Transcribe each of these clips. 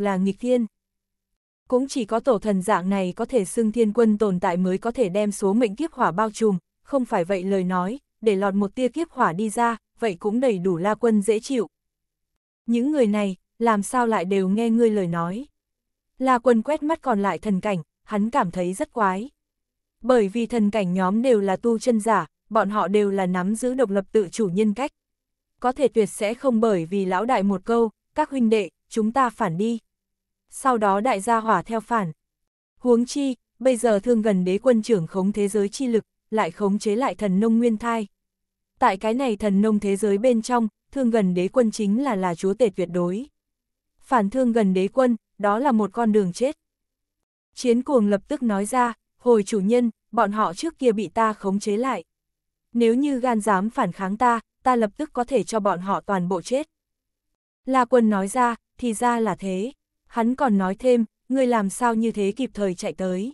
là nghịch thiên. Cũng chỉ có tổ thần dạng này có thể xưng thiên quân tồn tại mới có thể đem số mệnh kiếp hỏa bao trùm, không phải vậy lời nói, để lọt một tia kiếp hỏa đi ra, vậy cũng đầy đủ la quân dễ chịu. Những người này, làm sao lại đều nghe ngươi lời nói. La quân quét mắt còn lại thần cảnh, hắn cảm thấy rất quái. Bởi vì thần cảnh nhóm đều là tu chân giả, bọn họ đều là nắm giữ độc lập tự chủ nhân cách. Có thể tuyệt sẽ không bởi vì lão đại một câu, các huynh đệ, chúng ta phản đi sau đó đại gia hỏa theo phản. Huống chi, bây giờ thương gần đế quân trưởng khống thế giới chi lực, lại khống chế lại thần nông nguyên thai. Tại cái này thần nông thế giới bên trong, thương gần đế quân chính là là chúa tể tuyệt đối. Phản thương gần đế quân, đó là một con đường chết. Chiến cuồng lập tức nói ra, hồi chủ nhân, bọn họ trước kia bị ta khống chế lại. Nếu như gan dám phản kháng ta, ta lập tức có thể cho bọn họ toàn bộ chết. La quân nói ra, thì ra là thế hắn còn nói thêm, ngươi làm sao như thế kịp thời chạy tới.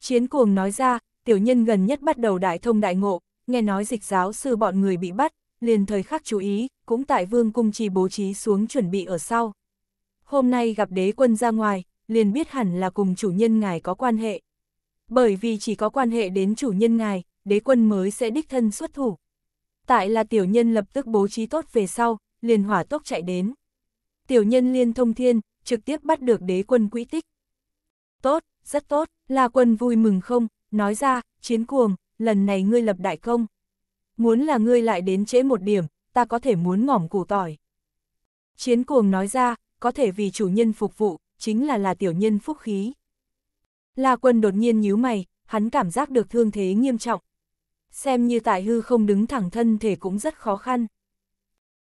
Chiến cuồng nói ra, tiểu nhân gần nhất bắt đầu đại thông đại ngộ, nghe nói dịch giáo sư bọn người bị bắt, liền thời khắc chú ý, cũng tại vương cung trì bố trí xuống chuẩn bị ở sau. Hôm nay gặp đế quân ra ngoài, liền biết hẳn là cùng chủ nhân ngài có quan hệ. Bởi vì chỉ có quan hệ đến chủ nhân ngài, đế quân mới sẽ đích thân xuất thủ. Tại là tiểu nhân lập tức bố trí tốt về sau, liền hỏa tốc chạy đến. Tiểu nhân liên thông thiên, trực tiếp bắt được đế quân quỹ tích. Tốt, rất tốt, la quân vui mừng không, nói ra, chiến cuồng, lần này ngươi lập đại công. Muốn là ngươi lại đến trễ một điểm, ta có thể muốn ngỏm củ tỏi. Chiến cuồng nói ra, có thể vì chủ nhân phục vụ, chính là là tiểu nhân phúc khí. La quân đột nhiên nhíu mày, hắn cảm giác được thương thế nghiêm trọng. Xem như tại hư không đứng thẳng thân thể cũng rất khó khăn.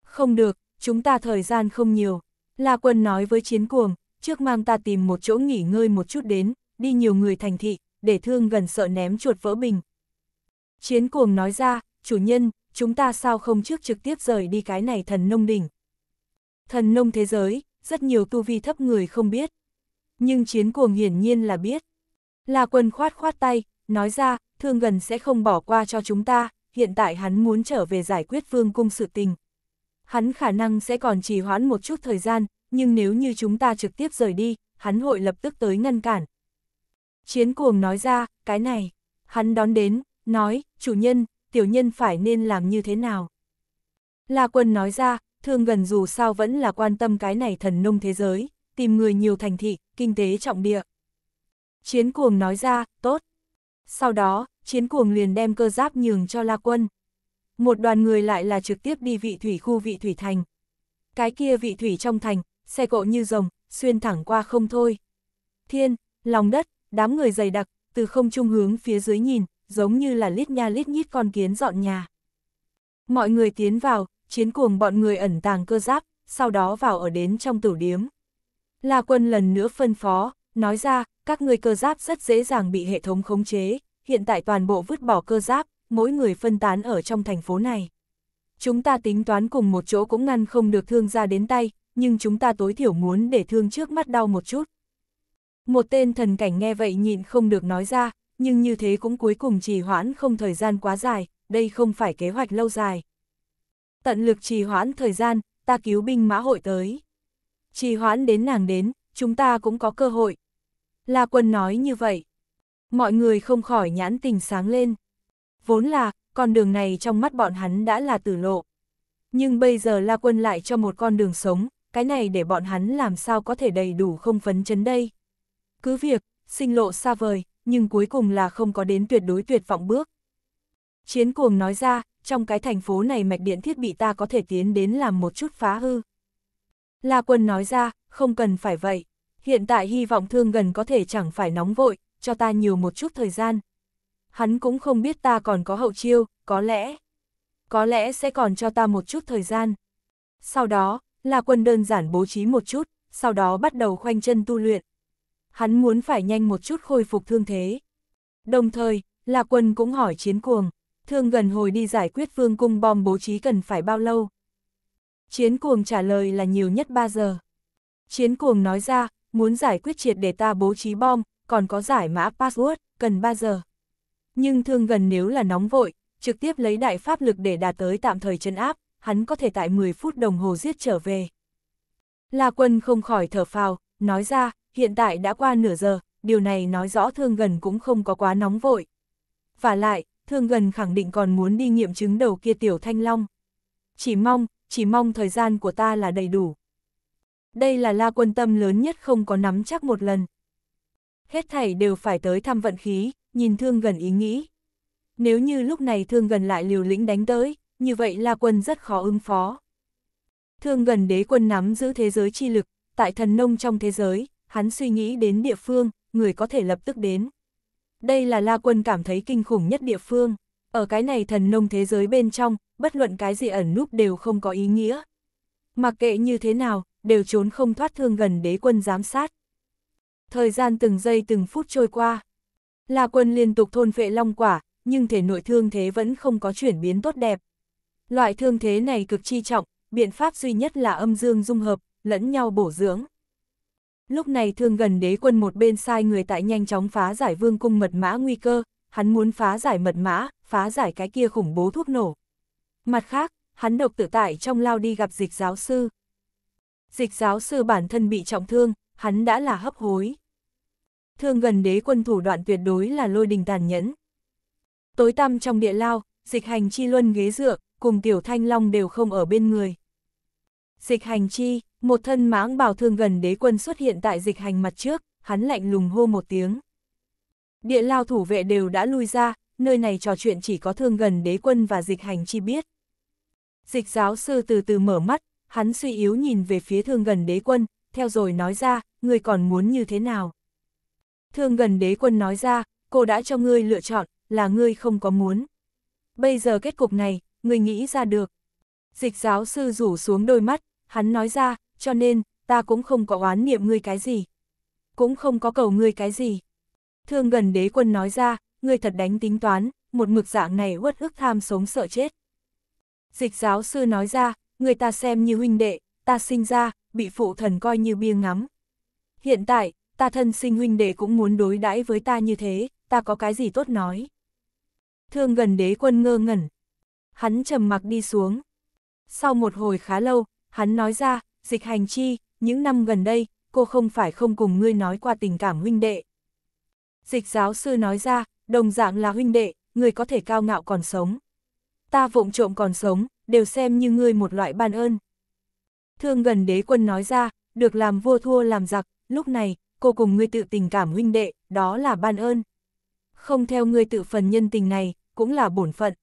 Không được, chúng ta thời gian không nhiều, La quân nói với chiến cuồng, trước mang ta tìm một chỗ nghỉ ngơi một chút đến, đi nhiều người thành thị, để thương gần sợ ném chuột vỡ bình. Chiến cuồng nói ra, chủ nhân, chúng ta sao không trước trực tiếp rời đi cái này thần nông đỉnh. Thần nông thế giới, rất nhiều tu vi thấp người không biết. Nhưng chiến cuồng hiển nhiên là biết. La quân khoát khoát tay, nói ra, thương gần sẽ không bỏ qua cho chúng ta, hiện tại hắn muốn trở về giải quyết vương cung sự tình, hắn khả năng sẽ còn trì hoãn một chút thời gian, nhưng nếu như chúng ta trực tiếp rời đi, hắn hội lập tức tới ngăn cản. Chiến cuồng nói ra, cái này, hắn đón đến, nói, chủ nhân, tiểu nhân phải nên làm như thế nào. La quân nói ra, thương gần dù sao vẫn là quan tâm cái này thần nông thế giới, tìm người nhiều thành thị, kinh tế trọng địa. Chiến cuồng nói ra, tốt. Sau đó, chiến cuồng liền đem cơ giáp nhường cho La quân một đoàn người lại là trực tiếp đi vị thủy khu vị thủy thành. Cái kia vị thủy trong thành, xe cộ như rồng, xuyên thẳng qua không thôi. Thiên, lòng đất, đám người dày đặc, từ không trung hướng phía dưới nhìn, giống như là lít nha lít nhít con kiến dọn nhà. Mọi người tiến vào, chiến cuồng bọn người ẩn tàng cơ giáp, sau đó vào ở đến trong tử điếm. La quân lần nữa phân phó, nói ra, các người cơ giáp rất dễ dàng bị hệ thống khống chế, hiện tại toàn bộ vứt bỏ cơ giáp, mỗi người phân tán ở trong thành phố này. Chúng ta tính toán cùng một chỗ cũng ngăn không được thương ra đến tay, nhưng chúng ta tối thiểu muốn để thương trước mắt đau một chút. Một tên thần cảnh nghe vậy nhịn không được nói ra, nhưng như thế cũng cuối cùng trì hoãn không thời gian quá dài, đây không phải kế hoạch lâu dài. Tận lực trì hoãn thời gian, ta cứu binh mã hội tới. Trì hoãn đến nàng đến, chúng ta cũng có cơ hội. La quân nói như vậy. Mọi người không khỏi nhãn tình sáng lên. Vốn là, con đường này trong mắt bọn hắn đã là tử lộ. Nhưng bây giờ La Quân lại cho một con đường sống, cái này để bọn hắn làm sao có thể đầy đủ không phấn chấn đây. Cứ việc, sinh lộ xa vời, nhưng cuối cùng là không có đến tuyệt đối tuyệt vọng bước. Chiến cuồng nói ra, trong cái thành phố này mạch điện thiết bị ta có thể tiến đến làm một chút phá hư. La Quân nói ra, không cần phải vậy. Hiện tại hy vọng thương gần có thể chẳng phải nóng vội, cho ta nhiều một chút thời gian hắn cũng không biết ta còn có hậu chiêu, có lẽ, có lẽ sẽ còn cho ta một chút thời gian. Sau đó, là Quân đơn giản bố trí một chút, sau đó bắt đầu khoanh chân tu luyện. Hắn muốn phải nhanh một chút khôi phục thương thế. Đồng thời, là Quân cũng hỏi chiến cuồng, thương gần hồi đi giải quyết vương cung bom bố trí cần phải bao lâu. Chiến cuồng trả lời là nhiều nhất 3 giờ. Chiến cuồng nói ra, muốn giải quyết triệt để ta bố trí bom, còn có giải mã password, cần 3 giờ. Nhưng thương gần nếu là nóng vội, trực tiếp lấy đại pháp lực để đạt tới tạm thời chân áp, hắn có thể tại 10 phút đồng hồ giết trở về. La quân không khỏi thở phào, nói ra, hiện tại đã qua nửa giờ, điều này nói rõ thương gần cũng không có quá nóng vội. Và lại, thương gần khẳng định còn muốn đi nghiệm chứng đầu kia tiểu thanh long. Chỉ mong, chỉ mong thời gian của ta là đầy đủ. Đây là la quân tâm lớn nhất không có nắm chắc một lần. Hết thảy đều phải tới thăm vận khí, nhìn thương gần ý nghĩ. Nếu như lúc này thương gần lại liều lĩnh đánh tới, như vậy La Quân rất khó ứng phó. Thương gần đế quân nắm giữ thế giới chi lực, tại thần nông trong thế giới, hắn suy nghĩ đến địa phương, người có thể lập tức đến. Đây là La Quân cảm thấy kinh khủng nhất địa phương. Ở cái này thần nông thế giới bên trong, bất luận cái gì ẩn núp đều không có ý nghĩa. Mặc kệ như thế nào, đều trốn không thoát thương gần đế quân giám sát. Thời gian từng giây từng phút trôi qua, La quân liên tục thôn vệ long quả, nhưng thể nội thương thế vẫn không có chuyển biến tốt đẹp. Loại thương thế này cực chi trọng, biện pháp duy nhất là âm dương dung hợp, lẫn nhau bổ dưỡng. Lúc này thương gần đế quân một bên sai người tại nhanh chóng phá giải vương cung mật mã nguy cơ, hắn muốn phá giải mật mã, phá giải cái kia khủng bố thuốc nổ. Mặt khác, hắn độc tự tại trong lao đi gặp dịch giáo sư. Dịch giáo sư bản thân bị trọng thương, hắn đã là hấp hối thương gần đế quân thủ đoạn tuyệt đối là lôi đình tàn nhẫn. Tối tăm trong địa lao, dịch hành chi luân ghế dựa, cùng tiểu thanh long đều không ở bên người. Dịch hành chi, một thân mãng bào thương gần đế quân xuất hiện tại dịch hành mặt trước, hắn lạnh lùng hô một tiếng. Địa lao thủ vệ đều đã lui ra, nơi này trò chuyện chỉ có thương gần đế quân và dịch hành chi biết. Dịch giáo sư từ từ mở mắt, hắn suy yếu nhìn về phía thương gần đế quân, theo rồi nói ra, người còn muốn như thế nào. Thương gần đế quân nói ra, cô đã cho ngươi lựa chọn, là ngươi không có muốn. Bây giờ kết cục này, ngươi nghĩ ra được. Dịch giáo sư rủ xuống đôi mắt, hắn nói ra, cho nên, ta cũng không có oán niệm ngươi cái gì. Cũng không có cầu ngươi cái gì. Thương gần đế quân nói ra, ngươi thật đánh tính toán, một mực dạng này uất ức tham sống sợ chết. Dịch giáo sư nói ra, người ta xem như huynh đệ, ta sinh ra, bị phụ thần coi như bia ngắm. Hiện tại, ta thân sinh huynh đệ cũng muốn đối đãi với ta như thế, ta có cái gì tốt nói. Thương gần đế quân ngơ ngẩn. Hắn trầm mặc đi xuống. Sau một hồi khá lâu, hắn nói ra, dịch hành chi, những năm gần đây, cô không phải không cùng ngươi nói qua tình cảm huynh đệ. Dịch giáo sư nói ra, đồng dạng là huynh đệ, người có thể cao ngạo còn sống. Ta vụng trộm còn sống, đều xem như ngươi một loại ban ơn. Thương gần đế quân nói ra, được làm vua thua làm giặc, lúc này, cô cùng ngươi tự tình cảm huynh đệ, đó là ban ơn. Không theo ngươi tự phần nhân tình này, cũng là bổn phận.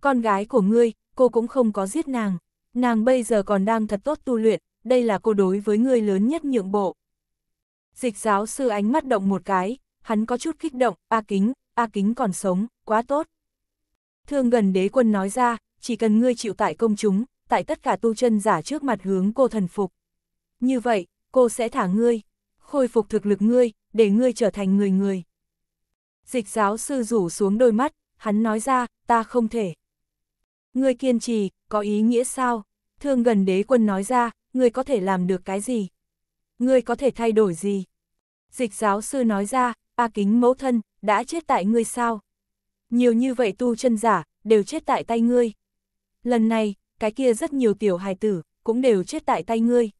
Con gái của ngươi, cô cũng không có giết nàng. Nàng bây giờ còn đang thật tốt tu luyện, đây là cô đối với ngươi lớn nhất nhượng bộ. Dịch giáo sư ánh mắt động một cái, hắn có chút kích động, A Kính, A Kính còn sống, quá tốt. Thương gần đế quân nói ra, chỉ cần ngươi chịu tại công chúng, tại tất cả tu chân giả trước mặt hướng cô thần phục. Như vậy, cô sẽ thả ngươi khôi phục thực lực ngươi, để ngươi trở thành người người. Dịch giáo sư rủ xuống đôi mắt, hắn nói ra, ta không thể. Ngươi kiên trì, có ý nghĩa sao? Thương gần đế quân nói ra, ngươi có thể làm được cái gì? Ngươi có thể thay đổi gì? Dịch giáo sư nói ra, A kính mẫu thân, đã chết tại ngươi sao? Nhiều như vậy tu chân giả, đều chết tại tay ngươi. Lần này, cái kia rất nhiều tiểu hài tử, cũng đều chết tại tay ngươi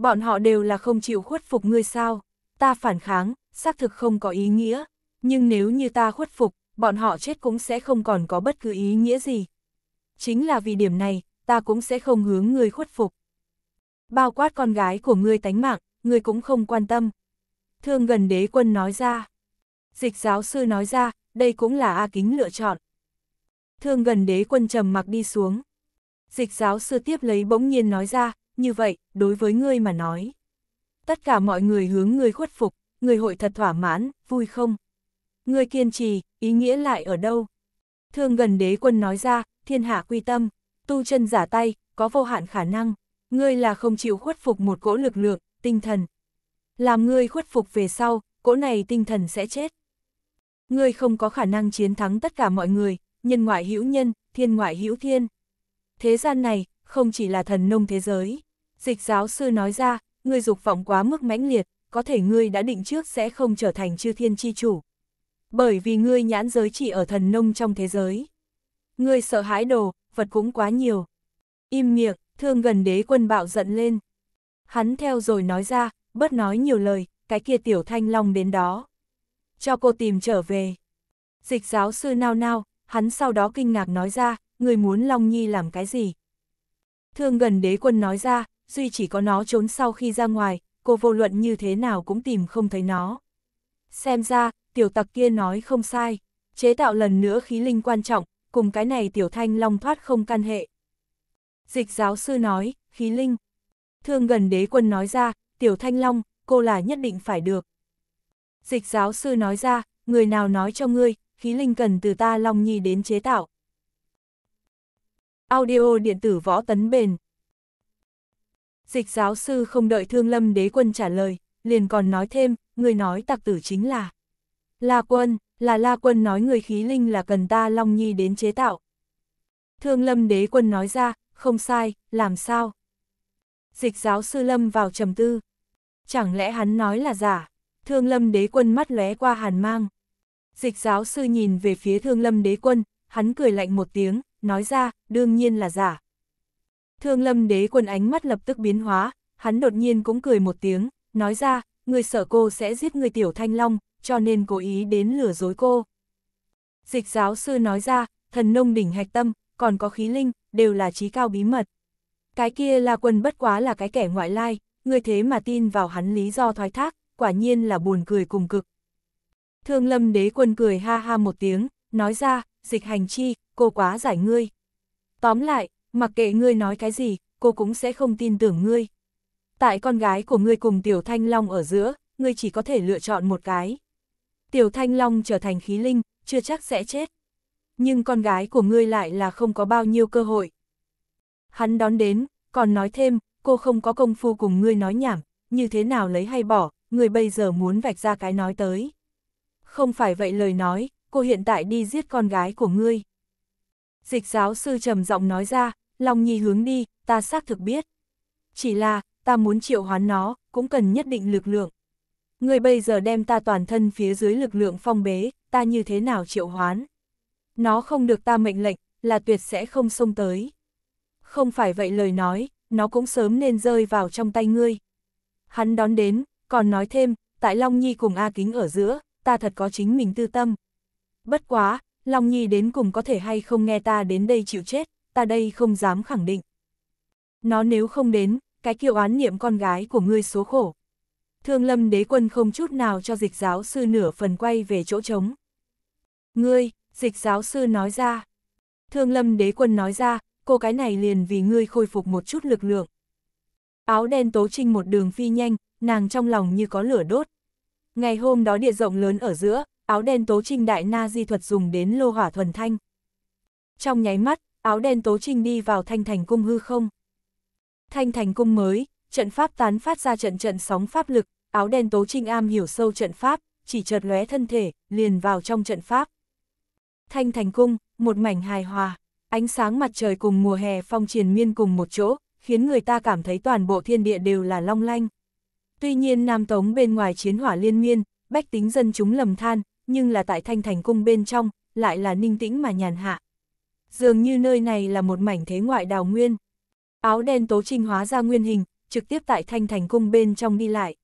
bọn họ đều là không chịu khuất phục ngươi sao, ta phản kháng, xác thực không có ý nghĩa, nhưng nếu như ta khuất phục, bọn họ chết cũng sẽ không còn có bất cứ ý nghĩa gì. Chính là vì điểm này, ta cũng sẽ không hướng ngươi khuất phục. Bao quát con gái của ngươi tánh mạng, ngươi cũng không quan tâm. Thương gần đế quân nói ra. Dịch giáo sư nói ra, đây cũng là A Kính lựa chọn. Thương gần đế quân trầm mặc đi xuống. Dịch giáo sư tiếp lấy bỗng nhiên nói ra, như vậy, đối với ngươi mà nói. Tất cả mọi người hướng ngươi khuất phục, người hội thật thỏa mãn, vui không? Ngươi kiên trì, ý nghĩa lại ở đâu? Thương gần đế quân nói ra, thiên hạ quy tâm, tu chân giả tay, có vô hạn khả năng, ngươi là không chịu khuất phục một cỗ lực lượng, tinh thần. Làm ngươi khuất phục về sau, cỗ này tinh thần sẽ chết. Ngươi không có khả năng chiến thắng tất cả mọi người, nhân ngoại hữu nhân, thiên ngoại hữu thiên. Thế gian này, không chỉ là thần nông thế giới. Dịch giáo sư nói ra, ngươi dục vọng quá mức mãnh liệt, có thể ngươi đã định trước sẽ không trở thành chư thiên chi chủ. Bởi vì ngươi nhãn giới chỉ ở thần nông trong thế giới. Ngươi sợ hãi đồ, vật cũng quá nhiều. Im miệng, thương gần đế quân bạo giận lên. Hắn theo rồi nói ra, bớt nói nhiều lời, cái kia tiểu thanh long đến đó. Cho cô tìm trở về. Dịch giáo sư nao nao, hắn sau đó kinh ngạc nói ra, người muốn Long Nhi làm cái gì? Thương gần đế quân nói ra, duy chỉ có nó trốn sau khi ra ngoài, cô vô luận như thế nào cũng tìm không thấy nó. Xem ra, tiểu tặc kia nói không sai, chế tạo lần nữa khí linh quan trọng, cùng cái này tiểu thanh long thoát không can hệ. Dịch giáo sư nói, khí linh. Thương gần đế quân nói ra, tiểu thanh long, cô là nhất định phải được. Dịch giáo sư nói ra, người nào nói cho ngươi, khí linh cần từ ta long nhi đến chế tạo. Audio điện tử võ tấn bền Dịch giáo sư không đợi thương lâm đế quân trả lời, liền còn nói thêm, người nói tặc tử chính là La quân, là La quân nói người khí linh là cần ta Long Nhi đến chế tạo. Thương lâm đế quân nói ra, không sai, làm sao? Dịch giáo sư lâm vào trầm tư. Chẳng lẽ hắn nói là giả? Thương lâm đế quân mắt lóe qua hàn mang. Dịch giáo sư nhìn về phía thương lâm đế quân, hắn cười lạnh một tiếng, nói ra, đương nhiên là giả, Thương lâm đế quân ánh mắt lập tức biến hóa, hắn đột nhiên cũng cười một tiếng, nói ra, người sợ cô sẽ giết người tiểu thanh long, cho nên cố ý đến lừa dối cô. Dịch giáo sư nói ra, thần nông đỉnh hạch tâm, còn có khí linh, đều là trí cao bí mật. Cái kia là quân bất quá là cái kẻ ngoại lai, người thế mà tin vào hắn lý do thoái thác, quả nhiên là buồn cười cùng cực. Thương lâm đế quân cười ha ha một tiếng, nói ra, dịch hành chi, cô quá giải ngươi. Tóm lại, mặc kệ ngươi nói cái gì, cô cũng sẽ không tin tưởng ngươi. Tại con gái của ngươi cùng Tiểu Thanh Long ở giữa, ngươi chỉ có thể lựa chọn một cái. Tiểu Thanh Long trở thành khí linh, chưa chắc sẽ chết. Nhưng con gái của ngươi lại là không có bao nhiêu cơ hội. Hắn đón đến, còn nói thêm, cô không có công phu cùng ngươi nói nhảm, như thế nào lấy hay bỏ, ngươi bây giờ muốn vạch ra cái nói tới. Không phải vậy lời nói, cô hiện tại đi giết con gái của ngươi. Dịch giáo sư trầm giọng nói ra, Long Nhi hướng đi, ta xác thực biết. Chỉ là, ta muốn triệu hoán nó, cũng cần nhất định lực lượng. Người bây giờ đem ta toàn thân phía dưới lực lượng phong bế, ta như thế nào triệu hoán? Nó không được ta mệnh lệnh, là tuyệt sẽ không xông tới. Không phải vậy lời nói, nó cũng sớm nên rơi vào trong tay ngươi. Hắn đón đến, còn nói thêm, tại Long Nhi cùng A Kính ở giữa, ta thật có chính mình tư tâm. Bất quá, Long Nhi đến cùng có thể hay không nghe ta đến đây chịu chết, ta đây không dám khẳng định. Nó nếu không đến, cái kiệu án niệm con gái của ngươi số khổ. Thương lâm đế quân không chút nào cho dịch giáo sư nửa phần quay về chỗ trống. Ngươi, dịch giáo sư nói ra. Thương lâm đế quân nói ra, cô cái này liền vì ngươi khôi phục một chút lực lượng. Áo đen tố trinh một đường phi nhanh, nàng trong lòng như có lửa đốt. Ngày hôm đó địa rộng lớn ở giữa, áo đen tố trinh đại na di thuật dùng đến lô hỏa thuần thanh. Trong nháy mắt, áo đen tố trinh đi vào thanh thành cung hư không. Thanh thành cung mới, trận pháp tán phát ra trận trận sóng pháp lực, áo đen tố trinh am hiểu sâu trận pháp, chỉ chợt lóe thân thể, liền vào trong trận pháp. Thanh thành cung, một mảnh hài hòa, ánh sáng mặt trời cùng mùa hè phong triền miên cùng một chỗ, khiến người ta cảm thấy toàn bộ thiên địa đều là long lanh. Tuy nhiên Nam Tống bên ngoài chiến hỏa liên miên, bách tính dân chúng lầm than, nhưng là tại thanh thành cung bên trong, lại là ninh tĩnh mà nhàn hạ dường như nơi này là một mảnh thế ngoại đào nguyên. Áo đen tố trinh hóa ra nguyên hình, trực tiếp tại thanh thành cung bên trong đi lại.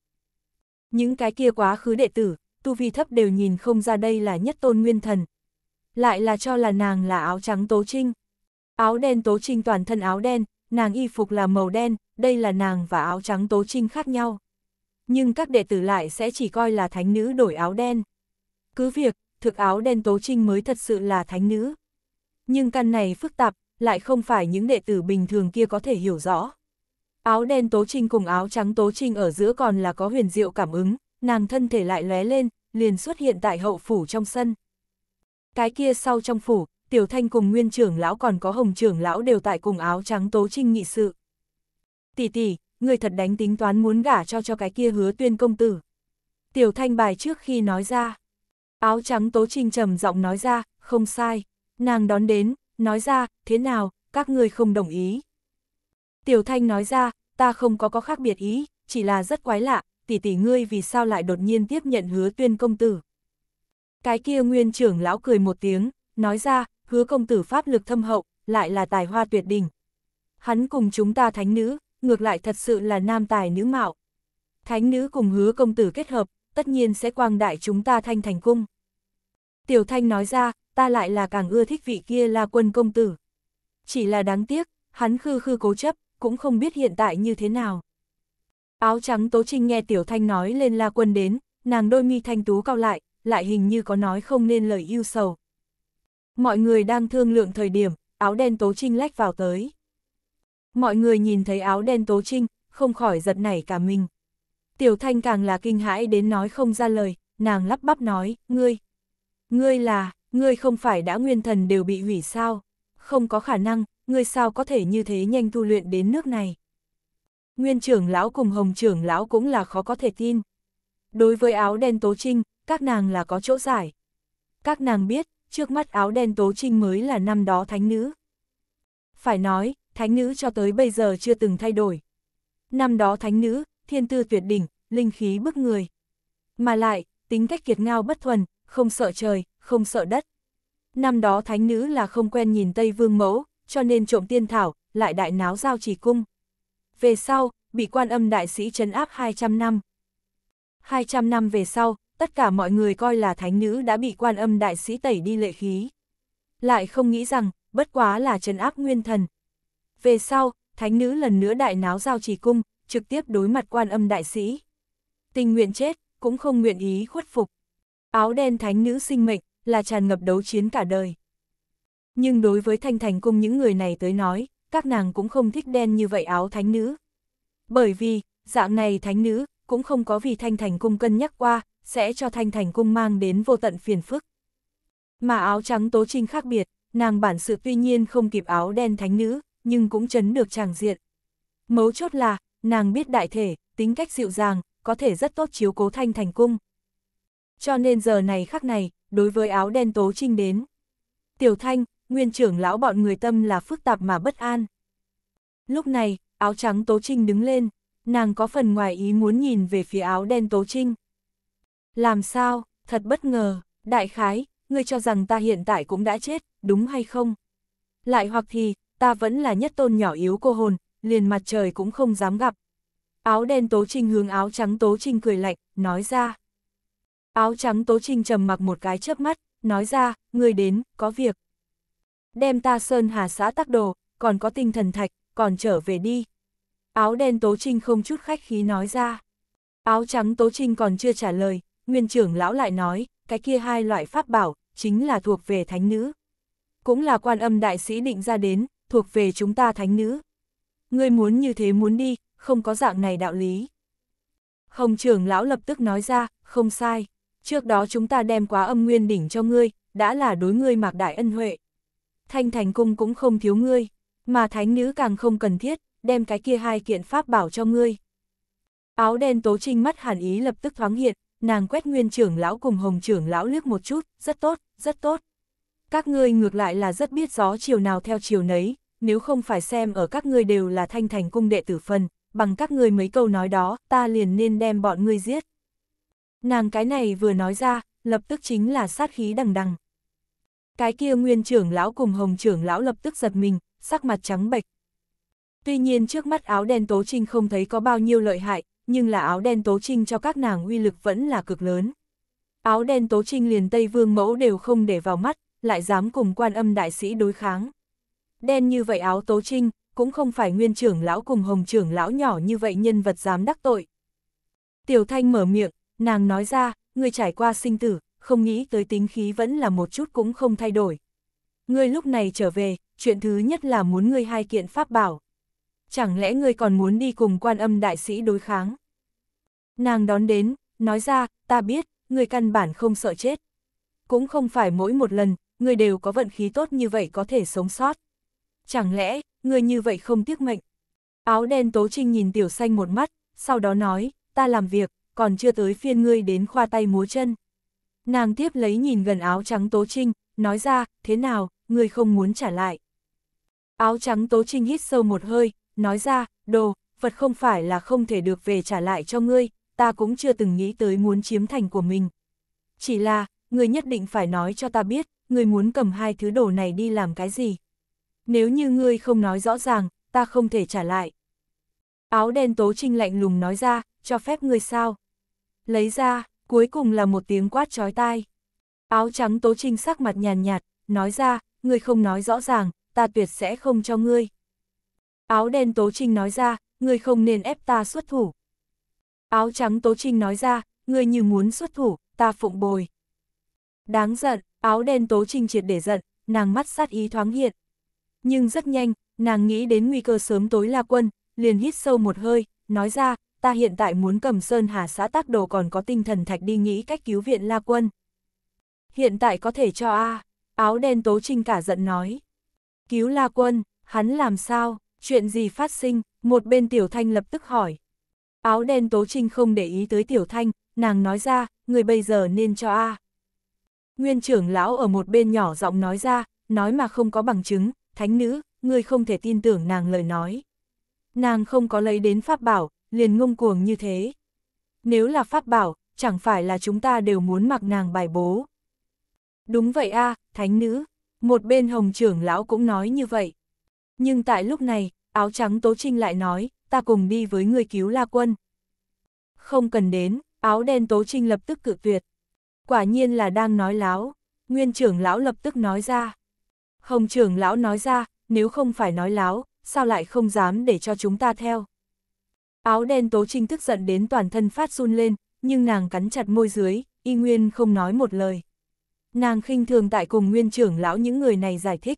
Những cái kia quá khứ đệ tử, tu vi thấp đều nhìn không ra đây là nhất tôn nguyên thần. Lại là cho là nàng là áo trắng tố trinh. Áo đen tố trinh toàn thân áo đen, nàng y phục là màu đen, đây là nàng và áo trắng tố trinh khác nhau. Nhưng các đệ tử lại sẽ chỉ coi là thánh nữ đổi áo đen. Cứ việc, thực áo đen tố trinh mới thật sự là thánh nữ nhưng căn này phức tạp, lại không phải những đệ tử bình thường kia có thể hiểu rõ. Áo đen Tố Trinh cùng áo trắng Tố Trinh ở giữa còn là có huyền diệu cảm ứng, nàng thân thể lại lóe lên, liền xuất hiện tại hậu phủ trong sân. Cái kia sau trong phủ, Tiểu Thanh cùng Nguyên trưởng lão còn có Hồng trưởng lão đều tại cùng áo trắng Tố Trinh nghị sự. Tỷ tỷ, người thật đánh tính toán muốn gả cho cho cái kia hứa tuyên công tử. Tiểu Thanh bài trước khi nói ra. Áo trắng Tố Trinh trầm giọng nói ra, không sai, Nàng đón đến, nói ra, thế nào, các ngươi không đồng ý. Tiểu Thanh nói ra, ta không có có khác biệt ý, chỉ là rất quái lạ, tỷ tỷ ngươi vì sao lại đột nhiên tiếp nhận hứa tuyên công tử. Cái kia nguyên trưởng lão cười một tiếng, nói ra, hứa công tử pháp lực thâm hậu, lại là tài hoa tuyệt đỉnh. Hắn cùng chúng ta thánh nữ, ngược lại thật sự là nam tài nữ mạo. Thánh nữ cùng hứa công tử kết hợp, tất nhiên sẽ quang đại chúng ta thanh thành cung. Tiểu thanh nói ra, ta lại là càng ưa thích vị kia là quân công tử. Chỉ là đáng tiếc, hắn khư khư cố chấp, cũng không biết hiện tại như thế nào. Áo trắng Tố Trinh nghe Tiểu Thanh nói lên La Quân đến, nàng đôi mi thanh tú cao lại, lại hình như có nói không nên lời yêu sầu. Mọi người đang thương lượng thời điểm, áo đen Tố Trinh lách vào tới. Mọi người nhìn thấy áo đen Tố Trinh, không khỏi giật nảy cả mình. Tiểu Thanh càng là kinh hãi đến nói không ra lời, nàng lắp bắp nói, ngươi, ngươi là, ngươi không phải đã nguyên thần đều bị hủy sao? Không có khả năng, ngươi sao có thể như thế nhanh tu luyện đến nước này? Nguyên trưởng lão cùng hồng trưởng lão cũng là khó có thể tin. Đối với áo đen tố trinh, các nàng là có chỗ giải. Các nàng biết, trước mắt áo đen tố trinh mới là năm đó thánh nữ. Phải nói, thánh nữ cho tới bây giờ chưa từng thay đổi. Năm đó thánh nữ, thiên tư tuyệt đỉnh, linh khí bức người. Mà lại, tính cách kiệt ngao bất thuần, không sợ trời, không sợ đất. Năm đó thánh nữ là không quen nhìn Tây Vương Mẫu, cho nên trộm tiên thảo, lại đại náo giao trì cung. Về sau, bị quan âm đại sĩ trấn áp 200 năm. 200 năm về sau, tất cả mọi người coi là thánh nữ đã bị quan âm đại sĩ tẩy đi lệ khí. Lại không nghĩ rằng, bất quá là trấn áp nguyên thần. Về sau, thánh nữ lần nữa đại náo giao trì cung, trực tiếp đối mặt quan âm đại sĩ. Tình nguyện chết, cũng không nguyện ý khuất phục. Áo đen thánh nữ sinh mệnh, là tràn ngập đấu chiến cả đời. Nhưng đối với Thanh Thành Cung những người này tới nói, các nàng cũng không thích đen như vậy áo thánh nữ. Bởi vì, dạng này thánh nữ, cũng không có vì Thanh Thành Cung cân nhắc qua, sẽ cho Thanh Thành Cung mang đến vô tận phiền phức. Mà áo trắng tố trinh khác biệt, nàng bản sự tuy nhiên không kịp áo đen thánh nữ, nhưng cũng chấn được tràng diện. Mấu chốt là, nàng biết đại thể, tính cách dịu dàng, có thể rất tốt chiếu cố Thanh Thành Cung. Cho nên giờ này khắc này, đối với áo đen tố trinh đến. Tiểu Thanh, nguyên trưởng lão bọn người tâm là phức tạp mà bất an. Lúc này, áo trắng tố trinh đứng lên, nàng có phần ngoài ý muốn nhìn về phía áo đen tố trinh. Làm sao, thật bất ngờ, đại khái, ngươi cho rằng ta hiện tại cũng đã chết, đúng hay không? Lại hoặc thì, ta vẫn là nhất tôn nhỏ yếu cô hồn, liền mặt trời cũng không dám gặp. Áo đen tố trinh hướng áo trắng tố trinh cười lạnh, nói ra. Áo trắng Tố Trinh trầm mặc một cái chớp mắt, nói ra, người đến, có việc. Đem ta Sơn Hà xã tắc đồ, còn có tinh thần thạch, còn trở về đi. Áo đen Tố Trinh không chút khách khí nói ra. Áo trắng Tố Trinh còn chưa trả lời, nguyên trưởng lão lại nói, cái kia hai loại pháp bảo, chính là thuộc về thánh nữ. Cũng là quan âm đại sĩ định ra đến, thuộc về chúng ta thánh nữ. Ngươi muốn như thế muốn đi, không có dạng này đạo lý. Hồng trưởng lão lập tức nói ra, không sai trước đó chúng ta đem quá âm nguyên đỉnh cho ngươi, đã là đối ngươi mạc đại ân huệ. Thanh thành cung cũng không thiếu ngươi, mà thánh nữ càng không cần thiết, đem cái kia hai kiện pháp bảo cho ngươi. Áo đen tố trinh mắt hàn ý lập tức thoáng hiện, nàng quét nguyên trưởng lão cùng hồng trưởng lão liếc một chút, rất tốt, rất tốt. Các ngươi ngược lại là rất biết gió chiều nào theo chiều nấy, nếu không phải xem ở các ngươi đều là thanh thành cung đệ tử phần, bằng các ngươi mấy câu nói đó, ta liền nên đem bọn ngươi giết. Nàng cái này vừa nói ra, lập tức chính là sát khí đằng đằng. Cái kia nguyên trưởng lão cùng hồng trưởng lão lập tức giật mình, sắc mặt trắng bệch. Tuy nhiên trước mắt áo đen tố trinh không thấy có bao nhiêu lợi hại, nhưng là áo đen tố trinh cho các nàng uy lực vẫn là cực lớn. Áo đen tố trinh liền Tây Vương mẫu đều không để vào mắt, lại dám cùng quan âm đại sĩ đối kháng. Đen như vậy áo tố trinh, cũng không phải nguyên trưởng lão cùng hồng trưởng lão nhỏ như vậy nhân vật dám đắc tội. Tiểu Thanh mở miệng, Nàng nói ra, ngươi trải qua sinh tử, không nghĩ tới tính khí vẫn là một chút cũng không thay đổi. Ngươi lúc này trở về, chuyện thứ nhất là muốn ngươi hai kiện pháp bảo. Chẳng lẽ ngươi còn muốn đi cùng quan âm đại sĩ đối kháng? Nàng đón đến, nói ra, ta biết, ngươi căn bản không sợ chết. Cũng không phải mỗi một lần, ngươi đều có vận khí tốt như vậy có thể sống sót. Chẳng lẽ, ngươi như vậy không tiếc mệnh? Áo đen tố trinh nhìn tiểu xanh một mắt, sau đó nói, ta làm việc, còn chưa tới phiên ngươi đến khoa tay múa chân. Nàng tiếp lấy nhìn gần áo trắng Tố Trinh, nói ra, thế nào, ngươi không muốn trả lại. Áo trắng Tố Trinh hít sâu một hơi, nói ra, đồ, vật không phải là không thể được về trả lại cho ngươi, ta cũng chưa từng nghĩ tới muốn chiếm thành của mình. Chỉ là, ngươi nhất định phải nói cho ta biết, ngươi muốn cầm hai thứ đồ này đi làm cái gì. Nếu như ngươi không nói rõ ràng, ta không thể trả lại. Áo đen Tố Trinh lạnh lùng nói ra, cho phép ngươi sao? lấy ra, cuối cùng là một tiếng quát chói tai. Áo trắng tố trinh sắc mặt nhàn nhạt, nói ra, ngươi không nói rõ ràng, ta tuyệt sẽ không cho ngươi. Áo đen tố trinh nói ra, ngươi không nên ép ta xuất thủ. Áo trắng tố trinh nói ra, ngươi như muốn xuất thủ, ta phụng bồi. Đáng giận, áo đen tố trinh triệt để giận, nàng mắt sát ý thoáng hiện. Nhưng rất nhanh, nàng nghĩ đến nguy cơ sớm tối là quân, liền hít sâu một hơi, nói ra, ta hiện tại muốn cầm Sơn Hà xã tác đồ còn có tinh thần thạch đi nghĩ cách cứu viện La Quân. Hiện tại có thể cho A, áo đen tố trinh cả giận nói. Cứu La Quân, hắn làm sao, chuyện gì phát sinh, một bên Tiểu Thanh lập tức hỏi. Áo đen tố trinh không để ý tới Tiểu Thanh, nàng nói ra, người bây giờ nên cho A. Nguyên trưởng lão ở một bên nhỏ giọng nói ra, nói mà không có bằng chứng, thánh nữ, người không thể tin tưởng nàng lời nói. Nàng không có lấy đến pháp bảo, liền ngông cuồng như thế. Nếu là pháp bảo, chẳng phải là chúng ta đều muốn mặc nàng bài bố. Đúng vậy a à, thánh nữ, một bên hồng trưởng lão cũng nói như vậy. Nhưng tại lúc này, áo trắng Tố Trinh lại nói, ta cùng đi với người cứu La Quân. Không cần đến, áo đen Tố Trinh lập tức cự tuyệt. Quả nhiên là đang nói láo, nguyên trưởng lão lập tức nói ra. Hồng trưởng lão nói ra, nếu không phải nói láo, sao lại không dám để cho chúng ta theo. Áo đen tố trinh tức giận đến toàn thân phát run lên, nhưng nàng cắn chặt môi dưới, y nguyên không nói một lời. Nàng khinh thường tại cùng nguyên trưởng lão những người này giải thích.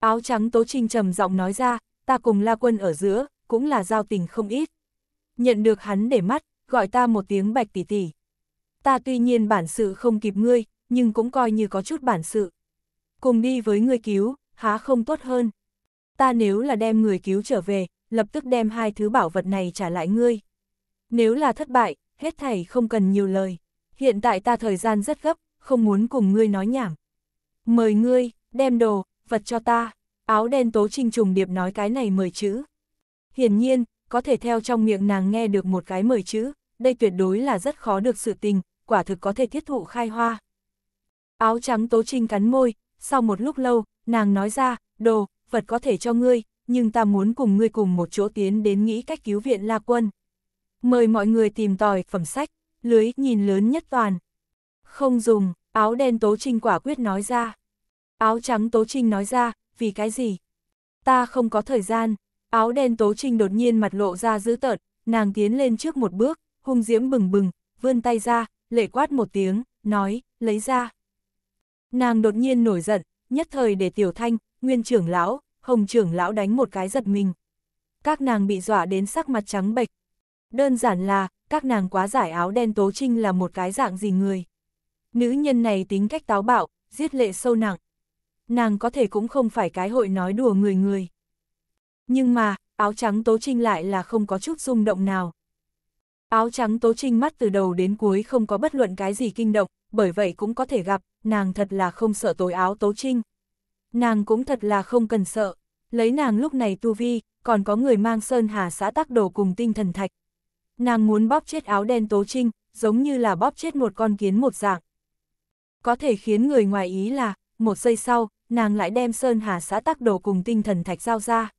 Áo trắng tố trinh trầm giọng nói ra, ta cùng la quân ở giữa, cũng là giao tình không ít. Nhận được hắn để mắt, gọi ta một tiếng bạch tỷ tỷ. Ta tuy nhiên bản sự không kịp ngươi, nhưng cũng coi như có chút bản sự. Cùng đi với ngươi cứu, há không tốt hơn. Ta nếu là đem người cứu trở về, lập tức đem hai thứ bảo vật này trả lại ngươi. Nếu là thất bại, hết thảy không cần nhiều lời. Hiện tại ta thời gian rất gấp, không muốn cùng ngươi nói nhảm. Mời ngươi, đem đồ, vật cho ta. Áo đen tố trinh trùng điệp nói cái này mời chữ. Hiển nhiên, có thể theo trong miệng nàng nghe được một cái mời chữ, đây tuyệt đối là rất khó được sự tình, quả thực có thể thiết thụ khai hoa. Áo trắng tố trinh cắn môi, sau một lúc lâu, nàng nói ra, đồ, vật có thể cho ngươi, nhưng ta muốn cùng ngươi cùng một chỗ tiến đến nghĩ cách cứu viện La Quân. Mời mọi người tìm tòi phẩm sách, lưới nhìn lớn nhất toàn. Không dùng, áo đen Tố Trinh quả quyết nói ra. Áo trắng Tố Trinh nói ra, vì cái gì? Ta không có thời gian, áo đen Tố Trinh đột nhiên mặt lộ ra dữ tợn, nàng tiến lên trước một bước, hung diễm bừng bừng, vươn tay ra, lệ quát một tiếng, nói, lấy ra. Nàng đột nhiên nổi giận, nhất thời để tiểu thanh, nguyên trưởng lão, Hồng trưởng lão đánh một cái giật mình. Các nàng bị dọa đến sắc mặt trắng bệch. Đơn giản là, các nàng quá giải áo đen Tố Trinh là một cái dạng gì người. Nữ nhân này tính cách táo bạo, giết lệ sâu nặng. Nàng có thể cũng không phải cái hội nói đùa người người. Nhưng mà, áo trắng Tố Trinh lại là không có chút rung động nào. Áo trắng Tố Trinh mắt từ đầu đến cuối không có bất luận cái gì kinh động, bởi vậy cũng có thể gặp, nàng thật là không sợ tối áo Tố Trinh. Nàng cũng thật là không cần sợ, lấy nàng lúc này tu vi, còn có người mang sơn hà xã tác đồ cùng tinh thần thạch. Nàng muốn bóp chết áo đen tố trinh, giống như là bóp chết một con kiến một dạng. Có thể khiến người ngoài ý là, một giây sau, nàng lại đem sơn hà xã tác đồ cùng tinh thần thạch giao ra.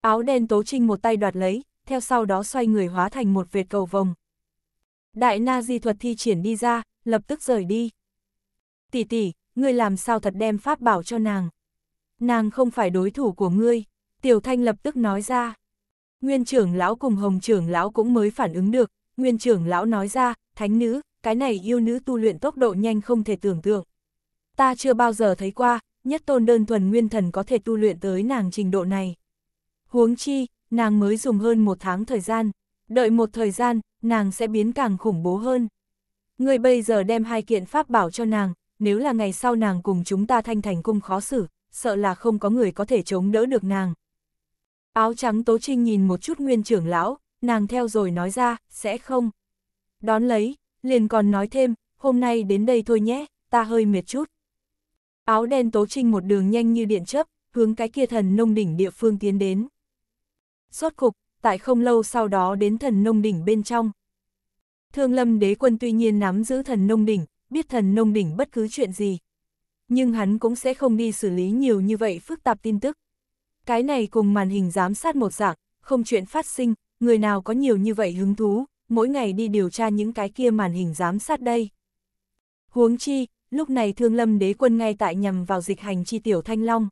Áo đen tố trinh một tay đoạt lấy, theo sau đó xoay người hóa thành một vệt cầu vồng. Đại na di thuật thi triển đi ra, lập tức rời đi. Tỷ tỷ, ngươi làm sao thật đem pháp bảo cho nàng. Nàng không phải đối thủ của ngươi, Tiểu Thanh lập tức nói ra. Nguyên trưởng lão cùng Hồng trưởng lão cũng mới phản ứng được, Nguyên trưởng lão nói ra, thánh nữ, cái này yêu nữ tu luyện tốc độ nhanh không thể tưởng tượng. Ta chưa bao giờ thấy qua, nhất tôn đơn thuần nguyên thần có thể tu luyện tới nàng trình độ này. Huống chi, nàng mới dùng hơn một tháng thời gian, đợi một thời gian, nàng sẽ biến càng khủng bố hơn. Người bây giờ đem hai kiện pháp bảo cho nàng, nếu là ngày sau nàng cùng chúng ta thanh thành cung khó xử, sợ là không có người có thể chống đỡ được nàng. Áo trắng Tố Trinh nhìn một chút nguyên trưởng lão, nàng theo rồi nói ra, sẽ không. Đón lấy, liền còn nói thêm, hôm nay đến đây thôi nhé, ta hơi mệt chút. Áo đen Tố Trinh một đường nhanh như điện chấp, hướng cái kia thần nông đỉnh địa phương tiến đến. Rốt cục, tại không lâu sau đó đến thần nông đỉnh bên trong. Thương lâm đế quân tuy nhiên nắm giữ thần nông đỉnh, biết thần nông đỉnh bất cứ chuyện gì. Nhưng hắn cũng sẽ không đi xử lý nhiều như vậy phức tạp tin tức. Cái này cùng màn hình giám sát một dạng, không chuyện phát sinh, người nào có nhiều như vậy hứng thú, mỗi ngày đi điều tra những cái kia màn hình giám sát đây. Huống chi, lúc này thương lâm đế quân ngay tại nhằm vào dịch hành chi tiểu thanh long.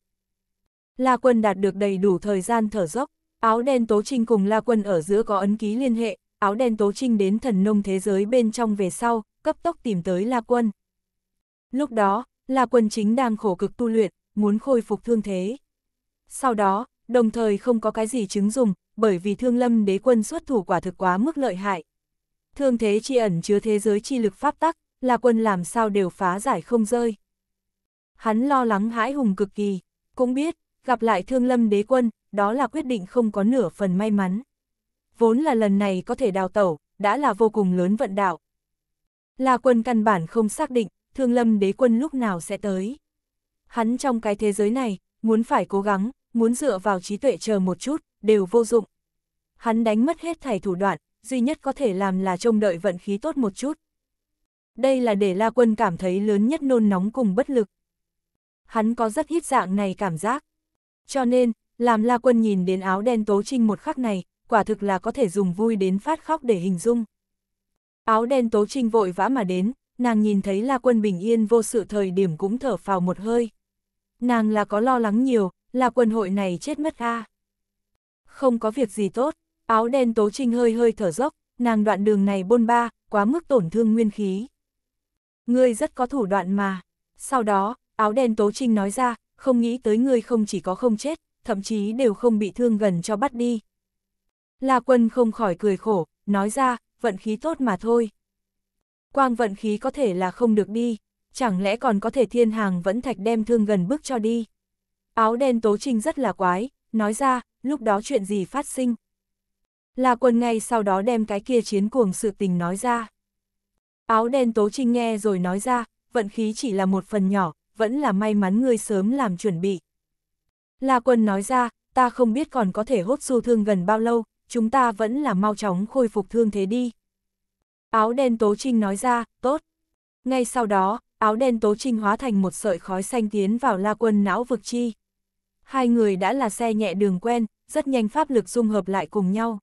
La quân đạt được đầy đủ thời gian thở dốc, áo đen tố trinh cùng La quân ở giữa có ấn ký liên hệ, áo đen tố trinh đến thần nông thế giới bên trong về sau, cấp tốc tìm tới La Quân. Lúc đó, La Quân chính đang khổ cực tu luyện, muốn khôi phục thương thế. Sau đó, đồng thời không có cái gì chứng dùng, bởi vì thương lâm đế quân xuất thủ quả thực quá mức lợi hại. Thương thế chi ẩn chứa thế giới chi lực pháp tắc, La quân làm sao đều phá giải không rơi. Hắn lo lắng hãi hùng cực kỳ, cũng biết, gặp lại thương lâm đế quân, đó là quyết định không có nửa phần may mắn. Vốn là lần này có thể đào tẩu, đã là vô cùng lớn vận đạo, La quân căn bản không xác định, thương lâm đế quân lúc nào sẽ tới. Hắn trong cái thế giới này, muốn phải cố gắng, muốn dựa vào trí tuệ chờ một chút, đều vô dụng. Hắn đánh mất hết thảy thủ đoạn, duy nhất có thể làm là trông đợi vận khí tốt một chút. Đây là để La Quân cảm thấy lớn nhất nôn nóng cùng bất lực. Hắn có rất ít dạng này cảm giác. Cho nên, làm La Quân nhìn đến áo đen tố trinh một khắc này, quả thực là có thể dùng vui đến phát khóc để hình dung. Áo đen tố trinh vội vã mà đến, nàng nhìn thấy là quân bình yên vô sự thời điểm cũng thở phào một hơi. Nàng là có lo lắng nhiều, là quân hội này chết mất a à? Không có việc gì tốt, áo đen tố trinh hơi hơi thở dốc, nàng đoạn đường này bôn ba, quá mức tổn thương nguyên khí. Ngươi rất có thủ đoạn mà. Sau đó, áo đen tố trinh nói ra, không nghĩ tới ngươi không chỉ có không chết, thậm chí đều không bị thương gần cho bắt đi. La quân không khỏi cười khổ, nói ra, vận khí tốt mà thôi. Quang vận khí có thể là không được đi, chẳng lẽ còn có thể thiên hàng vẫn thạch đem thương gần bước cho đi. Áo đen tố trinh rất là quái, nói ra, lúc đó chuyện gì phát sinh. Là quân ngay sau đó đem cái kia chiến cuồng sự tình nói ra. Áo đen tố trinh nghe rồi nói ra, vận khí chỉ là một phần nhỏ, vẫn là may mắn ngươi sớm làm chuẩn bị. La quân nói ra, ta không biết còn có thể hốt du thương gần bao lâu, chúng ta vẫn là mau chóng khôi phục thương thế đi. Áo đen Tố Trinh nói ra, tốt. Ngay sau đó, áo đen Tố Trinh hóa thành một sợi khói xanh tiến vào la quân não vực chi. Hai người đã là xe nhẹ đường quen, rất nhanh pháp lực dung hợp lại cùng nhau.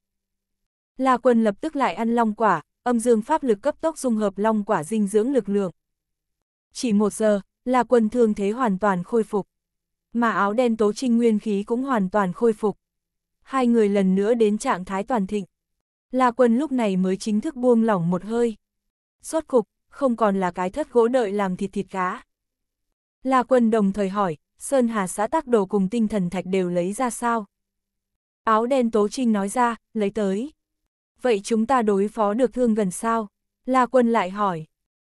La quân lập tức lại ăn long quả, âm dương pháp lực cấp tốc dung hợp long quả dinh dưỡng lực lượng. Chỉ một giờ, La quân thương thế hoàn toàn khôi phục. Mà áo đen tố trinh nguyên khí cũng hoàn toàn khôi phục hai người lần nữa đến trạng thái toàn thịnh. La Quân lúc này mới chính thức buông lỏng một hơi. Rốt cục, không còn là cái thất gỗ đợi làm thịt thịt cá. La Quân đồng thời hỏi, Sơn Hà xã tác đồ cùng tinh thần thạch đều lấy ra sao? Áo đen Tố Trinh nói ra, lấy tới. Vậy chúng ta đối phó được thương gần sao? La Quân lại hỏi.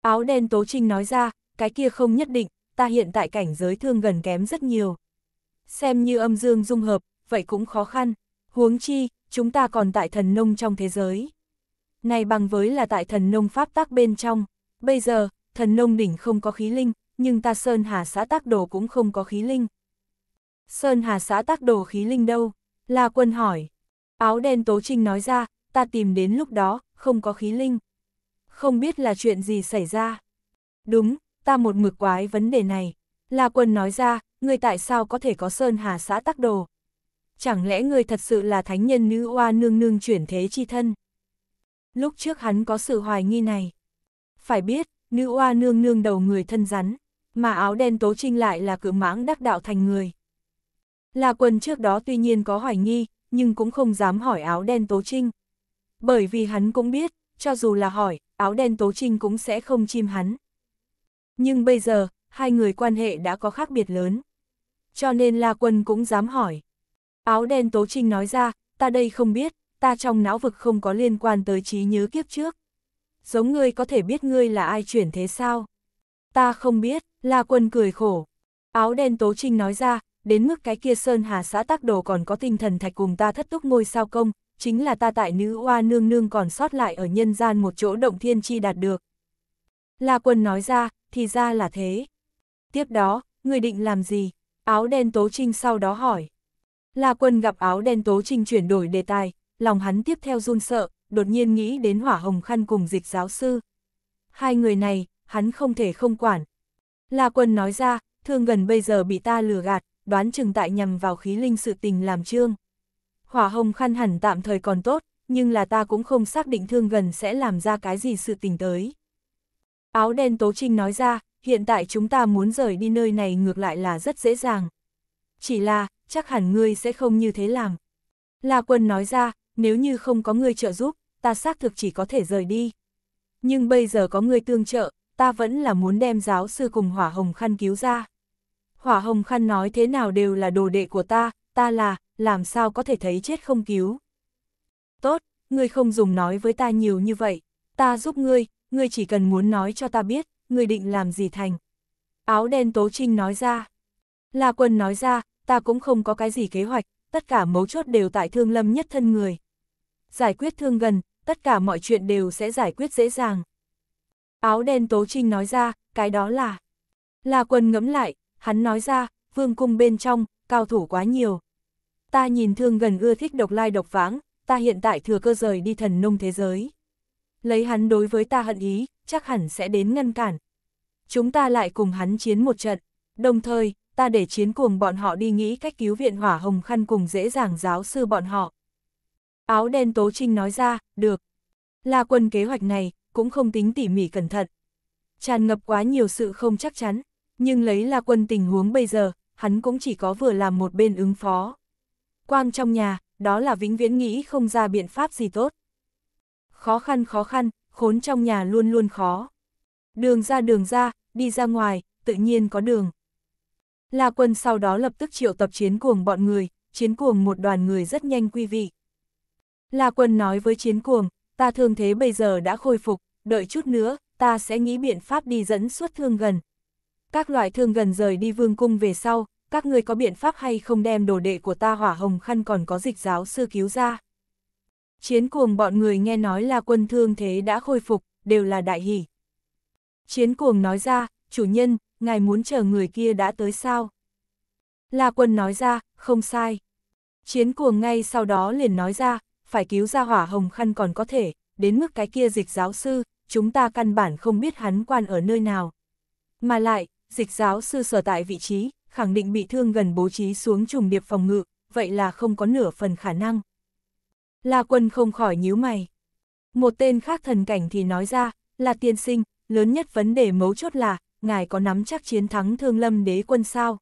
Áo đen Tố Trinh nói ra, cái kia không nhất định, ta hiện tại cảnh giới thương gần kém rất nhiều. Xem như âm dương dung hợp, vậy cũng khó khăn, huống chi, chúng ta còn tại thần nông trong thế giới. Này bằng với là tại thần nông pháp tác bên trong, bây giờ, thần nông đỉnh không có khí linh, nhưng ta Sơn Hà xã tác đồ cũng không có khí linh. Sơn Hà xã tác đồ khí linh đâu? là quân hỏi. Áo đen Tố Trinh nói ra, ta tìm đến lúc đó, không có khí linh. Không biết là chuyện gì xảy ra. Đúng, ta một mực quái vấn đề này. là quân nói ra, người tại sao có thể có Sơn Hà xã tác đồ, chẳng lẽ người thật sự là thánh nhân nữ oa nương nương chuyển thế chi thân? Lúc trước hắn có sự hoài nghi này. Phải biết, nữ oa nương nương đầu người thân rắn, mà áo đen tố trinh lại là cự mãng đắc đạo thành người. Là quần trước đó tuy nhiên có hoài nghi, nhưng cũng không dám hỏi áo đen tố trinh. Bởi vì hắn cũng biết, cho dù là hỏi, áo đen tố trinh cũng sẽ không chim hắn. Nhưng bây giờ, hai người quan hệ đã có khác biệt lớn. Cho nên La Quân cũng dám hỏi. Áo đen Tố Trinh nói ra, ta đây không biết, ta trong não vực không có liên quan tới trí nhớ kiếp trước. Giống ngươi có thể biết ngươi là ai chuyển thế sao? Ta không biết, La Quân cười khổ. Áo đen Tố Trinh nói ra, đến mức cái kia Sơn Hà xã tác đồ còn có tinh thần thạch cùng ta thất túc ngôi sao công, chính là ta tại nữ oa nương nương còn sót lại ở nhân gian một chỗ động thiên chi đạt được. La Quân nói ra, thì ra là thế. Tiếp đó, người định làm gì? Áo đen Tố Trinh sau đó hỏi. La quân gặp áo đen tố trình chuyển đổi đề tài, lòng hắn tiếp theo run sợ, đột nhiên nghĩ đến hỏa hồng khăn cùng dịch giáo sư. Hai người này, hắn không thể không quản. La quân nói ra, thương gần bây giờ bị ta lừa gạt, đoán chừng tại nhằm vào khí linh sự tình làm trương. Hỏa hồng khăn hẳn tạm thời còn tốt, nhưng là ta cũng không xác định thương gần sẽ làm ra cái gì sự tình tới. Áo đen tố trinh nói ra, hiện tại chúng ta muốn rời đi nơi này ngược lại là rất dễ dàng. Chỉ là, chắc hẳn ngươi sẽ không như thế làm. La quân nói ra, nếu như không có ngươi trợ giúp, ta xác thực chỉ có thể rời đi. Nhưng bây giờ có ngươi tương trợ, ta vẫn là muốn đem giáo sư cùng hỏa hồng khăn cứu ra. Hỏa hồng khăn nói thế nào đều là đồ đệ của ta, ta là, làm sao có thể thấy chết không cứu. Tốt, ngươi không dùng nói với ta nhiều như vậy, ta giúp ngươi, ngươi chỉ cần muốn nói cho ta biết, ngươi định làm gì thành. Áo đen tố trinh nói ra. La quân nói ra, ta cũng không có cái gì kế hoạch, tất cả mấu chốt đều tại thương lâm nhất thân người. Giải quyết thương gần, tất cả mọi chuyện đều sẽ giải quyết dễ dàng. Áo đen Tố Trinh nói ra, cái đó là... Là quần ngẫm lại, hắn nói ra, vương cung bên trong, cao thủ quá nhiều. Ta nhìn thương gần ưa thích độc lai độc vãng, ta hiện tại thừa cơ rời đi thần nông thế giới. Lấy hắn đối với ta hận ý, chắc hẳn sẽ đến ngăn cản. Chúng ta lại cùng hắn chiến một trận, đồng thời, ta để chiến cuồng bọn họ đi nghĩ cách cứu viện hỏa hồng khăn cùng dễ dàng giáo sư bọn họ. Áo đen Tố Trinh nói ra, được. Là quân kế hoạch này, cũng không tính tỉ mỉ cẩn thận. Tràn ngập quá nhiều sự không chắc chắn, nhưng lấy là quân tình huống bây giờ, hắn cũng chỉ có vừa làm một bên ứng phó. Quang trong nhà, đó là vĩnh viễn nghĩ không ra biện pháp gì tốt. Khó khăn khó khăn, khốn trong nhà luôn luôn khó. Đường ra đường ra, đi ra ngoài, tự nhiên có đường. La quân sau đó lập tức triệu tập chiến cuồng bọn người, chiến cuồng một đoàn người rất nhanh quy vị. La quân nói với chiến cuồng, ta thương thế bây giờ đã khôi phục, đợi chút nữa, ta sẽ nghĩ biện pháp đi dẫn suốt thương gần. Các loại thương gần rời đi vương cung về sau, các người có biện pháp hay không đem đồ đệ của ta hỏa hồng khăn còn có dịch giáo sư cứu ra. Chiến cuồng bọn người nghe nói là quân thương thế đã khôi phục, đều là đại hỷ. Chiến cuồng nói ra, chủ nhân, ngài muốn chờ người kia đã tới sao? La quân nói ra, không sai. Chiến cuồng ngay sau đó liền nói ra, phải cứu ra hỏa hồng khăn còn có thể, đến mức cái kia dịch giáo sư, chúng ta căn bản không biết hắn quan ở nơi nào. Mà lại, dịch giáo sư sở tại vị trí, khẳng định bị thương gần bố trí xuống trùng điệp phòng ngự, vậy là không có nửa phần khả năng. La quân không khỏi nhíu mày. Một tên khác thần cảnh thì nói ra, là tiên sinh, lớn nhất vấn đề mấu chốt là, ngài có nắm chắc chiến thắng thương lâm đế quân sao?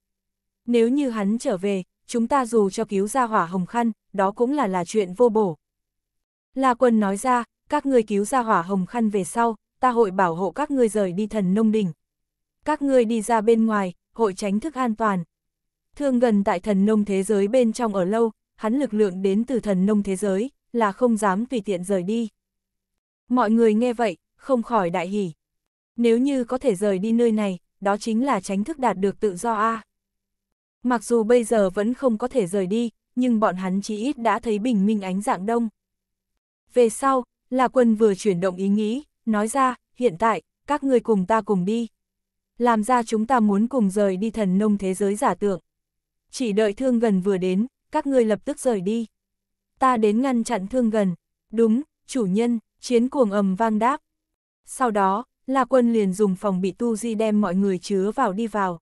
Nếu như hắn trở về, chúng ta dù cho cứu ra hỏa hồng khăn, đó cũng là là chuyện vô bổ. La quân nói ra, các ngươi cứu ra hỏa hồng khăn về sau, ta hội bảo hộ các ngươi rời đi thần nông đỉnh. Các ngươi đi ra bên ngoài, hội tránh thức an toàn. Thương gần tại thần nông thế giới bên trong ở lâu, hắn lực lượng đến từ thần nông thế giới, là không dám tùy tiện rời đi. Mọi người nghe vậy, không khỏi đại hỉ. Nếu như có thể rời đi nơi này, đó chính là tránh thức đạt được tự do A. À. Mặc dù bây giờ vẫn không có thể rời đi, nhưng bọn hắn chỉ ít đã thấy bình minh ánh dạng đông. Về sau, là quân vừa chuyển động ý nghĩ, nói ra, hiện tại, các người cùng ta cùng đi. Làm ra chúng ta muốn cùng rời đi thần nông thế giới giả tượng. Chỉ đợi thương gần vừa đến, các ngươi lập tức rời đi. Ta đến ngăn chặn thương gần. Đúng, chủ nhân, chiến cuồng ầm vang đáp. Sau đó, La Quân liền dùng phòng bị tu di đem mọi người chứa vào đi vào.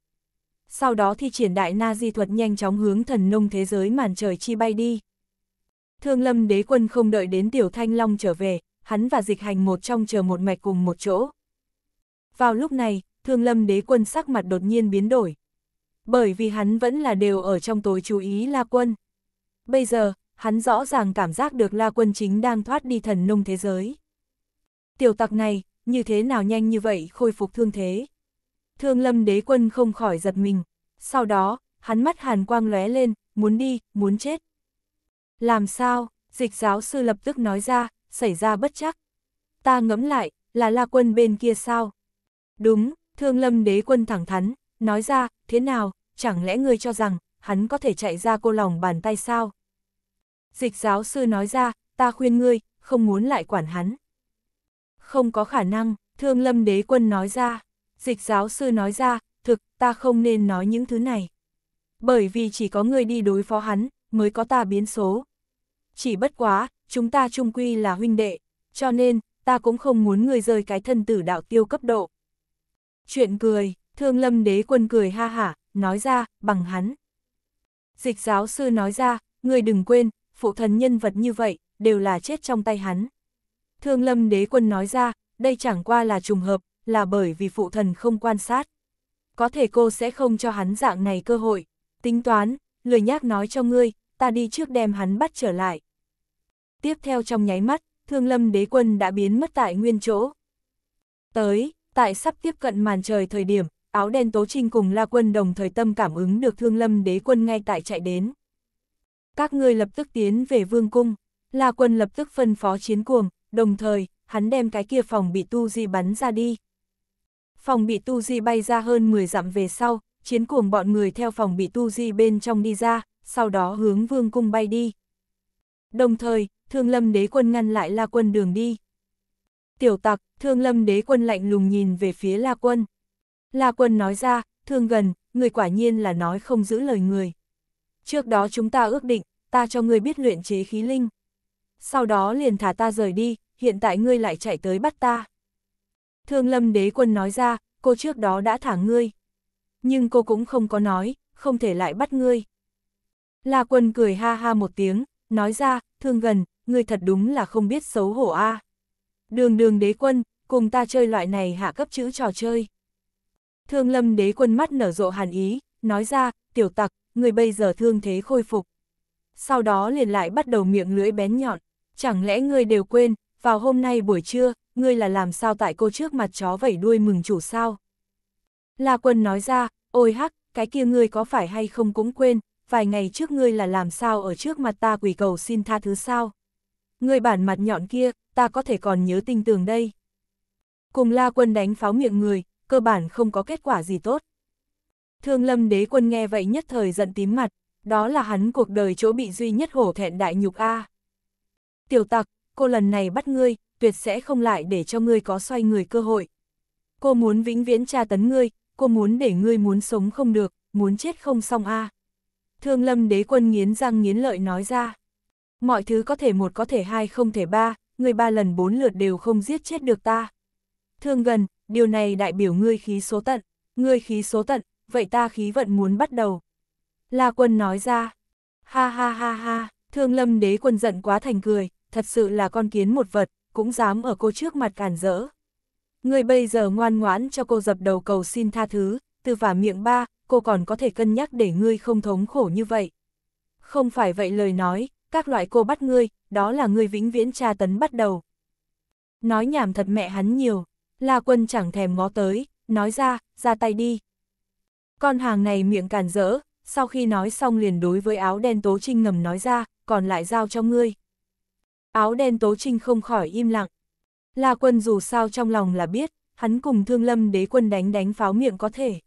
Sau đó thì triển đại na di thuật nhanh chóng hướng thần nông thế giới màn trời chi bay đi. Thương lâm đế quân không đợi đến tiểu thanh long trở về, hắn và dịch hành một trong chờ một mạch cùng một chỗ. Vào lúc này, thương lâm đế quân sắc mặt đột nhiên biến đổi. Bởi vì hắn vẫn là đều ở trong tối chú ý La Quân. Bây giờ, hắn rõ ràng cảm giác được La Quân chính đang thoát đi thần nông thế giới. Tiểu tặc này, như thế nào nhanh như vậy khôi phục thương thế. Thương lâm đế quân không khỏi giật mình, sau đó, hắn mắt hàn quang lóe lên, muốn đi, muốn chết. Làm sao, dịch giáo sư lập tức nói ra, xảy ra bất chắc. Ta ngẫm lại, là la quân bên kia sao? Đúng, thương lâm đế quân thẳng thắn, nói ra, thế nào, chẳng lẽ ngươi cho rằng, hắn có thể chạy ra cô lòng bàn tay sao? Dịch giáo sư nói ra, ta khuyên ngươi, không muốn lại quản hắn không có khả năng, thương lâm đế quân nói ra, dịch giáo sư nói ra, thực, ta không nên nói những thứ này. Bởi vì chỉ có người đi đối phó hắn, mới có ta biến số. Chỉ bất quá, chúng ta trung quy là huynh đệ, cho nên, ta cũng không muốn người rời cái thân tử đạo tiêu cấp độ. Chuyện cười, thương lâm đế quân cười ha hả, nói ra, bằng hắn. Dịch giáo sư nói ra, người đừng quên, phụ thần nhân vật như vậy, đều là chết trong tay hắn. Thương lâm đế quân nói ra, đây chẳng qua là trùng hợp, là bởi vì phụ thần không quan sát. Có thể cô sẽ không cho hắn dạng này cơ hội. Tính toán, lười nhác nói cho ngươi, ta đi trước đem hắn bắt trở lại. Tiếp theo trong nháy mắt, thương lâm đế quân đã biến mất tại nguyên chỗ. Tới, tại sắp tiếp cận màn trời thời điểm, áo đen tố trinh cùng la quân đồng thời tâm cảm ứng được thương lâm đế quân ngay tại chạy đến. Các ngươi lập tức tiến về vương cung, la quân lập tức phân phó chiến cuồng, đồng thời, hắn đem cái kia phòng bị tu di bắn ra đi. Phòng bị tu di bay ra hơn 10 dặm về sau, chiến cuồng bọn người theo phòng bị tu di bên trong đi ra, sau đó hướng vương cung bay đi. Đồng thời, thương lâm đế quân ngăn lại la quân đường đi. Tiểu tặc, thương lâm đế quân lạnh lùng nhìn về phía la quân. La quân nói ra, thương gần, người quả nhiên là nói không giữ lời người. Trước đó chúng ta ước định, ta cho người biết luyện chế khí linh, sau đó liền thả ta rời đi, hiện tại ngươi lại chạy tới bắt ta. Thương lâm đế quân nói ra, cô trước đó đã thả ngươi. Nhưng cô cũng không có nói, không thể lại bắt ngươi. La quân cười ha ha một tiếng, nói ra, thương gần, ngươi thật đúng là không biết xấu hổ a. À. Đường đường đế quân, cùng ta chơi loại này hạ cấp chữ trò chơi. Thương lâm đế quân mắt nở rộ hàn ý, nói ra, tiểu tặc, người bây giờ thương thế khôi phục. Sau đó liền lại bắt đầu miệng lưỡi bén nhọn chẳng lẽ ngươi đều quên, vào hôm nay buổi trưa, ngươi là làm sao tại cô trước mặt chó vẩy đuôi mừng chủ sao? La quân nói ra, ôi hắc, cái kia ngươi có phải hay không cũng quên, vài ngày trước ngươi là làm sao ở trước mặt ta quỷ cầu xin tha thứ sao? Ngươi bản mặt nhọn kia, ta có thể còn nhớ tinh tường đây. Cùng la quân đánh pháo miệng người, cơ bản không có kết quả gì tốt. Thương lâm đế quân nghe vậy nhất thời giận tím mặt, đó là hắn cuộc đời chỗ bị duy nhất hổ thẹn đại nhục A. Tiểu tặc, cô lần này bắt ngươi, tuyệt sẽ không lại để cho ngươi có xoay người cơ hội. Cô muốn vĩnh viễn tra tấn ngươi, cô muốn để ngươi muốn sống không được, muốn chết không xong a. Thương lâm đế quân nghiến răng nghiến lợi nói ra. Mọi thứ có thể một có thể hai không thể ba, ngươi ba lần bốn lượt đều không giết chết được ta. Thương gần, điều này đại biểu ngươi khí số tận, ngươi khí số tận, vậy ta khí vận muốn bắt đầu. La quân nói ra. Ha ha ha ha, thương lâm đế quân giận quá thành cười, thật sự là con kiến một vật, cũng dám ở cô trước mặt cản rỡ. Người bây giờ ngoan ngoãn cho cô dập đầu cầu xin tha thứ, từ vả miệng ba, cô còn có thể cân nhắc để ngươi không thống khổ như vậy. Không phải vậy lời nói, các loại cô bắt ngươi, đó là ngươi vĩnh viễn tra tấn bắt đầu. Nói nhảm thật mẹ hắn nhiều, La Quân chẳng thèm ngó tới, nói ra, ra tay đi. Con hàng này miệng càn rỡ, sau khi nói xong liền đối với áo đen tố trinh ngầm nói ra, còn lại giao cho ngươi. Áo đen Tố Trinh không khỏi im lặng. La quân dù sao trong lòng là biết, hắn cùng thương lâm đế quân đánh đánh pháo miệng có thể.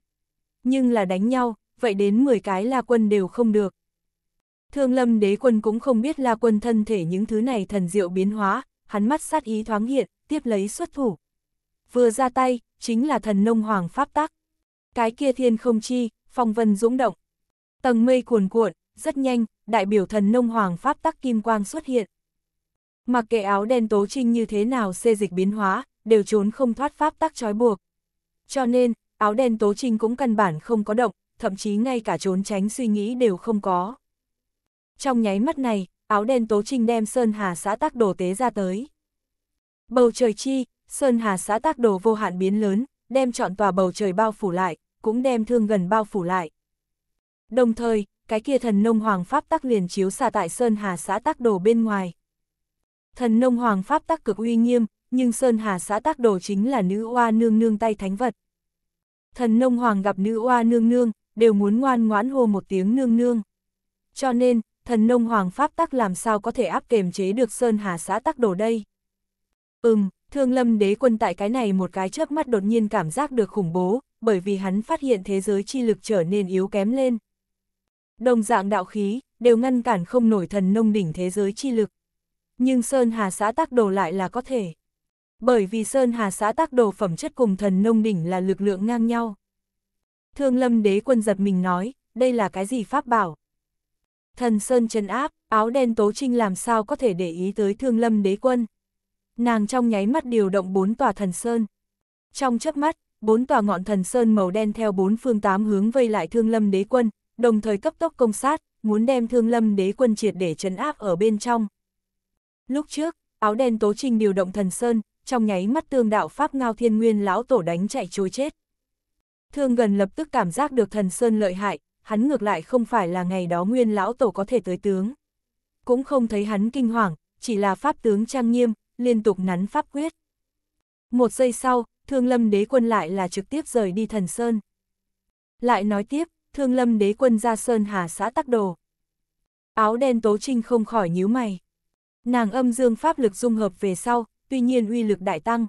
Nhưng là đánh nhau, vậy đến 10 cái la quân đều không được. Thương lâm đế quân cũng không biết la quân thân thể những thứ này thần diệu biến hóa, hắn mắt sát ý thoáng hiện, tiếp lấy xuất thủ. Vừa ra tay, chính là thần nông hoàng pháp tắc. Cái kia thiên không chi, phong vân dũng động. Tầng mây cuồn cuộn, rất nhanh, đại biểu thần nông hoàng pháp tắc kim quang xuất hiện. Mặc kệ áo đen tố trinh như thế nào xê dịch biến hóa, đều trốn không thoát pháp tắc trói buộc. Cho nên, áo đen tố trinh cũng căn bản không có động, thậm chí ngay cả trốn tránh suy nghĩ đều không có. Trong nháy mắt này, áo đen tố trinh đem Sơn Hà xã tác đồ tế ra tới. Bầu trời chi, Sơn Hà xã tác đồ vô hạn biến lớn, đem chọn tòa bầu trời bao phủ lại, cũng đem thương gần bao phủ lại. Đồng thời, cái kia thần nông hoàng pháp tắc liền chiếu xa tại Sơn Hà xã tác đồ bên ngoài. Thần nông hoàng pháp tác cực uy nghiêm, nhưng Sơn Hà xã tác đồ chính là nữ oa nương nương tay thánh vật. Thần nông hoàng gặp nữ oa nương nương, đều muốn ngoan ngoãn hô một tiếng nương nương. Cho nên, thần nông hoàng pháp tác làm sao có thể áp kềm chế được Sơn Hà xã tác đồ đây. Ừm, thương lâm đế quân tại cái này một cái chớp mắt đột nhiên cảm giác được khủng bố, bởi vì hắn phát hiện thế giới chi lực trở nên yếu kém lên. Đồng dạng đạo khí, đều ngăn cản không nổi thần nông đỉnh thế giới chi lực nhưng Sơn Hà xã tác đồ lại là có thể. Bởi vì Sơn Hà xã tác đồ phẩm chất cùng thần nông đỉnh là lực lượng ngang nhau. Thương lâm đế quân giật mình nói, đây là cái gì pháp bảo? Thần Sơn chân áp, áo đen tố trinh làm sao có thể để ý tới thương lâm đế quân. Nàng trong nháy mắt điều động bốn tòa thần Sơn. Trong chớp mắt, bốn tòa ngọn thần Sơn màu đen theo bốn phương tám hướng vây lại thương lâm đế quân, đồng thời cấp tốc công sát, muốn đem thương lâm đế quân triệt để chấn áp ở bên trong. Lúc trước, áo đen tố trình điều động thần sơn, trong nháy mắt tương đạo Pháp Ngao Thiên Nguyên lão tổ đánh chạy chối chết. Thương gần lập tức cảm giác được thần sơn lợi hại, hắn ngược lại không phải là ngày đó Nguyên lão tổ có thể tới tướng. Cũng không thấy hắn kinh hoàng, chỉ là Pháp tướng trang nghiêm, liên tục nắn Pháp quyết. Một giây sau, Thương Lâm đế quân lại là trực tiếp rời đi thần sơn. Lại nói tiếp, Thương Lâm đế quân ra sơn hà xã tắc đồ. Áo đen tố trinh không khỏi nhíu mày. Nàng âm dương pháp lực dung hợp về sau, tuy nhiên uy lực đại tăng.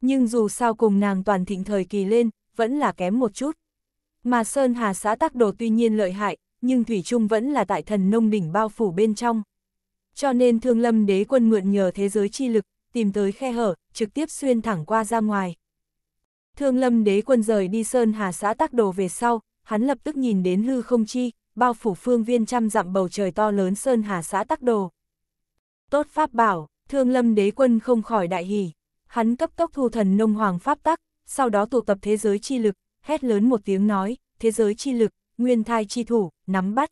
Nhưng dù sao cùng nàng toàn thịnh thời kỳ lên, vẫn là kém một chút. Mà Sơn Hà xã tác đồ tuy nhiên lợi hại, nhưng Thủy Trung vẫn là tại thần nông đỉnh bao phủ bên trong. Cho nên thương lâm đế quân mượn nhờ thế giới chi lực, tìm tới khe hở, trực tiếp xuyên thẳng qua ra ngoài. Thương lâm đế quân rời đi Sơn Hà xã tác đồ về sau, hắn lập tức nhìn đến hư không chi, bao phủ phương viên trăm dặm bầu trời to lớn Sơn Hà xã tác đồ tốt pháp bảo, thương lâm đế quân không khỏi đại hỉ. Hắn cấp tốc thu thần nông hoàng pháp tắc, sau đó tụ tập thế giới chi lực, hét lớn một tiếng nói, thế giới chi lực, nguyên thai chi thủ, nắm bắt.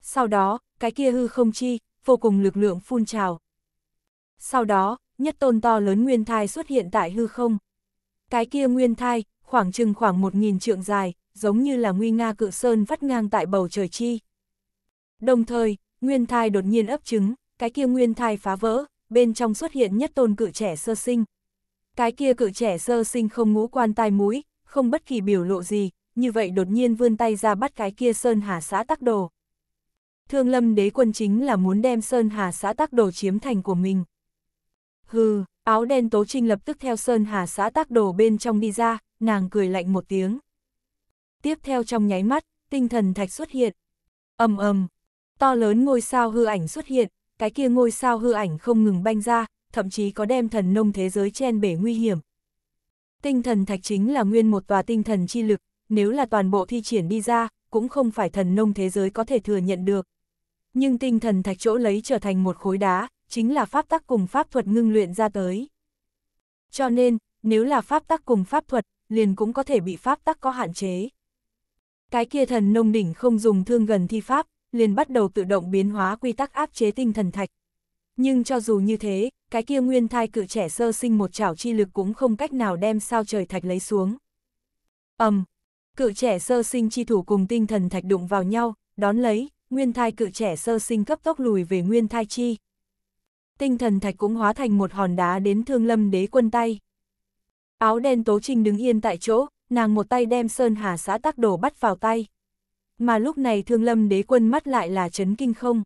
Sau đó, cái kia hư không chi, vô cùng lực lượng phun trào. Sau đó, nhất tôn to lớn nguyên thai xuất hiện tại hư không. Cái kia nguyên thai, khoảng chừng khoảng một nghìn trượng dài, giống như là nguy nga cự sơn vắt ngang tại bầu trời chi. Đồng thời, nguyên thai đột nhiên ấp trứng, cái kia nguyên thai phá vỡ, bên trong xuất hiện nhất tôn cự trẻ sơ sinh. Cái kia cự trẻ sơ sinh không ngũ quan tai mũi, không bất kỳ biểu lộ gì, như vậy đột nhiên vươn tay ra bắt cái kia Sơn Hà xã tắc đồ. Thương lâm đế quân chính là muốn đem Sơn Hà xã tắc đồ chiếm thành của mình. Hừ, áo đen tố trinh lập tức theo Sơn Hà xã tắc đồ bên trong đi ra, nàng cười lạnh một tiếng. Tiếp theo trong nháy mắt, tinh thần thạch xuất hiện. ầm ầm, to lớn ngôi sao hư ảnh xuất hiện, cái kia ngôi sao hư ảnh không ngừng banh ra, thậm chí có đem thần nông thế giới chen bể nguy hiểm. Tinh thần thạch chính là nguyên một tòa tinh thần chi lực, nếu là toàn bộ thi triển đi ra, cũng không phải thần nông thế giới có thể thừa nhận được. Nhưng tinh thần thạch chỗ lấy trở thành một khối đá, chính là pháp tắc cùng pháp thuật ngưng luyện ra tới. Cho nên, nếu là pháp tắc cùng pháp thuật, liền cũng có thể bị pháp tắc có hạn chế. Cái kia thần nông đỉnh không dùng thương gần thi pháp, liền bắt đầu tự động biến hóa quy tắc áp chế tinh thần thạch. Nhưng cho dù như thế, cái kia nguyên thai cự trẻ sơ sinh một chảo chi lực cũng không cách nào đem sao trời thạch lấy xuống. ầm um, cự trẻ sơ sinh chi thủ cùng tinh thần thạch đụng vào nhau, đón lấy, nguyên thai cự trẻ sơ sinh cấp tốc lùi về nguyên thai chi. Tinh thần thạch cũng hóa thành một hòn đá đến thương lâm đế quân tay. Áo đen tố trinh đứng yên tại chỗ, nàng một tay đem sơn hà xã tắc đồ bắt vào tay, mà lúc này thương lâm đế quân mắt lại là chấn kinh không.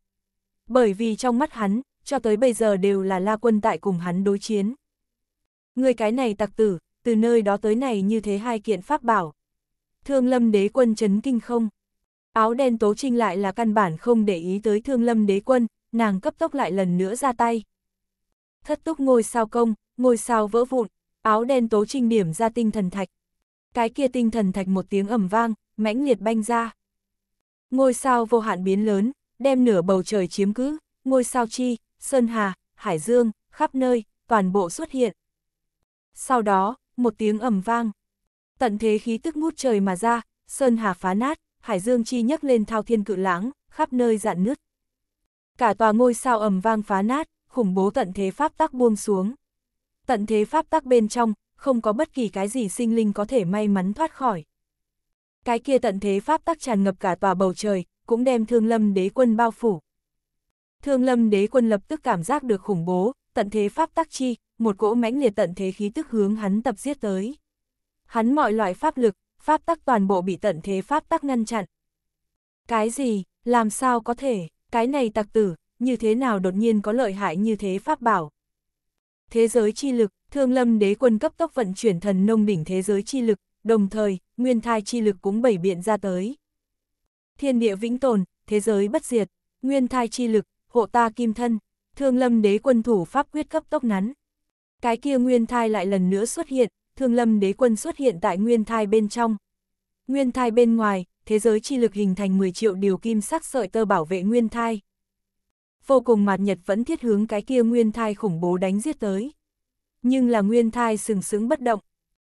Bởi vì trong mắt hắn, cho tới bây giờ đều là la quân tại cùng hắn đối chiến. Người cái này tặc tử, từ nơi đó tới này như thế hai kiện pháp bảo. Thương lâm đế quân chấn kinh không. Áo đen tố trinh lại là căn bản không để ý tới thương lâm đế quân, nàng cấp tốc lại lần nữa ra tay. Thất túc ngôi sao công, ngôi sao vỡ vụn, áo đen tố trinh điểm ra tinh thần thạch. Cái kia tinh thần thạch một tiếng ẩm vang, mãnh liệt banh ra. Ngôi sao vô hạn biến lớn, đem nửa bầu trời chiếm cứ, ngôi sao chi, sơn hà, hải dương, khắp nơi, toàn bộ xuất hiện. Sau đó, một tiếng ầm vang. Tận thế khí tức ngút trời mà ra, sơn hà phá nát, hải dương chi nhấc lên thao thiên cự lãng, khắp nơi dạn nứt. Cả tòa ngôi sao ầm vang phá nát, khủng bố tận thế pháp tắc buông xuống. Tận thế pháp tắc bên trong, không có bất kỳ cái gì sinh linh có thể may mắn thoát khỏi cái kia tận thế pháp tắc tràn ngập cả tòa bầu trời, cũng đem thương lâm đế quân bao phủ. Thương lâm đế quân lập tức cảm giác được khủng bố, tận thế pháp tắc chi, một cỗ mãnh liệt tận thế khí tức hướng hắn tập giết tới. Hắn mọi loại pháp lực, pháp tắc toàn bộ bị tận thế pháp tắc ngăn chặn. Cái gì, làm sao có thể, cái này tặc tử, như thế nào đột nhiên có lợi hại như thế pháp bảo. Thế giới chi lực, thương lâm đế quân cấp tốc vận chuyển thần nông đỉnh thế giới chi lực, đồng thời, nguyên thai chi lực cũng bảy biện ra tới. Thiên địa vĩnh tồn, thế giới bất diệt, nguyên thai chi lực, hộ ta kim thân, thương lâm đế quân thủ pháp quyết cấp tốc nắn. Cái kia nguyên thai lại lần nữa xuất hiện, thương lâm đế quân xuất hiện tại nguyên thai bên trong. Nguyên thai bên ngoài, thế giới chi lực hình thành 10 triệu điều kim sắc sợi tơ bảo vệ nguyên thai. Vô cùng mạt nhật vẫn thiết hướng cái kia nguyên thai khủng bố đánh giết tới. Nhưng là nguyên thai sừng sững bất động,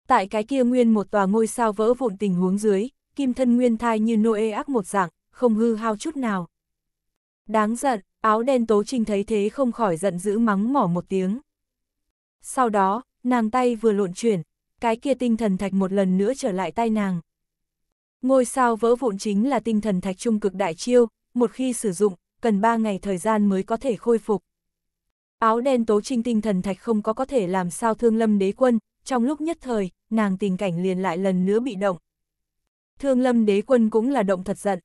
tại cái kia nguyên một tòa ngôi sao vỡ vụn tình huống dưới, kim thân nguyên thai như Noe ác một dạng, không hư hao chút nào. Đáng giận, áo đen tố trinh thấy thế không khỏi giận dữ mắng mỏ một tiếng. Sau đó, nàng tay vừa lộn chuyển, cái kia tinh thần thạch một lần nữa trở lại tay nàng. Ngôi sao vỡ vụn chính là tinh thần thạch trung cực đại chiêu, một khi sử dụng, cần ba ngày thời gian mới có thể khôi phục. Áo đen tố trinh tinh thần thạch không có có thể làm sao thương lâm đế quân, trong lúc nhất thời, nàng tình cảnh liền lại lần nữa bị động. Thương lâm đế quân cũng là động thật giận.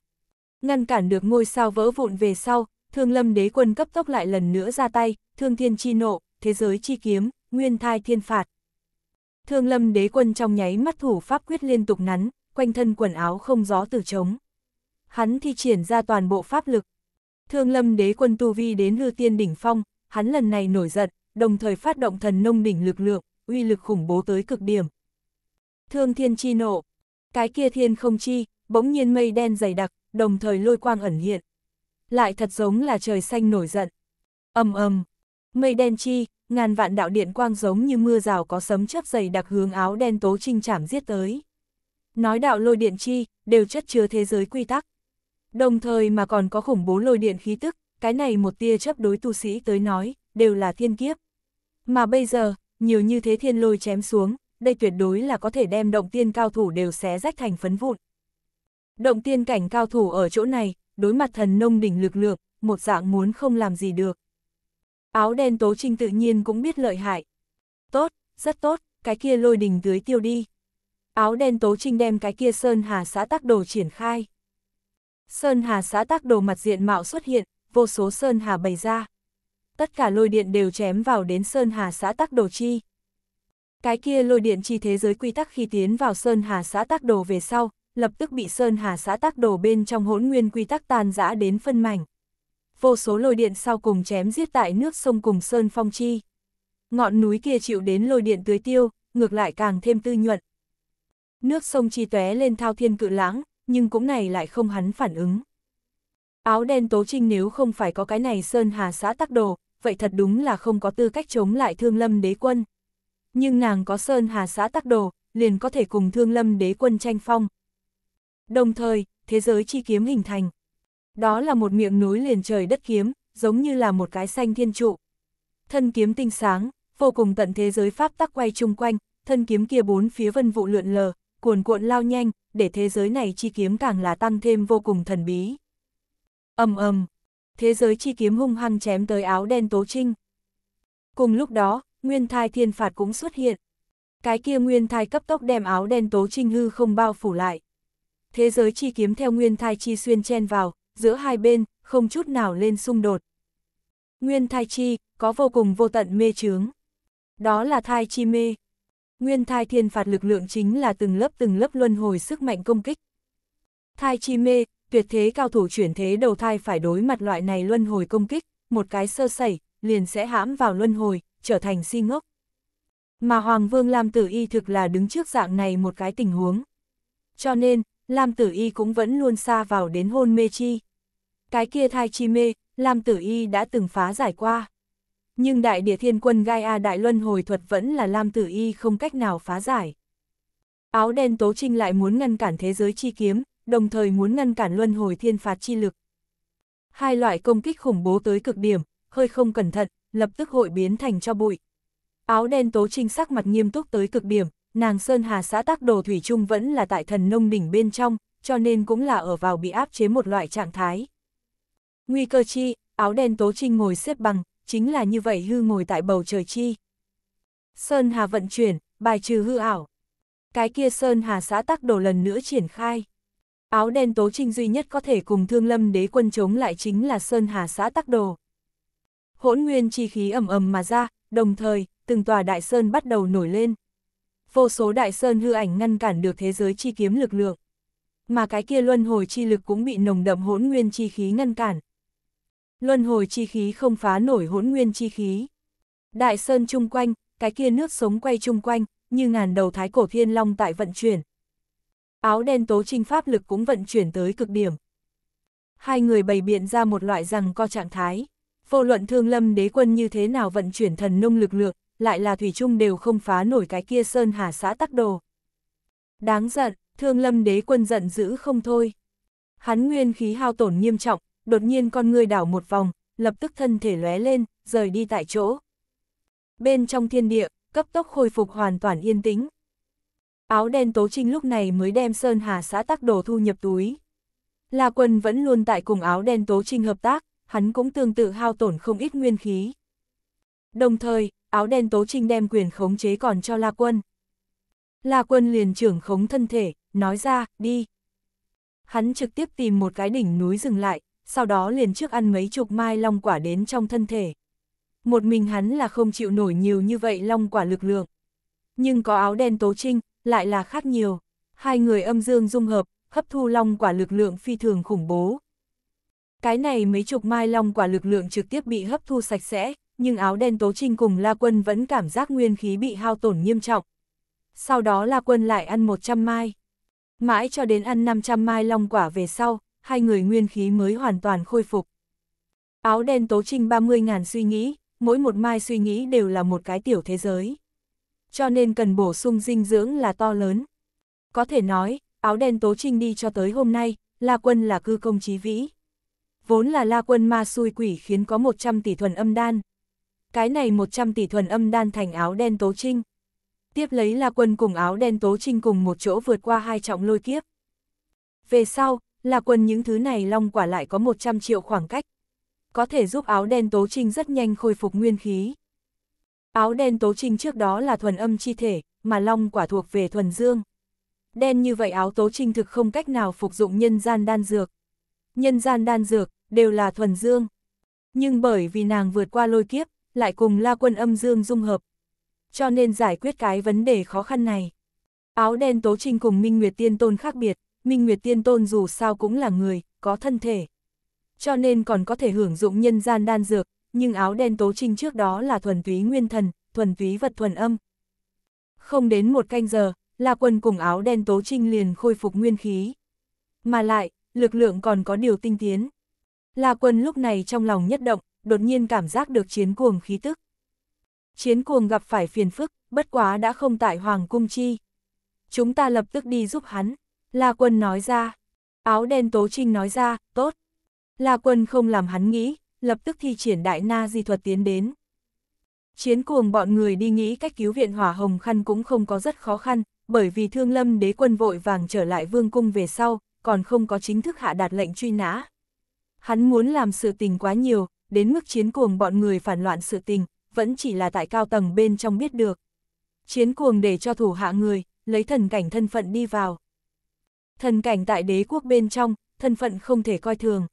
Ngăn cản được ngôi sao vỡ vụn về sau, thương lâm đế quân cấp tốc lại lần nữa ra tay, thương thiên chi nộ, thế giới chi kiếm, nguyên thai thiên phạt. Thương lâm đế quân trong nháy mắt thủ pháp quyết liên tục nắn, quanh thân quần áo không gió từ trống. Hắn thi triển ra toàn bộ pháp lực. Thương lâm đế quân tu vi đến lư tiên đỉnh phong, hắn lần này nổi giận, đồng thời phát động thần nông đỉnh lực lượng, uy lực khủng bố tới cực điểm, thương thiên chi nổ. Cái kia thiên không chi, bỗng nhiên mây đen dày đặc, đồng thời lôi quang ẩn hiện. Lại thật giống là trời xanh nổi giận. ầm ầm mây đen chi, ngàn vạn đạo điện quang giống như mưa rào có sấm chớp dày đặc hướng áo đen tố trinh chảm giết tới. Nói đạo lôi điện chi, đều chất chứa thế giới quy tắc. Đồng thời mà còn có khủng bố lôi điện khí tức, cái này một tia chấp đối tu sĩ tới nói, đều là thiên kiếp. Mà bây giờ, nhiều như thế thiên lôi chém xuống, đây tuyệt đối là có thể đem động tiên cao thủ đều xé rách thành phấn vụn. Động tiên cảnh cao thủ ở chỗ này, đối mặt thần nông đỉnh lực lượng, một dạng muốn không làm gì được. Áo đen tố trinh tự nhiên cũng biết lợi hại. Tốt, rất tốt, cái kia lôi đỉnh tưới tiêu đi. Áo đen tố trinh đem cái kia Sơn Hà xã tác đồ triển khai. Sơn Hà xã tác đồ mặt diện mạo xuất hiện, vô số Sơn Hà bày ra. Tất cả lôi điện đều chém vào đến Sơn Hà xã tác đồ chi. Cái kia lôi điện chi thế giới quy tắc khi tiến vào Sơn Hà xã tác đồ về sau, lập tức bị Sơn Hà xã tác đồ bên trong hỗn nguyên quy tắc tan rã đến phân mảnh. Vô số lôi điện sau cùng chém giết tại nước sông cùng Sơn Phong Chi. Ngọn núi kia chịu đến lôi điện tưới tiêu, ngược lại càng thêm tư nhuận. Nước sông chi tóe lên thao thiên cự lãng, nhưng cũng này lại không hắn phản ứng. Áo đen tố trinh nếu không phải có cái này Sơn Hà xã tắc đồ, vậy thật đúng là không có tư cách chống lại thương lâm đế quân nhưng nàng có Sơn Hà xã tác đồ, liền có thể cùng Thương Lâm đế quân tranh phong. Đồng thời, thế giới chi kiếm hình thành. Đó là một miệng núi liền trời đất kiếm, giống như là một cái xanh thiên trụ. Thân kiếm tinh sáng, vô cùng tận thế giới pháp tắc quay chung quanh, thân kiếm kia bốn phía vân vụ lượn lờ, cuồn cuộn lao nhanh, để thế giới này chi kiếm càng là tăng thêm vô cùng thần bí. Ầm ầm, thế giới chi kiếm hung hăng chém tới áo đen Tố Trinh. Cùng lúc đó, nguyên thai thiên phạt cũng xuất hiện. Cái kia nguyên thai cấp tốc đem áo đen tố trinh hư không bao phủ lại. Thế giới chi kiếm theo nguyên thai chi xuyên chen vào, giữa hai bên, không chút nào lên xung đột. Nguyên thai chi, có vô cùng vô tận mê chướng. Đó là thai chi mê. Nguyên thai thiên phạt lực lượng chính là từng lớp từng lớp luân hồi sức mạnh công kích. Thai chi mê, tuyệt thế cao thủ chuyển thế đầu thai phải đối mặt loại này luân hồi công kích, một cái sơ sẩy, liền sẽ hãm vào luân hồi, trở thành si ngốc. Mà Hoàng Vương Lam Tử Y thực là đứng trước dạng này một cái tình huống. Cho nên, Lam Tử Y cũng vẫn luôn xa vào đến hôn mê chi. Cái kia thai chi mê, Lam Tử Y đã từng phá giải qua. Nhưng đại địa thiên quân Gaia Đại Luân hồi thuật vẫn là Lam Tử Y không cách nào phá giải. Áo đen tố trinh lại muốn ngăn cản thế giới chi kiếm, đồng thời muốn ngăn cản luân hồi thiên phạt chi lực. Hai loại công kích khủng bố tới cực điểm, hơi không cẩn thận, lập tức hội biến thành cho bụi. Áo đen tố trinh sắc mặt nghiêm túc tới cực điểm, nàng Sơn Hà xã tác đồ thủy chung vẫn là tại thần nông đỉnh bên trong, cho nên cũng là ở vào bị áp chế một loại trạng thái. Nguy cơ chi, áo đen tố trinh ngồi xếp bằng, chính là như vậy hư ngồi tại bầu trời chi. Sơn Hà vận chuyển, bài trừ hư ảo. Cái kia Sơn Hà xã tác đồ lần nữa triển khai. Áo đen tố trinh duy nhất có thể cùng thương lâm đế quân chống lại chính là Sơn Hà xã tắc đồ hỗn nguyên chi khí ẩm ẩm mà ra, đồng thời, từng tòa đại sơn bắt đầu nổi lên. Vô số đại sơn hư ảnh ngăn cản được thế giới chi kiếm lực lượng. Mà cái kia luân hồi chi lực cũng bị nồng đậm hỗn nguyên chi khí ngăn cản. Luân hồi chi khí không phá nổi hỗn nguyên chi khí. Đại sơn chung quanh, cái kia nước sống quay chung quanh, như ngàn đầu thái cổ thiên long tại vận chuyển. Áo đen tố trinh pháp lực cũng vận chuyển tới cực điểm. Hai người bày biện ra một loại rằng co trạng thái. Vô luận thương lâm đế quân như thế nào vận chuyển thần nông lực lượng, lại là thủy chung đều không phá nổi cái kia sơn hà xã tắc đồ. Đáng giận, thương lâm đế quân giận dữ không thôi. Hắn nguyên khí hao tổn nghiêm trọng, đột nhiên con người đảo một vòng, lập tức thân thể lóe lên, rời đi tại chỗ. Bên trong thiên địa, cấp tốc khôi phục hoàn toàn yên tĩnh. Áo đen tố trinh lúc này mới đem Sơn Hà xã tắc đồ thu nhập túi. là quân vẫn luôn tại cùng áo đen tố trinh hợp tác, hắn cũng tương tự hao tổn không ít nguyên khí. Đồng thời, áo đen tố trinh đem quyền khống chế còn cho La Quân. La Quân liền trưởng khống thân thể, nói ra, đi. Hắn trực tiếp tìm một cái đỉnh núi dừng lại, sau đó liền trước ăn mấy chục mai long quả đến trong thân thể. Một mình hắn là không chịu nổi nhiều như vậy long quả lực lượng. Nhưng có áo đen tố trinh, lại là khác nhiều. Hai người âm dương dung hợp, hấp thu long quả lực lượng phi thường khủng bố, cái này mấy chục mai long quả lực lượng trực tiếp bị hấp thu sạch sẽ, nhưng áo đen tố trinh cùng La Quân vẫn cảm giác nguyên khí bị hao tổn nghiêm trọng. Sau đó La Quân lại ăn 100 mai. Mãi cho đến ăn 500 mai long quả về sau, hai người nguyên khí mới hoàn toàn khôi phục. Áo đen tố trinh 30.000 suy nghĩ, mỗi một mai suy nghĩ đều là một cái tiểu thế giới. Cho nên cần bổ sung dinh dưỡng là to lớn. Có thể nói, áo đen tố trinh đi cho tới hôm nay, La Quân là cư công chí vĩ vốn là la quân ma xui quỷ khiến có 100 tỷ thuần âm đan. Cái này 100 tỷ thuần âm đan thành áo đen tố trinh. Tiếp lấy la quân cùng áo đen tố trinh cùng một chỗ vượt qua hai trọng lôi kiếp. Về sau, la quân những thứ này long quả lại có 100 triệu khoảng cách. Có thể giúp áo đen tố trinh rất nhanh khôi phục nguyên khí. Áo đen tố trinh trước đó là thuần âm chi thể, mà long quả thuộc về thuần dương. Đen như vậy áo tố trinh thực không cách nào phục dụng nhân gian đan dược nhân gian đan dược, đều là thuần dương. Nhưng bởi vì nàng vượt qua lôi kiếp, lại cùng la quân âm dương dung hợp. Cho nên giải quyết cái vấn đề khó khăn này. Áo đen tố trinh cùng Minh Nguyệt Tiên Tôn khác biệt, Minh Nguyệt Tiên Tôn dù sao cũng là người, có thân thể. Cho nên còn có thể hưởng dụng nhân gian đan dược, nhưng áo đen tố trinh trước đó là thuần túy nguyên thần, thuần túy vật thuần âm. Không đến một canh giờ, La Quân cùng áo đen tố trinh liền khôi phục nguyên khí. Mà lại, lực lượng còn có điều tinh tiến. La quân lúc này trong lòng nhất động, đột nhiên cảm giác được chiến cuồng khí tức. Chiến cuồng gặp phải phiền phức, bất quá đã không tại Hoàng Cung Chi. Chúng ta lập tức đi giúp hắn, La quân nói ra. Áo đen tố trinh nói ra, tốt. La quân không làm hắn nghĩ, lập tức thi triển đại na di thuật tiến đến. Chiến cuồng bọn người đi nghĩ cách cứu viện hỏa hồng khăn cũng không có rất khó khăn, bởi vì thương lâm đế quân vội vàng trở lại vương cung về sau, còn không có chính thức hạ đạt lệnh truy nã. Hắn muốn làm sự tình quá nhiều, đến mức chiến cuồng bọn người phản loạn sự tình, vẫn chỉ là tại cao tầng bên trong biết được. Chiến cuồng để cho thủ hạ người, lấy thần cảnh thân phận đi vào. Thần cảnh tại đế quốc bên trong, thân phận không thể coi thường.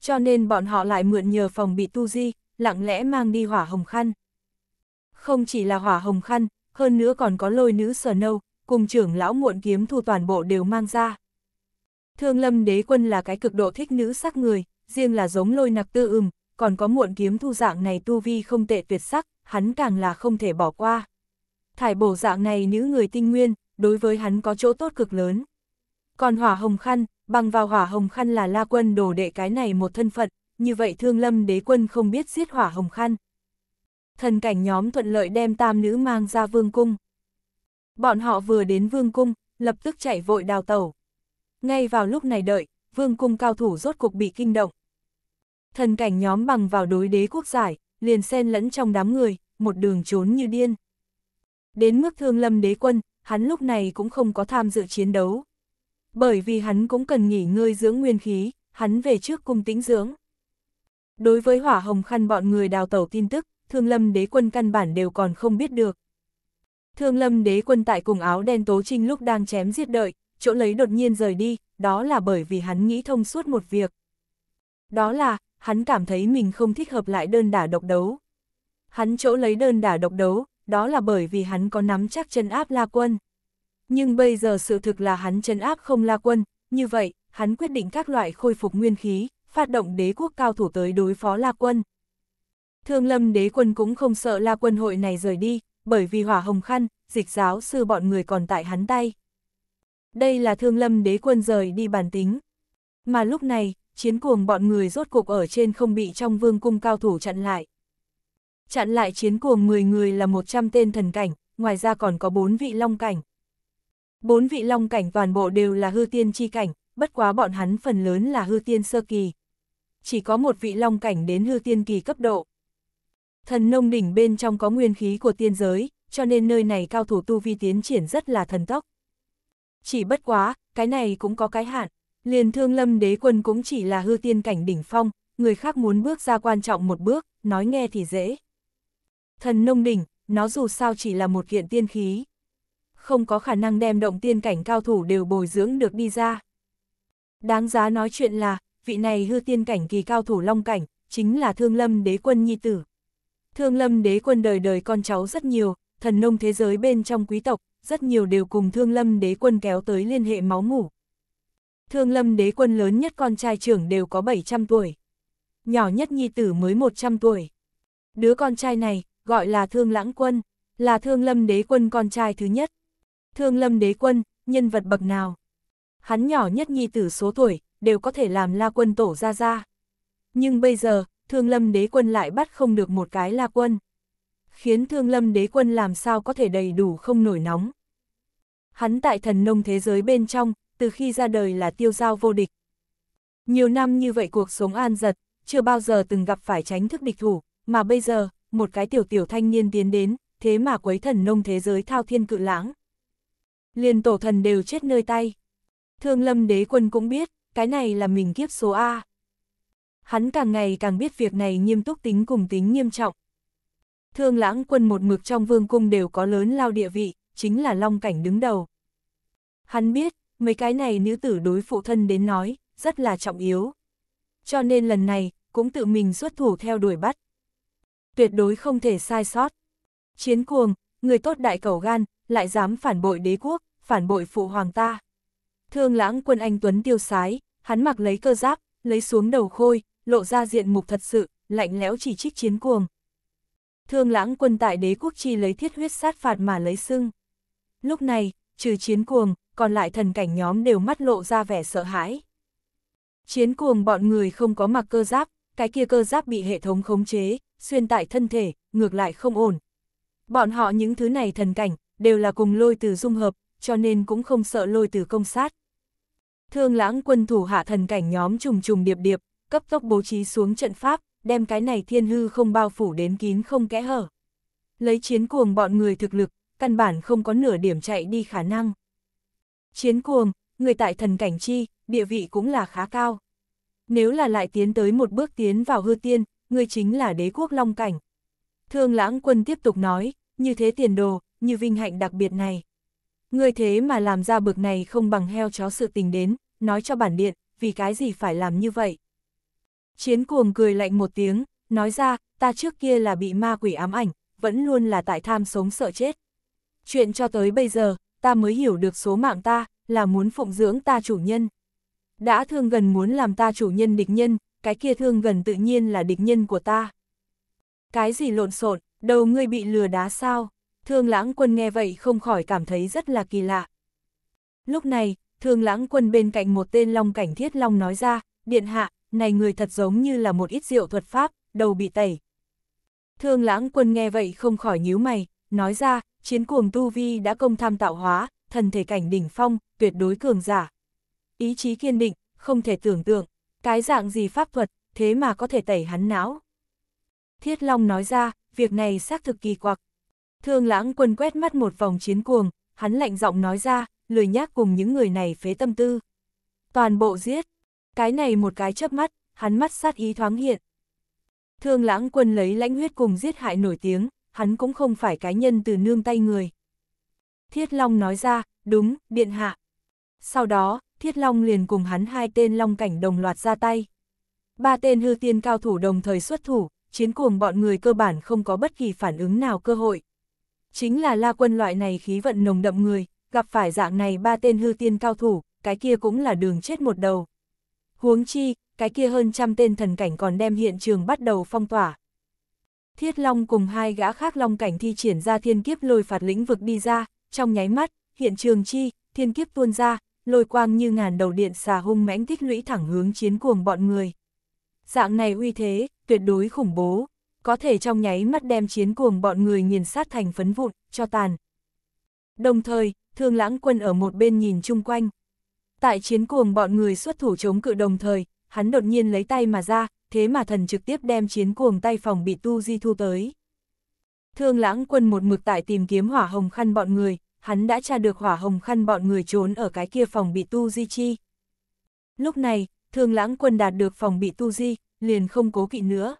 Cho nên bọn họ lại mượn nhờ phòng bị tu di, lặng lẽ mang đi hỏa hồng khăn. Không chỉ là hỏa hồng khăn, hơn nữa còn có lôi nữ sờ nâu, cùng trưởng lão muộn kiếm thu toàn bộ đều mang ra. Thương lâm đế quân là cái cực độ thích nữ sắc người, riêng là giống lôi nặc tư ừm, còn có muộn kiếm thu dạng này tu vi không tệ tuyệt sắc, hắn càng là không thể bỏ qua. Thải bổ dạng này nữ người tinh nguyên, đối với hắn có chỗ tốt cực lớn. Còn hỏa hồng khăn, bằng vào hỏa hồng khăn là la quân đổ đệ cái này một thân phận, như vậy thương lâm đế quân không biết giết hỏa hồng khăn. Thần cảnh nhóm thuận lợi đem tam nữ mang ra vương cung. Bọn họ vừa đến vương cung, lập tức chạy vội đào tẩu. Ngay vào lúc này đợi, vương cung cao thủ rốt cuộc bị kinh động. Thần cảnh nhóm bằng vào đối đế quốc giải, liền xen lẫn trong đám người, một đường trốn như điên. Đến mức thương lâm đế quân, hắn lúc này cũng không có tham dự chiến đấu. Bởi vì hắn cũng cần nghỉ ngơi dưỡng nguyên khí, hắn về trước cung tĩnh dưỡng. Đối với hỏa hồng khăn bọn người đào tẩu tin tức, thương lâm đế quân căn bản đều còn không biết được. Thương lâm đế quân tại cùng áo đen tố trinh lúc đang chém giết đợi, chỗ lấy đột nhiên rời đi, đó là bởi vì hắn nghĩ thông suốt một việc. Đó là, hắn cảm thấy mình không thích hợp lại đơn đả độc đấu. Hắn chỗ lấy đơn đả độc đấu, đó là bởi vì hắn có nắm chắc chân áp La Quân. Nhưng bây giờ sự thực là hắn chân áp không La Quân, như vậy, hắn quyết định các loại khôi phục nguyên khí, phát động đế quốc cao thủ tới đối phó La Quân. Thương lâm đế quân cũng không sợ La Quân hội này rời đi, bởi vì hỏa hồng khăn, dịch giáo sư bọn người còn tại hắn tay. Đây là thương lâm đế quân rời đi bản tính. Mà lúc này, chiến cuồng bọn người rốt cục ở trên không bị trong vương cung cao thủ chặn lại. Chặn lại chiến cuồng 10 người là 100 tên thần cảnh, ngoài ra còn có 4 vị long cảnh. 4 vị long cảnh toàn bộ đều là hư tiên chi cảnh, bất quá bọn hắn phần lớn là hư tiên sơ kỳ. Chỉ có một vị long cảnh đến hư tiên kỳ cấp độ. Thần nông đỉnh bên trong có nguyên khí của tiên giới, cho nên nơi này cao thủ tu vi tiến triển rất là thần tốc. Chỉ bất quá, cái này cũng có cái hạn, liền thương lâm đế quân cũng chỉ là hư tiên cảnh đỉnh phong, người khác muốn bước ra quan trọng một bước, nói nghe thì dễ. Thần nông đỉnh, nó dù sao chỉ là một kiện tiên khí. Không có khả năng đem động tiên cảnh cao thủ đều bồi dưỡng được đi ra. Đáng giá nói chuyện là, vị này hư tiên cảnh kỳ cao thủ long cảnh, chính là thương lâm đế quân nhi tử. Thương lâm đế quân đời đời con cháu rất nhiều, thần nông thế giới bên trong quý tộc, rất nhiều đều cùng Thương Lâm đế quân kéo tới liên hệ máu mủ. Thương Lâm đế quân lớn nhất con trai trưởng đều có 700 tuổi. Nhỏ nhất nhi tử mới 100 tuổi. Đứa con trai này, gọi là Thương Lãng Quân, là Thương Lâm đế quân con trai thứ nhất. Thương Lâm đế quân, nhân vật bậc nào? Hắn nhỏ nhất nhi tử số tuổi, đều có thể làm la quân tổ ra ra. Nhưng bây giờ, Thương Lâm đế quân lại bắt không được một cái la quân khiến thương lâm đế quân làm sao có thể đầy đủ không nổi nóng. Hắn tại thần nông thế giới bên trong, từ khi ra đời là tiêu giao vô địch. Nhiều năm như vậy cuộc sống an giật, chưa bao giờ từng gặp phải tránh thức địch thủ, mà bây giờ, một cái tiểu tiểu thanh niên tiến đến, thế mà quấy thần nông thế giới thao thiên cự lãng. Liền tổ thần đều chết nơi tay. Thương lâm đế quân cũng biết, cái này là mình kiếp số A. Hắn càng ngày càng biết việc này nghiêm túc tính cùng tính nghiêm trọng, Thương lãng quân một mực trong vương cung đều có lớn lao địa vị, chính là long cảnh đứng đầu. Hắn biết, mấy cái này nữ tử đối phụ thân đến nói, rất là trọng yếu. Cho nên lần này, cũng tự mình xuất thủ theo đuổi bắt. Tuyệt đối không thể sai sót. Chiến cuồng, người tốt đại cầu gan, lại dám phản bội đế quốc, phản bội phụ hoàng ta. Thương lãng quân anh Tuấn tiêu sái, hắn mặc lấy cơ giáp, lấy xuống đầu khôi, lộ ra diện mục thật sự, lạnh lẽo chỉ trích chiến cuồng. Thương lãng quân tại đế quốc chi lấy thiết huyết sát phạt mà lấy sưng. Lúc này, trừ chiến cuồng, còn lại thần cảnh nhóm đều mắt lộ ra vẻ sợ hãi. Chiến cuồng bọn người không có mặc cơ giáp, cái kia cơ giáp bị hệ thống khống chế, xuyên tại thân thể, ngược lại không ổn. Bọn họ những thứ này thần cảnh, đều là cùng lôi từ dung hợp, cho nên cũng không sợ lôi từ công sát. Thương lãng quân thủ hạ thần cảnh nhóm trùng trùng điệp điệp, cấp tốc bố trí xuống trận pháp, đem cái này thiên hư không bao phủ đến kín không kẽ hở. Lấy chiến cuồng bọn người thực lực, căn bản không có nửa điểm chạy đi khả năng. Chiến cuồng, người tại thần cảnh chi, địa vị cũng là khá cao. Nếu là lại tiến tới một bước tiến vào hư tiên, người chính là đế quốc long cảnh. Thương lãng quân tiếp tục nói, như thế tiền đồ, như vinh hạnh đặc biệt này. Người thế mà làm ra bực này không bằng heo chó sự tình đến, nói cho bản điện, vì cái gì phải làm như vậy. Chiến cuồng cười lạnh một tiếng, nói ra, ta trước kia là bị ma quỷ ám ảnh, vẫn luôn là tại tham sống sợ chết. Chuyện cho tới bây giờ, ta mới hiểu được số mạng ta, là muốn phụng dưỡng ta chủ nhân. Đã thương gần muốn làm ta chủ nhân địch nhân, cái kia thương gần tự nhiên là địch nhân của ta. Cái gì lộn xộn, đầu ngươi bị lừa đá sao? Thương lãng quân nghe vậy không khỏi cảm thấy rất là kỳ lạ. Lúc này, thương lãng quân bên cạnh một tên long cảnh thiết long nói ra, điện hạ, này người thật giống như là một ít rượu thuật pháp, đầu bị tẩy. Thương lãng quân nghe vậy không khỏi nhíu mày, nói ra, chiến cuồng tu vi đã công tham tạo hóa, thần thể cảnh đỉnh phong, tuyệt đối cường giả. Ý chí kiên định, không thể tưởng tượng, cái dạng gì pháp thuật, thế mà có thể tẩy hắn não. Thiết Long nói ra, việc này xác thực kỳ quặc. Thương lãng quân quét mắt một vòng chiến cuồng, hắn lạnh giọng nói ra, lười nhác cùng những người này phế tâm tư. Toàn bộ giết, cái này một cái chớp mắt, hắn mắt sát ý thoáng hiện. Thương lãng quân lấy lãnh huyết cùng giết hại nổi tiếng, hắn cũng không phải cái nhân từ nương tay người. Thiết Long nói ra, đúng, điện hạ. Sau đó, Thiết Long liền cùng hắn hai tên Long cảnh đồng loạt ra tay. Ba tên hư tiên cao thủ đồng thời xuất thủ, chiến cuồng bọn người cơ bản không có bất kỳ phản ứng nào cơ hội. Chính là la quân loại này khí vận nồng đậm người, gặp phải dạng này ba tên hư tiên cao thủ, cái kia cũng là đường chết một đầu. Huống chi, cái kia hơn trăm tên thần cảnh còn đem hiện trường bắt đầu phong tỏa. Thiết Long cùng hai gã khác Long cảnh thi triển ra thiên kiếp lôi phạt lĩnh vực đi ra, trong nháy mắt, hiện trường chi, thiên kiếp tuôn ra, lôi quang như ngàn đầu điện xà hung mãnh tích lũy thẳng hướng chiến cuồng bọn người. Dạng này uy thế, tuyệt đối khủng bố, có thể trong nháy mắt đem chiến cuồng bọn người nghiền sát thành phấn vụn, cho tàn. Đồng thời, thương lãng quân ở một bên nhìn chung quanh. Tại chiến cuồng bọn người xuất thủ chống cự đồng thời, hắn đột nhiên lấy tay mà ra, thế mà thần trực tiếp đem chiến cuồng tay phòng bị tu di thu tới. Thương lãng quân một mực tại tìm kiếm hỏa hồng khăn bọn người, hắn đã tra được hỏa hồng khăn bọn người trốn ở cái kia phòng bị tu di chi. Lúc này, thương lãng quân đạt được phòng bị tu di, liền không cố kỵ nữa.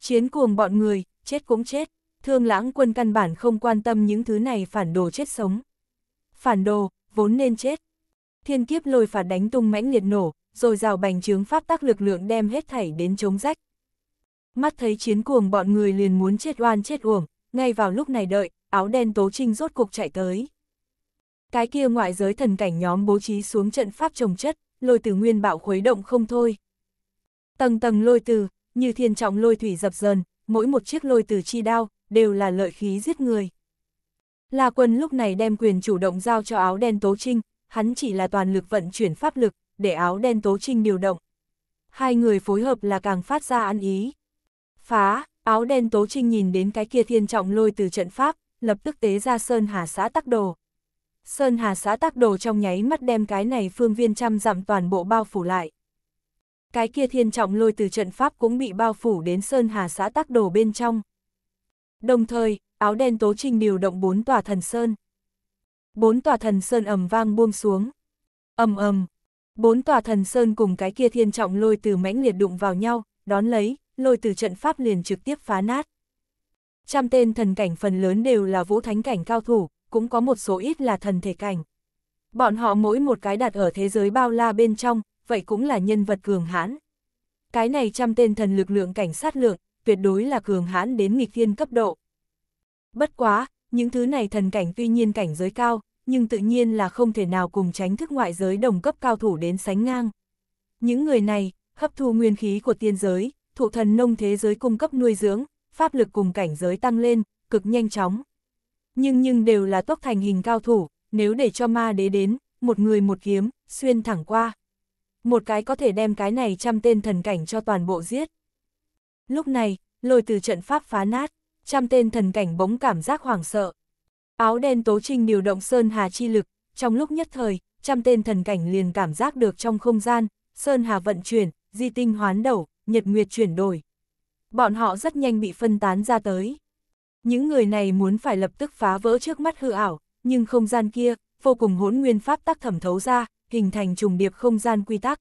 Chiến cuồng bọn người, chết cũng chết, thương lãng quân căn bản không quan tâm những thứ này phản đồ chết sống. Phản đồ, vốn nên chết, Thiên kiếp lôi phạt đánh tung mãnh liệt nổ, rồi rào bành trướng pháp tác lực lượng đem hết thảy đến chống rách. Mắt thấy chiến cuồng bọn người liền muốn chết oan chết uổng, ngay vào lúc này đợi, áo đen tố trinh rốt cục chạy tới. Cái kia ngoại giới thần cảnh nhóm bố trí xuống trận pháp trồng chất, lôi từ nguyên bạo khuấy động không thôi. Tầng tầng lôi từ, như thiên trọng lôi thủy dập dần, mỗi một chiếc lôi từ chi đao, đều là lợi khí giết người. Là quân lúc này đem quyền chủ động giao cho áo đen tố trinh, hắn chỉ là toàn lực vận chuyển pháp lực, để áo đen tố trinh điều động. Hai người phối hợp là càng phát ra ăn ý. Phá, áo đen tố trinh nhìn đến cái kia thiên trọng lôi từ trận pháp, lập tức tế ra Sơn Hà xã tắc đồ. Sơn Hà xã tắc đồ trong nháy mắt đem cái này phương viên trăm dặm toàn bộ bao phủ lại. Cái kia thiên trọng lôi từ trận pháp cũng bị bao phủ đến Sơn Hà xã tắc đồ bên trong. Đồng thời, áo đen tố trinh điều động bốn tòa thần Sơn. Bốn tòa thần sơn ầm vang buông xuống. ầm ầm, bốn tòa thần sơn cùng cái kia thiên trọng lôi từ mãnh liệt đụng vào nhau, đón lấy, lôi từ trận pháp liền trực tiếp phá nát. Trăm tên thần cảnh phần lớn đều là vũ thánh cảnh cao thủ, cũng có một số ít là thần thể cảnh. Bọn họ mỗi một cái đặt ở thế giới bao la bên trong, vậy cũng là nhân vật cường hãn. Cái này trăm tên thần lực lượng cảnh sát lượng, tuyệt đối là cường hãn đến nghịch thiên cấp độ. Bất quá, những thứ này thần cảnh tuy nhiên cảnh giới cao, nhưng tự nhiên là không thể nào cùng tránh thức ngoại giới đồng cấp cao thủ đến sánh ngang. Những người này, hấp thu nguyên khí của tiên giới, thụ thần nông thế giới cung cấp nuôi dưỡng, pháp lực cùng cảnh giới tăng lên, cực nhanh chóng. Nhưng nhưng đều là tốc thành hình cao thủ, nếu để cho ma đế đến, một người một kiếm, xuyên thẳng qua. Một cái có thể đem cái này trăm tên thần cảnh cho toàn bộ giết. Lúc này, lôi từ trận pháp phá nát trăm tên thần cảnh bỗng cảm giác hoảng sợ. Áo đen tố trinh điều động Sơn Hà chi lực, trong lúc nhất thời, trăm tên thần cảnh liền cảm giác được trong không gian, Sơn Hà vận chuyển, di tinh hoán đầu, nhật nguyệt chuyển đổi. Bọn họ rất nhanh bị phân tán ra tới. Những người này muốn phải lập tức phá vỡ trước mắt hư ảo, nhưng không gian kia, vô cùng hỗn nguyên pháp tắc thẩm thấu ra, hình thành trùng điệp không gian quy tắc.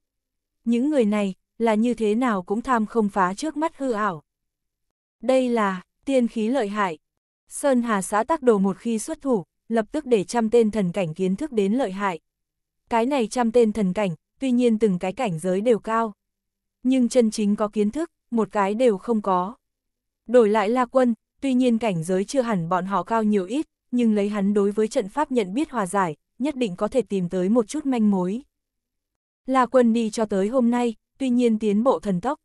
Những người này, là như thế nào cũng tham không phá trước mắt hư ảo. Đây là, tiên khí lợi hại. Sơn Hà xã tác đồ một khi xuất thủ, lập tức để trăm tên thần cảnh kiến thức đến lợi hại. Cái này trăm tên thần cảnh, tuy nhiên từng cái cảnh giới đều cao. Nhưng chân chính có kiến thức, một cái đều không có. Đổi lại La Quân, tuy nhiên cảnh giới chưa hẳn bọn họ cao nhiều ít, nhưng lấy hắn đối với trận pháp nhận biết hòa giải, nhất định có thể tìm tới một chút manh mối. La Quân đi cho tới hôm nay, tuy nhiên tiến bộ thần tốc.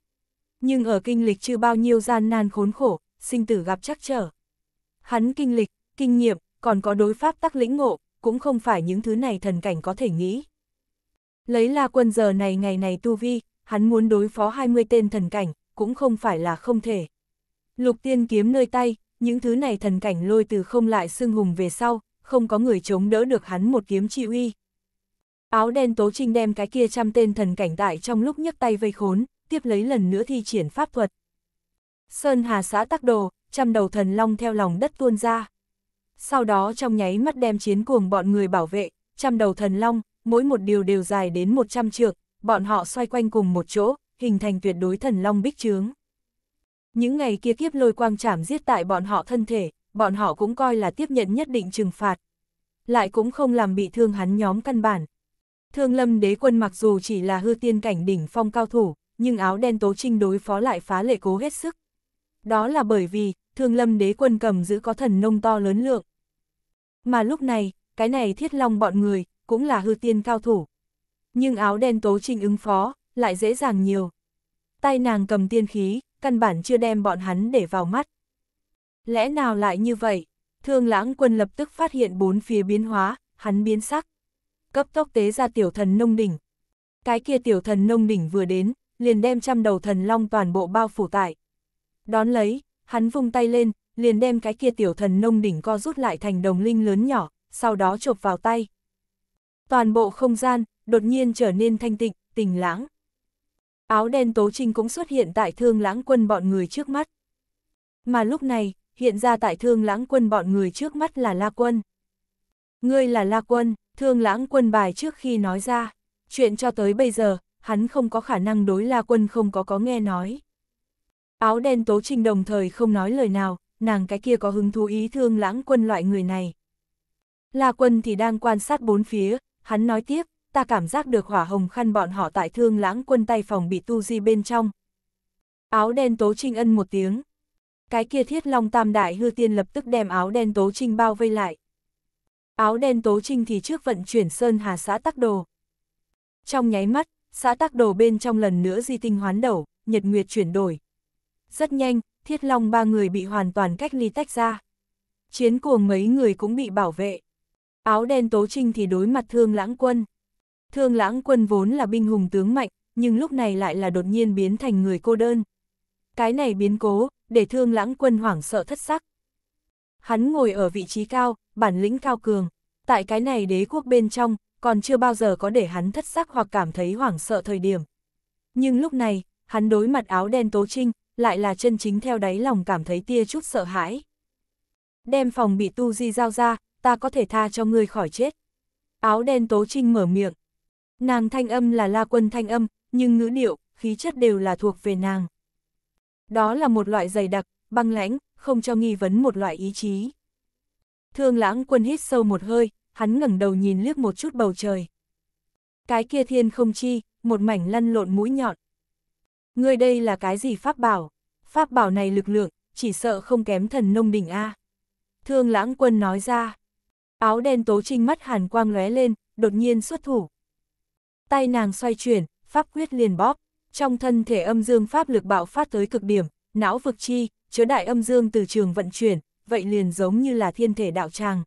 Nhưng ở kinh lịch chưa bao nhiêu gian nan khốn khổ, sinh tử gặp trắc trở. Hắn kinh lịch, kinh nghiệm, còn có đối pháp tắc lĩnh ngộ, cũng không phải những thứ này thần cảnh có thể nghĩ. Lấy la quân giờ này ngày này tu vi, hắn muốn đối phó 20 tên thần cảnh, cũng không phải là không thể. Lục tiên kiếm nơi tay, những thứ này thần cảnh lôi từ không lại xương hùng về sau, không có người chống đỡ được hắn một kiếm chi uy. Áo đen tố trinh đem cái kia trăm tên thần cảnh tại trong lúc nhấc tay vây khốn, tiếp lấy lần nữa thi triển pháp thuật, Sơn Hà xã tắc đồ, trăm đầu thần long theo lòng đất tuôn ra. Sau đó trong nháy mắt đem chiến cuồng bọn người bảo vệ, trăm đầu thần long, mỗi một điều đều dài đến 100 trượng, bọn họ xoay quanh cùng một chỗ, hình thành tuyệt đối thần long bích trướng. Những ngày kia kiếp lôi quang chảm giết tại bọn họ thân thể, bọn họ cũng coi là tiếp nhận nhất định trừng phạt. Lại cũng không làm bị thương hắn nhóm căn bản. Thương lâm đế quân mặc dù chỉ là hư tiên cảnh đỉnh phong cao thủ, nhưng áo đen tố trinh đối phó lại phá lệ cố hết sức đó là bởi vì, thương lâm đế quân cầm giữ có thần nông to lớn lượng. Mà lúc này, cái này thiết long bọn người, cũng là hư tiên cao thủ. Nhưng áo đen tố trình ứng phó, lại dễ dàng nhiều. Tay nàng cầm tiên khí, căn bản chưa đem bọn hắn để vào mắt. Lẽ nào lại như vậy? Thương lãng quân lập tức phát hiện bốn phía biến hóa, hắn biến sắc. Cấp tốc tế ra tiểu thần nông đỉnh. Cái kia tiểu thần nông đỉnh vừa đến, liền đem trăm đầu thần long toàn bộ bao phủ tại. Đón lấy, hắn vung tay lên, liền đem cái kia tiểu thần nông đỉnh co rút lại thành đồng linh lớn nhỏ, sau đó chộp vào tay. Toàn bộ không gian, đột nhiên trở nên thanh tịnh, tình lãng. Áo đen tố trinh cũng xuất hiện tại thương lãng quân bọn người trước mắt. Mà lúc này, hiện ra tại thương lãng quân bọn người trước mắt là La Quân. Ngươi là La Quân, thương lãng quân bài trước khi nói ra. Chuyện cho tới bây giờ, hắn không có khả năng đối La Quân không có có nghe nói. Áo đen tố trình đồng thời không nói lời nào, nàng cái kia có hứng thú ý thương lãng quân loại người này. La quân thì đang quan sát bốn phía, hắn nói tiếp, ta cảm giác được hỏa hồng khăn bọn họ tại thương lãng quân tay phòng bị tu di bên trong. Áo đen tố trinh ân một tiếng. Cái kia thiết long tam đại hư tiên lập tức đem áo đen tố trinh bao vây lại. Áo đen tố trinh thì trước vận chuyển sơn hà xã tắc đồ. Trong nháy mắt, xã tắc đồ bên trong lần nữa di tinh hoán đầu, nhật nguyệt chuyển đổi, rất nhanh, Thiết Long ba người bị hoàn toàn cách ly tách ra. Chiến cuồng mấy người cũng bị bảo vệ. Áo đen Tố Trinh thì đối mặt Thương Lãng Quân. Thương Lãng Quân vốn là binh hùng tướng mạnh, nhưng lúc này lại là đột nhiên biến thành người cô đơn. Cái này biến cố, để Thương Lãng Quân hoảng sợ thất sắc. Hắn ngồi ở vị trí cao, bản lĩnh cao cường. Tại cái này đế quốc bên trong, còn chưa bao giờ có để hắn thất sắc hoặc cảm thấy hoảng sợ thời điểm. Nhưng lúc này, hắn đối mặt áo đen Tố Trinh, lại là chân chính theo đáy lòng cảm thấy tia chút sợ hãi. Đem phòng bị tu di giao ra, ta có thể tha cho ngươi khỏi chết. Áo đen tố trinh mở miệng. Nàng thanh âm là la quân thanh âm, nhưng ngữ điệu, khí chất đều là thuộc về nàng. Đó là một loại dày đặc, băng lãnh, không cho nghi vấn một loại ý chí. Thương lãng quân hít sâu một hơi, hắn ngẩng đầu nhìn liếc một chút bầu trời. Cái kia thiên không chi, một mảnh lăn lộn mũi nhọn. Ngươi đây là cái gì pháp bảo? Pháp bảo này lực lượng, chỉ sợ không kém thần nông đỉnh A. Thương lãng quân nói ra. Áo đen tố trinh mắt hàn quang lóe lên, đột nhiên xuất thủ. Tay nàng xoay chuyển, pháp quyết liền bóp. Trong thân thể âm dương pháp lực bạo phát tới cực điểm, não vực chi, chứa đại âm dương từ trường vận chuyển, vậy liền giống như là thiên thể đạo tràng.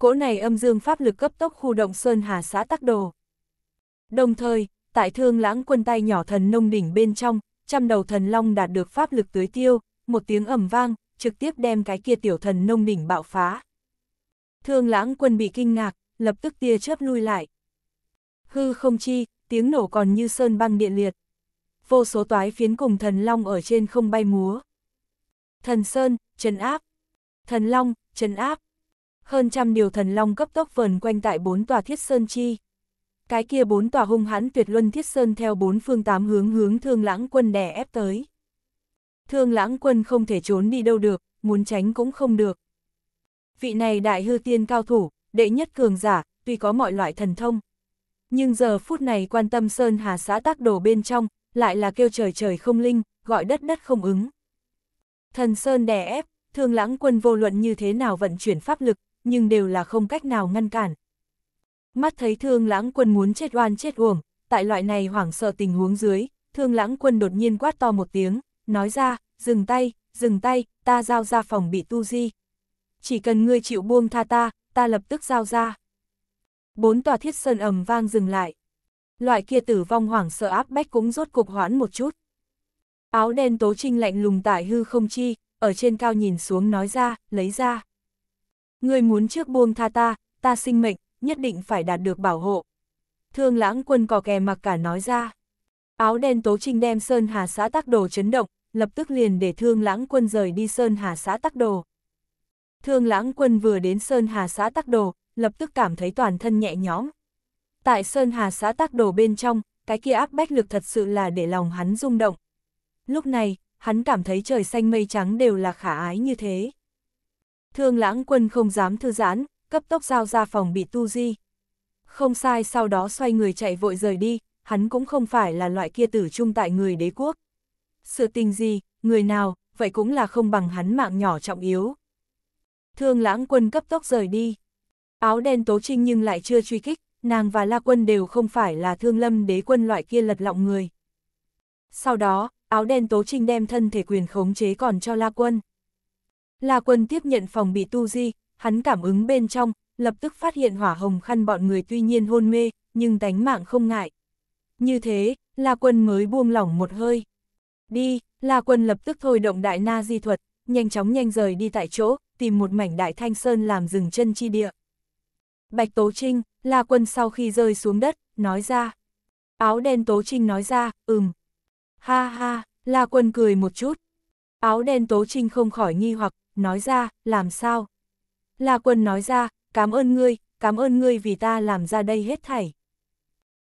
Cỗ này âm dương pháp lực cấp tốc khu động Sơn Hà xã Tắc Đồ. Đồng thời, tại thương lãng quân tay nhỏ thần nông đỉnh bên trong, trăm đầu thần long đạt được pháp lực tưới tiêu, một tiếng ẩm vang, trực tiếp đem cái kia tiểu thần nông đỉnh bạo phá. Thương lãng quân bị kinh ngạc, lập tức tia chớp lui lại. Hư không chi, tiếng nổ còn như sơn băng điện liệt. Vô số toái phiến cùng thần long ở trên không bay múa. Thần sơn, trấn áp. Thần long, trấn áp. Hơn trăm điều thần long cấp tốc vờn quanh tại bốn tòa thiết sơn chi cái kia bốn tòa hung hãn tuyệt luân thiết sơn theo bốn phương tám hướng hướng thương lãng quân đè ép tới. Thương lãng quân không thể trốn đi đâu được, muốn tránh cũng không được. Vị này đại hư tiên cao thủ, đệ nhất cường giả, tuy có mọi loại thần thông. Nhưng giờ phút này quan tâm Sơn Hà xã tác đổ bên trong, lại là kêu trời trời không linh, gọi đất đất không ứng. Thần Sơn đè ép, thương lãng quân vô luận như thế nào vận chuyển pháp lực, nhưng đều là không cách nào ngăn cản. Mắt thấy thương lãng quân muốn chết oan chết uổng, tại loại này hoảng sợ tình huống dưới, thương lãng quân đột nhiên quát to một tiếng, nói ra, dừng tay, dừng tay, ta giao ra phòng bị tu di. Chỉ cần ngươi chịu buông tha ta, ta lập tức giao ra. Bốn tòa thiết sơn ầm vang dừng lại. Loại kia tử vong hoảng sợ áp bách cũng rốt cục hoãn một chút. Áo đen tố trinh lạnh lùng tải hư không chi, ở trên cao nhìn xuống nói ra, lấy ra. Ngươi muốn trước buông tha ta, ta sinh mệnh, nhất định phải đạt được bảo hộ. Thương lãng quân cò kè mặc cả nói ra. Áo đen tố trinh đem Sơn Hà xã tắc đồ chấn động, lập tức liền để thương lãng quân rời đi Sơn Hà xã tắc đồ. Thương lãng quân vừa đến Sơn Hà xã tắc đồ, lập tức cảm thấy toàn thân nhẹ nhõm. Tại Sơn Hà xã tắc đồ bên trong, cái kia áp bách lực thật sự là để lòng hắn rung động. Lúc này, hắn cảm thấy trời xanh mây trắng đều là khả ái như thế. Thương lãng quân không dám thư giãn, cấp tốc giao ra phòng bị tu di. Không sai sau đó xoay người chạy vội rời đi, hắn cũng không phải là loại kia tử trung tại người đế quốc. Sự tình gì, người nào, vậy cũng là không bằng hắn mạng nhỏ trọng yếu. Thương lãng quân cấp tốc rời đi. Áo đen tố trinh nhưng lại chưa truy kích, nàng và La Quân đều không phải là thương lâm đế quân loại kia lật lọng người. Sau đó, áo đen tố trinh đem thân thể quyền khống chế còn cho La Quân. La Quân tiếp nhận phòng bị tu di, hắn cảm ứng bên trong, lập tức phát hiện hỏa hồng khăn bọn người tuy nhiên hôn mê, nhưng tánh mạng không ngại. Như thế, La Quân mới buông lỏng một hơi. Đi, La Quân lập tức thôi động đại na di thuật, nhanh chóng nhanh rời đi tại chỗ, tìm một mảnh đại thanh sơn làm rừng chân chi địa. Bạch Tố Trinh, La Quân sau khi rơi xuống đất, nói ra. Áo đen Tố Trinh nói ra, ừm. Ha ha, La Quân cười một chút. Áo đen Tố Trinh không khỏi nghi hoặc, nói ra, làm sao? La Quân nói ra, cảm ơn ngươi, cảm ơn ngươi vì ta làm ra đây hết thảy.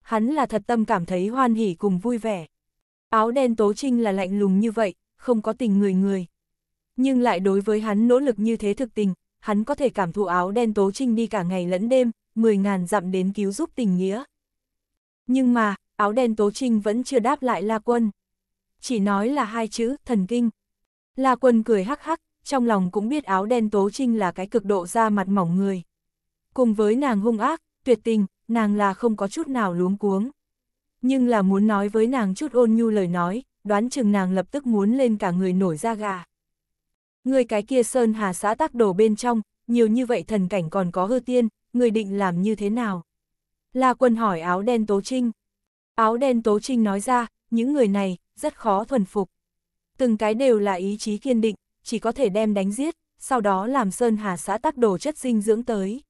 Hắn là thật tâm cảm thấy hoan hỉ cùng vui vẻ. Áo đen tố trinh là lạnh lùng như vậy, không có tình người người. Nhưng lại đối với hắn nỗ lực như thế thực tình, hắn có thể cảm thụ áo đen tố trinh đi cả ngày lẫn đêm, 10.000 dặm đến cứu giúp tình nghĩa. Nhưng mà, áo đen tố trinh vẫn chưa đáp lại La Quân. Chỉ nói là hai chữ, thần kinh. La Quân cười hắc hắc, trong lòng cũng biết áo đen Tố Trinh là cái cực độ ra mặt mỏng người. Cùng với nàng hung ác, tuyệt tình, nàng là không có chút nào luống cuống. Nhưng là muốn nói với nàng chút ôn nhu lời nói, đoán chừng nàng lập tức muốn lên cả người nổi da gà. Người cái kia sơn hà xã tác đổ bên trong, nhiều như vậy thần cảnh còn có hư tiên, người định làm như thế nào? La quân hỏi áo đen Tố Trinh. Áo đen Tố Trinh nói ra, những người này, rất khó thuần phục. Từng cái đều là ý chí kiên định, chỉ có thể đem đánh giết, sau đó làm Sơn Hà xã tác đồ chất dinh dưỡng tới.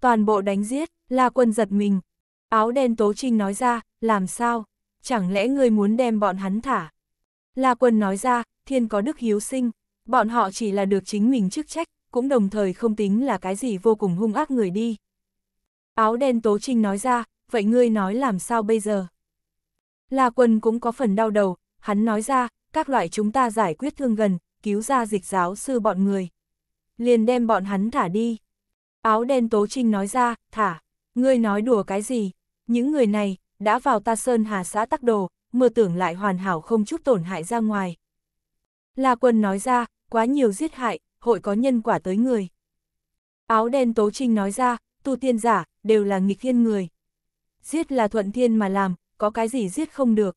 Toàn bộ đánh giết, La Quân giật mình. Áo đen Tố Trinh nói ra, làm sao? Chẳng lẽ ngươi muốn đem bọn hắn thả? La Quân nói ra, thiên có đức hiếu sinh, bọn họ chỉ là được chính mình chức trách, cũng đồng thời không tính là cái gì vô cùng hung ác người đi. Áo đen Tố Trinh nói ra, vậy ngươi nói làm sao bây giờ? La Quân cũng có phần đau đầu, hắn nói ra, các loại chúng ta giải quyết thương gần, cứu ra dịch giáo sư bọn người. Liền đem bọn hắn thả đi. Áo đen Tố Trinh nói ra, thả, ngươi nói đùa cái gì? Những người này, đã vào ta sơn hà xã tắc đồ, mơ tưởng lại hoàn hảo không chút tổn hại ra ngoài. La quân nói ra, quá nhiều giết hại, hội có nhân quả tới người. Áo đen Tố Trinh nói ra, tu tiên giả, đều là nghịch thiên người. Giết là thuận thiên mà làm, có cái gì giết không được.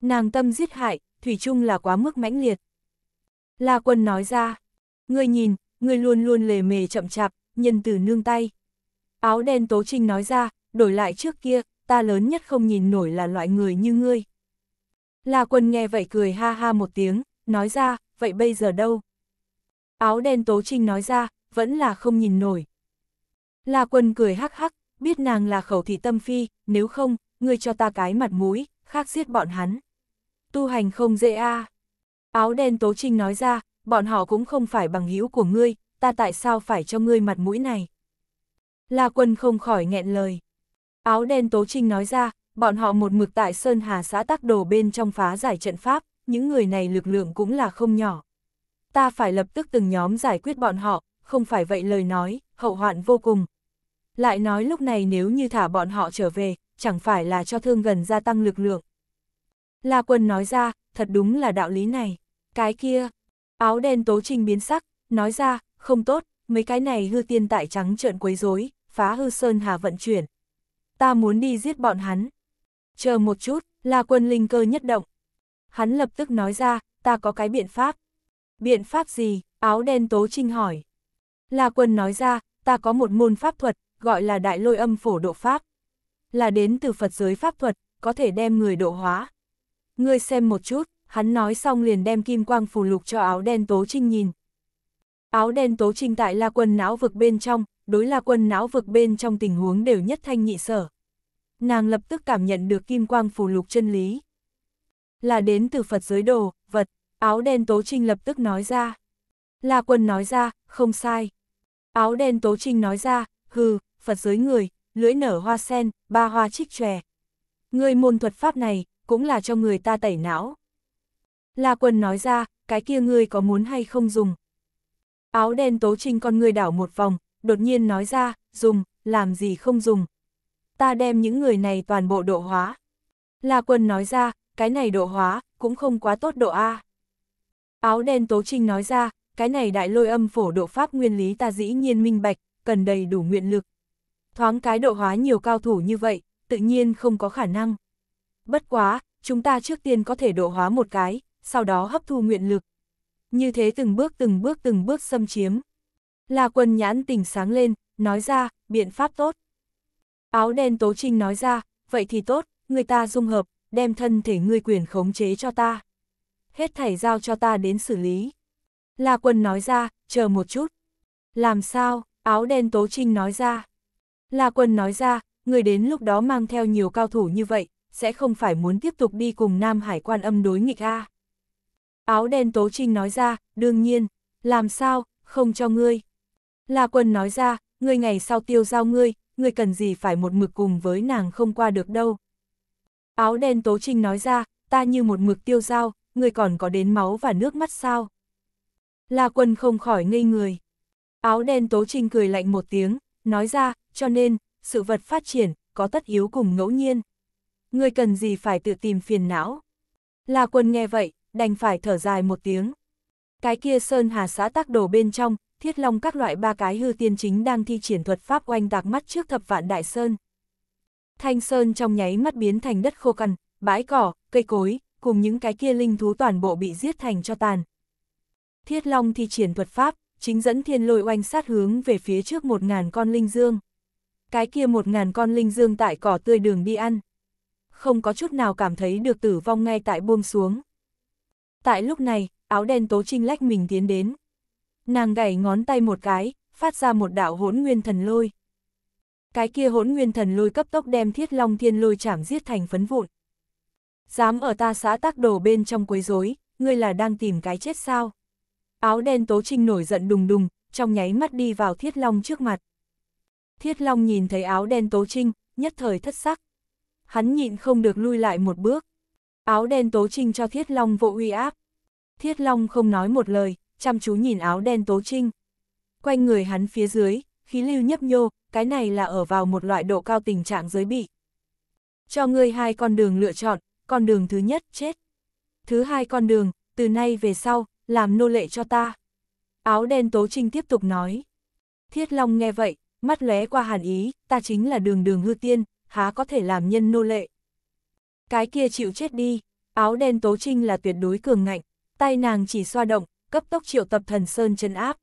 Nàng tâm giết hại, thủy chung là quá mức mãnh liệt. La quân nói ra, ngươi nhìn, ngươi luôn luôn lề mề chậm chạp, nhân từ nương tay. Áo đen tố trinh nói ra, đổi lại trước kia, ta lớn nhất không nhìn nổi là loại người như ngươi. La quân nghe vậy cười ha ha một tiếng, nói ra, vậy bây giờ đâu? Áo đen tố trinh nói ra, vẫn là không nhìn nổi. La quân cười hắc hắc, biết nàng là khẩu thị tâm phi, nếu không, ngươi cho ta cái mặt mũi, khác giết bọn hắn. Tu hành không dễ a à. Áo đen Tố Trinh nói ra, bọn họ cũng không phải bằng hữu của ngươi, ta tại sao phải cho ngươi mặt mũi này? La quân không khỏi nghẹn lời. Áo đen Tố Trinh nói ra, bọn họ một mực tại Sơn Hà xã tắc đồ bên trong phá giải trận pháp, những người này lực lượng cũng là không nhỏ. Ta phải lập tức từng nhóm giải quyết bọn họ, không phải vậy lời nói, hậu hoạn vô cùng. Lại nói lúc này nếu như thả bọn họ trở về, chẳng phải là cho thương gần gia tăng lực lượng. La quân nói ra, thật đúng là đạo lý này cái kia, áo đen tố trình biến sắc, nói ra, không tốt, mấy cái này hư tiên tại trắng trợn quấy rối, phá hư sơn hà vận chuyển. Ta muốn đi giết bọn hắn. Chờ một chút, là quân linh cơ nhất động. Hắn lập tức nói ra, ta có cái biện pháp. Biện pháp gì? Áo đen tố trinh hỏi. Là quân nói ra, ta có một môn pháp thuật, gọi là đại lôi âm phổ độ pháp. Là đến từ Phật giới pháp thuật, có thể đem người độ hóa. Ngươi xem một chút, hắn nói xong liền đem kim quang phù lục cho áo đen tố trinh nhìn. Áo đen tố trinh tại la quân não vực bên trong, đối la quân não vực bên trong tình huống đều nhất thanh nhị sở. Nàng lập tức cảm nhận được kim quang phù lục chân lý. Là đến từ Phật giới đồ, vật, áo đen tố trinh lập tức nói ra. La quân nói ra, không sai. Áo đen tố trinh nói ra, hừ, Phật giới người, lưỡi nở hoa sen, ba hoa trích trè. Người môn thuật pháp này, cũng là cho người ta tẩy não. La Quân nói ra, cái kia ngươi có muốn hay không dùng? Áo đen tố trinh con ngươi đảo một vòng, đột nhiên nói ra, dùng, làm gì không dùng. Ta đem những người này toàn bộ độ hóa. La Quân nói ra, cái này độ hóa, cũng không quá tốt độ A. Áo đen tố trinh nói ra, cái này đại lôi âm phổ độ pháp nguyên lý ta dĩ nhiên minh bạch, cần đầy đủ nguyện lực. Thoáng cái độ hóa nhiều cao thủ như vậy, tự nhiên không có khả năng. Bất quá, chúng ta trước tiên có thể độ hóa một cái, sau đó hấp thu nguyện lực. Như thế từng bước từng bước từng bước xâm chiếm. La quân nhãn tỉnh sáng lên, nói ra, biện pháp tốt. Áo đen tố trinh nói ra, vậy thì tốt, người ta dung hợp, đem thân thể ngươi quyền khống chế cho ta. Hết thảy giao cho ta đến xử lý. La quân nói ra, chờ một chút. Làm sao, áo đen tố trinh nói ra. La quân nói ra, người đến lúc đó mang theo nhiều cao thủ như vậy, sẽ không phải muốn tiếp tục đi cùng Nam Hải quan âm đối nghịch A. Áo đen Tố Trinh nói ra, đương nhiên, làm sao, không cho ngươi. La Quân nói ra, ngươi ngày sau tiêu giao ngươi, ngươi cần gì phải một mực cùng với nàng không qua được đâu. Áo đen Tố Trinh nói ra, ta như một mực tiêu giao, ngươi còn có đến máu và nước mắt sao. La Quân không khỏi ngây người. Áo đen Tố Trinh cười lạnh một tiếng, nói ra, cho nên, sự vật phát triển, có tất yếu cùng ngẫu nhiên. Ngươi cần gì phải tự tìm phiền não. La Quân nghe vậy, đành phải thở dài một tiếng. Cái kia Sơn Hà xã tác đồ bên trong, thiết long các loại ba cái hư tiên chính đang thi triển thuật pháp oanh tạc mắt trước thập vạn đại sơn. Thanh Sơn trong nháy mắt biến thành đất khô cằn, bãi cỏ, cây cối, cùng những cái kia linh thú toàn bộ bị giết thành cho tàn. Thiết long thi triển thuật pháp, chính dẫn thiên lôi oanh sát hướng về phía trước một ngàn con linh dương. Cái kia một ngàn con linh dương tại cỏ tươi đường đi ăn. Không có chút nào cảm thấy được tử vong ngay tại buông xuống. Tại lúc này, áo đen tố trinh lách mình tiến đến. Nàng gảy ngón tay một cái, phát ra một đạo hỗn nguyên thần lôi. Cái kia hỗn nguyên thần lôi cấp tốc đem thiết long thiên lôi chảm giết thành phấn vụn. Dám ở ta xã tác đồ bên trong quấy rối, ngươi là đang tìm cái chết sao? Áo đen tố trinh nổi giận đùng đùng, trong nháy mắt đi vào thiết long trước mặt. Thiết long nhìn thấy áo đen tố trinh, nhất thời thất sắc. Hắn nhịn không được lui lại một bước. Áo đen tố trinh cho Thiết Long vô uy áp. Thiết Long không nói một lời, chăm chú nhìn áo đen tố trinh. Quanh người hắn phía dưới, khí lưu nhấp nhô, cái này là ở vào một loại độ cao tình trạng giới bị. Cho ngươi hai con đường lựa chọn, con đường thứ nhất chết. Thứ hai con đường, từ nay về sau, làm nô lệ cho ta. Áo đen tố trinh tiếp tục nói. Thiết Long nghe vậy, mắt lóe qua hàn ý, ta chính là đường đường hư tiên, há có thể làm nhân nô lệ. Cái kia chịu chết đi, áo đen tố trinh là tuyệt đối cường ngạnh, tay nàng chỉ xoa động, cấp tốc triệu tập thần sơn chân áp.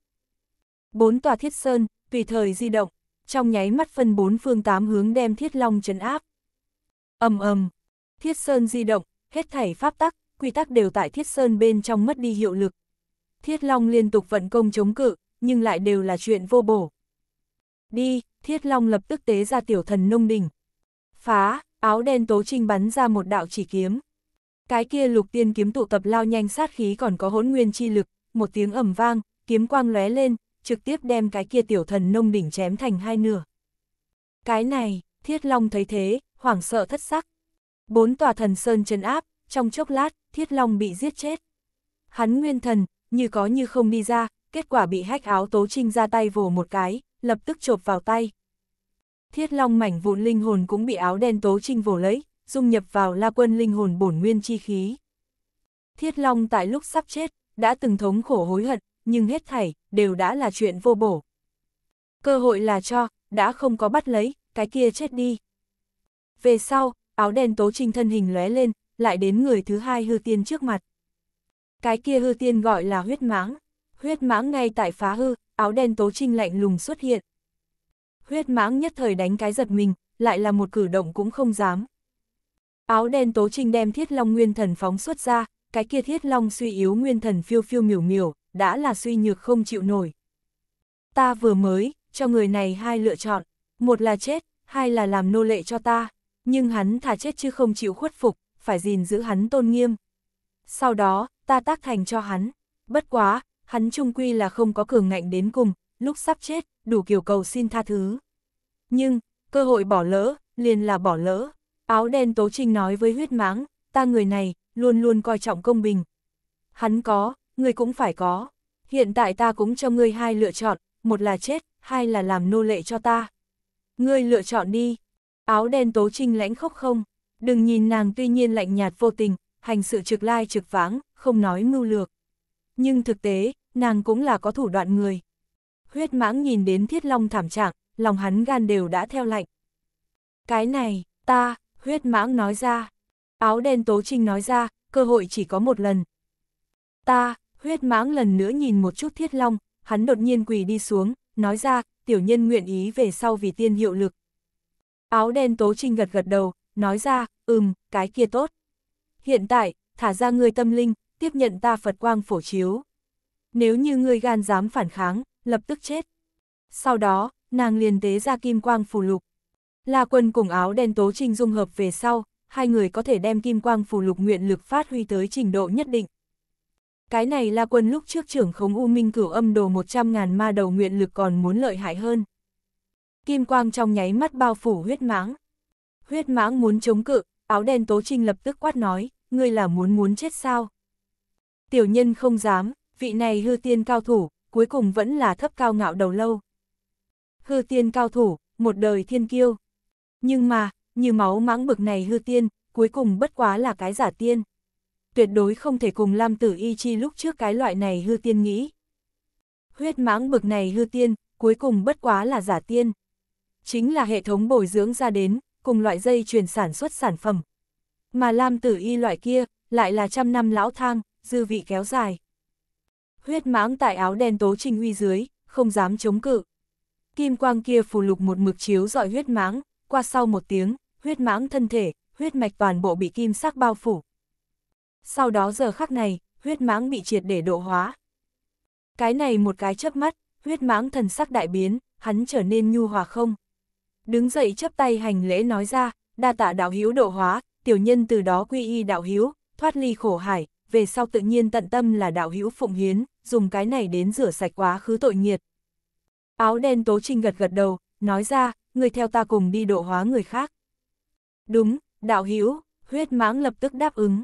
Bốn tòa thiết sơn, tùy thời di động, trong nháy mắt phân bốn phương tám hướng đem thiết long chân áp. ầm ầm, thiết sơn di động, hết thảy pháp tắc, quy tắc đều tại thiết sơn bên trong mất đi hiệu lực. Thiết long liên tục vận công chống cự, nhưng lại đều là chuyện vô bổ. Đi, thiết long lập tức tế ra tiểu thần nông đỉnh Phá! áo đen tố trinh bắn ra một đạo chỉ kiếm. Cái kia lục tiên kiếm tụ tập lao nhanh sát khí còn có hỗn nguyên chi lực, một tiếng ẩm vang, kiếm quang lóe lên, trực tiếp đem cái kia tiểu thần nông đỉnh chém thành hai nửa. Cái này, Thiết Long thấy thế, hoảng sợ thất sắc. Bốn tòa thần sơn trấn áp, trong chốc lát, Thiết Long bị giết chết. Hắn nguyên thần, như có như không đi ra, kết quả bị hách áo tố trinh ra tay vồ một cái, lập tức chộp vào tay, Thiết Long mảnh vụn linh hồn cũng bị áo đen tố trinh vồ lấy, dung nhập vào la quân linh hồn bổn nguyên chi khí. Thiết Long tại lúc sắp chết, đã từng thống khổ hối hận, nhưng hết thảy, đều đã là chuyện vô bổ. Cơ hội là cho, đã không có bắt lấy, cái kia chết đi. Về sau, áo đen tố trinh thân hình lóe lên, lại đến người thứ hai hư tiên trước mặt. Cái kia hư tiên gọi là huyết mãng. Huyết mãng ngay tại phá hư, áo đen tố trinh lạnh lùng xuất hiện, huyết mãng nhất thời đánh cái giật mình, lại là một cử động cũng không dám. Áo đen tố trinh đem thiết long nguyên thần phóng xuất ra, cái kia thiết long suy yếu nguyên thần phiêu phiêu miểu miểu, đã là suy nhược không chịu nổi. Ta vừa mới, cho người này hai lựa chọn, một là chết, hai là làm nô lệ cho ta, nhưng hắn thà chết chứ không chịu khuất phục, phải gìn giữ hắn tôn nghiêm. Sau đó, ta tác thành cho hắn, bất quá, hắn trung quy là không có cường ngạnh đến cùng, lúc sắp chết, đủ kiểu cầu xin tha thứ. Nhưng, cơ hội bỏ lỡ, liền là bỏ lỡ. Áo đen Tố Trinh nói với huyết mãng, ta người này, luôn luôn coi trọng công bình. Hắn có, người cũng phải có. Hiện tại ta cũng cho ngươi hai lựa chọn, một là chết, hai là làm nô lệ cho ta. Ngươi lựa chọn đi. Áo đen Tố Trinh lãnh khốc không. Đừng nhìn nàng tuy nhiên lạnh nhạt vô tình, hành sự trực lai trực vãng, không nói mưu lược. Nhưng thực tế, nàng cũng là có thủ đoạn người huyết mãng nhìn đến thiết long thảm trạng, lòng hắn gan đều đã theo lạnh. Cái này, ta, huyết mãng nói ra. Áo đen tố trinh nói ra, cơ hội chỉ có một lần. Ta, huyết mãng lần nữa nhìn một chút thiết long, hắn đột nhiên quỳ đi xuống, nói ra, tiểu nhân nguyện ý về sau vì tiên hiệu lực. Áo đen tố trinh gật gật đầu, nói ra, ừm, cái kia tốt. Hiện tại, thả ra ngươi tâm linh, tiếp nhận ta Phật quang phổ chiếu. Nếu như ngươi gan dám phản kháng, lập tức chết. Sau đó, nàng liền tế ra kim quang phù lục. La quân cùng áo đen tố trinh dung hợp về sau, hai người có thể đem kim quang phù lục nguyện lực phát huy tới trình độ nhất định. Cái này La quân lúc trước trưởng khống U Minh cửu âm đồ 100.000 ma đầu nguyện lực còn muốn lợi hại hơn. Kim quang trong nháy mắt bao phủ huyết mãng. Huyết mãng muốn chống cự, áo đen tố trinh lập tức quát nói, ngươi là muốn muốn chết sao? Tiểu nhân không dám, vị này hư tiên cao thủ, cuối cùng vẫn là thấp cao ngạo đầu lâu. Hư tiên cao thủ, một đời thiên kiêu. Nhưng mà, như máu mãng bực này hư tiên, cuối cùng bất quá là cái giả tiên. Tuyệt đối không thể cùng Lam Tử Y Chi lúc trước cái loại này hư tiên nghĩ. Huyết mãng bực này hư tiên, cuối cùng bất quá là giả tiên. Chính là hệ thống bồi dưỡng ra đến, cùng loại dây chuyển sản xuất sản phẩm. Mà Lam Tử Y loại kia, lại là trăm năm lão thang, dư vị kéo dài huyết mãng tại áo đen tố trinh uy dưới, không dám chống cự. Kim quang kia phù lục một mực chiếu dọi huyết mãng, qua sau một tiếng, huyết mãng thân thể, huyết mạch toàn bộ bị kim sắc bao phủ. Sau đó giờ khắc này, huyết mãng bị triệt để độ hóa. Cái này một cái chớp mắt, huyết mãng thần sắc đại biến, hắn trở nên nhu hòa không. Đứng dậy chắp tay hành lễ nói ra, đa tạ đạo hiếu độ hóa, tiểu nhân từ đó quy y đạo hiếu thoát ly khổ hải, về sau tự nhiên tận tâm là đạo hữu phụng hiến, dùng cái này đến rửa sạch quá khứ tội nghiệt. Áo đen tố trinh gật gật đầu, nói ra, người theo ta cùng đi độ hóa người khác. Đúng, đạo hữu huyết mãng lập tức đáp ứng.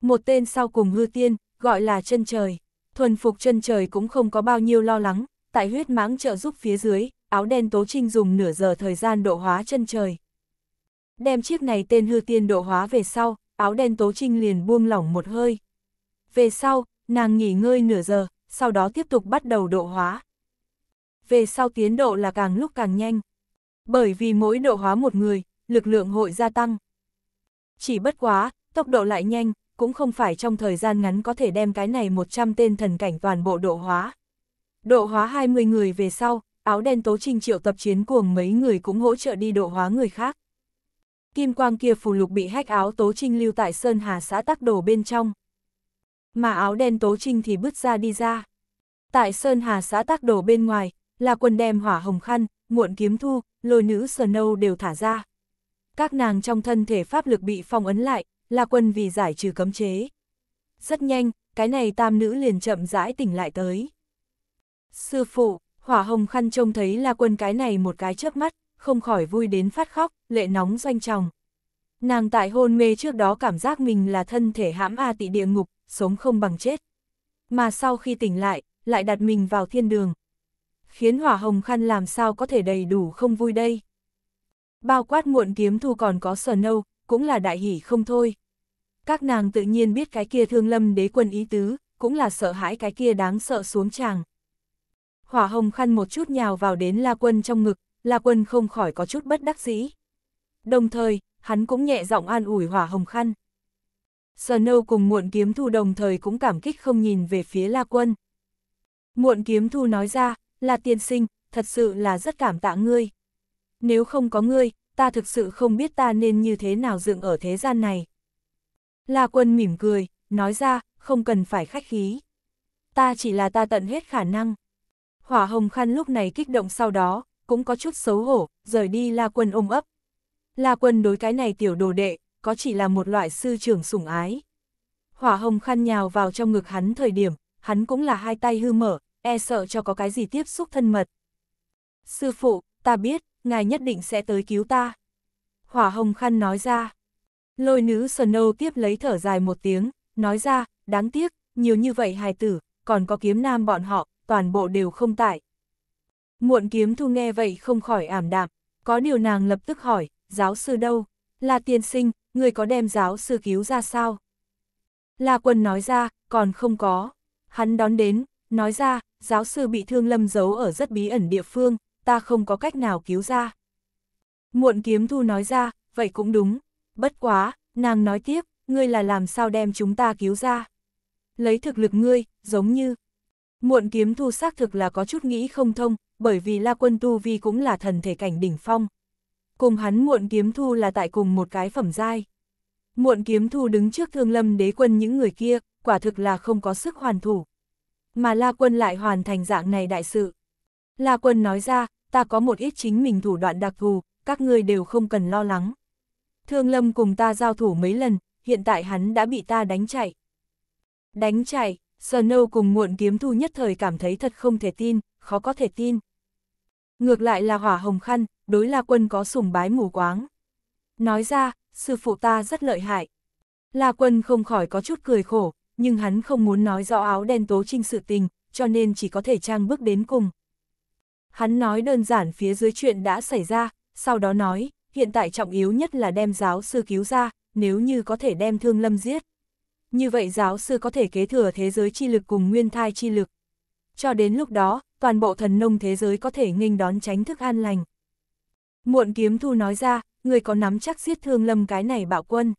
Một tên sau cùng hư tiên, gọi là chân trời. Thuần phục chân trời cũng không có bao nhiêu lo lắng, tại huyết mãng trợ giúp phía dưới, áo đen tố trinh dùng nửa giờ thời gian độ hóa chân trời. Đem chiếc này tên hư tiên độ hóa về sau, áo đen tố trinh liền buông lỏng một hơi về sau, nàng nghỉ ngơi nửa giờ, sau đó tiếp tục bắt đầu độ hóa. Về sau tiến độ là càng lúc càng nhanh. Bởi vì mỗi độ hóa một người, lực lượng hội gia tăng. Chỉ bất quá, tốc độ lại nhanh, cũng không phải trong thời gian ngắn có thể đem cái này 100 tên thần cảnh toàn bộ độ hóa. Độ hóa 20 người về sau, áo đen tố trình triệu tập chiến cuồng mấy người cũng hỗ trợ đi độ hóa người khác. Kim quang kia phù lục bị hách áo tố trinh lưu tại Sơn Hà xã tắc đồ bên trong mà áo đen tố trinh thì bứt ra đi ra. Tại Sơn Hà xã tác đổ bên ngoài, là quần đem hỏa hồng khăn, muộn kiếm thu, lôi nữ sờ nâu đều thả ra. Các nàng trong thân thể pháp lực bị phong ấn lại, là quân vì giải trừ cấm chế. Rất nhanh, cái này tam nữ liền chậm rãi tỉnh lại tới. Sư phụ, hỏa hồng khăn trông thấy là quân cái này một cái chớp mắt, không khỏi vui đến phát khóc, lệ nóng doanh tròng. Nàng tại hôn mê trước đó cảm giác mình là thân thể hãm A tị địa ngục, sống không bằng chết. Mà sau khi tỉnh lại, lại đặt mình vào thiên đường. Khiến hỏa hồng khăn làm sao có thể đầy đủ không vui đây. Bao quát muộn kiếm thu còn có sờ nâu, cũng là đại hỷ không thôi. Các nàng tự nhiên biết cái kia thương lâm đế quân ý tứ, cũng là sợ hãi cái kia đáng sợ xuống chàng. Hỏa hồng khăn một chút nhào vào đến La Quân trong ngực, La Quân không khỏi có chút bất đắc dĩ. Đồng thời, hắn cũng nhẹ giọng an ủi hỏa hồng khăn. Snow cùng muộn kiếm thu đồng thời cũng cảm kích không nhìn về phía La Quân. Muộn kiếm thu nói ra, là tiên sinh, thật sự là rất cảm tạ ngươi. Nếu không có ngươi, ta thực sự không biết ta nên như thế nào dựng ở thế gian này. La Quân mỉm cười, nói ra, không cần phải khách khí. Ta chỉ là ta tận hết khả năng. Hỏa hồng khăn lúc này kích động sau đó, cũng có chút xấu hổ, rời đi La Quân ôm ấp. La Quân đối cái này tiểu đồ đệ, có chỉ là một loại sư trưởng sủng ái. Hỏa hồng khăn nhào vào trong ngực hắn thời điểm, hắn cũng là hai tay hư mở, e sợ cho có cái gì tiếp xúc thân mật. Sư phụ, ta biết, ngài nhất định sẽ tới cứu ta. Hỏa hồng khăn nói ra. Lôi nữ Snow tiếp lấy thở dài một tiếng, nói ra, đáng tiếc, nhiều như vậy hài tử, còn có kiếm nam bọn họ, toàn bộ đều không tại. Muộn kiếm thu nghe vậy không khỏi ảm đạm, có điều nàng lập tức hỏi, giáo sư đâu, là tiên sinh, người có đem giáo sư cứu ra sao? La quân nói ra, còn không có. Hắn đón đến, nói ra, giáo sư bị thương lâm giấu ở rất bí ẩn địa phương, ta không có cách nào cứu ra. Muộn kiếm thu nói ra, vậy cũng đúng. Bất quá, nàng nói tiếp, ngươi là làm sao đem chúng ta cứu ra. Lấy thực lực ngươi, giống như. Muộn kiếm thu xác thực là có chút nghĩ không thông, bởi vì La Quân Tu Vi cũng là thần thể cảnh đỉnh phong, cùng hắn muộn kiếm thu là tại cùng một cái phẩm giai. Muộn kiếm thu đứng trước thương lâm đế quân những người kia, quả thực là không có sức hoàn thủ. Mà La Quân lại hoàn thành dạng này đại sự. La Quân nói ra, ta có một ít chính mình thủ đoạn đặc thù, các ngươi đều không cần lo lắng. Thương lâm cùng ta giao thủ mấy lần, hiện tại hắn đã bị ta đánh chạy. Đánh chạy, Snow cùng muộn kiếm thu nhất thời cảm thấy thật không thể tin, khó có thể tin. Ngược lại là hỏa hồng khăn, đối La Quân có sùng bái mù quáng. Nói ra, sư phụ ta rất lợi hại. La Quân không khỏi có chút cười khổ, nhưng hắn không muốn nói rõ áo đen tố trinh sự tình, cho nên chỉ có thể trang bước đến cùng. Hắn nói đơn giản phía dưới chuyện đã xảy ra, sau đó nói, hiện tại trọng yếu nhất là đem giáo sư cứu ra, nếu như có thể đem thương lâm giết. Như vậy giáo sư có thể kế thừa thế giới chi lực cùng nguyên thai chi lực. Cho đến lúc đó, toàn bộ thần nông thế giới có thể nghênh đón tránh thức an lành. Muộn kiếm thu nói ra, người có nắm chắc giết thương lâm cái này bảo quân.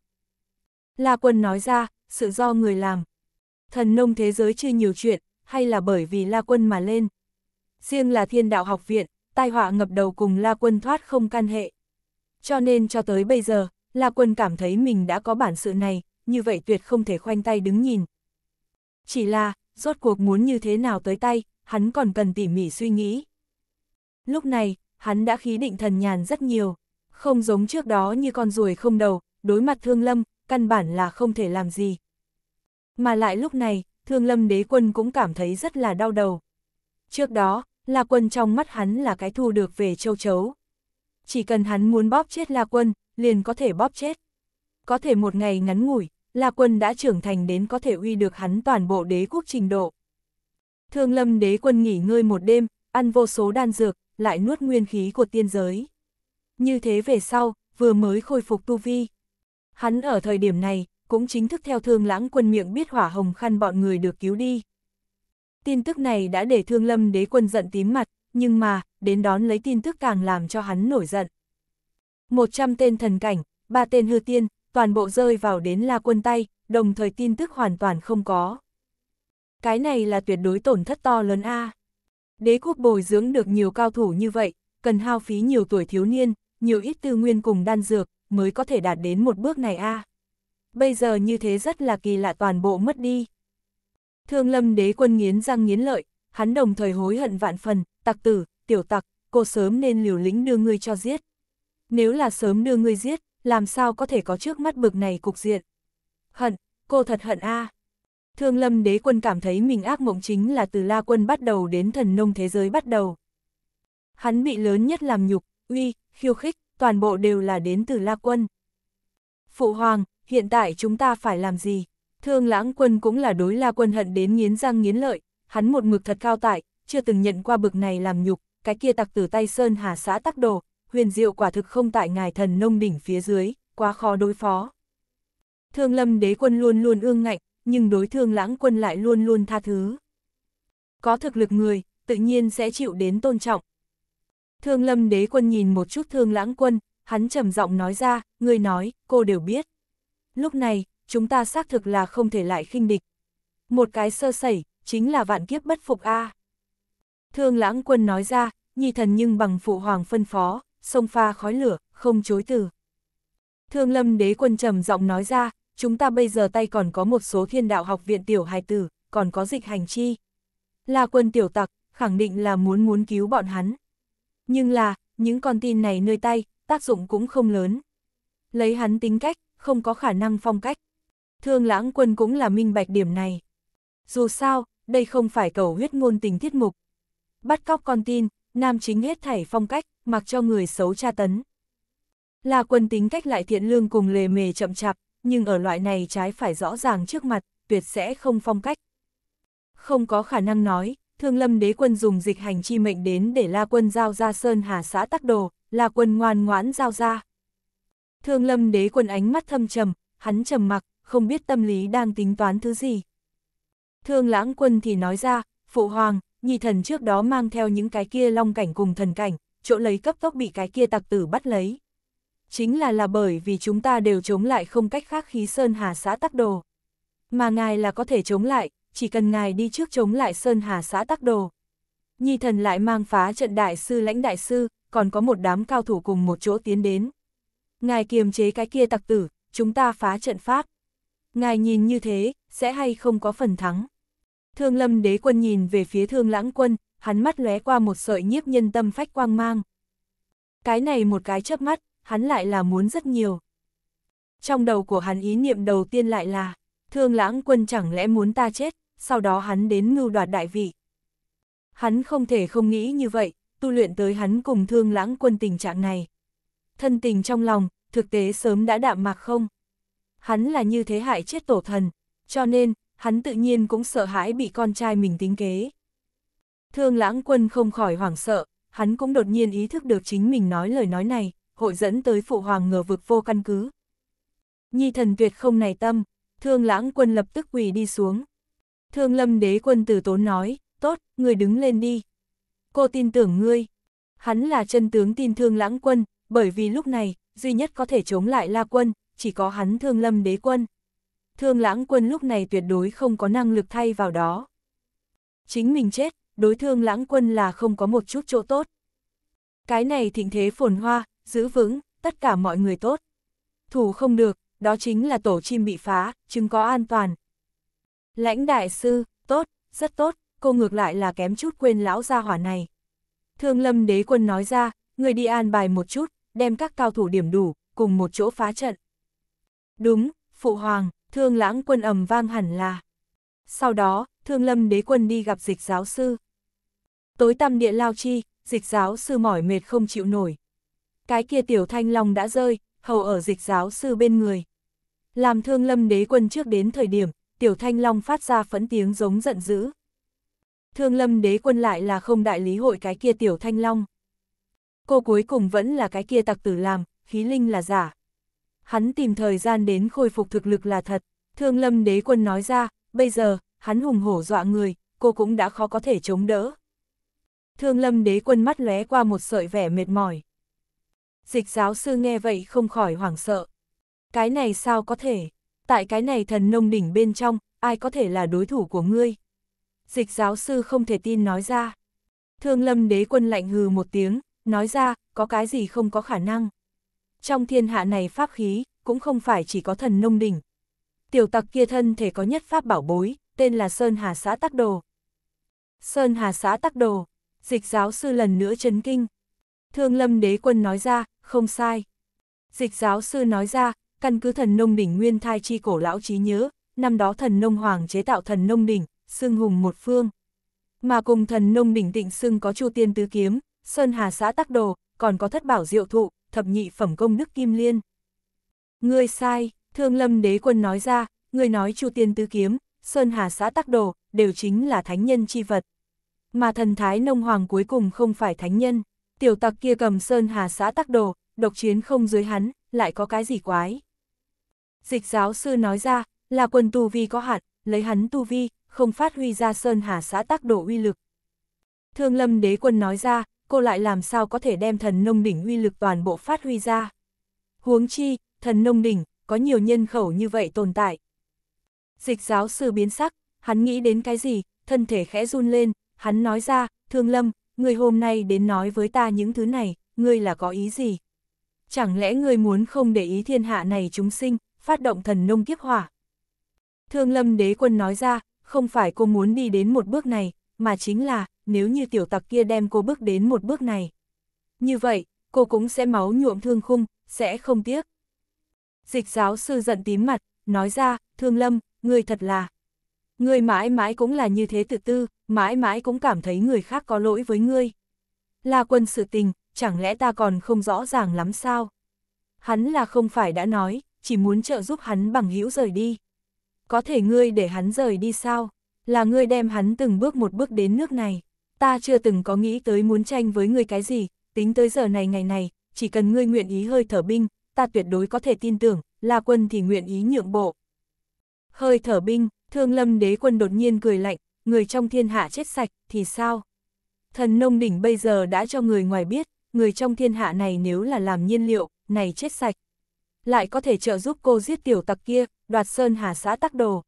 La quân nói ra, sự do người làm. Thần nông thế giới chưa nhiều chuyện, hay là bởi vì La quân mà lên. Riêng là thiên đạo học viện, tai họa ngập đầu cùng La quân thoát không can hệ. Cho nên cho tới bây giờ, La quân cảm thấy mình đã có bản sự này, như vậy tuyệt không thể khoanh tay đứng nhìn. Chỉ là, rốt cuộc muốn như thế nào tới tay, hắn còn cần tỉ mỉ suy nghĩ. Lúc này, hắn đã khí định thần nhàn rất nhiều, không giống trước đó như con ruồi không đầu, đối mặt Thương Lâm, căn bản là không thể làm gì. Mà lại lúc này, Thương Lâm đế quân cũng cảm thấy rất là đau đầu. Trước đó, La Quân trong mắt hắn là cái thu được về châu chấu. Chỉ cần hắn muốn bóp chết La Quân, liền có thể bóp chết. Có thể một ngày ngắn ngủi, La Quân đã trưởng thành đến có thể uy được hắn toàn bộ đế quốc trình độ. Thương Lâm đế quân nghỉ ngơi một đêm, ăn vô số đan dược, lại nuốt nguyên khí của tiên giới. Như thế về sau, vừa mới khôi phục tu vi. Hắn ở thời điểm này, cũng chính thức theo thương lãng quân miệng biết hỏa hồng khăn bọn người được cứu đi. Tin tức này đã để thương lâm đế quân giận tím mặt, nhưng mà, đến đón lấy tin tức càng làm cho hắn nổi giận. 100 tên thần cảnh, ba tên hư tiên, toàn bộ rơi vào đến la quân tay, đồng thời tin tức hoàn toàn không có. Cái này là tuyệt đối tổn thất to lớn A. Đế quốc bồi dưỡng được nhiều cao thủ như vậy, cần hao phí nhiều tuổi thiếu niên, nhiều ít tư nguyên cùng đan dược, mới có thể đạt đến một bước này a. À. Bây giờ như thế rất là kỳ lạ toàn bộ mất đi. Thương lâm đế quân nghiến răng nghiến lợi, hắn đồng thời hối hận vạn phần, tặc tử, tiểu tặc, cô sớm nên liều lĩnh đưa ngươi cho giết. Nếu là sớm đưa ngươi giết, làm sao có thể có trước mắt bực này cục diện. Hận, cô thật hận a. À. Thương lâm đế quân cảm thấy mình ác mộng chính là từ la quân bắt đầu đến thần nông thế giới bắt đầu. Hắn bị lớn nhất làm nhục, uy, khiêu khích, toàn bộ đều là đến từ la quân. Phụ hoàng, hiện tại chúng ta phải làm gì? Thương lãng quân cũng là đối la quân hận đến nghiến răng nghiến lợi, hắn một mực thật cao tại, chưa từng nhận qua bực này làm nhục, cái kia tặc tử tay sơn hà xã tắc đồ, huyền diệu quả thực không tại ngài thần nông đỉnh phía dưới, quá khó đối phó. Thương lâm đế quân luôn luôn ương ngạnh, nhưng đối thương lãng quân lại luôn luôn tha thứ. Có thực lực người, tự nhiên sẽ chịu đến tôn trọng. Thương lâm đế quân nhìn một chút thương lãng quân, hắn trầm giọng nói ra, người nói, cô đều biết. Lúc này, chúng ta xác thực là không thể lại khinh địch. Một cái sơ sẩy, chính là vạn kiếp bất phục a. Thương lãng quân nói ra, nhi thần nhưng bằng phụ hoàng phân phó, sông pha khói lửa, không chối từ. Thương lâm đế quân trầm giọng nói ra, chúng ta bây giờ tay còn có một số thiên đạo học viện tiểu hài tử, còn có dịch hành chi. Là quân tiểu tặc, khẳng định là muốn muốn cứu bọn hắn. Nhưng là, những con tin này nơi tay, tác dụng cũng không lớn. Lấy hắn tính cách, không có khả năng phong cách. Thương lãng quân cũng là minh bạch điểm này. Dù sao, đây không phải cầu huyết ngôn tình thiết mục. Bắt cóc con tin, nam chính hết thảy phong cách, mặc cho người xấu tra tấn. Là quân tính cách lại thiện lương cùng lề mề chậm chạp, nhưng ở loại này trái phải rõ ràng trước mặt, tuyệt sẽ không phong cách. Không có khả năng nói, Thương Lâm đế quân dùng dịch hành chi mệnh đến để La quân giao ra Sơn Hà xã tắc đồ, La quân ngoan ngoãn giao ra. Thương Lâm đế quân ánh mắt thâm trầm, hắn trầm mặc, không biết tâm lý đang tính toán thứ gì. Thương lãng quân thì nói ra, phụ hoàng, nhị thần trước đó mang theo những cái kia long cảnh cùng thần cảnh, chỗ lấy cấp tốc bị cái kia tặc tử bắt lấy chính là là bởi vì chúng ta đều chống lại không cách khác khí Sơn Hà xã tắc đồ. Mà ngài là có thể chống lại, chỉ cần ngài đi trước chống lại Sơn Hà xã tắc đồ. Nhi thần lại mang phá trận đại sư lãnh đại sư, còn có một đám cao thủ cùng một chỗ tiến đến. Ngài kiềm chế cái kia tặc tử, chúng ta phá trận pháp. Ngài nhìn như thế, sẽ hay không có phần thắng. Thương lâm đế quân nhìn về phía thương lãng quân, hắn mắt lóe qua một sợi nhiếp nhân tâm phách quang mang. Cái này một cái chớp mắt, hắn lại là muốn rất nhiều. Trong đầu của hắn ý niệm đầu tiên lại là, thương lãng quân chẳng lẽ muốn ta chết, sau đó hắn đến ngưu đoạt đại vị. Hắn không thể không nghĩ như vậy, tu luyện tới hắn cùng thương lãng quân tình trạng này. Thân tình trong lòng, thực tế sớm đã đạm mạc không? Hắn là như thế hại chết tổ thần, cho nên, hắn tự nhiên cũng sợ hãi bị con trai mình tính kế. Thương lãng quân không khỏi hoảng sợ, hắn cũng đột nhiên ý thức được chính mình nói lời nói này, hội dẫn tới phụ hoàng ngờ vực vô căn cứ. Nhi thần tuyệt không này tâm, thương lãng quân lập tức quỳ đi xuống. Thương lâm đế quân từ tốn nói, tốt, người đứng lên đi. Cô tin tưởng ngươi. Hắn là chân tướng tin thương lãng quân, bởi vì lúc này, duy nhất có thể chống lại la quân, chỉ có hắn thương lâm đế quân. Thương lãng quân lúc này tuyệt đối không có năng lực thay vào đó. Chính mình chết, đối thương lãng quân là không có một chút chỗ tốt. Cái này thịnh thế phồn hoa, giữ vững, tất cả mọi người tốt. Thủ không được, đó chính là tổ chim bị phá, chứng có an toàn. Lãnh đại sư, tốt, rất tốt, cô ngược lại là kém chút quên lão gia hỏa này. Thương lâm đế quân nói ra, người đi an bài một chút, đem các cao thủ điểm đủ, cùng một chỗ phá trận. Đúng, phụ hoàng, thương lãng quân ầm vang hẳn là. Sau đó, thương lâm đế quân đi gặp dịch giáo sư. Tối tăm địa lao chi, dịch giáo sư mỏi mệt không chịu nổi, cái kia tiểu thanh long đã rơi, hầu ở dịch giáo sư bên người. Làm thương lâm đế quân trước đến thời điểm, tiểu thanh long phát ra phẫn tiếng giống giận dữ. Thương lâm đế quân lại là không đại lý hội cái kia tiểu thanh long. Cô cuối cùng vẫn là cái kia tặc tử làm, khí linh là giả. Hắn tìm thời gian đến khôi phục thực lực là thật, thương lâm đế quân nói ra, bây giờ, hắn hùng hổ dọa người, cô cũng đã khó có thể chống đỡ. Thương lâm đế quân mắt lóe qua một sợi vẻ mệt mỏi. Dịch giáo sư nghe vậy không khỏi hoảng sợ. Cái này sao có thể? Tại cái này thần nông đỉnh bên trong, ai có thể là đối thủ của ngươi? Dịch giáo sư không thể tin nói ra. Thương lâm đế quân lạnh hừ một tiếng, nói ra, có cái gì không có khả năng. Trong thiên hạ này pháp khí, cũng không phải chỉ có thần nông đỉnh. Tiểu tặc kia thân thể có nhất pháp bảo bối, tên là Sơn Hà xã Tắc Đồ. Sơn Hà xã Tắc Đồ, dịch giáo sư lần nữa chấn kinh. Thương lâm đế quân nói ra, không sai. Dịch giáo sư nói ra, căn cứ thần nông đỉnh nguyên thai chi cổ lão trí nhớ, năm đó thần nông hoàng chế tạo thần nông đỉnh, xưng hùng một phương. Mà cùng thần nông đỉnh tịnh xưng có chu tiên tứ kiếm, sơn hà xã tắc đồ, còn có thất bảo diệu thụ, thập nhị phẩm công đức kim liên. Ngươi sai, thương lâm đế quân nói ra, ngươi nói chu tiên tứ kiếm, sơn hà xã tắc đồ, đều chính là thánh nhân chi vật. Mà thần thái nông hoàng cuối cùng không phải thánh nhân tiểu tặc kia cầm sơn hà xã tắc đồ, độc chiến không dưới hắn, lại có cái gì quái. Dịch giáo sư nói ra, là quân tu vi có hạn, lấy hắn tu vi, không phát huy ra sơn hà xã tác đồ uy lực. Thương lâm đế quân nói ra, cô lại làm sao có thể đem thần nông đỉnh uy lực toàn bộ phát huy ra. Huống chi, thần nông đỉnh, có nhiều nhân khẩu như vậy tồn tại. Dịch giáo sư biến sắc, hắn nghĩ đến cái gì, thân thể khẽ run lên, hắn nói ra, thương lâm, ngươi hôm nay đến nói với ta những thứ này, ngươi là có ý gì? Chẳng lẽ ngươi muốn không để ý thiên hạ này chúng sinh, phát động thần nông kiếp hỏa? Thương lâm đế quân nói ra, không phải cô muốn đi đến một bước này, mà chính là, nếu như tiểu tặc kia đem cô bước đến một bước này. Như vậy, cô cũng sẽ máu nhuộm thương khung, sẽ không tiếc. Dịch giáo sư giận tím mặt, nói ra, thương lâm, ngươi thật là... Ngươi mãi mãi cũng là như thế tự tư, mãi mãi cũng cảm thấy người khác có lỗi với ngươi. La quân sự tình, chẳng lẽ ta còn không rõ ràng lắm sao? Hắn là không phải đã nói, chỉ muốn trợ giúp hắn bằng hữu rời đi. Có thể ngươi để hắn rời đi sao? Là ngươi đem hắn từng bước một bước đến nước này. Ta chưa từng có nghĩ tới muốn tranh với ngươi cái gì, tính tới giờ này ngày này, chỉ cần ngươi nguyện ý hơi thở binh, ta tuyệt đối có thể tin tưởng, là quân thì nguyện ý nhượng bộ. Hơi thở binh, Thương lâm đế quân đột nhiên cười lạnh, người trong thiên hạ chết sạch, thì sao? Thần nông đỉnh bây giờ đã cho người ngoài biết, người trong thiên hạ này nếu là làm nhiên liệu, này chết sạch. Lại có thể trợ giúp cô giết tiểu tặc kia, đoạt sơn hà xã tắc đồ.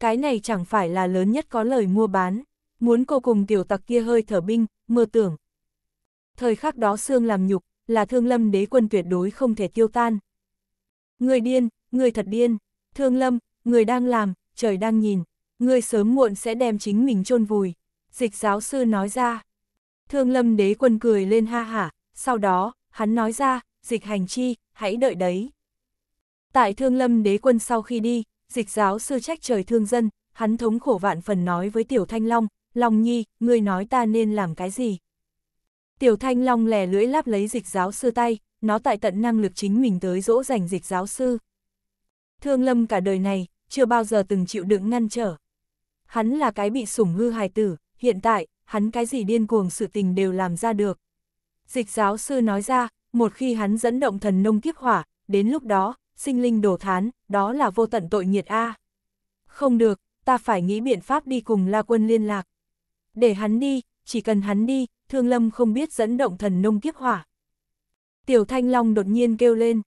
Cái này chẳng phải là lớn nhất có lời mua bán, muốn cô cùng tiểu tặc kia hơi thở binh, mơ tưởng. Thời khắc đó xương làm nhục, là thương lâm đế quân tuyệt đối không thể tiêu tan. Người điên, người thật điên, thương lâm, người đang làm, trời đang nhìn, ngươi sớm muộn sẽ đem chính mình chôn vùi, dịch giáo sư nói ra. Thương lâm đế quân cười lên ha hả, sau đó, hắn nói ra, dịch hành chi, hãy đợi đấy. Tại thương lâm đế quân sau khi đi, dịch giáo sư trách trời thương dân, hắn thống khổ vạn phần nói với tiểu thanh long, long nhi, ngươi nói ta nên làm cái gì. Tiểu thanh long lè lưỡi láp lấy dịch giáo sư tay, nó tại tận năng lực chính mình tới dỗ dành dịch giáo sư. Thương lâm cả đời này, chưa bao giờ từng chịu đựng ngăn trở. Hắn là cái bị sủng hư hài tử, hiện tại, hắn cái gì điên cuồng sự tình đều làm ra được. Dịch giáo sư nói ra, một khi hắn dẫn động thần nông kiếp hỏa, đến lúc đó, sinh linh đổ thán, đó là vô tận tội nghiệt A. Không được, ta phải nghĩ biện pháp đi cùng La Quân liên lạc. Để hắn đi, chỉ cần hắn đi, Thương Lâm không biết dẫn động thần nông kiếp hỏa. Tiểu Thanh Long đột nhiên kêu lên.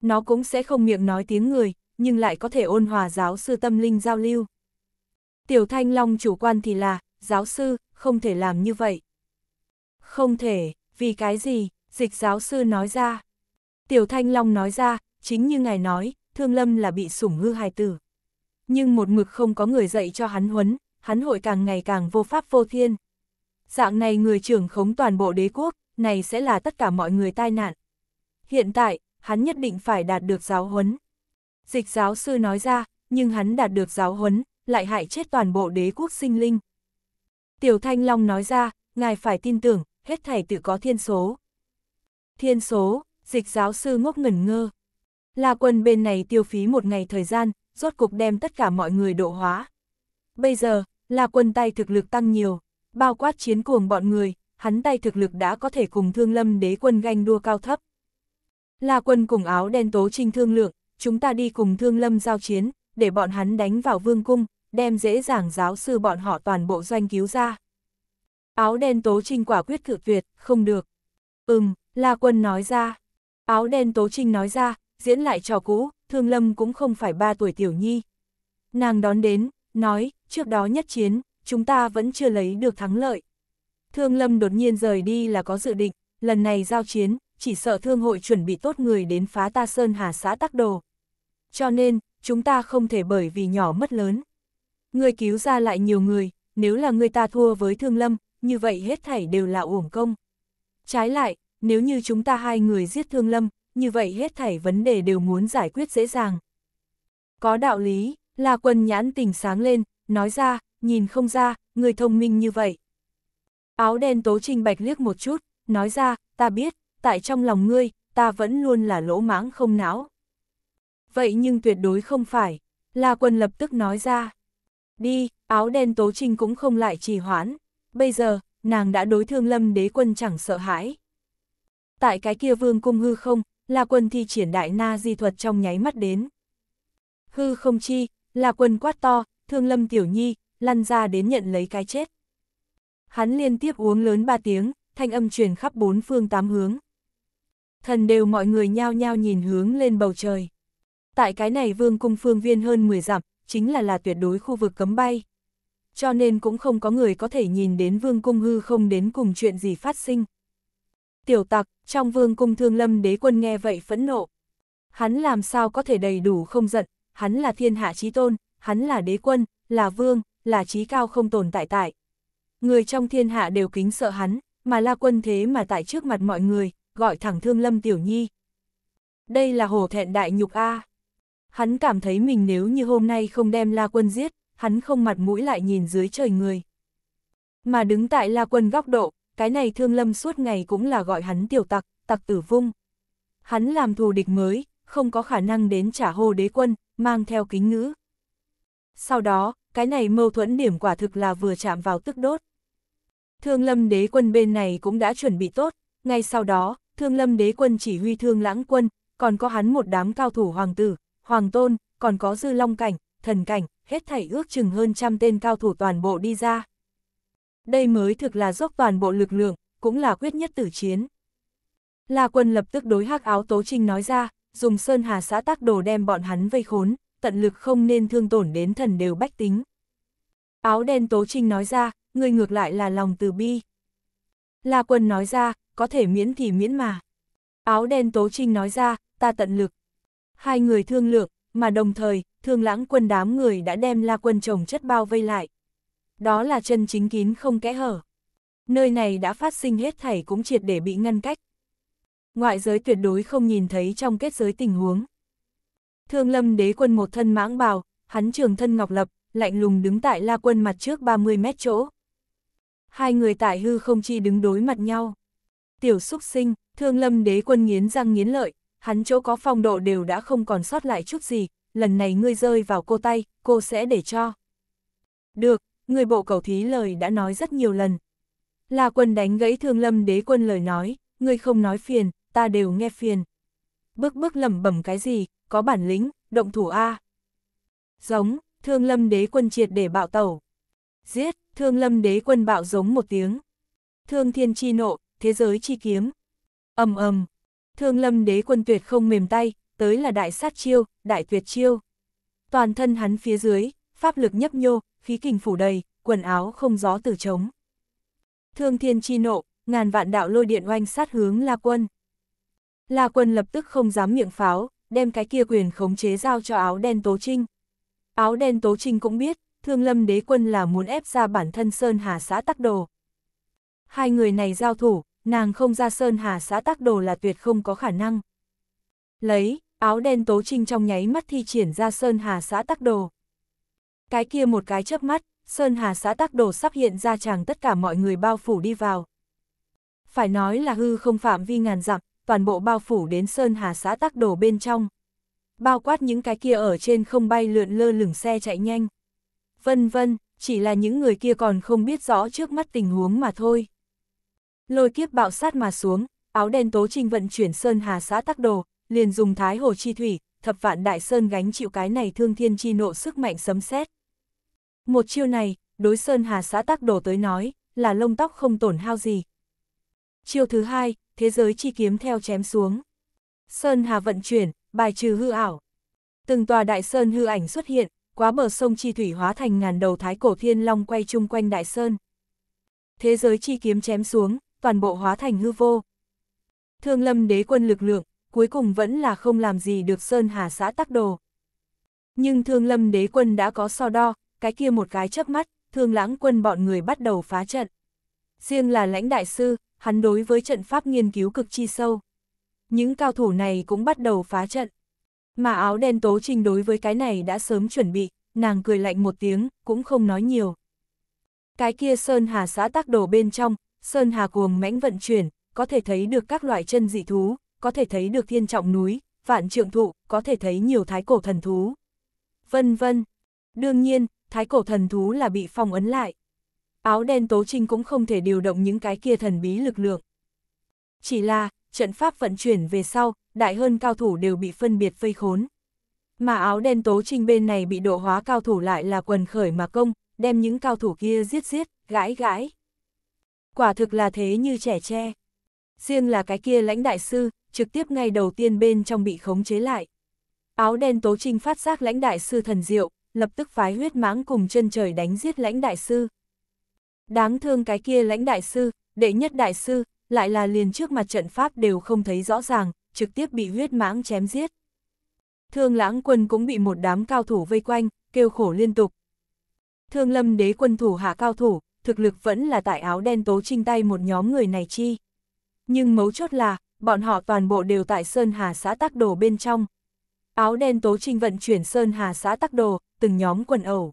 Nó cũng sẽ không miệng nói tiếng người, nhưng lại có thể ôn hòa giáo sư tâm linh giao lưu. Tiểu Thanh Long chủ quan thì là, giáo sư, không thể làm như vậy. Không thể, vì cái gì, dịch giáo sư nói ra. Tiểu Thanh Long nói ra, chính như ngài nói, Thương Lâm là bị sủng hư hài tử. Nhưng một mực không có người dạy cho hắn huấn, hắn hội càng ngày càng vô pháp vô thiên. Dạng này người trưởng khống toàn bộ đế quốc, này sẽ là tất cả mọi người tai nạn. Hiện tại, hắn nhất định phải đạt được giáo huấn. Dịch giáo sư nói ra, nhưng hắn đạt được giáo huấn, lại hại chết toàn bộ đế quốc sinh linh. Tiểu Thanh Long nói ra, ngài phải tin tưởng, hết thảy tự có thiên số. Thiên số, dịch giáo sư ngốc ngẩn ngơ. La quân bên này tiêu phí một ngày thời gian, rốt cục đem tất cả mọi người độ hóa. Bây giờ, La quân tay thực lực tăng nhiều, bao quát chiến cuồng bọn người, hắn tay thực lực đã có thể cùng thương lâm đế quân ganh đua cao thấp. La quân cùng áo đen tố trinh thương lượng, chúng ta đi cùng Thương Lâm giao chiến, để bọn hắn đánh vào vương cung, đem dễ dàng giáo sư bọn họ toàn bộ doanh cứu ra. Áo đen tố trinh quả quyết cự tuyệt, không được. Ừm, La Quân nói ra. Áo đen tố trinh nói ra, diễn lại trò cũ, Thương Lâm cũng không phải ba tuổi tiểu nhi. Nàng đón đến, nói, trước đó nhất chiến, chúng ta vẫn chưa lấy được thắng lợi. Thương Lâm đột nhiên rời đi là có dự định, lần này giao chiến, chỉ sợ thương hội chuẩn bị tốt người đến phá ta sơn hà xã tắc đồ, cho nên, chúng ta không thể bởi vì nhỏ mất lớn. Người cứu ra lại nhiều người, nếu là người ta thua với Thương Lâm, như vậy hết thảy đều là uổng công. Trái lại, nếu như chúng ta hai người giết Thương Lâm, như vậy hết thảy vấn đề đều muốn giải quyết dễ dàng. Có đạo lý, là quân nhãn tỉnh sáng lên, nói ra, nhìn không ra, người thông minh như vậy. Áo đen tố trình bạch liếc một chút, nói ra, ta biết, tại trong lòng ngươi, ta vẫn luôn là lỗ mãng không não vậy nhưng tuyệt đối không phải. La Quân lập tức nói ra. Đi, áo đen Tố Trinh cũng không lại trì hoãn. Bây giờ, nàng đã đối thương lâm đế quân chẳng sợ hãi. Tại cái kia vương cung hư không, La Quân thi triển đại na di thuật trong nháy mắt đến. Hư không chi, La Quân quát to, thương lâm tiểu nhi, lăn ra đến nhận lấy cái chết. Hắn liên tiếp uống lớn ba tiếng, thanh âm truyền khắp bốn phương tám hướng. Thần đều mọi người nhao nhao nhìn hướng lên bầu trời tại cái này vương cung phương viên hơn 10 dặm, chính là là tuyệt đối khu vực cấm bay. Cho nên cũng không có người có thể nhìn đến vương cung hư không đến cùng chuyện gì phát sinh. Tiểu tặc, trong vương cung thương lâm đế quân nghe vậy phẫn nộ. Hắn làm sao có thể đầy đủ không giận, hắn là thiên hạ trí tôn, hắn là đế quân, là vương, là trí cao không tồn tại tại. Người trong thiên hạ đều kính sợ hắn, mà la quân thế mà tại trước mặt mọi người, gọi thẳng thương lâm tiểu nhi. Đây là hồ thẹn đại nhục A. À hắn cảm thấy mình nếu như hôm nay không đem La Quân giết, hắn không mặt mũi lại nhìn dưới trời người. Mà đứng tại La Quân góc độ, cái này thương lâm suốt ngày cũng là gọi hắn tiểu tặc, tặc tử vung. Hắn làm thù địch mới, không có khả năng đến trả hô đế quân, mang theo kính ngữ. Sau đó, cái này mâu thuẫn điểm quả thực là vừa chạm vào tức đốt. Thương lâm đế quân bên này cũng đã chuẩn bị tốt, ngay sau đó, thương lâm đế quân chỉ huy thương lãng quân, còn có hắn một đám cao thủ hoàng tử, hoàng tôn, còn có dư long cảnh, thần cảnh, hết thảy ước chừng hơn trăm tên cao thủ toàn bộ đi ra. Đây mới thực là dốc toàn bộ lực lượng, cũng là quyết nhất tử chiến. La quân lập tức đối hắc áo tố trinh nói ra, dùng sơn hà xã tác đồ đem bọn hắn vây khốn, tận lực không nên thương tổn đến thần đều bách tính. Áo đen tố trinh nói ra, người ngược lại là lòng từ bi. La quân nói ra, có thể miễn thì miễn mà. Áo đen tố trinh nói ra, ta tận lực, Hai người thương lượng mà đồng thời, thương lãng quân đám người đã đem la quân trồng chất bao vây lại. Đó là chân chính kín không kẽ hở. Nơi này đã phát sinh hết thảy cũng triệt để bị ngăn cách. Ngoại giới tuyệt đối không nhìn thấy trong kết giới tình huống. Thương lâm đế quân một thân mãng bào, hắn trường thân ngọc lập, lạnh lùng đứng tại la quân mặt trước 30 mét chỗ. Hai người tại hư không chi đứng đối mặt nhau. Tiểu xúc sinh, thương lâm đế quân nghiến răng nghiến lợi, hắn chỗ có phong độ đều đã không còn sót lại chút gì, lần này ngươi rơi vào cô tay, cô sẽ để cho. Được, người bộ cầu thí lời đã nói rất nhiều lần. Là quân đánh gãy thương lâm đế quân lời nói, ngươi không nói phiền, ta đều nghe phiền. Bước bước lầm bẩm cái gì, có bản lĩnh, động thủ A. Giống, thương lâm đế quân triệt để bạo tẩu. Giết, thương lâm đế quân bạo giống một tiếng. Thương thiên chi nộ, thế giới chi kiếm. ầm ầm Thương lâm đế quân tuyệt không mềm tay, tới là đại sát chiêu, đại tuyệt chiêu. Toàn thân hắn phía dưới, pháp lực nhấp nhô, khí kình phủ đầy, quần áo không gió từ trống. Thương thiên chi nộ, ngàn vạn đạo lôi điện oanh sát hướng La Quân. La Quân lập tức không dám miệng pháo, đem cái kia quyền khống chế giao cho áo đen Tố Trinh. Áo đen Tố Trinh cũng biết, thương lâm đế quân là muốn ép ra bản thân Sơn Hà xã tắc đồ. Hai người này giao thủ, nàng không ra sơn hà xã tác đồ là tuyệt không có khả năng. Lấy, áo đen tố trinh trong nháy mắt thi triển ra sơn hà xã tác đồ. Cái kia một cái chớp mắt, sơn hà xã tác đồ sắp hiện ra chàng tất cả mọi người bao phủ đi vào. Phải nói là hư không phạm vi ngàn dặm, toàn bộ bao phủ đến sơn hà xã tác đồ bên trong. Bao quát những cái kia ở trên không bay lượn lơ lửng xe chạy nhanh. Vân vân, chỉ là những người kia còn không biết rõ trước mắt tình huống mà thôi. Lôi kiếp bạo sát mà xuống, áo đen tố trình vận chuyển sơn hà xã tắc đồ, liền dùng thái hồ chi thủy, thập vạn đại sơn gánh chịu cái này thương thiên chi nộ sức mạnh sấm sét. Một chiêu này, đối sơn hà xã tắc đồ tới nói, là lông tóc không tổn hao gì. Chiêu thứ hai, thế giới chi kiếm theo chém xuống. Sơn hà vận chuyển, bài trừ hư ảo. Từng tòa đại sơn hư ảnh xuất hiện, quá bờ sông chi thủy hóa thành ngàn đầu thái cổ thiên long quay chung quanh đại sơn. Thế giới chi kiếm chém xuống, toàn bộ hóa thành hư vô. Thương lâm đế quân lực lượng, cuối cùng vẫn là không làm gì được Sơn Hà xã tắc đồ. Nhưng thương lâm đế quân đã có so đo, cái kia một cái chớp mắt, thương lãng quân bọn người bắt đầu phá trận. Riêng là lãnh đại sư, hắn đối với trận pháp nghiên cứu cực chi sâu. Những cao thủ này cũng bắt đầu phá trận. Mà áo đen tố trình đối với cái này đã sớm chuẩn bị, nàng cười lạnh một tiếng, cũng không nói nhiều. Cái kia sơn hà xã tác đồ bên trong, Sơn Hà cuồng mãnh vận chuyển, có thể thấy được các loại chân dị thú, có thể thấy được thiên trọng núi, vạn trượng thụ, có thể thấy nhiều thái cổ thần thú. Vân vân. Đương nhiên, thái cổ thần thú là bị phong ấn lại. Áo đen tố trinh cũng không thể điều động những cái kia thần bí lực lượng. Chỉ là, trận pháp vận chuyển về sau, đại hơn cao thủ đều bị phân biệt vây khốn. Mà áo đen tố trinh bên này bị độ hóa cao thủ lại là quần khởi mà công, đem những cao thủ kia giết giết, gãi gãi quả thực là thế như trẻ tre. Riêng là cái kia lãnh đại sư, trực tiếp ngay đầu tiên bên trong bị khống chế lại. Áo đen tố trinh phát giác lãnh đại sư thần diệu, lập tức phái huyết mãng cùng chân trời đánh giết lãnh đại sư. Đáng thương cái kia lãnh đại sư, đệ nhất đại sư, lại là liền trước mặt trận pháp đều không thấy rõ ràng, trực tiếp bị huyết mãng chém giết. Thương lãng quân cũng bị một đám cao thủ vây quanh, kêu khổ liên tục. Thương lâm đế quân thủ hạ cao thủ, thực lực vẫn là tại áo đen tố trinh tay một nhóm người này chi. Nhưng mấu chốt là, bọn họ toàn bộ đều tại Sơn Hà xã Tắc Đồ bên trong. Áo đen tố trinh vận chuyển Sơn Hà xã Tắc Đồ, từng nhóm quần ẩu.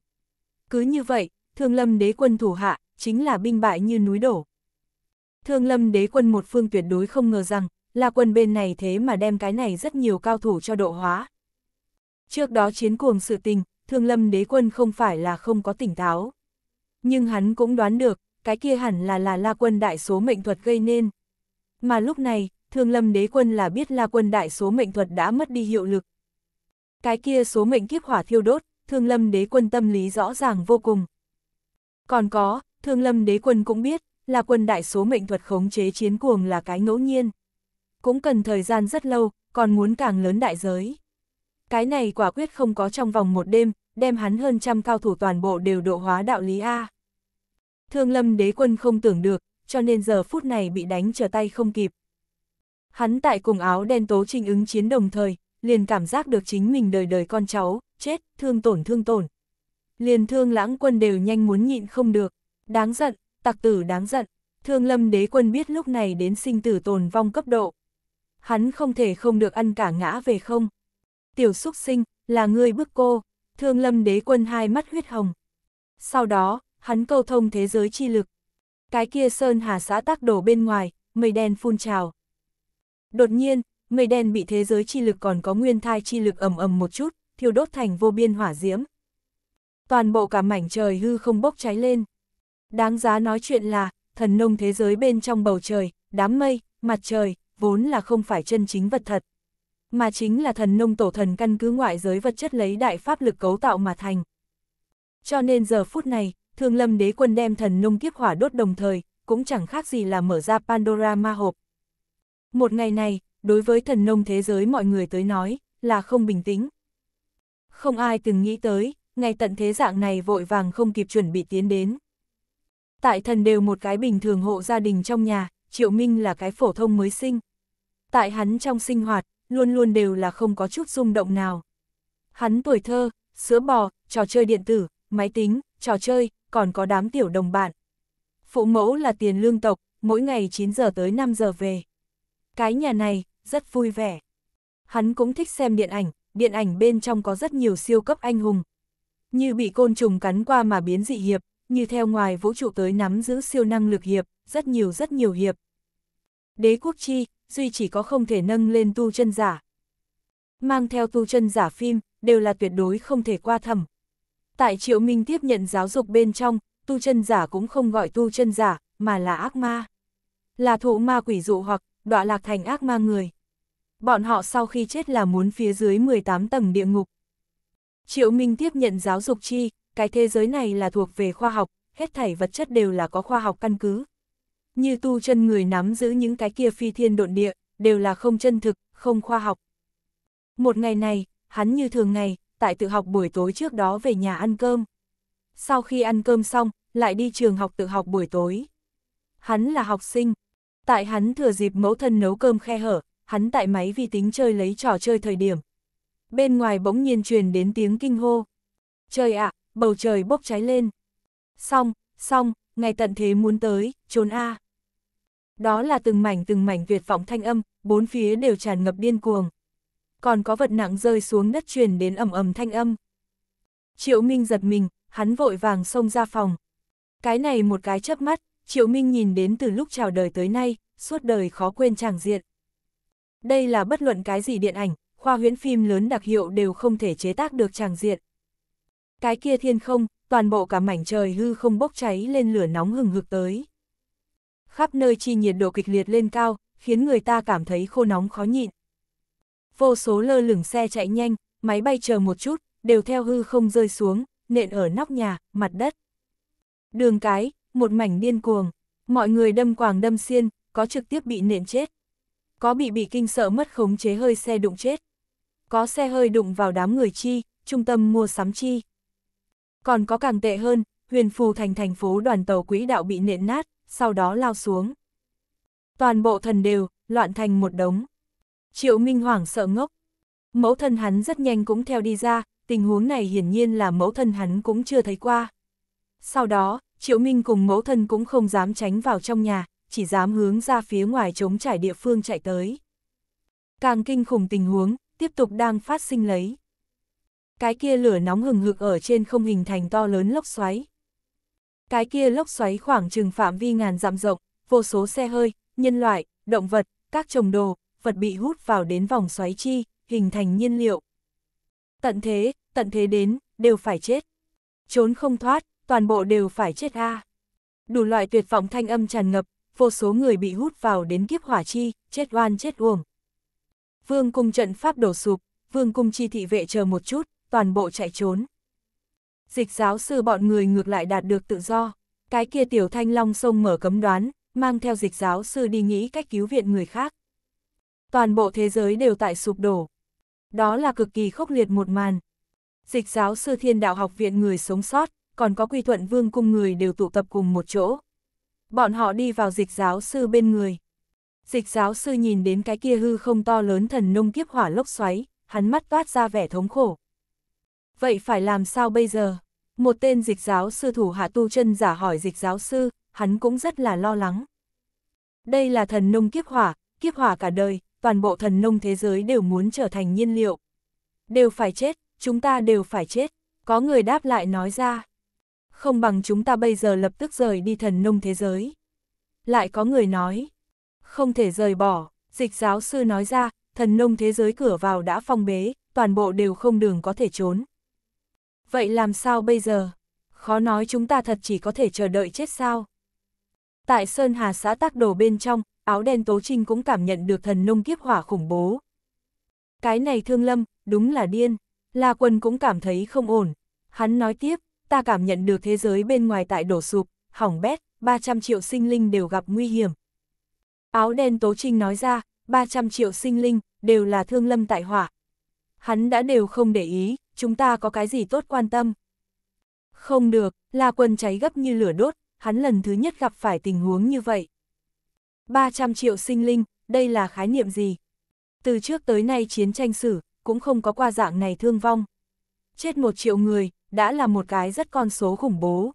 Cứ như vậy, thương lâm đế quân thủ hạ, chính là binh bại như núi đổ. Thương lâm đế quân một phương tuyệt đối không ngờ rằng, là quân bên này thế mà đem cái này rất nhiều cao thủ cho độ hóa. Trước đó chiến cuồng sự tình, thương lâm đế quân không phải là không có tỉnh táo. Nhưng hắn cũng đoán được, cái kia hẳn là là La Quân Đại số mệnh thuật gây nên. Mà lúc này, Thương Lâm Đế Quân là biết La Quân Đại số mệnh thuật đã mất đi hiệu lực. Cái kia số mệnh kiếp hỏa thiêu đốt, Thương Lâm Đế Quân tâm lý rõ ràng vô cùng. Còn có, Thương Lâm Đế Quân cũng biết, La Quân Đại số mệnh thuật khống chế chiến cuồng là cái ngẫu nhiên. Cũng cần thời gian rất lâu, còn muốn càng lớn đại giới. Cái này quả quyết không có trong vòng một đêm, đem hắn hơn trăm cao thủ toàn bộ đều độ hóa đạo lý A. Thương lâm đế quân không tưởng được, cho nên giờ phút này bị đánh trở tay không kịp. Hắn tại cùng áo đen tố trình ứng chiến đồng thời, liền cảm giác được chính mình đời đời con cháu, chết, thương tổn thương tổn. Liền thương lãng quân đều nhanh muốn nhịn không được, đáng giận, tặc tử đáng giận, thương lâm đế quân biết lúc này đến sinh tử tồn vong cấp độ. Hắn không thể không được ăn cả ngã về không. Tiểu xúc sinh, là ngươi bức cô, thương lâm đế quân hai mắt huyết hồng. Sau đó, hắn câu thông thế giới chi lực. Cái kia sơn hà xã tác đổ bên ngoài, mây đen phun trào. Đột nhiên, mây đen bị thế giới chi lực còn có nguyên thai chi lực ầm ầm một chút, thiêu đốt thành vô biên hỏa diễm. Toàn bộ cả mảnh trời hư không bốc cháy lên. Đáng giá nói chuyện là, thần nông thế giới bên trong bầu trời, đám mây, mặt trời, vốn là không phải chân chính vật thật mà chính là thần nông tổ thần căn cứ ngoại giới vật chất lấy đại pháp lực cấu tạo mà thành. Cho nên giờ phút này, Thương Lâm đế quân đem thần nông kiếp hỏa đốt đồng thời, cũng chẳng khác gì là mở ra Pandora ma hộp. Một ngày này, đối với thần nông thế giới mọi người tới nói, là không bình tĩnh. Không ai từng nghĩ tới, ngày tận thế dạng này vội vàng không kịp chuẩn bị tiến đến. Tại thần đều một cái bình thường hộ gia đình trong nhà, Triệu Minh là cái phổ thông mới sinh. Tại hắn trong sinh hoạt, luôn luôn đều là không có chút rung động nào. Hắn tuổi thơ, sữa bò, trò chơi điện tử, máy tính, trò chơi, còn có đám tiểu đồng bạn. Phụ mẫu là tiền lương tộc, mỗi ngày 9 giờ tới 5 giờ về. Cái nhà này, rất vui vẻ. Hắn cũng thích xem điện ảnh, điện ảnh bên trong có rất nhiều siêu cấp anh hùng. Như bị côn trùng cắn qua mà biến dị hiệp, như theo ngoài vũ trụ tới nắm giữ siêu năng lực hiệp, rất nhiều rất nhiều hiệp. Đế quốc chi, duy chỉ có không thể nâng lên tu chân giả. Mang theo tu chân giả phim, đều là tuyệt đối không thể qua thẩm. Tại Triệu Minh tiếp nhận giáo dục bên trong, tu chân giả cũng không gọi tu chân giả, mà là ác ma. Là thụ ma quỷ dụ hoặc, đọa lạc thành ác ma người. Bọn họ sau khi chết là muốn phía dưới 18 tầng địa ngục. Triệu Minh tiếp nhận giáo dục chi, cái thế giới này là thuộc về khoa học, hết thảy vật chất đều là có khoa học căn cứ. Như tu chân người nắm giữ những cái kia phi thiên độn địa, đều là không chân thực, không khoa học. Một ngày này, hắn như thường ngày, tại tự học buổi tối trước đó về nhà ăn cơm. Sau khi ăn cơm xong, lại đi trường học tự học buổi tối. Hắn là học sinh. Tại hắn thừa dịp mẫu thân nấu cơm khe hở, hắn tại máy vi tính chơi lấy trò chơi thời điểm. Bên ngoài bỗng nhiên truyền đến tiếng kinh hô. Trời ạ, bầu trời bốc cháy lên. Xong, xong, ngày tận thế muốn tới, trốn a. Đó là từng mảnh từng mảnh tuyệt vọng thanh âm, bốn phía đều tràn ngập điên cuồng. Còn có vật nặng rơi xuống đất truyền đến ầm ầm thanh âm. Triệu Minh giật mình, hắn vội vàng xông ra phòng. Cái này một cái chớp mắt, Triệu Minh nhìn đến từ lúc chào đời tới nay, suốt đời khó quên tràng diện. Đây là bất luận cái gì điện ảnh, khoa huyễn phim lớn đặc hiệu đều không thể chế tác được tràng diện. Cái kia thiên không, toàn bộ cả mảnh trời hư không bốc cháy lên lửa nóng hừng hực tới. Khắp nơi chi nhiệt độ kịch liệt lên cao, khiến người ta cảm thấy khô nóng khó nhịn. Vô số lơ lửng xe chạy nhanh, máy bay chờ một chút, đều theo hư không rơi xuống, nện ở nóc nhà, mặt đất. Đường cái, một mảnh điên cuồng, mọi người đâm quàng đâm xiên, có trực tiếp bị nện chết. Có bị bị kinh sợ mất khống chế hơi xe đụng chết. Có xe hơi đụng vào đám người chi, trung tâm mua sắm chi. Còn có càng tệ hơn, huyền phù thành thành phố đoàn tàu quỹ đạo bị nện nát, sau đó lao xuống. Toàn bộ thần đều, loạn thành một đống. Triệu Minh hoảng sợ ngốc. Mẫu thân hắn rất nhanh cũng theo đi ra, tình huống này hiển nhiên là mẫu thân hắn cũng chưa thấy qua. Sau đó, Triệu Minh cùng mẫu thân cũng không dám tránh vào trong nhà, chỉ dám hướng ra phía ngoài chống trải địa phương chạy tới. Càng kinh khủng tình huống, tiếp tục đang phát sinh lấy cái kia lửa nóng hừng hực ở trên không hình thành to lớn lốc xoáy. Cái kia lốc xoáy khoảng chừng phạm vi ngàn dặm rộng, vô số xe hơi, nhân loại, động vật, các trồng đồ, vật bị hút vào đến vòng xoáy chi, hình thành nhiên liệu. Tận thế, tận thế đến, đều phải chết. Trốn không thoát, toàn bộ đều phải chết a. Đủ loại tuyệt vọng thanh âm tràn ngập, vô số người bị hút vào đến kiếp hỏa chi, chết oan chết uổng. Vương cung trận pháp đổ sụp, vương cung chi thị vệ chờ một chút, toàn bộ chạy trốn. Dịch giáo sư bọn người ngược lại đạt được tự do, cái kia tiểu thanh long sông mở cấm đoán, mang theo dịch giáo sư đi nghĩ cách cứu viện người khác. Toàn bộ thế giới đều tại sụp đổ. Đó là cực kỳ khốc liệt một màn. Dịch giáo sư thiên đạo học viện người sống sót, còn có quy thuận vương cung người đều tụ tập cùng một chỗ. Bọn họ đi vào dịch giáo sư bên người. Dịch giáo sư nhìn đến cái kia hư không to lớn thần nông kiếp hỏa lốc xoáy, hắn mắt toát ra vẻ thống khổ vậy phải làm sao bây giờ? Một tên dịch giáo sư thủ hạ tu chân giả hỏi dịch giáo sư, hắn cũng rất là lo lắng. Đây là thần nông kiếp hỏa, kiếp hỏa cả đời, toàn bộ thần nông thế giới đều muốn trở thành nhiên liệu. Đều phải chết, chúng ta đều phải chết, có người đáp lại nói ra. Không bằng chúng ta bây giờ lập tức rời đi thần nông thế giới. Lại có người nói, không thể rời bỏ, dịch giáo sư nói ra, thần nông thế giới cửa vào đã phong bế, toàn bộ đều không đường có thể trốn. Vậy làm sao bây giờ? Khó nói chúng ta thật chỉ có thể chờ đợi chết sao? Tại Sơn Hà xã tác đổ bên trong, áo đen Tố Trinh cũng cảm nhận được thần nông kiếp hỏa khủng bố. Cái này thương lâm, đúng là điên. La quân cũng cảm thấy không ổn. Hắn nói tiếp, ta cảm nhận được thế giới bên ngoài tại đổ sụp, hỏng bét, 300 triệu sinh linh đều gặp nguy hiểm. Áo đen Tố Trinh nói ra, 300 triệu sinh linh, đều là thương lâm tại hỏa. Hắn đã đều không để ý, chúng ta có cái gì tốt quan tâm. Không được, là quân cháy gấp như lửa đốt, hắn lần thứ nhất gặp phải tình huống như vậy. 300 triệu sinh linh, đây là khái niệm gì? Từ trước tới nay chiến tranh sử, cũng không có qua dạng này thương vong. Chết một triệu người, đã là một cái rất con số khủng bố.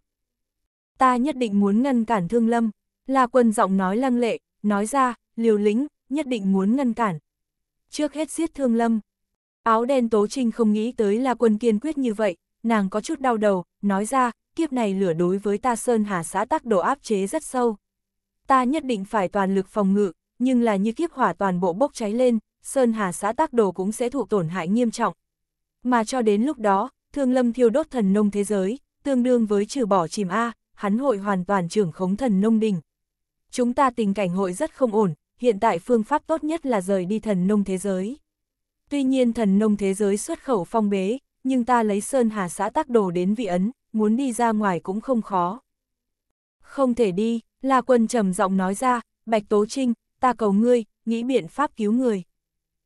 Ta nhất định muốn ngăn cản thương lâm, là quân giọng nói lăng lệ, nói ra, liều lĩnh, nhất định muốn ngăn cản. Trước hết giết thương lâm, Áo đen Tố Trinh không nghĩ tới là quân kiên quyết như vậy, nàng có chút đau đầu, nói ra, kiếp này lửa đối với ta Sơn Hà xã tác độ áp chế rất sâu. Ta nhất định phải toàn lực phòng ngự, nhưng là như kiếp hỏa toàn bộ bốc cháy lên, Sơn Hà xã tác đồ cũng sẽ thụ tổn hại nghiêm trọng. Mà cho đến lúc đó, Thương Lâm thiêu đốt thần nông thế giới, tương đương với trừ bỏ chìm A, hắn hội hoàn toàn trưởng khống thần nông đỉnh. Chúng ta tình cảnh hội rất không ổn, hiện tại phương pháp tốt nhất là rời đi thần nông thế giới. Tuy nhiên thần nông thế giới xuất khẩu phong bế, nhưng ta lấy Sơn Hà xã tác đồ đến vị ấn, muốn đi ra ngoài cũng không khó. Không thể đi, La Quân trầm giọng nói ra, Bạch Tố Trinh, ta cầu ngươi, nghĩ biện pháp cứu người.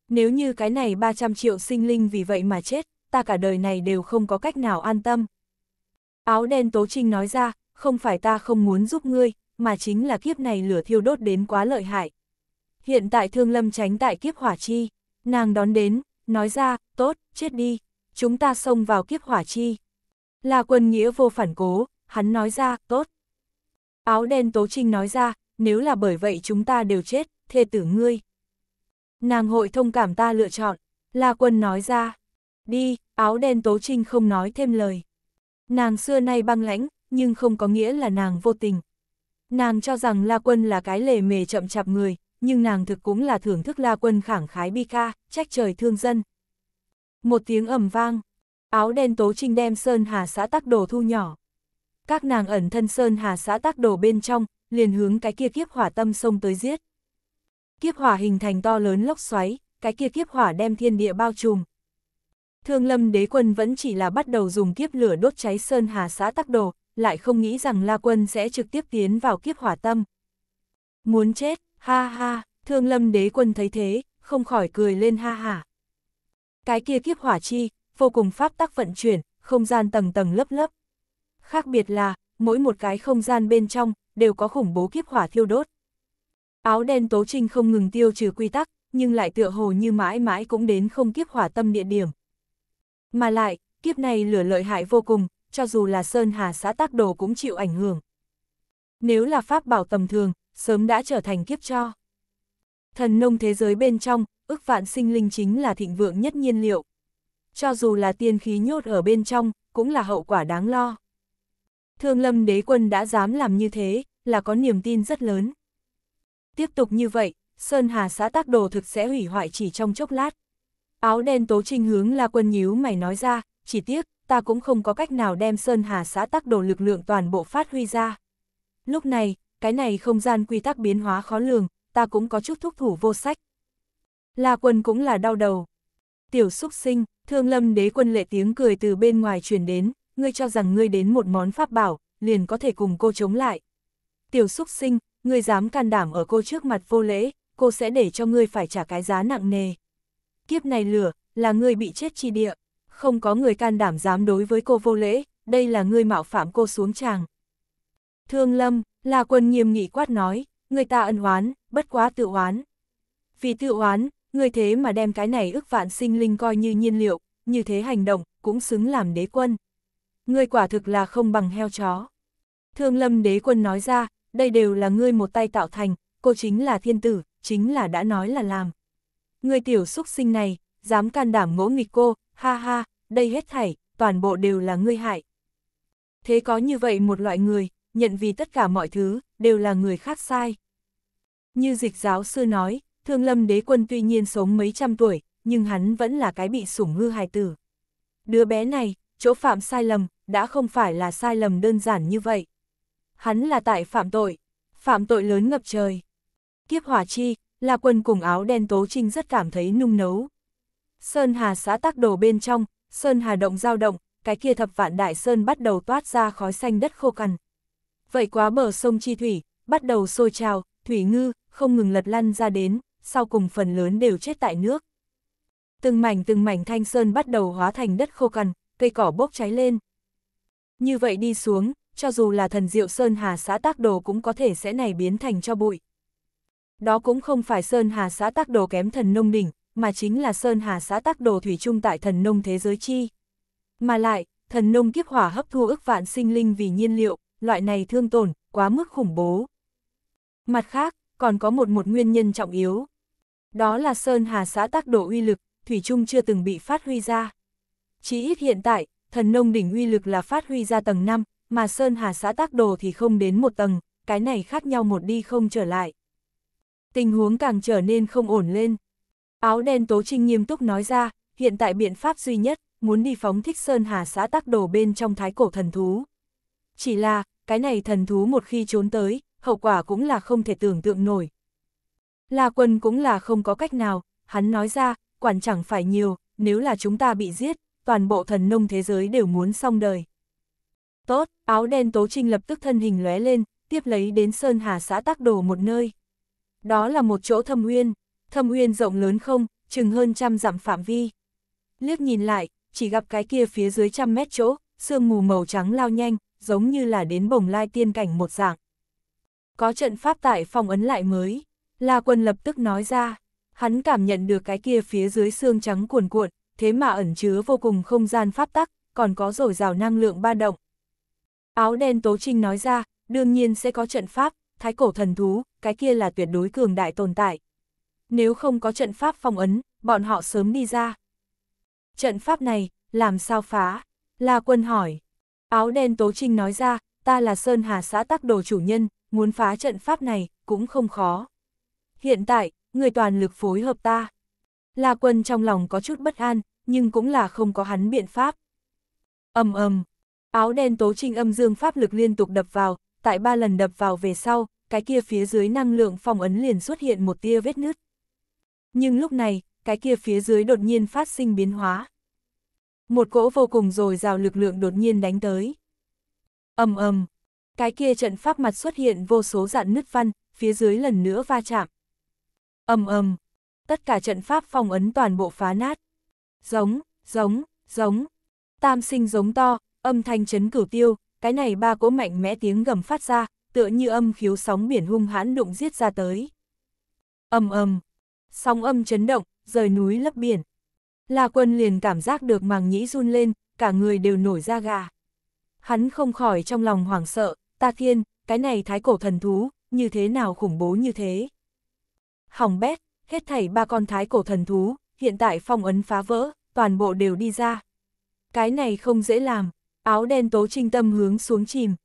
Nếu như cái này 300 triệu sinh linh vì vậy mà chết, ta cả đời này đều không có cách nào an tâm. Áo đen Tố Trinh nói ra, không phải ta không muốn giúp ngươi, mà chính là kiếp này lửa thiêu đốt đến quá lợi hại. Hiện tại Thương Lâm tránh tại kiếp hỏa chi. Nàng đón đến, nói ra, tốt, chết đi, chúng ta xông vào kiếp hỏa chi. Là quân nghĩa vô phản cố, hắn nói ra, tốt. Áo đen tố trinh nói ra, nếu là bởi vậy chúng ta đều chết, thê tử ngươi. Nàng hội thông cảm ta lựa chọn, là quân nói ra. Đi, áo đen tố trinh không nói thêm lời. Nàng xưa nay băng lãnh, nhưng không có nghĩa là nàng vô tình. Nàng cho rằng La Quân là cái lề mề chậm chạp người, nhưng nàng thực cũng là thưởng thức la quân khẳng khái bi ca, trách trời thương dân. Một tiếng ầm vang, áo đen tố trinh đem Sơn Hà xã tắc đồ thu nhỏ. Các nàng ẩn thân Sơn Hà xã tắc đồ bên trong, liền hướng cái kia kiếp hỏa tâm sông tới giết. Kiếp hỏa hình thành to lớn lốc xoáy, cái kia kiếp hỏa đem thiên địa bao trùm. Thương lâm đế quân vẫn chỉ là bắt đầu dùng kiếp lửa đốt cháy Sơn Hà xã tắc đồ, lại không nghĩ rằng La Quân sẽ trực tiếp tiến vào kiếp hỏa tâm. Muốn chết, Ha ha, thương lâm đế quân thấy thế, không khỏi cười lên ha hả. Cái kia kiếp hỏa chi, vô cùng pháp tắc vận chuyển, không gian tầng tầng lớp lớp. Khác biệt là, mỗi một cái không gian bên trong, đều có khủng bố kiếp hỏa thiêu đốt. Áo đen tố trinh không ngừng tiêu trừ quy tắc, nhưng lại tựa hồ như mãi mãi cũng đến không kiếp hỏa tâm địa điểm. Mà lại, kiếp này lửa lợi hại vô cùng, cho dù là Sơn Hà xã tác đồ cũng chịu ảnh hưởng. Nếu là pháp bảo tầm thường, sớm đã trở thành kiếp cho. Thần nông thế giới bên trong, ước vạn sinh linh chính là thịnh vượng nhất nhiên liệu. Cho dù là tiên khí nhốt ở bên trong, cũng là hậu quả đáng lo. Thương lâm đế quân đã dám làm như thế, là có niềm tin rất lớn. Tiếp tục như vậy, Sơn Hà xã tác đồ thực sẽ hủy hoại chỉ trong chốc lát. Áo đen tố trinh hướng là quân nhíu mày nói ra, chỉ tiếc, ta cũng không có cách nào đem Sơn Hà xã tác đồ lực lượng toàn bộ phát huy ra. Lúc này, cái này không gian quy tắc biến hóa khó lường, ta cũng có chút thúc thủ vô sách. La quân cũng là đau đầu. Tiểu xúc sinh, thương lâm đế quân lệ tiếng cười từ bên ngoài truyền đến, ngươi cho rằng ngươi đến một món pháp bảo, liền có thể cùng cô chống lại. Tiểu xúc sinh, ngươi dám can đảm ở cô trước mặt vô lễ, cô sẽ để cho ngươi phải trả cái giá nặng nề. Kiếp này lửa, là ngươi bị chết chi địa, không có người can đảm dám đối với cô vô lễ, đây là ngươi mạo phạm cô xuống tràng. Thương lâm, là quân nghiêm nghị quát nói, người ta ân oán, bất quá tự oán. Vì tự oán, người thế mà đem cái này ức vạn sinh linh coi như nhiên liệu, như thế hành động, cũng xứng làm đế quân. Người quả thực là không bằng heo chó. Thương lâm đế quân nói ra, đây đều là ngươi một tay tạo thành, cô chính là thiên tử, chính là đã nói là làm. Người tiểu xúc sinh này, dám can đảm ngỗ nghịch cô, ha ha, đây hết thảy, toàn bộ đều là ngươi hại. Thế có như vậy một loại người, nhận vì tất cả mọi thứ, đều là người khác sai. Như dịch giáo sư nói, thương lâm đế quân tuy nhiên sống mấy trăm tuổi, nhưng hắn vẫn là cái bị sủng ngư hài tử. Đứa bé này, chỗ phạm sai lầm, đã không phải là sai lầm đơn giản như vậy. Hắn là tại phạm tội, phạm tội lớn ngập trời. Kiếp hỏa chi, là quân cùng áo đen tố trinh rất cảm thấy nung nấu. Sơn Hà xã tác đồ bên trong, Sơn Hà động giao động, cái kia thập vạn đại sơn bắt đầu toát ra khói xanh đất khô cằn vậy quá bờ sông Chi Thủy, bắt đầu sôi trào, thủy ngư, không ngừng lật lăn ra đến, sau cùng phần lớn đều chết tại nước. Từng mảnh từng mảnh thanh sơn bắt đầu hóa thành đất khô cằn, cây cỏ bốc cháy lên. Như vậy đi xuống, cho dù là thần diệu Sơn Hà xã tác đồ cũng có thể sẽ này biến thành cho bụi. Đó cũng không phải Sơn Hà xã tác đồ kém thần nông đỉnh, mà chính là Sơn Hà xã tác đồ thủy chung tại thần nông thế giới chi. Mà lại, thần nông kiếp hỏa hấp thu ức vạn sinh linh vì nhiên liệu, loại này thương tổn, quá mức khủng bố. Mặt khác, còn có một một nguyên nhân trọng yếu. Đó là Sơn Hà xã tác độ uy lực, Thủy Trung chưa từng bị phát huy ra. Chỉ ít hiện tại, thần nông đỉnh uy lực là phát huy ra tầng 5, mà Sơn Hà xã tác đồ thì không đến một tầng, cái này khác nhau một đi không trở lại. Tình huống càng trở nên không ổn lên. Áo đen Tố Trinh nghiêm túc nói ra, hiện tại biện pháp duy nhất, muốn đi phóng thích Sơn Hà xã tác đồ bên trong thái cổ thần thú. Chỉ là, cái này thần thú một khi trốn tới, hậu quả cũng là không thể tưởng tượng nổi. La quân cũng là không có cách nào, hắn nói ra, quản chẳng phải nhiều, nếu là chúng ta bị giết, toàn bộ thần nông thế giới đều muốn xong đời. Tốt, áo đen tố trinh lập tức thân hình lóe lên, tiếp lấy đến Sơn Hà xã tác đồ một nơi. Đó là một chỗ thâm uyên, thâm uyên rộng lớn không, chừng hơn trăm dặm phạm vi. Liếc nhìn lại, chỉ gặp cái kia phía dưới trăm mét chỗ, sương mù màu trắng lao nhanh, giống như là đến bồng lai tiên cảnh một dạng. Có trận pháp tại phòng ấn lại mới, La Quân lập tức nói ra, hắn cảm nhận được cái kia phía dưới xương trắng cuồn cuộn, thế mà ẩn chứa vô cùng không gian pháp tắc, còn có dồi rào năng lượng ba động. Áo đen Tố Trinh nói ra, đương nhiên sẽ có trận pháp, thái cổ thần thú, cái kia là tuyệt đối cường đại tồn tại. Nếu không có trận pháp phong ấn, bọn họ sớm đi ra. Trận pháp này, làm sao phá? La Quân hỏi. Áo đen Tố Trinh nói ra, ta là Sơn Hà xã tắc đồ chủ nhân, muốn phá trận pháp này, cũng không khó. Hiện tại, người toàn lực phối hợp ta. La quân trong lòng có chút bất an, nhưng cũng là không có hắn biện pháp. ầm ầm áo đen Tố Trinh âm dương pháp lực liên tục đập vào, tại ba lần đập vào về sau, cái kia phía dưới năng lượng phong ấn liền xuất hiện một tia vết nứt. Nhưng lúc này, cái kia phía dưới đột nhiên phát sinh biến hóa một cỗ vô cùng dồi dào lực lượng đột nhiên đánh tới. ầm ầm, cái kia trận pháp mặt xuất hiện vô số dạn nứt văn, phía dưới lần nữa va chạm. ầm ầm, tất cả trận pháp phong ấn toàn bộ phá nát. Giống, giống, giống. Tam sinh giống to, âm thanh chấn cửu tiêu, cái này ba cỗ mạnh mẽ tiếng gầm phát ra, tựa như âm khiếu sóng biển hung hãn đụng giết ra tới. Âm âm, sóng âm chấn động, rời núi lấp biển. La Quân liền cảm giác được màng nhĩ run lên, cả người đều nổi da gà. Hắn không khỏi trong lòng hoảng sợ, ta thiên, cái này thái cổ thần thú, như thế nào khủng bố như thế. Hỏng bét, hết thảy ba con thái cổ thần thú, hiện tại phong ấn phá vỡ, toàn bộ đều đi ra. Cái này không dễ làm, áo đen tố trinh tâm hướng xuống chìm.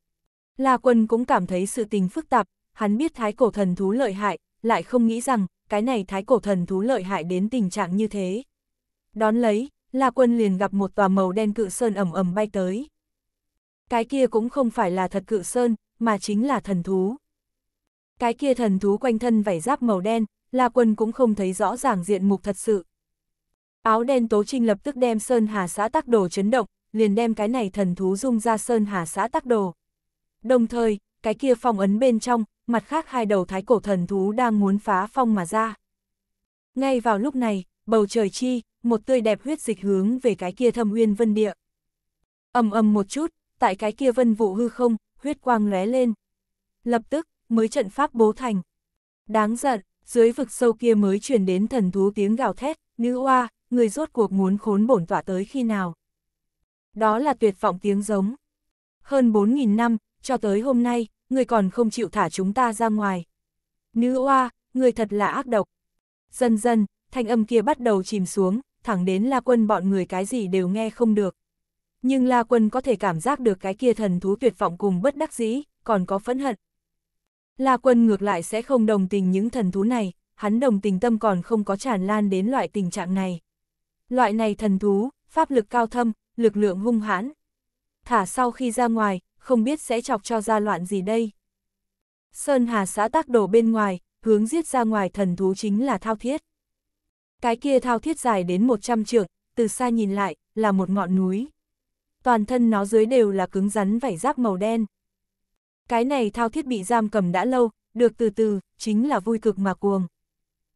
La Quân cũng cảm thấy sự tình phức tạp, hắn biết thái cổ thần thú lợi hại, lại không nghĩ rằng, cái này thái cổ thần thú lợi hại đến tình trạng như thế. Đón lấy, La Quân liền gặp một tòa màu đen cự sơn ẩm ẩm bay tới. Cái kia cũng không phải là thật cự sơn, mà chính là thần thú. Cái kia thần thú quanh thân vảy giáp màu đen, La Quân cũng không thấy rõ ràng diện mục thật sự. Áo đen Tố Trinh lập tức đem Sơn Hà xã tác đồ chấn động, liền đem cái này thần thú dung ra Sơn Hà xã tác đồ. Đồng thời, cái kia phong ấn bên trong, mặt khác hai đầu thái cổ thần thú đang muốn phá phong mà ra. Ngay vào lúc này, bầu trời chi, một tươi đẹp huyết dịch hướng về cái kia thâm uyên vân địa. Ầm ầm một chút, tại cái kia vân vụ hư không, huyết quang lóe lên. Lập tức, mới trận pháp bố thành. Đáng giận, dưới vực sâu kia mới truyền đến thần thú tiếng gào thét, nữ oa, người rốt cuộc muốn khốn bổn tỏa tới khi nào. Đó là tuyệt vọng tiếng giống. Hơn 4.000 năm, cho tới hôm nay, người còn không chịu thả chúng ta ra ngoài. Nữ oa, người thật là ác độc. Dần dần, thanh âm kia bắt đầu chìm xuống, thẳng đến La Quân bọn người cái gì đều nghe không được. Nhưng La Quân có thể cảm giác được cái kia thần thú tuyệt vọng cùng bất đắc dĩ, còn có phẫn hận. La Quân ngược lại sẽ không đồng tình những thần thú này, hắn đồng tình tâm còn không có tràn lan đến loại tình trạng này. Loại này thần thú, pháp lực cao thâm, lực lượng hung hãn. Thả sau khi ra ngoài, không biết sẽ chọc cho ra loạn gì đây. Sơn Hà xã tác đổ bên ngoài, hướng giết ra ngoài thần thú chính là thao thiết. Cái kia thao thiết dài đến 100 trượng, từ xa nhìn lại, là một ngọn núi. Toàn thân nó dưới đều là cứng rắn vảy giáp màu đen. Cái này thao thiết bị giam cầm đã lâu, được từ từ, chính là vui cực mà cuồng.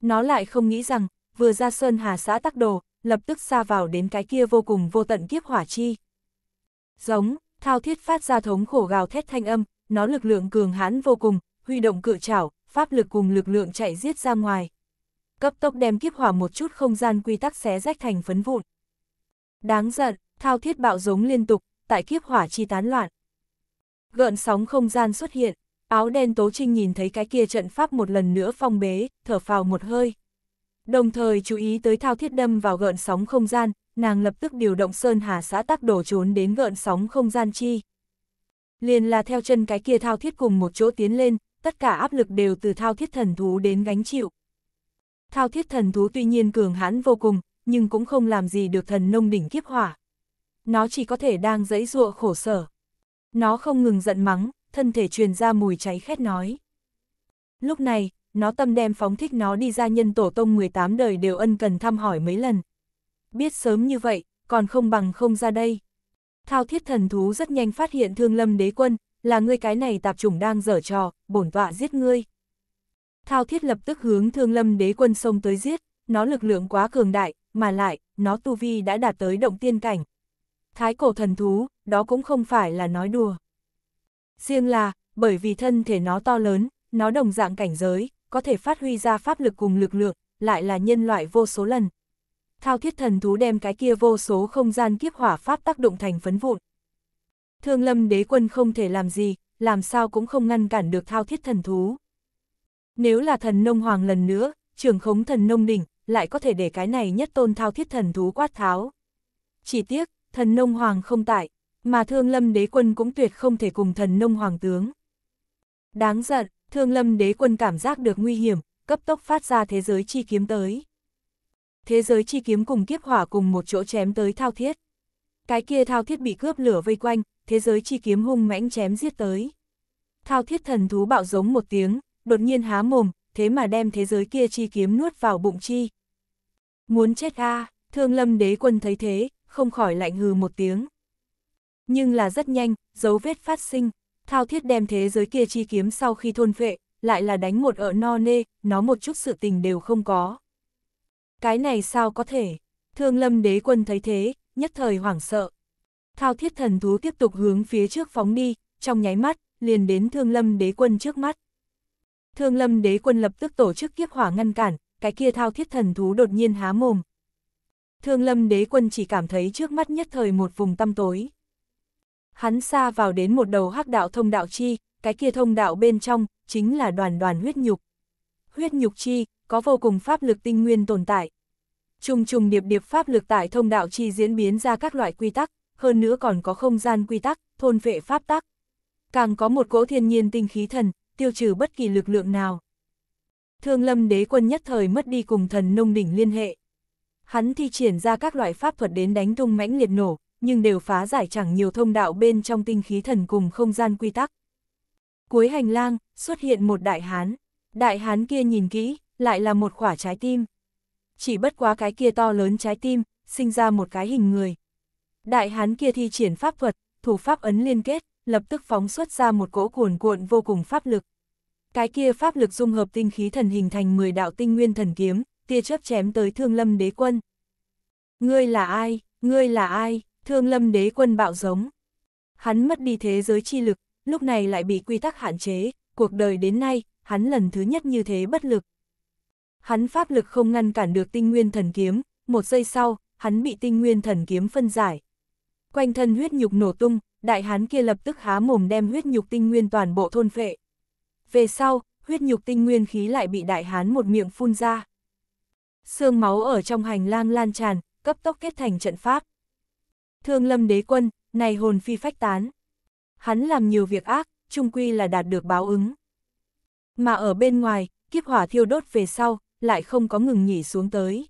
Nó lại không nghĩ rằng, vừa ra Sơn Hà xã tắc đồ, lập tức xa vào đến cái kia vô cùng vô tận kiếp hỏa chi. Giống, thao thiết phát ra thống khổ gào thét thanh âm, nó lực lượng cường hãn vô cùng, huy động cự trảo, pháp lực cùng lực lượng chạy giết ra ngoài cấp tốc đem kiếp hỏa một chút không gian quy tắc xé rách thành phấn vụn. Đáng giận, thao thiết bạo giống liên tục, tại kiếp hỏa chi tán loạn. Gợn sóng không gian xuất hiện, áo đen tố trinh nhìn thấy cái kia trận pháp một lần nữa phong bế, thở phào một hơi. Đồng thời chú ý tới thao thiết đâm vào gợn sóng không gian, nàng lập tức điều động sơn hà xã tắc đổ trốn đến gợn sóng không gian chi. Liền là theo chân cái kia thao thiết cùng một chỗ tiến lên, tất cả áp lực đều từ thao thiết thần thú đến gánh chịu. Thao thiết thần thú tuy nhiên cường hãn vô cùng, nhưng cũng không làm gì được thần nông đỉnh kiếp hỏa. Nó chỉ có thể đang dẫy dụa khổ sở. Nó không ngừng giận mắng, thân thể truyền ra mùi cháy khét nói. Lúc này, nó tâm đem phóng thích nó đi ra nhân tổ tông 18 đời đều ân cần thăm hỏi mấy lần. Biết sớm như vậy, còn không bằng không ra đây. Thao thiết thần thú rất nhanh phát hiện thương lâm đế quân, là ngươi cái này tạp chủng đang dở trò, bổn tọa giết ngươi. Thao thiết lập tức hướng thương lâm đế quân sông tới giết, nó lực lượng quá cường đại, mà lại, nó tu vi đã đạt tới động tiên cảnh. Thái cổ thần thú, đó cũng không phải là nói đùa. Riêng là, bởi vì thân thể nó to lớn, nó đồng dạng cảnh giới, có thể phát huy ra pháp lực cùng lực lượng, lại là nhân loại vô số lần. Thao thiết thần thú đem cái kia vô số không gian kiếp hỏa pháp tác động thành phấn vụn. Thương lâm đế quân không thể làm gì, làm sao cũng không ngăn cản được thao thiết thần thú. Nếu là thần nông hoàng lần nữa, trường khống thần nông đỉnh, lại có thể để cái này nhất tôn thao thiết thần thú quát tháo. Chỉ tiếc, thần nông hoàng không tại, mà thương lâm đế quân cũng tuyệt không thể cùng thần nông hoàng tướng. Đáng giận, thương lâm đế quân cảm giác được nguy hiểm, cấp tốc phát ra thế giới chi kiếm tới. Thế giới chi kiếm cùng kiếp hỏa cùng một chỗ chém tới thao thiết. Cái kia thao thiết bị cướp lửa vây quanh, thế giới chi kiếm hung mãnh chém giết tới. Thao thiết thần thú bạo giống một tiếng, đột nhiên há mồm, thế mà đem thế giới kia chi kiếm nuốt vào bụng chi. Muốn chết a à, thương lâm đế quân thấy thế, không khỏi lạnh hừ một tiếng. Nhưng là rất nhanh, dấu vết phát sinh, thao thiết đem thế giới kia chi kiếm sau khi thôn vệ, lại là đánh một ở no nê, nó một chút sự tình đều không có. Cái này sao có thể? Thương lâm đế quân thấy thế, nhất thời hoảng sợ. Thao thiết thần thú tiếp tục hướng phía trước phóng đi, trong nháy mắt, liền đến thương lâm đế quân trước mắt. Thương lâm đế quân lập tức tổ chức kiếp hỏa ngăn cản, cái kia thao thiết thần thú đột nhiên há mồm. Thương lâm đế quân chỉ cảm thấy trước mắt nhất thời một vùng tăm tối. Hắn xa vào đến một đầu hắc đạo thông đạo chi, cái kia thông đạo bên trong, chính là đoàn đoàn huyết nhục. Huyết nhục chi, có vô cùng pháp lực tinh nguyên tồn tại. Trùng trùng điệp điệp pháp lực tại thông đạo chi diễn biến ra các loại quy tắc, hơn nữa còn có không gian quy tắc, thôn vệ pháp tắc. Càng có một cỗ thiên nhiên tinh khí thần, tiêu trừ bất kỳ lực lượng nào. Thương lâm đế quân nhất thời mất đi cùng thần nông đỉnh liên hệ. Hắn thi triển ra các loại pháp thuật đến đánh tung mãnh liệt nổ, nhưng đều phá giải chẳng nhiều thông đạo bên trong tinh khí thần cùng không gian quy tắc. Cuối hành lang, xuất hiện một đại hán. Đại hán kia nhìn kỹ, lại là một quả trái tim. Chỉ bất quá cái kia to lớn trái tim, sinh ra một cái hình người. Đại hán kia thi triển pháp thuật, thủ pháp ấn liên kết, lập tức phóng xuất ra một cỗ cuồn cuộn vô cùng pháp lực. Cái kia pháp lực dung hợp tinh khí thần hình thành 10 đạo tinh nguyên thần kiếm, tia chớp chém tới Thương Lâm Đế Quân. Ngươi là ai? Ngươi là ai? Thương Lâm Đế Quân bạo giống. Hắn mất đi thế giới chi lực, lúc này lại bị quy tắc hạn chế, cuộc đời đến nay, hắn lần thứ nhất như thế bất lực. Hắn pháp lực không ngăn cản được tinh nguyên thần kiếm, một giây sau, hắn bị tinh nguyên thần kiếm phân giải. Quanh thân huyết nhục nổ tung, đại hán kia lập tức há mồm đem huyết nhục tinh nguyên toàn bộ thôn phệ về sau, huyết nhục tinh nguyên khí lại bị đại hán một miệng phun ra. Sương máu ở trong hành lang lan tràn, cấp tốc kết thành trận pháp. Thương lâm đế quân, này hồn phi phách tán. Hắn làm nhiều việc ác, trung quy là đạt được báo ứng. Mà ở bên ngoài, kiếp hỏa thiêu đốt về sau, lại không có ngừng nghỉ xuống tới.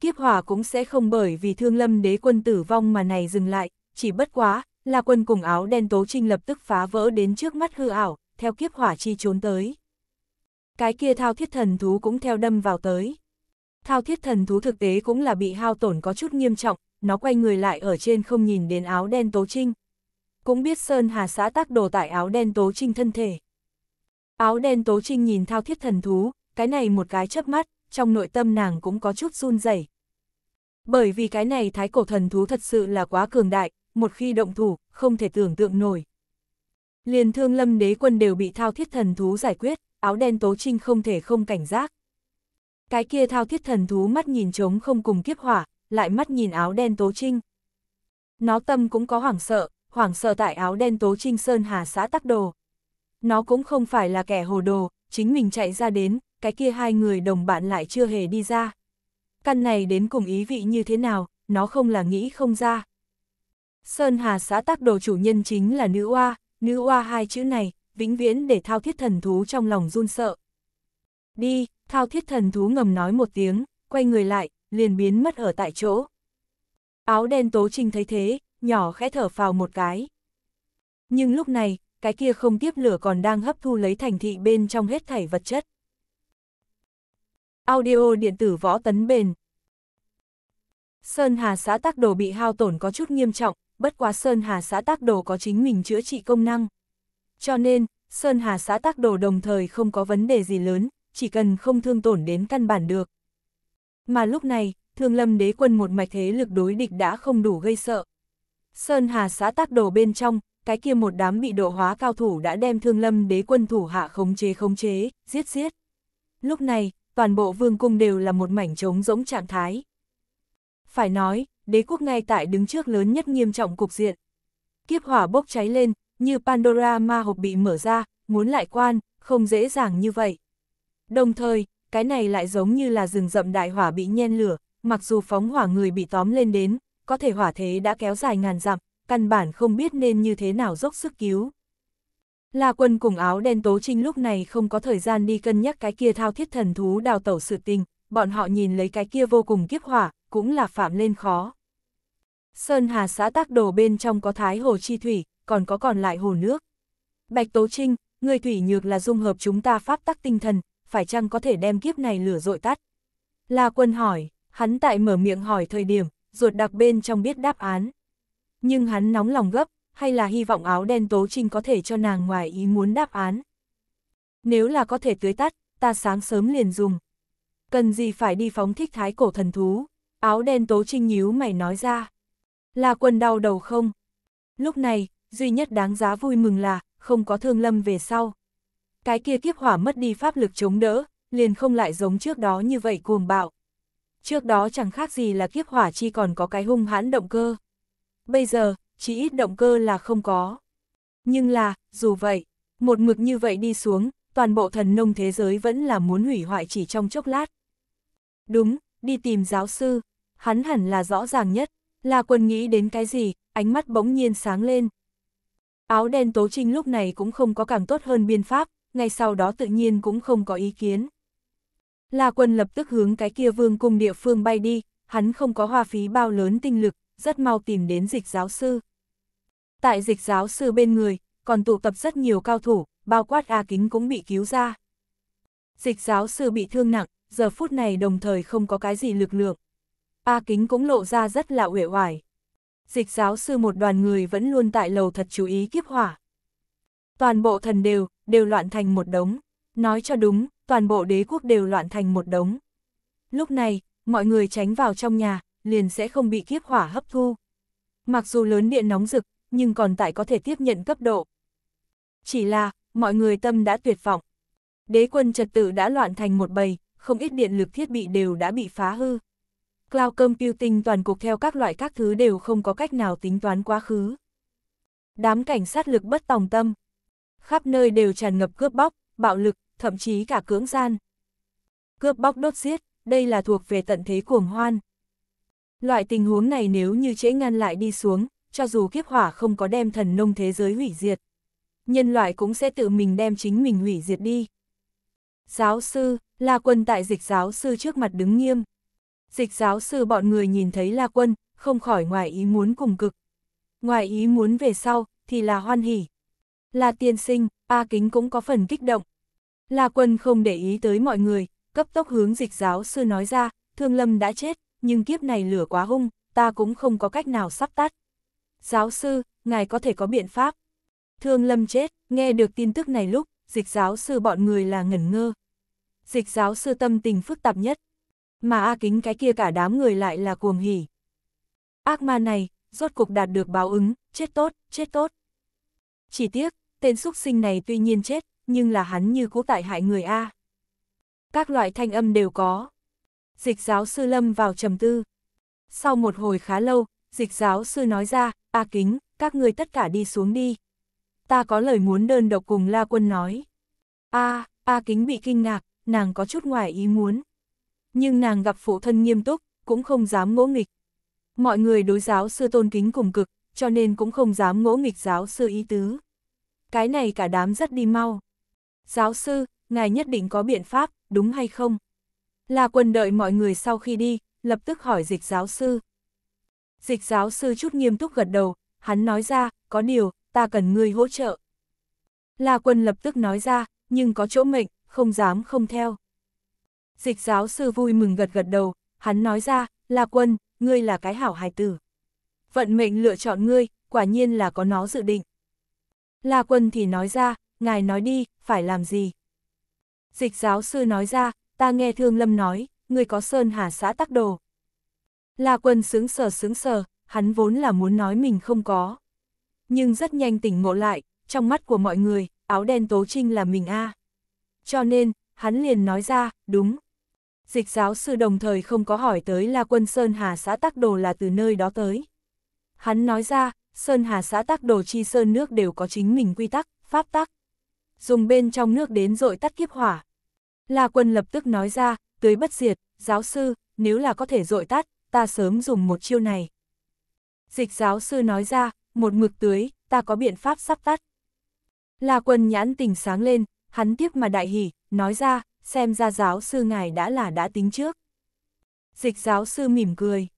Kiếp hỏa cũng sẽ không bởi vì thương lâm đế quân tử vong mà này dừng lại, chỉ bất quá, là quân cùng áo đen tố trinh lập tức phá vỡ đến trước mắt hư ảo, theo kiếp hỏa chi trốn tới. Cái kia thao thiết thần thú cũng theo đâm vào tới. Thao thiết thần thú thực tế cũng là bị hao tổn có chút nghiêm trọng, nó quay người lại ở trên không nhìn đến áo đen tố trinh. Cũng biết Sơn Hà xã tác đồ tại áo đen tố trinh thân thể. Áo đen tố trinh nhìn thao thiết thần thú, cái này một cái chớp mắt, trong nội tâm nàng cũng có chút run rẩy. Bởi vì cái này thái cổ thần thú thật sự là quá cường đại, một khi động thủ, không thể tưởng tượng nổi. Liền thương lâm đế quân đều bị thao thiết thần thú giải quyết, áo đen tố trinh không thể không cảnh giác. Cái kia thao thiết thần thú mắt nhìn trống không cùng kiếp hỏa, lại mắt nhìn áo đen tố trinh. Nó tâm cũng có hoảng sợ, hoảng sợ tại áo đen tố trinh sơn hà xã tắc đồ. Nó cũng không phải là kẻ hồ đồ, chính mình chạy ra đến, cái kia hai người đồng bạn lại chưa hề đi ra. Căn này đến cùng ý vị như thế nào, nó không là nghĩ không ra. Sơn Hà xã tác đồ chủ nhân chính là nữ oa, nữ oa hai chữ này, vĩnh viễn để thao thiết thần thú trong lòng run sợ. Đi, thao thiết thần thú ngầm nói một tiếng, quay người lại, liền biến mất ở tại chỗ. Áo đen tố trinh thấy thế, nhỏ khẽ thở phào một cái. Nhưng lúc này, cái kia không tiếp lửa còn đang hấp thu lấy thành thị bên trong hết thảy vật chất. Audio điện tử võ tấn bền. Sơn Hà xã tác đồ bị hao tổn có chút nghiêm trọng, bất quá Sơn Hà xã tác đồ có chính mình chữa trị công năng. Cho nên, Sơn Hà xã tác đồ đồng thời không có vấn đề gì lớn, chỉ cần không thương tổn đến căn bản được. Mà lúc này, Thương Lâm đế quân một mạch thế lực đối địch đã không đủ gây sợ. Sơn Hà xã tác đồ bên trong, cái kia một đám bị độ hóa cao thủ đã đem Thương Lâm đế quân thủ hạ khống chế khống chế, giết giết. Lúc này, toàn bộ vương cung đều là một mảnh trống rỗng trạng thái. Phải nói, đế quốc ngay tại đứng trước lớn nhất nghiêm trọng cục diện. Kiếp hỏa bốc cháy lên, như Pandora ma hộp bị mở ra, muốn lại quan, không dễ dàng như vậy. Đồng thời, cái này lại giống như là rừng rậm đại hỏa bị nhen lửa, mặc dù phóng hỏa người bị tóm lên đến, có thể hỏa thế đã kéo dài ngàn dặm, căn bản không biết nên như thế nào dốc sức cứu. là quân cùng áo đen tố trinh lúc này không có thời gian đi cân nhắc cái kia thao thiết thần thú đào tẩu sự tình, bọn họ nhìn lấy cái kia vô cùng kiếp hỏa, cũng là phạm lên khó. Sơn Hà xã tác đồ bên trong có Thái Hồ Chi Thủy, còn có còn lại hồ nước. Bạch Tố Trinh, người thủy nhược là dung hợp chúng ta pháp tắc tinh thần, phải chăng có thể đem kiếp này lửa dội tắt? La quân hỏi, hắn tại mở miệng hỏi thời điểm, ruột đặc bên trong biết đáp án. Nhưng hắn nóng lòng gấp, hay là hy vọng áo đen Tố Trinh có thể cho nàng ngoài ý muốn đáp án. Nếu là có thể tưới tắt, ta sáng sớm liền dùng. Cần gì phải đi phóng thích thái cổ thần thú. Áo đen tố trinh nhíu mày nói ra. Là quân đau đầu không? Lúc này, duy nhất đáng giá vui mừng là, không có thương lâm về sau. Cái kia kiếp hỏa mất đi pháp lực chống đỡ, liền không lại giống trước đó như vậy cuồng bạo. Trước đó chẳng khác gì là kiếp hỏa chi còn có cái hung hãn động cơ. Bây giờ, chỉ ít động cơ là không có. Nhưng là, dù vậy, một mực như vậy đi xuống, toàn bộ thần nông thế giới vẫn là muốn hủy hoại chỉ trong chốc lát. Đúng, đi tìm giáo sư, hắn hẳn là rõ ràng nhất. La Quân nghĩ đến cái gì, ánh mắt bỗng nhiên sáng lên. Áo đen Tố Trinh lúc này cũng không có càng tốt hơn biên pháp, ngay sau đó tự nhiên cũng không có ý kiến. La Quân lập tức hướng cái kia vương cung địa phương bay đi, hắn không có hoa phí bao lớn tinh lực, rất mau tìm đến dịch giáo sư. Tại dịch giáo sư bên người, còn tụ tập rất nhiều cao thủ, bao quát A Kính cũng bị cứu ra. Dịch giáo sư bị thương nặng, giờ phút này đồng thời không có cái gì lực lượng. A Kính cũng lộ ra rất là uể oải. Dịch giáo sư một đoàn người vẫn luôn tại lầu thật chú ý kiếp hỏa. Toàn bộ thần đều, đều loạn thành một đống. Nói cho đúng, toàn bộ đế quốc đều loạn thành một đống. Lúc này, mọi người tránh vào trong nhà, liền sẽ không bị kiếp hỏa hấp thu. Mặc dù lớn điện nóng rực, nhưng còn tại có thể tiếp nhận cấp độ. Chỉ là, mọi người tâm đã tuyệt vọng. Đế quân trật tự đã loạn thành một bầy, không ít điện lực thiết bị đều đã bị phá hư cloud computing toàn cục theo các loại các thứ đều không có cách nào tính toán quá khứ. Đám cảnh sát lực bất tòng tâm. Khắp nơi đều tràn ngập cướp bóc, bạo lực, thậm chí cả cưỡng gian. Cướp bóc đốt giết, đây là thuộc về tận thế cuồng hoan. Loại tình huống này nếu như trễ ngăn lại đi xuống, cho dù kiếp hỏa không có đem thần nông thế giới hủy diệt, nhân loại cũng sẽ tự mình đem chính mình hủy diệt đi. Giáo sư, là quân tại dịch giáo sư trước mặt đứng nghiêm dịch giáo sư bọn người nhìn thấy La Quân, không khỏi ngoài ý muốn cùng cực. Ngoài ý muốn về sau, thì là hoan hỉ. La tiên sinh, A Kính cũng có phần kích động. La Quân không để ý tới mọi người, cấp tốc hướng dịch giáo sư nói ra, Thương Lâm đã chết, nhưng kiếp này lửa quá hung, ta cũng không có cách nào sắp tắt. Giáo sư, ngài có thể có biện pháp. Thương Lâm chết, nghe được tin tức này lúc, dịch giáo sư bọn người là ngẩn ngơ. Dịch giáo sư tâm tình phức tạp nhất, mà A Kính cái kia cả đám người lại là cuồng hỉ. Ác ma này, rốt cục đạt được báo ứng, chết tốt, chết tốt. Chỉ tiếc, tên xúc sinh này tuy nhiên chết, nhưng là hắn như cố tại hại người A. Các loại thanh âm đều có. Dịch giáo sư lâm vào trầm tư. Sau một hồi khá lâu, dịch giáo sư nói ra, A Kính, các người tất cả đi xuống đi. Ta có lời muốn đơn độc cùng La Quân nói. A, A Kính bị kinh ngạc, nàng có chút ngoài ý muốn nhưng nàng gặp phụ thân nghiêm túc, cũng không dám ngỗ nghịch. Mọi người đối giáo sư tôn kính cùng cực, cho nên cũng không dám ngỗ nghịch giáo sư ý tứ. Cái này cả đám rất đi mau. Giáo sư, ngài nhất định có biện pháp, đúng hay không? Là quân đợi mọi người sau khi đi, lập tức hỏi dịch giáo sư. Dịch giáo sư chút nghiêm túc gật đầu, hắn nói ra, có điều, ta cần ngươi hỗ trợ. là quân lập tức nói ra, nhưng có chỗ mệnh, không dám không theo. Dịch giáo sư vui mừng gật gật đầu, hắn nói ra, là quân, ngươi là cái hảo hài tử. Vận mệnh lựa chọn ngươi, quả nhiên là có nó dự định. La quân thì nói ra, ngài nói đi, phải làm gì? Dịch giáo sư nói ra, ta nghe Thương Lâm nói, ngươi có Sơn Hà xã tắc đồ. La quân sướng sờ sướng sờ, hắn vốn là muốn nói mình không có. Nhưng rất nhanh tỉnh ngộ lại, trong mắt của mọi người, áo đen tố trinh là mình a. Cho nên, hắn liền nói ra, đúng, dịch giáo sư đồng thời không có hỏi tới là quân Sơn Hà xã Tắc Đồ là từ nơi đó tới. Hắn nói ra, Sơn Hà xã Tắc Đồ chi Sơn nước đều có chính mình quy tắc, pháp tắc. Dùng bên trong nước đến dội tắt kiếp hỏa. La quân lập tức nói ra, tưới bất diệt, giáo sư, nếu là có thể dội tắt, ta sớm dùng một chiêu này. Dịch giáo sư nói ra, một mực tưới, ta có biện pháp sắp tắt. La quân nhãn tỉnh sáng lên, hắn tiếp mà đại hỉ, nói ra, xem ra giáo sư ngài đã là đã tính trước. Dịch giáo sư mỉm cười.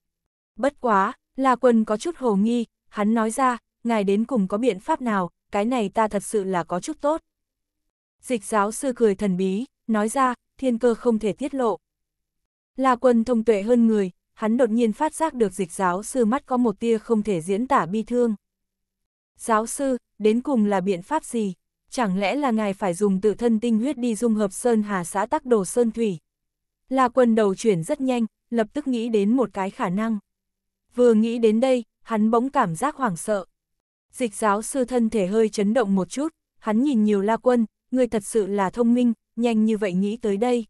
Bất quá, La Quân có chút hồ nghi, hắn nói ra, ngài đến cùng có biện pháp nào, cái này ta thật sự là có chút tốt. Dịch giáo sư cười thần bí, nói ra, thiên cơ không thể tiết lộ. La Quân thông tuệ hơn người, hắn đột nhiên phát giác được dịch giáo sư mắt có một tia không thể diễn tả bi thương. Giáo sư, đến cùng là biện pháp gì? chẳng lẽ là ngài phải dùng tự thân tinh huyết đi dung hợp Sơn Hà xã tắc đồ Sơn Thủy? La quân đầu chuyển rất nhanh, lập tức nghĩ đến một cái khả năng. Vừa nghĩ đến đây, hắn bỗng cảm giác hoảng sợ. Dịch giáo sư thân thể hơi chấn động một chút, hắn nhìn nhiều la quân, ngươi thật sự là thông minh, nhanh như vậy nghĩ tới đây.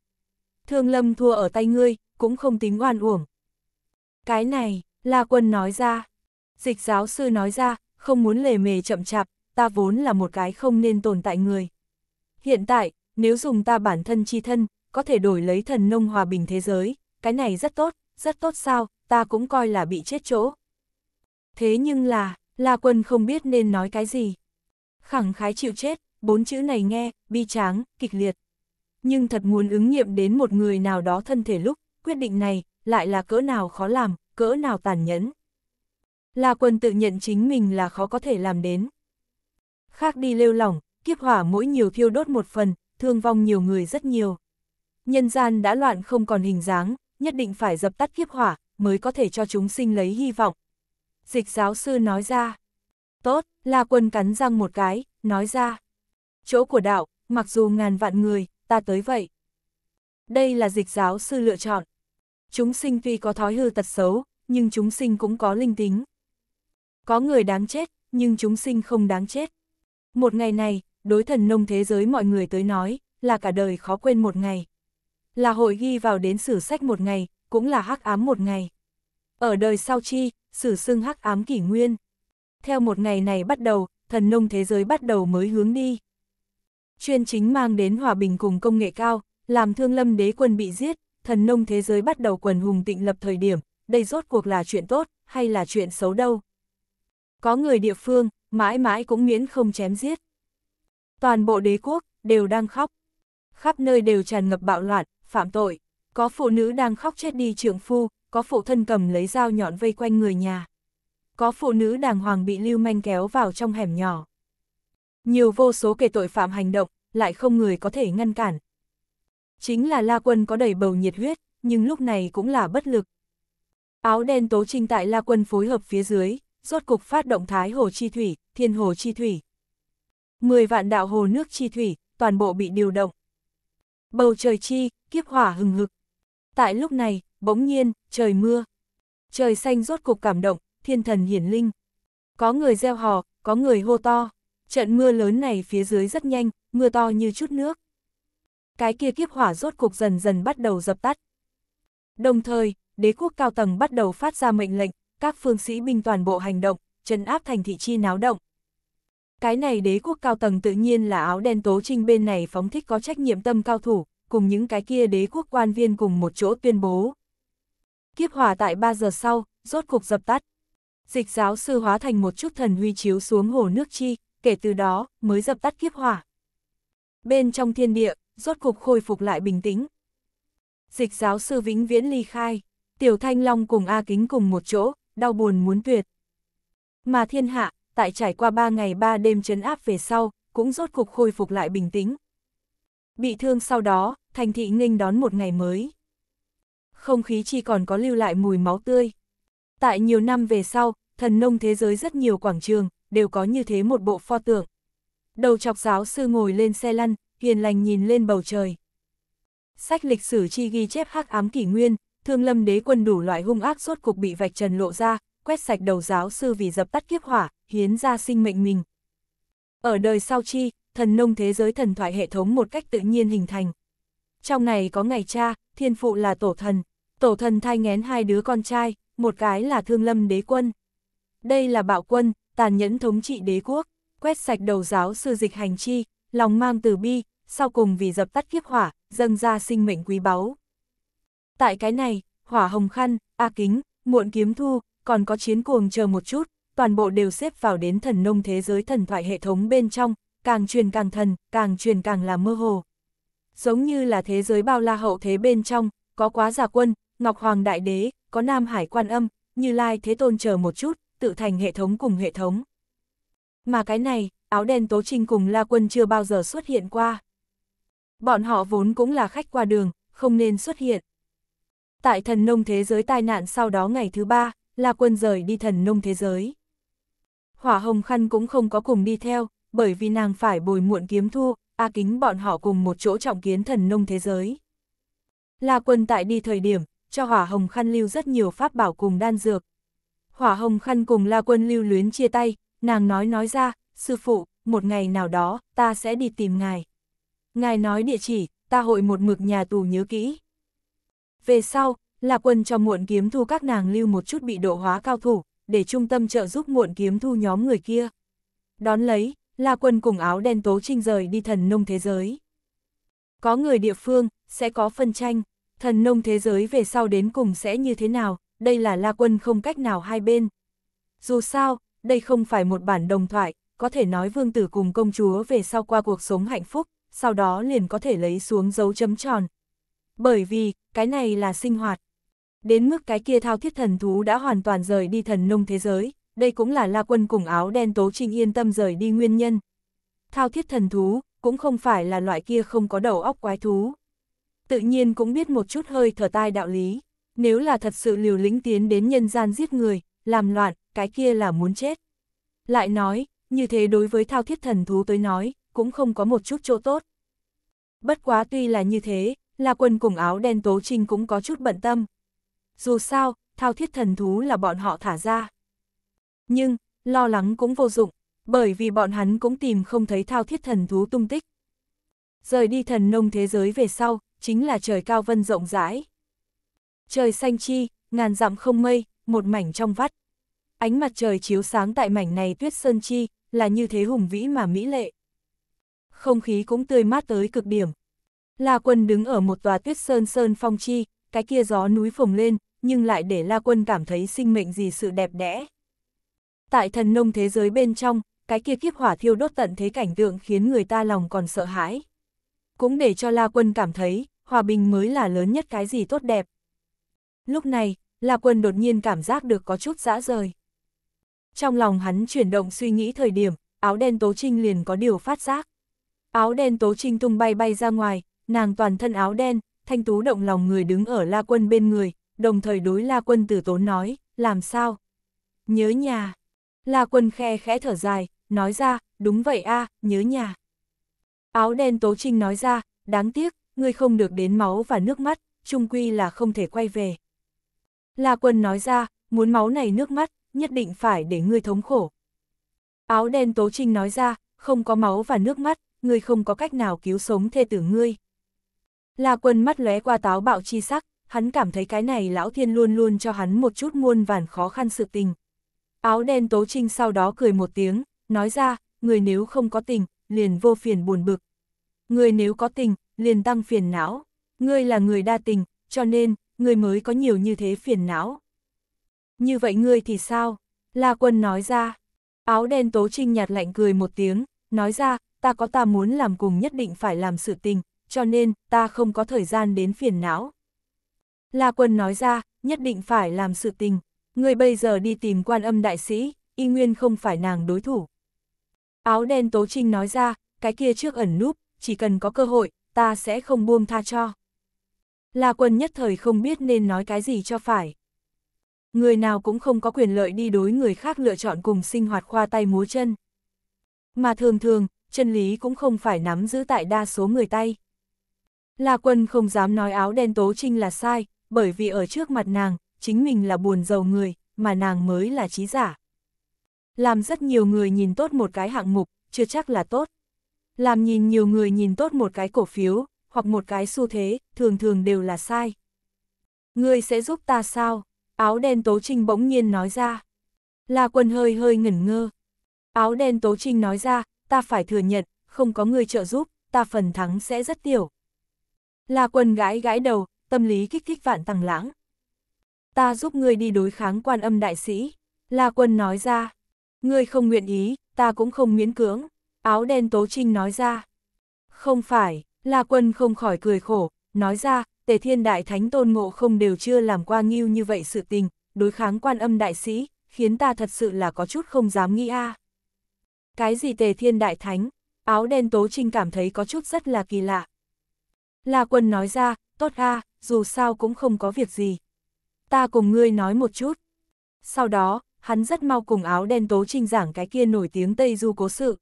Thương lâm thua ở tay ngươi, cũng không tính oan uổng. Cái này, la quân nói ra. Dịch giáo sư nói ra, không muốn lề mề chậm chạp, ta vốn là một cái không nên tồn tại người. Hiện tại, nếu dùng ta bản thân chi thân, có thể đổi lấy thần nông hòa bình thế giới, cái này rất tốt, rất tốt sao, ta cũng coi là bị chết chỗ. Thế nhưng là, La Quân không biết nên nói cái gì. Khẳng khái chịu chết, bốn chữ này nghe, bi tráng, kịch liệt. Nhưng thật muốn ứng nghiệm đến một người nào đó thân thể lúc, quyết định này, lại là cỡ nào khó làm, cỡ nào tàn nhẫn. La Quân tự nhận chính mình là khó có thể làm đến khác đi lêu lỏng, kiếp hỏa mỗi nhiều thiêu đốt một phần, thương vong nhiều người rất nhiều. Nhân gian đã loạn không còn hình dáng, nhất định phải dập tắt kiếp hỏa, mới có thể cho chúng sinh lấy hy vọng. Dịch giáo sư nói ra. Tốt, La Quân cắn răng một cái, nói ra. Chỗ của đạo, mặc dù ngàn vạn người, ta tới vậy. Đây là dịch giáo sư lựa chọn. Chúng sinh tuy có thói hư tật xấu, nhưng chúng sinh cũng có linh tính. Có người đáng chết, nhưng chúng sinh không đáng chết. Một ngày này, đối thần nông thế giới mọi người tới nói, là cả đời khó quên một ngày. Là hội ghi vào đến sử sách một ngày, cũng là hắc ám một ngày. Ở đời sau chi, sử xưng hắc ám kỷ nguyên. Theo một ngày này bắt đầu, thần nông thế giới bắt đầu mới hướng đi. Chuyên chính mang đến hòa bình cùng công nghệ cao, làm thương lâm đế quân bị giết, thần nông thế giới bắt đầu quần hùng tịnh lập thời điểm, đây rốt cuộc là chuyện tốt, hay là chuyện xấu đâu. Có người địa phương, mãi mãi cũng miễn không chém giết. Toàn bộ đế quốc, đều đang khóc. Khắp nơi đều tràn ngập bạo loạn, phạm tội. Có phụ nữ đang khóc chết đi trưởng phu, có phụ thân cầm lấy dao nhọn vây quanh người nhà. Có phụ nữ đàng hoàng bị lưu manh kéo vào trong hẻm nhỏ. Nhiều vô số kẻ tội phạm hành động, lại không người có thể ngăn cản. Chính là La Quân có đầy bầu nhiệt huyết, nhưng lúc này cũng là bất lực. Áo đen tố trinh tại La Quân phối hợp phía dưới, rốt cục phát động Thái Hồ Chi Thủy, Thiên Hồ Chi Thủy. mười vạn đạo hồ nước chi thủy, toàn bộ bị điều động. Bầu trời chi, kiếp hỏa hừng hực. Tại lúc này, bỗng nhiên, trời mưa. Trời xanh rốt cục cảm động, thiên thần hiển linh. Có người gieo hò, có người hô to. Trận mưa lớn này phía dưới rất nhanh, mưa to như chút nước. Cái kia kiếp hỏa rốt cục dần dần bắt đầu dập tắt. Đồng thời, đế quốc cao tầng bắt đầu phát ra mệnh lệnh, các phương sĩ binh toàn bộ hành động, trấn áp thành thị chi náo động. Cái này đế quốc cao tầng tự nhiên là áo đen tố trinh bên này phóng thích có trách nhiệm tâm cao thủ, cùng những cái kia đế quốc quan viên cùng một chỗ tuyên bố. Kiếp hỏa tại 3 giờ sau, rốt cục dập tắt. Dịch giáo sư hóa thành một chút thần huy chiếu xuống hồ nước chi, kể từ đó mới dập tắt kiếp hỏa. Bên trong thiên địa, rốt cục khôi phục lại bình tĩnh. Dịch giáo sư vĩnh viễn ly khai, Tiểu Thanh Long cùng A Kính cùng một chỗ, đau buồn muốn tuyệt. Mà thiên hạ, tại trải qua ba ngày ba đêm chấn áp về sau, cũng rốt cục khôi phục lại bình tĩnh. Bị thương sau đó, thành thị nghênh đón một ngày mới. Không khí chỉ còn có lưu lại mùi máu tươi. Tại nhiều năm về sau, thần nông thế giới rất nhiều quảng trường, đều có như thế một bộ pho tượng. Đầu chọc giáo sư ngồi lên xe lăn, hiền lành nhìn lên bầu trời. Sách lịch sử chi ghi chép hắc ám kỷ nguyên, Thương lâm đế quân đủ loại hung ác suốt cục bị vạch trần lộ ra, quét sạch đầu giáo sư vì dập tắt kiếp hỏa, hiến ra sinh mệnh mình. Ở đời sau chi, thần nông thế giới thần thoại hệ thống một cách tự nhiên hình thành. Trong này có ngày cha, thiên phụ là tổ thần, tổ thần thai ngén hai đứa con trai, một cái là thương lâm đế quân. Đây là bạo quân, tàn nhẫn thống trị đế quốc, quét sạch đầu giáo sư dịch hành chi, lòng mang từ bi, sau cùng vì dập tắt kiếp hỏa, dâng ra sinh mệnh quý báu. Tại cái này, hỏa hồng khăn, A Kính, muộn kiếm thu, còn có chiến cuồng chờ một chút, toàn bộ đều xếp vào đến thần nông thế giới thần thoại hệ thống bên trong, càng truyền càng thần, càng truyền càng là mơ hồ. Giống như là thế giới bao la hậu thế bên trong, có quá giả quân, Ngọc Hoàng Đại Đế, có Nam Hải Quan Âm, Như Lai Thế Tôn chờ một chút, tự thành hệ thống cùng hệ thống. Mà cái này, áo đen tố trinh cùng La Quân chưa bao giờ xuất hiện qua. Bọn họ vốn cũng là khách qua đường, không nên xuất hiện tại thần nông thế giới tai nạn sau đó ngày thứ ba, La Quân rời đi thần nông thế giới. Hỏa Hồng Khăn cũng không có cùng đi theo, bởi vì nàng phải bồi muộn kiếm thu, A Kính bọn họ cùng một chỗ trọng kiến thần nông thế giới. La Quân tại đi thời điểm, cho Hỏa Hồng Khăn lưu rất nhiều pháp bảo cùng đan dược. Hỏa Hồng Khăn cùng La Quân lưu luyến chia tay, nàng nói nói ra, sư phụ, một ngày nào đó, ta sẽ đi tìm ngài. Ngài nói địa chỉ, ta hội một mực nhà tù nhớ kỹ. Về sau, là quân cho muộn kiếm thu các nàng lưu một chút bị độ hóa cao thủ, để trung tâm trợ giúp muộn kiếm thu nhóm người kia. Đón lấy, là quân cùng áo đen tố trinh rời đi thần nông thế giới. Có người địa phương, sẽ có phân tranh, thần nông thế giới về sau đến cùng sẽ như thế nào, đây là la quân không cách nào hai bên. Dù sao, đây không phải một bản đồng thoại, có thể nói vương tử cùng công chúa về sau qua cuộc sống hạnh phúc, sau đó liền có thể lấy xuống dấu chấm tròn, bởi vì, cái này là sinh hoạt. Đến mức cái kia thao thiết thần thú đã hoàn toàn rời đi thần nông thế giới, đây cũng là La Quân cùng áo đen Tố Trinh yên tâm rời đi nguyên nhân. Thao thiết thần thú, cũng không phải là loại kia không có đầu óc quái thú. Tự nhiên cũng biết một chút hơi thở tai đạo lý, nếu là thật sự liều lĩnh tiến đến nhân gian giết người, làm loạn, cái kia là muốn chết. Lại nói, như thế đối với thao thiết thần thú tới nói, cũng không có một chút chỗ tốt. Bất quá tuy là như thế, La Quân cùng áo đen Tố Trinh cũng có chút bận tâm. Dù sao, thao thiết thần thú là bọn họ thả ra. Nhưng, lo lắng cũng vô dụng, bởi vì bọn hắn cũng tìm không thấy thao thiết thần thú tung tích. Rời đi thần nông thế giới về sau, chính là trời cao vân rộng rãi. Trời xanh chi, ngàn dặm không mây, một mảnh trong vắt. Ánh mặt trời chiếu sáng tại mảnh này tuyết sơn chi, là như thế hùng vĩ mà mỹ lệ. Không khí cũng tươi mát tới cực điểm, La Quân đứng ở một tòa tuyết sơn sơn phong chi, cái kia gió núi phồng lên, nhưng lại để La Quân cảm thấy sinh mệnh gì sự đẹp đẽ. Tại thần nông thế giới bên trong, cái kia kiếp hỏa thiêu đốt tận thế cảnh tượng khiến người ta lòng còn sợ hãi. Cũng để cho La Quân cảm thấy, hòa bình mới là lớn nhất cái gì tốt đẹp. Lúc này, La Quân đột nhiên cảm giác được có chút dã rời. Trong lòng hắn chuyển động suy nghĩ thời điểm, áo đen Tố Trinh liền có điều phát giác. Áo đen Tố Trinh tung bay bay ra ngoài, nàng toàn thân áo đen, thanh tú động lòng người đứng ở La Quân bên người, đồng thời đối La Quân tử tốn nói, làm sao? Nhớ nhà. La Quân khe khẽ thở dài, nói ra, đúng vậy a à, nhớ nhà. Áo đen Tố Trinh nói ra, đáng tiếc, ngươi không được đến máu và nước mắt, trung quy là không thể quay về. La Quân nói ra, muốn máu này nước mắt, nhất định phải để ngươi thống khổ. Áo đen Tố Trinh nói ra, không có máu và nước mắt, ngươi không có cách nào cứu sống thê tử ngươi. La quân mắt lóe qua táo bạo chi sắc, hắn cảm thấy cái này lão thiên luôn luôn cho hắn một chút muôn vàn khó khăn sự tình. Áo đen tố trinh sau đó cười một tiếng, nói ra, người nếu không có tình, liền vô phiền buồn bực. Người nếu có tình, liền tăng phiền não. Ngươi là người đa tình, cho nên, ngươi mới có nhiều như thế phiền não. Như vậy ngươi thì sao? La quân nói ra. Áo đen tố trinh nhạt lạnh cười một tiếng, nói ra, ta có ta muốn làm cùng nhất định phải làm sự tình, cho nên ta không có thời gian đến phiền não. La Quân nói ra, nhất định phải làm sự tình, người bây giờ đi tìm quan âm đại sĩ, y nguyên không phải nàng đối thủ. Áo đen Tố Trinh nói ra, cái kia trước ẩn núp, chỉ cần có cơ hội, ta sẽ không buông tha cho. La Quân nhất thời không biết nên nói cái gì cho phải. Người nào cũng không có quyền lợi đi đối người khác lựa chọn cùng sinh hoạt khoa tay múa chân. Mà thường thường, chân lý cũng không phải nắm giữ tại đa số người tay. La Quân không dám nói áo đen Tố Trinh là sai, bởi vì ở trước mặt nàng, chính mình là buồn giàu người, mà nàng mới là trí giả. Làm rất nhiều người nhìn tốt một cái hạng mục, chưa chắc là tốt. Làm nhìn nhiều người nhìn tốt một cái cổ phiếu, hoặc một cái xu thế, thường thường đều là sai. Người sẽ giúp ta sao? Áo đen Tố Trinh bỗng nhiên nói ra. La Quân hơi hơi ngẩn ngơ. Áo đen Tố Trinh nói ra, ta phải thừa nhận, không có người trợ giúp, ta phần thắng sẽ rất tiểu. La quân gái gãi đầu, tâm lý kích thích vạn tàng lãng. Ta giúp ngươi đi đối kháng quan âm đại sĩ. La quân nói ra. Ngươi không nguyện ý, ta cũng không miễn cưỡng. Áo đen tố trinh nói ra. Không phải, La quân không khỏi cười khổ, nói ra, tề thiên đại thánh tôn ngộ không đều chưa làm qua nghiêu như vậy sự tình, đối kháng quan âm đại sĩ, khiến ta thật sự là có chút không dám nghĩ a. Cái gì tề thiên đại thánh, áo đen tố trinh cảm thấy có chút rất là kỳ lạ. La Quân nói ra, tốt ha, dù sao cũng không có việc gì. Ta cùng ngươi nói một chút. Sau đó, hắn rất mau cùng áo đen tố trinh giảng cái kia nổi tiếng Tây Du cố sự.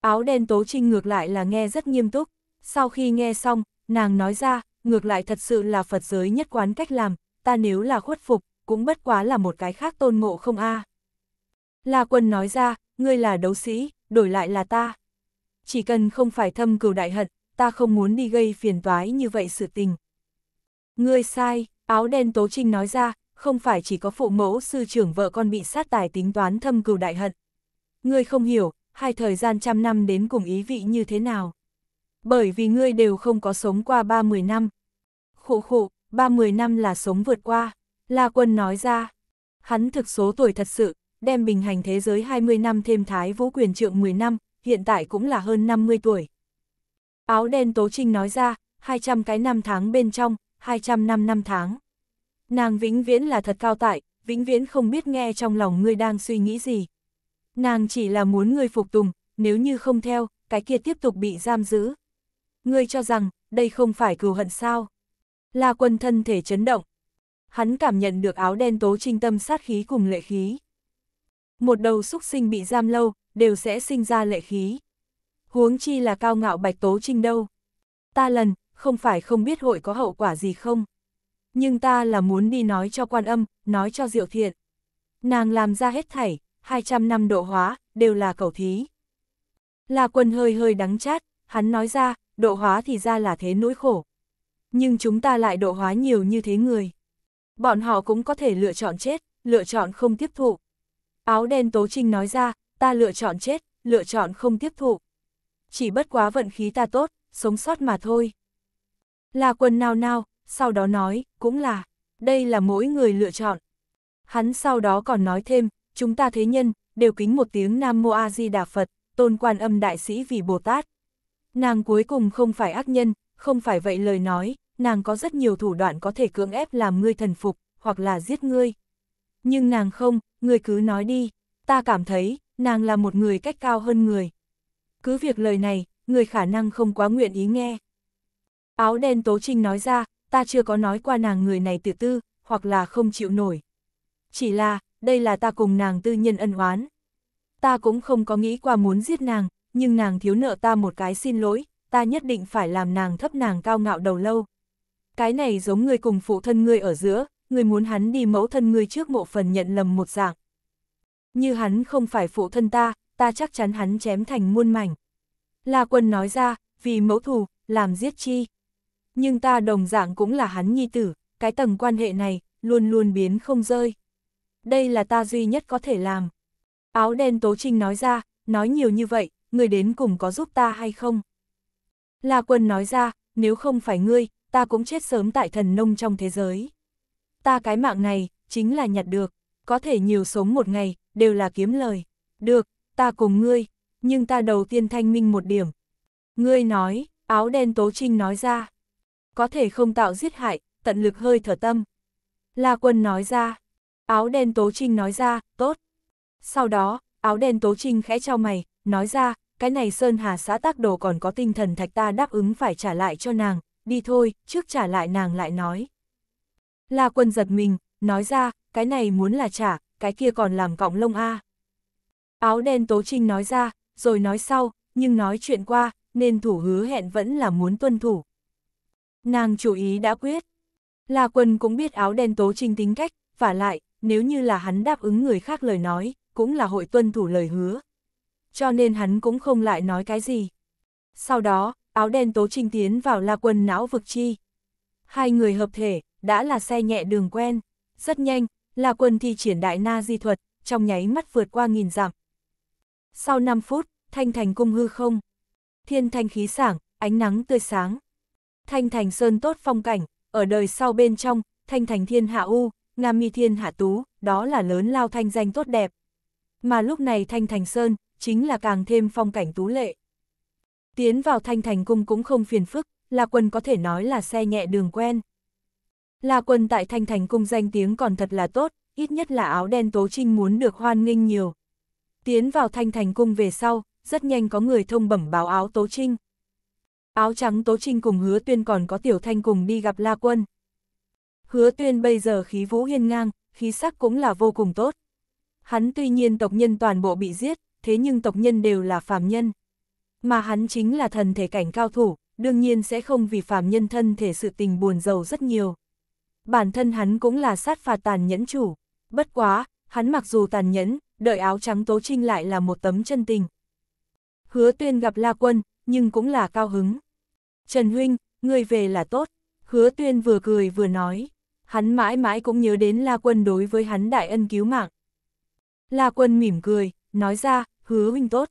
Áo đen tố trinh ngược lại là nghe rất nghiêm túc, sau khi nghe xong, nàng nói ra, ngược lại thật sự là Phật giới nhất quán cách làm, ta nếu là khuất phục, cũng bất quá là một cái khác tôn ngộ không a. La quân nói ra, ngươi là đấu sĩ, đổi lại là ta. Chỉ cần không phải thâm cừu đại hận, ta không muốn đi gây phiền toái như vậy sự tình. Ngươi sai, áo đen tố trinh nói ra, không phải chỉ có phụ mẫu sư trưởng vợ con bị sát tài tính toán thâm cừu đại hận. Ngươi không hiểu, hai thời gian trăm năm đến cùng ý vị như thế nào. Bởi vì ngươi đều không có sống qua ba mười năm. Khụ khụ, ba mười năm là sống vượt qua, La Quân nói ra. Hắn thực số tuổi thật sự, đem bình hành thế giới 20 năm thêm thái vũ quyền trượng 10 năm, hiện tại cũng là hơn 50 tuổi. Áo đen Tố Trinh nói ra, 200 cái năm tháng bên trong, 200 năm năm tháng. Nàng vĩnh viễn là thật cao tại, vĩnh viễn không biết nghe trong lòng ngươi đang suy nghĩ gì. Nàng chỉ là muốn ngươi phục tùng, nếu như không theo, cái kia tiếp tục bị giam giữ. Ngươi cho rằng, đây không phải cừu hận sao. là quân thân thể chấn động. Hắn cảm nhận được áo đen tố trinh tâm sát khí cùng lệ khí. Một đầu xúc sinh bị giam lâu, đều sẽ sinh ra lệ khí huống chi là cao ngạo Bạch Tố Trinh đâu. Ta lần, không phải không biết hội có hậu quả gì không. Nhưng ta là muốn đi nói cho quan âm, nói cho diệu thiện. Nàng làm ra hết thảy, 200 năm độ hóa, đều là cầu thí. là quần hơi hơi đắng chát, hắn nói ra, độ hóa thì ra là thế nỗi khổ. Nhưng chúng ta lại độ hóa nhiều như thế người. Bọn họ cũng có thể lựa chọn chết, lựa chọn không tiếp thụ. Áo đen tố trinh nói ra, ta lựa chọn chết, lựa chọn không tiếp thụ chỉ bất quá vận khí ta tốt, sống sót mà thôi. Là quần nào nào, sau đó nói, cũng là, đây là mỗi người lựa chọn. Hắn sau đó còn nói thêm, chúng ta thế nhân, đều kính một tiếng Nam Mô A Di Đà Phật, tôn quan âm đại sĩ vì Bồ Tát. Nàng cuối cùng không phải ác nhân, không phải vậy lời nói, nàng có rất nhiều thủ đoạn có thể cưỡng ép làm ngươi thần phục, hoặc là giết ngươi. Nhưng nàng không, ngươi cứ nói đi, ta cảm thấy, nàng là một người cách cao hơn người, cứ việc lời này, người khả năng không quá nguyện ý nghe. Áo đen Tố Trinh nói ra, ta chưa có nói qua nàng người này tự tư, hoặc là không chịu nổi. Chỉ là, đây là ta cùng nàng tư nhân ân oán. Ta cũng không có nghĩ qua muốn giết nàng, nhưng nàng thiếu nợ ta một cái xin lỗi, ta nhất định phải làm nàng thấp nàng cao ngạo đầu lâu. Cái này giống người cùng phụ thân người ở giữa, người muốn hắn đi mẫu thân người trước mộ phần nhận lầm một dạng. Như hắn không phải phụ thân ta, ta chắc chắn hắn chém thành muôn mảnh. La quân nói ra, vì mẫu thù, làm giết chi. Nhưng ta đồng dạng cũng là hắn nhi tử, cái tầng quan hệ này, luôn luôn biến không rơi. Đây là ta duy nhất có thể làm. Áo đen tố trinh nói ra, nói nhiều như vậy, người đến cùng có giúp ta hay không? La quân nói ra, nếu không phải ngươi, ta cũng chết sớm tại thần nông trong thế giới. Ta cái mạng này, chính là nhặt được, có thể nhiều sống một ngày, đều là kiếm lời. Được, ta cùng ngươi, nhưng ta đầu tiên thanh minh một điểm. Ngươi nói, áo đen Tố Trinh nói ra, có thể không tạo giết hại, tận lực hơi thở tâm. La quân nói ra, áo đen Tố Trinh nói ra, tốt. Sau đó, áo đen Tố Trinh khẽ trao mày, nói ra, cái này Sơn Hà xã tác đồ còn có tinh thần thạch ta đáp ứng phải trả lại cho nàng, đi thôi, trước trả lại nàng lại nói. La quân giật mình, nói ra, cái này muốn là trả, cái kia còn làm cọng lông a. À. Áo đen Tố Trinh nói ra, rồi nói sau, nhưng nói chuyện qua, nên thủ hứa hẹn vẫn là muốn tuân thủ. Nàng chủ ý đã quyết. La Quân cũng biết áo đen Tố Trinh tính cách, và lại, nếu như là hắn đáp ứng người khác lời nói, cũng là hội tuân thủ lời hứa. Cho nên hắn cũng không lại nói cái gì. Sau đó, áo đen Tố Trinh tiến vào La Quân não vực chi. Hai người hợp thể, đã là xe nhẹ đường quen. Rất nhanh, La Quân thi triển đại na di thuật, trong nháy mắt vượt qua nghìn dặm, sau 5 phút, thanh thành cung hư không. Thiên thanh khí sảng, ánh nắng tươi sáng. Thanh thành sơn tốt phong cảnh, ở đời sau bên trong, thanh thành thiên hạ u, nam mi thiên hạ tú, đó là lớn lao thanh danh tốt đẹp. Mà lúc này thanh thành sơn, chính là càng thêm phong cảnh tú lệ. Tiến vào thanh thành cung cũng không phiền phức, là quân có thể nói là xe nhẹ đường quen. là quân tại thanh thành cung danh tiếng còn thật là tốt, ít nhất là áo đen tố trinh muốn được hoan nghênh nhiều. Tiến vào thanh thành cung về sau, rất nhanh có người thông bẩm báo áo Tố Trinh. Áo trắng Tố Trinh cùng hứa tuyên còn có tiểu thanh cùng đi gặp La Quân. Hứa tuyên bây giờ khí vũ hiên ngang, khí sắc cũng là vô cùng tốt. Hắn tuy nhiên tộc nhân toàn bộ bị giết, thế nhưng tộc nhân đều là phàm nhân. Mà hắn chính là thần thể cảnh cao thủ, đương nhiên sẽ không vì phàm nhân thân thể sự tình buồn giàu rất nhiều. Bản thân hắn cũng là sát phạt tàn nhẫn chủ, bất quá, hắn mặc dù tàn nhẫn, đợi áo trắng tố trinh lại là một tấm chân tình. Hứa tuyên gặp La Quân, nhưng cũng là cao hứng. Trần Huynh, ngươi về là tốt. Hứa tuyên vừa cười vừa nói. Hắn mãi mãi cũng nhớ đến La Quân đối với hắn đại ân cứu mạng. La Quân mỉm cười, nói ra, hứa huynh tốt.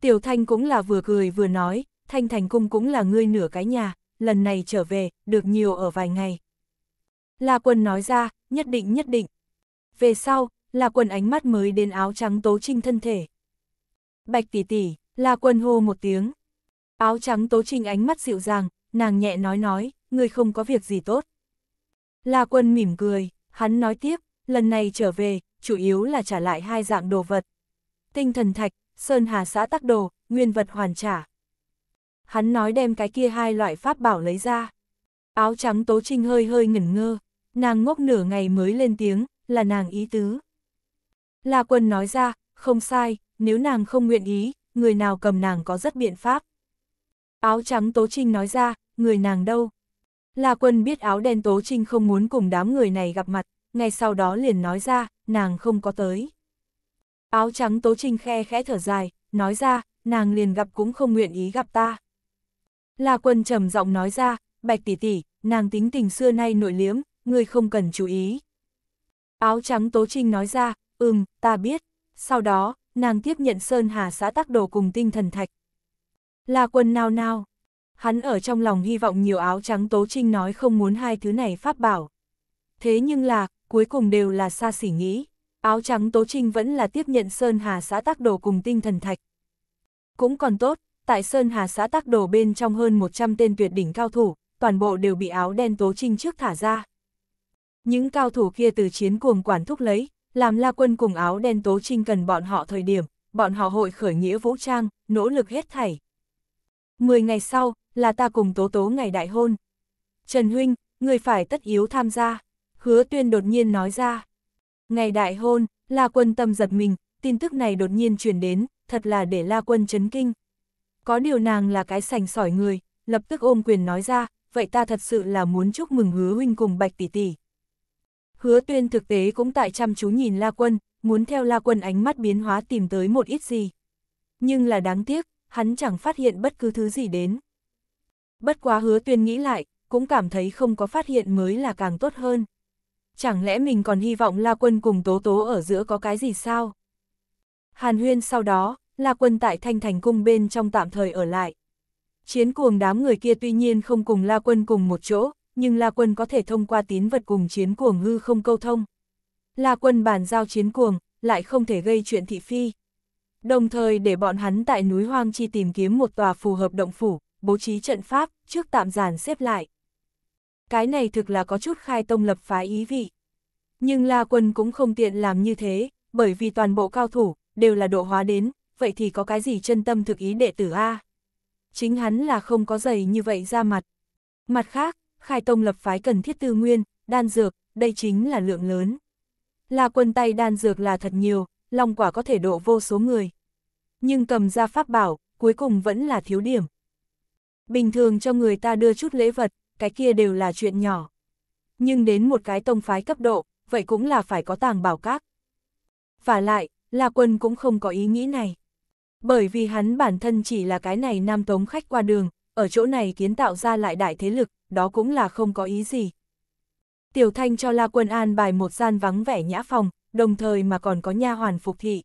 Tiểu Thanh cũng là vừa cười vừa nói, Thanh Thành Cung cũng là ngươi nửa cái nhà, lần này trở về, được nhiều ở vài ngày. La Quân nói ra, nhất định nhất định. Về sau, là quần ánh mắt mới đến áo trắng tố trinh thân thể. Bạch tỷ tỷ, là quần hô một tiếng. Áo trắng tố trinh ánh mắt dịu dàng, nàng nhẹ nói nói, người không có việc gì tốt. La quân mỉm cười, hắn nói tiếp, lần này trở về, chủ yếu là trả lại hai dạng đồ vật. Tinh thần thạch, sơn hà xã tắc đồ, nguyên vật hoàn trả. Hắn nói đem cái kia hai loại pháp bảo lấy ra. Áo trắng tố trinh hơi hơi ngẩn ngơ, nàng ngốc nửa ngày mới lên tiếng, là nàng ý tứ. La Quân nói ra, không sai, nếu nàng không nguyện ý, người nào cầm nàng có rất biện pháp. Áo trắng Tố Trinh nói ra, người nàng đâu? La Quân biết áo đen Tố Trinh không muốn cùng đám người này gặp mặt, ngay sau đó liền nói ra, nàng không có tới. Áo trắng Tố Trinh khe khẽ thở dài, nói ra, nàng liền gặp cũng không nguyện ý gặp ta. La Quân trầm giọng nói ra, bạch tỷ tỷ, nàng tính tình xưa nay nội liếm, người không cần chú ý. Áo trắng Tố Trinh nói ra, ừm, ta biết. Sau đó, nàng tiếp nhận Sơn Hà xã tác đồ cùng tinh thần thạch. Là quần nào nào? Hắn ở trong lòng hy vọng nhiều áo trắng Tố Trinh nói không muốn hai thứ này pháp bảo. Thế nhưng là, cuối cùng đều là xa xỉ nghĩ. Áo trắng Tố Trinh vẫn là tiếp nhận Sơn Hà xã tác đồ cùng tinh thần thạch. Cũng còn tốt, tại Sơn Hà xã tác đồ bên trong hơn 100 tên tuyệt đỉnh cao thủ, toàn bộ đều bị áo đen Tố Trinh trước thả ra. Những cao thủ kia từ chiến cuồng quản thúc lấy, làm la quân cùng áo đen tố trinh cần bọn họ thời điểm, bọn họ hội khởi nghĩa vũ trang, nỗ lực hết thảy. Mười ngày sau, là ta cùng tố tố ngày đại hôn. Trần Huynh, người phải tất yếu tham gia. Hứa tuyên đột nhiên nói ra. Ngày đại hôn, la quân tâm giật mình, tin tức này đột nhiên truyền đến, thật là để la quân chấn kinh. Có điều nàng là cái sành sỏi người, lập tức ôm quyền nói ra, vậy ta thật sự là muốn chúc mừng hứa huynh cùng bạch tỷ tỷ hứa tuyên thực tế cũng tại chăm chú nhìn La Quân, muốn theo La Quân ánh mắt biến hóa tìm tới một ít gì. Nhưng là đáng tiếc, hắn chẳng phát hiện bất cứ thứ gì đến. Bất quá hứa tuyên nghĩ lại, cũng cảm thấy không có phát hiện mới là càng tốt hơn. Chẳng lẽ mình còn hy vọng La Quân cùng Tố Tố ở giữa có cái gì sao? Hàn huyên sau đó, La Quân tại Thanh Thành Cung bên trong tạm thời ở lại. Chiến cuồng đám người kia tuy nhiên không cùng La Quân cùng một chỗ, nhưng La Quân có thể thông qua tín vật cùng chiến cuồng hư không câu thông. La Quân bàn giao chiến cuồng, lại không thể gây chuyện thị phi. Đồng thời để bọn hắn tại núi Hoang Chi tìm kiếm một tòa phù hợp động phủ, bố trí trận pháp, trước tạm giản xếp lại. Cái này thực là có chút khai tông lập phái ý vị. Nhưng La Quân cũng không tiện làm như thế, bởi vì toàn bộ cao thủ, đều là độ hóa đến, vậy thì có cái gì chân tâm thực ý đệ tử A. Chính hắn là không có giày như vậy ra mặt. Mặt khác, khai tông lập phái cần thiết tư nguyên, đan dược, đây chính là lượng lớn. Là quân tay đan dược là thật nhiều, long quả có thể độ vô số người. Nhưng cầm ra pháp bảo, cuối cùng vẫn là thiếu điểm. Bình thường cho người ta đưa chút lễ vật, cái kia đều là chuyện nhỏ. Nhưng đến một cái tông phái cấp độ, vậy cũng là phải có tàng bảo các. Và lại, là Quân cũng không có ý nghĩ này. Bởi vì hắn bản thân chỉ là cái này nam tống khách qua đường, ở chỗ này kiến tạo ra lại đại thế lực, đó cũng là không có ý gì. Tiểu Thanh cho La Quân An bài một gian vắng vẻ nhã phòng, đồng thời mà còn có nha hoàn phục thị.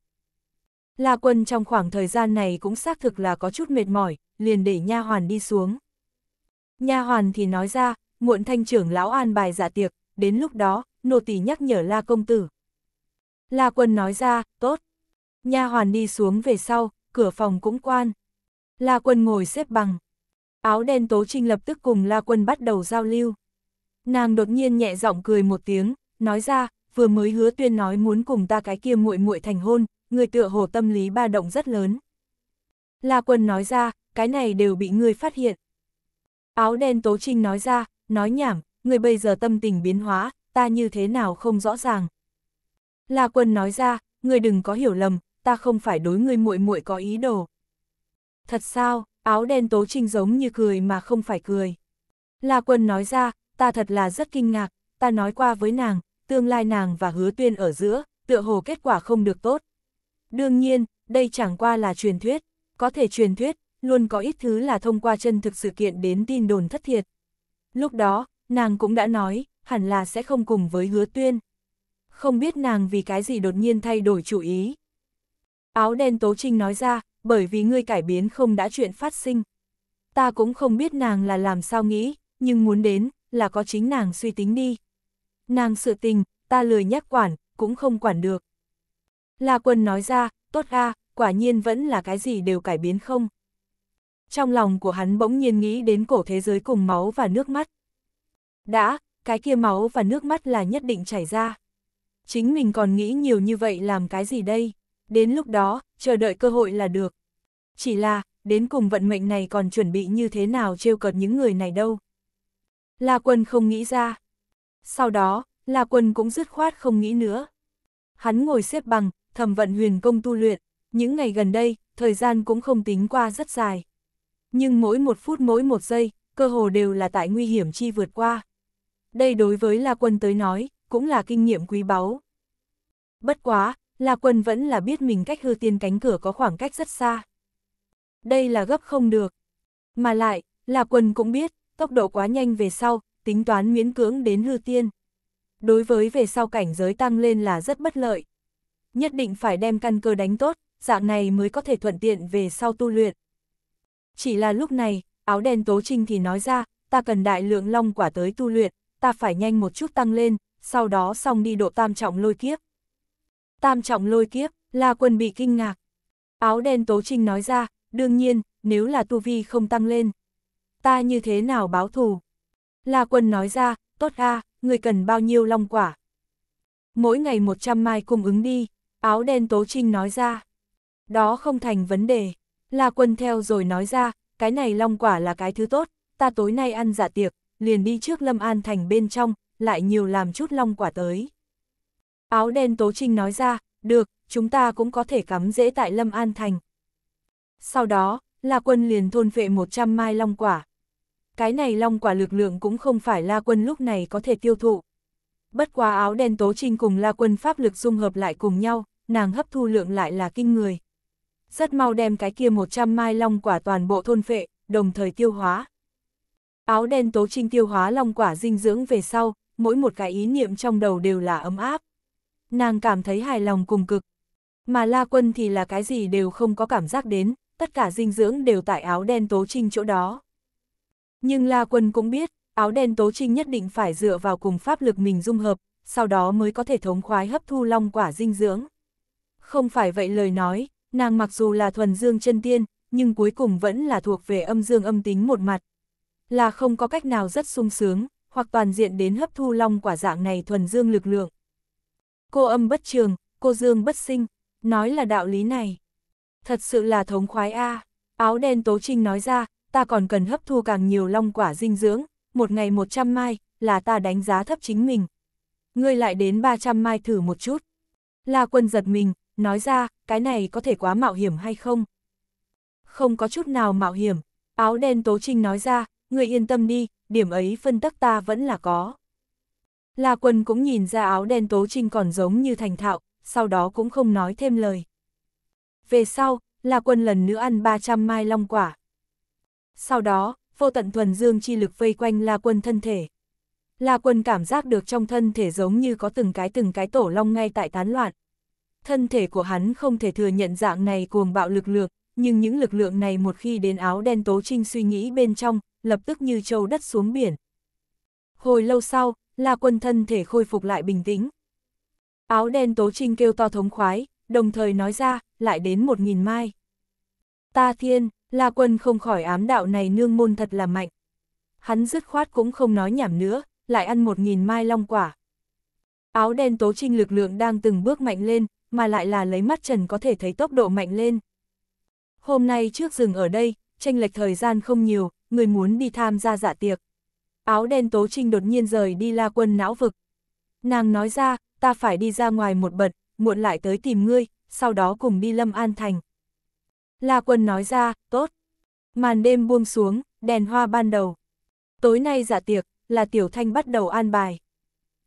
La Quân trong khoảng thời gian này cũng xác thực là có chút mệt mỏi, liền để nha hoàn đi xuống. Nha hoàn thì nói ra, muộn thanh trưởng lão an bài dạ tiệc, đến lúc đó, nô tỳ nhắc nhở La công tử. La Quân nói ra, tốt. Nha hoàn đi xuống về sau, cửa phòng cũng quan. La Quân ngồi xếp bằng, Áo đen Tố Trinh lập tức cùng La Quân bắt đầu giao lưu. Nàng đột nhiên nhẹ giọng cười một tiếng, nói ra, vừa mới hứa tuyên nói muốn cùng ta cái kia muội muội thành hôn, người tựa hồ tâm lý ba động rất lớn. La Quân nói ra, cái này đều bị ngươi phát hiện. Áo đen Tố Trinh nói ra, nói nhảm, người bây giờ tâm tình biến hóa, ta như thế nào không rõ ràng. La Quân nói ra, người đừng có hiểu lầm, ta không phải đối ngươi muội muội có ý đồ. Thật sao? áo đen tố trinh giống như cười mà không phải cười. La quân nói ra, ta thật là rất kinh ngạc, ta nói qua với nàng, tương lai nàng và hứa tuyên ở giữa, tựa hồ kết quả không được tốt. Đương nhiên, đây chẳng qua là truyền thuyết, có thể truyền thuyết, luôn có ít thứ là thông qua chân thực sự kiện đến tin đồn thất thiệt. Lúc đó, nàng cũng đã nói, hẳn là sẽ không cùng với hứa tuyên. Không biết nàng vì cái gì đột nhiên thay đổi chủ ý. Áo đen tố trinh nói ra, bởi vì ngươi cải biến không đã chuyện phát sinh. Ta cũng không biết nàng là làm sao nghĩ, nhưng muốn đến, là có chính nàng suy tính đi. Nàng sự tình, ta lười nhắc quản, cũng không quản được. La quân nói ra, tốt a, quả nhiên vẫn là cái gì đều cải biến không. Trong lòng của hắn bỗng nhiên nghĩ đến cổ thế giới cùng máu và nước mắt. Đã, cái kia máu và nước mắt là nhất định chảy ra. Chính mình còn nghĩ nhiều như vậy làm cái gì đây? đến lúc đó, chờ đợi cơ hội là được. Chỉ là, đến cùng vận mệnh này còn chuẩn bị như thế nào trêu cợt những người này đâu. La Quân không nghĩ ra. Sau đó, La Quân cũng dứt khoát không nghĩ nữa. Hắn ngồi xếp bằng, thầm vận huyền công tu luyện. Những ngày gần đây, thời gian cũng không tính qua rất dài. Nhưng mỗi một phút mỗi một giây, cơ hồ đều là tại nguy hiểm chi vượt qua. Đây đối với La Quân tới nói, cũng là kinh nghiệm quý báu. Bất quá, La Quân vẫn là biết mình cách hư tiên cánh cửa có khoảng cách rất xa. Đây là gấp không được. Mà lại, La Quân cũng biết, tốc độ quá nhanh về sau, tính toán miễn cưỡng đến hư tiên. Đối với về sau cảnh giới tăng lên là rất bất lợi. Nhất định phải đem căn cơ đánh tốt, dạng này mới có thể thuận tiện về sau tu luyện. Chỉ là lúc này, áo đen tố trinh thì nói ra, ta cần đại lượng long quả tới tu luyện, ta phải nhanh một chút tăng lên, sau đó xong đi độ tam trọng lôi kiếp tam trọng lôi kiếp, La Quân bị kinh ngạc. Áo đen Tố Trinh nói ra, đương nhiên, nếu là tu vi không tăng lên. Ta như thế nào báo thù? La Quân nói ra, tốt a, người cần bao nhiêu long quả? Mỗi ngày 100 mai cung ứng đi, áo đen Tố Trinh nói ra. Đó không thành vấn đề. La Quân theo rồi nói ra, cái này long quả là cái thứ tốt, ta tối nay ăn dạ tiệc, liền đi trước Lâm An Thành bên trong, lại nhiều làm chút long quả tới. Áo đen Tố Trinh nói ra, được, chúng ta cũng có thể cắm dễ tại Lâm An Thành. Sau đó, La Quân liền thôn phệ 100 mai long quả. Cái này long quả lực lượng cũng không phải La Quân lúc này có thể tiêu thụ. Bất quá áo đen Tố Trinh cùng La Quân pháp lực dung hợp lại cùng nhau, nàng hấp thu lượng lại là kinh người. Rất mau đem cái kia 100 mai long quả toàn bộ thôn vệ, đồng thời tiêu hóa. Áo đen Tố Trinh tiêu hóa long quả dinh dưỡng về sau, mỗi một cái ý niệm trong đầu đều là ấm áp nàng cảm thấy hài lòng cùng cực. Mà La Quân thì là cái gì đều không có cảm giác đến, tất cả dinh dưỡng đều tại áo đen tố trinh chỗ đó. Nhưng La Quân cũng biết, áo đen tố trinh nhất định phải dựa vào cùng pháp lực mình dung hợp, sau đó mới có thể thống khoái hấp thu long quả dinh dưỡng. Không phải vậy lời nói, nàng mặc dù là thuần dương chân tiên, nhưng cuối cùng vẫn là thuộc về âm dương âm tính một mặt. Là không có cách nào rất sung sướng, hoặc toàn diện đến hấp thu long quả dạng này thuần dương lực lượng cô âm bất trường, cô dương bất sinh, nói là đạo lý này. Thật sự là thống khoái a à. áo đen tố trinh nói ra, ta còn cần hấp thu càng nhiều long quả dinh dưỡng, một ngày 100 mai, là ta đánh giá thấp chính mình. Ngươi lại đến 300 mai thử một chút. La quân giật mình, nói ra, cái này có thể quá mạo hiểm hay không? Không có chút nào mạo hiểm, áo đen tố trinh nói ra, ngươi yên tâm đi, điểm ấy phân tắc ta vẫn là có. La Quân cũng nhìn ra áo đen Tố Trinh còn giống như thành thạo, sau đó cũng không nói thêm lời. Về sau, La Quân lần nữa ăn 300 mai long quả. Sau đó, vô tận thuần dương chi lực vây quanh La Quân thân thể. La Quân cảm giác được trong thân thể giống như có từng cái từng cái tổ long ngay tại tán loạn. Thân thể của hắn không thể thừa nhận dạng này cuồng bạo lực lượng, nhưng những lực lượng này một khi đến áo đen Tố Trinh suy nghĩ bên trong, lập tức như châu đất xuống biển. Hồi lâu sau, La Quân thân thể khôi phục lại bình tĩnh. Áo đen Tố Trinh kêu to thống khoái, đồng thời nói ra, lại đến một nghìn mai. Ta thiên, La Quân không khỏi ám đạo này nương môn thật là mạnh. Hắn dứt khoát cũng không nói nhảm nữa, lại ăn một nghìn mai long quả. Áo đen Tố Trinh lực lượng đang từng bước mạnh lên, mà lại là lấy mắt trần có thể thấy tốc độ mạnh lên. Hôm nay trước rừng ở đây, tranh lệch thời gian không nhiều, người muốn đi tham gia dạ tiệc. Áo đen tố trinh đột nhiên rời đi la quân não vực. Nàng nói ra, ta phải đi ra ngoài một bật, muộn lại tới tìm ngươi, sau đó cùng đi lâm an thành. La quân nói ra, tốt. Màn đêm buông xuống, đèn hoa ban đầu. Tối nay dạ tiệc, là tiểu thanh bắt đầu an bài.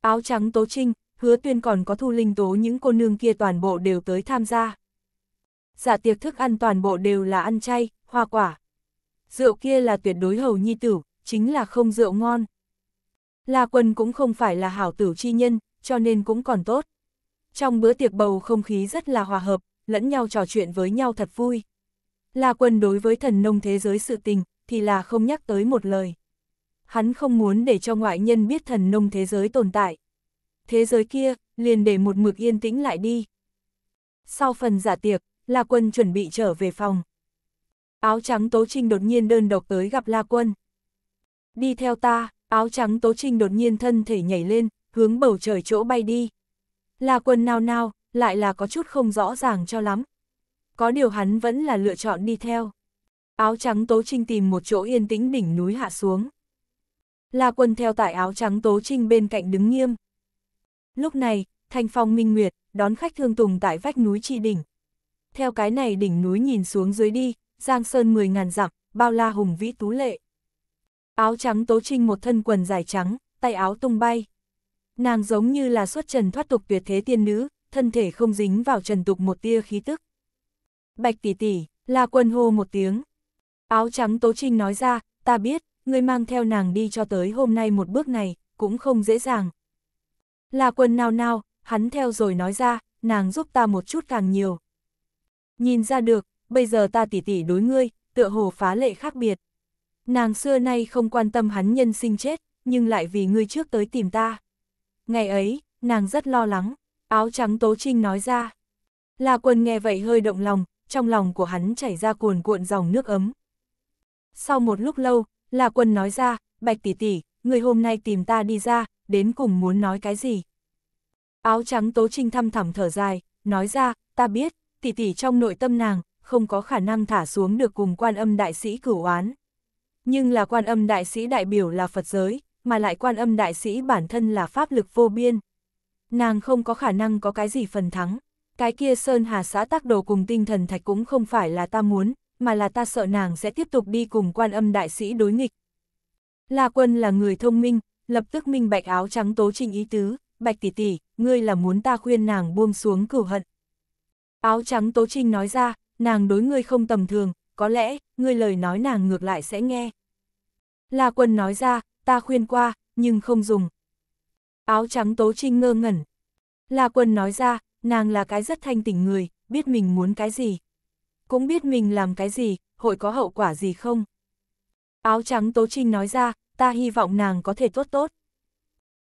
Áo trắng tố trinh, hứa tuyên còn có thu linh tố những cô nương kia toàn bộ đều tới tham gia. Dạ tiệc thức ăn toàn bộ đều là ăn chay, hoa quả. Rượu kia là tuyệt đối hầu nhi tử, chính là không rượu ngon. La Quân cũng không phải là hảo tử chi nhân, cho nên cũng còn tốt. Trong bữa tiệc bầu không khí rất là hòa hợp, lẫn nhau trò chuyện với nhau thật vui. La Quân đối với thần nông thế giới sự tình, thì là không nhắc tới một lời. Hắn không muốn để cho ngoại nhân biết thần nông thế giới tồn tại. Thế giới kia, liền để một mực yên tĩnh lại đi. Sau phần giả tiệc, La Quân chuẩn bị trở về phòng. Áo trắng Tố Trinh đột nhiên đơn độc tới gặp La Quân đi theo ta, áo trắng tố trinh đột nhiên thân thể nhảy lên, hướng bầu trời chỗ bay đi. Là quần nào nào, lại là có chút không rõ ràng cho lắm. Có điều hắn vẫn là lựa chọn đi theo. Áo trắng tố trinh tìm một chỗ yên tĩnh đỉnh núi hạ xuống. là quân theo tại áo trắng tố trinh bên cạnh đứng nghiêm. Lúc này, thanh phong minh nguyệt, đón khách thương tùng tại vách núi tri đỉnh. Theo cái này đỉnh núi nhìn xuống dưới đi, giang sơn 10.000 dặm, bao la hùng vĩ tú lệ. Áo trắng tố trinh một thân quần dài trắng, tay áo tung bay. Nàng giống như là xuất trần thoát tục tuyệt thế tiên nữ, thân thể không dính vào trần tục một tia khí tức. Bạch tỷ tỷ, La Quân hô một tiếng. Áo trắng Tố Trinh nói ra, ta biết, ngươi mang theo nàng đi cho tới hôm nay một bước này, cũng không dễ dàng. La Quân nao nao, hắn theo rồi nói ra, nàng giúp ta một chút càng nhiều. Nhìn ra được, bây giờ ta tỷ tỷ đối ngươi, tựa hồ phá lệ khác biệt. Nàng xưa nay không quan tâm hắn nhân sinh chết, nhưng lại vì ngươi trước tới tìm ta. Ngày ấy, nàng rất lo lắng, áo trắng Tố Trinh nói ra. là quần nghe vậy hơi động lòng, trong lòng của hắn chảy ra cuồn cuộn dòng nước ấm. Sau một lúc lâu, là quần nói ra, bạch tỷ tỷ, người hôm nay tìm ta đi ra, đến cùng muốn nói cái gì. Áo trắng Tố Trinh thăm thẳm thở dài, nói ra, ta biết, tỷ tỷ trong nội tâm nàng, không có khả năng thả xuống được cùng quan âm đại sĩ cửu oán. Nhưng là quan âm đại sĩ đại biểu là Phật giới, mà lại quan âm đại sĩ bản thân là pháp lực vô biên. Nàng không có khả năng có cái gì phần thắng. Cái kia Sơn Hà xã tác đồ cùng tinh thần thạch cũng không phải là ta muốn, mà là ta sợ nàng sẽ tiếp tục đi cùng quan âm đại sĩ đối nghịch. La quân là người thông minh, lập tức minh bạch áo trắng tố trình ý tứ, bạch tỷ tỷ, ngươi là muốn ta khuyên nàng buông xuống cửu hận. Áo trắng tố trinh nói ra, nàng đối ngươi không tầm thường, có lẽ, ngươi lời nói nàng ngược lại sẽ nghe. La quân nói ra, ta khuyên qua, nhưng không dùng. Áo trắng tố trinh ngơ ngẩn. La quân nói ra, nàng là cái rất thanh tỉnh người, biết mình muốn cái gì. Cũng biết mình làm cái gì, hội có hậu quả gì không. Áo trắng tố trinh nói ra, ta hy vọng nàng có thể tốt tốt.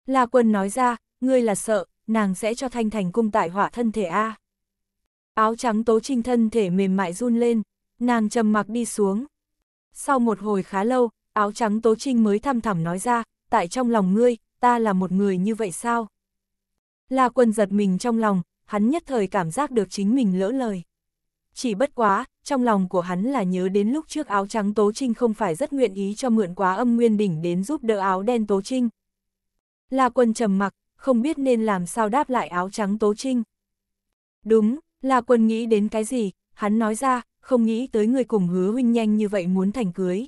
La quân nói ra, ngươi là sợ, nàng sẽ cho thanh thành cung tại hỏa thân thể A. Áo trắng tố trinh thân thể mềm mại run lên nàng trầm mặc đi xuống. Sau một hồi khá lâu, áo trắng Tố Trinh mới thăm thẳm nói ra, tại trong lòng ngươi, ta là một người như vậy sao? La quân giật mình trong lòng, hắn nhất thời cảm giác được chính mình lỡ lời. Chỉ bất quá, trong lòng của hắn là nhớ đến lúc trước áo trắng Tố Trinh không phải rất nguyện ý cho mượn quá âm nguyên đỉnh đến giúp đỡ áo đen Tố Trinh. La quân trầm mặc, không biết nên làm sao đáp lại áo trắng Tố Trinh. Đúng, La quân nghĩ đến cái gì, hắn nói ra, không nghĩ tới người cùng hứa huynh nhanh như vậy muốn thành cưới.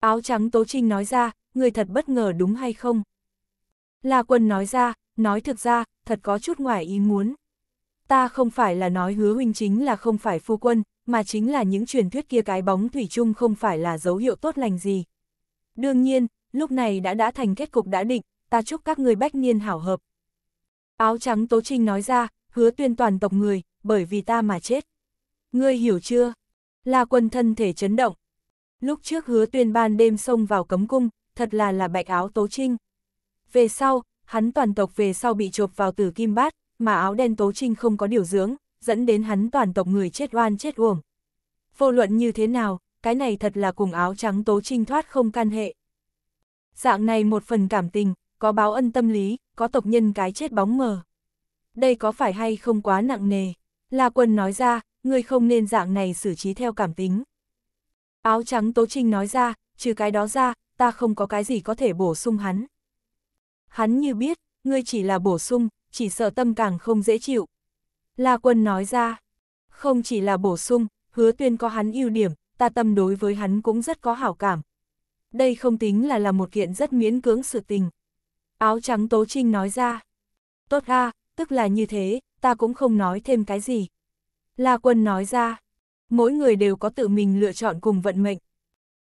Áo trắng Tố Trinh nói ra, người thật bất ngờ đúng hay không? La quân nói ra, nói thực ra, thật có chút ngoài ý muốn. Ta không phải là nói hứa huynh chính là không phải phu quân, mà chính là những truyền thuyết kia cái bóng thủy chung không phải là dấu hiệu tốt lành gì. Đương nhiên, lúc này đã đã thành kết cục đã định, ta chúc các người bách niên hảo hợp. Áo trắng Tố Trinh nói ra, hứa tuyên toàn tộc người, bởi vì ta mà chết. Ngươi hiểu chưa? La quân thân thể chấn động. Lúc trước hứa tuyên ban đêm xông vào cấm cung, thật là là bạch áo tố trinh. Về sau, hắn toàn tộc về sau bị chộp vào tử kim bát, mà áo đen tố trinh không có điều dưỡng, dẫn đến hắn toàn tộc người chết oan chết uổng. Vô luận như thế nào, cái này thật là cùng áo trắng tố trinh thoát không can hệ. Dạng này một phần cảm tình, có báo ân tâm lý, có tộc nhân cái chết bóng mờ. Đây có phải hay không quá nặng nề? La quân nói ra, ngươi không nên dạng này xử trí theo cảm tính. Áo trắng Tố Trinh nói ra, trừ cái đó ra, ta không có cái gì có thể bổ sung hắn. Hắn như biết, ngươi chỉ là bổ sung, chỉ sợ tâm càng không dễ chịu. La Quân nói ra, không chỉ là bổ sung, hứa tuyên có hắn ưu điểm, ta tâm đối với hắn cũng rất có hảo cảm. Đây không tính là là một kiện rất miễn cưỡng sự tình. Áo trắng Tố Trinh nói ra, tốt ra, tức là như thế, ta cũng không nói thêm cái gì. La Quân nói ra, mỗi người đều có tự mình lựa chọn cùng vận mệnh.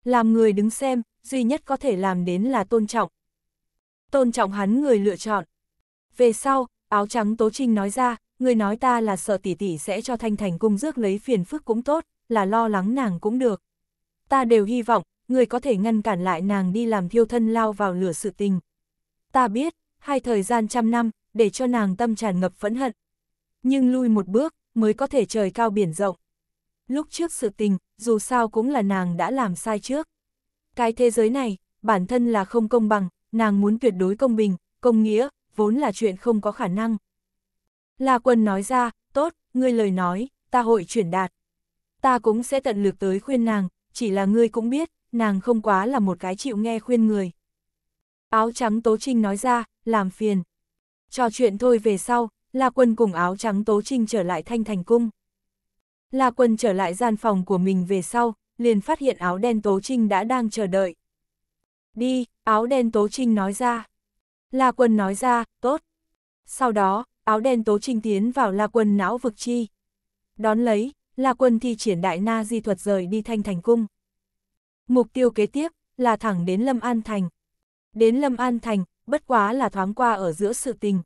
Làm người đứng xem, duy nhất có thể làm đến là tôn trọng. Tôn trọng hắn người lựa chọn. Về sau, áo trắng Tố Trinh nói ra, người nói ta là sợ tỷ tỷ sẽ cho Thanh Thành cung rước lấy phiền phức cũng tốt, là lo lắng nàng cũng được. Ta đều hy vọng, người có thể ngăn cản lại nàng đi làm thiêu thân lao vào lửa sự tình. Ta biết, hai thời gian trăm năm, để cho nàng tâm tràn ngập phẫn hận. Nhưng lui một bước, mới có thể trời cao biển rộng. Lúc trước sự tình, dù sao cũng là nàng đã làm sai trước. Cái thế giới này, bản thân là không công bằng, nàng muốn tuyệt đối công bình, công nghĩa, vốn là chuyện không có khả năng. La quân nói ra, tốt, ngươi lời nói, ta hội chuyển đạt. Ta cũng sẽ tận lực tới khuyên nàng, chỉ là ngươi cũng biết, nàng không quá là một cái chịu nghe khuyên người. Áo trắng Tố Trinh nói ra, làm phiền. Trò chuyện thôi về sau, La Quân cùng áo trắng Tố Trinh trở lại Thanh Thành Cung. La Quân trở lại gian phòng của mình về sau, liền phát hiện áo đen Tố Trinh đã đang chờ đợi. Đi, áo đen Tố Trinh nói ra. La Quân nói ra, tốt. Sau đó, áo đen Tố Trinh tiến vào La Quân não vực chi. Đón lấy, La Quân thi triển đại na di thuật rời đi Thanh Thành Cung. Mục tiêu kế tiếp là thẳng đến Lâm An Thành. Đến Lâm An Thành, bất quá là thoáng qua ở giữa sự tình.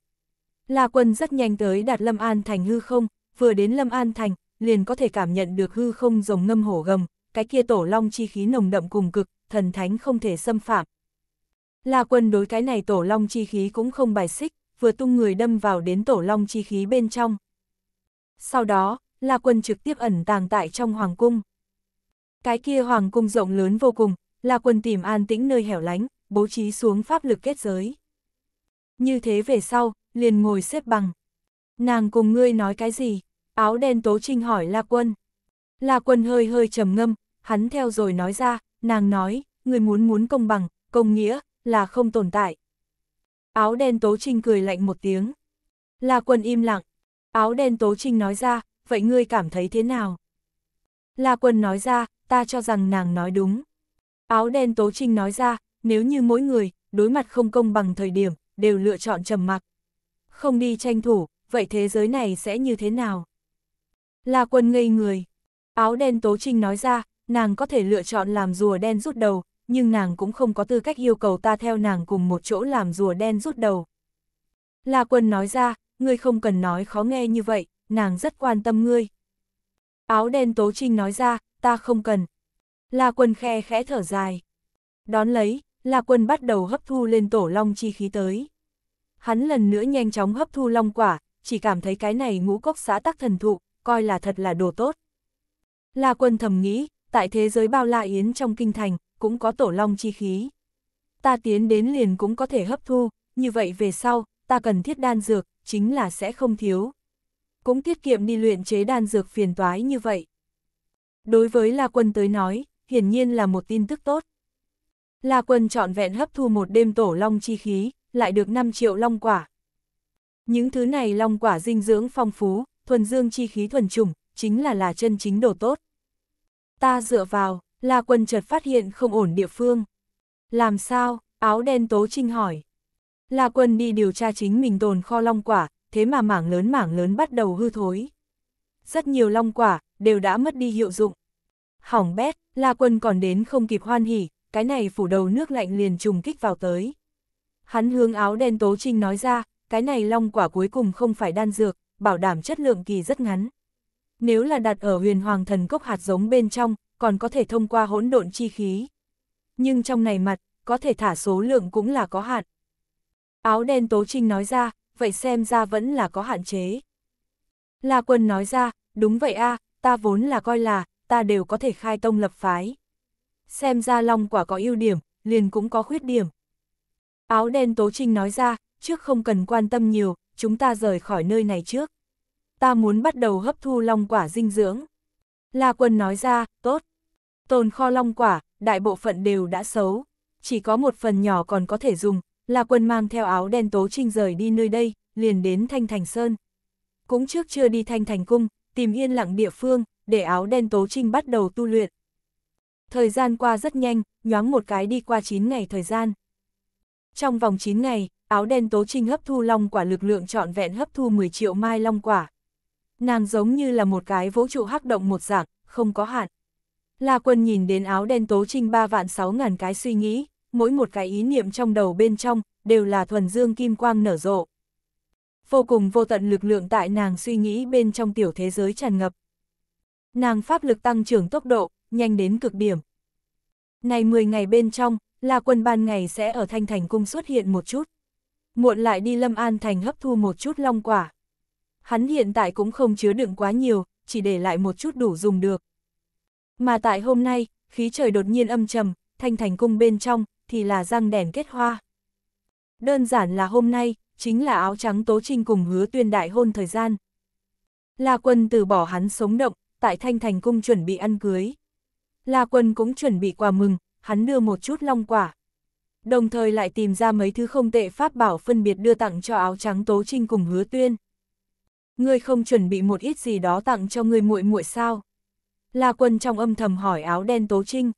La Quân rất nhanh tới đạt Lâm An Thành hư không, vừa đến Lâm An Thành, liền có thể cảm nhận được hư không rồng ngâm hổ gầm, cái kia tổ long chi khí nồng đậm cùng cực, thần thánh không thể xâm phạm. La Quân đối cái này tổ long chi khí cũng không bài xích, vừa tung người đâm vào đến tổ long chi khí bên trong. Sau đó, La Quân trực tiếp ẩn tàng tại trong hoàng cung. Cái kia hoàng cung rộng lớn vô cùng, La Quân tìm an tĩnh nơi hẻo lánh, bố trí xuống pháp lực kết giới. Như thế về sau, liền ngồi xếp bằng. Nàng cùng ngươi nói cái gì? Áo đen tố trinh hỏi La Quân. La Quân hơi hơi trầm ngâm, hắn theo rồi nói ra, nàng nói, người muốn muốn công bằng, công nghĩa, là không tồn tại. Áo đen tố trinh cười lạnh một tiếng. La Quân im lặng. Áo đen tố trinh nói ra, vậy ngươi cảm thấy thế nào? La Quân nói ra, ta cho rằng nàng nói đúng. Áo đen tố trinh nói ra, nếu như mỗi người, đối mặt không công bằng thời điểm, đều lựa chọn trầm mặc, không đi tranh thủ, vậy thế giới này sẽ như thế nào? La quân ngây người. Áo đen Tố Trinh nói ra, nàng có thể lựa chọn làm rùa đen rút đầu, nhưng nàng cũng không có tư cách yêu cầu ta theo nàng cùng một chỗ làm rùa đen rút đầu. La quân nói ra, ngươi không cần nói khó nghe như vậy, nàng rất quan tâm ngươi. Áo đen Tố Trinh nói ra, ta không cần. La quân khe khẽ thở dài. Đón lấy, La quân bắt đầu hấp thu lên tổ long chi khí tới hắn lần nữa nhanh chóng hấp thu long quả, chỉ cảm thấy cái này ngũ cốc xã tắc thần thụ, coi là thật là đồ tốt. La quân thầm nghĩ, tại thế giới bao la yến trong kinh thành, cũng có tổ long chi khí. Ta tiến đến liền cũng có thể hấp thu, như vậy về sau, ta cần thiết đan dược, chính là sẽ không thiếu. Cũng tiết kiệm đi luyện chế đan dược phiền toái như vậy. Đối với La Quân tới nói, hiển nhiên là một tin tức tốt. La Quân trọn vẹn hấp thu một đêm tổ long chi khí, lại được 5 triệu long quả. Những thứ này long quả dinh dưỡng phong phú, thuần dương chi khí thuần trùng, chính là là chân chính đồ tốt. Ta dựa vào, La Quân chợt phát hiện không ổn địa phương. Làm sao? Áo đen tố trinh hỏi. La Quân đi điều tra chính mình tồn kho long quả, thế mà mảng lớn mảng lớn bắt đầu hư thối. Rất nhiều long quả, đều đã mất đi hiệu dụng. Hỏng bét, La Quân còn đến không kịp hoan hỉ, cái này phủ đầu nước lạnh liền trùng kích vào tới. Hắn hướng áo đen tố trinh nói ra, cái này long quả cuối cùng không phải đan dược, bảo đảm chất lượng kỳ rất ngắn. Nếu là đặt ở huyền hoàng thần cốc hạt giống bên trong, còn có thể thông qua hỗn độn chi khí. Nhưng trong này mặt, có thể thả số lượng cũng là có hạn. Áo đen tố trinh nói ra, vậy xem ra vẫn là có hạn chế. La quân nói ra, đúng vậy a ta vốn là coi là, ta đều có thể khai tông lập phái. Xem ra long quả có ưu điểm, liền cũng có khuyết điểm. Áo đen Tố Trinh nói ra, trước không cần quan tâm nhiều, chúng ta rời khỏi nơi này trước. Ta muốn bắt đầu hấp thu long quả dinh dưỡng. La Quân nói ra, tốt. Tồn kho long quả, đại bộ phận đều đã xấu. Chỉ có một phần nhỏ còn có thể dùng. La Quân mang theo áo đen Tố Trinh rời đi nơi đây, liền đến Thanh Thành Sơn. Cũng trước chưa đi Thanh Thành Cung, tìm yên lặng địa phương, để áo đen Tố Trinh bắt đầu tu luyện. Thời gian qua rất nhanh, nhoáng một cái đi qua 9 ngày thời gian. Trong vòng 9 ngày, áo đen tố trinh hấp thu long quả lực lượng trọn vẹn hấp thu 10 triệu mai long quả. Nàng giống như là một cái vũ trụ hắc động một dạng, không có hạn. La quân nhìn đến áo đen tố trinh 3 vạn 6 ngàn cái suy nghĩ, mỗi một cái ý niệm trong đầu bên trong, đều là thuần dương kim quang nở rộ. Vô cùng vô tận lực lượng tại nàng suy nghĩ bên trong tiểu thế giới tràn ngập. Nàng pháp lực tăng trưởng tốc độ, nhanh đến cực điểm. Này 10 ngày bên trong, La Quân ban ngày sẽ ở Thanh Thành Cung xuất hiện một chút. Muộn lại đi Lâm An Thành hấp thu một chút long quả. Hắn hiện tại cũng không chứa đựng quá nhiều, chỉ để lại một chút đủ dùng được. Mà tại hôm nay, khí trời đột nhiên âm trầm, Thanh Thành Cung bên trong, thì là răng đèn kết hoa. Đơn giản là hôm nay, chính là áo trắng tố trinh cùng hứa tuyên đại hôn thời gian. La Quân từ bỏ hắn sống động, tại Thanh Thành Cung chuẩn bị ăn cưới. La Quân cũng chuẩn bị quà mừng, hắn đưa một chút long quả. Đồng thời lại tìm ra mấy thứ không tệ pháp bảo phân biệt đưa tặng cho áo trắng Tố Trinh cùng hứa tuyên. Ngươi không chuẩn bị một ít gì đó tặng cho ngươi muội muội sao? La quân trong âm thầm hỏi áo đen Tố Trinh.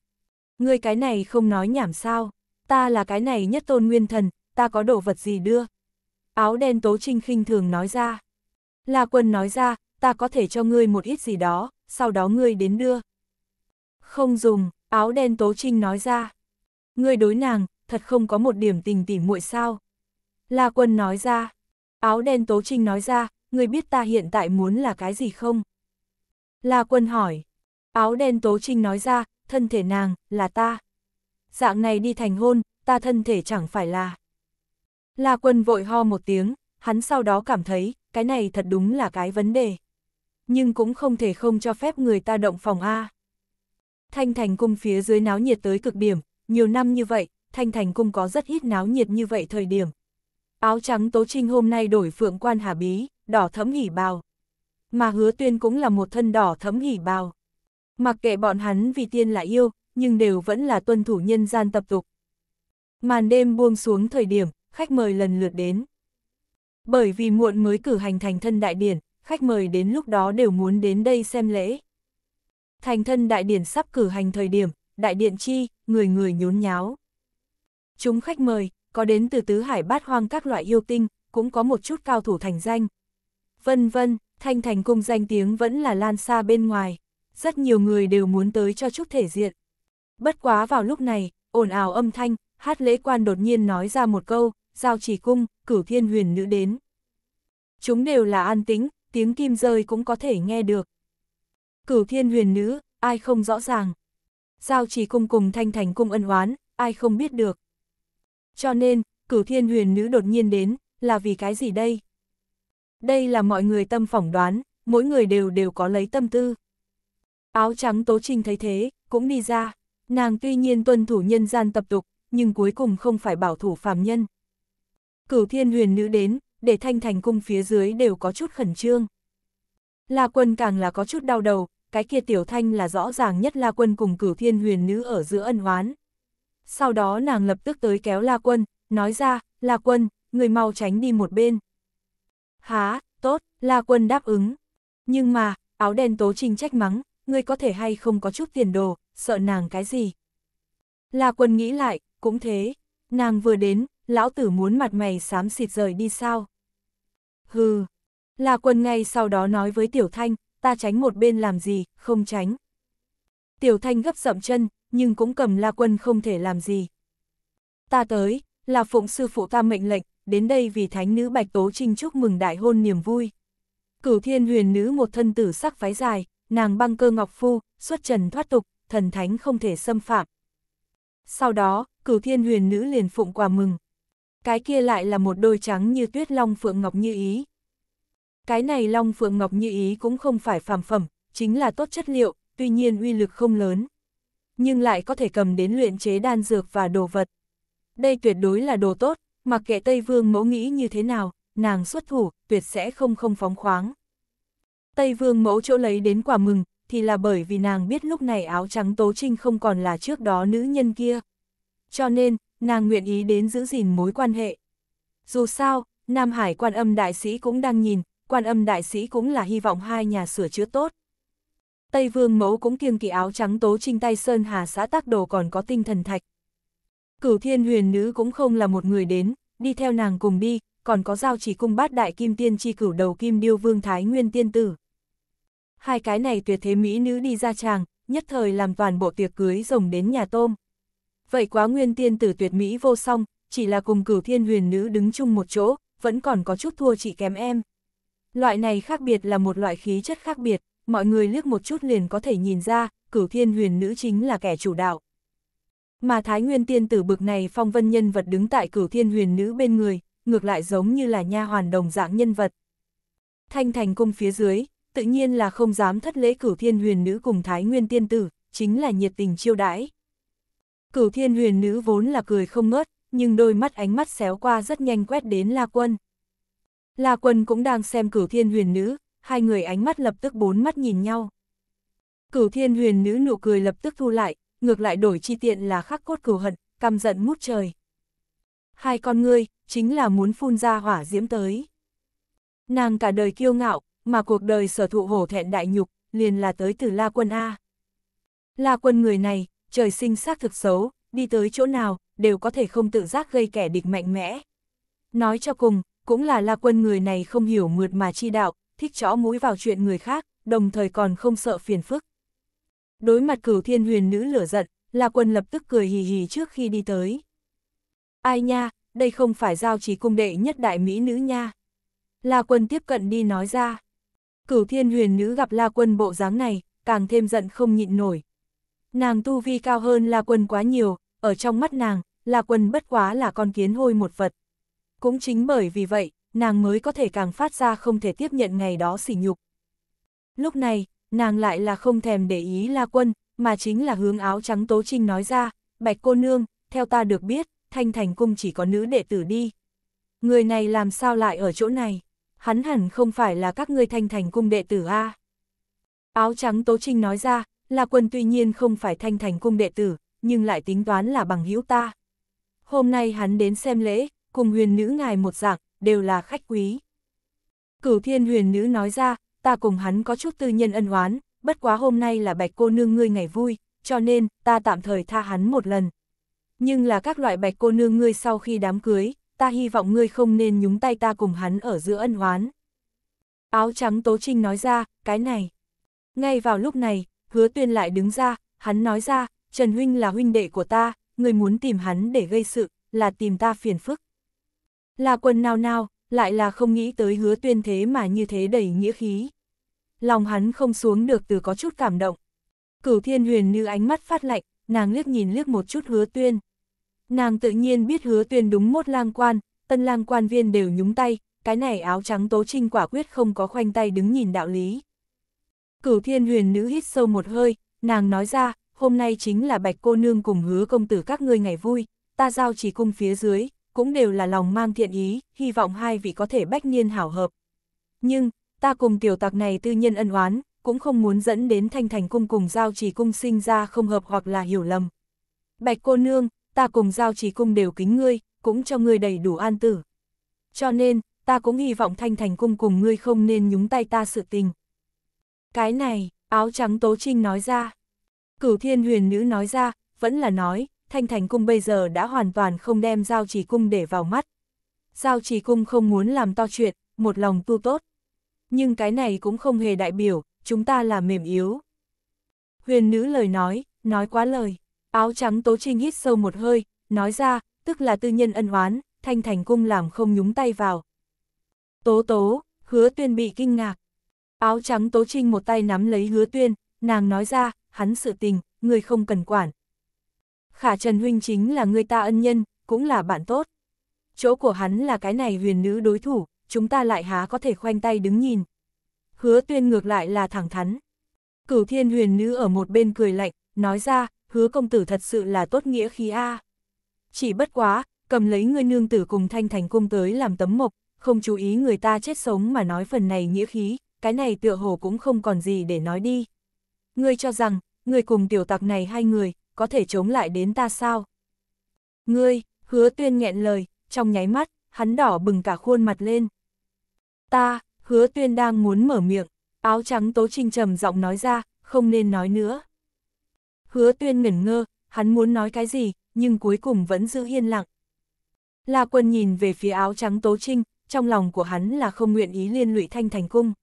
Ngươi cái này không nói nhảm sao? Ta là cái này nhất tôn nguyên thần, ta có đồ vật gì đưa? Áo đen Tố Trinh khinh thường nói ra. La quân nói ra, ta có thể cho ngươi một ít gì đó, sau đó ngươi đến đưa. Không dùng, Áo đen Tố Trinh nói ra. Người đối nàng, thật không có một điểm tình tỉ muội sao. La Quân nói ra. Áo đen Tố Trinh nói ra, người biết ta hiện tại muốn là cái gì không? La Quân hỏi. Áo đen Tố Trinh nói ra, thân thể nàng, là ta. Dạng này đi thành hôn, ta thân thể chẳng phải là. La Quân vội ho một tiếng, hắn sau đó cảm thấy, cái này thật đúng là cái vấn đề. Nhưng cũng không thể không cho phép người ta động phòng A. Thanh Thành Cung phía dưới náo nhiệt tới cực điểm, nhiều năm như vậy, Thanh Thành Cung có rất ít náo nhiệt như vậy thời điểm. Áo trắng Tố Trinh hôm nay đổi phượng quan hà bí, đỏ thấm hỉ bào. Mà hứa tuyên cũng là một thân đỏ thấm hỉ bào. Mặc kệ bọn hắn vì tiên là yêu, nhưng đều vẫn là tuân thủ nhân gian tập tục. Màn đêm buông xuống thời điểm, khách mời lần lượt đến. Bởi vì muộn mới cử hành thành thân đại điển, khách mời đến lúc đó đều muốn đến đây xem lễ. Thành thân đại điển sắp cử hành thời điểm, đại điện chi, người người nhốn nháo. Chúng khách mời, có đến từ tứ hải bát hoang các loại yêu tinh, cũng có một chút cao thủ thành danh. Vân vân, thanh thành cung danh tiếng vẫn là lan xa bên ngoài, rất nhiều người đều muốn tới cho chút thể diện. Bất quá vào lúc này, ồn ào âm thanh, hát lễ quan đột nhiên nói ra một câu, giao chỉ cung, cửu thiên huyền nữ đến. Chúng đều là an tĩnh, tiếng kim rơi cũng có thể nghe được. Cửu thiên huyền nữ, ai không rõ ràng. Giao chỉ cung cùng thanh thành cung ân oán, ai không biết được. Cho nên, cửu thiên huyền nữ đột nhiên đến, là vì cái gì đây? Đây là mọi người tâm phỏng đoán, mỗi người đều đều có lấy tâm tư. Áo trắng tố trinh thấy thế, cũng đi ra, nàng tuy nhiên tuân thủ nhân gian tập tục, nhưng cuối cùng không phải bảo thủ phàm nhân. Cửu thiên huyền nữ đến, để thanh thành cung phía dưới đều có chút khẩn trương. La quân càng là có chút đau đầu, cái kia tiểu thanh là rõ ràng nhất La Quân cùng cửu thiên huyền nữ ở giữa ân hoán Sau đó nàng lập tức tới kéo La Quân, nói ra, La Quân, người mau tránh đi một bên. Há, tốt, La Quân đáp ứng. Nhưng mà, áo đen tố trình trách mắng, người có thể hay không có chút tiền đồ, sợ nàng cái gì. La Quân nghĩ lại, cũng thế, nàng vừa đến, lão tử muốn mặt mày xám xịt rời đi sao. Hừ, La Quân ngay sau đó nói với Tiểu Thanh, ta tránh một bên làm gì, không tránh. Tiểu Thanh gấp dậm chân, nhưng cũng cầm La Quân không thể làm gì. Ta tới, là phụng sư phụ ta mệnh lệnh, đến đây vì thánh nữ Bạch Tố Trinh chúc mừng đại hôn niềm vui. Cửu thiên huyền nữ một thân tử sắc phái dài, nàng băng cơ ngọc phu, xuất trần thoát tục, thần thánh không thể xâm phạm. Sau đó, cửu thiên huyền nữ liền phụng quà mừng. Cái kia lại là một đôi trắng như tuyết long phượng ngọc như ý, cái này Long Phượng Ngọc như ý cũng không phải phàm phẩm, chính là tốt chất liệu, tuy nhiên uy lực không lớn. Nhưng lại có thể cầm đến luyện chế đan dược và đồ vật. Đây tuyệt đối là đồ tốt, mặc kệ Tây Vương mẫu nghĩ như thế nào, nàng xuất thủ, tuyệt sẽ không không phóng khoáng. Tây Vương mẫu chỗ lấy đến quả mừng, thì là bởi vì nàng biết lúc này áo trắng Tố Trinh không còn là trước đó nữ nhân kia. Cho nên, nàng nguyện ý đến giữ gìn mối quan hệ. Dù sao, Nam Hải quan âm đại sĩ cũng đang nhìn, quan âm đại sĩ cũng là hy vọng hai nhà sửa chữa tốt. Tây Vương Mẫu cũng kiêng kỵ áo trắng tố trinh tay Sơn Hà xã tác đồ còn có tinh thần thạch. Cửu thiên huyền nữ cũng không là một người đến, đi theo nàng cùng đi, còn có giao chỉ cung bát đại kim tiên chi cửu đầu kim điêu vương thái nguyên tiên tử. Hai cái này tuyệt thế mỹ nữ đi ra tràng nhất thời làm toàn bộ tiệc cưới rồng đến nhà tôm. Vậy quá nguyên tiên tử tuyệt mỹ vô song, chỉ là cùng cửu thiên huyền nữ đứng chung một chỗ, vẫn còn có chút thua chỉ kém em. Loại này khác biệt là một loại khí chất khác biệt, mọi người liếc một chút liền có thể nhìn ra, cửu thiên huyền nữ chính là kẻ chủ đạo. Mà Thái Nguyên tiên tử bực này phong vân nhân vật đứng tại cửu thiên huyền nữ bên người, ngược lại giống như là nha hoàn đồng dạng nhân vật. Thanh thành cung phía dưới, tự nhiên là không dám thất lễ cửu thiên huyền nữ cùng Thái Nguyên tiên tử, chính là nhiệt tình chiêu đãi. Cửu thiên huyền nữ vốn là cười không ngớt, nhưng đôi mắt ánh mắt xéo qua rất nhanh quét đến La Quân. La Quân cũng đang xem cửu thiên huyền nữ, hai người ánh mắt lập tức bốn mắt nhìn nhau. Cửu thiên huyền nữ nụ cười lập tức thu lại, ngược lại đổi chi tiện là khắc cốt cửu hận, căm giận mút trời. Hai con ngươi, chính là muốn phun ra hỏa diễm tới. Nàng cả đời kiêu ngạo, mà cuộc đời sở thụ hổ thẹn đại nhục, liền là tới từ La Quân A. La Quân người này, trời sinh xác thực xấu, đi tới chỗ nào, đều có thể không tự giác gây kẻ địch mạnh mẽ. Nói cho cùng, cũng là la quân người này không hiểu mượt mà chi đạo, thích chó mũi vào chuyện người khác, đồng thời còn không sợ phiền phức. Đối mặt cửu thiên huyền nữ lửa giận, la quân lập tức cười hì hì trước khi đi tới. Ai nha, đây không phải giao chỉ cung đệ nhất đại mỹ nữ nha. La quân tiếp cận đi nói ra. Cửu thiên huyền nữ gặp la quân bộ dáng này, càng thêm giận không nhịn nổi. Nàng tu vi cao hơn la quân quá nhiều, ở trong mắt nàng, la quân bất quá là con kiến hôi một vật. Cũng chính bởi vì vậy, nàng mới có thể càng phát ra không thể tiếp nhận ngày đó sỉ nhục. Lúc này, nàng lại là không thèm để ý La Quân, mà chính là hướng áo trắng Tố Trinh nói ra, Bạch cô nương, theo ta được biết, Thanh Thành Cung chỉ có nữ đệ tử đi. Người này làm sao lại ở chỗ này? Hắn hẳn không phải là các ngươi Thanh Thành Cung đệ tử a Áo trắng Tố Trinh nói ra, La Quân tuy nhiên không phải Thanh Thành Cung đệ tử, nhưng lại tính toán là bằng hữu ta. Hôm nay hắn đến xem lễ, cùng huyền nữ ngài một dạng, đều là khách quý. Cửu thiên huyền nữ nói ra, ta cùng hắn có chút tư nhân ân oán, bất quá hôm nay là bạch cô nương ngươi ngày vui, cho nên, ta tạm thời tha hắn một lần. Nhưng là các loại bạch cô nương ngươi sau khi đám cưới, ta hy vọng ngươi không nên nhúng tay ta cùng hắn ở giữa ân oán. Áo trắng Tố Trinh nói ra, cái này. Ngay vào lúc này, hứa tuyên lại đứng ra, hắn nói ra, Trần Huynh là huynh đệ của ta, người muốn tìm hắn để gây sự, là tìm ta phiền phức. Là quần nào nào, lại là không nghĩ tới hứa tuyên thế mà như thế đầy nghĩa khí. Lòng hắn không xuống được từ có chút cảm động. Cửu thiên huyền như ánh mắt phát lạnh, nàng liếc nhìn liếc một chút hứa tuyên. Nàng tự nhiên biết hứa tuyên đúng mốt lang quan, tân lang quan viên đều nhúng tay, cái này áo trắng tố trinh quả quyết không có khoanh tay đứng nhìn đạo lý. Cửu thiên huyền nữ hít sâu một hơi, nàng nói ra, hôm nay chính là bạch cô nương cùng hứa công tử các ngươi ngày vui, ta giao chỉ cung phía dưới, cũng đều là lòng mang thiện ý, hy vọng hai vị có thể bách niên hảo hợp. Nhưng, ta cùng tiểu tặc này tư nhân ân oán, cũng không muốn dẫn đến thanh thành cung cùng giao trì cung sinh ra không hợp hoặc là hiểu lầm. Bạch cô nương, ta cùng giao trì cung đều kính ngươi, cũng cho ngươi đầy đủ an tử. Cho nên, ta cũng hy vọng thanh thành cung cùng ngươi không nên nhúng tay ta sự tình. Cái này, áo trắng tố trinh nói ra. Cửu thiên huyền nữ nói ra, vẫn là nói, Thanh Thành Cung bây giờ đã hoàn toàn không đem Giao Trì Cung để vào mắt. Giao Trì Cung không muốn làm to chuyện, một lòng tu tốt. Nhưng cái này cũng không hề đại biểu, chúng ta là mềm yếu. Huyền nữ lời nói, nói quá lời. Áo trắng Tố Trinh hít sâu một hơi, nói ra, tức là tư nhân ân oán, Thanh Thành Cung làm không nhúng tay vào. Tố tố, hứa tuyên bị kinh ngạc. Áo trắng Tố Trinh một tay nắm lấy hứa tuyên, nàng nói ra, hắn sự tình, người không cần quản, khả Trần Huynh chính là người ta ân nhân, cũng là bạn tốt. Chỗ của hắn là cái này huyền nữ đối thủ, chúng ta lại há có thể khoanh tay đứng nhìn. Hứa tuyên ngược lại là thẳng thắn. Cửu thiên huyền nữ ở một bên cười lạnh, nói ra, hứa công tử thật sự là tốt nghĩa khí a. Chỉ bất quá, cầm lấy người nương tử cùng thanh thành cung tới làm tấm mộc, không chú ý người ta chết sống mà nói phần này nghĩa khí, cái này tựa hồ cũng không còn gì để nói đi. Ngươi cho rằng, người cùng tiểu tặc này hai người, có thể chống lại đến ta sao? Ngươi, hứa tuyên nghẹn lời, trong nháy mắt, hắn đỏ bừng cả khuôn mặt lên. Ta, hứa tuyên đang muốn mở miệng, áo trắng tố trinh trầm giọng nói ra, không nên nói nữa. Hứa tuyên ngẩn ngơ, hắn muốn nói cái gì, nhưng cuối cùng vẫn giữ yên lặng. La quân nhìn về phía áo trắng tố trinh, trong lòng của hắn là không nguyện ý liên lụy thanh thành cung.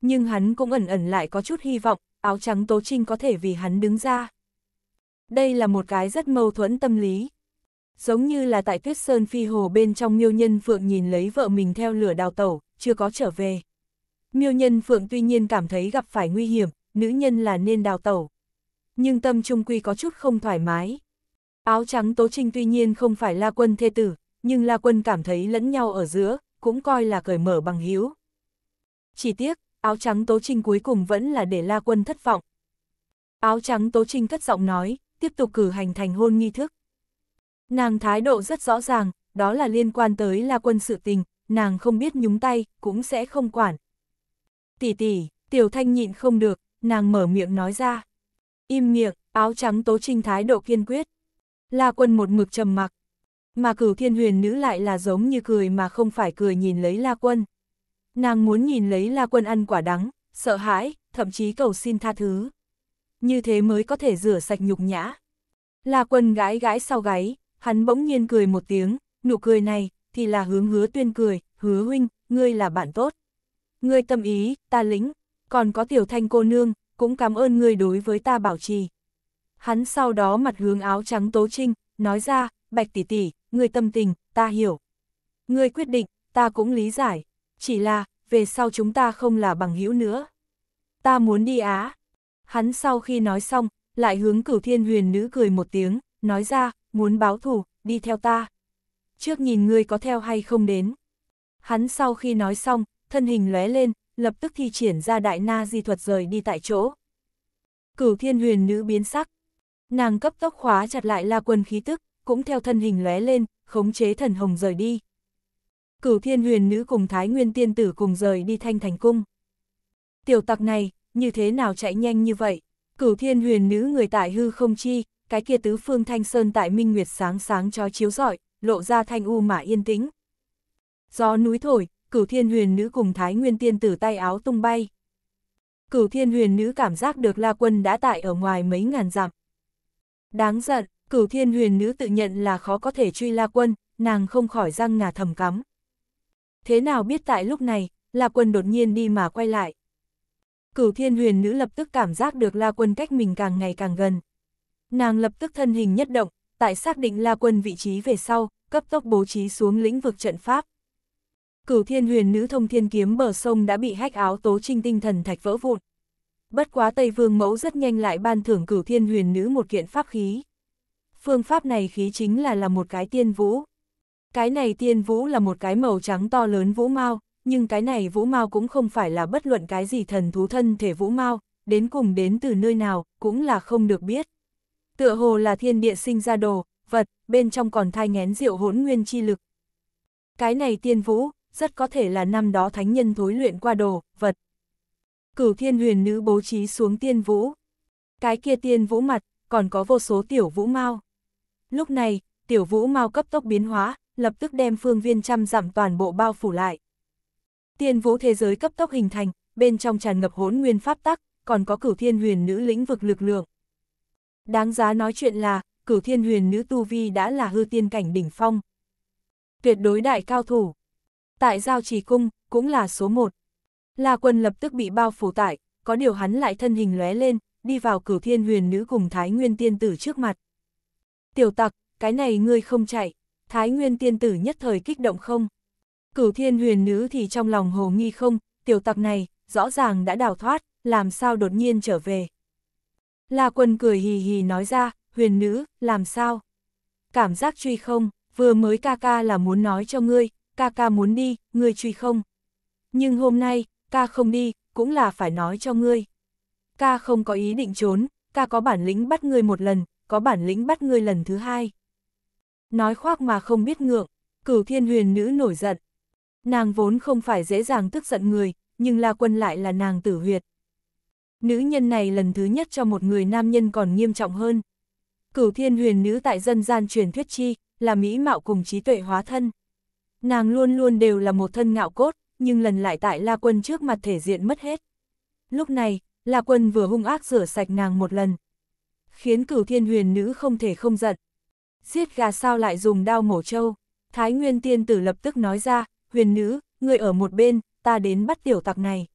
Nhưng hắn cũng ẩn ẩn lại có chút hy vọng, áo trắng tố trinh có thể vì hắn đứng ra. Đây là một cái rất mâu thuẫn tâm lý. Giống như là tại tuyết sơn phi hồ bên trong miêu nhân phượng nhìn lấy vợ mình theo lửa đào tẩu, chưa có trở về. Miêu nhân phượng tuy nhiên cảm thấy gặp phải nguy hiểm, nữ nhân là nên đào tẩu. Nhưng tâm trung quy có chút không thoải mái. Áo trắng tố trinh tuy nhiên không phải la quân thê tử, nhưng la quân cảm thấy lẫn nhau ở giữa, cũng coi là cởi mở bằng hiếu. Chỉ tiếc, áo trắng tố trinh cuối cùng vẫn là để la quân thất vọng. Áo trắng tố trinh cất giọng nói, tiếp tục cử hành thành hôn nghi thức. Nàng thái độ rất rõ ràng, đó là liên quan tới la quân sự tình, nàng không biết nhúng tay, cũng sẽ không quản. Tỷ tỷ, tiểu thanh nhịn không được, nàng mở miệng nói ra. Im miệng, áo trắng tố trinh thái độ kiên quyết. La quân một mực trầm mặc, mà cửu thiên huyền nữ lại là giống như cười mà không phải cười nhìn lấy la quân. Nàng muốn nhìn lấy la quân ăn quả đắng, sợ hãi, thậm chí cầu xin tha thứ như thế mới có thể rửa sạch nhục nhã. La quân gái gái sau gáy, hắn bỗng nhiên cười một tiếng, nụ cười này, thì là hướng hứa tuyên cười, hứa huynh, ngươi là bạn tốt. Ngươi tâm ý, ta lĩnh, còn có tiểu thanh cô nương, cũng cảm ơn ngươi đối với ta bảo trì. Hắn sau đó mặt hướng áo trắng tố trinh, nói ra, bạch tỷ tỷ, ngươi tâm tình, ta hiểu. Ngươi quyết định, ta cũng lý giải, chỉ là, về sau chúng ta không là bằng hữu nữa. Ta muốn đi Á, Hắn sau khi nói xong, lại hướng cửu thiên huyền nữ cười một tiếng, nói ra, muốn báo thù, đi theo ta. Trước nhìn ngươi có theo hay không đến. Hắn sau khi nói xong, thân hình lóe lên, lập tức thi triển ra đại na di thuật rời đi tại chỗ. Cửu thiên huyền nữ biến sắc. Nàng cấp tốc khóa chặt lại la quân khí tức, cũng theo thân hình lóe lên, khống chế thần hồng rời đi. Cửu thiên huyền nữ cùng thái nguyên tiên tử cùng rời đi thanh thành cung. Tiểu tặc này, như thế nào chạy nhanh như vậy? Cửu thiên huyền nữ người tại hư không chi, cái kia tứ phương thanh sơn tại minh nguyệt sáng sáng cho chiếu rọi, lộ ra thanh u mà yên tĩnh. Gió núi thổi, cửu thiên huyền nữ cùng thái nguyên tiên tử tay áo tung bay. Cửu thiên huyền nữ cảm giác được la quân đã tại ở ngoài mấy ngàn dặm. Đáng giận, cửu thiên huyền nữ tự nhận là khó có thể truy la quân, nàng không khỏi răng ngà thầm cắm. Thế nào biết tại lúc này, la quân đột nhiên đi mà quay lại cửu thiên huyền nữ lập tức cảm giác được La Quân cách mình càng ngày càng gần. Nàng lập tức thân hình nhất động, tại xác định La Quân vị trí về sau, cấp tốc bố trí xuống lĩnh vực trận pháp. Cửu thiên huyền nữ thông thiên kiếm bờ sông đã bị hách áo tố trinh tinh thần thạch vỡ vụn. Bất quá Tây Vương Mẫu rất nhanh lại ban thưởng cửu thiên huyền nữ một kiện pháp khí. Phương pháp này khí chính là là một cái tiên vũ. Cái này tiên vũ là một cái màu trắng to lớn vũ mau, nhưng cái này Vũ Mao cũng không phải là bất luận cái gì thần thú thân thể Vũ Mao, đến cùng đến từ nơi nào, cũng là không được biết. Tựa hồ là thiên địa sinh ra đồ, vật, bên trong còn thai ngén rượu hỗn nguyên chi lực. Cái này tiên vũ, rất có thể là năm đó thánh nhân thối luyện qua đồ, vật. Cửu thiên huyền nữ bố trí xuống tiên vũ. Cái kia tiên vũ mặt, còn có vô số tiểu vũ mao. Lúc này, tiểu vũ mao cấp tốc biến hóa, lập tức đem phương viên trăm dặm toàn bộ bao phủ lại. Tiên vũ thế giới cấp tốc hình thành, bên trong tràn ngập hỗn nguyên pháp tắc, còn có cửu thiên huyền nữ lĩnh vực lực lượng. Đáng giá nói chuyện là, cửu thiên huyền nữ tu vi đã là hư tiên cảnh đỉnh phong. Tuyệt đối đại cao thủ. Tại giao trì cung, cũng là số một. La quân lập tức bị bao phủ tại, có điều hắn lại thân hình lóe lên, đi vào cửu thiên huyền nữ cùng thái nguyên tiên tử trước mặt. Tiểu tặc, cái này ngươi không chạy, thái nguyên tiên tử nhất thời kích động không? Cửu thiên huyền nữ thì trong lòng hồ nghi không, tiểu tặc này, rõ ràng đã đào thoát, làm sao đột nhiên trở về. La quân cười hì hì nói ra, huyền nữ, làm sao? Cảm giác truy không, vừa mới ca ca là muốn nói cho ngươi, ca ca muốn đi, ngươi truy không. Nhưng hôm nay, ca không đi, cũng là phải nói cho ngươi. Ca không có ý định trốn, ca có bản lĩnh bắt ngươi một lần, có bản lĩnh bắt ngươi lần thứ hai. Nói khoác mà không biết ngượng, cửu thiên huyền nữ nổi giận, Nàng vốn không phải dễ dàng tức giận người, nhưng La Quân lại là nàng tử huyệt. Nữ nhân này lần thứ nhất cho một người nam nhân còn nghiêm trọng hơn. Cửu thiên huyền nữ tại dân gian truyền thuyết chi, là mỹ mạo cùng trí tuệ hóa thân. Nàng luôn luôn đều là một thân ngạo cốt, nhưng lần lại tại La Quân trước mặt thể diện mất hết. Lúc này, La Quân vừa hung ác rửa sạch nàng một lần, khiến cửu thiên huyền nữ không thể không giận. Giết gà sao lại dùng đao mổ trâu, Thái Nguyên tiên tử lập tức nói ra, huyền nữ, người ở một bên, ta đến bắt tiểu tặc này.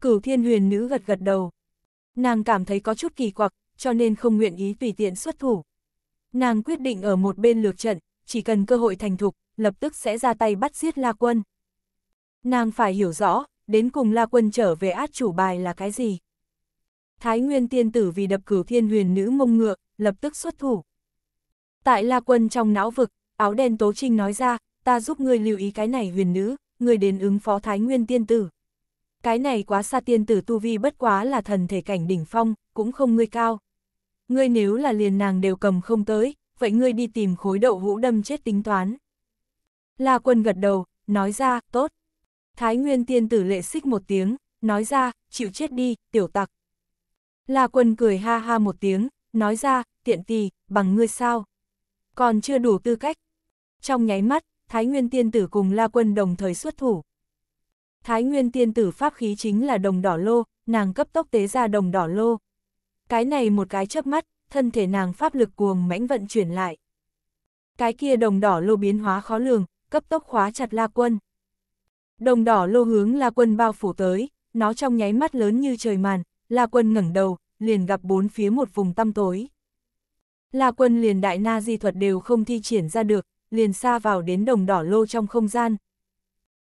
Cửu thiên huyền nữ gật gật đầu. Nàng cảm thấy có chút kỳ quặc, cho nên không nguyện ý tùy tiện xuất thủ. Nàng quyết định ở một bên lược trận, chỉ cần cơ hội thành thục, lập tức sẽ ra tay bắt giết La Quân. Nàng phải hiểu rõ, đến cùng La Quân trở về át chủ bài là cái gì. Thái Nguyên tiên tử vì đập cửu thiên huyền nữ mông ngựa, lập tức xuất thủ. Tại La Quân trong não vực, áo đen Tố Trinh nói ra, ta giúp ngươi lưu ý cái này huyền nữ, ngươi đến ứng phó thái nguyên tiên tử. Cái này quá xa tiên tử tu vi bất quá là thần thể cảnh đỉnh phong, cũng không ngươi cao. Ngươi nếu là liền nàng đều cầm không tới, vậy ngươi đi tìm khối đậu hũ đâm chết tính toán. La quân gật đầu, nói ra, tốt. Thái nguyên tiên tử lệ xích một tiếng, nói ra, chịu chết đi, tiểu tặc. La quân cười ha ha một tiếng, nói ra, tiện tì, bằng ngươi sao. Còn chưa đủ tư cách. Trong nháy mắt, Thái Nguyên Tiên Tử cùng La Quân đồng thời xuất thủ. Thái Nguyên Tiên Tử pháp khí chính là đồng đỏ lô, nàng cấp tốc tế ra đồng đỏ lô. Cái này một cái chớp mắt, thân thể nàng pháp lực cuồng mãnh vận chuyển lại. Cái kia đồng đỏ lô biến hóa khó lường, cấp tốc khóa chặt La Quân. Đồng đỏ lô hướng La Quân bao phủ tới, nó trong nháy mắt lớn như trời màn, La Quân ngẩng đầu, liền gặp bốn phía một vùng tăm tối. La Quân liền đại na di thuật đều không thi triển ra được, liền xa vào đến đồng đỏ lô trong không gian.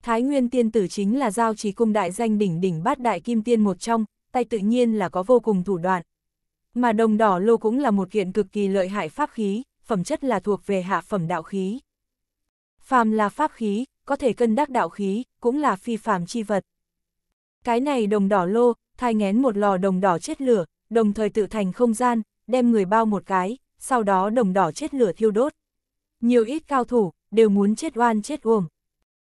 Thái Nguyên tiên tử chính là giao trì cung đại danh đỉnh đỉnh bát đại kim tiên một trong, tay tự nhiên là có vô cùng thủ đoạn. Mà đồng đỏ lô cũng là một kiện cực kỳ lợi hại pháp khí, phẩm chất là thuộc về hạ phẩm đạo khí. Phàm là pháp khí, có thể cân đắc đạo khí, cũng là phi phàm chi vật. Cái này đồng đỏ lô, thai ngén một lò đồng đỏ chết lửa, đồng thời tự thành không gian, đem người bao một cái, sau đó đồng đỏ chết lửa thiêu đốt nhiều ít cao thủ, đều muốn chết oan chết uổng.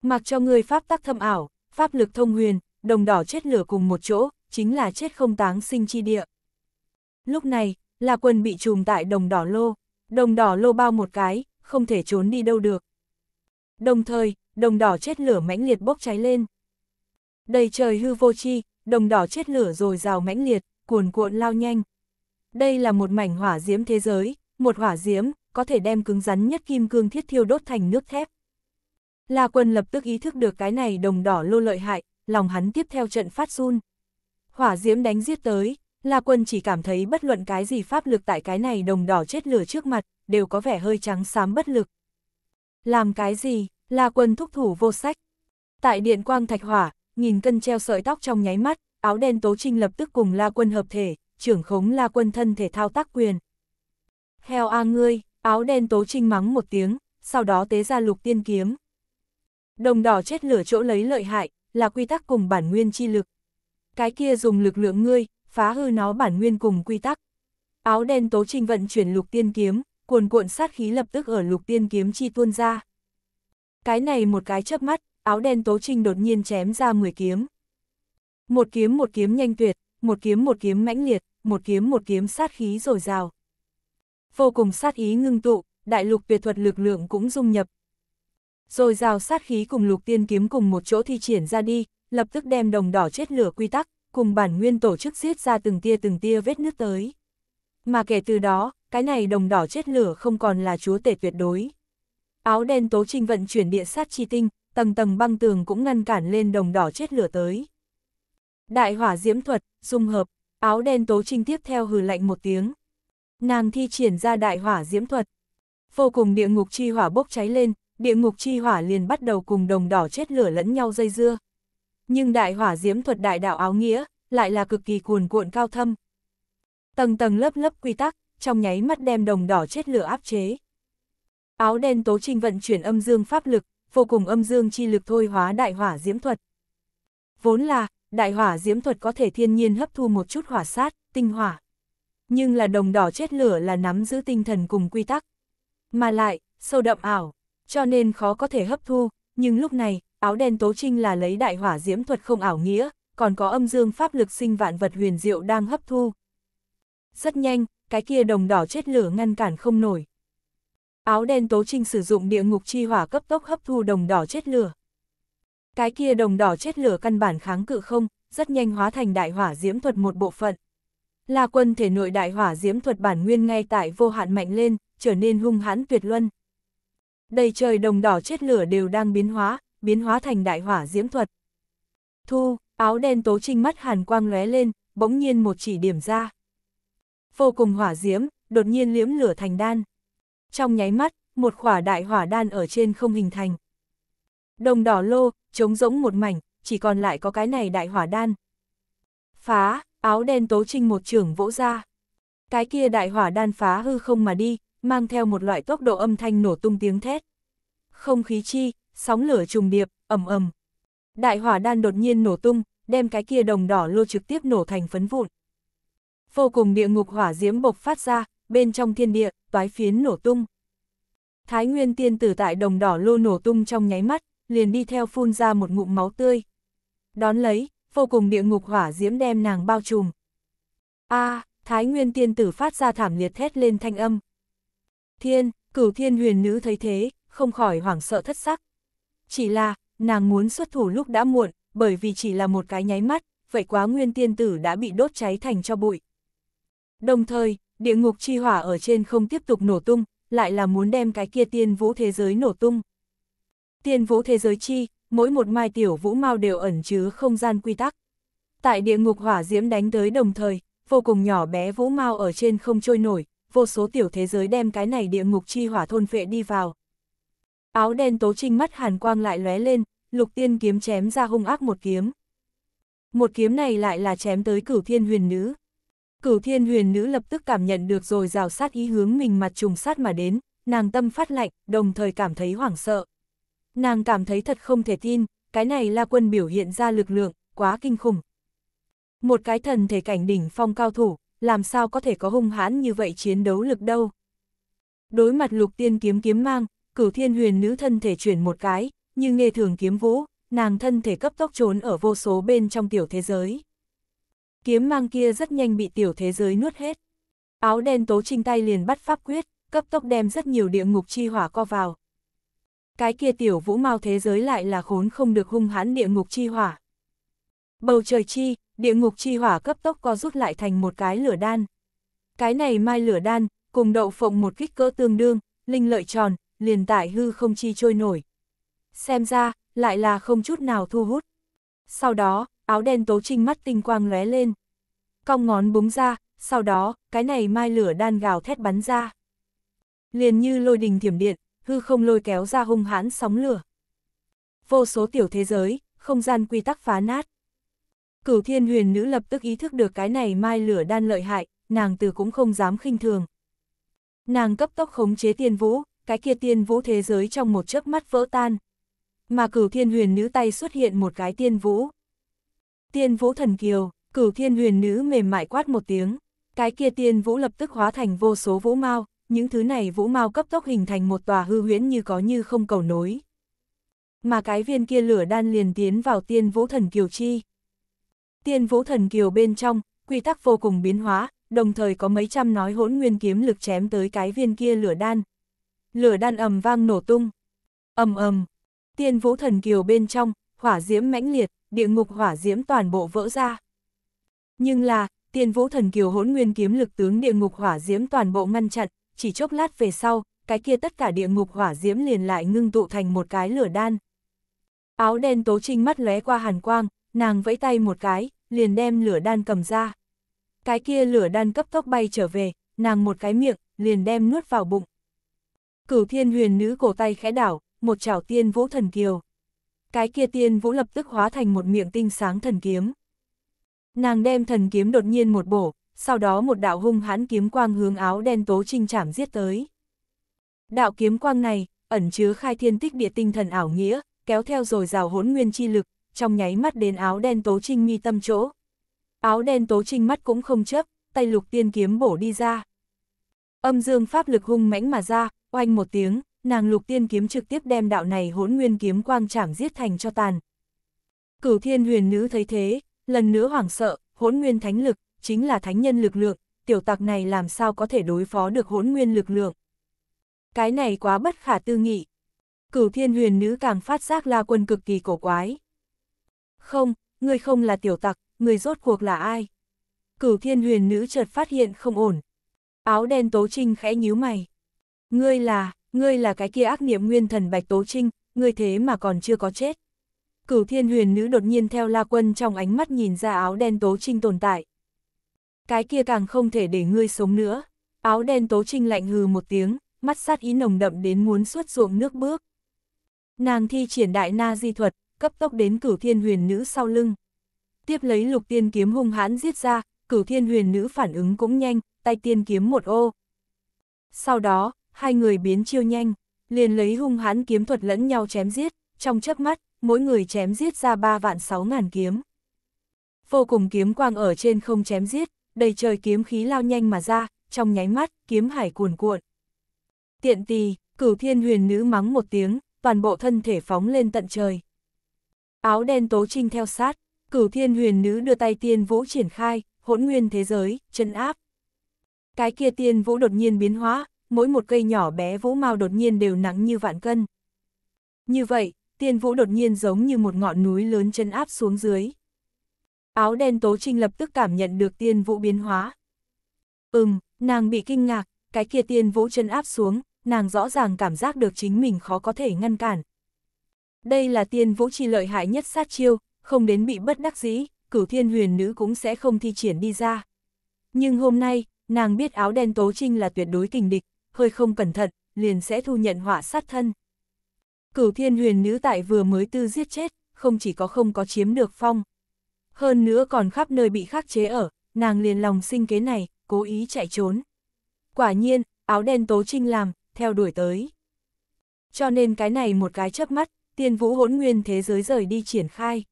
Mặc cho người pháp tắc thâm ảo, pháp lực thông huyền, đồng đỏ chết lửa cùng một chỗ, chính là chết không táng sinh chi địa. Lúc này, là quân bị trùm tại đồng đỏ lô, đồng đỏ lô bao một cái, không thể trốn đi đâu được. Đồng thời, đồng đỏ chết lửa mãnh liệt bốc cháy lên. Đầy trời hư vô chi, đồng đỏ chết lửa rồi rào mãnh liệt, cuồn cuộn lao nhanh. Đây là một mảnh hỏa diễm thế giới, một hỏa diễm, có thể đem cứng rắn nhất kim cương thiết thiêu đốt thành nước thép. La Quân lập tức ý thức được cái này đồng đỏ lô lợi hại, lòng hắn tiếp theo trận phát run. Hỏa diễm đánh giết tới, La Quân chỉ cảm thấy bất luận cái gì pháp lực tại cái này đồng đỏ chết lửa trước mặt, đều có vẻ hơi trắng xám bất lực. Làm cái gì, La Quân thúc thủ vô sách. Tại điện quang thạch hỏa, nhìn cân treo sợi tóc trong nháy mắt, áo đen tố trinh lập tức cùng La Quân hợp thể, trưởng khống La Quân thân thể thao tác quyền. Heo a ngươi, Áo đen tố trinh mắng một tiếng, sau đó tế ra lục tiên kiếm. Đồng đỏ chết lửa chỗ lấy lợi hại, là quy tắc cùng bản nguyên chi lực. Cái kia dùng lực lượng ngươi, phá hư nó bản nguyên cùng quy tắc. Áo đen tố trinh vận chuyển lục tiên kiếm, cuồn cuộn sát khí lập tức ở lục tiên kiếm chi tuôn ra. Cái này một cái chớp mắt, áo đen tố trinh đột nhiên chém ra 10 kiếm. Một kiếm một kiếm nhanh tuyệt, một kiếm một kiếm mãnh liệt, một kiếm một kiếm sát khí rồi rào vô cùng sát ý ngưng tụ, đại lục tuyệt thuật lực lượng cũng dung nhập. Rồi rào sát khí cùng lục tiên kiếm cùng một chỗ thi triển ra đi, lập tức đem đồng đỏ chết lửa quy tắc, cùng bản nguyên tổ chức giết ra từng tia từng tia vết nước tới. Mà kể từ đó, cái này đồng đỏ chết lửa không còn là chúa tể tuyệt đối. Áo đen tố trinh vận chuyển địa sát chi tinh, tầng tầng băng tường cũng ngăn cản lên đồng đỏ chết lửa tới. Đại hỏa diễm thuật, dung hợp, áo đen tố trinh tiếp theo hừ lạnh một tiếng, nàng thi triển ra đại hỏa diễm thuật. Vô cùng địa ngục chi hỏa bốc cháy lên, địa ngục chi hỏa liền bắt đầu cùng đồng đỏ chết lửa lẫn nhau dây dưa. Nhưng đại hỏa diễm thuật đại đạo áo nghĩa, lại là cực kỳ cuồn cuộn cao thâm. Tầng tầng lớp lớp quy tắc, trong nháy mắt đem đồng đỏ chết lửa áp chế. Áo đen tố trình vận chuyển âm dương pháp lực, vô cùng âm dương chi lực thôi hóa đại hỏa diễm thuật. Vốn là, đại hỏa diễm thuật có thể thiên nhiên hấp thu một chút hỏa sát, tinh hỏa nhưng là đồng đỏ chết lửa là nắm giữ tinh thần cùng quy tắc. Mà lại, sâu đậm ảo, cho nên khó có thể hấp thu, nhưng lúc này, áo đen tố trinh là lấy đại hỏa diễm thuật không ảo nghĩa, còn có âm dương pháp lực sinh vạn vật huyền diệu đang hấp thu. Rất nhanh, cái kia đồng đỏ chết lửa ngăn cản không nổi. Áo đen tố trinh sử dụng địa ngục chi hỏa cấp tốc hấp thu đồng đỏ chết lửa. Cái kia đồng đỏ chết lửa căn bản kháng cự không, rất nhanh hóa thành đại hỏa diễm thuật một bộ phận. La quân thể nội đại hỏa diễm thuật bản nguyên ngay tại vô hạn mạnh lên, trở nên hung hãn tuyệt luân. Đầy trời đồng đỏ chết lửa đều đang biến hóa, biến hóa thành đại hỏa diễm thuật. Thu, áo đen tố trinh mắt hàn quang lóe lên, bỗng nhiên một chỉ điểm ra. Vô cùng hỏa diễm, đột nhiên liếm lửa thành đan. Trong nháy mắt, một khỏa đại hỏa đan ở trên không hình thành. Đồng đỏ lô, trống rỗng một mảnh, chỉ còn lại có cái này đại hỏa đan. Phá! áo đen tố trinh một trưởng vỗ ra. Cái kia đại hỏa đan phá hư không mà đi, mang theo một loại tốc độ âm thanh nổ tung tiếng thét. Không khí chi, sóng lửa trùng điệp, ầm ầm. Đại hỏa đan đột nhiên nổ tung, đem cái kia đồng đỏ lô trực tiếp nổ thành phấn vụn. Vô cùng địa ngục hỏa diễm bộc phát ra, bên trong thiên địa, toái phiến nổ tung. Thái Nguyên tiên tử tại đồng đỏ lô nổ tung trong nháy mắt, liền đi theo phun ra một ngụm máu tươi. Đón lấy, vô cùng địa ngục hỏa diễm đem nàng bao trùm. A, à, Thái Nguyên tiên tử phát ra thảm liệt thét lên thanh âm. Thiên, cửu thiên huyền nữ thấy thế, không khỏi hoảng sợ thất sắc. Chỉ là, nàng muốn xuất thủ lúc đã muộn, bởi vì chỉ là một cái nháy mắt, vậy quá nguyên tiên tử đã bị đốt cháy thành cho bụi. Đồng thời, địa ngục chi hỏa ở trên không tiếp tục nổ tung, lại là muốn đem cái kia tiên vũ thế giới nổ tung. Tiên vũ thế giới chi, mỗi một mai tiểu vũ mau đều ẩn chứa không gian quy tắc. Tại địa ngục hỏa diễm đánh tới đồng thời, vô cùng nhỏ bé vũ mau ở trên không trôi nổi, vô số tiểu thế giới đem cái này địa ngục chi hỏa thôn phệ đi vào. Áo đen tố trinh mắt hàn quang lại lóe lên, lục tiên kiếm chém ra hung ác một kiếm. Một kiếm này lại là chém tới cửu thiên huyền nữ. Cửu thiên huyền nữ lập tức cảm nhận được rồi rào sát ý hướng mình mặt trùng sát mà đến, nàng tâm phát lạnh, đồng thời cảm thấy hoảng sợ. Nàng cảm thấy thật không thể tin, cái này La Quân biểu hiện ra lực lượng, quá kinh khủng. Một cái thần thể cảnh đỉnh phong cao thủ, làm sao có thể có hung hãn như vậy chiến đấu lực đâu. Đối mặt lục tiên kiếm kiếm mang, cửu thiên huyền nữ thân thể chuyển một cái, như nghe thường kiếm vũ, nàng thân thể cấp tốc trốn ở vô số bên trong tiểu thế giới. Kiếm mang kia rất nhanh bị tiểu thế giới nuốt hết. Áo đen tố trinh tay liền bắt pháp quyết, cấp tốc đem rất nhiều địa ngục chi hỏa co vào cái kia tiểu vũ mao thế giới lại là khốn không được hung hãn địa ngục chi hỏa. Bầu trời chi, địa ngục chi hỏa cấp tốc co rút lại thành một cái lửa đan. Cái này mai lửa đan, cùng đậu phộng một kích cỡ tương đương, linh lợi tròn, liền tại hư không chi trôi nổi. Xem ra, lại là không chút nào thu hút. Sau đó, áo đen tố trinh mắt tinh quang lóe lên. Cong ngón búng ra, sau đó, cái này mai lửa đan gào thét bắn ra. Liền như lôi đình thiểm điện, hư không lôi kéo ra hung hãn sóng lửa. Vô số tiểu thế giới, không gian quy tắc phá nát. Cửu thiên huyền nữ lập tức ý thức được cái này mai lửa đan lợi hại, nàng từ cũng không dám khinh thường. Nàng cấp tốc khống chế tiên vũ, cái kia tiên vũ thế giới trong một chớp mắt vỡ tan. Mà cửu thiên huyền nữ tay xuất hiện một cái tiên vũ. Tiên vũ thần kiều, cửu thiên huyền nữ mềm mại quát một tiếng, cái kia tiên vũ lập tức hóa thành vô số vũ mau, những thứ này vũ mau cấp tốc hình thành một tòa hư huyễn như có như không cầu nối. Mà cái viên kia lửa đan liền tiến vào tiên vũ thần kiều chi. Tiên vũ thần kiều bên trong, quy tắc vô cùng biến hóa, đồng thời có mấy trăm nói hỗn nguyên kiếm lực chém tới cái viên kia lửa đan. Lửa đan ầm vang nổ tung. ầm ầm, tiên vũ thần kiều bên trong, hỏa diễm mãnh liệt, địa ngục hỏa diễm toàn bộ vỡ ra. Nhưng là, tiên vũ thần kiều hỗn nguyên kiếm lực tướng địa ngục hỏa diễm toàn bộ ngăn chặn, chỉ chốc lát về sau, cái kia tất cả địa ngục hỏa diễm liền lại ngưng tụ thành một cái lửa đan. Áo đen tố trinh mắt lóe qua hàn quang, nàng vẫy tay một cái, liền đem lửa đan cầm ra. Cái kia lửa đan cấp tốc bay trở về, nàng một cái miệng, liền đem nuốt vào bụng. Cửu thiên huyền nữ cổ tay khẽ đảo, một chảo tiên vũ thần kiều. Cái kia tiên vũ lập tức hóa thành một miệng tinh sáng thần kiếm. Nàng đem thần kiếm đột nhiên một bổ, sau đó một đạo hung hãn kiếm quang hướng áo đen tố trinh chảm giết tới. Đạo kiếm quang này, ẩn chứa khai thiên tích địa tinh thần ảo nghĩa, kéo theo rồi rào hỗn nguyên chi lực, trong nháy mắt đến áo đen tố trinh mi tâm chỗ. Áo đen tố trinh mắt cũng không chấp, tay lục tiên kiếm bổ đi ra. Âm dương pháp lực hung mãnh mà ra, oanh một tiếng, nàng lục tiên kiếm trực tiếp đem đạo này hỗn nguyên kiếm quang chảm giết thành cho tàn. Cửu thiên huyền nữ thấy thế, lần nữa hoảng sợ, hỗn nguyên thánh lực, chính là thánh nhân lực lượng, tiểu tặc này làm sao có thể đối phó được hỗn nguyên lực lượng. Cái này quá bất khả tư nghị. Cửu thiên huyền nữ càng phát giác la quân cực kỳ cổ quái. Không, người không là tiểu tặc, người rốt cuộc là ai? Cửu thiên huyền nữ chợt phát hiện không ổn. Áo đen tố trinh khẽ nhíu mày. Ngươi là, ngươi là cái kia ác niệm nguyên thần bạch tố trinh, ngươi thế mà còn chưa có chết. Cửu thiên huyền nữ đột nhiên theo la quân trong ánh mắt nhìn ra áo đen tố trinh tồn tại cái kia càng không thể để ngươi sống nữa. Áo đen tố trinh lạnh hừ một tiếng, mắt sát ý nồng đậm đến muốn suốt ruộng nước bước. Nàng thi triển đại na di thuật, cấp tốc đến cửu thiên huyền nữ sau lưng. Tiếp lấy lục tiên kiếm hung hãn giết ra, cửu thiên huyền nữ phản ứng cũng nhanh, tay tiên kiếm một ô. Sau đó, hai người biến chiêu nhanh, liền lấy hung hãn kiếm thuật lẫn nhau chém giết, trong chớp mắt, mỗi người chém giết ra ba vạn sáu ngàn kiếm. Vô cùng kiếm quang ở trên không chém giết, đầy trời kiếm khí lao nhanh mà ra, trong nháy mắt, kiếm hải cuồn cuộn. Tiện tì, cửu thiên huyền nữ mắng một tiếng, toàn bộ thân thể phóng lên tận trời. Áo đen tố trinh theo sát, cửu thiên huyền nữ đưa tay tiên vũ triển khai, hỗn nguyên thế giới, chân áp. Cái kia tiên vũ đột nhiên biến hóa, mỗi một cây nhỏ bé vũ mau đột nhiên đều nặng như vạn cân. Như vậy, tiên vũ đột nhiên giống như một ngọn núi lớn chân áp xuống dưới áo đen Tố Trinh lập tức cảm nhận được tiên vũ biến hóa. Ừm, nàng bị kinh ngạc, cái kia tiên vũ chân áp xuống, nàng rõ ràng cảm giác được chính mình khó có thể ngăn cản. Đây là tiên vũ chi lợi hại nhất sát chiêu, không đến bị bất đắc dĩ, cửu thiên huyền nữ cũng sẽ không thi triển đi ra. Nhưng hôm nay, nàng biết áo đen Tố Trinh là tuyệt đối kình địch, hơi không cẩn thận, liền sẽ thu nhận họa sát thân. Cửu thiên huyền nữ tại vừa mới tư giết chết, không chỉ có không có chiếm được phong, hơn nữa còn khắp nơi bị khắc chế ở, nàng liền lòng sinh kế này, cố ý chạy trốn. Quả nhiên, áo đen tố trinh làm, theo đuổi tới. Cho nên cái này một cái chớp mắt, tiên vũ hỗn nguyên thế giới rời đi triển khai.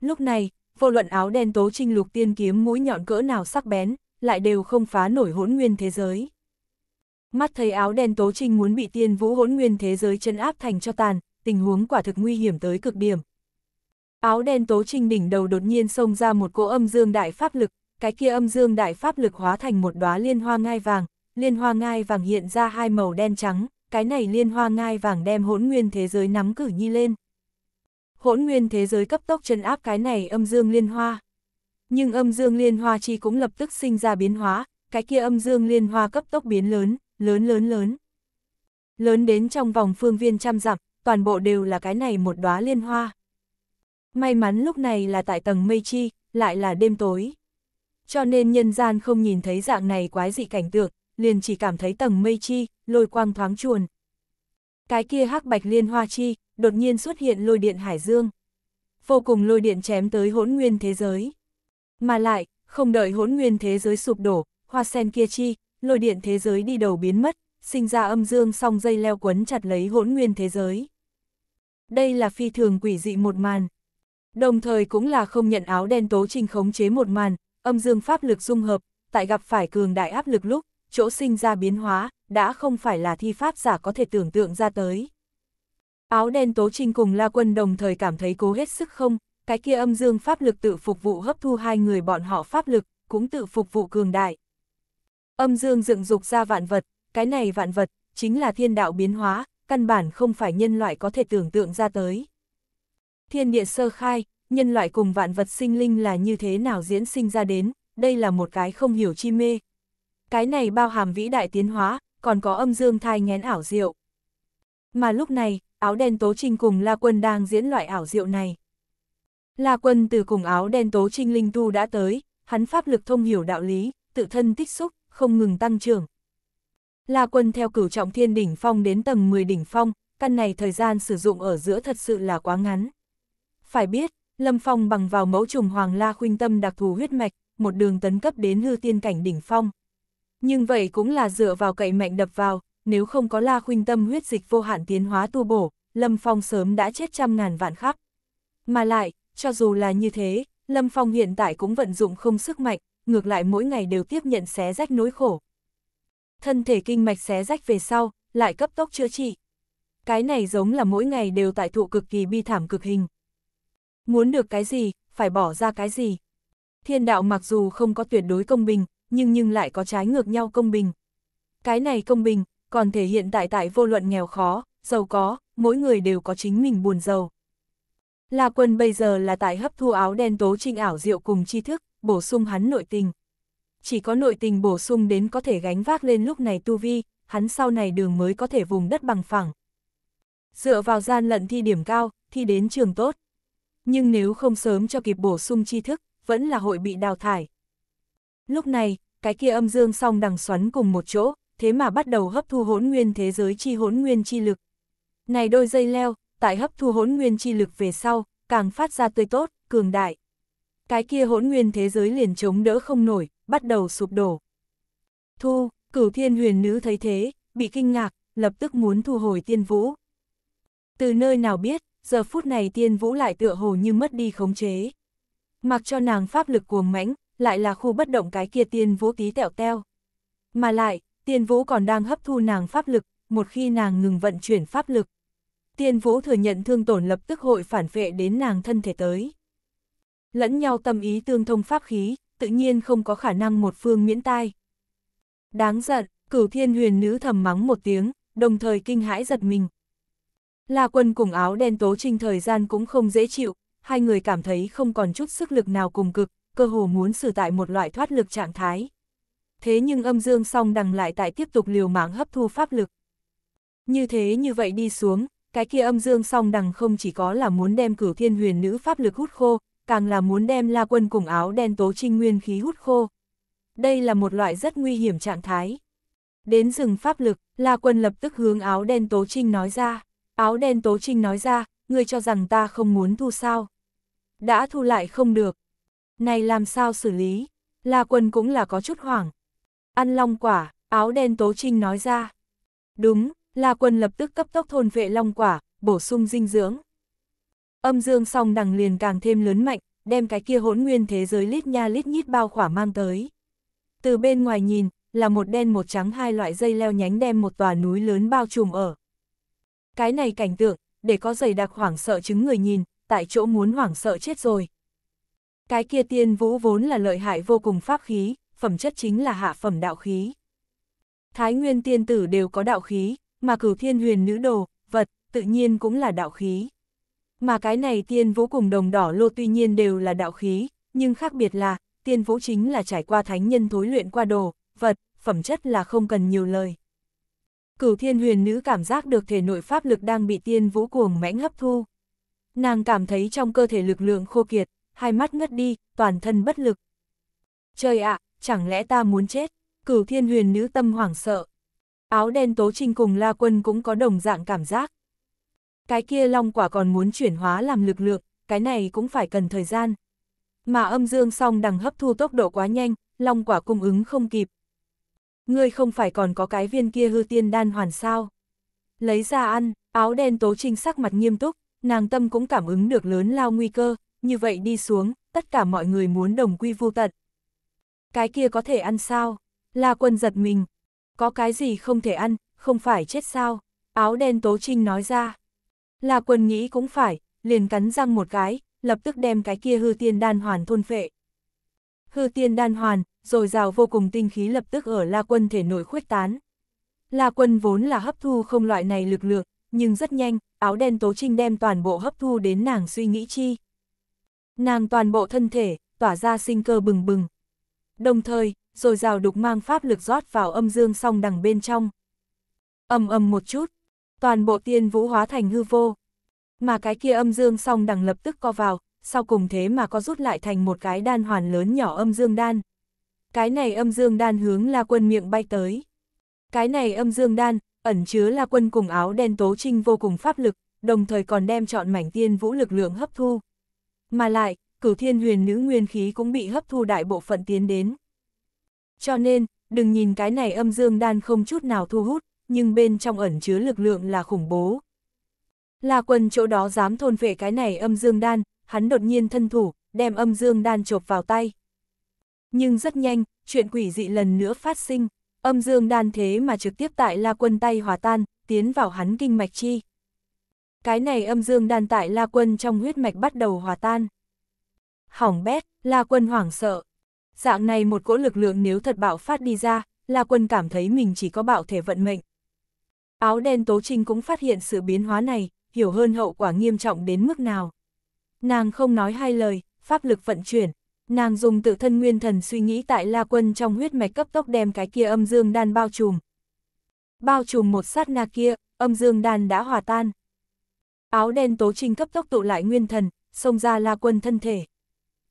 Lúc này, vô luận áo đen tố trinh lục tiên kiếm mũi nhọn cỡ nào sắc bén, lại đều không phá nổi hỗn nguyên thế giới. Mắt thấy áo đen tố trinh muốn bị tiên vũ hỗn nguyên thế giới chân áp thành cho tàn, tình huống quả thực nguy hiểm tới cực điểm, Áo đen tố trinh đỉnh đầu đột nhiên xông ra một cỗ âm dương đại pháp lực, cái kia âm dương đại pháp lực hóa thành một đóa liên hoa ngai vàng, liên hoa ngai vàng hiện ra hai màu đen trắng, cái này liên hoa ngai vàng đem hỗn nguyên thế giới nắm cử nhi lên. Hỗn nguyên thế giới cấp tốc chân áp cái này âm dương liên hoa. Nhưng âm dương liên hoa chi cũng lập tức sinh ra biến hóa, cái kia âm dương liên hoa cấp tốc biến lớn, lớn lớn lớn. Lớn đến trong vòng phương viên trăm dặm, toàn bộ đều là cái này một đóa liên hoa. May mắn lúc này là tại tầng mây chi, lại là đêm tối. Cho nên nhân gian không nhìn thấy dạng này quái dị cảnh tượng, liền chỉ cảm thấy tầng mây chi, lôi quang thoáng chuồn. Cái kia hắc bạch liên hoa chi, đột nhiên xuất hiện lôi điện hải dương. Vô cùng lôi điện chém tới hỗn nguyên thế giới. Mà lại, không đợi hỗn nguyên thế giới sụp đổ, hoa sen kia chi, lôi điện thế giới đi đầu biến mất, sinh ra âm dương song dây leo quấn chặt lấy hỗn nguyên thế giới. Đây là phi thường quỷ dị một màn. Đồng thời cũng là không nhận áo đen tố trinh khống chế một màn, âm dương pháp lực dung hợp, tại gặp phải cường đại áp lực lúc, chỗ sinh ra biến hóa, đã không phải là thi pháp giả có thể tưởng tượng ra tới. Áo đen tố trinh cùng La Quân đồng thời cảm thấy cố hết sức không, cái kia âm dương pháp lực tự phục vụ hấp thu hai người bọn họ pháp lực, cũng tự phục vụ cường đại. Âm dương dựng dục ra vạn vật, cái này vạn vật, chính là thiên đạo biến hóa, căn bản không phải nhân loại có thể tưởng tượng ra tới. Thiên địa sơ khai, nhân loại cùng vạn vật sinh linh là như thế nào diễn sinh ra đến, đây là một cái không hiểu chi mê. Cái này bao hàm vĩ đại tiến hóa, còn có âm dương thai ngén ảo diệu. Mà lúc này, áo đen tố trinh cùng La Quân đang diễn loại ảo diệu này. La Quân từ cùng áo đen tố trinh linh tu đã tới, hắn pháp lực thông hiểu đạo lý, tự thân tích xúc, không ngừng tăng trưởng. La Quân theo cửu trọng thiên đỉnh phong đến tầng 10 đỉnh phong, căn này thời gian sử dụng ở giữa thật sự là quá ngắn. Phải biết, Lâm Phong bằng vào mẫu trùng Hoàng La Khuynh Tâm đặc thù huyết mạch, một đường tấn cấp đến hư tiên cảnh đỉnh phong. Nhưng vậy cũng là dựa vào cậy mạnh đập vào, nếu không có La Khuynh Tâm huyết dịch vô hạn tiến hóa tu bổ, Lâm Phong sớm đã chết trăm ngàn vạn khắp. Mà lại, cho dù là như thế, Lâm Phong hiện tại cũng vận dụng không sức mạnh, ngược lại mỗi ngày đều tiếp nhận xé rách nỗi khổ. Thân thể kinh mạch xé rách về sau, lại cấp tốc chữa trị. Cái này giống là mỗi ngày đều tại thụ cực kỳ bi thảm cực hình. Muốn được cái gì, phải bỏ ra cái gì. Thiên đạo mặc dù không có tuyệt đối công bình, nhưng nhưng lại có trái ngược nhau công bình. Cái này công bình, còn thể hiện tại tại vô luận nghèo khó, giàu có, mỗi người đều có chính mình buồn giàu. La quân bây giờ là tại hấp thu áo đen tố trinh ảo diệu cùng tri thức, bổ sung hắn nội tình. Chỉ có nội tình bổ sung đến có thể gánh vác lên lúc này tu vi, hắn sau này đường mới có thể vùng đất bằng phẳng. Dựa vào gian lận thi điểm cao, thi đến trường tốt nhưng nếu không sớm cho kịp bổ sung tri thức, vẫn là hội bị đào thải. Lúc này, cái kia âm dương song đằng xoắn cùng một chỗ, thế mà bắt đầu hấp thu hỗn nguyên thế giới chi hỗn nguyên chi lực. Này đôi dây leo, tại hấp thu hỗn nguyên chi lực về sau, càng phát ra tươi tốt, cường đại. Cái kia hỗn nguyên thế giới liền chống đỡ không nổi, bắt đầu sụp đổ. Thu, cửu thiên huyền nữ thấy thế, bị kinh ngạc, lập tức muốn thu hồi tiên vũ. Từ nơi nào biết, giờ phút này tiên vũ lại tựa hồ như mất đi khống chế. Mặc cho nàng pháp lực cuồng mãnh, lại là khu bất động cái kia tiên vũ tí tẹo teo. Mà lại, tiên vũ còn đang hấp thu nàng pháp lực, một khi nàng ngừng vận chuyển pháp lực. Tiên vũ thừa nhận thương tổn lập tức hội phản vệ đến nàng thân thể tới. Lẫn nhau tâm ý tương thông pháp khí, tự nhiên không có khả năng một phương miễn tai. Đáng giận, cửu thiên huyền nữ thầm mắng một tiếng, đồng thời kinh hãi giật mình, La Quân cùng áo đen tố trinh thời gian cũng không dễ chịu, hai người cảm thấy không còn chút sức lực nào cùng cực, cơ hồ muốn xử tại một loại thoát lực trạng thái. Thế nhưng âm dương song đằng lại tại tiếp tục liều mạng hấp thu pháp lực. Như thế như vậy đi xuống, cái kia âm dương song đằng không chỉ có là muốn đem cửu thiên huyền nữ pháp lực hút khô, càng là muốn đem la quân cùng áo đen tố trinh nguyên khí hút khô. Đây là một loại rất nguy hiểm trạng thái. Đến rừng pháp lực, la quân lập tức hướng áo đen tố trinh nói ra. Áo đen Tố Trinh nói ra, ngươi cho rằng ta không muốn thu sao. Đã thu lại không được. Này làm sao xử lý? La quân cũng là có chút hoảng. Ăn long quả, áo đen Tố Trinh nói ra. Đúng, La quân lập tức cấp tốc thôn vệ long quả, bổ sung dinh dưỡng. Âm dương song đằng liền càng thêm lớn mạnh, đem cái kia hỗn nguyên thế giới lít nha lít nhít bao khỏa mang tới. Từ bên ngoài nhìn, là một đen một trắng hai loại dây leo nhánh đem một tòa núi lớn bao trùm ở. Cái này cảnh tượng, để có giày đặc hoảng sợ chứng người nhìn, tại chỗ muốn hoảng sợ chết rồi. Cái kia tiên vũ vốn là lợi hại vô cùng pháp khí, phẩm chất chính là hạ phẩm đạo khí. Thái nguyên tiên tử đều có đạo khí, mà cửu thiên huyền nữ đồ, vật, tự nhiên cũng là đạo khí. Mà cái này tiên vũ cùng đồng đỏ lô tuy nhiên đều là đạo khí, nhưng khác biệt là, tiên vũ chính là trải qua thánh nhân thối luyện qua đồ, vật, phẩm chất là không cần nhiều lời. Cửu thiên huyền nữ cảm giác được thể nội pháp lực đang bị tiên vũ cuồng mãnh hấp thu. Nàng cảm thấy trong cơ thể lực lượng khô kiệt, hai mắt ngất đi, toàn thân bất lực. Trời ạ, chẳng lẽ ta muốn chết? Cửu thiên huyền nữ tâm hoảng sợ. Áo đen tố trinh cùng la quân cũng có đồng dạng cảm giác. Cái kia long quả còn muốn chuyển hóa làm lực lượng, cái này cũng phải cần thời gian. Mà âm dương song đằng hấp thu tốc độ quá nhanh, long quả cung ứng không kịp, ngươi không phải còn có cái viên kia hư tiên đan hoàn sao. Lấy ra ăn, áo đen tố trinh sắc mặt nghiêm túc, nàng tâm cũng cảm ứng được lớn lao nguy cơ, như vậy đi xuống, tất cả mọi người muốn đồng quy vô tận. Cái kia có thể ăn sao? La quân giật mình. Có cái gì không thể ăn, không phải chết sao? Áo đen tố trinh nói ra. La quân nghĩ cũng phải, liền cắn răng một cái, lập tức đem cái kia hư tiên đan hoàn thôn phệ. Hư tiên đan hoàn, rồi rào vô cùng tinh khí lập tức ở La Quân thể nội khuếch tán. La Quân vốn là hấp thu không loại này lực lượng, nhưng rất nhanh, áo đen Tố Trinh đem toàn bộ hấp thu đến nàng suy nghĩ chi. Nàng toàn bộ thân thể, tỏa ra sinh cơ bừng bừng. Đồng thời, rồi rào đục mang pháp lực rót vào âm dương song đằng bên trong. Âm âm một chút, toàn bộ tiên vũ hóa thành hư vô. Mà cái kia âm dương song đằng lập tức co vào, sau cùng thế mà có rút lại thành một cái đan hoàn lớn nhỏ âm dương đan. Cái này âm dương đan hướng La Quân miệng bay tới. Cái này âm dương đan, ẩn chứa La Quân cùng áo đen tố trinh vô cùng pháp lực, đồng thời còn đem chọn mảnh tiên vũ lực lượng hấp thu. Mà lại, cửu thiên huyền nữ nguyên khí cũng bị hấp thu đại bộ phận tiến đến. Cho nên, đừng nhìn cái này âm dương đan không chút nào thu hút, nhưng bên trong ẩn chứa lực lượng là khủng bố. La quân chỗ đó dám thôn về cái này âm dương đan, hắn đột nhiên thân thủ, đem âm dương đan chộp vào tay. Nhưng rất nhanh, chuyện quỷ dị lần nữa phát sinh, âm dương đan thế mà trực tiếp tại La Quân tay hòa tan, tiến vào hắn kinh mạch chi. Cái này âm dương đan tại La Quân trong huyết mạch bắt đầu hòa tan. Hỏng bét, La Quân hoảng sợ. Dạng này một cỗ lực lượng nếu thật bạo phát đi ra, La Quân cảm thấy mình chỉ có bạo thể vận mệnh. Áo đen Tố Trinh cũng phát hiện sự biến hóa này, hiểu hơn hậu quả nghiêm trọng đến mức nào. Nàng không nói hai lời, pháp lực vận chuyển, Nàng dùng tự thân nguyên thần suy nghĩ tại La Quân trong huyết mạch cấp tốc đem cái kia âm dương đan bao trùm. Bao trùm một sát na kia, âm dương đan đã hòa tan. Áo đen tố trinh cấp tốc tụ lại nguyên thần, xông ra La Quân thân thể.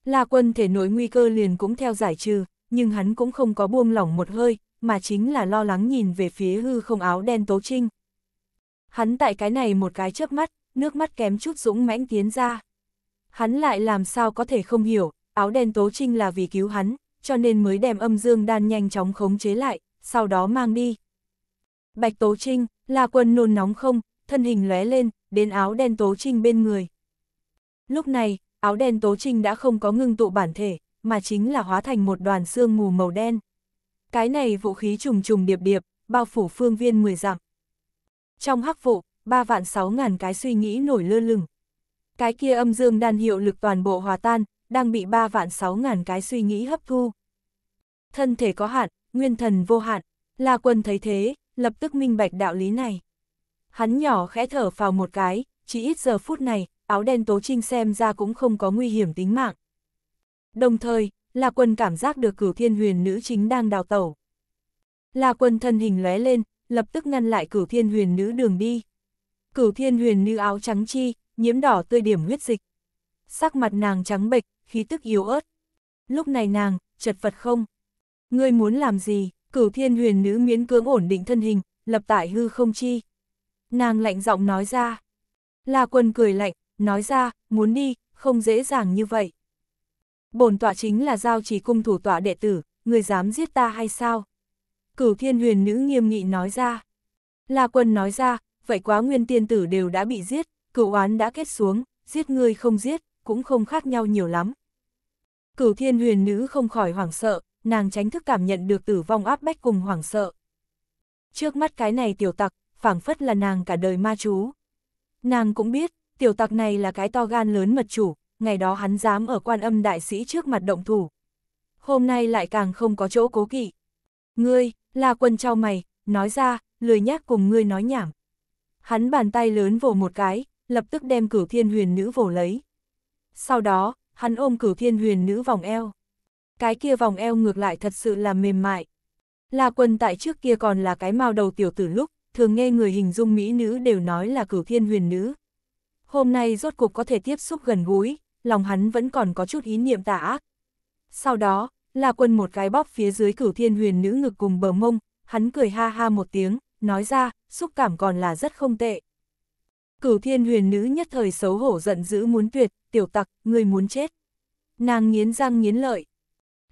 La Quân thể nối nguy cơ liền cũng theo giải trừ, nhưng hắn cũng không có buông lỏng một hơi, mà chính là lo lắng nhìn về phía hư không áo đen tố trinh. Hắn tại cái này một cái chớp mắt, nước mắt kém chút dũng mãnh tiến ra. Hắn lại làm sao có thể không hiểu, áo đen tố trinh là vì cứu hắn, cho nên mới đem âm dương đan nhanh chóng khống chế lại, sau đó mang đi. Bạch tố trinh, là quân nôn nóng không, thân hình lóe lên, đến áo đen tố trinh bên người. Lúc này, áo đen tố trinh đã không có ngưng tụ bản thể, mà chính là hóa thành một đoàn xương mù màu đen. Cái này vũ khí trùng trùng điệp điệp, bao phủ phương viên 10 dặm. Trong hắc vụ, 3 vạn 6 ngàn cái suy nghĩ nổi lơ lửng. Cái kia âm dương đan hiệu lực toàn bộ hòa tan, đang bị ba vạn sáu ngàn cái suy nghĩ hấp thu. Thân thể có hạn, nguyên thần vô hạn, La Quân thấy thế, lập tức minh bạch đạo lý này. Hắn nhỏ khẽ thở vào một cái, chỉ ít giờ phút này, áo đen Tố Trinh xem ra cũng không có nguy hiểm tính mạng. Đồng thời, La Quân cảm giác được cửu thiên huyền nữ chính đang đào tẩu. La Quân thân hình lóe lên, lập tức ngăn lại cửu thiên huyền nữ đường đi. Cửu thiên huyền nữ áo trắng chi, nhiễm đỏ tươi điểm huyết dịch. Sắc mặt nàng trắng bệch, khí tức yếu ớt. Lúc này nàng, chật vật không? Ngươi muốn làm gì? Cửu thiên huyền nữ miễn cưỡng ổn định thân hình, lập tại hư không chi. Nàng lạnh giọng nói ra. La quân cười lạnh, nói ra, muốn đi, không dễ dàng như vậy. bổn tọa chính là giao chỉ cung thủ tọa đệ tử, người dám giết ta hay sao? Cửu thiên huyền nữ nghiêm nghị nói ra. La quân nói ra, vậy quá nguyên tiên tử đều đã bị giết, cửu oán đã kết xuống, giết ngươi không giết, cũng không khác nhau nhiều lắm. Cửu thiên huyền nữ không khỏi hoảng sợ, nàng tránh thức cảm nhận được tử vong áp bách cùng hoảng sợ. Trước mắt cái này tiểu tặc, phảng phất là nàng cả đời ma chú. Nàng cũng biết, tiểu tặc này là cái to gan lớn mật chủ, ngày đó hắn dám ở quan âm đại sĩ trước mặt động thủ. Hôm nay lại càng không có chỗ cố kỵ. Ngươi, là quân trao mày, nói ra, lười nhác cùng ngươi nói nhảm. Hắn bàn tay lớn vồ một cái, lập tức đem cửu thiên huyền nữ vồ lấy sau đó, hắn ôm cửu thiên huyền nữ vòng eo. Cái kia vòng eo ngược lại thật sự là mềm mại. La quân tại trước kia còn là cái mao đầu tiểu tử lúc, thường nghe người hình dung mỹ nữ đều nói là cửu thiên huyền nữ. Hôm nay rốt cuộc có thể tiếp xúc gần gũi, lòng hắn vẫn còn có chút ý niệm tà ác. Sau đó, La quân một cái bóp phía dưới cửu thiên huyền nữ ngực cùng bờ mông, hắn cười ha ha một tiếng, nói ra, xúc cảm còn là rất không tệ. Cửu thiên huyền nữ nhất thời xấu hổ giận dữ muốn tuyệt, tiểu tặc, người muốn chết. Nàng nghiến răng nghiến lợi.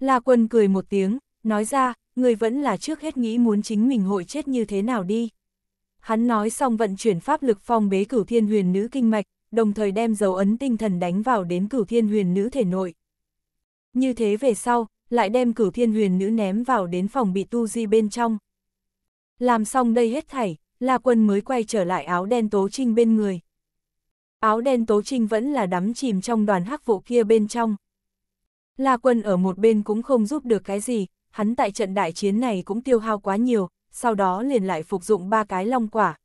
La quân cười một tiếng, nói ra, người vẫn là trước hết nghĩ muốn chính mình hội chết như thế nào đi. Hắn nói xong vận chuyển pháp lực phong bế cửu thiên huyền nữ kinh mạch, đồng thời đem dấu ấn tinh thần đánh vào đến cửu thiên huyền nữ thể nội. Như thế về sau, lại đem cửu thiên huyền nữ ném vào đến phòng bị tu di bên trong. Làm xong đây hết thảy, La Quân mới quay trở lại áo đen Tố Trinh bên người. Áo đen Tố Trinh vẫn là đắm chìm trong đoàn hắc vụ kia bên trong. La Quân ở một bên cũng không giúp được cái gì, hắn tại trận đại chiến này cũng tiêu hao quá nhiều, sau đó liền lại phục dụng ba cái long quả.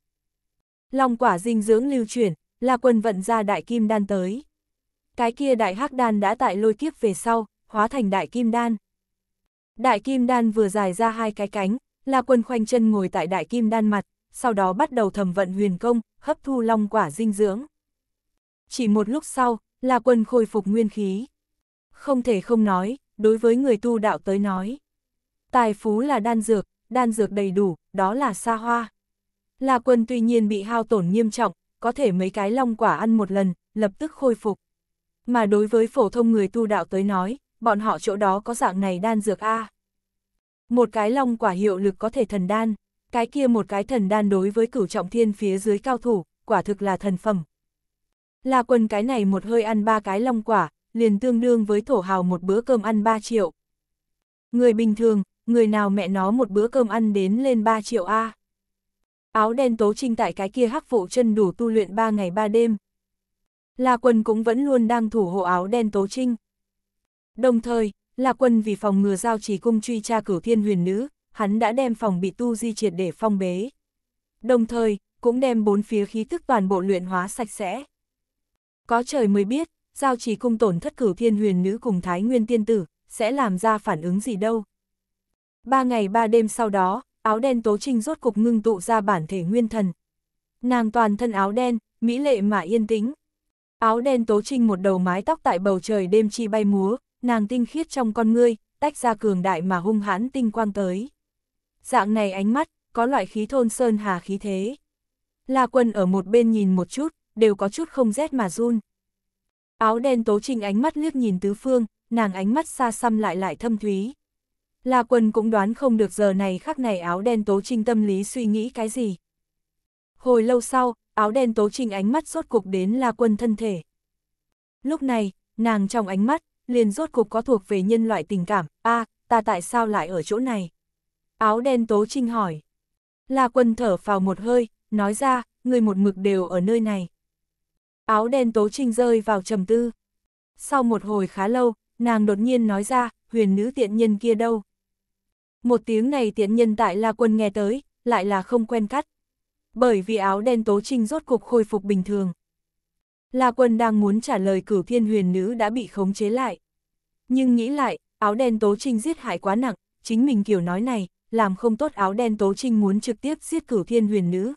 Long quả dinh dưỡng lưu chuyển, La Quân vận ra đại kim đan tới. Cái kia đại hắc đan đã tại lôi kiếp về sau, hóa thành đại kim đan. Đại kim đan vừa dài ra hai cái cánh, La Quân khoanh chân ngồi tại đại kim đan mặt, sau đó bắt đầu thẩm vận huyền công, hấp thu long quả dinh dưỡng. Chỉ một lúc sau, La Quân khôi phục nguyên khí. Không thể không nói, đối với người tu đạo tới nói. Tài phú là đan dược, đan dược đầy đủ, đó là xa hoa. La Quân tuy nhiên bị hao tổn nghiêm trọng, có thể mấy cái long quả ăn một lần, lập tức khôi phục. Mà đối với phổ thông người tu đạo tới nói, bọn họ chỗ đó có dạng này đan dược A. Một cái long quả hiệu lực có thể thần đan cái kia một cái thần đan đối với cửu trọng thiên phía dưới cao thủ, quả thực là thần phẩm. La quân cái này một hơi ăn ba cái long quả, liền tương đương với thổ hào một bữa cơm ăn ba triệu. Người bình thường, người nào mẹ nó một bữa cơm ăn đến lên ba triệu A. Áo đen tố trinh tại cái kia hắc vụ chân đủ tu luyện ba ngày ba đêm. La quân cũng vẫn luôn đang thủ hộ áo đen tố trinh. Đồng thời, La quân vì phòng ngừa giao chỉ cung truy tra cửu thiên huyền nữ, hắn đã đem phòng bị tu di triệt để phong bế. Đồng thời, cũng đem bốn phía khí thức toàn bộ luyện hóa sạch sẽ. Có trời mới biết, giao trì cung tổn thất cửu thiên huyền nữ cùng thái nguyên tiên tử, sẽ làm ra phản ứng gì đâu. Ba ngày ba đêm sau đó, áo đen tố trinh rốt cục ngưng tụ ra bản thể nguyên thần. Nàng toàn thân áo đen, mỹ lệ mà yên tĩnh. Áo đen tố trinh một đầu mái tóc tại bầu trời đêm chi bay múa, nàng tinh khiết trong con ngươi, tách ra cường đại mà hung hãn tinh quang tới dạng này ánh mắt, có loại khí thôn sơn hà khí thế. La quân ở một bên nhìn một chút, đều có chút không rét mà run. Áo đen tố trình ánh mắt liếc nhìn tứ phương, nàng ánh mắt xa xăm lại lại thâm thúy. La quân cũng đoán không được giờ này khắc này áo đen tố trình tâm lý suy nghĩ cái gì. Hồi lâu sau, áo đen tố trình ánh mắt rốt cục đến la quân thân thể. Lúc này, nàng trong ánh mắt, liền rốt cục có thuộc về nhân loại tình cảm, a à, ta tại sao lại ở chỗ này? Áo đen tố trinh hỏi. La quân thở vào một hơi, nói ra, người một mực đều ở nơi này. Áo đen tố trinh rơi vào trầm tư. Sau một hồi khá lâu, nàng đột nhiên nói ra, huyền nữ tiện nhân kia đâu. Một tiếng này tiện nhân tại La Quân nghe tới, lại là không quen cắt. Bởi vì áo đen tố trinh rốt cục khôi phục bình thường. La Quân đang muốn trả lời cửu thiên huyền nữ đã bị khống chế lại. Nhưng nghĩ lại, áo đen tố trinh giết hại quá nặng, chính mình kiểu nói này, làm không tốt áo đen Tố Trinh muốn trực tiếp giết cửu thiên huyền nữ.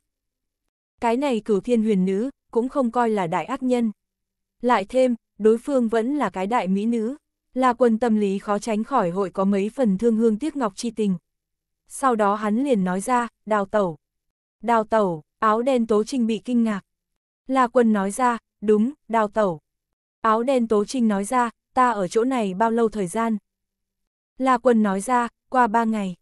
Cái này cửu thiên huyền nữ cũng không coi là đại ác nhân. Lại thêm, đối phương vẫn là cái đại mỹ nữ, là quần tâm lý khó tránh khỏi hội có mấy phần thương hương tiếc ngọc chi tình. Sau đó hắn liền nói ra, đào tẩu. Đào tẩu, áo đen Tố Trinh bị kinh ngạc. là quần nói ra, đúng, đào tẩu. Áo đen Tố Trinh nói ra, ta ở chỗ này bao lâu thời gian? là quần nói ra, qua ba ngày.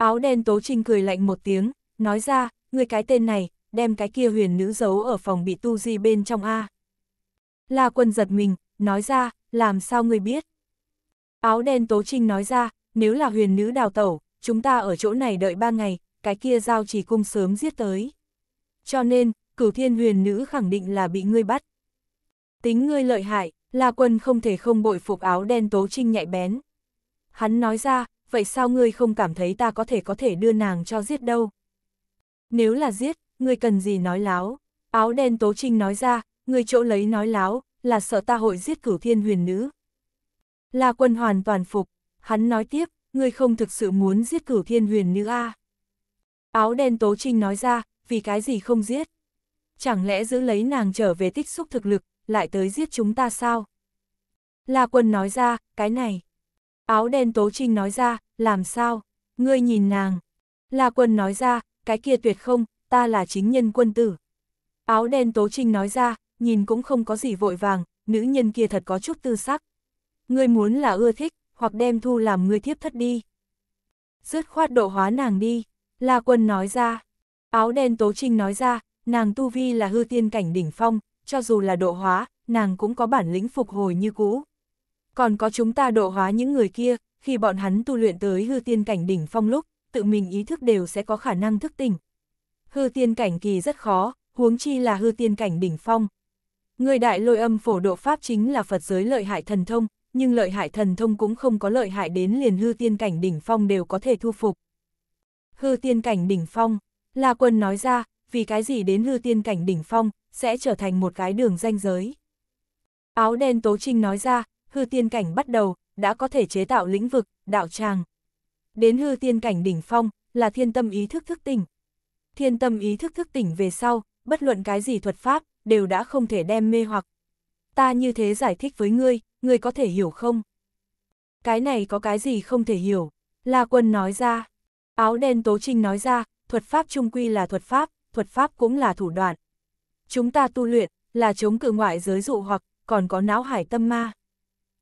Áo đen Tố Trinh cười lạnh một tiếng, nói ra, người cái tên này, đem cái kia huyền nữ giấu ở phòng bị tu di bên trong A. La quân giật mình, nói ra, làm sao người biết? Áo đen Tố Trinh nói ra, nếu là huyền nữ đào tẩu, chúng ta ở chỗ này đợi ba ngày, cái kia giao chỉ cung sớm giết tới. Cho nên, cửu thiên huyền nữ khẳng định là bị ngươi bắt. Tính ngươi lợi hại, La Quân không thể không bội phục áo đen Tố Trinh nhạy bén. Hắn nói ra, vậy sao ngươi không cảm thấy ta có thể có thể đưa nàng cho giết đâu? Nếu là giết, ngươi cần gì nói láo? Áo đen Tố Trinh nói ra, ngươi chỗ lấy nói láo, là sợ ta hội giết cửu thiên huyền nữ. La quân hoàn toàn phục, hắn nói tiếp, ngươi không thực sự muốn giết cửu thiên huyền nữ a à? Áo đen Tố Trinh nói ra, vì cái gì không giết? Chẳng lẽ giữ lấy nàng trở về tích xúc thực lực, lại tới giết chúng ta sao? La quân nói ra, cái này. Áo đen Tố Trinh nói ra, làm sao? Ngươi nhìn nàng. La quân nói ra, cái kia tuyệt không, ta là chính nhân quân tử. Áo đen Tố Trinh nói ra, nhìn cũng không có gì vội vàng, nữ nhân kia thật có chút tư sắc. Ngươi muốn là ưa thích, hoặc đem thu làm ngươi thiếp thất đi. Dứt khoát độ hóa nàng đi, La Quân nói ra. Áo đen Tố Trinh nói ra, nàng tu vi là hư tiên cảnh đỉnh phong, cho dù là độ hóa, nàng cũng có bản lĩnh phục hồi như cũ. Còn có chúng ta độ hóa những người kia, khi bọn hắn tu luyện tới hư tiên cảnh đỉnh phong lúc, tự mình ý thức đều sẽ có khả năng thức tỉnh. Hư tiên cảnh kỳ rất khó, huống chi là hư tiên cảnh đỉnh phong. Người đại lôi âm phổ độ pháp chính là Phật giới lợi hại thần thông, nhưng lợi hại thần thông cũng không có lợi hại đến liền hư tiên cảnh đỉnh phong đều có thể thu phục. Hư tiên cảnh đỉnh phong, La Quân nói ra, vì cái gì đến hư tiên cảnh đỉnh phong, sẽ trở thành một cái đường danh giới. Áo đen Tố Trinh nói ra, hư tiên cảnh bắt đầu, đã có thể chế tạo lĩnh vực, đạo tràng. Đến hư tiên cảnh đỉnh phong, là thiên tâm ý thức thức tỉnh. Thiên tâm ý thức thức tỉnh về sau, bất luận cái gì thuật pháp, đều đã không thể đem mê hoặc. Ta như thế giải thích với ngươi, ngươi có thể hiểu không? Cái này có cái gì không thể hiểu? La quân nói ra. Áo đen tố trinh nói ra, thuật pháp trung quy là thuật pháp, thuật pháp cũng là thủ đoạn. Chúng ta tu luyện, là chống cự ngoại giới dụ hoặc, còn có não hải tâm ma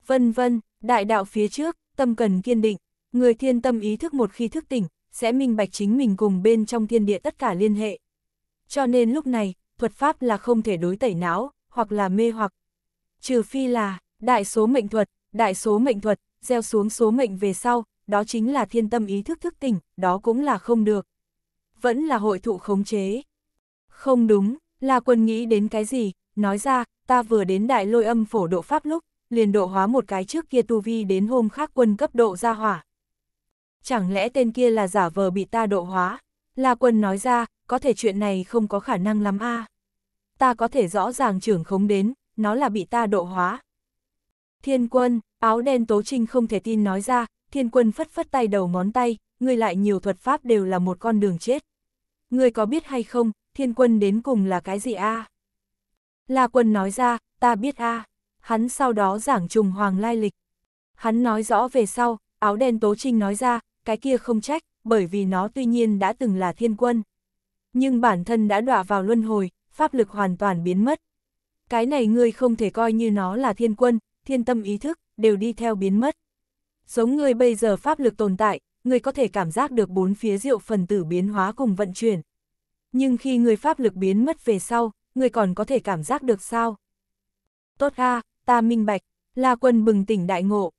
vân vân, đại đạo phía trước, tâm cần kiên định, người thiên tâm ý thức một khi thức tỉnh, sẽ minh bạch chính mình cùng bên trong thiên địa tất cả liên hệ. Cho nên lúc này, thuật pháp là không thể đối tẩy não, hoặc là mê hoặc. Trừ phi là, đại số mệnh thuật, đại số mệnh thuật, gieo xuống số mệnh về sau, đó chính là thiên tâm ý thức thức tỉnh, đó cũng là không được. Vẫn là hội thụ khống chế. Không đúng, là quân nghĩ đến cái gì, nói ra, ta vừa đến đại lôi âm phổ độ pháp lúc, liền độ hóa một cái trước kia tu vi đến hôm khác quân cấp độ ra hỏa. Chẳng lẽ tên kia là giả vờ bị ta độ hóa? La quân nói ra, có thể chuyện này không có khả năng lắm a. Ta có thể rõ ràng trưởng khống đến, nó là bị ta độ hóa. Thiên quân, áo đen tố trinh không thể tin nói ra, thiên quân phất phất tay đầu ngón tay, ngươi lại nhiều thuật pháp đều là một con đường chết. Ngươi có biết hay không, thiên quân đến cùng là cái gì a? La quân nói ra, ta biết a hắn sau đó giảng trùng hoàng lai lịch. Hắn nói rõ về sau, áo đen Tố Trinh nói ra, cái kia không trách, bởi vì nó tuy nhiên đã từng là thiên quân. Nhưng bản thân đã đọa vào luân hồi, pháp lực hoàn toàn biến mất. Cái này ngươi không thể coi như nó là thiên quân, thiên tâm ý thức, đều đi theo biến mất. Giống ngươi bây giờ pháp lực tồn tại, ngươi có thể cảm giác được bốn phía rượu phần tử biến hóa cùng vận chuyển. Nhưng khi ngươi pháp lực biến mất về sau, ngươi còn có thể cảm giác được sao? Tốt ha ta minh bạch, La Quân bừng tỉnh đại ngộ.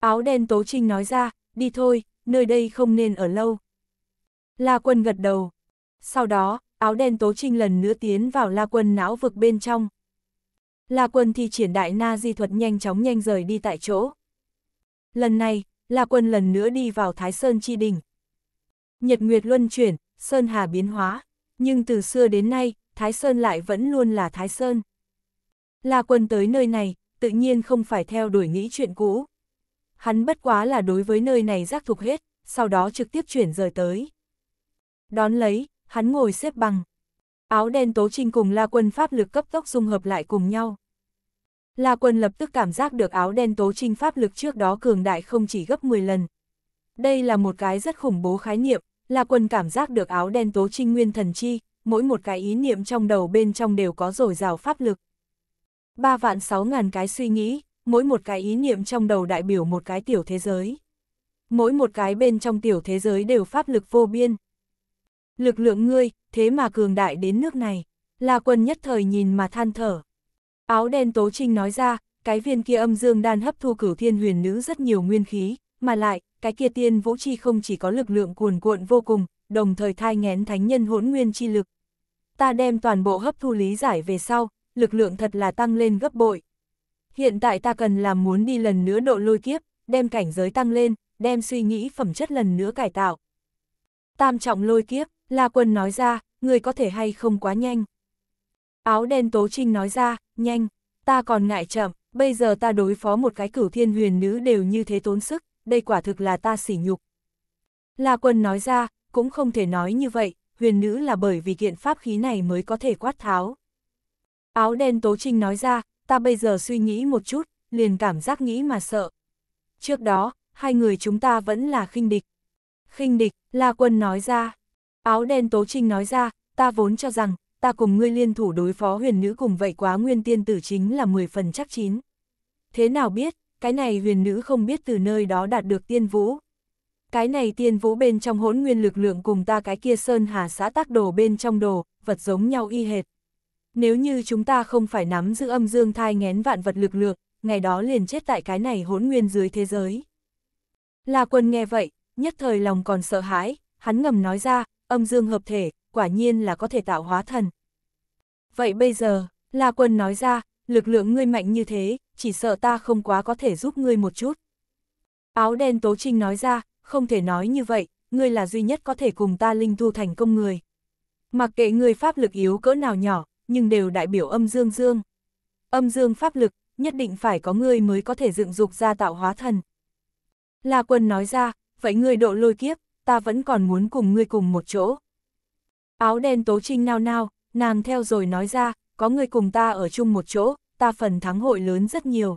Áo đen Tố Trinh nói ra, đi thôi, nơi đây không nên ở lâu. La Quân gật đầu. Sau đó, áo đen Tố Trinh lần nữa tiến vào La Quân não vực bên trong. La Quân thi triển đại na di thuật nhanh chóng nhanh rời đi tại chỗ. Lần này, La Quân lần nữa đi vào Thái Sơn Chi Đình. Nhật Nguyệt luân chuyển, Sơn Hà biến hóa, nhưng từ xưa đến nay, Thái Sơn lại vẫn luôn là Thái Sơn. La Quân tới nơi này, tự nhiên không phải theo đuổi nghĩ chuyện cũ. Hắn bất quá là đối với nơi này giác thục hết, sau đó trực tiếp chuyển rời tới. Đón lấy, hắn ngồi xếp bằng. Áo đen tố trinh cùng la quân pháp lực cấp tốc dung hợp lại cùng nhau. La quân lập tức cảm giác được áo đen tố trinh pháp lực trước đó cường đại không chỉ gấp 10 lần. Đây là một cái rất khủng bố khái niệm, La Quân cảm giác được áo đen tố trinh nguyên thần chi, mỗi một cái ý niệm trong đầu bên trong đều có dồi dào pháp lực ba vạn sáu ngàn cái suy nghĩ, mỗi một cái ý niệm trong đầu đại biểu một cái tiểu thế giới. Mỗi một cái bên trong tiểu thế giới đều pháp lực vô biên. Lực lượng ngươi, thế mà cường đại đến nước này, là quân nhất thời nhìn mà than thở. Áo đen tố trinh nói ra, cái viên kia âm dương đan hấp thu cửu thiên huyền nữ rất nhiều nguyên khí, mà lại, cái kia tiên vũ chi không chỉ có lực lượng cuồn cuộn vô cùng, đồng thời thai ngén thánh nhân hỗn nguyên chi lực. Ta đem toàn bộ hấp thu lý giải về sau, lực lượng thật là tăng lên gấp bội. Hiện tại ta cần làm muốn đi lần nữa độ lôi kiếp, đem cảnh giới tăng lên, đem suy nghĩ phẩm chất lần nữa cải tạo. Tam trọng lôi kiếp, La Quân nói ra, người có thể hay không quá nhanh. Áo đen Tố Trinh nói ra, nhanh, ta còn ngại chậm, bây giờ ta đối phó một cái cửu thiên huyền nữ đều như thế tốn sức, đây quả thực là ta sỉ nhục. La Quân nói ra, cũng không thể nói như vậy, huyền nữ là bởi vì kiện pháp khí này mới có thể quát tháo. Áo đen Tố Trinh nói ra, ta bây giờ suy nghĩ một chút, liền cảm giác nghĩ mà sợ. Trước đó, hai người chúng ta vẫn là khinh địch. Khinh địch, La Quân nói ra. Áo đen Tố Trinh nói ra, ta vốn cho rằng, ta cùng ngươi liên thủ đối phó huyền nữ cùng vậy quá nguyên tiên tử chính là 10 phần chắc chín. Thế nào biết, cái này huyền nữ không biết từ nơi đó đạt được tiên vũ. Cái này tiên vũ bên trong hỗn nguyên lực lượng cùng ta cái kia sơn hà xã tác đồ bên trong đồ, vật giống nhau y hệt. Nếu như chúng ta không phải nắm giữ âm dương thai ngén vạn vật lực lượng, ngày đó liền chết tại cái này hỗn nguyên dưới thế giới. La quân nghe vậy, nhất thời lòng còn sợ hãi, hắn ngầm nói ra, âm dương hợp thể, quả nhiên là có thể tạo hóa thần. Vậy bây giờ, La quân nói ra, lực lượng ngươi mạnh như thế, chỉ sợ ta không quá có thể giúp ngươi một chút. Áo đen tố trinh nói ra, không thể nói như vậy, ngươi là duy nhất có thể cùng ta linh thu thành công người. Mặc kệ ngươi pháp lực yếu cỡ nào nhỏ, nhưng đều đại biểu âm dương dương. Âm dương pháp lực, nhất định phải có ngươi mới có thể dựng dục ra tạo hóa thần. La quân nói ra, vậy ngươi độ lôi kiếp, ta vẫn còn muốn cùng ngươi cùng một chỗ. Áo đen tố trinh nao nao, nàng theo rồi nói ra, có người cùng ta ở chung một chỗ, ta phần thắng hội lớn rất nhiều.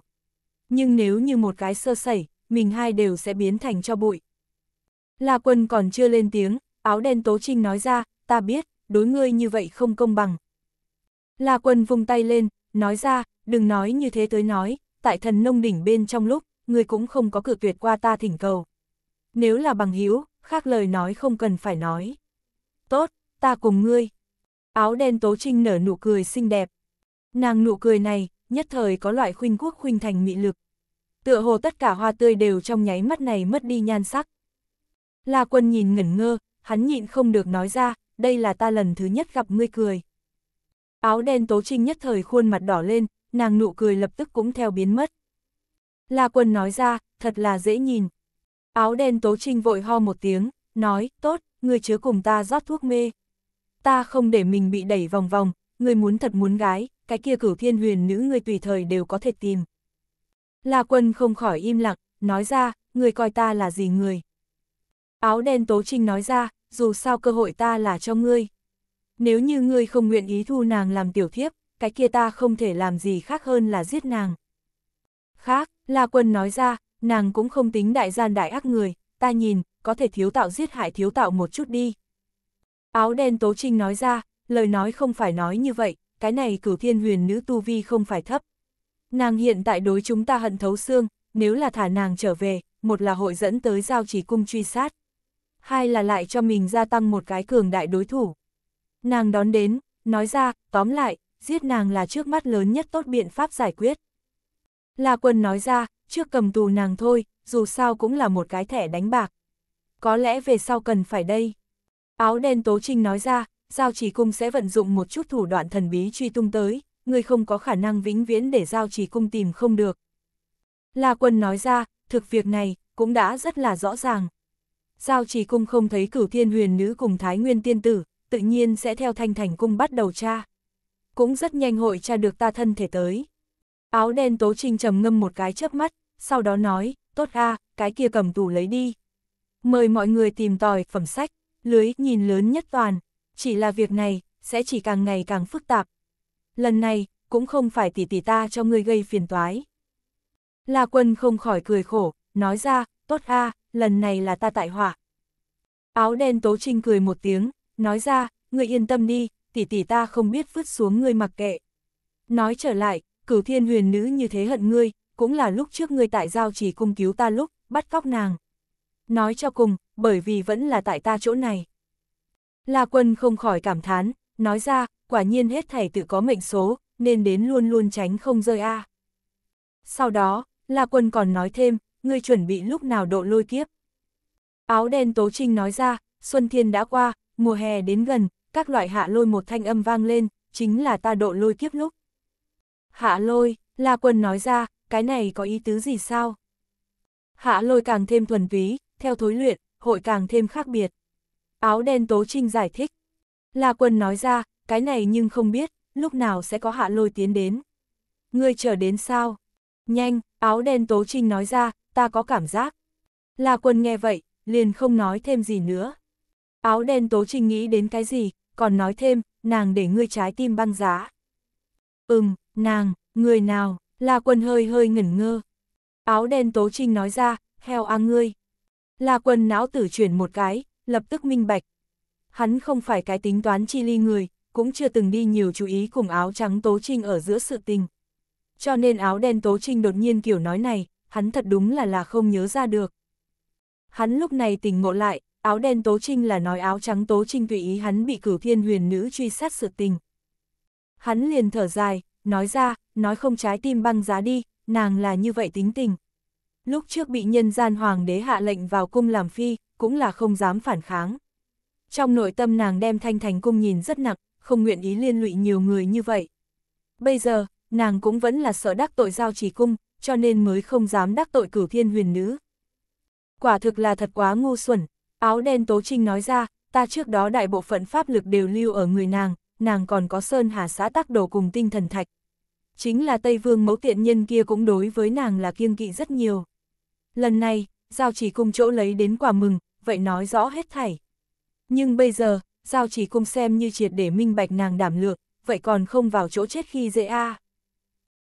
Nhưng nếu như một cái sơ sẩy, mình hai đều sẽ biến thành cho bụi. La quân còn chưa lên tiếng, áo đen tố trinh nói ra, ta biết, đối ngươi như vậy không công bằng, La Quân vùng tay lên, nói ra, đừng nói như thế tới nói, tại thần nông đỉnh bên trong lúc, người cũng không có cử tuyệt qua ta thỉnh cầu. Nếu là bằng hữu khác lời nói không cần phải nói. Tốt, ta cùng ngươi. Áo đen tố trinh nở nụ cười xinh đẹp. Nàng nụ cười này, nhất thời có loại khuynh quốc khuynh thành mị lực. Tựa hồ tất cả hoa tươi đều trong nháy mắt này mất đi nhan sắc. La quân nhìn ngẩn ngơ, hắn nhịn không được nói ra, đây là ta lần thứ nhất gặp ngươi cười. Áo đen tố trinh nhất thời khuôn mặt đỏ lên, nàng nụ cười lập tức cũng theo biến mất. La quân nói ra, thật là dễ nhìn. Áo đen tố trinh vội ho một tiếng, nói, tốt, ngươi chứa cùng ta rót thuốc mê. Ta không để mình bị đẩy vòng vòng, Ngươi muốn thật muốn gái, cái kia cửu thiên huyền nữ người tùy thời đều có thể tìm. La quân không khỏi im lặng, nói ra, ngươi coi ta là gì người. Áo đen tố trinh nói ra, dù sao cơ hội ta là cho ngươi nếu như ngươi không nguyện ý thu nàng làm tiểu thiếp, cái kia ta không thể làm gì khác hơn là giết nàng. Khác, La Quân nói ra, nàng cũng không tính đại gian đại ác người, ta nhìn, có thể thiếu tạo giết hại thiếu tạo một chút đi. Áo đen Tố Trinh nói ra, lời nói không phải nói như vậy, cái này cử thiên huyền nữ tu vi không phải thấp. Nàng hiện tại đối chúng ta hận thấu xương, nếu là thả nàng trở về, một là hội dẫn tới giao chỉ cung truy sát. Hai là lại cho mình gia tăng một cái cường đại đối thủ. Nàng đón đến, nói ra, tóm lại, giết nàng là trước mắt lớn nhất tốt biện pháp giải quyết. La quân nói ra, trước cầm tù nàng thôi, dù sao cũng là một cái thẻ đánh bạc. Có lẽ về sau cần phải đây. Áo đen tố trinh nói ra, giao trì cung sẽ vận dụng một chút thủ đoạn thần bí truy tung tới, người không có khả năng vĩnh viễn để giao trì cung tìm không được. La quân nói ra, thực việc này, cũng đã rất là rõ ràng. Giao trì cung không thấy cửu thiên huyền nữ cùng thái nguyên tiên tử, tự nhiên sẽ theo thanh thành cung bắt đầu tra. Cũng rất nhanh hội tra được ta thân thể tới. Áo đen tố trinh trầm ngâm một cái chớp mắt, sau đó nói, tốt a, cái kia cầm tù lấy đi. Mời mọi người tìm tòi phẩm sách, lưới nhìn lớn nhất toàn, chỉ là việc này, sẽ chỉ càng ngày càng phức tạp. Lần này, cũng không phải tỷ tỷ ta cho ngươi gây phiền toái. La quân không khỏi cười khổ, nói ra, tốt a, lần này là ta tại họa. Áo đen tố trinh cười một tiếng, nói ra, ngươi yên tâm đi, tỷ tỷ ta không biết vứt xuống ngươi mặc kệ. Nói trở lại, cửu thiên huyền nữ như thế hận ngươi, cũng là lúc trước ngươi tại giao chỉ cung cứu ta lúc, bắt cóc nàng. Nói cho cùng, bởi vì vẫn là tại ta chỗ này. La quân không khỏi cảm thán, nói ra, quả nhiên hết thảy tự có mệnh số, nên đến luôn luôn tránh không rơi a. Sau đó, La quân còn nói thêm, ngươi chuẩn bị lúc nào độ lôi kiếp. Áo đen tố trinh nói ra, Xuân Thiên đã qua, mùa hè đến gần, các loại hạ lôi một thanh âm vang lên, chính là ta độ lôi kiếp lúc. Hạ lôi, La Quân nói ra, cái này có ý tứ gì sao? Hạ lôi càng thêm thuần ví, theo thối luyện, hội càng thêm khác biệt. Áo đen tố trinh giải thích. La Quân nói ra, cái này nhưng không biết, lúc nào sẽ có hạ lôi tiến đến. Ngươi chờ đến sao? Nhanh, áo đen tố trinh nói ra, ta có cảm giác. La Quân nghe vậy, liền không nói thêm gì nữa. Áo đen tố trình nghĩ đến cái gì, còn nói thêm, nàng để ngươi trái tim băng giá. Ừm, nàng, người nào, La Quân hơi hơi ngẩn ngơ. Áo đen tố trình nói ra, heo a ngươi. La Quân não tử chuyển một cái, lập tức minh bạch. Hắn không phải cái tính toán chi ly người, cũng chưa từng đi nhiều chú ý cùng áo trắng tố trình ở giữa sự tình. Cho nên áo đen tố trình đột nhiên kiểu nói này, hắn thật đúng là là không nhớ ra được. Hắn lúc này tỉnh ngộ lại, áo đen Tố Trinh là nói áo trắng Tố Trinh tùy ý hắn bị cửu thiên huyền nữ truy sát sự tình. Hắn liền thở dài, nói ra, nói không trái tim băng giá đi, nàng là như vậy tính tình. Lúc trước bị nhân gian hoàng đế hạ lệnh vào cung làm phi, cũng là không dám phản kháng. Trong nội tâm nàng đem thanh thành cung nhìn rất nặng, không nguyện ý liên lụy nhiều người như vậy. Bây giờ, nàng cũng vẫn là sợ đắc tội giao chỉ cung, cho nên mới không dám đắc tội cửu thiên huyền nữ. Quả thực là thật quá ngu xuẩn, Áo đen Tố Trinh nói ra, ta trước đó đại bộ phận pháp lực đều lưu ở người nàng, nàng còn có sơn hà xã tác đồ cùng tinh thần thạch. Chính là Tây Vương mẫu tiện nhân kia cũng đối với nàng là kiêng kỵ rất nhiều. Lần này, Giao chỉ cung chỗ lấy đến quả mừng, vậy nói rõ hết thảy. Nhưng bây giờ, Giao chỉ cung xem như triệt để minh bạch nàng đảm lược, vậy còn không vào chỗ chết khi dễ a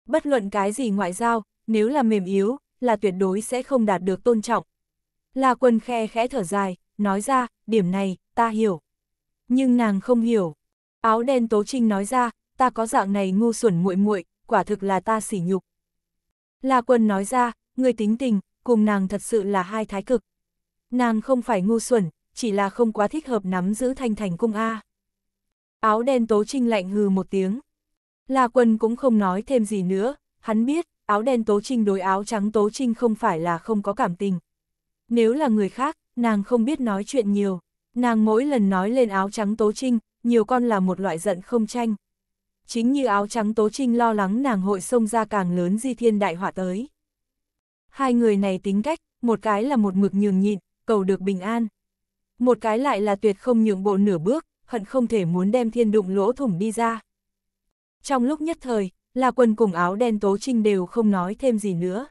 Bất luận cái gì ngoại giao, nếu là mềm yếu, là tuyệt đối sẽ không đạt được tôn trọng, La Quân khe khẽ thở dài, nói ra, điểm này, ta hiểu. Nhưng nàng không hiểu. Áo đen Tố Trinh nói ra, ta có dạng này ngu xuẩn muội muội, quả thực là ta sỉ nhục. La Quân nói ra, người tính tình, cùng nàng thật sự là hai thái cực. Nàng không phải ngu xuẩn, chỉ là không quá thích hợp nắm giữ thanh thành cung A. Áo đen Tố Trinh lạnh hừ một tiếng. La Quân cũng không nói thêm gì nữa, hắn biết, áo đen Tố Trinh đối áo trắng Tố Trinh không phải là không có cảm tình. Nếu là người khác, nàng không biết nói chuyện nhiều. Nàng mỗi lần nói lên áo trắng tố trinh, nhiều con là một loại giận không tranh. Chính như áo trắng tố trinh lo lắng nàng hội xông ra càng lớn di thiên đại họa tới. Hai người này tính cách, một cái là một mực nhường nhịn, cầu được bình an. Một cái lại là tuyệt không nhượng bộ nửa bước, hận không thể muốn đem thiên đụng lỗ thủng đi ra. Trong lúc nhất thời, là quần cùng áo đen tố trinh đều không nói thêm gì nữa.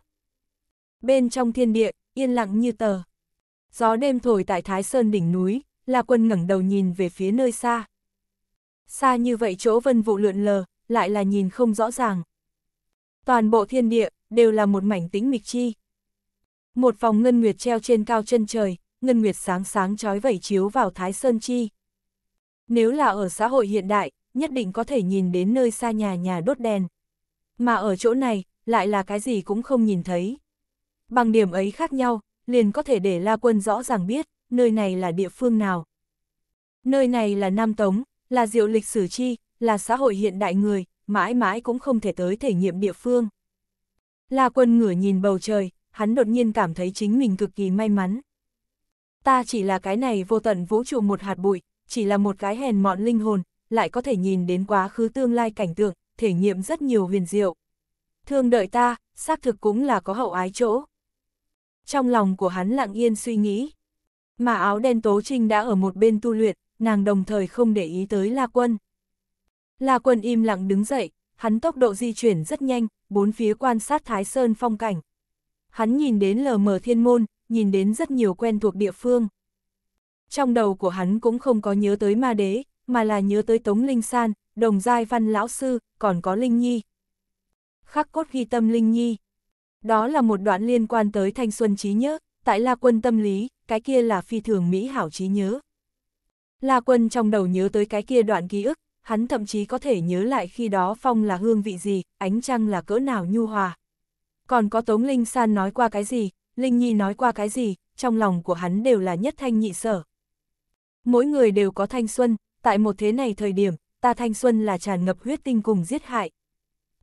Bên trong thiên địa, yên lặng như tờ. Gió đêm thổi tại Thái Sơn đỉnh núi, La Quân ngẩng đầu nhìn về phía nơi xa. Xa như vậy chỗ vân vụ lượn lờ, lại là nhìn không rõ ràng. Toàn bộ thiên địa, đều là một mảnh tĩnh mịch chi. Một vòng ngân nguyệt treo trên cao chân trời, ngân nguyệt sáng sáng trói vẩy chiếu vào Thái Sơn chi. Nếu là ở xã hội hiện đại, nhất định có thể nhìn đến nơi xa nhà nhà đốt đèn. Mà ở chỗ này, lại là cái gì cũng không nhìn thấy bằng điểm ấy khác nhau, liền có thể để La Quân rõ ràng biết, nơi này là địa phương nào. Nơi này là Nam Tống, là diệu lịch sử chi, là xã hội hiện đại người, mãi mãi cũng không thể tới thể nghiệm địa phương. La Quân ngửa nhìn bầu trời, hắn đột nhiên cảm thấy chính mình cực kỳ may mắn. Ta chỉ là cái này vô tận vũ trụ một hạt bụi, chỉ là một cái hèn mọn linh hồn, lại có thể nhìn đến quá khứ tương lai cảnh tượng, thể nghiệm rất nhiều huyền diệu. Thương đợi ta, xác thực cũng là có hậu ái chỗ trong lòng của hắn lặng yên suy nghĩ. Mà áo đen tố trinh đã ở một bên tu luyện, nàng đồng thời không để ý tới La Quân. La Quân im lặng đứng dậy, hắn tốc độ di chuyển rất nhanh, bốn phía quan sát Thái Sơn phong cảnh. Hắn nhìn đến lờ mờ thiên môn, nhìn đến rất nhiều quen thuộc địa phương. Trong đầu của hắn cũng không có nhớ tới ma đế, mà là nhớ tới Tống Linh San, Đồng Giai Văn Lão Sư, còn có Linh Nhi. Khắc cốt ghi tâm Linh Nhi. Đó là một đoạn liên quan tới thanh xuân trí nhớ, tại La Quân tâm lý, cái kia là phi thường mỹ hảo trí nhớ. La Quân trong đầu nhớ tới cái kia đoạn ký ức, hắn thậm chí có thể nhớ lại khi đó phong là hương vị gì, ánh trăng là cỡ nào nhu hòa. Còn có Tống Linh San nói qua cái gì, Linh Nhi nói qua cái gì, trong lòng của hắn đều là nhất thanh nhị sở. Mỗi người đều có thanh xuân, tại một thế này thời điểm, ta thanh xuân là tràn ngập huyết tinh cùng giết hại.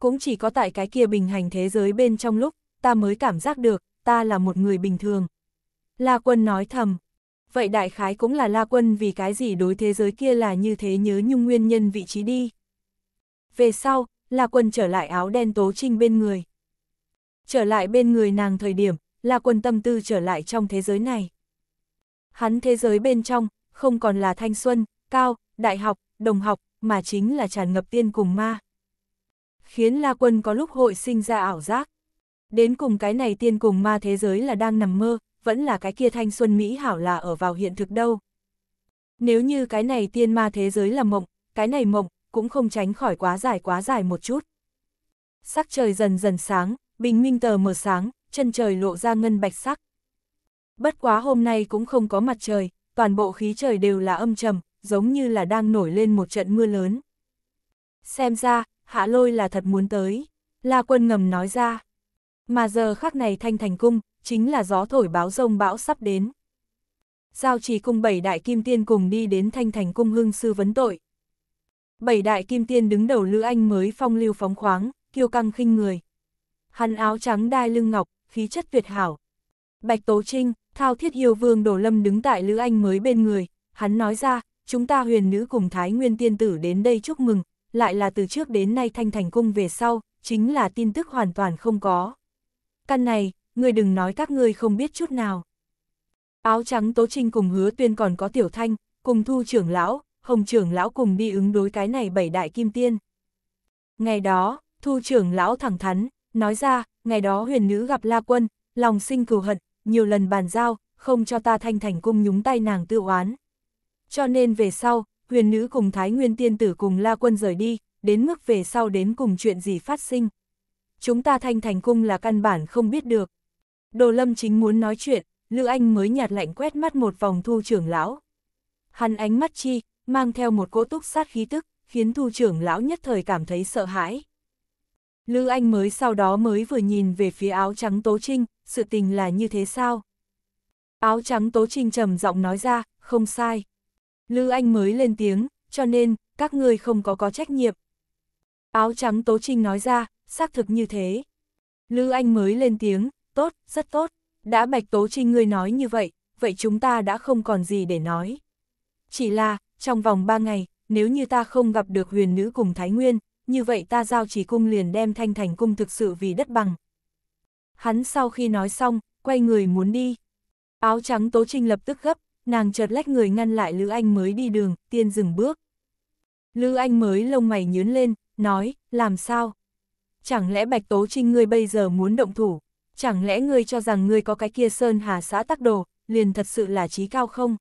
Cũng chỉ có tại cái kia bình hành thế giới bên trong lúc, ta mới cảm giác được, ta là một người bình thường. La Quân nói thầm. Vậy đại khái cũng là La Quân vì cái gì đối thế giới kia là như thế nhớ nhung nguyên nhân vị trí đi. Về sau, La Quân trở lại áo đen tố trinh bên người. Trở lại bên người nàng thời điểm, La Quân tâm tư trở lại trong thế giới này. Hắn thế giới bên trong, không còn là thanh xuân, cao, đại học, đồng học, mà chính là tràn ngập tiên cùng ma. Khiến La Quân có lúc hội sinh ra ảo giác. Đến cùng cái này tiên cùng ma thế giới là đang nằm mơ, vẫn là cái kia thanh xuân Mỹ hảo là ở vào hiện thực đâu. Nếu như cái này tiên ma thế giới là mộng, cái này mộng, cũng không tránh khỏi quá dài quá dài một chút. Sắc trời dần dần sáng, bình minh tờ mờ sáng, chân trời lộ ra ngân bạch sắc. Bất quá hôm nay cũng không có mặt trời, toàn bộ khí trời đều là âm trầm, giống như là đang nổi lên một trận mưa lớn. Xem ra, hạ lôi là thật muốn tới, La Quân ngầm nói ra. Mà giờ khắc này thanh thành cung, chính là gió thổi báo rông bão sắp đến. Giao trì cung bảy đại kim tiên cùng đi đến thanh thành cung hưng sư vấn tội. Bảy đại kim tiên đứng đầu Lữ Anh mới phong lưu phóng khoáng, kiêu căng khinh người. Hắn áo trắng đai lưng ngọc, khí chất tuyệt hảo. Bạch Tố Trinh, Thao Thiết yêu Vương Đổ Lâm đứng tại Lữ Anh mới bên người, hắn nói ra, chúng ta huyền nữ cùng Thái Nguyên Tiên Tử đến đây chúc mừng, lại là từ trước đến nay Thanh Thành Cung về sau, chính là tin tức hoàn toàn không có. Căn này, ngươi đừng nói các ngươi không biết chút nào. Áo trắng Tố Trinh cùng hứa tuyên còn có Tiểu Thanh, cùng thu trưởng lão, hồng trưởng lão cùng đi ứng đối cái này bảy đại kim tiên. Ngày đó, thu trưởng lão thẳng thắn, nói ra, ngày đó huyền nữ gặp La Quân, lòng sinh cừu hận, nhiều lần bàn giao, không cho ta thanh thành cung nhúng tay nàng tự oán. Cho nên về sau, huyền nữ cùng Thái Nguyên tiên tử cùng La Quân rời đi, đến mức về sau đến cùng chuyện gì phát sinh chúng ta thanh thành cung là căn bản không biết được. Đồ lâm chính muốn nói chuyện, Lữ Anh mới nhạt lạnh quét mắt một vòng thu trưởng lão. Hắn ánh mắt chi, mang theo một cỗ túc sát khí tức, khiến thu trưởng lão nhất thời cảm thấy sợ hãi. Lữ Anh mới sau đó mới vừa nhìn về phía áo trắng Tố Trinh, sự tình là như thế sao? Áo trắng Tố Trinh trầm giọng nói ra, không sai. Lữ Anh mới lên tiếng, cho nên, các ngươi không có có trách nhiệm. Áo trắng Tố Trinh nói ra, xác thực như thế. Lữ Anh mới lên tiếng, tốt, rất tốt, đã Bạch Tố Trinh ngươi nói như vậy, vậy chúng ta đã không còn gì để nói. Chỉ là, trong vòng ba ngày, nếu như ta không gặp được huyền nữ cùng Thái Nguyên, như vậy ta giao chỉ cung liền đem thanh thành cung thực sự vì đất bằng. Hắn sau khi nói xong, quay người muốn đi. Áo trắng Tố Trinh lập tức gấp, nàng chợt lách người ngăn lại Lữ Anh mới đi đường, tiên dừng bước. Lữ Anh mới lông mày nhướn lên, nói, làm sao? chẳng lẽ Bạch Tố Trinh ngươi bây giờ muốn động thủ, chẳng lẽ ngươi cho rằng ngươi có cái kia sơn hà xã tắc đồ, liền thật sự là trí cao không?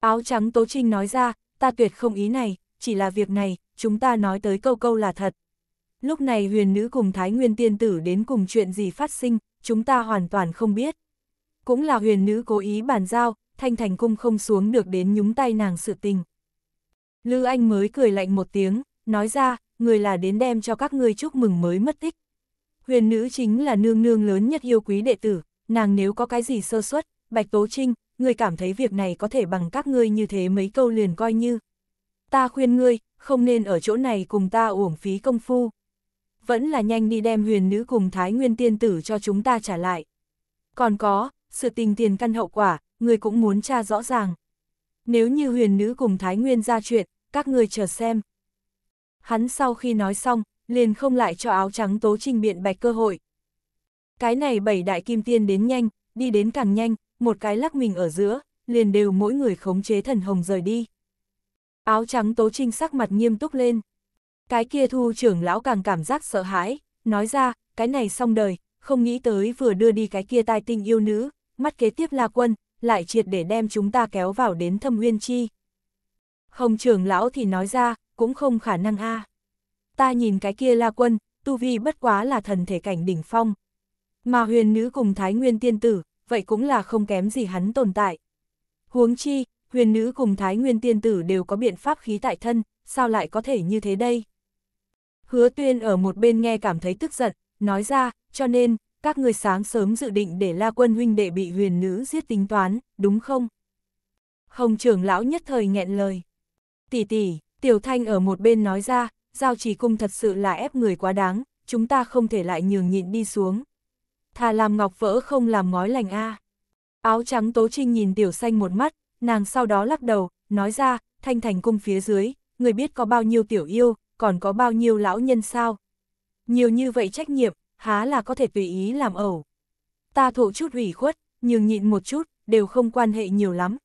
Áo trắng Tố Trinh nói ra, ta tuyệt không ý này, chỉ là việc này, chúng ta nói tới câu câu là thật. Lúc này huyền nữ cùng Thái Nguyên tiên tử đến cùng chuyện gì phát sinh, chúng ta hoàn toàn không biết. Cũng là huyền nữ cố ý bàn giao, thanh thành cung không xuống được đến nhúng tay nàng sự tình. Lư Anh mới cười lạnh một tiếng, nói ra, người là đến đem cho các ngươi chúc mừng mới mất tích. Huyền nữ chính là nương nương lớn nhất yêu quý đệ tử, nàng nếu có cái gì sơ suất, Bạch Tố Trinh, người cảm thấy việc này có thể bằng các ngươi như thế mấy câu liền coi như. Ta khuyên ngươi, không nên ở chỗ này cùng ta uổng phí công phu. Vẫn là nhanh đi đem huyền nữ cùng Thái Nguyên tiên tử cho chúng ta trả lại. Còn có, sự tình tiền căn hậu quả, người cũng muốn tra rõ ràng. Nếu như huyền nữ cùng Thái Nguyên ra chuyện, các người chờ xem hắn sau khi nói xong, liền không lại cho áo trắng tố trình biện bạch cơ hội. Cái này bảy đại kim tiên đến nhanh, đi đến càng nhanh, một cái lắc mình ở giữa, liền đều mỗi người khống chế thần hồng rời đi. Áo trắng tố trinh sắc mặt nghiêm túc lên. Cái kia thu trưởng lão càng cảm giác sợ hãi, nói ra, cái này xong đời, không nghĩ tới vừa đưa đi cái kia tai tinh yêu nữ, mắt kế tiếp là quân, lại triệt để đem chúng ta kéo vào đến thâm nguyên chi. Hồng trưởng lão thì nói ra, cũng không khả năng a. Ta nhìn cái kia la quân, tu vi bất quá là thần thể cảnh đỉnh phong. Mà huyền nữ cùng thái nguyên tiên tử, vậy cũng là không kém gì hắn tồn tại. Huống chi, huyền nữ cùng thái nguyên tiên tử đều có biện pháp khí tại thân, sao lại có thể như thế đây? Hứa tuyên ở một bên nghe cảm thấy tức giận, nói ra, cho nên, các người sáng sớm dự định để la quân huynh đệ bị huyền nữ giết tính toán, đúng không? Hồng trưởng lão nhất thời nghẹn lời. Tỷ tỷ, Tiểu Thanh ở một bên nói ra, giao chỉ cung thật sự là ép người quá đáng, chúng ta không thể lại nhường nhịn đi xuống. Thà làm ngọc vỡ không làm ngói lành a. Áo trắng Tố Trinh nhìn Tiểu Xanh một mắt, nàng sau đó lắc đầu, nói ra, thanh thành cung phía dưới, người biết có bao nhiêu tiểu yêu, còn có bao nhiêu lão nhân sao. Nhiều như vậy trách nhiệm, há là có thể tùy ý làm ẩu. Ta thụ chút ủy khuất, nhường nhịn một chút, đều không quan hệ nhiều lắm.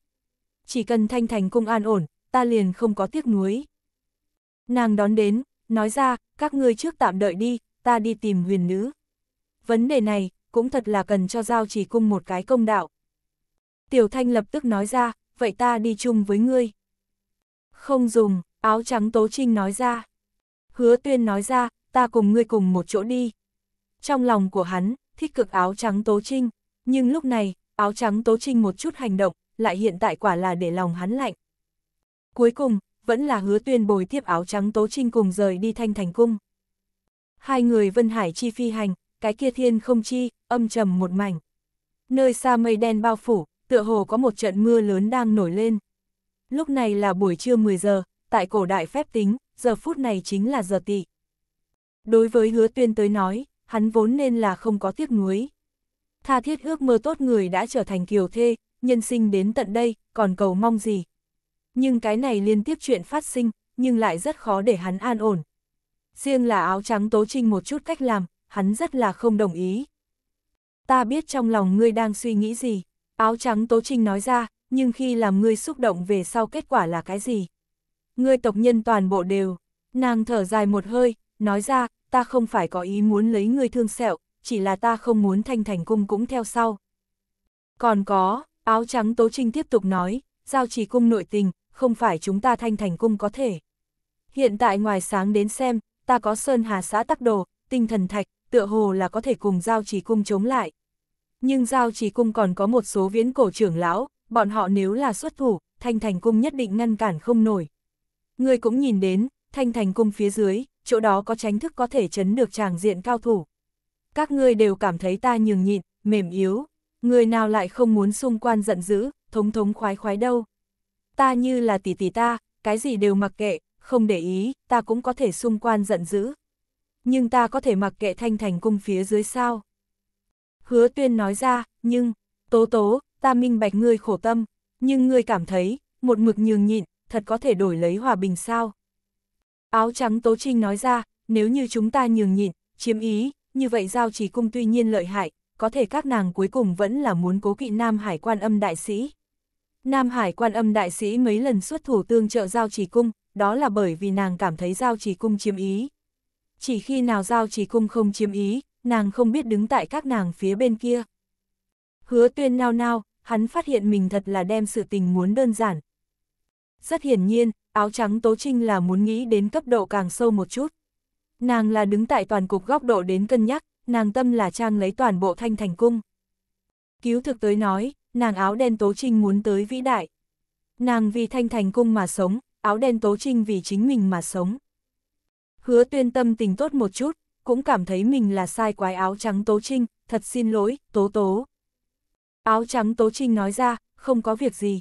Chỉ cần thanh thành cung an ổn, ta liền không có tiếc nuối. Nàng đón đến, nói ra, các ngươi trước tạm đợi đi, ta đi tìm huyền nữ. Vấn đề này, cũng thật là cần cho giao chỉ cung một cái công đạo. Tiểu thanh lập tức nói ra, vậy ta đi chung với ngươi. Không dùng, áo trắng tố trinh nói ra. Hứa tuyên nói ra, ta cùng ngươi cùng một chỗ đi. Trong lòng của hắn, thích cực áo trắng tố trinh, nhưng lúc này, áo trắng tố trinh một chút hành động, lại hiện tại quả là để lòng hắn lạnh. Cuối cùng, vẫn là hứa tuyên bồi tiếp áo trắng Tố Trinh cùng rời đi thanh thành cung. Hai người Vân Hải chi phi hành, cái kia thiên không chi, âm trầm một mảnh. Nơi xa mây đen bao phủ, tựa hồ có một trận mưa lớn đang nổi lên. Lúc này là buổi trưa 10 giờ, tại cổ đại phép tính, giờ phút này chính là giờ tỵ. Đối với hứa tuyên tới nói, hắn vốn nên là không có tiếc nuối. Tha thiết ước mơ tốt người đã trở thành kiều thê, nhân sinh đến tận đây, còn cầu mong gì? nhưng cái này liên tiếp chuyện phát sinh, nhưng lại rất khó để hắn an ổn. Riêng là áo trắng tố trinh một chút cách làm, hắn rất là không đồng ý. Ta biết trong lòng ngươi đang suy nghĩ gì, áo trắng tố trinh nói ra, nhưng khi làm ngươi xúc động về sau kết quả là cái gì? Ngươi tộc nhân toàn bộ đều, nàng thở dài một hơi, nói ra, ta không phải có ý muốn lấy ngươi thương sẹo, chỉ là ta không muốn thanh thành cung cũng theo sau. Còn có, áo trắng tố trinh tiếp tục nói, giao chỉ cung nội tình, không phải chúng ta thanh thành cung có thể. Hiện tại ngoài sáng đến xem, ta có sơn hà xã tắc đồ, tinh thần thạch, tựa hồ là có thể cùng giao trì cung chống lại. Nhưng giao trì cung còn có một số viễn cổ trưởng lão, bọn họ nếu là xuất thủ, thanh thành cung nhất định ngăn cản không nổi. Người cũng nhìn đến, thanh thành cung phía dưới, chỗ đó có tránh thức có thể chấn được tràng diện cao thủ. Các ngươi đều cảm thấy ta nhường nhịn, mềm yếu, người nào lại không muốn xung quan giận dữ, thống thống khoái khoái đâu ta như là tỷ tỷ ta, cái gì đều mặc kệ, không để ý, ta cũng có thể xung quan giận dữ. Nhưng ta có thể mặc kệ thanh thành cung phía dưới sao. Hứa tuyên nói ra, nhưng, tố tố, ta minh bạch ngươi khổ tâm, nhưng ngươi cảm thấy, một mực nhường nhịn, thật có thể đổi lấy hòa bình sao. Áo trắng tố trinh nói ra, nếu như chúng ta nhường nhịn, chiếm ý, như vậy giao chỉ cung tuy nhiên lợi hại, có thể các nàng cuối cùng vẫn là muốn cố kỵ Nam Hải quan âm đại sĩ. Nam Hải quan âm đại sĩ mấy lần xuất thủ tương trợ Giao Trì Cung, đó là bởi vì nàng cảm thấy Giao Trì Cung chiếm ý. Chỉ khi nào Giao Trì Cung không chiếm ý, nàng không biết đứng tại các nàng phía bên kia. Hứa tuyên nao nao, hắn phát hiện mình thật là đem sự tình muốn đơn giản. Rất hiển nhiên, áo trắng tố trinh là muốn nghĩ đến cấp độ càng sâu một chút. Nàng là đứng tại toàn cục góc độ đến cân nhắc, nàng tâm là trang lấy toàn bộ thanh thành cung. Cứu thực tới nói, nàng áo đen tố trinh muốn tới vĩ đại. Nàng vì thanh thành cung mà sống, áo đen tố trinh vì chính mình mà sống. Hứa tuyên tâm tình tốt một chút, cũng cảm thấy mình là sai quái áo trắng tố trinh, thật xin lỗi, tố tố. Áo trắng tố trinh nói ra, không có việc gì.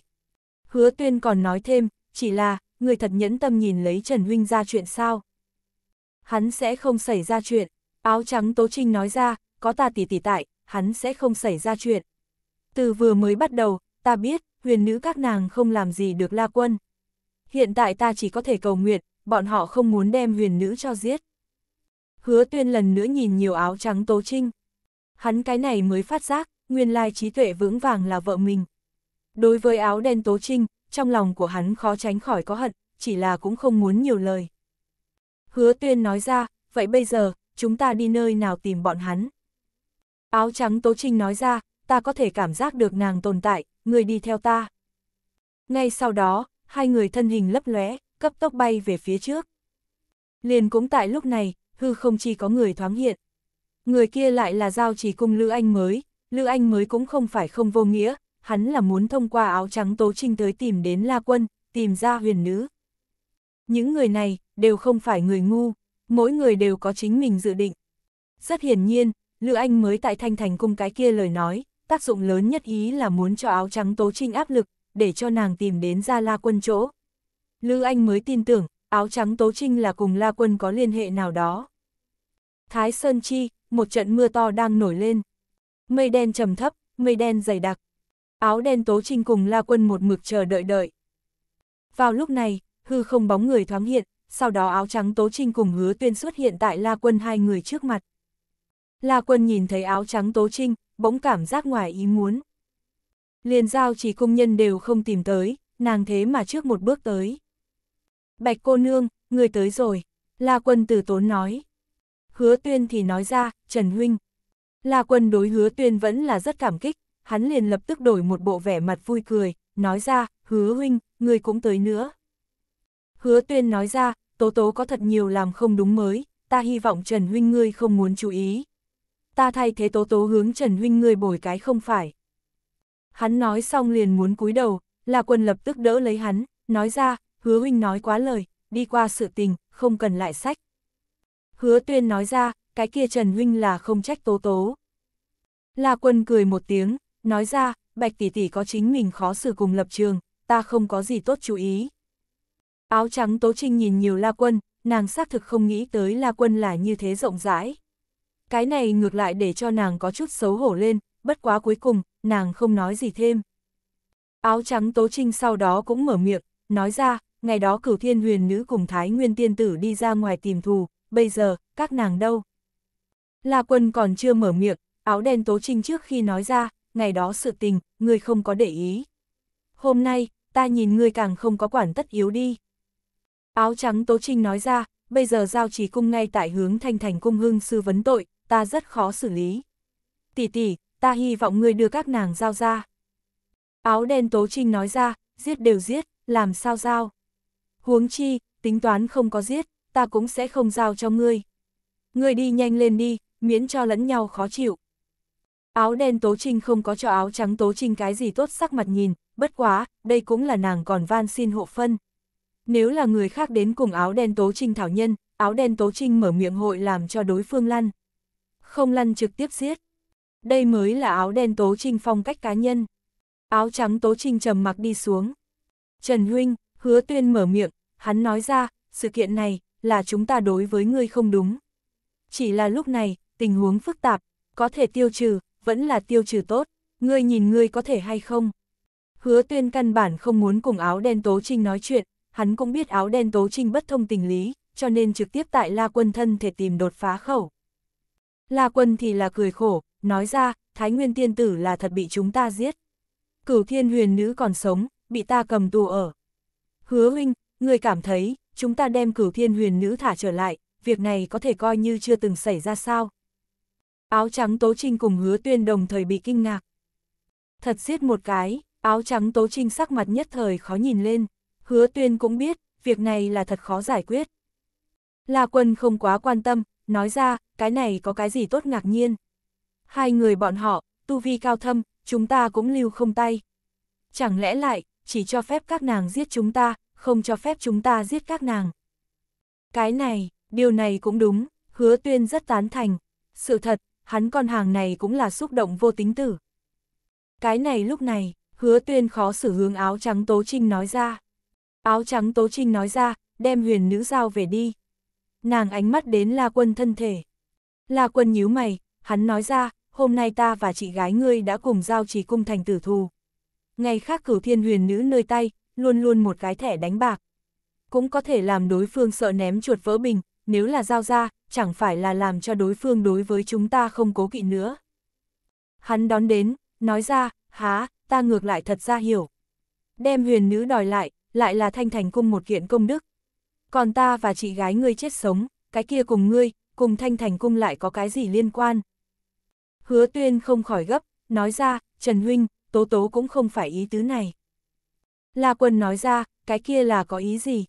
Hứa tuyên còn nói thêm, chỉ là, người thật nhẫn tâm nhìn lấy Trần Huynh ra chuyện sao. Hắn sẽ không xảy ra chuyện, áo trắng tố trinh nói ra, có ta tỉ tỉ tại, hắn sẽ không xảy ra chuyện. Từ vừa mới bắt đầu, ta biết, huyền nữ các nàng không làm gì được la quân. Hiện tại ta chỉ có thể cầu nguyện, bọn họ không muốn đem huyền nữ cho giết. Hứa tuyên lần nữa nhìn nhiều áo trắng tố trinh. Hắn cái này mới phát giác, nguyên lai trí tuệ vững vàng là vợ mình. Đối với áo đen tố trinh, trong lòng của hắn khó tránh khỏi có hận, chỉ là cũng không muốn nhiều lời. Hứa tuyên nói ra, vậy bây giờ, chúng ta đi nơi nào tìm bọn hắn? Áo trắng tố trinh nói ra, ta có thể cảm giác được nàng tồn tại, người đi theo ta. Ngay sau đó, hai người thân hình lấp lóe, cấp tốc bay về phía trước. Liền cũng tại lúc này, hư không chỉ có người thoáng hiện. Người kia lại là giao chỉ cung Lữ Anh mới, Lữ Anh mới cũng không phải không vô nghĩa, hắn là muốn thông qua áo trắng tố trinh tới tìm đến La Quân, tìm ra huyền nữ. Những người này đều không phải người ngu, mỗi người đều có chính mình dự định. Rất hiển nhiên, Lữ Anh mới tại Thanh Thành cung cái kia lời nói, tác dụng lớn nhất ý là muốn cho áo trắng Tố Trinh áp lực, để cho nàng tìm đến ra La Quân chỗ. Lư Anh mới tin tưởng, áo trắng Tố Trinh là cùng La Quân có liên hệ nào đó. Thái Sơn Chi, một trận mưa to đang nổi lên. Mây đen trầm thấp, mây đen dày đặc. Áo đen Tố Trinh cùng La Quân một mực chờ đợi đợi. Vào lúc này, hư không bóng người thoáng hiện, sau đó áo trắng Tố Trinh cùng hứa tuyên xuất hiện tại La Quân hai người trước mặt. La Quân nhìn thấy áo trắng Tố Trinh, bỗng cảm giác ngoài ý muốn. Liền giao chỉ công nhân đều không tìm tới, nàng thế mà trước một bước tới. Bạch cô nương, người tới rồi, La Quân từ tốn nói. Hứa tuyên thì nói ra, Trần Huynh. La Quân đối hứa tuyên vẫn là rất cảm kích, hắn liền lập tức đổi một bộ vẻ mặt vui cười, nói ra, hứa huynh, người cũng tới nữa. Hứa tuyên nói ra, tố tố có thật nhiều làm không đúng mới, ta hy vọng Trần Huynh ngươi không muốn chú ý ta thay thế tố tố hướng Trần Huynh người bồi cái không phải. Hắn nói xong liền muốn cúi đầu, là quân lập tức đỡ lấy hắn, nói ra, hứa huynh nói quá lời, đi qua sự tình, không cần lại sách. Hứa tuyên nói ra, cái kia Trần Huynh là không trách tố tố. La quân cười một tiếng, nói ra, bạch tỷ tỷ có chính mình khó xử cùng lập trường, ta không có gì tốt chú ý. Áo trắng tố trinh nhìn nhiều la quân, nàng xác thực không nghĩ tới la quân là như thế rộng rãi. Cái này ngược lại để cho nàng có chút xấu hổ lên, bất quá cuối cùng, nàng không nói gì thêm. Áo trắng Tố Trinh sau đó cũng mở miệng, nói ra, ngày đó cửu thiên huyền nữ cùng Thái Nguyên Tiên Tử đi ra ngoài tìm thù, bây giờ, các nàng đâu? La Quân còn chưa mở miệng, áo đen Tố Trinh trước khi nói ra, ngày đó sự tình, người không có để ý. Hôm nay, ta nhìn ngươi càng không có quản tất yếu đi. Áo trắng Tố Trinh nói ra, bây giờ giao trì cung ngay tại hướng thanh thành cung hương sư vấn tội, ta rất khó xử lý. Tỷ tỷ, ta hy vọng ngươi đưa các nàng giao ra. Áo đen tố trinh nói ra, giết đều giết, làm sao giao. Huống chi, tính toán không có giết, ta cũng sẽ không giao cho ngươi. Ngươi đi nhanh lên đi, miễn cho lẫn nhau khó chịu. Áo đen tố trinh không có cho áo trắng tố trinh cái gì tốt sắc mặt nhìn, bất quá, đây cũng là nàng còn van xin hộ phân. Nếu là người khác đến cùng áo đen tố trinh thảo nhân, áo đen tố trinh mở miệng hội làm cho đối phương lăn không lăn trực tiếp giết. Đây mới là áo đen Tố Trinh phong cách cá nhân. Áo trắng Tố Trinh trầm mặc đi xuống. Trần Huynh, hứa tuyên mở miệng, hắn nói ra, sự kiện này, là chúng ta đối với ngươi không đúng. Chỉ là lúc này, tình huống phức tạp, có thể tiêu trừ, vẫn là tiêu trừ tốt, ngươi nhìn ngươi có thể hay không. Hứa tuyên căn bản không muốn cùng áo đen Tố Trinh nói chuyện, hắn cũng biết áo đen Tố Trinh bất thông tình lý, cho nên trực tiếp tại La Quân Thân thể tìm đột phá khẩu. La Quân thì là cười khổ, nói ra, Thái Nguyên tiên tử là thật bị chúng ta giết. Cửu thiên huyền nữ còn sống, bị ta cầm tù ở. Hứa huynh, người cảm thấy, chúng ta đem cửu thiên huyền nữ thả trở lại, việc này có thể coi như chưa từng xảy ra sao. Áo trắng tố trinh cùng hứa tuyên đồng thời bị kinh ngạc. Thật giết một cái, áo trắng tố trinh sắc mặt nhất thời khó nhìn lên, hứa tuyên cũng biết, việc này là thật khó giải quyết. La quân không quá quan tâm, nói ra, cái này có cái gì tốt ngạc nhiên. Hai người bọn họ, tu vi cao thâm, chúng ta cũng lưu không tay. Chẳng lẽ lại, chỉ cho phép các nàng giết chúng ta, không cho phép chúng ta giết các nàng. Cái này, điều này cũng đúng, hứa tuyên rất tán thành. Sự thật, hắn con hàng này cũng là xúc động vô tính tử. Cái này lúc này, hứa tuyên khó xử hướng áo trắng tố trinh nói ra. Áo trắng tố trinh nói ra, đem huyền nữ giao về đi nàng ánh mắt đến La Quân thân thể. La Quân nhíu mày, hắn nói ra, hôm nay ta và chị gái ngươi đã cùng giao trì cung thành tử thù. Ngày khác cửu thiên huyền nữ nơi tay, luôn luôn một cái thẻ đánh bạc. Cũng có thể làm đối phương sợ ném chuột vỡ bình, nếu là giao ra, chẳng phải là làm cho đối phương đối với chúng ta không cố kỵ nữa. Hắn đón đến, nói ra, há, ta ngược lại thật ra hiểu. Đem huyền nữ đòi lại, lại là thanh thành cung một kiện công đức, còn ta và chị gái ngươi chết sống, cái kia cùng ngươi, cùng thanh thành cung lại có cái gì liên quan. Hứa tuyên không khỏi gấp, nói ra, Trần Huynh, tố tố cũng không phải ý tứ này. La quân nói ra, cái kia là có ý gì?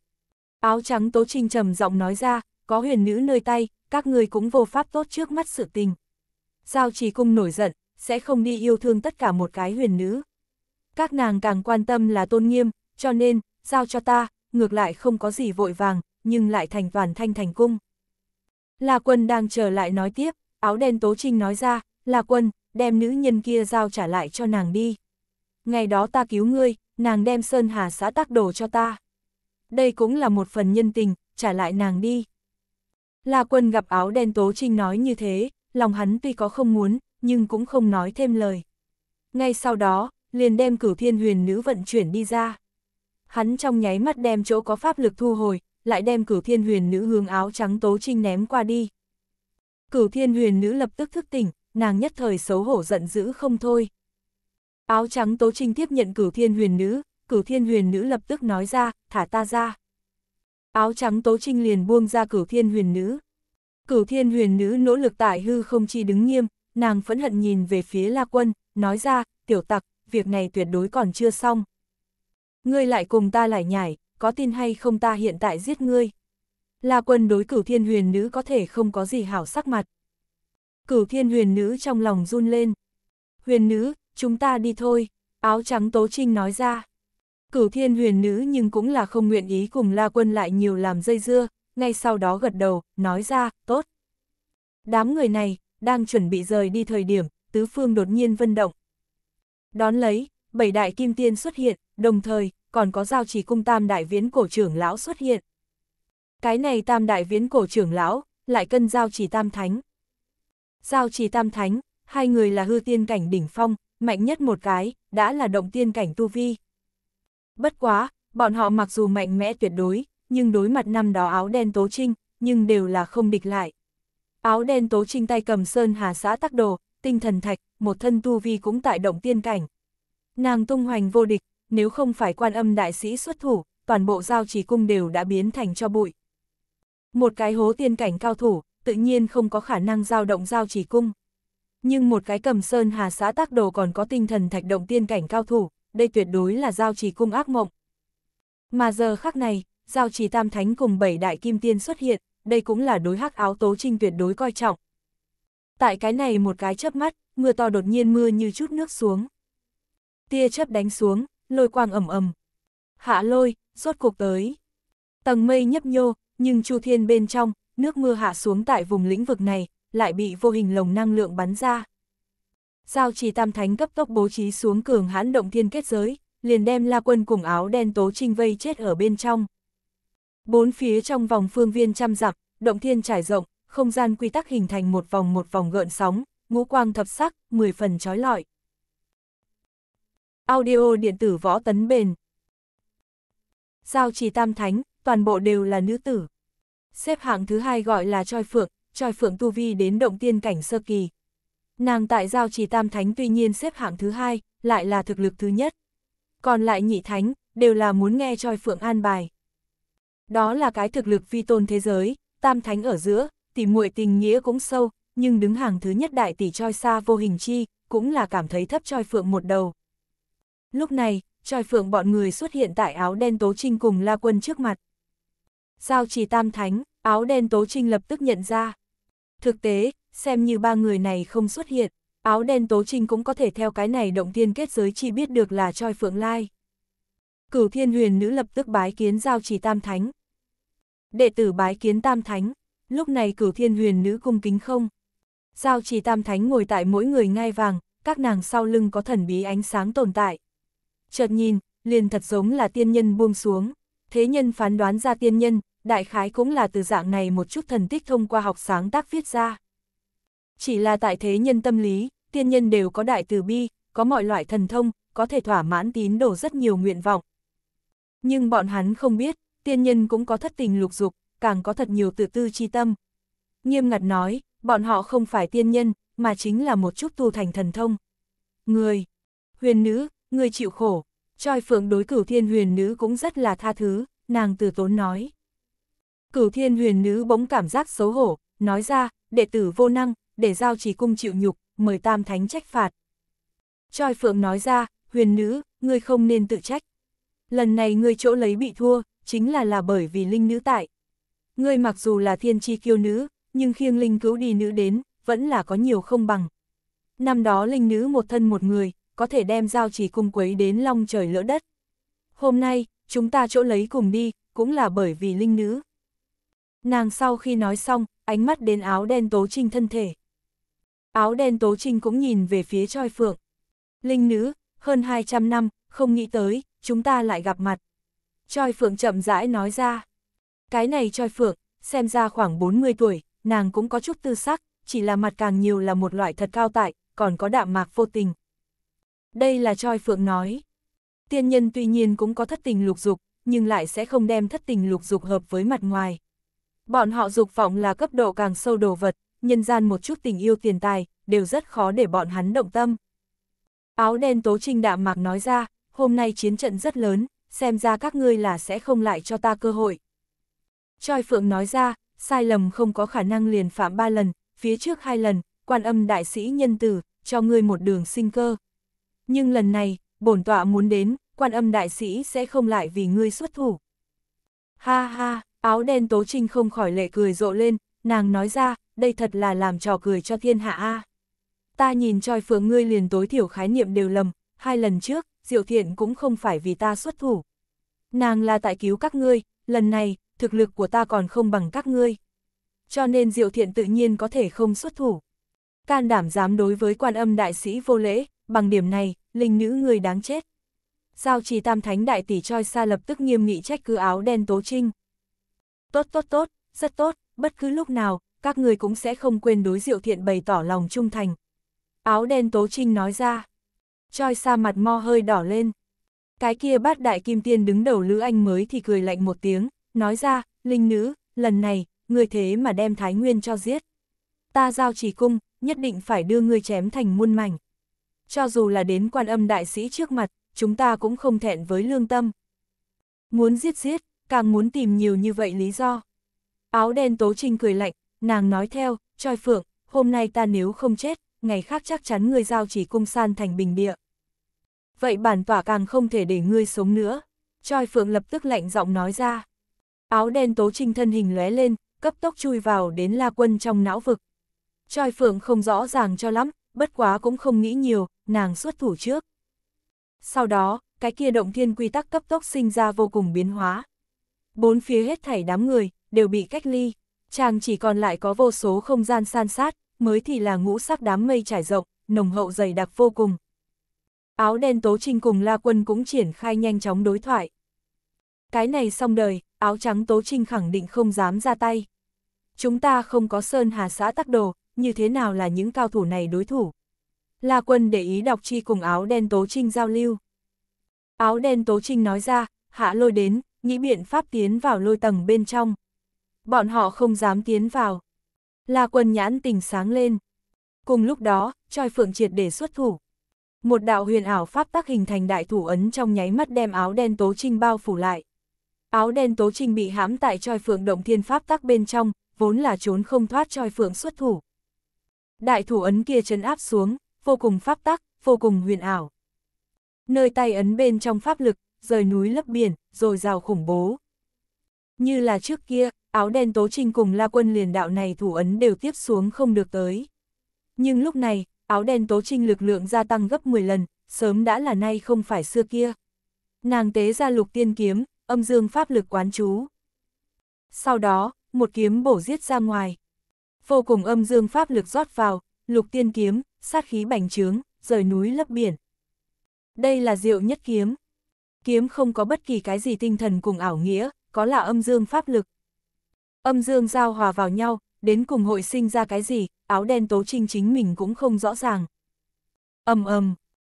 Áo trắng tố trinh trầm giọng nói ra, có huyền nữ nơi tay, các người cũng vô pháp tốt trước mắt sự tình. Giao trì cung nổi giận, sẽ không đi yêu thương tất cả một cái huyền nữ. Các nàng càng quan tâm là tôn nghiêm, cho nên, giao cho ta, ngược lại không có gì vội vàng, nhưng lại thành toàn thanh thành cung. La quân đang trở lại nói tiếp, áo đen tố trinh nói ra, La quân, đem nữ nhân kia giao trả lại cho nàng đi. Ngày đó ta cứu ngươi, nàng đem Sơn Hà xã tác đồ cho ta. Đây cũng là một phần nhân tình, trả lại nàng đi. La quân gặp áo đen tố trinh nói như thế, lòng hắn tuy có không muốn, nhưng cũng không nói thêm lời. Ngay sau đó, liền đem cửu thiên huyền nữ vận chuyển đi ra hắn trong nháy mắt đem chỗ có pháp lực thu hồi, lại đem cửu thiên huyền nữ hướng áo trắng tố trinh ném qua đi. Cửu thiên huyền nữ lập tức thức tỉnh, nàng nhất thời xấu hổ giận dữ không thôi. Áo trắng tố trinh tiếp nhận cửu thiên huyền nữ, cửu thiên huyền nữ lập tức nói ra, thả ta ra. Áo trắng tố trinh liền buông ra cửu thiên huyền nữ. Cửu thiên huyền nữ nỗ lực tại hư không chi đứng nghiêm, nàng phẫn hận nhìn về phía la quân, nói ra, tiểu tặc, việc này tuyệt đối còn chưa xong. Ngươi lại cùng ta lại nhảy có tin hay không ta hiện tại giết ngươi. La quân đối cửu thiên huyền nữ có thể không có gì hảo sắc mặt. Cửu thiên huyền nữ trong lòng run lên. Huyền nữ, chúng ta đi thôi, áo trắng tố trinh nói ra. Cửu thiên huyền nữ nhưng cũng là không nguyện ý cùng la quân lại nhiều làm dây dưa, ngay sau đó gật đầu, nói ra, tốt. Đám người này, đang chuẩn bị rời đi thời điểm, tứ phương đột nhiên vân động. Đón lấy, bảy đại kim tiên xuất hiện, đồng thời, còn có giao chỉ cung tam đại viễn cổ trưởng lão xuất hiện. Cái này tam đại viễn cổ trưởng lão, lại cân giao chỉ tam thánh. Giao chỉ tam thánh, hai người là hư tiên cảnh đỉnh phong, mạnh nhất một cái, đã là động tiên cảnh tu vi. Bất quá, bọn họ mặc dù mạnh mẽ tuyệt đối, nhưng đối mặt năm đó áo đen tố trinh, nhưng đều là không địch lại. Áo đen tố trinh tay cầm sơn hà xã tắc đồ, tinh thần thạch, một thân tu vi cũng tại động tiên cảnh. Nàng tung hoành vô địch, nếu không phải quan âm đại sĩ xuất thủ, toàn bộ giao trì cung đều đã biến thành cho bụi. Một cái hố tiên cảnh cao thủ, tự nhiên không có khả năng giao động giao trì cung. Nhưng một cái cầm sơn hà xã tác đồ còn có tinh thần thạch động tiên cảnh cao thủ, đây tuyệt đối là giao trì cung ác mộng. Mà giờ khắc này, giao trì tam thánh cùng bảy đại kim tiên xuất hiện, đây cũng là đối hắc áo tố trinh tuyệt đối coi trọng. Tại cái này một cái chớp mắt, mưa to đột nhiên mưa như chút nước xuống, tia chớp đánh xuống, lôi quang ầm ầm. Hạ lôi, rốt cuộc tới. Tầng mây nhấp nhô, nhưng Chu Thiên bên trong, nước mưa hạ xuống tại vùng lĩnh vực này, lại bị vô hình lồng năng lượng bắn ra. Giao trì tam thánh cấp tốc bố trí xuống cường hãn động thiên kết giới, liền đem la quân cùng áo đen tố trinh vây chết ở bên trong. Bốn phía trong vòng phương viên trăm dặm, động thiên trải rộng, không gian quy tắc hình thành một vòng một vòng gợn sóng, ngũ quang thập sắc, mười phần trói lọi. Audio điện tử võ tấn bền. Giao trì tam thánh, toàn bộ đều là nữ tử. Xếp hạng thứ hai gọi là Choi Phượng, Choi Phượng tu vi đến động tiên cảnh sơ kỳ. Nàng tại giao trì tam thánh tuy nhiên xếp hạng thứ hai, lại là thực lực thứ nhất. Còn lại nhị thánh, đều là muốn nghe Choi Phượng an bài. Đó là cái thực lực vi tôn thế giới, tam thánh ở giữa, tỉ muội tình nghĩa cũng sâu, nhưng đứng hàng thứ nhất đại tỷ Choi xa vô hình chi, cũng là cảm thấy thấp Choi Phượng một đầu. Lúc này, tròi phượng bọn người xuất hiện tại áo đen Tố Trinh cùng La Quân trước mặt. Giao chỉ tam thánh, áo đen Tố Trinh lập tức nhận ra. Thực tế, xem như ba người này không xuất hiện, áo đen Tố Trinh cũng có thể theo cái này động tiên kết giới chi biết được là tròi phượng lai. Cửu thiên huyền nữ lập tức bái kiến giao chỉ tam thánh. Đệ tử bái kiến tam thánh, lúc này cửu thiên huyền nữ cung kính không. Giao chỉ tam thánh ngồi tại mỗi người ngai vàng, các nàng sau lưng có thần bí ánh sáng tồn tại chợt nhìn, liền thật giống là tiên nhân buông xuống. Thế nhân phán đoán ra tiên nhân, đại khái cũng là từ dạng này một chút thần tích thông qua học sáng tác viết ra. Chỉ là tại thế nhân tâm lý, tiên nhân đều có đại từ bi, có mọi loại thần thông, có thể thỏa mãn tín đồ rất nhiều nguyện vọng. Nhưng bọn hắn không biết, tiên nhân cũng có thất tình lục dục, càng có thật nhiều tự tư chi tâm. Nghiêm ngặt nói, bọn họ không phải tiên nhân, mà chính là một chút tu thành thần thông. Người, huyền nữ, người chịu khổ. Choi Phượng đối cửu thiên huyền nữ cũng rất là tha thứ, nàng từ tốn nói. Cửu thiên huyền nữ bỗng cảm giác xấu hổ, nói ra, đệ tử vô năng, để giao chỉ cung chịu nhục, mời tam thánh trách phạt. Choi Phượng nói ra, huyền nữ, ngươi không nên tự trách. Lần này ngươi chỗ lấy bị thua, chính là là bởi vì linh nữ tại. Ngươi mặc dù là thiên chi kiêu nữ, nhưng khiêng linh cứu đi nữ đến, vẫn là có nhiều không bằng. Năm đó linh nữ một thân một người, có thể đem giao chỉ cung quấy đến long trời lỡ đất. Hôm nay, chúng ta chỗ lấy cùng đi, cũng là bởi vì linh nữ. Nàng sau khi nói xong, ánh mắt đến áo đen tố trinh thân thể. Áo đen tố trinh cũng nhìn về phía choi phượng. Linh nữ, hơn 200 năm, không nghĩ tới, chúng ta lại gặp mặt. Choi phượng chậm rãi nói ra. Cái này choi phượng, xem ra khoảng 40 tuổi, nàng cũng có chút tư sắc, chỉ là mặt càng nhiều là một loại thật cao tại, còn có đạm mạc vô tình, đây là Choi Phượng nói. Tiên nhân tuy nhiên cũng có thất tình lục dục, nhưng lại sẽ không đem thất tình lục dục hợp với mặt ngoài. Bọn họ dục vọng là cấp độ càng sâu đồ vật, nhân gian một chút tình yêu tiền tài, đều rất khó để bọn hắn động tâm. Áo đen tố trinh đạm mạc nói ra, hôm nay chiến trận rất lớn, xem ra các ngươi là sẽ không lại cho ta cơ hội. Choi Phượng nói ra, sai lầm không có khả năng liền phạm ba lần, phía trước hai lần, quan âm đại sĩ nhân tử, cho ngươi một đường sinh cơ, nhưng lần này, bổn tọa muốn đến, quan âm đại sĩ sẽ không lại vì ngươi xuất thủ. Ha ha, áo đen tố trinh không khỏi lệ cười rộ lên, nàng nói ra, đây thật là làm trò cười cho thiên hạ a. Ta nhìn choi phượng ngươi liền tối thiểu khái niệm đều lầm, hai lần trước, diệu thiện cũng không phải vì ta xuất thủ. Nàng là tại cứu các ngươi, lần này, thực lực của ta còn không bằng các ngươi. Cho nên diệu thiện tự nhiên có thể không xuất thủ. Can đảm dám đối với quan âm đại sĩ vô lễ, bằng điểm này, linh nữ người đáng chết. Giao trì tam thánh đại tỷ Choi Sa lập tức nghiêm nghị trách cứ áo đen Tố Trinh. Tốt tốt tốt, rất tốt, bất cứ lúc nào, các người cũng sẽ không quên đối diệu thiện bày tỏ lòng trung thành. Áo đen Tố Trinh nói ra. Choi Sa mặt mo hơi đỏ lên. Cái kia bát đại kim tiên đứng đầu Lữ Anh mới thì cười lạnh một tiếng, nói ra, linh nữ, lần này, người thế mà đem Thái Nguyên cho giết. Ta giao trì cung, nhất định phải đưa người chém thành muôn mảnh cho dù là đến quan âm đại sĩ trước mặt, chúng ta cũng không thẹn với lương tâm. Muốn giết giết, càng muốn tìm nhiều như vậy lý do. Áo đen tố trinh cười lạnh, nàng nói theo, Choi Phượng, hôm nay ta nếu không chết, ngày khác chắc chắn ngươi giao chỉ cung san thành bình địa. Vậy bản tỏa càng không thể để ngươi sống nữa. Choi Phượng lập tức lạnh giọng nói ra. Áo đen tố trinh thân hình lóe lên, cấp tốc chui vào đến la quân trong não vực. Choi Phượng không rõ ràng cho lắm, bất quá cũng không nghĩ nhiều, nàng xuất thủ trước. Sau đó, cái kia động thiên quy tắc cấp tốc sinh ra vô cùng biến hóa. Bốn phía hết thảy đám người, đều bị cách ly, chàng chỉ còn lại có vô số không gian san sát, mới thì là ngũ sắc đám mây trải rộng, nồng hậu dày đặc vô cùng. Áo đen tố trinh cùng La Quân cũng triển khai nhanh chóng đối thoại. Cái này xong đời, áo trắng tố trinh khẳng định không dám ra tay. Chúng ta không có sơn hà xã tắc đồ, như thế nào là những cao thủ này đối thủ. La Quân để ý đọc chi cùng áo đen Tố Trinh giao lưu. Áo đen Tố Trinh nói ra, hạ lôi đến, nghĩ biện pháp tiến vào lôi tầng bên trong. Bọn họ không dám tiến vào. La Quân nhãn tình sáng lên. Cùng lúc đó, Choi Phượng triệt để xuất thủ. Một đạo huyền ảo pháp tác hình thành đại thủ ấn trong nháy mắt đem áo đen Tố Trinh bao phủ lại. Áo đen Tố Trinh bị hãm tại Choi Phượng động thiên pháp tác bên trong, vốn là trốn không thoát Choi Phượng xuất thủ đại thủ ấn kia chấn áp xuống, vô cùng pháp tắc, vô cùng huyền ảo. Nơi tay ấn bên trong pháp lực, rời núi lấp biển, rồi rào khủng bố. Như là trước kia, áo đen tố trinh cùng la quân liền đạo này thủ ấn đều tiếp xuống không được tới. Nhưng lúc này, áo đen tố trinh lực lượng gia tăng gấp 10 lần, sớm đã là nay không phải xưa kia. Nàng tế ra lục tiên kiếm, âm dương pháp lực quán chú. Sau đó, một kiếm bổ giết ra ngoài, vô cùng âm dương pháp lực rót vào, lục tiên kiếm, sát khí bành trướng, rời núi lấp biển. Đây là diệu nhất kiếm. Kiếm không có bất kỳ cái gì tinh thần cùng ảo nghĩa, có là âm dương pháp lực. Âm dương giao hòa vào nhau, đến cùng hội sinh ra cái gì, áo đen tố trinh chính mình cũng không rõ ràng. Âm âm,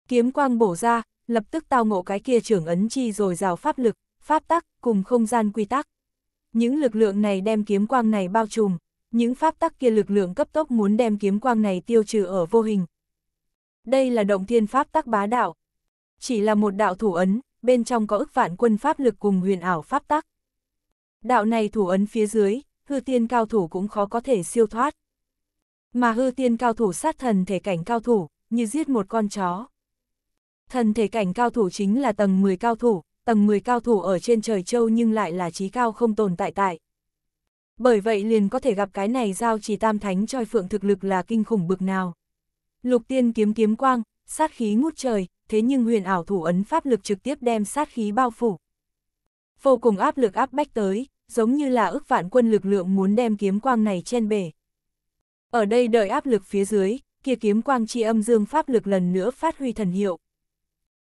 kiếm quang bổ ra, lập tức tao ngộ cái kia trưởng ấn chi rồi rào pháp lực, pháp tắc, cùng không gian quy tắc. Những lực lượng này đem kiếm quang này bao trùm, những pháp tắc kia lực lượng cấp tốc muốn đem kiếm quang này tiêu trừ ở vô hình. Đây là động thiên pháp tắc bá đạo. Chỉ là một đạo thủ ấn, bên trong có ức vạn quân pháp lực cùng huyền ảo pháp tắc. Đạo này thủ ấn phía dưới, hư tiên cao thủ cũng khó có thể siêu thoát. Mà hư tiên cao thủ sát thần thể cảnh cao thủ, như giết một con chó. Thần thể cảnh cao thủ chính là tầng 10 cao thủ, tầng 10 cao thủ ở trên trời châu nhưng lại là trí cao không tồn tại tại. Bởi vậy liền có thể gặp cái này giao trì tam thánh choi phượng thực lực là kinh khủng bực nào. Lục tiên kiếm kiếm quang, sát khí ngút trời, thế nhưng huyền ảo thủ ấn pháp lực trực tiếp đem sát khí bao phủ. Vô cùng áp lực áp bách tới, giống như là ước vạn quân lực lượng muốn đem kiếm quang này chen bể. Ở đây đợi áp lực phía dưới, kia kiếm quang chi âm dương pháp lực lần nữa phát huy thần hiệu.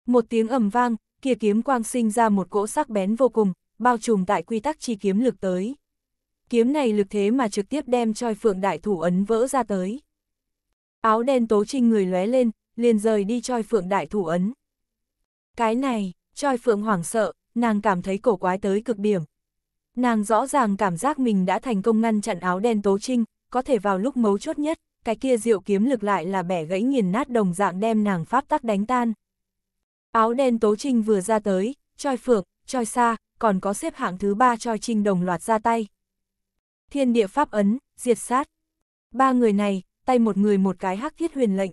Một tiếng ầm vang, kia kiếm quang sinh ra một cỗ sắc bén vô cùng, bao trùm tại quy tắc chi kiếm lực tới kiếm này lực thế mà trực tiếp đem choi phượng đại thủ ấn vỡ ra tới. Áo đen tố trinh người lóe lên, liền rời đi choi phượng đại thủ ấn. Cái này, choi phượng hoảng sợ, nàng cảm thấy cổ quái tới cực điểm. Nàng rõ ràng cảm giác mình đã thành công ngăn chặn áo đen tố trinh, có thể vào lúc mấu chốt nhất, cái kia diệu kiếm lực lại là bẻ gãy nghiền nát đồng dạng đem nàng pháp tắc đánh tan. Áo đen tố trinh vừa ra tới, choi phượng, choi xa, còn có xếp hạng thứ ba choi trinh đồng loạt ra tay thiên địa pháp ấn, diệt sát. Ba người này, tay một người một cái hắc thiết huyền lệnh.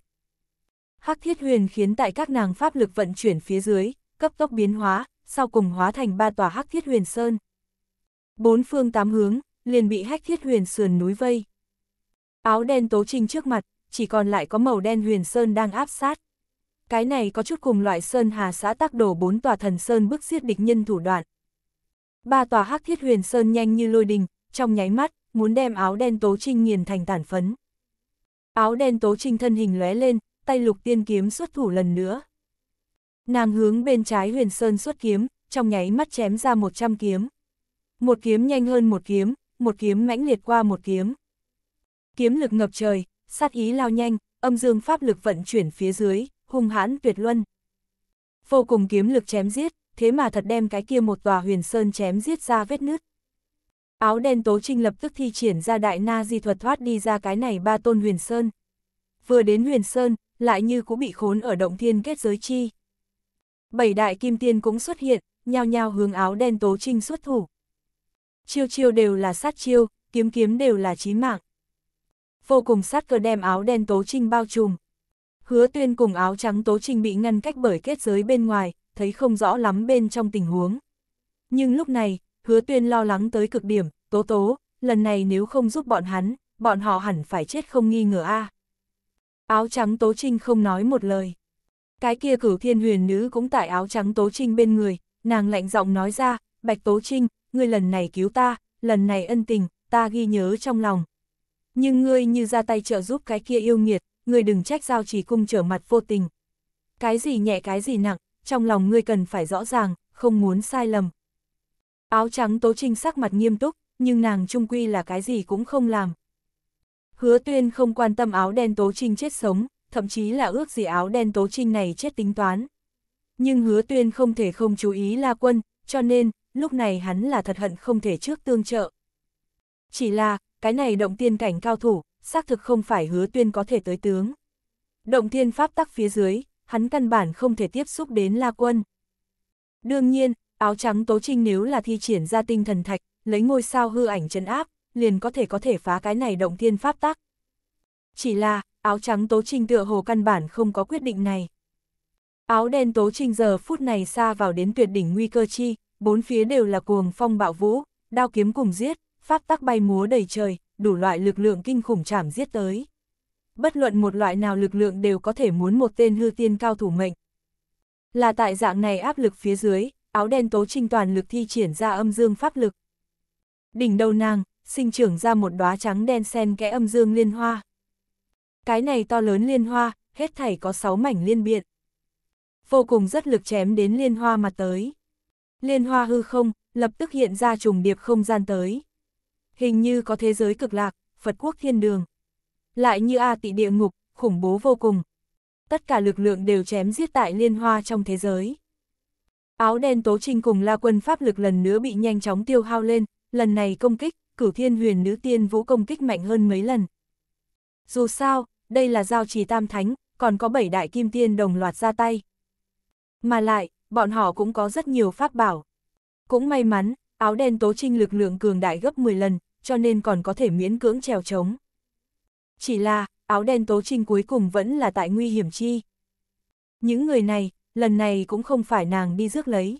Hắc thiết huyền khiến tại các nàng pháp lực vận chuyển phía dưới, cấp tốc biến hóa, sau cùng hóa thành ba tòa hắc thiết huyền sơn. Bốn phương tám hướng, liền bị hắc thiết huyền sườn núi vây. Áo đen tố trinh trước mặt, chỉ còn lại có màu đen huyền sơn đang áp sát. Cái này có chút cùng loại sơn hà xã tác đổ bốn tòa thần sơn bức giết địch nhân thủ đoạn. Ba tòa hắc thiết huyền sơn nhanh như lôi đình, trong nháy mắt, muốn đem áo đen tố trinh nghiền thành tàn phấn. Áo đen tố trinh thân hình lóe lên, tay lục tiên kiếm xuất thủ lần nữa. Nàng hướng bên trái huyền sơn xuất kiếm, trong nháy mắt chém ra 100 kiếm. Một kiếm nhanh hơn một kiếm, một kiếm mãnh liệt qua một kiếm. Kiếm lực ngập trời, sát ý lao nhanh, âm dương pháp lực vận chuyển phía dưới, hung hãn tuyệt luân. Vô cùng kiếm lực chém giết, thế mà thật đem cái kia một tòa huyền sơn chém giết ra vết nứt. Áo đen Tố Trinh lập tức thi triển ra đại na di thuật thoát đi ra cái này ba tôn huyền sơn. Vừa đến huyền sơn, lại như cũng bị khốn ở động thiên kết giới chi. Bảy đại kim tiên cũng xuất hiện, nhao nhao hướng áo đen Tố Trinh xuất thủ. Chiêu chiêu đều là sát chiêu, kiếm kiếm đều là chí mạng. Vô cùng sát cơ đem áo đen Tố Trinh bao trùm. Hứa tuyên cùng áo trắng Tố Trinh bị ngăn cách bởi kết giới bên ngoài, thấy không rõ lắm bên trong tình huống. Nhưng lúc này, hứa tuyên lo lắng tới cực điểm, tố tố, lần này nếu không giúp bọn hắn, bọn họ hẳn phải chết không nghi ngờ a. À. Áo trắng tố trinh không nói một lời. Cái kia cửu thiên huyền nữ cũng tại áo trắng tố trinh bên người, nàng lạnh giọng nói ra, bạch tố trinh, ngươi lần này cứu ta, lần này ân tình, ta ghi nhớ trong lòng. Nhưng ngươi như ra tay trợ giúp cái kia yêu nghiệt, ngươi đừng trách giao chỉ cung trở mặt vô tình. Cái gì nhẹ cái gì nặng, trong lòng ngươi cần phải rõ ràng, không muốn sai lầm. Áo trắng tố trinh sắc mặt nghiêm túc, nhưng nàng trung quy là cái gì cũng không làm. Hứa tuyên không quan tâm áo đen tố trinh chết sống, thậm chí là ước gì áo đen tố trinh này chết tính toán. Nhưng hứa tuyên không thể không chú ý la quân, cho nên, lúc này hắn là thật hận không thể trước tương trợ. Chỉ là, cái này động tiên cảnh cao thủ, xác thực không phải hứa tuyên có thể tới tướng. Động thiên pháp tắc phía dưới, hắn căn bản không thể tiếp xúc đến la quân. Đương nhiên, áo trắng tố trinh nếu là thi triển ra tinh thần thạch, lấy ngôi sao hư ảnh trấn áp, liền có thể có thể phá cái này động thiên pháp tắc. Chỉ là, áo trắng tố trinh tựa hồ căn bản không có quyết định này. Áo đen tố trinh giờ phút này xa vào đến tuyệt đỉnh nguy cơ chi, bốn phía đều là cuồng phong bạo vũ, đao kiếm cùng giết, pháp tắc bay múa đầy trời, đủ loại lực lượng kinh khủng chảm giết tới. Bất luận một loại nào lực lượng đều có thể muốn một tên hư tiên cao thủ mệnh. Là tại dạng này áp lực phía dưới, áo đen tố trinh toàn lực thi triển ra âm dương pháp lực. Đỉnh đầu nàng, sinh trưởng ra một đóa trắng đen sen kẽ âm dương liên hoa. Cái này to lớn liên hoa, hết thảy có sáu mảnh liên biện. Vô cùng rất lực chém đến liên hoa mà tới. Liên hoa hư không, lập tức hiện ra trùng điệp không gian tới. Hình như có thế giới cực lạc, Phật quốc thiên đường. Lại như A tị địa ngục, khủng bố vô cùng. Tất cả lực lượng đều chém giết tại liên hoa trong thế giới. Áo đen Tố Trinh cùng La Quân pháp lực lần nữa bị nhanh chóng tiêu hao lên, lần này công kích, cửu thiên huyền nữ tiên vũ công kích mạnh hơn mấy lần. Dù sao, đây là giao trì tam thánh, còn có bảy đại kim tiên đồng loạt ra tay. Mà lại, bọn họ cũng có rất nhiều pháp bảo. Cũng may mắn, áo đen Tố Trinh lực lượng cường đại gấp 10 lần, cho nên còn có thể miễn cưỡng trèo trống. Chỉ là, áo đen Tố Trinh cuối cùng vẫn là tại nguy hiểm chi. Những người này, lần này cũng không phải nàng đi rước lấy.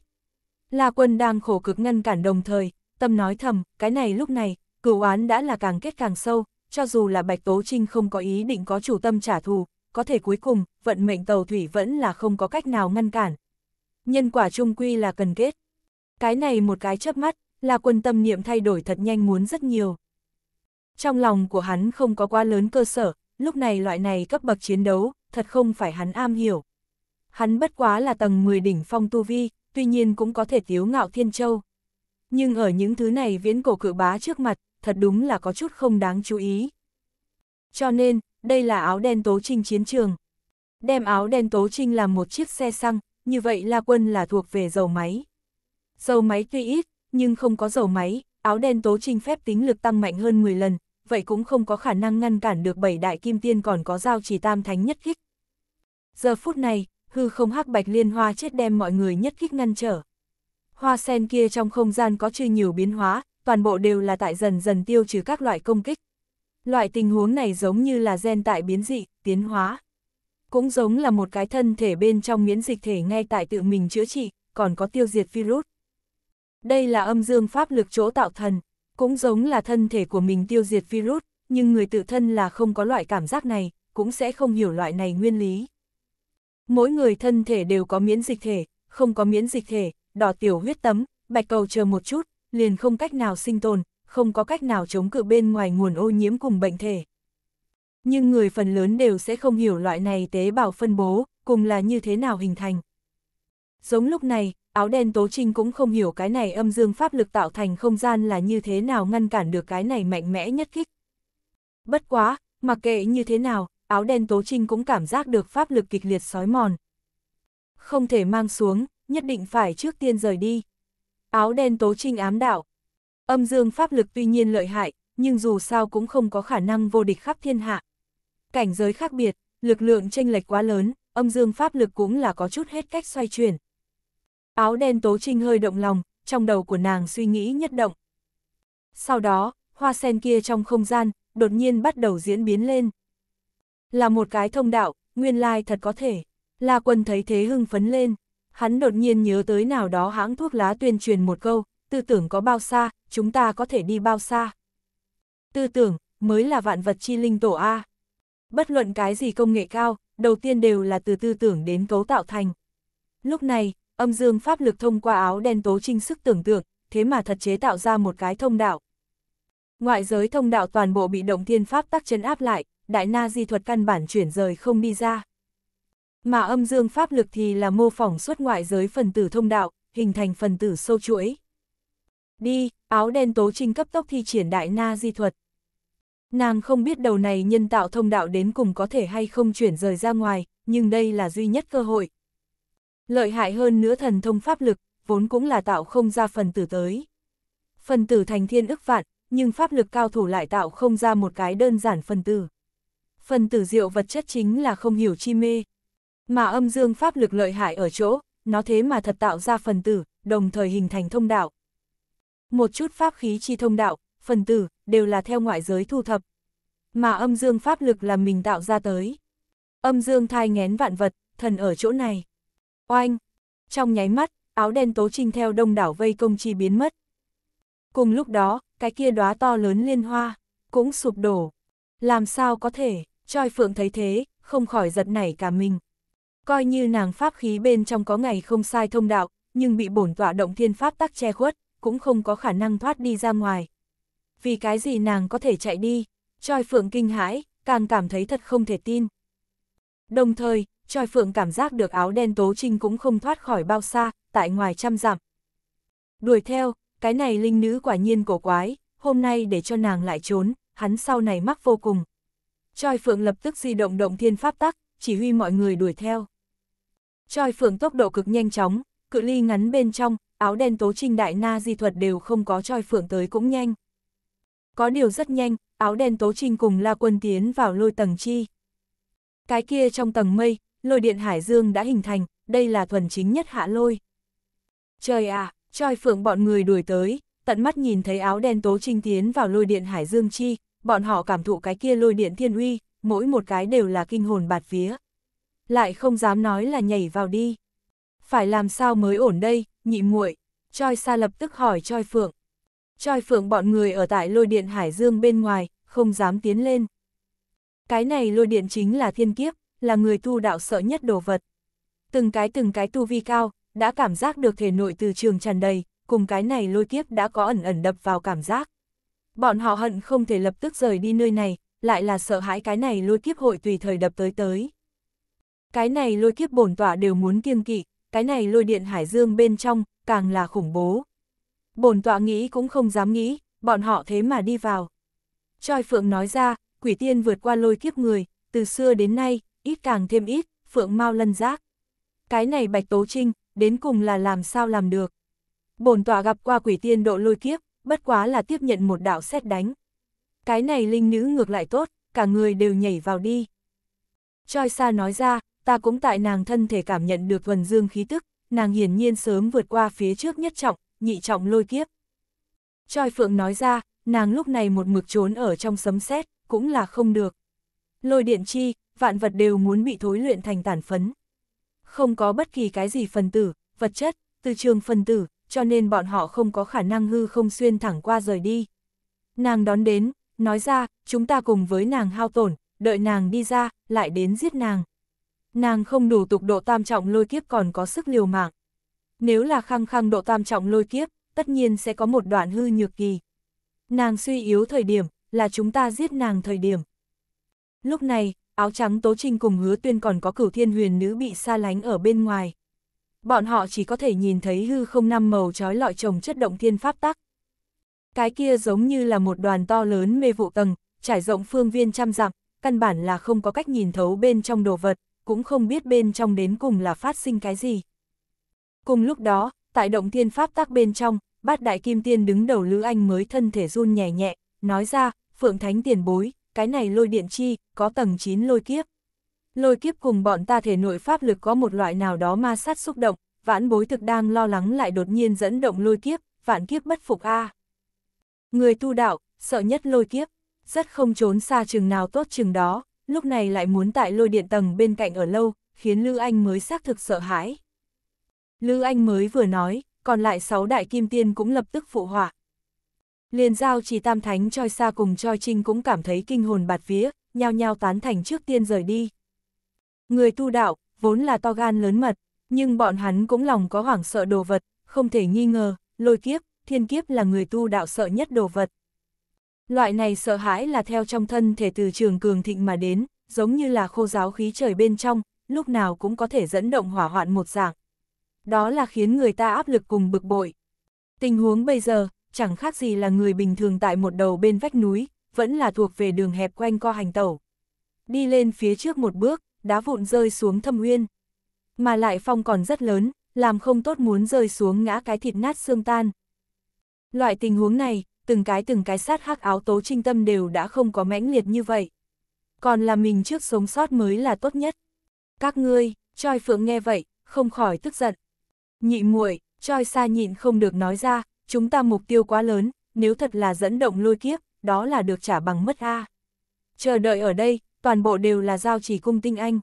La quân đang khổ cực ngăn cản đồng thời, tâm nói thầm, cái này lúc này, cửu án đã là càng kết càng sâu, cho dù là Bạch Tố Trinh không có ý định có chủ tâm trả thù, có thể cuối cùng, vận mệnh tàu thủy vẫn là không có cách nào ngăn cản. Nhân quả trung quy là cần kết. Cái này một cái chớp mắt, là quân tâm niệm thay đổi thật nhanh muốn rất nhiều. Trong lòng của hắn không có quá lớn cơ sở, lúc này loại này cấp bậc chiến đấu, thật không phải hắn am hiểu. Hắn bất quá là tầng 10 đỉnh phong tu vi, tuy nhiên cũng có thể tiếu ngạo thiên châu. Nhưng ở những thứ này viễn cổ cự bá trước mặt, thật đúng là có chút không đáng chú ý. Cho nên, đây là áo đen tố trinh chiến trường. Đem áo đen tố trinh làm một chiếc xe xăng, như vậy La Quân là thuộc về dầu máy. Dầu máy tuy ít, nhưng không có dầu máy, áo đen tố trinh phép tính lực tăng mạnh hơn 10 lần, vậy cũng không có khả năng ngăn cản được bảy đại kim tiên còn có giao chỉ tam thánh nhất kích. Giờ phút này, hư không hắc bạch liên hoa chết đem mọi người nhất kích ngăn trở. Hoa sen kia trong không gian có chưa nhiều biến hóa, toàn bộ đều là tại dần dần tiêu trừ các loại công kích. Loại tình huống này giống như là gen tại biến dị, tiến hóa. Cũng giống là một cái thân thể bên trong miễn dịch thể ngay tại tự mình chữa trị, còn có tiêu diệt virus. Đây là âm dương pháp lực chỗ tạo thần, cũng giống là thân thể của mình tiêu diệt virus, nhưng người tự thân là không có loại cảm giác này, cũng sẽ không hiểu loại này nguyên lý mỗi người thân thể đều có miễn dịch thể, không có miễn dịch thể, đỏ tiểu huyết tấm, bạch cầu chờ một chút, liền không cách nào sinh tồn, không có cách nào chống cự bên ngoài nguồn ô nhiễm cùng bệnh thể. Nhưng người phần lớn đều sẽ không hiểu loại này tế bào phân bố, cùng là như thế nào hình thành. Giống lúc này, áo đen tố trinh cũng không hiểu cái này âm dương pháp lực tạo thành không gian là như thế nào ngăn cản được cái này mạnh mẽ nhất kích. Bất quá, mặc kệ như thế nào, áo đen Tố Trinh cũng cảm giác được pháp lực kịch liệt sói mòn. Không thể mang xuống, nhất định phải trước tiên rời đi. Áo đen Tố Trinh ám đạo. Âm dương pháp lực tuy nhiên lợi hại, nhưng dù sao cũng không có khả năng vô địch khắp thiên hạ. Cảnh giới khác biệt, lực lượng chênh lệch quá lớn, âm dương pháp lực cũng là có chút hết cách xoay chuyển. Áo đen Tố Trinh hơi động lòng, trong đầu của nàng suy nghĩ nhất động. Sau đó, hoa sen kia trong không gian, đột nhiên bắt đầu diễn biến lên. Là một cái thông đạo, nguyên lai thật có thể. La Quân thấy thế hưng phấn lên. Hắn đột nhiên nhớ tới nào đó hãng thuốc lá tuyên truyền một câu, tư tưởng có bao xa, chúng ta có thể đi bao xa. Tư tưởng, mới là vạn vật chi linh tổ A. Bất luận cái gì công nghệ cao, đầu tiên đều là từ tư tưởng đến cấu tạo thành. Lúc này, âm dương pháp lực thông qua áo đen tố trinh sức tưởng tượng, thế mà thật chế tạo ra một cái thông đạo. Ngoại giới thông đạo toàn bộ bị động thiên pháp tắc chấn áp lại, đại na di thuật căn bản chuyển rời không đi ra. Mà âm dương pháp lực thì là mô phỏng xuất ngoại giới phần tử thông đạo, hình thành phần tử sâu chuỗi. Đi, áo đen tố trinh cấp tốc thi triển đại na di thuật. Nàng không biết đầu này nhân tạo thông đạo đến cùng có thể hay không chuyển rời ra ngoài, nhưng đây là duy nhất cơ hội. Lợi hại hơn nữa thần thông pháp lực, vốn cũng là tạo không ra phần tử tới. Phần tử thành thiên ức vạn, nhưng pháp lực cao thủ lại tạo không ra một cái đơn giản phần tử phần tử diệu vật chất chính là không hiểu chi mê. Mà âm dương pháp lực lợi hại ở chỗ, nó thế mà thật tạo ra phần tử, đồng thời hình thành thông đạo. Một chút pháp khí chi thông đạo, phần tử, đều là theo ngoại giới thu thập. Mà âm dương pháp lực là mình tạo ra tới. Âm dương thai ngén vạn vật, thần ở chỗ này. Oanh! Trong nháy mắt, áo đen tố trinh theo đông đảo vây công chi biến mất. Cùng lúc đó, cái kia đóa to lớn liên hoa, cũng sụp đổ. Làm sao có thể, Choi Phượng thấy thế, không khỏi giật nảy cả mình. Coi như nàng pháp khí bên trong có ngày không sai thông đạo, nhưng bị bổn tọa động thiên pháp tắc che khuất, cũng không có khả năng thoát đi ra ngoài. Vì cái gì nàng có thể chạy đi, Choi Phượng kinh hãi, càng cảm thấy thật không thể tin. Đồng thời, Choi Phượng cảm giác được áo đen tố trinh cũng không thoát khỏi bao xa, tại ngoài trăm dặm. Đuổi theo, cái này linh nữ quả nhiên cổ quái, hôm nay để cho nàng lại trốn, hắn sau này mắc vô cùng. Choi Phượng lập tức di động động thiên pháp tắc, chỉ huy mọi người đuổi theo. Choi Phượng tốc độ cực nhanh chóng, cự ly ngắn bên trong, áo đen tố trinh đại na di thuật đều không có Choi Phượng tới cũng nhanh. Có điều rất nhanh, áo đen tố trinh cùng la quân tiến vào lôi tầng chi. Cái kia trong tầng mây, lôi điện hải dương đã hình thành, đây là thuần chính nhất hạ lôi. Trời à, Choi Phượng bọn người đuổi tới, tận mắt nhìn thấy áo đen tố trinh tiến vào lôi điện hải dương chi, bọn họ cảm thụ cái kia lôi điện thiên uy, mỗi một cái đều là kinh hồn bạt vía. Lại không dám nói là nhảy vào đi. Phải làm sao mới ổn đây, nhị muội Choi Sa lập tức hỏi Choi Phượng. Choi Phượng bọn người ở tại lôi điện Hải Dương bên ngoài, không dám tiến lên. Cái này lôi điện chính là thiên kiếp, là người tu đạo sợ nhất đồ vật. Từng cái từng cái tu vi cao, đã cảm giác được thể nội từ trường tràn đầy, cùng cái này lôi kiếp đã có ẩn ẩn đập vào cảm giác. Bọn họ hận không thể lập tức rời đi nơi này, lại là sợ hãi cái này lôi kiếp hội tùy thời đập tới tới. Cái này lôi kiếp bổn tọa đều muốn kiêng kỵ, cái này lôi điện hải dương bên trong, càng là khủng bố. Bổn tọa nghĩ cũng không dám nghĩ, bọn họ thế mà đi vào. Choi Phượng nói ra, quỷ tiên vượt qua lôi kiếp người, từ xưa đến nay, ít càng thêm ít, Phượng mau lân giác. Cái này Bạch Tố Trinh, đến cùng là làm sao làm được. Bổn tọa gặp qua quỷ tiên độ lôi kiếp, bất quá là tiếp nhận một đạo xét đánh. Cái này linh nữ ngược lại tốt, cả người đều nhảy vào đi. Choi Sa nói ra, ta cũng tại nàng thân thể cảm nhận được thuần dương khí tức, nàng hiển nhiên sớm vượt qua phía trước nhất trọng, nhị trọng lôi kiếp. Choi Phượng nói ra, nàng lúc này một mực trốn ở trong sấm sét cũng là không được. Lôi điện chi, vạn vật đều muốn bị thối luyện thành tàn phấn. Không có bất kỳ cái gì phần tử, vật chất, từ trường phần tử, cho nên bọn họ không có khả năng hư không xuyên thẳng qua rời đi. Nàng đón đến, nói ra, chúng ta cùng với nàng hao tổn, đợi nàng đi ra, lại đến giết nàng. Nàng không đủ tục độ tam trọng lôi kiếp còn có sức liều mạng. Nếu là khăng khăng độ tam trọng lôi kiếp, tất nhiên sẽ có một đoạn hư nhược kỳ. Nàng suy yếu thời điểm, là chúng ta giết nàng thời điểm. Lúc này, áo trắng tố trinh cùng hứa tuyên còn có cửu thiên huyền nữ bị xa lánh ở bên ngoài bọn họ chỉ có thể nhìn thấy hư không năm màu trói lọi trồng chất động thiên pháp tắc. Cái kia giống như là một đoàn to lớn mê vụ tầng, trải rộng phương viên trăm dặm, căn bản là không có cách nhìn thấu bên trong đồ vật, cũng không biết bên trong đến cùng là phát sinh cái gì. Cùng lúc đó, tại động thiên pháp tắc bên trong, bát đại kim tiên đứng đầu Lữ Anh mới thân thể run nhẹ nhẹ, nói ra, Phượng Thánh tiền bối, cái này lôi điện chi, có tầng 9 lôi kiếp. Lôi kiếp cùng bọn ta thể nội pháp lực có một loại nào đó ma sát xúc động, vãn bối thực đang lo lắng lại đột nhiên dẫn động lôi kiếp, vạn kiếp bất phục a. Người tu đạo, sợ nhất lôi kiếp, rất không trốn xa chừng nào tốt chừng đó, lúc này lại muốn tại lôi điện tầng bên cạnh ở lâu, khiến Lư Anh mới xác thực sợ hãi. Lư Anh mới vừa nói, còn lại sáu đại kim tiên cũng lập tức phụ họa. Liên giao chỉ tam thánh choi xa cùng choi trinh cũng cảm thấy kinh hồn bạt vía, nhao nhao tán thành trước tiên rời đi. Người tu đạo, vốn là to gan lớn mật, nhưng bọn hắn cũng lòng có hoảng sợ đồ vật, không thể nghi ngờ, lôi kiếp, thiên kiếp là người tu đạo sợ nhất đồ vật. Loại này sợ hãi là theo trong thân thể từ trường cường thịnh mà đến, giống như là khô giáo khí trời bên trong, lúc nào cũng có thể dẫn động hỏa hoạn một dạng. Đó là khiến người ta áp lực cùng bực bội. Tình huống bây giờ, chẳng khác gì là người bình thường tại một đầu bên vách núi, vẫn là thuộc về đường hẹp quanh co hành tẩu. Đi lên phía trước một bước, đá vụn rơi xuống thâm uyên. Mà lại phong còn rất lớn, làm không tốt muốn rơi xuống ngã cái thịt nát xương tan. Loại tình huống này, từng cái từng cái sát hắc áo tố trinh tâm đều đã không có mãnh liệt như vậy. Còn là mình trước sống sót mới là tốt nhất. Các ngươi, Choi Phượng nghe vậy, không khỏi tức giận. Nhị muội, Choi Sa nhịn không được nói ra, chúng ta mục tiêu quá lớn, nếu thật là dẫn động lôi kiếp, đó là được trả bằng mất a. Chờ đợi ở đây, toàn bộ đều là giao chỉ cung tinh anh.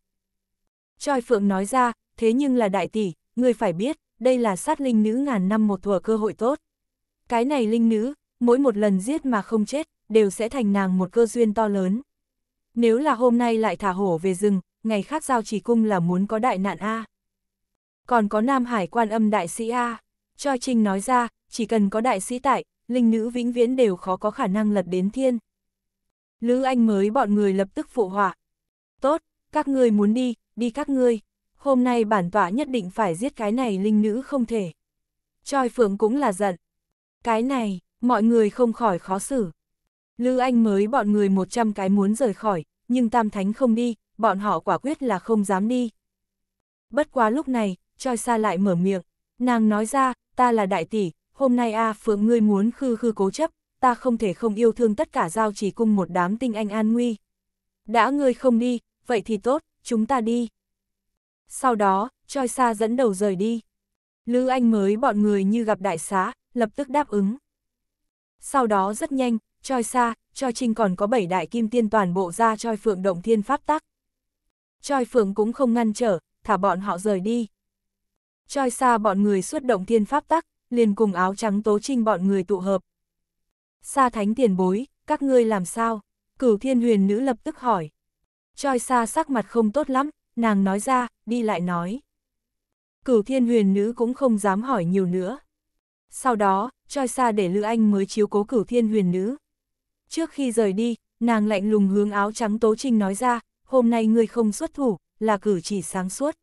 Choi Phượng nói ra, thế nhưng là đại tỷ, người phải biết, đây là sát linh nữ ngàn năm một thuở cơ hội tốt. Cái này linh nữ, mỗi một lần giết mà không chết, đều sẽ thành nàng một cơ duyên to lớn. Nếu là hôm nay lại thả hổ về rừng, ngày khác giao chỉ cung là muốn có đại nạn A. Còn có Nam Hải quan âm đại sĩ A. Choi Trinh nói ra, chỉ cần có đại sĩ tại, linh nữ vĩnh viễn đều khó có khả năng lật đến thiên. Lữ Anh mới bọn người lập tức phụ họa. Tốt, các ngươi muốn đi, đi các ngươi. Hôm nay bản tọa nhất định phải giết cái này linh nữ không thể. Choi Phượng cũng là giận. Cái này, mọi người không khỏi khó xử. Lữ Anh mới bọn người 100 cái muốn rời khỏi, nhưng Tam Thánh không đi, bọn họ quả quyết là không dám đi. Bất quá lúc này, Choi Sa lại mở miệng. Nàng nói ra, ta là đại tỷ, hôm nay A Phượng ngươi muốn khư khư cố chấp, ta không thể không yêu thương tất cả giao trì cung một đám tinh anh an nguy. Đã ngươi không đi, vậy thì tốt, chúng ta đi. Sau đó, Choi Sa dẫn đầu rời đi. Lữ Anh mới bọn người như gặp đại xá, lập tức đáp ứng. Sau đó rất nhanh, Choi Sa, Choi Trinh còn có bảy đại kim tiên toàn bộ ra Choi Phượng động thiên pháp tắc. Choi Phượng cũng không ngăn trở, thả bọn họ rời đi. Choi Sa bọn người xuất động thiên pháp tắc, liền cùng áo trắng tố trinh bọn người tụ hợp, Sa thánh tiền bối, các ngươi làm sao? Cửu thiên huyền nữ lập tức hỏi. Choi Sa sắc mặt không tốt lắm, nàng nói ra, đi lại nói. Cửu thiên huyền nữ cũng không dám hỏi nhiều nữa. Sau đó, Choi Sa để Lữ Anh mới chiếu cố cửu thiên huyền nữ. Trước khi rời đi, nàng lạnh lùng hướng áo trắng tố trinh nói ra, hôm nay ngươi không xuất thủ, là cử chỉ sáng suốt.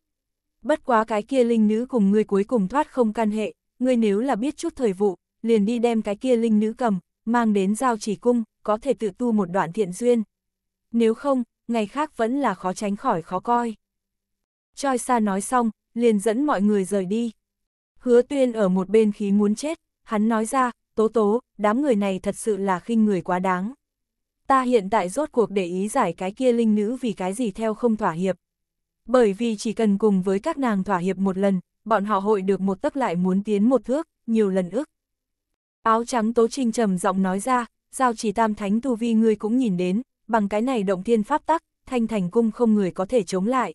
Bất quá cái kia linh nữ cùng ngươi cuối cùng thoát không can hệ, ngươi nếu là biết chút thời vụ, liền đi đem cái kia linh nữ cầm, mang đến giao chỉ cung, có thể tự tu một đoạn thiện duyên. Nếu không, ngày khác vẫn là khó tránh khỏi khó coi. Choi Sa nói xong, liền dẫn mọi người rời đi. Hứa tuyên ở một bên khí muốn chết, hắn nói ra, tố tố, đám người này thật sự là khinh người quá đáng. Ta hiện tại rốt cuộc để ý giải cái kia linh nữ vì cái gì theo không thỏa hiệp. Bởi vì chỉ cần cùng với các nàng thỏa hiệp một lần, bọn họ hội được một tấc lại muốn tiến một thước, nhiều lần ước. Áo trắng tố trinh trầm giọng nói ra, giao chỉ tam thánh tu vi ngươi cũng nhìn đến, bằng cái này động thiên pháp tắc, thanh thành cung không người có thể chống lại.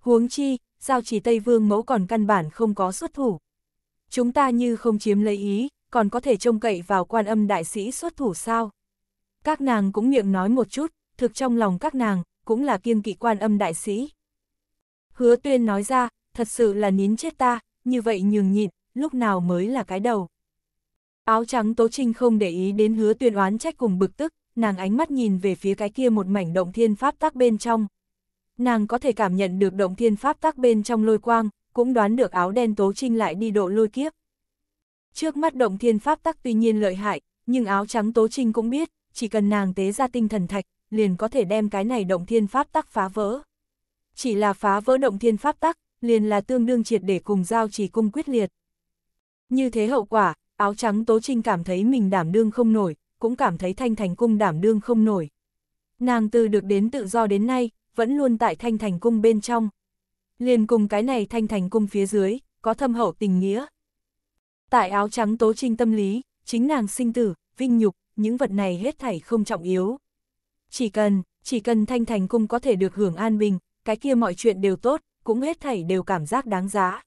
Huống chi, giao chỉ Tây Vương mẫu còn căn bản không có xuất thủ. Chúng ta như không chiếm lấy ý, còn có thể trông cậy vào quan âm đại sĩ xuất thủ sao. Các nàng cũng miệng nói một chút, thực trong lòng các nàng, cũng là kiêng kỵ quan âm đại sĩ. Hứa tuyên nói ra, thật sự là nín chết ta, như vậy nhường nhịn, lúc nào mới là cái đầu. Áo trắng Tố Trinh không để ý đến hứa tuyên oán trách cùng bực tức, nàng ánh mắt nhìn về phía cái kia một mảnh động thiên pháp tác bên trong. Nàng có thể cảm nhận được động thiên pháp tác bên trong lôi quang, cũng đoán được áo đen Tố Trinh lại đi độ lôi kiếp. Trước mắt động thiên pháp tác tuy nhiên lợi hại, nhưng áo trắng Tố Trinh cũng biết, chỉ cần nàng tế ra tinh thần thạch, liền có thể đem cái này động thiên pháp tác phá vỡ. Chỉ là phá vỡ động thiên pháp tắc, liền là tương đương triệt để cùng giao trì cung quyết liệt. Như thế hậu quả, Áo trắng Tố Trinh cảm thấy mình đảm đương không nổi, cũng cảm thấy Thanh Thành Cung đảm đương không nổi. Nàng từ được đến tự do đến nay, vẫn luôn tại Thanh Thành Cung bên trong. Liền cùng cái này Thanh Thành Cung phía dưới, có thâm hậu tình nghĩa. Tại áo trắng Tố Trinh tâm lý, chính nàng sinh tử, vinh nhục, những vật này hết thảy không trọng yếu. Chỉ cần, chỉ cần Thanh Thành Cung có thể được hưởng an bình, cái kia mọi chuyện đều tốt, cũng hết thảy đều cảm giác đáng giá.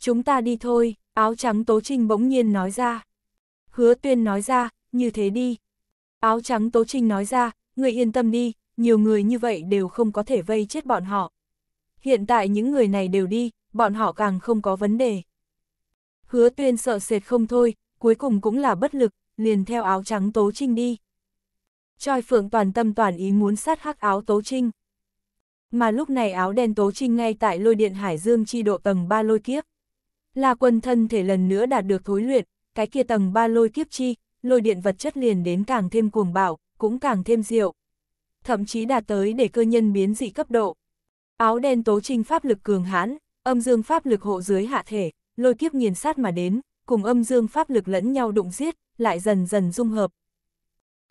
Chúng ta đi thôi. Áo trắng Tố Trinh bỗng nhiên nói ra. Hứa tuyên nói ra, như thế đi. Áo trắng Tố Trinh nói ra, người yên tâm đi, nhiều người như vậy đều không có thể vây chết bọn họ. Hiện tại những người này đều đi, bọn họ càng không có vấn đề. Hứa tuyên sợ sệt không thôi, cuối cùng cũng là bất lực, liền theo áo trắng Tố Trinh đi. Choi Phượng toàn tâm toàn ý muốn sát hắc áo Tố Trinh. Mà lúc này áo đen Tố Trinh ngay tại lôi điện Hải Dương chi độ tầng 3 lôi kiếp. La quân thân thể lần nữa đạt được thối luyện, cái kia tầng ba lôi kiếp chi, lôi điện vật chất liền đến càng thêm cuồng bạo, cũng càng thêm diệu. Thậm chí đạt tới để cơ nhân biến dị cấp độ. Áo đen tố trinh pháp lực cường hãn, âm dương pháp lực hộ dưới hạ thể, lôi kiếp nghiền sát mà đến, cùng âm dương pháp lực lẫn nhau đụng giết, lại dần dần dung hợp.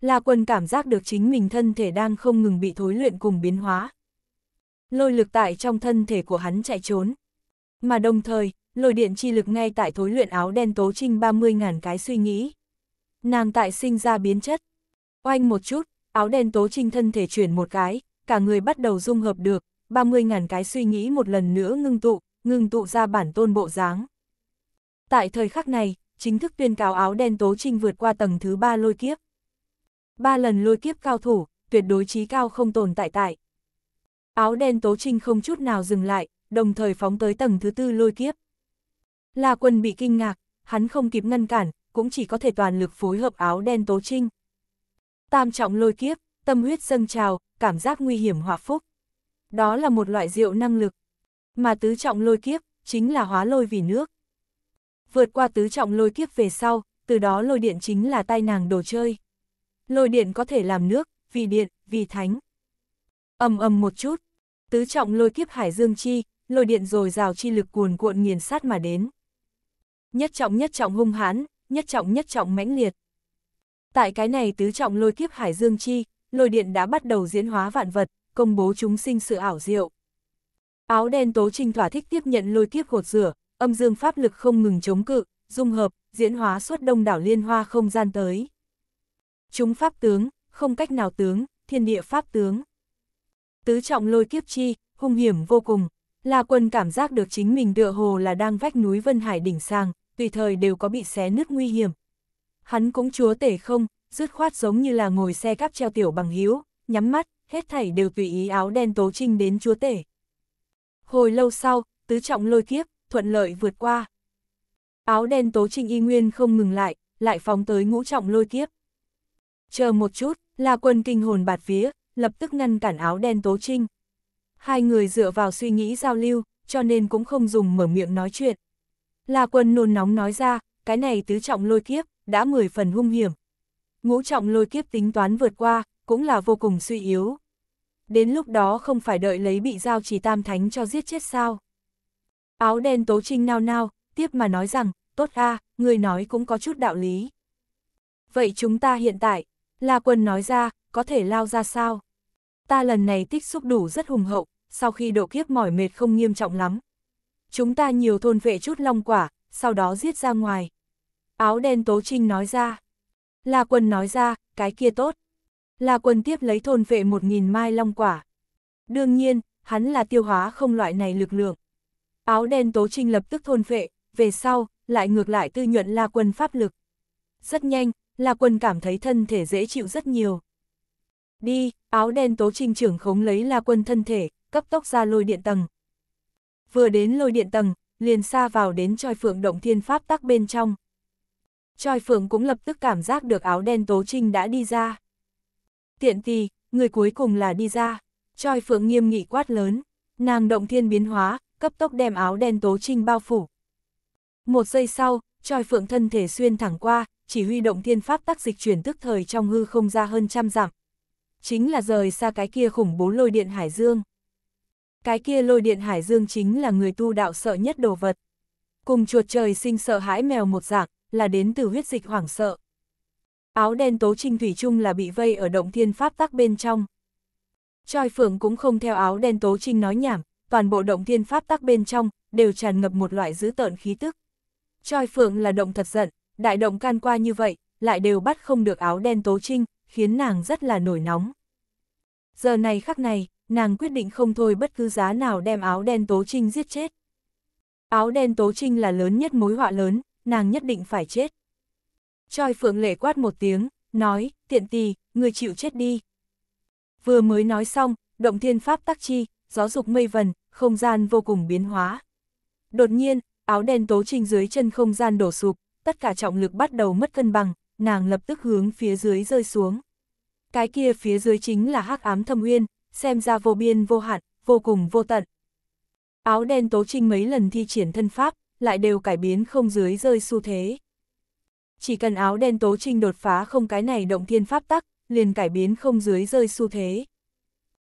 La quân cảm giác được chính mình thân thể đang không ngừng bị thối luyện cùng biến hóa. Lôi lực tại trong thân thể của hắn chạy trốn, mà đồng thời, lôi điện chi lực ngay tại thối luyện áo đen tố trinh 30.000 cái suy nghĩ. Nàng tại sinh ra biến chất. Oanh một chút, áo đen tố trinh thân thể chuyển một cái, cả người bắt đầu dung hợp được, 30.000 cái suy nghĩ một lần nữa ngưng tụ, ngưng tụ ra bản tôn bộ dáng. Tại thời khắc này, chính thức tuyên cáo áo đen tố trinh vượt qua tầng thứ ba lôi kiếp. Ba lần lôi kiếp cao thủ, tuyệt đối trí cao không tồn tại tại. Áo đen tố trinh không chút nào dừng lại, đồng thời phóng tới tầng thứ tư lôi kiếp. La quân bị kinh ngạc, hắn không kịp ngăn cản, cũng chỉ có thể toàn lực phối hợp áo đen tố trinh. Tam trọng lôi kiếp, tâm huyết dâng trào, cảm giác nguy hiểm hòa phúc. Đó là một loại rượu năng lực. Mà tứ trọng lôi kiếp, chính là hóa lôi vì nước. Vượt qua tứ trọng lôi kiếp về sau, từ đó lôi điện chính là tai nàng đồ chơi. Lôi điện có thể làm nước, vì điện, vì thánh. ầm ầm một chút, tứ trọng lôi kiếp hải dương chi, lôi điện rồi rào chi lực cuồn cuộn nghiền sát mà đến. Nhất trọng nhất trọng hung hãn, nhất trọng nhất trọng mãnh liệt. Tại cái này tứ trọng lôi kiếp hải dương chi, lôi điện đã bắt đầu diễn hóa vạn vật, công bố chúng sinh sự ảo diệu. Áo đen tố trình thỏa thích tiếp nhận lôi kiếp gột rửa, âm dương pháp lực không ngừng chống cự, dung hợp, diễn hóa suốt đông đảo liên hoa không gian tới. Chúng pháp tướng, không cách nào tướng, thiên địa pháp tướng. Tứ trọng lôi kiếp chi, hung hiểm vô cùng. La Quân cảm giác được chính mình tựa hồ là đang vách núi Vân Hải đỉnh sang, tùy thời đều có bị xé nứt nguy hiểm. Hắn cũng chúa tể không, dứt khoát giống như là ngồi xe cắp treo tiểu bằng hiếu, nhắm mắt, hết thảy đều tùy ý áo đen tố trinh đến chúa tể. Hồi lâu sau, tứ trọng lôi kiếp, thuận lợi vượt qua. Áo đen tố trinh y nguyên không ngừng lại, lại phóng tới ngũ trọng lôi kiếp. Chờ một chút, là quân kinh hồn bạt vía, lập tức ngăn cản áo đen tố trinh hai người dựa vào suy nghĩ giao lưu, cho nên cũng không dùng mở miệng nói chuyện. La quân nôn nóng nói ra, cái này tứ trọng lôi kiếp, đã mười phần hung hiểm. Ngũ trọng lôi kiếp tính toán vượt qua, cũng là vô cùng suy yếu. Đến lúc đó không phải đợi lấy bị giao chỉ tam thánh cho giết chết sao. Áo đen tố trinh nao nao, tiếp mà nói rằng, tốt a, người nói cũng có chút đạo lý. Vậy chúng ta hiện tại, La Quân nói ra, có thể lao ra sao? ta lần này tích xúc đủ rất hùng hậu, sau khi độ kiếp mỏi mệt không nghiêm trọng lắm. Chúng ta nhiều thôn vệ chút long quả, sau đó giết ra ngoài. Áo đen Tố Trinh nói ra. La quân nói ra, cái kia tốt. La quân tiếp lấy thôn vệ một nghìn mai long quả. Đương nhiên, hắn là tiêu hóa không loại này lực lượng. Áo đen Tố Trinh lập tức thôn vệ, về sau, lại ngược lại tư nhuận La quân pháp lực. Rất nhanh, La quân cảm thấy thân thể dễ chịu rất nhiều. Đi, áo đen tố trình trưởng khống lấy la quân thân thể, cấp tốc ra lôi điện tầng. Vừa đến lôi điện tầng, liền xa vào đến choi phượng động thiên pháp tắc bên trong. Choi phượng cũng lập tức cảm giác được áo đen tố trinh đã đi ra. Tiện tì, người cuối cùng là đi ra. Choi phượng nghiêm nghị quát lớn, nàng động thiên biến hóa, cấp tốc đem áo đen tố trinh bao phủ. Một giây sau, choi phượng thân thể xuyên thẳng qua, chỉ huy động thiên pháp tắc dịch chuyển tức thời trong hư không ra hơn trăm dặm chính là rời xa cái kia khủng bố lôi điện Hải Dương. Cái kia lôi điện Hải Dương chính là người tu đạo sợ nhất đồ vật. Cùng chuột trời sinh sợ hãi mèo một dạng, là đến từ huyết dịch hoảng sợ. Áo đen tố trinh thủy chung là bị vây ở động thiên pháp tắc bên trong. Choi Phượng cũng không theo áo đen tố trinh nói nhảm, toàn bộ động thiên pháp tắc bên trong, đều tràn ngập một loại dữ tợn khí tức. Choi Phượng là động thật giận, đại động can qua như vậy, lại đều bắt không được áo đen tố trinh, khiến nàng rất là nổi nóng. Giờ này khắc này, nàng quyết định không thôi bất cứ giá nào đem áo đen Tố Trinh giết chết. Áo đen Tố Trinh là lớn nhất mối họa lớn, nàng nhất định phải chết. Choi Phượng Lệ quát một tiếng, nói, tiện tì, người chịu chết đi. Vừa mới nói xong, động thiên pháp tắc chi, gió dục mây vần, không gian vô cùng biến hóa. Đột nhiên, áo đen tố trinh dưới chân không gian đổ sụp, tất cả trọng lực bắt đầu mất cân bằng, nàng lập tức hướng phía dưới rơi xuống. Cái kia phía dưới chính là hắc ám thâm uyên, xem ra vô biên vô hạn, vô cùng vô tận. Áo đen tố trinh mấy lần thi triển thân pháp, lại đều cải biến không dưới rơi xu thế. Chỉ cần áo đen tố trinh đột phá không cái này động thiên pháp tắc, liền cải biến không dưới rơi xu thế.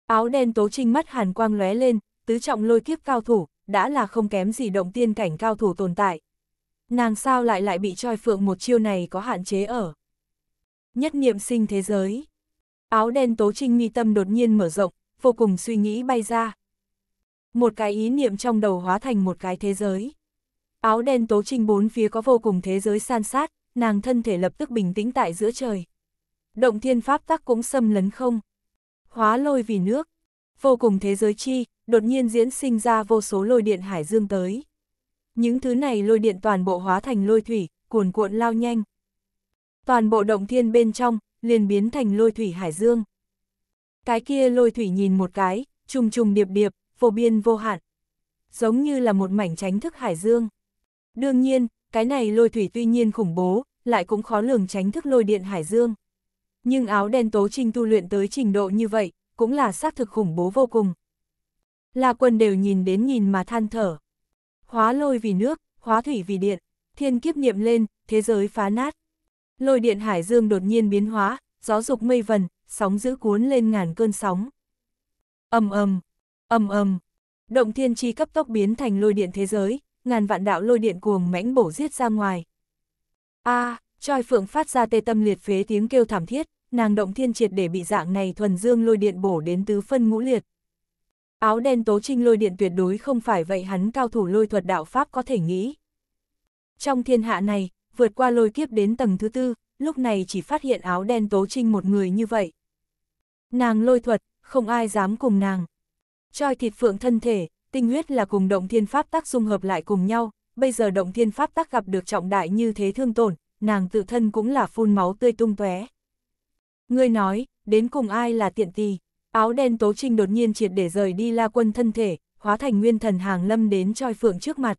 Áo đen tố trinh mắt hàn quang lóe lên, tứ trọng lôi kiếp cao thủ, đã là không kém gì động tiên cảnh cao thủ tồn tại. Nàng sao lại lại bị choi phượng một chiêu này có hạn chế ở. Nhất niệm sinh thế giới. Áo đen tố trinh mi tâm đột nhiên mở rộng, vô cùng suy nghĩ bay ra. Một cái ý niệm trong đầu hóa thành một cái thế giới. Áo đen tố trinh bốn phía có vô cùng thế giới san sát, nàng thân thể lập tức bình tĩnh tại giữa trời. Động thiên pháp tắc cũng xâm lấn không. Hóa lôi vì nước. Vô cùng thế giới chi, đột nhiên diễn sinh ra vô số lôi điện hải dương tới. Những thứ này lôi điện toàn bộ hóa thành lôi thủy, cuồn cuộn lao nhanh. Toàn bộ động thiên bên trong, liền biến thành lôi thủy hải dương. Cái kia lôi thủy nhìn một cái, trùng trùng điệp điệp, vô biên vô hạn. Giống như là một mảnh tránh thức hải dương. Đương nhiên, cái này lôi thủy tuy nhiên khủng bố, lại cũng khó lường tránh thức lôi điện hải dương. Nhưng áo đen tố trình tu luyện tới trình độ như vậy, cũng là xác thực khủng bố vô cùng. là quân đều nhìn đến nhìn mà than thở hóa lôi vì nước, hóa thủy vì điện, thiên kiếp niệm lên, thế giới phá nát. Lôi điện hải dương đột nhiên biến hóa, gió dục mây vần, sóng giữ cuốn lên ngàn cơn sóng. Ầm ầm, ầm ầm. Động thiên chi cấp tốc biến thành lôi điện thế giới, ngàn vạn đạo lôi điện cuồng mãnh bổ giết ra ngoài. A, à, Choi Phượng phát ra tê tâm liệt phế tiếng kêu thảm thiết, nàng động thiên triệt để bị dạng này thuần dương lôi điện bổ đến tứ phân ngũ liệt, Áo đen tố trinh lôi điện tuyệt đối không phải vậy hắn cao thủ lôi thuật đạo Pháp có thể nghĩ. Trong thiên hạ này, vượt qua lôi kiếp đến tầng thứ tư, lúc này chỉ phát hiện áo đen tố trinh một người như vậy. Nàng lôi thuật, không ai dám cùng nàng. Choi thịt phượng thân thể, tinh huyết là cùng động thiên pháp tác dung hợp lại cùng nhau, bây giờ động thiên pháp tác gặp được trọng đại như thế thương tổn, nàng tự thân cũng là phun máu tươi tung tóe. Ngươi nói, đến cùng ai là tiện tì. Áo đen tố trinh đột nhiên triệt để rời đi la quân thân thể, hóa thành nguyên thần hàng lâm đến choi phượng trước mặt.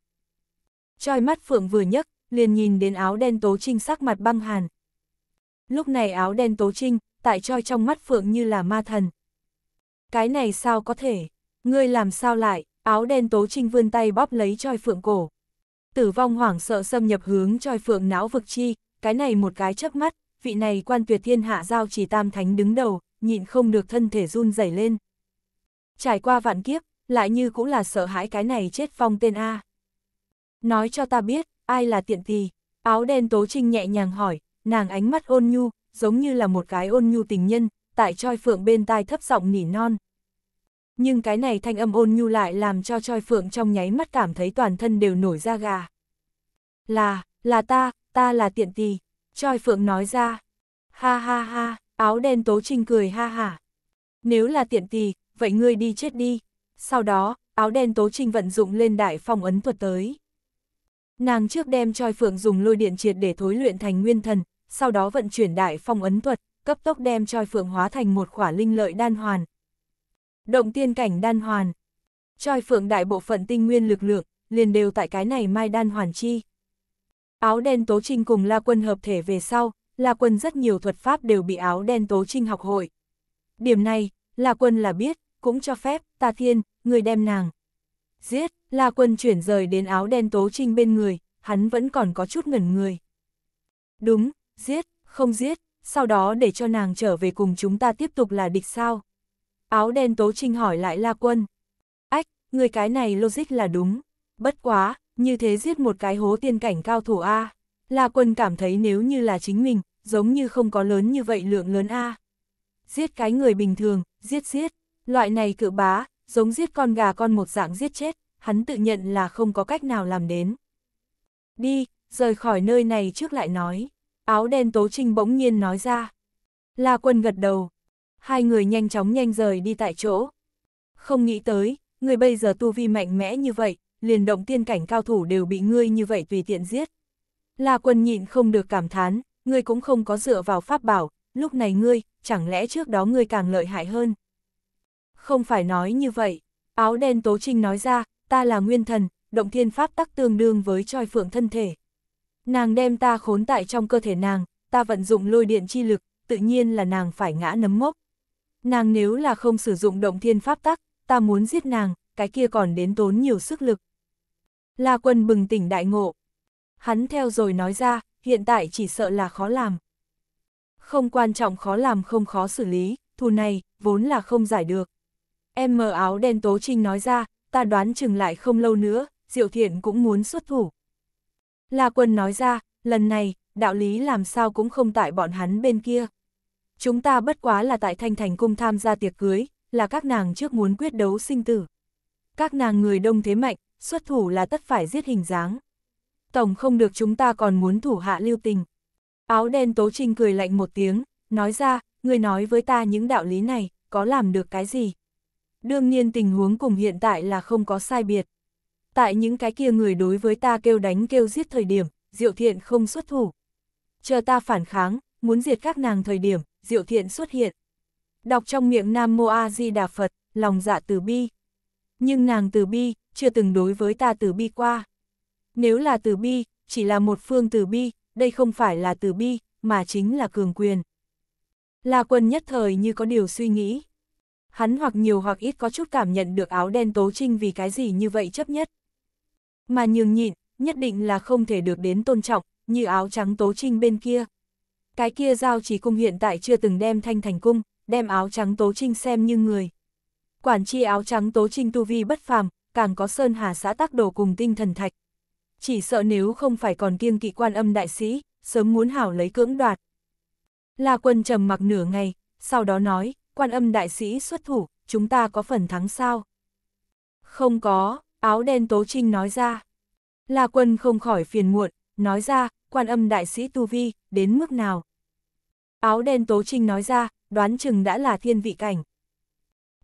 Choi mắt phượng vừa nhấc, liền nhìn đến áo đen tố trinh sắc mặt băng hàn. Lúc này áo đen tố trinh, tại choi trong mắt phượng như là ma thần. Cái này sao có thể, ngươi làm sao lại, áo đen tố trinh vươn tay bóp lấy choi phượng cổ. Tử vong hoảng sợ xâm nhập hướng choi phượng não vực chi, cái này một cái chớp mắt, vị này quan tuyệt thiên hạ giao chỉ tam thánh đứng đầu, nhịn không được thân thể run rẩy lên. Trải qua vạn kiếp, lại như cũng là sợ hãi cái này chết phong tên A. Nói cho ta biết, ai là tiện thì, áo đen tố trinh nhẹ nhàng hỏi, nàng ánh mắt ôn nhu, giống như là một cái ôn nhu tình nhân, tại choi phượng bên tai thấp giọng nỉ non. Nhưng cái này thanh âm ôn nhu lại làm cho choi phượng trong nháy mắt cảm thấy toàn thân đều nổi da gà. Là, là ta, ta là tiện tì, choi phượng nói ra. Ha ha ha. Áo đen Tố Trinh cười ha hả. Nếu là tiện tì, vậy ngươi đi chết đi. Sau đó, áo đen Tố Trinh vận dụng lên đại phong ấn thuật tới. Nàng trước đem choi phượng dùng lôi điện triệt để thối luyện thành nguyên thần, sau đó vận chuyển đại phong ấn thuật, cấp tốc đem choi phượng hóa thành một khỏa linh lợi đan hoàn. Động tiên cảnh đan hoàn. Choi phượng đại bộ phận tinh nguyên lực lượng, liền đều tại cái này mai đan hoàn chi. Áo đen tố trinh cùng la quân hợp thể về sau, La Quân rất nhiều thuật pháp đều bị áo đen tố trinh học hội. Điểm này, La Quân là biết, cũng cho phép, ta thiên, người đem nàng. Giết, La Quân chuyển rời đến áo đen tố trinh bên người, hắn vẫn còn có chút ngẩn người. Đúng, giết, không giết, sau đó để cho nàng trở về cùng chúng ta tiếp tục là địch sao. Áo đen tố trinh hỏi lại La Quân. Ách, người cái này logic là đúng. Bất quá, như thế giết một cái hố tiên cảnh cao thủ A. La Quân cảm thấy nếu như là chính mình, giống như không có lớn như vậy lượng lớn A. Giết cái người bình thường, giết giết, loại này cự bá, giống giết con gà con một dạng giết chết, hắn tự nhận là không có cách nào làm đến. Đi, rời khỏi nơi này trước lại nói, áo đen tố trinh bỗng nhiên nói ra. La quân gật đầu, hai người nhanh chóng nhanh rời đi tại chỗ. Không nghĩ tới, người bây giờ tu vi mạnh mẽ như vậy, liền động tiên cảnh cao thủ đều bị ngươi như vậy tùy tiện giết. La quân nhịn không được cảm thán, ngươi cũng không có dựa vào pháp bảo, lúc này ngươi, chẳng lẽ trước đó ngươi càng lợi hại hơn? Không phải nói như vậy, áo đen Tố Trinh nói ra, ta là nguyên thần, động thiên pháp tắc tương đương với troi phượng thân thể. Nàng đem ta khốn tại trong cơ thể nàng, ta vận dụng lôi điện chi lực, tự nhiên là nàng phải ngã nấm mốc. Nàng nếu là không sử dụng động thiên pháp tắc, ta muốn giết nàng, cái kia còn đến tốn nhiều sức lực. La quân bừng tỉnh đại ngộ. Hắn theo rồi nói ra, hiện tại chỉ sợ là khó làm. Không quan trọng khó làm không khó xử lý, thù này, vốn là không giải được. Em mờ áo đen Tố Trinh nói ra, ta đoán chừng lại không lâu nữa, Diệu Thiện cũng muốn xuất thủ. La Quân nói ra, lần này, đạo lý làm sao cũng không tại bọn hắn bên kia. Chúng ta bất quá là tại Thanh Thành Cung tham gia tiệc cưới, là các nàng trước muốn quyết đấu sinh tử. Các nàng người đông thế mạnh, xuất thủ là tất phải giết hình dáng tổng không được chúng ta còn muốn thủ hạ lưu tình. Áo đen tố trinh cười lạnh một tiếng, nói ra, người nói với ta những đạo lý này, có làm được cái gì? Đương nhiên tình huống cùng hiện tại là không có sai biệt. Tại những cái kia người đối với ta kêu đánh kêu giết thời điểm, Diệu Thiện không xuất thủ. Chờ ta phản kháng, muốn diệt các nàng thời điểm, Diệu Thiện xuất hiện. Đọc trong miệng Nam Mô A Di Đà Phật, lòng dạ từ bi. Nhưng nàng từ bi, chưa từng đối với ta từ bi qua. Nếu là từ bi, chỉ là một phương từ bi, đây không phải là từ bi, mà chính là cường quyền. La quân nhất thời như có điều suy nghĩ. Hắn hoặc nhiều hoặc ít có chút cảm nhận được áo đen tố trinh vì cái gì như vậy chấp nhất. Mà nhường nhịn, nhất định là không thể được đến tôn trọng, như áo trắng tố trinh bên kia. Cái kia giao chỉ cung hiện tại chưa từng đem thanh thành cung, đem áo trắng tố trinh xem như người. Quản chi áo trắng tố trinh tu vi bất phàm, càng có sơn hà xã tác đồ cùng tinh thần thạch, chỉ sợ nếu không phải còn kiêng kỵ quan âm đại sĩ, sớm muốn hảo lấy cưỡng đoạt. La quân trầm mặc nửa ngày, sau đó nói, quan âm đại sĩ xuất thủ, chúng ta có phần thắng sao? Không có, áo đen tố trinh nói ra. La quân không khỏi phiền muộn, nói ra, quan âm đại sĩ tu vi, đến mức nào? Áo đen tố trinh nói ra, đoán chừng đã là thiên vị cảnh.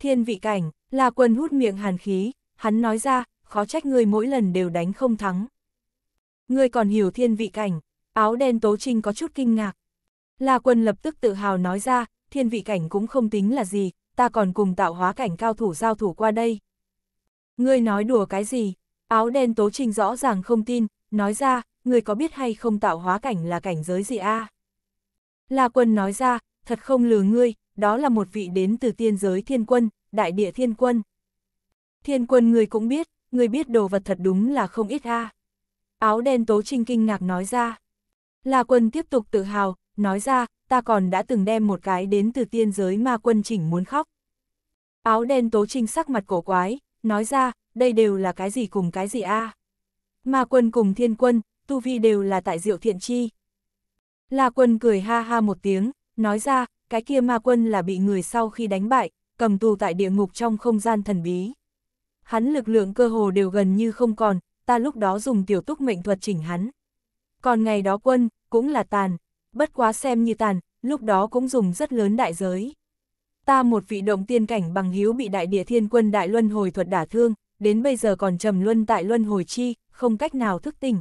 Thiên vị cảnh, La quân hút miệng hàn khí, hắn nói ra, khó trách người mỗi lần đều đánh không thắng. Ngươi còn hiểu thiên vị cảnh, áo đen tố trinh có chút kinh ngạc. La quân lập tức tự hào nói ra, thiên vị cảnh cũng không tính là gì, ta còn cùng tạo hóa cảnh cao thủ giao thủ qua đây. Ngươi nói đùa cái gì? Áo đen tố trinh rõ ràng không tin, nói ra, ngươi có biết hay không tạo hóa cảnh là cảnh giới gì a? La quân nói ra, thật không lừa ngươi, đó là một vị đến từ tiên giới thiên quân, đại địa thiên quân. Thiên quân ngươi cũng biết, ngươi biết đồ vật thật đúng là không ít a. À. Áo đen Tố Trinh kinh ngạc nói ra. La quân tiếp tục tự hào, nói ra, ta còn đã từng đem một cái đến từ tiên giới ma quân chỉnh muốn khóc. Áo đen Tố Trinh sắc mặt cổ quái, nói ra, đây đều là cái gì cùng cái gì a? À? Ma quân cùng thiên quân, tu vi đều là tại diệu thiện chi. La quân cười ha ha một tiếng, nói ra, cái kia ma quân là bị người sau khi đánh bại, cầm tù tại địa ngục trong không gian thần bí. Hắn lực lượng cơ hồ đều gần như không còn, ta lúc đó dùng tiểu túc mệnh thuật chỉnh hắn. Còn ngày đó quân, cũng là tàn, bất quá xem như tàn, lúc đó cũng dùng rất lớn đại giới. Ta một vị động tiên cảnh bằng hiếu bị đại địa thiên quân đại luân hồi thuật đả thương, đến bây giờ còn trầm luân tại luân hồi chi, không cách nào thức tỉnh.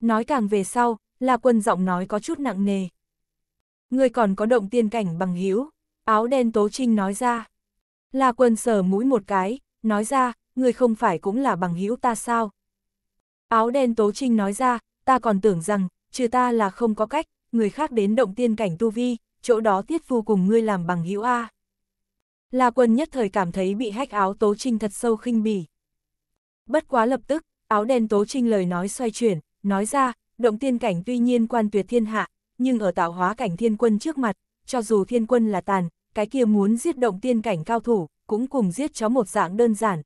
Nói càng về sau, là quân giọng nói có chút nặng nề. Người còn có động tiên cảnh bằng hiếu, áo đen tố trinh nói ra. Là quân sờ mũi một cái, nói ra, người không phải cũng là bằng hiếu ta sao, Áo đen Tố Trinh nói ra, ta còn tưởng rằng, trừ ta là không có cách, người khác đến động tiên cảnh tu vi, chỗ đó tiết phu cùng ngươi làm bằng hữu A. La quân nhất thời cảm thấy bị hách áo Tố Trinh thật sâu khinh bỉ. Bất quá lập tức, áo đen Tố Trinh lời nói xoay chuyển, nói ra, động tiên cảnh tuy nhiên quan tuyệt thiên hạ, nhưng ở tạo hóa cảnh thiên quân trước mặt, cho dù thiên quân là tàn, cái kia muốn giết động tiên cảnh cao thủ, cũng cùng giết chó một dạng đơn giản.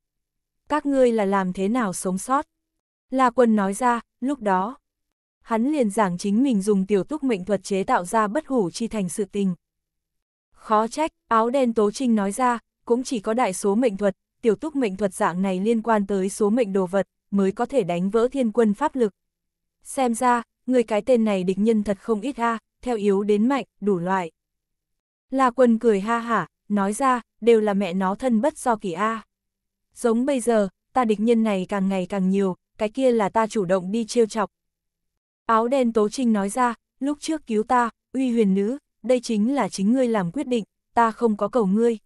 Các ngươi là làm thế nào sống sót? La Quân nói ra, lúc đó, hắn liền giảng chính mình dùng tiểu túc mệnh thuật chế tạo ra bất hủ chi thành sự tình. Khó trách, áo đen Tố Trinh nói ra, cũng chỉ có đại số mệnh thuật, tiểu túc mệnh thuật dạng này liên quan tới số mệnh đồ vật, mới có thể đánh vỡ thiên quân pháp lực. Xem ra, người cái tên này địch nhân thật không ít ha, theo yếu đến mạnh, đủ loại. La quân cười ha hả, nói ra, đều là mẹ nó thân bất do kỳ a. Giống bây giờ, ta địch nhân này càng ngày càng nhiều, cái kia là ta chủ động đi trêu chọc. Áo đen Tố Trinh nói ra, lúc trước cứu ta, uy huyền nữ, đây chính là chính ngươi làm quyết định, ta không có cầu ngươi.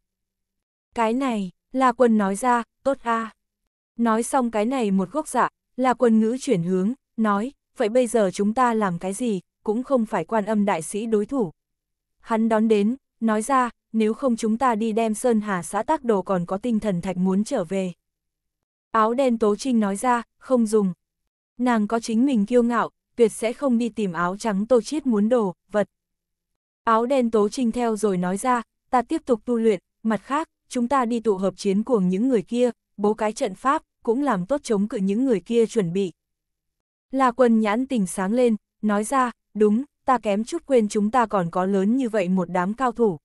Cái này, là Quân nói ra, tốt a. Nói xong cái này một gốc dạ, là Quân ngữ chuyển hướng, nói, vậy bây giờ chúng ta làm cái gì, cũng không phải quan âm đại sĩ đối thủ. Hắn đón đến, nói ra, nếu không chúng ta đi đem Sơn Hà xã tác đồ còn có tinh thần thạch muốn trở về. Áo đen Tố Trinh nói ra, không dùng. Nàng có chính mình kiêu ngạo, tuyệt sẽ không đi tìm áo trắng Tô Chiết muốn đồ, vật. Áo đen Tố Trinh theo rồi nói ra, ta tiếp tục tu luyện, mặt khác, chúng ta đi tụ hợp chiến cuồng những người kia, bố cái trận pháp, cũng làm tốt chống cự những người kia chuẩn bị. là quân nhãn tình sáng lên, nói ra, đúng, ta kém chút quên chúng ta còn có lớn như vậy một đám cao thủ.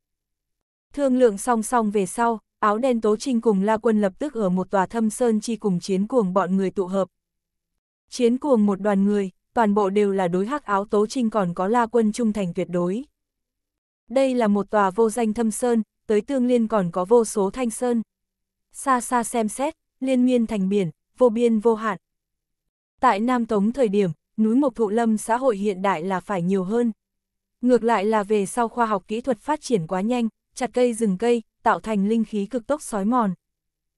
Thương lượng song song về sau, áo đen Tố Trinh cùng La Quân lập tức ở một tòa thâm sơn chi cùng chiến cuồng bọn người tụ hợp. Chiến cuồng một đoàn người, toàn bộ đều là đối hắc áo Tố Trinh còn có La Quân trung thành tuyệt đối. Đây là một tòa vô danh thâm sơn, tới tương liên còn có vô số thanh sơn. Xa xa xem xét, liên miên thành biển, vô biên vô hạn. Tại Nam Tống thời điểm, núi Mộc Thụ Lâm xã hội hiện đại là phải nhiều hơn. Ngược lại là về sau khoa học kỹ thuật phát triển quá nhanh, chặt cây rừng cây, tạo thành linh khí cực tốc sói mòn.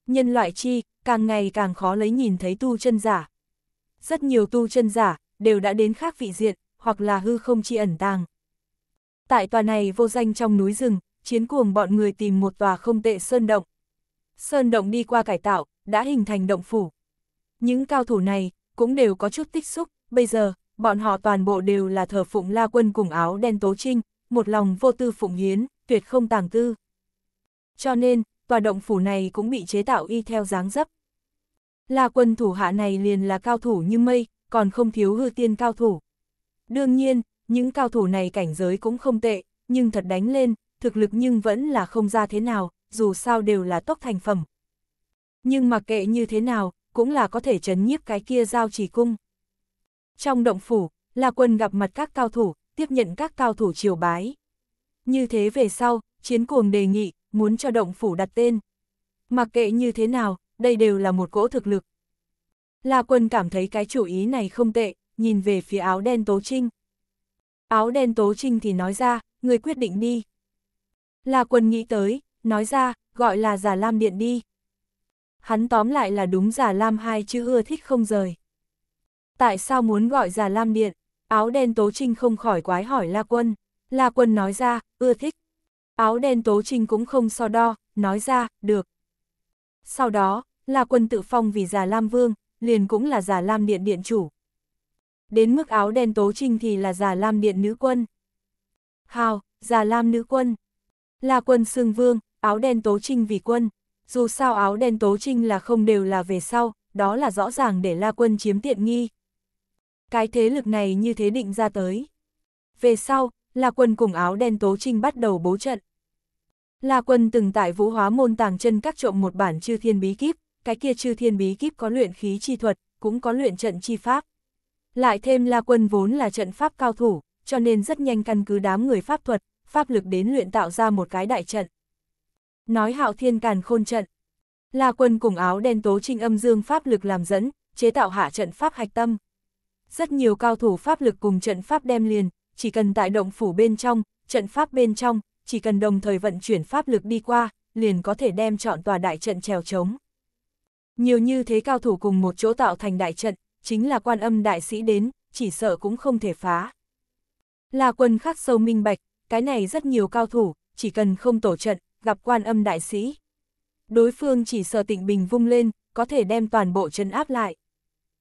Nhân loại chi, càng ngày càng khó lấy nhìn thấy tu chân giả. Rất nhiều tu chân giả, đều đã đến khác vị diện, hoặc là hư không chi ẩn tàng. Tại tòa này vô danh trong núi rừng, chiến cuồng bọn người tìm một tòa không tệ sơn động. Sơn động đi qua cải tạo, đã hình thành động phủ. Những cao thủ này, cũng đều có chút tích xúc, bây giờ, bọn họ toàn bộ đều là thờ phụng la quân cùng áo đen tố trinh, một lòng vô tư phụng hiến, tuyệt không tàng tư cho nên, tòa động phủ này cũng bị chế tạo y theo dáng dấp. Là quân thủ hạ này liền là cao thủ như mây, còn không thiếu hư tiên cao thủ. Đương nhiên, những cao thủ này cảnh giới cũng không tệ, nhưng thật đánh lên, thực lực nhưng vẫn là không ra thế nào, dù sao đều là tốc thành phẩm. Nhưng mặc kệ như thế nào, cũng là có thể chấn nhiếp cái kia giao chỉ cung. Trong động phủ, là quân gặp mặt các cao thủ, tiếp nhận các cao thủ triều bái. Như thế về sau, chiến cuồng đề nghị, muốn cho động phủ đặt tên. Mặc kệ như thế nào, đây đều là một cỗ thực lực. La Quân cảm thấy cái chủ ý này không tệ, nhìn về phía áo đen Tố Trinh. Áo đen Tố Trinh thì nói ra, người quyết định đi. La Quân nghĩ tới, nói ra, gọi là giả lam điện đi. Hắn tóm lại là đúng giả lam hai chữ ưa thích không rời. Tại sao muốn gọi giả lam điện? Áo đen Tố Trinh không khỏi quái hỏi La Quân. La Quân nói ra, ưa thích áo đen Tố Trinh cũng không so đo, nói ra, được. Sau đó, là quân tự phong vì giả Lam Vương, liền cũng là giả Lam Điện Điện Chủ. Đến mức áo đen Tố Trinh thì là giả Lam Điện Nữ Quân. Hào, giả Lam Nữ Quân. Là quân Sương Vương, áo đen Tố Trinh vì quân. Dù sao áo đen Tố Trinh là không đều là về sau, đó là rõ ràng để La Quân chiếm tiện nghi. Cái thế lực này như thế định ra tới. Về sau, La Quân cùng áo đen Tố Trinh bắt đầu bố trận. La Quân từng tại vũ hóa môn tàng chân các trộm một bản chư thiên bí kíp, cái kia chư thiên bí kíp có luyện khí chi thuật, cũng có luyện trận chi pháp. Lại thêm La Quân vốn là trận pháp cao thủ, cho nên rất nhanh căn cứ đám người pháp thuật, pháp lực đến luyện tạo ra một cái đại trận. Nói hạo thiên càn khôn trận. La Quân cùng áo đen tố trinh âm dương pháp lực làm dẫn, chế tạo hạ trận pháp hạch tâm. Rất nhiều cao thủ pháp lực cùng trận pháp đem liền, chỉ cần tại động phủ bên trong, trận pháp bên trong, chỉ cần đồng thời vận chuyển pháp lực đi qua, liền có thể đem chọn tòa đại trận trèo chống. Nhiều như thế cao thủ cùng một chỗ tạo thành đại trận, chính là quan âm đại sĩ đến, chỉ sợ cũng không thể phá. Là quân khắc sâu minh bạch, cái này rất nhiều cao thủ, chỉ cần không tổ trận, gặp quan âm đại sĩ. Đối phương chỉ sợ tịnh bình vung lên, có thể đem toàn bộ trận áp lại.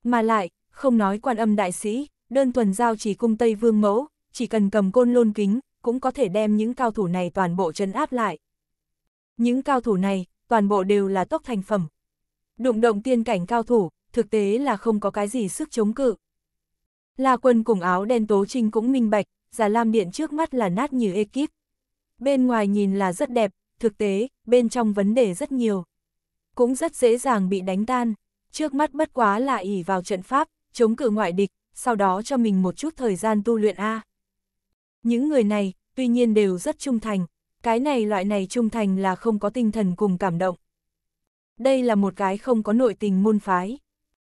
Mà lại, không nói quan âm đại sĩ, đơn thuần giao chỉ cung Tây Vương Mẫu, chỉ cần cầm côn lôn kính, cũng có thể đem những cao thủ này toàn bộ chấn áp lại. Những cao thủ này, toàn bộ đều là tốc thành phẩm. Đụng động tiên cảnh cao thủ, thực tế là không có cái gì sức chống cự. La quân cùng áo đen tố trinh cũng minh bạch, giả lam điện trước mắt là nát như ekip. Bên ngoài nhìn là rất đẹp, thực tế, bên trong vấn đề rất nhiều. Cũng rất dễ dàng bị đánh tan, trước mắt bất quá là ỉ vào trận pháp, chống cự ngoại địch, sau đó cho mình một chút thời gian tu luyện A. Những người này, tuy nhiên đều rất trung thành, cái này loại này trung thành là không có tinh thần cùng cảm động. Đây là một cái không có nội tình môn phái,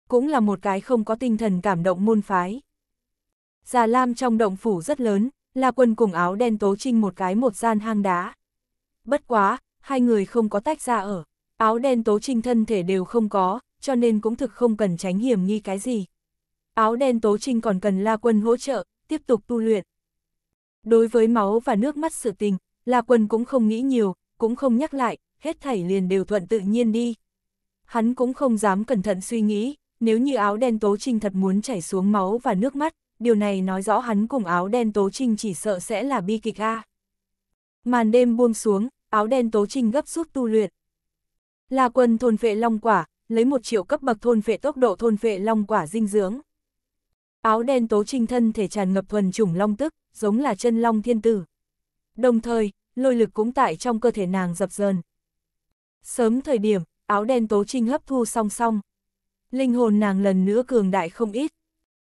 cũng là một cái không có tinh thần cảm động môn phái. Già Lam trong động phủ rất lớn, là quân cùng áo đen tố trinh một cái một gian hang đá. Bất quá, hai người không có tách ra ở, áo đen tố trinh thân thể đều không có, cho nên cũng thực không cần tránh hiểm nghi cái gì. Áo đen tố trinh còn cần la quân hỗ trợ, tiếp tục tu luyện. Đối với máu và nước mắt sự tình, La Quân cũng không nghĩ nhiều, cũng không nhắc lại, hết thảy liền đều thuận tự nhiên đi. Hắn cũng không dám cẩn thận suy nghĩ, nếu như áo đen tố trinh thật muốn chảy xuống máu và nước mắt, điều này nói rõ hắn cùng áo đen tố trinh chỉ sợ sẽ là bi kịch a. Màn đêm buông xuống, áo đen tố trinh gấp rút tu luyện. La Quân thôn vệ long quả, lấy một triệu cấp bậc thôn vệ tốc độ thôn vệ long quả dinh dưỡng. Áo đen tố trinh thân thể tràn ngập thuần chủng long tức, giống là chân long thiên tử. Đồng thời, lôi lực cũng tại trong cơ thể nàng dập dờn. Sớm thời điểm, áo đen tố trinh hấp thu song song. Linh hồn nàng lần nữa cường đại không ít.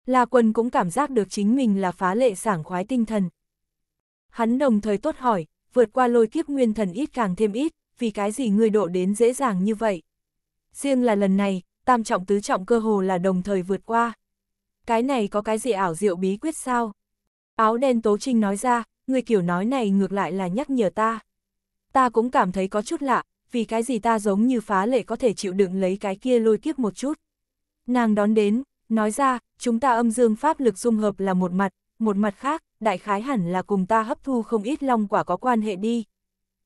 La quân cũng cảm giác được chính mình là phá lệ sảng khoái tinh thần. Hắn đồng thời tốt hỏi, vượt qua lôi kiếp nguyên thần ít càng thêm ít, vì cái gì người độ đến dễ dàng như vậy. Riêng là lần này, tam trọng tứ trọng cơ hồ là đồng thời vượt qua. Cái này có cái gì ảo diệu bí quyết sao? Áo đen Tố Trinh nói ra, người kiểu nói này ngược lại là nhắc nhở ta. Ta cũng cảm thấy có chút lạ, vì cái gì ta giống như phá lệ có thể chịu đựng lấy cái kia lôi kiếp một chút. Nàng đón đến, nói ra, chúng ta âm dương pháp lực dung hợp là một mặt, một mặt khác, đại khái hẳn là cùng ta hấp thu không ít long quả có quan hệ đi.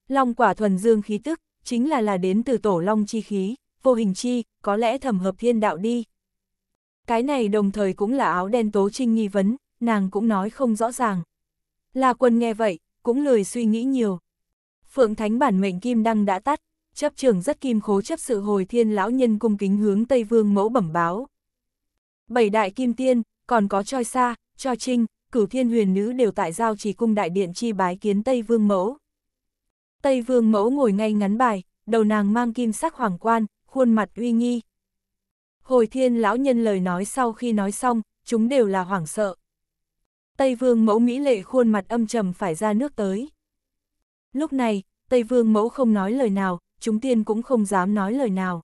Long quả thuần dương khí tức, chính là là đến từ tổ long chi khí, vô hình chi, có lẽ thẩm hợp thiên đạo đi. Cái này đồng thời cũng là áo đen tố trinh nghi vấn, nàng cũng nói không rõ ràng. La quân nghe vậy, cũng lười suy nghĩ nhiều. Phượng Thánh bản mệnh kim đăng đã tắt, chấp trưởng rất kim khố chấp sự hồi thiên lão nhân cung kính hướng Tây Vương mẫu bẩm báo. Bảy đại kim tiên, còn có Choi Sa, Cho Trinh, cửu thiên huyền nữ đều tại giao chỉ cung đại điện chi bái kiến Tây Vương mẫu. Tây Vương mẫu ngồi ngay ngắn bài, đầu nàng mang kim sắc hoàng quan, khuôn mặt uy nghi. Hồi thiên lão nhân lời nói sau khi nói xong, chúng đều là hoảng sợ. Tây Vương Mẫu Mỹ lệ khuôn mặt âm trầm phải ra nước tới. Lúc này, Tây Vương Mẫu không nói lời nào, chúng tiên cũng không dám nói lời nào.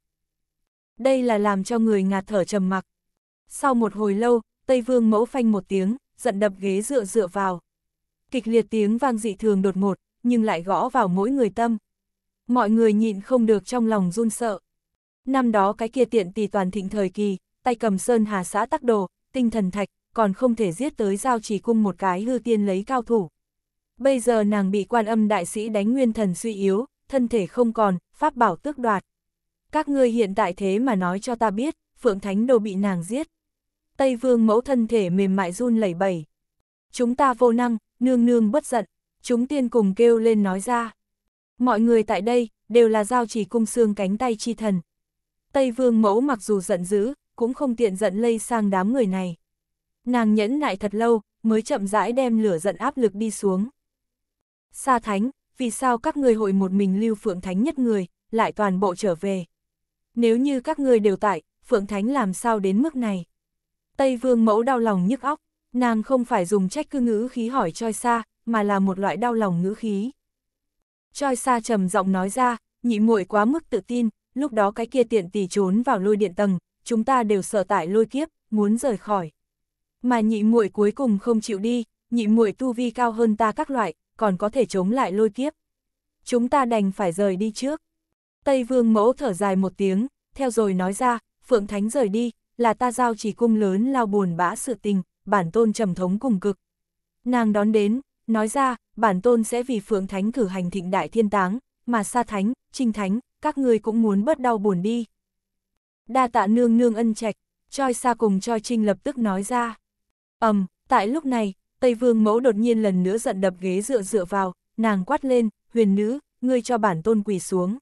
Đây là làm cho người ngạt thở trầm mặc. Sau một hồi lâu, Tây Vương Mẫu phanh một tiếng, giận đập ghế dựa dựa vào. Kịch liệt tiếng vang dị thường đột ngột, nhưng lại gõ vào mỗi người tâm. Mọi người nhịn không được trong lòng run sợ. Năm đó cái kia tiện tỷ toàn thịnh thời kỳ, tay cầm sơn hà xã tắc đồ, tinh thần thạch, còn không thể giết tới giao chỉ cung một cái hư tiên lấy cao thủ. Bây giờ nàng bị quan âm đại sĩ đánh nguyên thần suy yếu, thân thể không còn, pháp bảo tước đoạt. Các ngươi hiện tại thế mà nói cho ta biết, Phượng Thánh đâu bị nàng giết. Tây Vương mẫu thân thể mềm mại run lẩy bẩy. Chúng ta vô năng, nương nương bất giận, chúng tiên cùng kêu lên nói ra. Mọi người tại đây, đều là giao chỉ cung xương cánh tay chi thần. Tây Vương mẫu mặc dù giận dữ, cũng không tiện giận lây sang đám người này. Nàng nhẫn nại thật lâu, mới chậm rãi đem lửa giận áp lực đi xuống. Sa Thánh, vì sao các người hội một mình lưu Phượng Thánh nhất người, lại toàn bộ trở về? Nếu như các người đều tại, Phượng Thánh làm sao đến mức này? Tây Vương Mẫu đau lòng nhức óc, nàng không phải dùng trách cư ngữ khí hỏi Choi Sa, mà là một loại đau lòng ngữ khí. Choi Sa trầm giọng nói ra, nhị muội quá mức tự tin, lúc đó cái kia tiện tỷ trốn vào lôi điện tầng, chúng ta đều sợ tại lôi kiếp, muốn rời khỏi. Mà nhị muội cuối cùng không chịu đi, nhị muội tu vi cao hơn ta các loại, còn có thể chống lại lôi kiếp. Chúng ta đành phải rời đi trước. Tây Vương mẫu thở dài một tiếng, theo rồi nói ra, Phượng Thánh rời đi, là ta giao chỉ cung lớn lao buồn bã sự tình, bản tôn trầm thống cùng cực. Nàng đón đến, nói ra, bản tôn sẽ vì Phượng Thánh cử hành thịnh đại thiên táng, mà Sa Thánh, Trinh Thánh, các người cũng muốn bớt đau buồn đi. Đa tạ nương nương ân trạch, Choi Sa cùng Choi Trinh lập tức nói ra ầm, um, tại lúc này, Tây Vương mẫu đột nhiên lần nữa giận đập ghế dựa dựa vào, nàng quát lên, huyền nữ, ngươi cho bản tôn quỳ xuống.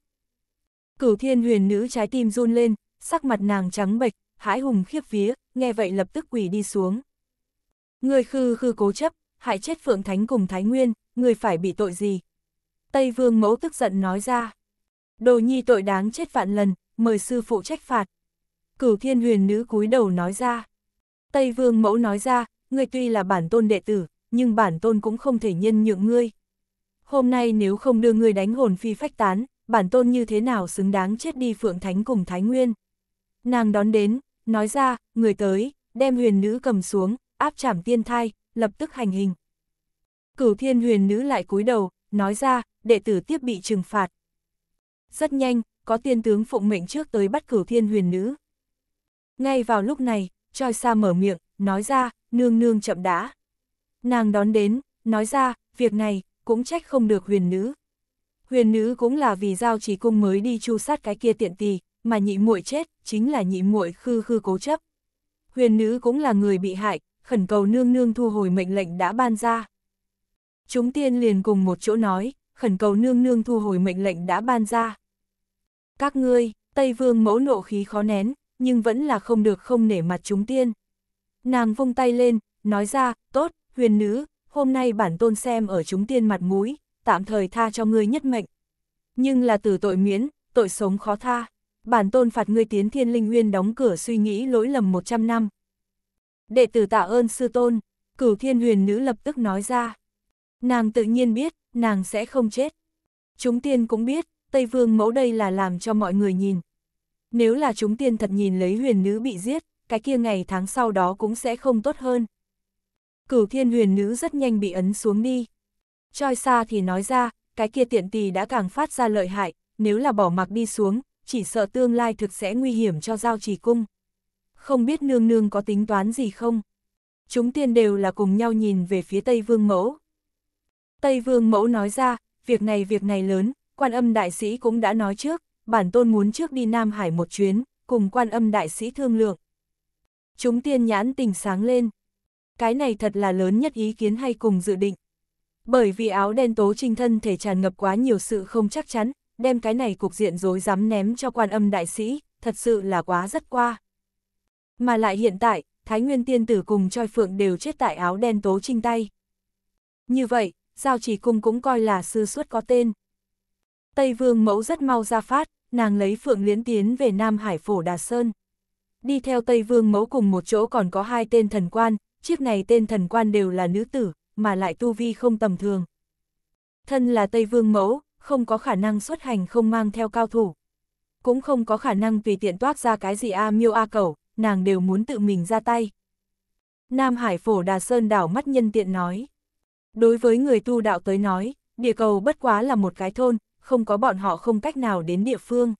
Cửu thiên huyền nữ trái tim run lên, sắc mặt nàng trắng bệch, hãi hùng khiếp vía, nghe vậy lập tức quỳ đi xuống. Ngươi khư khư cố chấp, hại chết phượng thánh cùng thái nguyên, ngươi phải bị tội gì? Tây vương mẫu tức giận nói ra. Đồ nhi tội đáng chết vạn lần, mời sư phụ trách phạt. Cửu thiên huyền nữ cúi đầu nói ra. Tây vương mẫu nói ra, ngươi tuy là bản tôn đệ tử, nhưng bản tôn cũng không thể nhân nhượng ngươi. Hôm nay nếu không đưa ngươi đánh hồn phi phách tán, bản tôn như thế nào xứng đáng chết đi Phượng Thánh cùng Thái Nguyên. Nàng đón đến, nói ra, người tới, đem huyền nữ cầm xuống, áp trảm tiên thai, lập tức hành hình. Cửu thiên huyền nữ lại cúi đầu, nói ra, đệ tử tiếp bị trừng phạt. Rất nhanh, có tiên tướng phụng mệnh trước tới bắt cửu thiên huyền nữ. Ngay vào lúc này, Choi Sa mở miệng, nói ra, nương nương chậm đã. Nàng đón đến, nói ra, việc này, cũng trách không được huyền nữ. Huyền nữ cũng là vì giao chỉ cung mới đi chu sát cái kia tiện tì, mà nhị muội chết, chính là nhị muội khư khư cố chấp. Huyền nữ cũng là người bị hại, khẩn cầu nương nương thu hồi mệnh lệnh đã ban ra. Chúng tiên liền cùng một chỗ nói, khẩn cầu nương nương thu hồi mệnh lệnh đã ban ra. Các ngươi, Tây Vương mẫu nộ khí khó nén, nhưng vẫn là không được không nể mặt chúng tiên. Nàng vung tay lên, nói ra, tốt, huyền nữ, hôm nay bản tôn xem ở chúng tiên mặt mũi, tạm thời tha cho ngươi nhất mệnh. Nhưng là từ tội miễn, tội sống khó tha, bản tôn phạt ngươi tiến thiên linh nguyên đóng cửa suy nghĩ lỗi lầm 100 năm. Đệ tử tạ ơn sư tôn, cửu thiên huyền nữ lập tức nói ra. Nàng tự nhiên biết, nàng sẽ không chết. Chúng tiên cũng biết, Tây Vương mẫu đây là làm cho mọi người nhìn. Nếu là chúng tiên thật nhìn lấy huyền nữ bị giết, cái kia ngày tháng sau đó cũng sẽ không tốt hơn. Cửu thiên huyền nữ rất nhanh bị ấn xuống đi. Choi xa thì nói ra, cái kia tiện tì đã càng phát ra lợi hại, nếu là bỏ mặc đi xuống, chỉ sợ tương lai thực sẽ nguy hiểm cho giao trì cung. Không biết nương nương có tính toán gì không? Chúng tiên đều là cùng nhau nhìn về phía Tây Vương Mẫu. Tây Vương Mẫu nói ra, việc này việc này lớn, quan âm đại sĩ cũng đã nói trước, bản tôn muốn trước đi Nam Hải một chuyến, cùng quan âm đại sĩ thương lượng, Chúng tiên nhãn tình sáng lên. Cái này thật là lớn nhất ý kiến hay cùng dự định. Bởi vì áo đen tố trinh thân thể tràn ngập quá nhiều sự không chắc chắn, đem cái này cục diện dối dám ném cho quan âm đại sĩ, thật sự là quá rất qua. Mà lại hiện tại, Thái Nguyên tiên tử cùng Choi Phượng đều chết tại áo đen tố trinh tay. Như vậy, Giao Chỉ Cung cũng coi là sư suất có tên. Tây Vương mẫu rất mau ra phát, nàng lấy Phượng Liễn tiến về Nam Hải Phổ Đà Sơn đi theo Tây Vương mẫu cùng một chỗ còn có hai tên thần quan, chiếc này tên thần quan đều là nữ tử, mà lại tu vi không tầm thường. Thân là Tây Vương mẫu, không có khả năng xuất hành không mang theo cao thủ. Cũng không có khả năng vì tiện toát ra cái gì a miêu a à cẩu, nàng đều muốn tự mình ra tay. Nam Hải Phổ Đà Sơn đảo mắt nhân tiện nói. Đối với người tu đạo tới nói, địa cầu bất quá là một cái thôn, không có bọn họ không cách nào đến địa phương.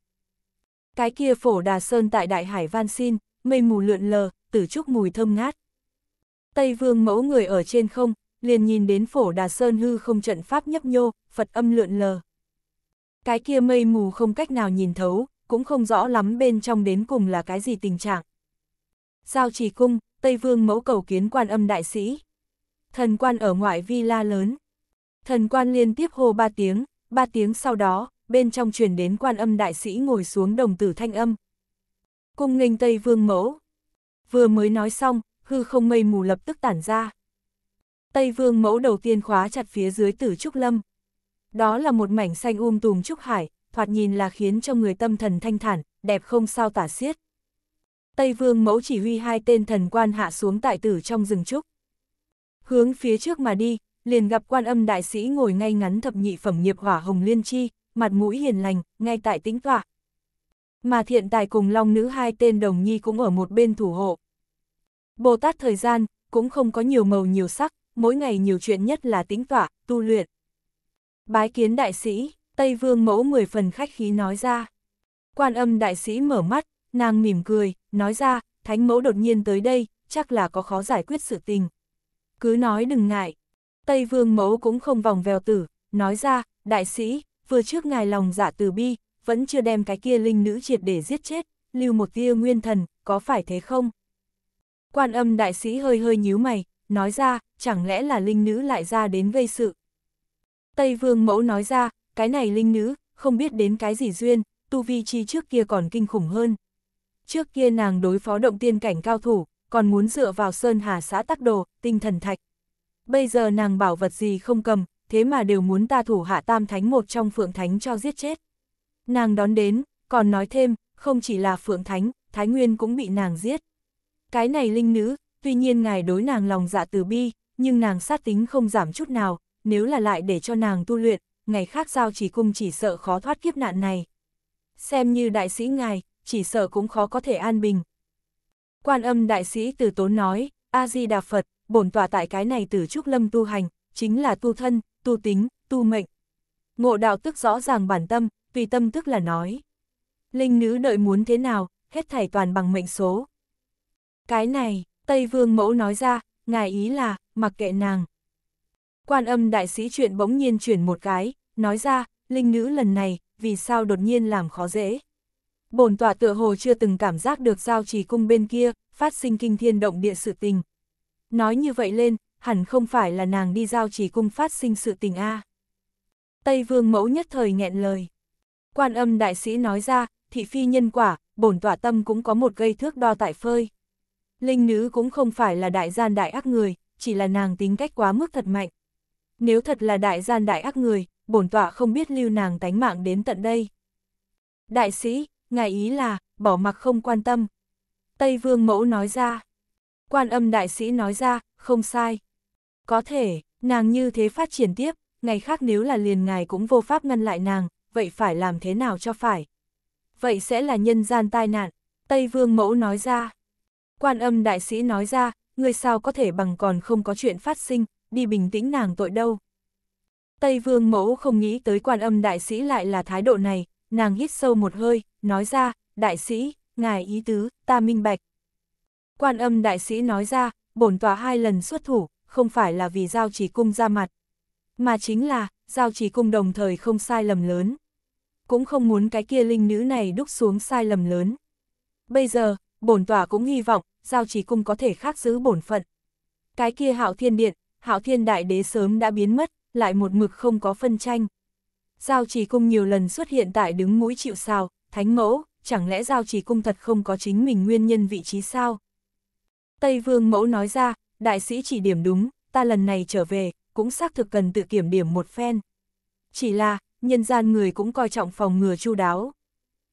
Cái kia phổ đà sơn tại đại hải van xin, mây mù lượn lờ, tử trúc mùi thơm ngát. Tây vương mẫu người ở trên không, liền nhìn đến phổ đà sơn hư không trận pháp nhấp nhô, Phật âm lượn lờ. Cái kia mây mù không cách nào nhìn thấu, cũng không rõ lắm bên trong đến cùng là cái gì tình trạng. sao trì cung, Tây Vương mẫu cầu kiến quan âm đại sĩ. Thần quan ở ngoại vi la lớn. Thần quan liên tiếp hô ba tiếng, ba tiếng sau đó, bên trong truyền đến quan âm đại sĩ ngồi xuống đồng tử thanh âm. Cung nghênh Tây Vương mẫu. Vừa mới nói xong, hư không mây mù lập tức tản ra. Tây Vương mẫu đầu tiên khóa chặt phía dưới tử trúc lâm. Đó là một mảnh xanh um tùm trúc hải, thoạt nhìn là khiến cho người tâm thần thanh thản, đẹp không sao tả xiết. Tây Vương mẫu chỉ huy hai tên thần quan hạ xuống tại tử trong rừng trúc. Hướng phía trước mà đi, liền gặp quan âm đại sĩ ngồi ngay ngắn thập nhị phẩm nghiệp hỏa hồng liên chi, mặt mũi hiền lành, ngay tại tính tọa. Mà thiện tài cùng long nữ hai tên đồng nhi cũng ở một bên thủ hộ. Bồ Tát thời gian, cũng không có nhiều màu nhiều sắc, mỗi ngày nhiều chuyện nhất là tính tọa, tu luyện. Bái kiến đại sĩ, Tây Vương mẫu mười phần khách khí nói ra. Quan âm đại sĩ mở mắt, nàng mỉm cười, nói ra, thánh mẫu đột nhiên tới đây, chắc là có khó giải quyết sự tình. Cứ nói đừng ngại. Tây Vương mẫu cũng không vòng vèo tử, nói ra, đại sĩ, vừa trước ngài lòng dạ từ bi, vẫn chưa đem cái kia linh nữ triệt để giết chết, lưu một tia nguyên thần, có phải thế không? Quan âm đại sĩ hơi hơi nhíu mày, nói ra, chẳng lẽ là linh nữ lại ra đến gây sự. Tây vương mẫu nói ra, cái này linh nữ, không biết đến cái gì duyên, tu vi chi trước kia còn kinh khủng hơn. Trước kia nàng đối phó động tiên cảnh cao thủ, còn muốn dựa vào sơn hà xã tắc đồ, tinh thần thạch. Bây giờ nàng bảo vật gì không cầm, thế mà đều muốn ta thủ hạ tam thánh một trong phượng thánh cho giết chết. Nàng đón đến, còn nói thêm, không chỉ là phượng thánh, thái nguyên cũng bị nàng giết. Cái này linh nữ, tuy nhiên ngài đối nàng lòng dạ từ bi, nhưng nàng sát tính không giảm chút nào, nếu là lại để cho nàng tu luyện, ngày khác giao chỉ cung chỉ sợ khó thoát kiếp nạn này. Xem như đại sĩ ngài, chỉ sợ cũng khó có thể an bình. Quan âm đại sĩ từ tốn nói, A-di-đà Phật, bổn tọa tại cái này từ trúc lâm tu hành, chính là tu thân, tu tính, tu mệnh. Ngộ đạo tức rõ ràng bản tâm, tùy tâm tức là nói. Linh nữ đợi muốn thế nào, hết thảy toàn bằng mệnh số. Cái này, Tây Vương Mẫu nói ra, ngài ý là, mặc kệ nàng. Quan âm đại sĩ chuyện bỗng nhiên chuyển một cái, nói ra, linh nữ lần này, vì sao đột nhiên làm khó dễ. Bồn tọa tựa hồ chưa từng cảm giác được giao trì cung bên kia, phát sinh kinh thiên động địa sự tình. Nói như vậy lên, hẳn không phải là nàng đi giao chỉ cung phát sinh sự tình a. Tây Vương mẫu nhất thời nghẹn lời. Quan âm đại sĩ nói ra, thị phi nhân quả, bổn tỏa tâm cũng có một gây thước đo tại phơi. Linh nữ cũng không phải là đại gian đại ác người, chỉ là nàng tính cách quá mức thật mạnh. Nếu thật là đại gian đại ác người, bổn tọa không biết lưu nàng tánh mạng đến tận đây. Đại sĩ, ngài ý là, bỏ mặc không quan tâm. Tây vương mẫu nói ra. Quan âm đại sĩ nói ra, không sai. Có thể, nàng như thế phát triển tiếp, ngày khác nếu là liền ngài cũng vô pháp ngăn lại nàng, vậy phải làm thế nào cho phải? Vậy sẽ là nhân gian tai nạn, Tây Vương Mẫu nói ra. Quan âm đại sĩ nói ra, người sao có thể bằng còn không có chuyện phát sinh, đi bình tĩnh nàng tội đâu. Tây Vương Mẫu không nghĩ tới quan âm đại sĩ lại là thái độ này, nàng hít sâu một hơi, nói ra, đại sĩ, ngài ý tứ, ta minh bạch. Quan âm đại sĩ nói ra, bổn tòa hai lần xuất thủ, không phải là vì giao chỉ cung ra mặt, mà chính là, giao chỉ cung đồng thời không sai lầm lớn. Cũng không muốn cái kia linh nữ này đúc xuống sai lầm lớn. Bây giờ, bổn tỏa cũng hy vọng, giao chỉ cung có thể khác giữ bổn phận. Cái kia hạo thiên điện, hạo thiên đại đế sớm đã biến mất, lại một mực không có phân tranh. Giao chỉ cung nhiều lần xuất hiện tại đứng mũi chịu sao, thánh mẫu, chẳng lẽ giao chỉ cung thật không có chính mình nguyên nhân vị trí sao? Tây vương mẫu nói ra, đại sĩ chỉ điểm đúng, ta lần này trở về, cũng xác thực cần tự kiểm điểm một phen. Chỉ là, nhân gian người cũng coi trọng phòng ngừa chu đáo.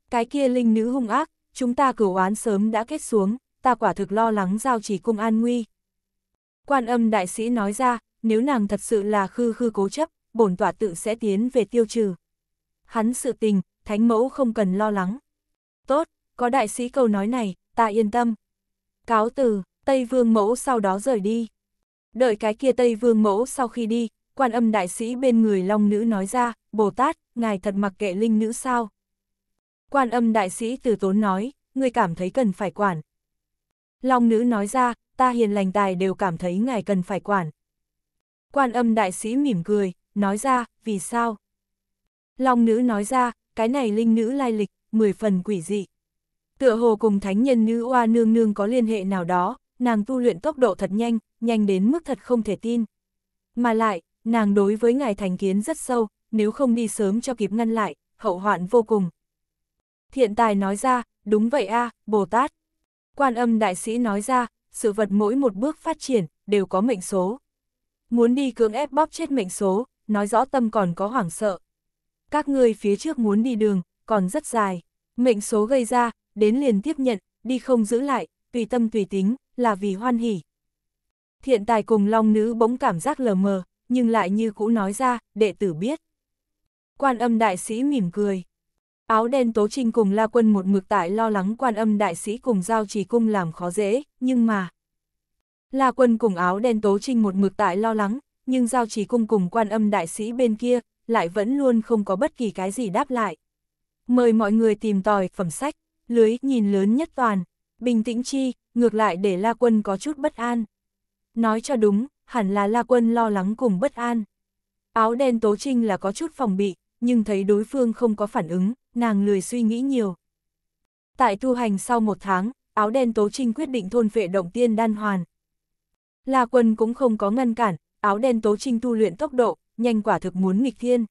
Cái kia linh nữ hung ác, chúng ta cửu oán sớm đã kết xuống, ta quả thực lo lắng giao chỉ cung an nguy. Quan âm đại sĩ nói ra, nếu nàng thật sự là khư khư cố chấp, bổn tọa tự sẽ tiến về tiêu trừ. Hắn sự tình, thánh mẫu không cần lo lắng. Tốt, có đại sĩ câu nói này, ta yên tâm. Cáo từ, Tây Vương Mẫu sau đó rời đi. Đợi cái kia Tây Vương Mẫu sau khi đi, quan âm đại sĩ bên người Long Nữ nói ra, Bồ Tát, ngài thật mặc kệ Linh Nữ sao? Quan âm đại sĩ từ tốn nói, ngươi cảm thấy cần phải quản. Long Nữ nói ra, ta hiền lành tài đều cảm thấy ngài cần phải quản. Quan âm đại sĩ mỉm cười, nói ra, vì sao? Long Nữ nói ra, cái này Linh Nữ lai lịch, mười phần quỷ dị. Tựa hồ cùng thánh nhân nữ oa nương nương có liên hệ nào đó, nàng tu luyện tốc độ thật nhanh, nhanh đến mức thật không thể tin. Mà lại, nàng đối với ngài thành kiến rất sâu, nếu không đi sớm cho kịp ngăn lại, hậu hoạn vô cùng. Thiện tài nói ra, đúng vậy a Bồ Tát. Quan âm đại sĩ nói ra, sự vật mỗi một bước phát triển, đều có mệnh số. Muốn đi cưỡng ép bóp chết mệnh số, nói rõ tâm còn có hoảng sợ. Các ngươi phía trước muốn đi đường, còn rất dài. Mệnh số gây ra, đến liền tiếp nhận, đi không giữ lại, tùy tâm tùy tính, là vì hoan hỉ. Thiện tài cùng long nữ bỗng cảm giác lờ mờ, nhưng lại như cũ nói ra, đệ tử biết. Quan âm đại sĩ mỉm cười. Áo đen tố trinh cùng la quân một mực tại lo lắng quan âm đại sĩ cùng giao trì cung làm khó dễ, nhưng mà... La quân cùng áo đen tố trinh một mực tại lo lắng, nhưng giao trì cung cùng quan âm đại sĩ bên kia, lại vẫn luôn không có bất kỳ cái gì đáp lại. Mời mọi người tìm tòi phẩm sách, lưới nhìn lớn nhất toàn bình tĩnh chi, ngược lại để La Quân có chút bất an. Nói cho đúng, hẳn là La Quân lo lắng cùng bất an. Áo đen Tố Trinh là có chút phòng bị, nhưng thấy đối phương không có phản ứng, nàng lười suy nghĩ nhiều. Tại tu hành sau một tháng, áo đen Tố Trinh quyết định thôn phệ động tiên đan hoàn. La Quân cũng không có ngăn cản, áo đen Tố Trinh tu luyện tốc độ, nhanh quả thực muốn nghịch thiên.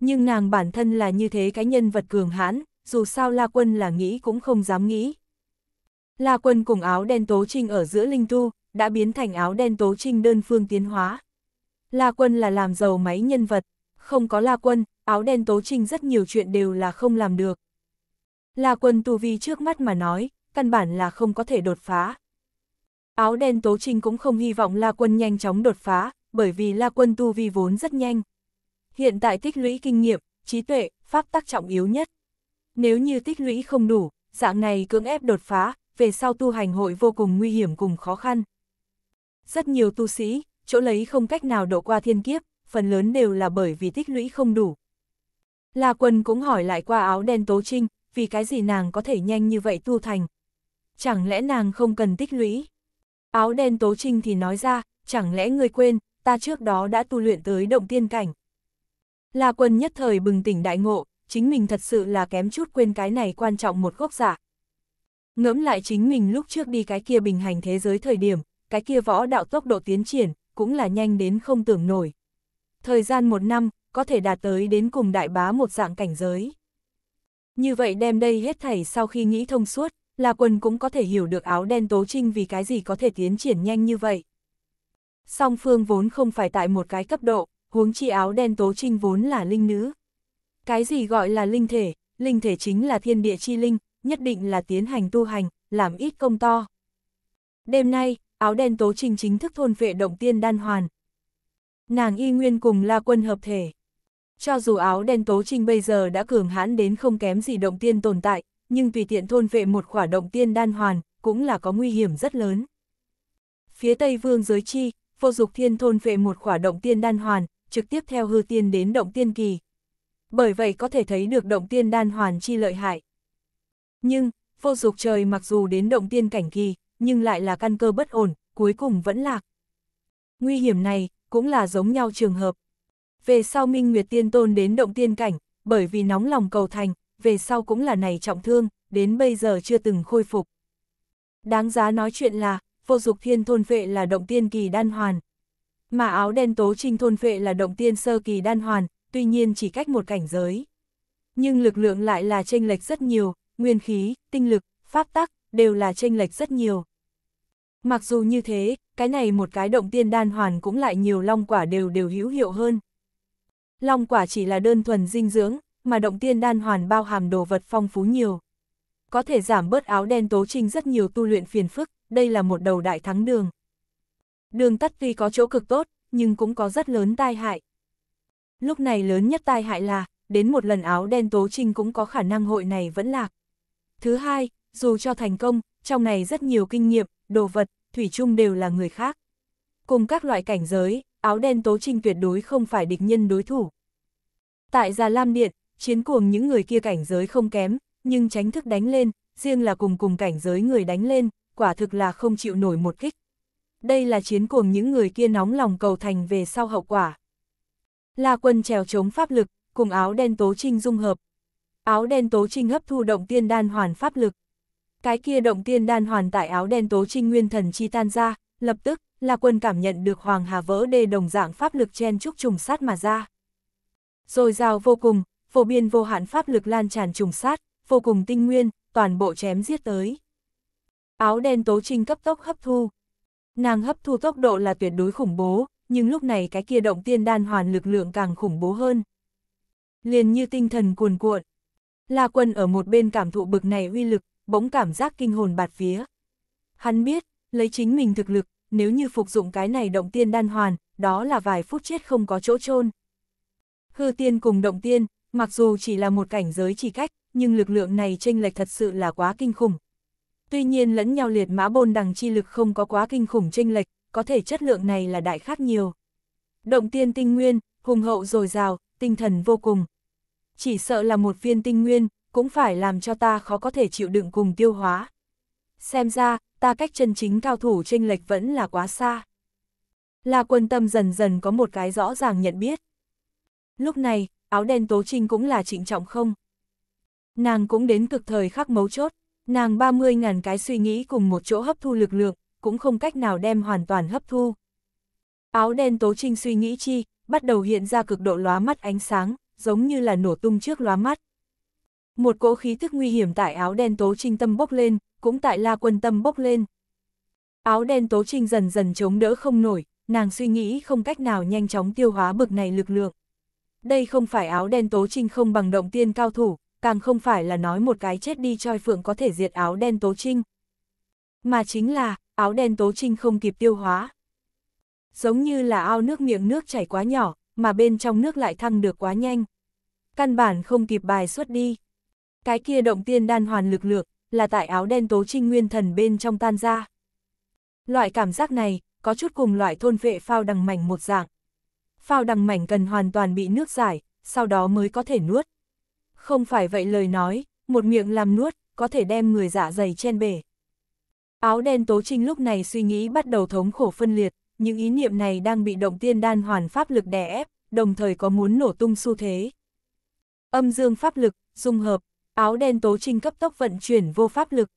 Nhưng nàng bản thân là như thế cái nhân vật cường hãn, dù sao La Quân là nghĩ cũng không dám nghĩ. La Quân cùng áo đen tố trinh ở giữa linh tu, đã biến thành áo đen tố trinh đơn phương tiến hóa. La Quân là làm giàu máy nhân vật, không có La Quân, áo đen tố trinh rất nhiều chuyện đều là không làm được. La Quân tu vi trước mắt mà nói, căn bản là không có thể đột phá. Áo đen tố trinh cũng không hy vọng La Quân nhanh chóng đột phá, bởi vì La Quân tu vi vốn rất nhanh. Hiện tại tích lũy kinh nghiệm, trí tuệ, pháp tắc trọng yếu nhất. Nếu như tích lũy không đủ, dạng này cưỡng ép đột phá, về sau tu hành hội vô cùng nguy hiểm cùng khó khăn. Rất nhiều tu sĩ, chỗ lấy không cách nào độ qua thiên kiếp, phần lớn đều là bởi vì tích lũy không đủ. La Quân cũng hỏi lại qua áo đen Tố Trinh, vì cái gì nàng có thể nhanh như vậy tu thành? Chẳng lẽ nàng không cần tích lũy? Áo đen Tố Trinh thì nói ra, chẳng lẽ ngươi quên, ta trước đó đã tu luyện tới động tiên cảnh. La Quân nhất thời bừng tỉnh đại ngộ, chính mình thật sự là kém chút quên cái này quan trọng một gốc giả. Dạ. Ngẫm lại chính mình lúc trước đi cái kia bình hành thế giới thời điểm, cái kia võ đạo tốc độ tiến triển, cũng là nhanh đến không tưởng nổi. Thời gian một năm, có thể đạt tới đến cùng đại bá một dạng cảnh giới. Như vậy đem đây hết thảy sau khi nghĩ thông suốt, là quần cũng có thể hiểu được áo đen tố trinh vì cái gì có thể tiến triển nhanh như vậy. Song phương vốn không phải tại một cái cấp độ, huống chi áo đen tố trinh vốn là linh nữ. Cái gì gọi là linh thể, linh thể chính là thiên địa chi linh, nhất định là tiến hành tu hành, làm ít công to. Đêm nay, áo đen tố trình chính thức thôn vệ động tiên đan hoàn. Nàng y nguyên cùng la quân hợp thể. Cho dù áo đen tố trình bây giờ đã cường hãn đến không kém gì động tiên tồn tại, nhưng tùy tiện thôn vệ một khỏa động tiên đan hoàn, cũng là có nguy hiểm rất lớn. Phía Tây Vương giới chi, vô dục thiên thôn vệ một khỏa động tiên đan hoàn, trực tiếp theo hư tiên đến động tiên kỳ. Bởi vậy có thể thấy được động tiên đan hoàn chi lợi hại. Nhưng, vô dục trời mặc dù đến động tiên cảnh kỳ, nhưng lại là căn cơ bất ổn, cuối cùng vẫn lạc. Nguy hiểm này, cũng là giống nhau trường hợp. Về sau Minh Nguyệt Tiên Tôn đến động tiên cảnh, bởi vì nóng lòng cầu thành, về sau cũng là này trọng thương, đến bây giờ chưa từng khôi phục. Đáng giá nói chuyện là, vô dục thiên thôn vệ là động tiên kỳ đan hoàn. Mà áo đen tố trinh thôn vệ là động tiên sơ kỳ đan hoàn, tuy nhiên chỉ cách một cảnh giới. Nhưng lực lượng lại là chênh lệch rất nhiều, nguyên khí, tinh lực, pháp tắc, đều là tranh lệch rất nhiều. Mặc dù như thế, cái này một cái động tiên đan hoàn cũng lại nhiều long quả đều đều hữu hiệu hơn. Long quả chỉ là đơn thuần dinh dưỡng, mà động tiên đan hoàn bao hàm đồ vật phong phú nhiều. Có thể giảm bớt áo đen tố trinh rất nhiều tu luyện phiền phức, đây là một đầu đại thắng đường. Đường tắt tuy có chỗ cực tốt, nhưng cũng có rất lớn tai hại. Lúc này lớn nhất tai hại là, đến một lần áo đen tố trinh cũng có khả năng hội này vẫn lạc. Thứ hai, dù cho thành công, trong này rất nhiều kinh nghiệm, đồ vật, thủy chung đều là người khác. Cùng các loại cảnh giới, áo đen tố trinh tuyệt đối không phải địch nhân đối thủ. Tại Già Lam Điện, chiến cuồng những người kia cảnh giới không kém, nhưng tránh thức đánh lên, riêng là cùng cùng cảnh giới người đánh lên, quả thực là không chịu nổi một kích. Đây là chiến cuồng những người kia nóng lòng cầu thành về sau hậu quả. là quân trèo chống pháp lực, cùng áo đen tố trinh dung hợp, Áo đen tố trinh hấp thu động tiên đan hoàn pháp lực. Cái kia động tiên đan hoàn tại áo đen tố trinh nguyên thần chi tan ra, lập tức, là quân cảm nhận được hoàng hà vỡ đê đồng dạng pháp lực chen trúc trùng sát mà ra. Rồi rào vô cùng, phổ biên vô hạn pháp lực lan tràn trùng sát, vô cùng tinh nguyên, toàn bộ chém giết tới. Áo đen tố trinh cấp tốc hấp thu. Nàng hấp thu tốc độ là tuyệt đối khủng bố, nhưng lúc này cái kia động tiên đan hoàn lực lượng càng khủng bố hơn. Liền như tinh thần cuồn cuộn, La Quân ở một bên cảm thụ bực này uy lực, bỗng cảm giác kinh hồn bạt phía. Hắn biết, lấy chính mình thực lực, nếu như phục dụng cái này động tiên đan hoàn, đó là vài phút chết không có chỗ chôn. Hư tiên cùng động tiên, mặc dù chỉ là một cảnh giới chỉ cách, nhưng lực lượng này chênh lệch thật sự là quá kinh khủng. Tuy nhiên lẫn nhau liệt mã bôn đằng chi lực không có quá kinh khủng chênh lệch, có thể chất lượng này là đại khác nhiều. Động tiên tinh nguyên, hùng hậu dồi dào, tinh thần vô cùng chỉ sợ là một viên tinh nguyên, cũng phải làm cho ta khó có thể chịu đựng cùng tiêu hóa. Xem ra, ta cách chân chính cao thủ tranh lệch vẫn là quá xa. La quân tâm dần dần có một cái rõ ràng nhận biết. Lúc này, áo đen tố trinh cũng là trịnh trọng không? Nàng cũng đến cực thời khắc mấu chốt, nàng 30 ngàn cái suy nghĩ cùng một chỗ hấp thu lực lượng, cũng không cách nào đem hoàn toàn hấp thu. Áo đen tố trinh suy nghĩ chi, bắt đầu hiện ra cực độ lóa mắt ánh sáng, giống như là nổ tung trước lóa mắt. Một cỗ khí thức nguy hiểm tại áo đen tố trinh tâm bốc lên, cũng tại la quân tâm bốc lên. Áo đen tố trinh dần dần chống đỡ không nổi, nàng suy nghĩ không cách nào nhanh chóng tiêu hóa bực này lực lượng. Đây không phải áo đen tố trinh không bằng động tiên cao thủ, càng không phải là nói một cái chết đi choi phượng có thể diệt áo đen tố trinh. Mà chính là, áo đen tố trinh không kịp tiêu hóa. Giống như là ao nước miệng nước chảy quá nhỏ, mà bên trong nước lại thăng được quá nhanh. Căn bản không kịp bài xuất đi. Cái kia động tiên đan hoàn lực lượng là tại áo đen tố trinh nguyên thần bên trong tan ra. Loại cảm giác này, có chút cùng loại thôn vệ phao đằng mảnh một dạng. Phao đằng mảnh cần hoàn toàn bị nước giải, sau đó mới có thể nuốt. Không phải vậy lời nói, một miệng làm nuốt, có thể đem người dạ dày chen bể. Áo đen tố trinh lúc này suy nghĩ bắt đầu thống khổ phân liệt những ý niệm này đang bị động tiên đan hoàn pháp lực đè ép, đồng thời có muốn nổ tung xu thế. Âm dương pháp lực, dung hợp, áo đen tố trinh cấp tốc vận chuyển vô pháp lực.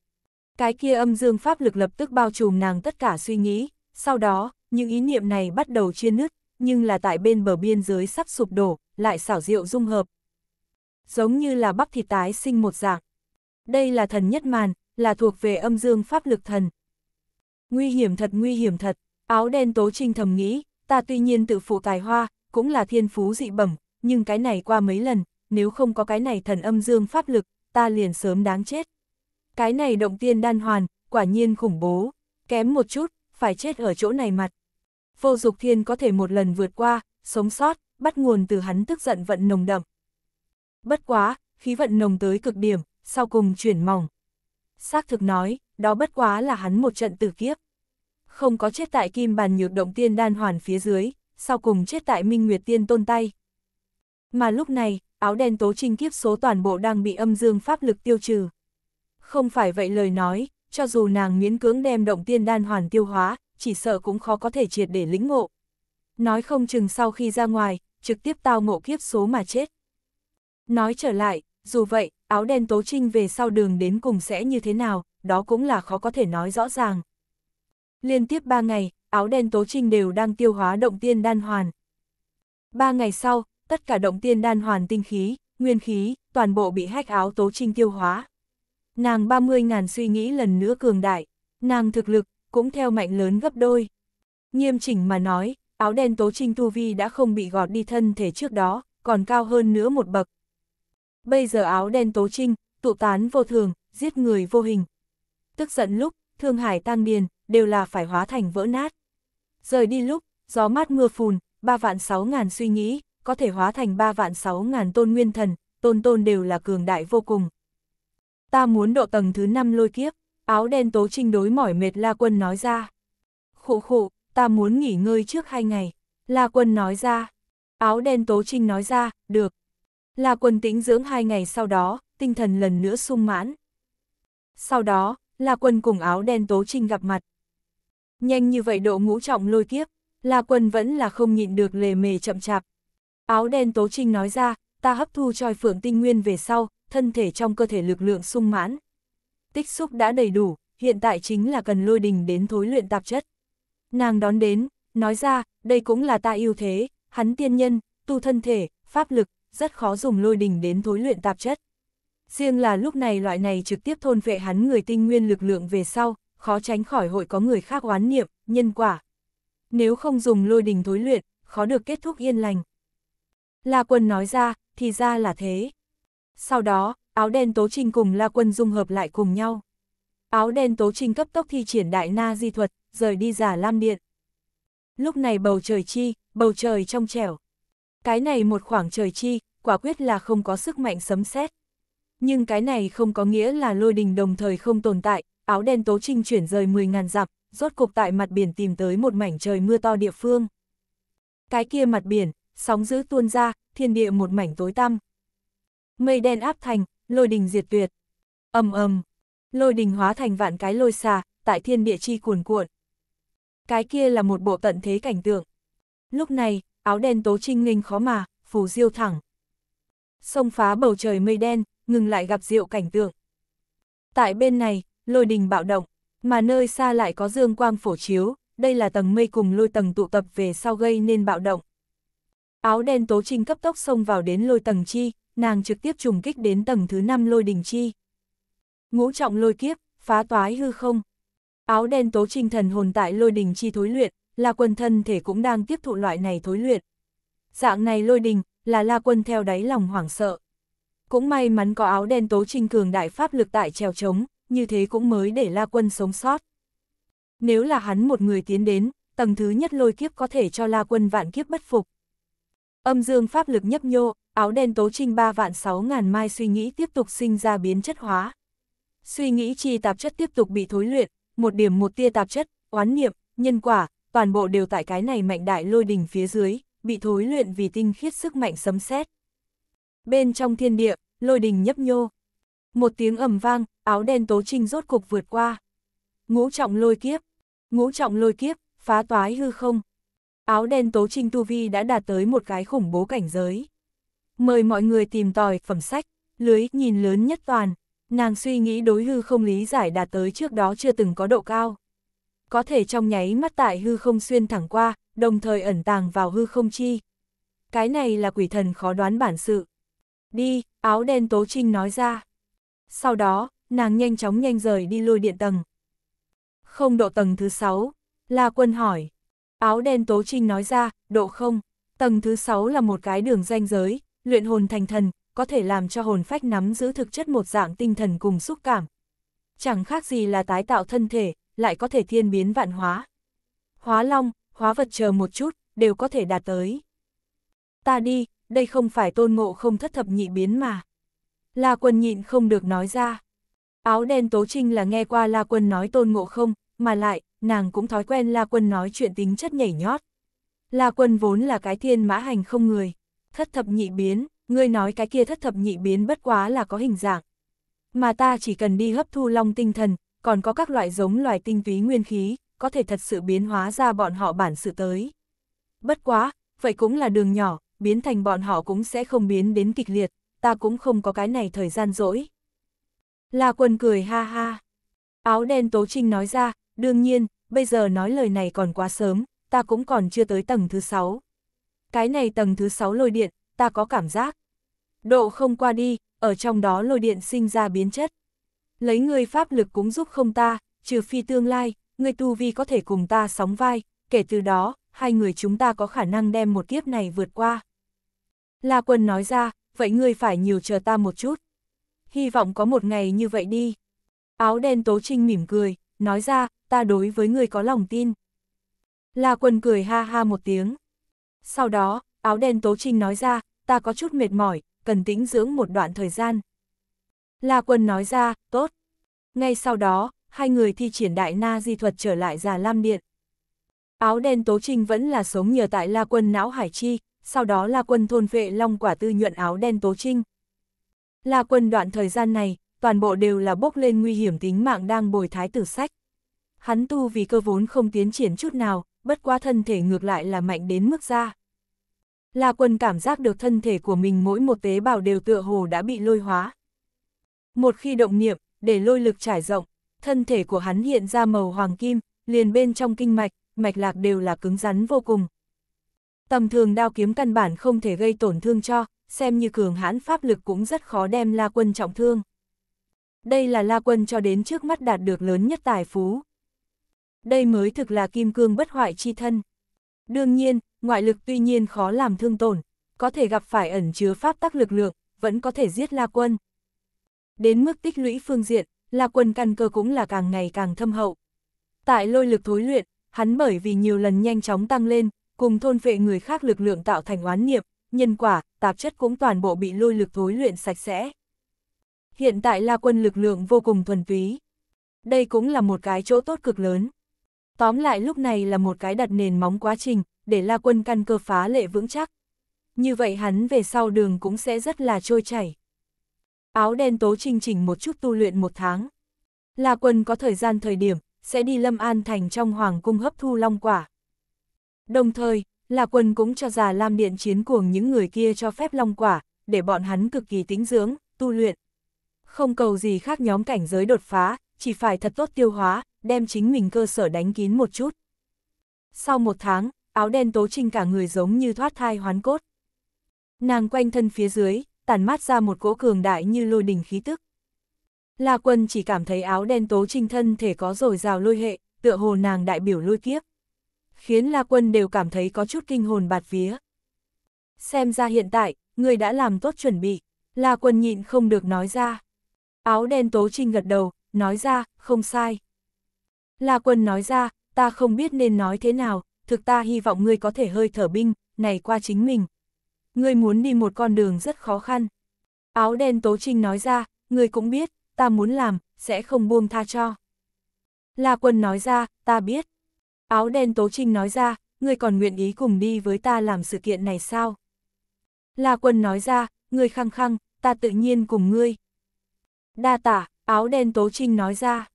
Cái kia âm dương pháp lực lập tức bao trùm nàng tất cả suy nghĩ, sau đó, những ý niệm này bắt đầu chia nứt, nhưng là tại bên bờ biên giới sắp sụp đổ, lại xảo diệu dung hợp. Giống như là bắp thịt tái sinh một dạng. Đây là thần nhất màn, là thuộc về âm dương pháp lực thần. Nguy hiểm thật nguy hiểm thật. Áo đen tố trinh thầm nghĩ, ta tuy nhiên tự phụ tài hoa, cũng là thiên phú dị bẩm, nhưng cái này qua mấy lần, nếu không có cái này thần âm dương pháp lực, ta liền sớm đáng chết. Cái này động tiên đan hoàn, quả nhiên khủng bố, kém một chút, phải chết ở chỗ này mặt. Vô dục thiên có thể một lần vượt qua, sống sót, bắt nguồn từ hắn tức giận vận nồng đậm. Bất quá, khí vận nồng tới cực điểm, sau cùng chuyển mỏng. Xác thực nói, đó bất quá là hắn một trận tử kiếp không có chết tại kim bàn nhược động tiên đan hoàn phía dưới, sau cùng chết tại minh nguyệt tiên tôn tay. Mà lúc này, áo đen tố trinh kiếp số toàn bộ đang bị âm dương pháp lực tiêu trừ. Không phải vậy lời nói, cho dù nàng miễn cưỡng đem động tiên đan hoàn tiêu hóa, chỉ sợ cũng khó có thể triệt để lĩnh ngộ. Nói không chừng sau khi ra ngoài, trực tiếp tao ngộ kiếp số mà chết. Nói trở lại, dù vậy, áo đen tố trinh về sau đường đến cùng sẽ như thế nào, đó cũng là khó có thể nói rõ ràng, Liên tiếp 3 ngày, áo đen tố trinh đều đang tiêu hóa động tiên đan hoàn. 3 ngày sau, tất cả động tiên đan hoàn tinh khí, nguyên khí, toàn bộ bị hách áo tố trinh tiêu hóa. Nàng 30 ngàn suy nghĩ lần nữa cường đại, nàng thực lực, cũng theo mạnh lớn gấp đôi. Nghiêm chỉnh mà nói, áo đen tố trinh tu vi đã không bị gọt đi thân thể trước đó, còn cao hơn nữa một bậc. Bây giờ áo đen tố trinh, tụ tán vô thường, giết người vô hình. Tức giận lúc, Thương Hải tan điền, đều là phải hóa thành vỡ nát. Rời đi lúc, gió mát mưa phùn, ba vạn sáu ngàn suy nghĩ, có thể hóa thành ba vạn sáu ngàn tôn nguyên thần, tôn tôn đều là cường đại vô cùng. Ta muốn độ tầng thứ năm lôi kiếp, áo đen tố trinh đối mỏi mệt La Quân nói ra. Khụ khụ, ta muốn nghỉ ngơi trước hai ngày. La Quân nói ra. Áo đen tố trinh nói ra, được. La Quân tĩnh dưỡng hai ngày sau đó, tinh thần lần nữa sung mãn. Sau đó, La Quân cùng áo đen tố trinh gặp mặt, Nhanh như vậy độ ngũ trọng lôi kiếp, La Quân vẫn là không nhịn được lề mề chậm chạp. Áo đen Tố Trinh nói ra, ta hấp thu choi phượng tinh nguyên về sau, thân thể trong cơ thể lực lượng sung mãn. Tích xúc đã đầy đủ, hiện tại chính là cần lôi đình đến thối luyện tạp chất. Nàng đón đến, nói ra, đây cũng là ta ưu thế, hắn tiên nhân, tu thân thể, pháp lực, rất khó dùng lôi đình đến thối luyện tạp chất. Riêng là lúc này loại này trực tiếp thôn vệ hắn người tinh nguyên lực lượng về sau, khó tránh khỏi hội có người khác oán niệm, nhân quả. Nếu không dùng lôi đình thối luyện, khó được kết thúc yên lành. La Quân nói ra, thì ra là thế. Sau đó, áo đen tố trinh cùng La Quân dung hợp lại cùng nhau. Áo đen tố trinh cấp tốc thi triển đại na di thuật, rời đi giả lam điện. Lúc này bầu trời chi, bầu trời trong trẻo. Cái này một khoảng trời chi, quả quyết là không có sức mạnh sấm sét. Nhưng cái này không có nghĩa là lôi đình đồng thời không tồn tại, áo đen tố trinh chuyển rời 10.000 dặm, rốt cục tại mặt biển tìm tới một mảnh trời mưa to địa phương. Cái kia mặt biển, sóng dữ tuôn ra, thiên địa một mảnh tối tăm. Mây đen áp thành, lôi đình diệt tuyệt. ầm ầm, lôi đình hóa thành vạn cái lôi xà, tại thiên địa chi cuồn cuộn. Cái kia là một bộ tận thế cảnh tượng. Lúc này, áo đen tố trinh nghênh khó mà, phù diêu thẳng. Sông phá bầu trời mây đen, ngừng lại gặp diệu cảnh tượng. Tại bên này, lôi đình bạo động, mà nơi xa lại có dương quang phổ chiếu, đây là tầng mây cùng lôi tầng tụ tập về sau gây nên bạo động. Áo đen tố trinh cấp tốc xông vào đến lôi tầng chi, nàng trực tiếp trùng kích đến tầng thứ 5 lôi đình chi. Ngũ trọng lôi kiếp, phá toái hư không. Áo đen tố trinh thần hồn tại lôi đình chi thối luyện, là Quân thân thể cũng đang tiếp thụ loại này thối luyện. Dạng này lôi đình, là La Quân theo đáy lòng hoảng sợ. Cũng may mắn có áo đen tố trinh cường đại pháp lực tại trèo trống, như thế cũng mới để La Quân sống sót. Nếu là hắn một người tiến đến, tầng thứ nhất lôi kiếp có thể cho La Quân vạn kiếp bất phục. Âm dương pháp lực nhấp nhô, áo đen tố trinh ba vạn sáu ngàn mai suy nghĩ tiếp tục sinh ra biến chất hóa. Suy nghĩ chi tạp chất tiếp tục bị thối luyện, một điểm một tia tạp chất, oán niệm, nhân quả, toàn bộ đều tại cái này mạnh đại lôi đỉnh phía dưới, bị thối luyện vì tinh khiết sức mạnh sấm sét. Bên trong thiên địa, lôi đình nhấp nhô, một tiếng ầm vang, áo đen tố trinh rốt cục vượt qua. Ngũ trọng lôi kiếp, ngũ trọng lôi kiếp, phá toái hư không. Áo đen tố trinh tu vi đã đạt tới một cái khủng bố cảnh giới. Mời mọi người tìm tòi phẩm sách, lưới nhìn lớn nhất toàn, nàng suy nghĩ đối hư không lý giải đạt tới trước đó chưa từng có độ cao. Có thể trong nháy mắt tại hư không xuyên thẳng qua, đồng thời ẩn tàng vào hư không chi. Cái này là quỷ thần khó đoán bản sự. Đi, áo đen tố trinh nói ra. Sau đó, nàng nhanh chóng nhanh rời đi lôi điện tầng. Không độ tầng thứ sáu, La Quân hỏi. Áo đen Tố Trinh nói ra, độ không, tầng thứ sáu là một cái đường danh giới, luyện hồn thành thần, có thể làm cho hồn phách nắm giữ thực chất một dạng tinh thần cùng xúc cảm. Chẳng khác gì là tái tạo thân thể, lại có thể thiên biến vạn hóa. Hóa long, hóa vật chờ một chút, đều có thể đạt tới. Ta đi, đây không phải tôn ngộ không thất thập nhị biến mà. La Quân nhịn không được nói ra. Áo đen Tố Trinh là nghe qua La Quân nói tôn ngộ không, mà lại, nàng cũng thói quen La Quân nói chuyện tính chất nhảy nhót. La Quân vốn là cái thiên mã hành không người. Thất thập nhị biến, ngươi nói cái kia thất thập nhị biến bất quá là có hình dạng. Mà ta chỉ cần đi hấp thu long tinh thần, còn có các loại giống loài tinh túy nguyên khí, có thể thật sự biến hóa ra bọn họ bản sự tới. Bất quá, vậy cũng là đường nhỏ, biến thành bọn họ cũng sẽ không biến đến kịch liệt ta cũng không có cái này thời gian rỗi. La quân cười ha ha. Áo đen tố trinh nói ra, đương nhiên, bây giờ nói lời này còn quá sớm, ta cũng còn chưa tới tầng thứ 6. Cái này tầng thứ 6 lôi điện, ta có cảm giác. Độ không qua đi, ở trong đó lôi điện sinh ra biến chất. Lấy người pháp lực cũng giúp không ta, trừ phi tương lai, người tu vi có thể cùng ta sóng vai, kể từ đó, hai người chúng ta có khả năng đem một kiếp này vượt qua. La Quân nói ra, vậy ngươi phải nhiều chờ ta một chút. Hy vọng có một ngày như vậy đi. Áo đen Tố Trinh mỉm cười, nói ra, ta đối với ngươi có lòng tin. La Quân cười ha ha một tiếng. Sau đó, áo đen Tố Trinh nói ra, ta có chút mệt mỏi, cần tĩnh dưỡng một đoạn thời gian. La Quân nói ra, tốt. Ngay sau đó, hai người thi triển đại na di thuật trở lại Già Lam Điện. Áo đen Tố Trinh vẫn là sống nhờ tại La Quân não hải chi, sau đó là quân thôn vệ long quả tư nhuận áo đen tố trinh. Là quân đoạn thời gian này, toàn bộ đều là bốc lên nguy hiểm tính mạng đang bồi thái tử sách. Hắn tu vì cơ vốn không tiến triển chút nào, bất quá thân thể ngược lại là mạnh đến mức ra. La quân cảm giác được thân thể của mình mỗi một tế bào đều tựa hồ đã bị lôi hóa. Một khi động niệm, để lôi lực trải rộng, thân thể của hắn hiện ra màu hoàng kim, liền bên trong kinh mạch, mạch lạc đều là cứng rắn vô cùng, tầm thường đao kiếm căn bản không thể gây tổn thương cho, xem như cường hãn pháp lực cũng rất khó đem La Quân trọng thương. Đây là La Quân cho đến trước mắt đạt được lớn nhất tài phú. Đây mới thực là kim cương bất hoại chi thân. Đương nhiên, ngoại lực tuy nhiên khó làm thương tổn, có thể gặp phải ẩn chứa pháp tắc lực lượng, vẫn có thể giết La Quân. Đến mức tích lũy phương diện, La Quân căn cơ cũng là càng ngày càng thâm hậu. Tại lôi lực thối luyện, hắn bởi vì nhiều lần nhanh chóng tăng lên, cùng thôn vệ người khác lực lượng tạo thành oán nghiệp, nhân quả, tạp chất cũng toàn bộ bị lôi lực thối luyện sạch sẽ. Hiện tại La Quân lực lượng vô cùng thuần túy. Đây cũng là một cái chỗ tốt cực lớn. Tóm lại lúc này là một cái đặt nền móng quá trình, để La Quân căn cơ phá lệ vững chắc. Như vậy hắn về sau đường cũng sẽ rất là trôi chảy. Áo đen tố trình chỉnh một chút tu luyện một tháng. La Quân có thời gian thời điểm, sẽ đi Lâm An Thành trong Hoàng Cung hấp thu long quả. Đồng thời, là quân cũng cho già Lam Điện chiến cuồng những người kia cho phép long quả, để bọn hắn cực kỳ tính dưỡng, tu luyện. Không cầu gì khác nhóm cảnh giới đột phá, chỉ phải thật tốt tiêu hóa, đem chính mình cơ sở đánh kín một chút. Sau một tháng, áo đen tố trinh cả người giống như thoát thai hoán cốt. Nàng quanh thân phía dưới, tản mát ra một cỗ cường đại như lôi đình khí tức. La quân chỉ cảm thấy áo đen tố trinh thân thể có rồi rào lôi hệ, tựa hồ nàng đại biểu lôi kiếp khiến La Quân đều cảm thấy có chút kinh hồn bạt vía. Xem ra hiện tại, người đã làm tốt chuẩn bị, La Quân nhịn không được nói ra. Áo đen Tố Trinh gật đầu, nói ra, không sai. La Quân nói ra, ta không biết nên nói thế nào, thực ta hy vọng ngươi có thể hơi thở binh, này qua chính mình. Ngươi muốn đi một con đường rất khó khăn. Áo đen Tố Trinh nói ra, ngươi cũng biết, ta muốn làm, sẽ không buông tha cho. La Quân nói ra, ta biết, Áo đen Tố Trinh nói ra, ngươi còn nguyện ý cùng đi với ta làm sự kiện này sao? La quân nói ra, ngươi khăng khăng, ta tự nhiên cùng ngươi. Đa tả, áo đen Tố Trinh nói ra.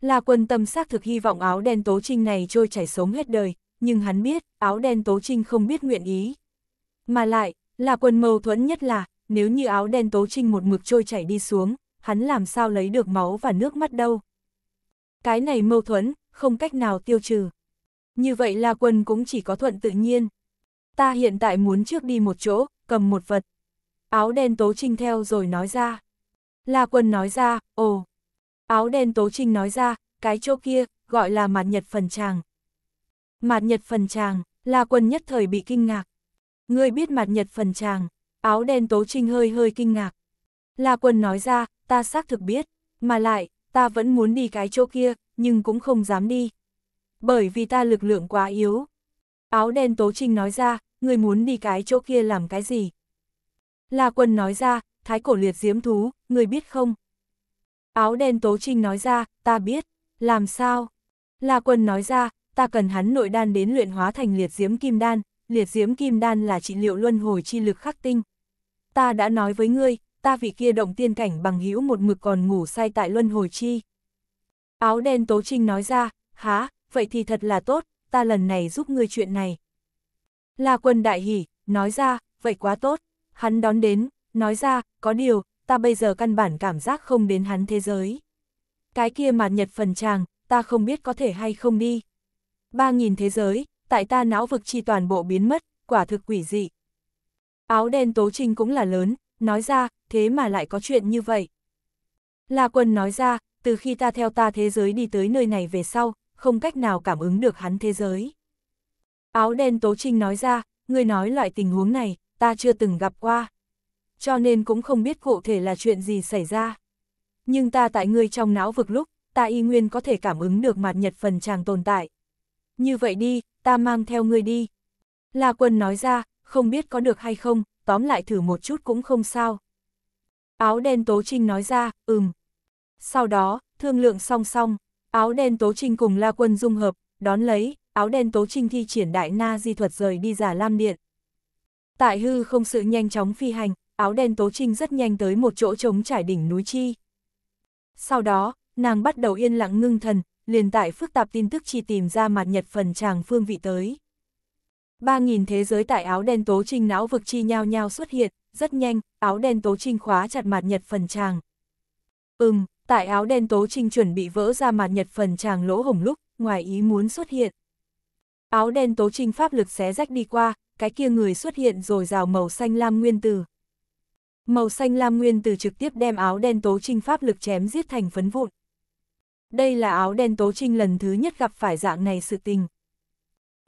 La quân tâm xác thực hy vọng áo đen Tố Trinh này trôi chảy sống hết đời, nhưng hắn biết, áo đen Tố Trinh không biết nguyện ý. Mà lại, La quân mâu thuẫn nhất là, nếu như áo đen Tố Trinh một mực trôi chảy đi xuống, hắn làm sao lấy được máu và nước mắt đâu. Cái này mâu thuẫn, không cách nào tiêu trừ. Như vậy La Quân cũng chỉ có thuận tự nhiên. Ta hiện tại muốn trước đi một chỗ, cầm một vật. Áo đen Tố Trinh theo rồi nói ra. La Quân nói ra, ồ. Áo đen Tố Trinh nói ra, cái chỗ kia, gọi là mạt nhật phần tràng. Mạt nhật phần tràng, La Quân nhất thời bị kinh ngạc. Ngươi biết mạt nhật phần tràng, áo đen Tố Trinh hơi hơi kinh ngạc. La Quân nói ra, ta xác thực biết, mà lại, ta vẫn muốn đi cái chỗ kia, nhưng cũng không dám đi bởi vì ta lực lượng quá yếu. Áo đen Tố Trinh nói ra, người muốn đi cái chỗ kia làm cái gì? La Quân nói ra, thái cổ liệt diếm thú, người biết không? Áo đen Tố Trinh nói ra, ta biết, làm sao? La Quân nói ra, ta cần hắn nội đan đến luyện hóa thành liệt diếm kim đan, liệt diếm kim đan là trị liệu luân hồi chi lực khắc tinh. Ta đã nói với ngươi, ta vị kia động tiên cảnh bằng hữu một mực còn ngủ say tại luân hồi chi. Áo đen Tố Trinh nói ra, há, vậy thì thật là tốt, ta lần này giúp ngươi chuyện này. La quân đại hỉ, nói ra, vậy quá tốt, hắn đón đến, nói ra, có điều, ta bây giờ căn bản cảm giác không đến hắn thế giới. Cái kia mà nhật phần tràng ta không biết có thể hay không đi. Ba nghìn thế giới, tại ta não vực chi toàn bộ biến mất, quả thực quỷ dị. Áo đen tố trinh cũng là lớn, nói ra, thế mà lại có chuyện như vậy. La quân nói ra, từ khi ta theo ta thế giới đi tới nơi này về sau, không cách nào cảm ứng được hắn thế giới. Áo đen Tố Trinh nói ra, người nói loại tình huống này, ta chưa từng gặp qua. Cho nên cũng không biết cụ thể là chuyện gì xảy ra. Nhưng ta tại ngươi trong não vực lúc, ta y nguyên có thể cảm ứng được mặt nhật phần chàng tồn tại. Như vậy đi, ta mang theo ngươi đi. La quân nói ra, không biết có được hay không, tóm lại thử một chút cũng không sao. Áo đen Tố Trinh nói ra, ừm. Sau đó, thương lượng song song. Áo đen Tố Trinh cùng La Quân dung hợp, đón lấy, áo đen Tố Trinh thi triển đại na di thuật rời đi giả Lam Điện. Tại hư không sự nhanh chóng phi hành, áo đen Tố Trinh rất nhanh tới một chỗ trống trải đỉnh núi chi. Sau đó, nàng bắt đầu yên lặng ngưng thần, liền tại phức tạp tin tức chi tìm ra mặt nhật phần chàng phương vị tới. Ba nghìn thế giới tại áo đen Tố Trinh não vực chi nhau nhau xuất hiện, rất nhanh, áo đen Tố Trinh khóa chặt mặt nhật phần chàng. Ừm, tại áo đen tố trinh chuẩn bị vỡ ra mặt nhật phần chàng lỗ hồng lúc, ngoài ý muốn xuất hiện. Áo đen tố trinh pháp lực xé rách đi qua, cái kia người xuất hiện rồi rào màu xanh lam nguyên tử. Màu xanh lam nguyên tử trực tiếp đem áo đen tố trinh pháp lực chém giết thành phấn vụn. Đây là áo đen tố trinh lần thứ nhất gặp phải dạng này sự tình.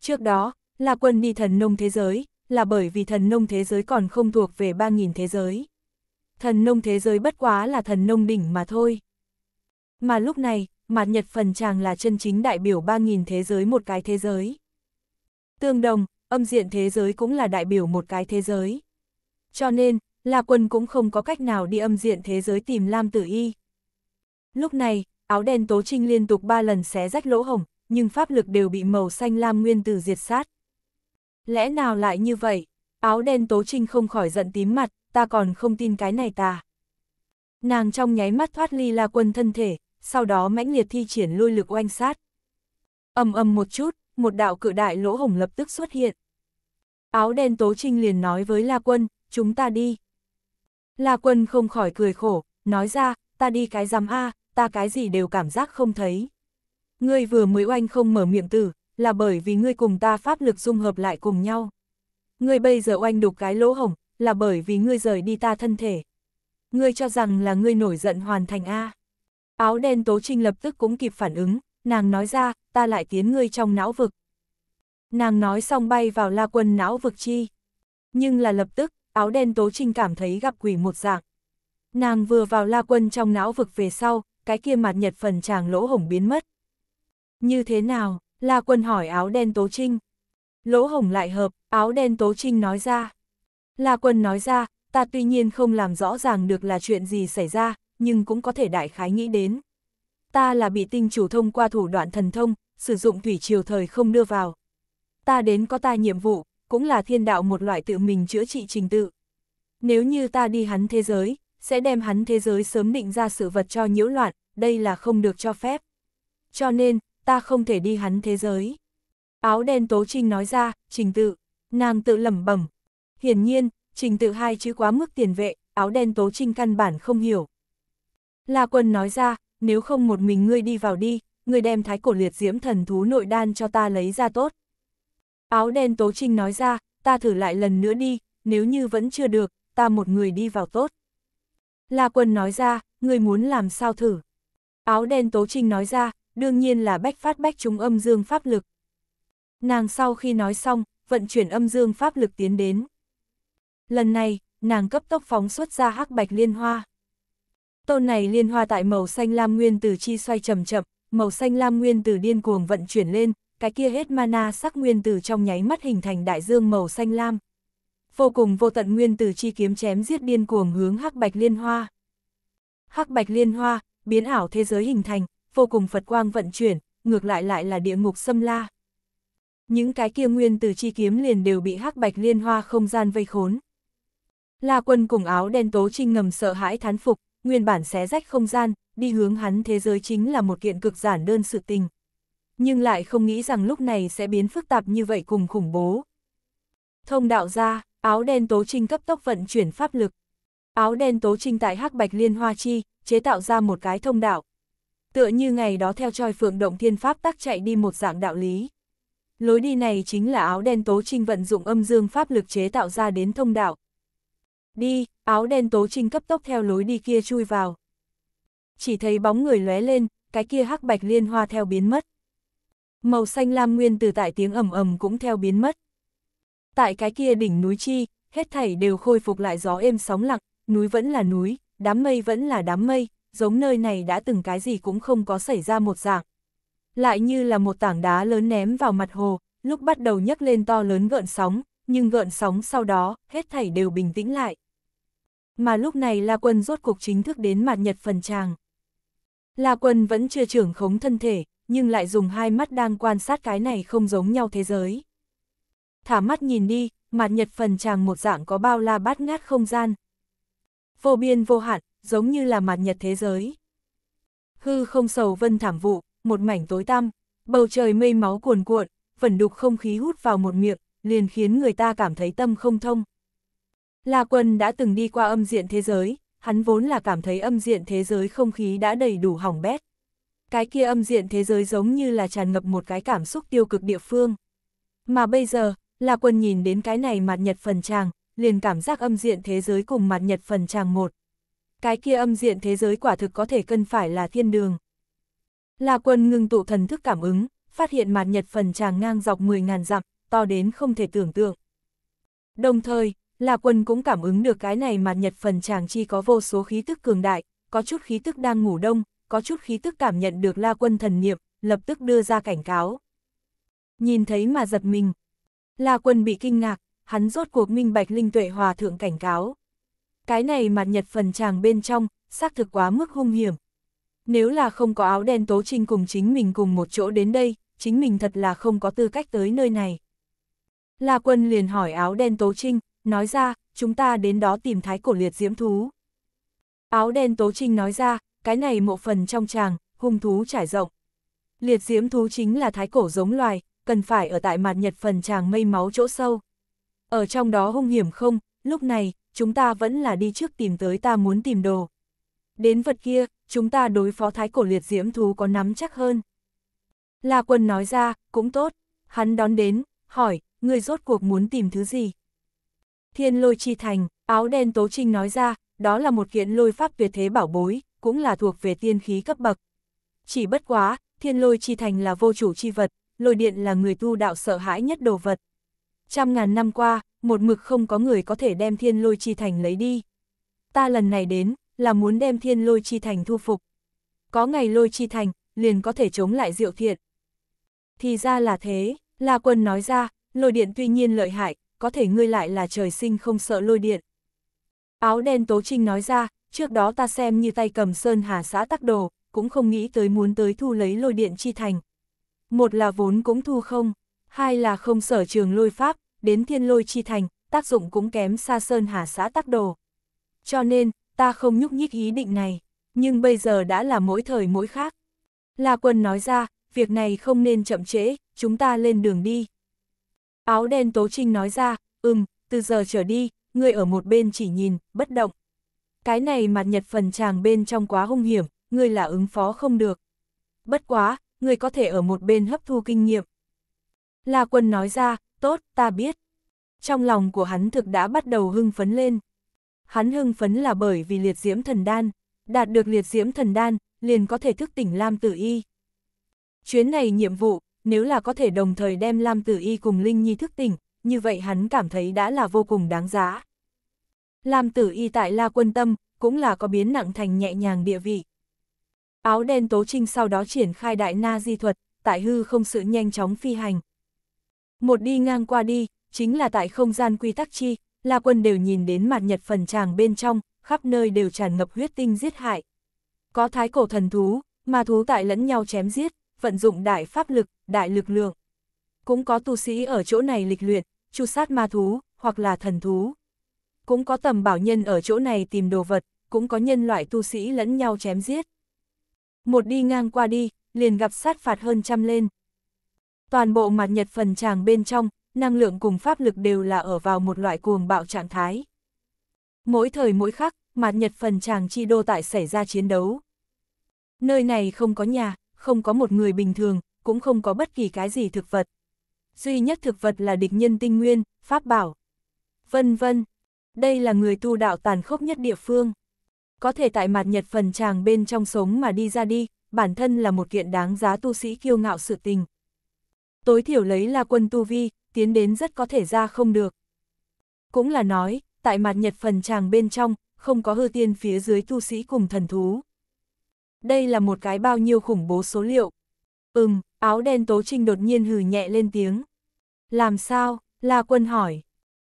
Trước đó, là quân đi thần nông thế giới, là bởi vì thần nông thế giới còn không thuộc về 3.000 thế giới. Thần nông thế giới bất quá là thần nông đỉnh mà thôi. Mà lúc này, mặt Nhật phần chàng là chân chính đại biểu 3.000 thế giới một cái thế giới. Tương đồng, âm diện thế giới cũng là đại biểu một cái thế giới. Cho nên, La Quân cũng không có cách nào đi âm diện thế giới tìm Lam Tử Y. Lúc này, áo đen tố trinh liên tục 3 lần xé rách lỗ hồng, nhưng pháp lực đều bị màu xanh lam nguyên tử diệt sát. Lẽ nào lại như vậy? Áo đen tố trinh không khỏi giận tím mặt, ta còn không tin cái này ta. Nàng trong nháy mắt thoát ly La Quân thân thể, sau đó mãnh liệt thi triển lôi lực oanh sát. ầm ầm một chút, một đạo cự đại lỗ hổng lập tức xuất hiện. Áo đen Tố Trinh liền nói với La Quân, chúng ta đi. La Quân không khỏi cười khổ, nói ra, ta đi cái giám A, ta cái gì đều cảm giác không thấy. Ngươi vừa mới oanh không mở miệng tử, là bởi vì ngươi cùng ta pháp lực dung hợp lại cùng nhau. Ngươi bây giờ oanh đục cái lỗ hổng, là bởi vì ngươi rời đi ta thân thể. Ngươi cho rằng là ngươi nổi giận hoàn thành A. Áo đen Tố Trinh lập tức cũng kịp phản ứng, nàng nói ra, ta lại tiến ngươi trong não vực. Nàng nói xong bay vào la quân não vực chi. Nhưng là lập tức, áo đen Tố Trinh cảm thấy gặp quỷ một dạng. Nàng vừa vào la quân trong não vực về sau, cái kia mặt nhật phần chàng lỗ hổng biến mất. Như thế nào? La quân hỏi áo đen Tố Trinh. Lỗ hổng lại hợp, áo đen Tố Trinh nói ra. La quân nói ra, ta tuy nhiên không làm rõ ràng được là chuyện gì xảy ra, nhưng cũng có thể đại khái nghĩ đến. Ta là bị tinh chủ thông qua thủ đoạn thần thông, sử dụng thủy triều thời không đưa vào. Ta đến có ta nhiệm vụ, cũng là thiên đạo một loại tự mình chữa trị trình tự. Nếu như ta đi hắn thế giới, sẽ đem hắn thế giới sớm định ra sự vật cho nhiễu loạn, đây là không được cho phép. Cho nên, ta không thể đi hắn thế giới. Áo đen tố trinh nói ra, trình tự, nàng tự lẩm bẩm. Hiển nhiên, trình tự hai chữ quá mức tiền vệ, áo đen tố trinh căn bản không hiểu. La Quân nói ra, nếu không một mình ngươi đi vào đi, ngươi đem thái cổ liệt diễm thần thú nội đan cho ta lấy ra tốt. Áo đen Tố Trinh nói ra, ta thử lại lần nữa đi, nếu như vẫn chưa được, ta một người đi vào tốt. La Quân nói ra, ngươi muốn làm sao thử. Áo đen Tố Trinh nói ra, đương nhiên là bách phát bách chúng âm dương pháp lực. Nàng sau khi nói xong, vận chuyển âm dương pháp lực tiến đến. Lần này, nàng cấp tốc phóng xuất ra hắc bạch liên hoa. Tôn này liên hoa tại màu xanh lam nguyên tử chi xoay chậm chậm, màu xanh lam nguyên tử điên cuồng vận chuyển lên, cái kia hết mana sắc nguyên tử trong nháy mắt hình thành đại dương màu xanh lam. Vô cùng vô tận nguyên tử chi kiếm chém giết điên cuồng hướng hắc bạch liên hoa. Hắc bạch liên hoa, biến ảo thế giới hình thành, vô cùng Phật quang vận chuyển, ngược lại lại là địa ngục xâm la. Những cái kia nguyên tử chi kiếm liền đều bị hắc bạch liên hoa không gian vây khốn. La quân cùng áo đen tố trinh ngầm sợ hãi thán phục, nguyên bản xé rách không gian, đi hướng hắn thế giới chính là một kiện cực giản đơn sự tình. Nhưng lại không nghĩ rằng lúc này sẽ biến phức tạp như vậy cùng khủng bố. Thông đạo ra, áo đen tố trinh cấp tốc vận chuyển pháp lực. Áo đen tố trinh tại hắc bạch liên hoa chi, chế tạo ra một cái thông đạo. Tựa như ngày đó theo tròi phượng động thiên pháp tác chạy đi một dạng đạo lý. Lối đi này chính là áo đen tố trinh vận dụng âm dương pháp lực chế tạo ra đến thông đạo. Đi, áo đen tố trinh cấp tốc theo lối đi kia chui vào. Chỉ thấy bóng người lóe lên, cái kia hắc bạch liên hoa theo biến mất. Màu xanh lam nguyên từ tại tiếng ầm ầm cũng theo biến mất. Tại cái kia đỉnh núi chi, hết thảy đều khôi phục lại gió êm sóng lặng, núi vẫn là núi, đám mây vẫn là đám mây, giống nơi này đã từng cái gì cũng không có xảy ra một dạng. Lại như là một tảng đá lớn ném vào mặt hồ, lúc bắt đầu nhấc lên to lớn gợn sóng, nhưng gợn sóng sau đó, hết thảy đều bình tĩnh lại mà lúc này La Quân rốt cuộc chính thức đến mặt nhật phần tràng. La Quân vẫn chưa trưởng khống thân thể, nhưng lại dùng hai mắt đang quan sát cái này không giống nhau thế giới. Thả mắt nhìn đi, mặt nhật phần tràng một dạng có bao la bát ngát không gian. Vô biên vô hạn, giống như là mặt nhật thế giới. Hư không sầu vân thảm vụ, một mảnh tối tăm, bầu trời mây máu cuồn cuộn, phần đục không khí hút vào một miệng, liền khiến người ta cảm thấy tâm không thông, La Quân đã từng đi qua âm diện thế giới, hắn vốn là cảm thấy âm diện thế giới không khí đã đầy đủ hỏng bét. Cái kia âm diện thế giới giống như là tràn ngập một cái cảm xúc tiêu cực địa phương. Mà bây giờ, La Quân nhìn đến cái này mặt nhật phần tràng, liền cảm giác âm diện thế giới cùng mặt nhật phần tràng một. Cái kia âm diện thế giới quả thực có thể cân phải là thiên đường. La Quân ngưng tụ thần thức cảm ứng, phát hiện mặt nhật phần tràng ngang dọc 10.000 dặm, to đến không thể tưởng tượng. Đồng thời, là quân cũng cảm ứng được cái này mà nhật phần chàng chi có vô số khí tức cường đại, có chút khí tức đang ngủ đông, có chút khí tức cảm nhận được la quân thần niệm, lập tức đưa ra cảnh cáo. Nhìn thấy mà giật mình, la quân bị kinh ngạc, hắn rốt cuộc minh bạch linh tuệ hòa thượng cảnh cáo. Cái này mà nhật phần chàng bên trong, xác thực quá mức hung hiểm. Nếu là không có áo đen tố trinh cùng chính mình cùng một chỗ đến đây, chính mình thật là không có tư cách tới nơi này. La quân liền hỏi áo đen tố trinh, nói ra, chúng ta đến đó tìm thái cổ liệt diễm thú. Áo đen tố trinh nói ra, cái này một phần trong tràng, hung thú trải rộng. Liệt diễm thú chính là thái cổ giống loài, cần phải ở tại mặt nhật phần tràng mây máu chỗ sâu. Ở trong đó hung hiểm không, lúc này, chúng ta vẫn là đi trước tìm tới ta muốn tìm đồ. Đến vật kia, chúng ta đối phó thái cổ liệt diễm thú có nắm chắc hơn. La quân nói ra, cũng tốt, hắn đón đến, hỏi, người rốt cuộc muốn tìm thứ gì? Thiên lôi chi thành, áo đen tố trinh nói ra, đó là một kiện lôi pháp tuyệt thế bảo bối, cũng là thuộc về tiên khí cấp bậc. Chỉ bất quá, thiên lôi chi thành là vô chủ chi vật, lôi điện là người tu đạo sợ hãi nhất đồ vật. Trăm ngàn năm qua, một mực không có người có thể đem thiên lôi chi thành lấy đi. Ta lần này đến, là muốn đem thiên lôi chi thành thu phục. Có ngày lôi chi thành, liền có thể chống lại diệu thiện. Thì ra là thế, La Quân nói ra, lôi điện tuy nhiên lợi hại, có thể ngươi lại là trời sinh không sợ lôi điện. Áo đen Tố Trinh nói ra, trước đó ta xem như tay cầm sơn hà xã tắc đồ, cũng không nghĩ tới muốn tới thu lấy lôi điện chi thành. Một là vốn cũng thu không, hai là không sở trường lôi pháp, đến thiên lôi chi thành, tác dụng cũng kém xa sơn hà xã tắc đồ. Cho nên, ta không nhúc nhích ý định này, nhưng bây giờ đã là mỗi thời mỗi khác. La Quân nói ra, việc này không nên chậm trễ, chúng ta lên đường đi. Áo đen Tố Trinh nói ra, ừm, từ giờ trở đi, ngươi ở một bên chỉ nhìn, bất động. Cái này mặt nhật phần chàng bên trong quá hung hiểm, ngươi là ứng phó không được. Bất quá, ngươi có thể ở một bên hấp thu kinh nghiệm. La quân nói ra, tốt, ta biết. Trong lòng của hắn thực đã bắt đầu hưng phấn lên. Hắn hưng phấn là bởi vì liệt diễm thần đan, đạt được liệt diễm thần đan, liền có thể thức tỉnh Lam Tử Y. Chuyến này nhiệm vụ, nếu là có thể đồng thời đem Lam Tử Y cùng Linh Nhi thức tỉnh, như vậy hắn cảm thấy đã là vô cùng đáng giá. Lam Tử Y tại La Quân Tâm, cũng là có biến nặng thành nhẹ nhàng địa vị. Áo đen Tố Trinh sau đó triển khai đại na di thuật, tại hư không sự nhanh chóng phi hành. Một đi ngang qua đi, chính là tại không gian quy tắc chi, La Quân đều nhìn đến mặt nhật phần tràng bên trong, khắp nơi đều tràn ngập huyết tinh giết hại. Có thái cổ thần thú, mà thú tại lẫn nhau chém giết, vận dụng đại pháp lực, đại lực lượng. Cũng có tu sĩ ở chỗ này lịch luyện, chu sát ma thú, hoặc là thần thú. Cũng có tầm bảo nhân ở chỗ này tìm đồ vật, cũng có nhân loại tu sĩ lẫn nhau chém giết. Một đi ngang qua đi, liền gặp sát phạt hơn trăm lên. Toàn bộ mặt nhật phần tràng bên trong, năng lượng cùng pháp lực đều là ở vào một loại cuồng bạo trạng thái. Mỗi thời mỗi khắc, mặt nhật phần tràng chi đô tại xảy ra chiến đấu. Nơi này không có nhà, không có một người bình thường, cũng không có bất kỳ cái gì thực vật. Duy nhất thực vật là địch nhân tinh nguyên, pháp bảo. Vân vân, đây là người tu đạo tàn khốc nhất địa phương. Có thể tại mặt nhật phần tràng bên trong sống mà đi ra đi, bản thân là một kiện đáng giá tu sĩ kiêu ngạo sự tình. Tối thiểu lấy là quân tu vi, tiến đến rất có thể ra không được. Cũng là nói, tại mặt nhật phần tràng bên trong, không có hư tiên phía dưới tu sĩ cùng thần thú. Đây là một cái bao nhiêu khủng bố số liệu. Ừm, áo đen tố trinh đột nhiên hừ nhẹ lên tiếng. Làm sao? La quân hỏi.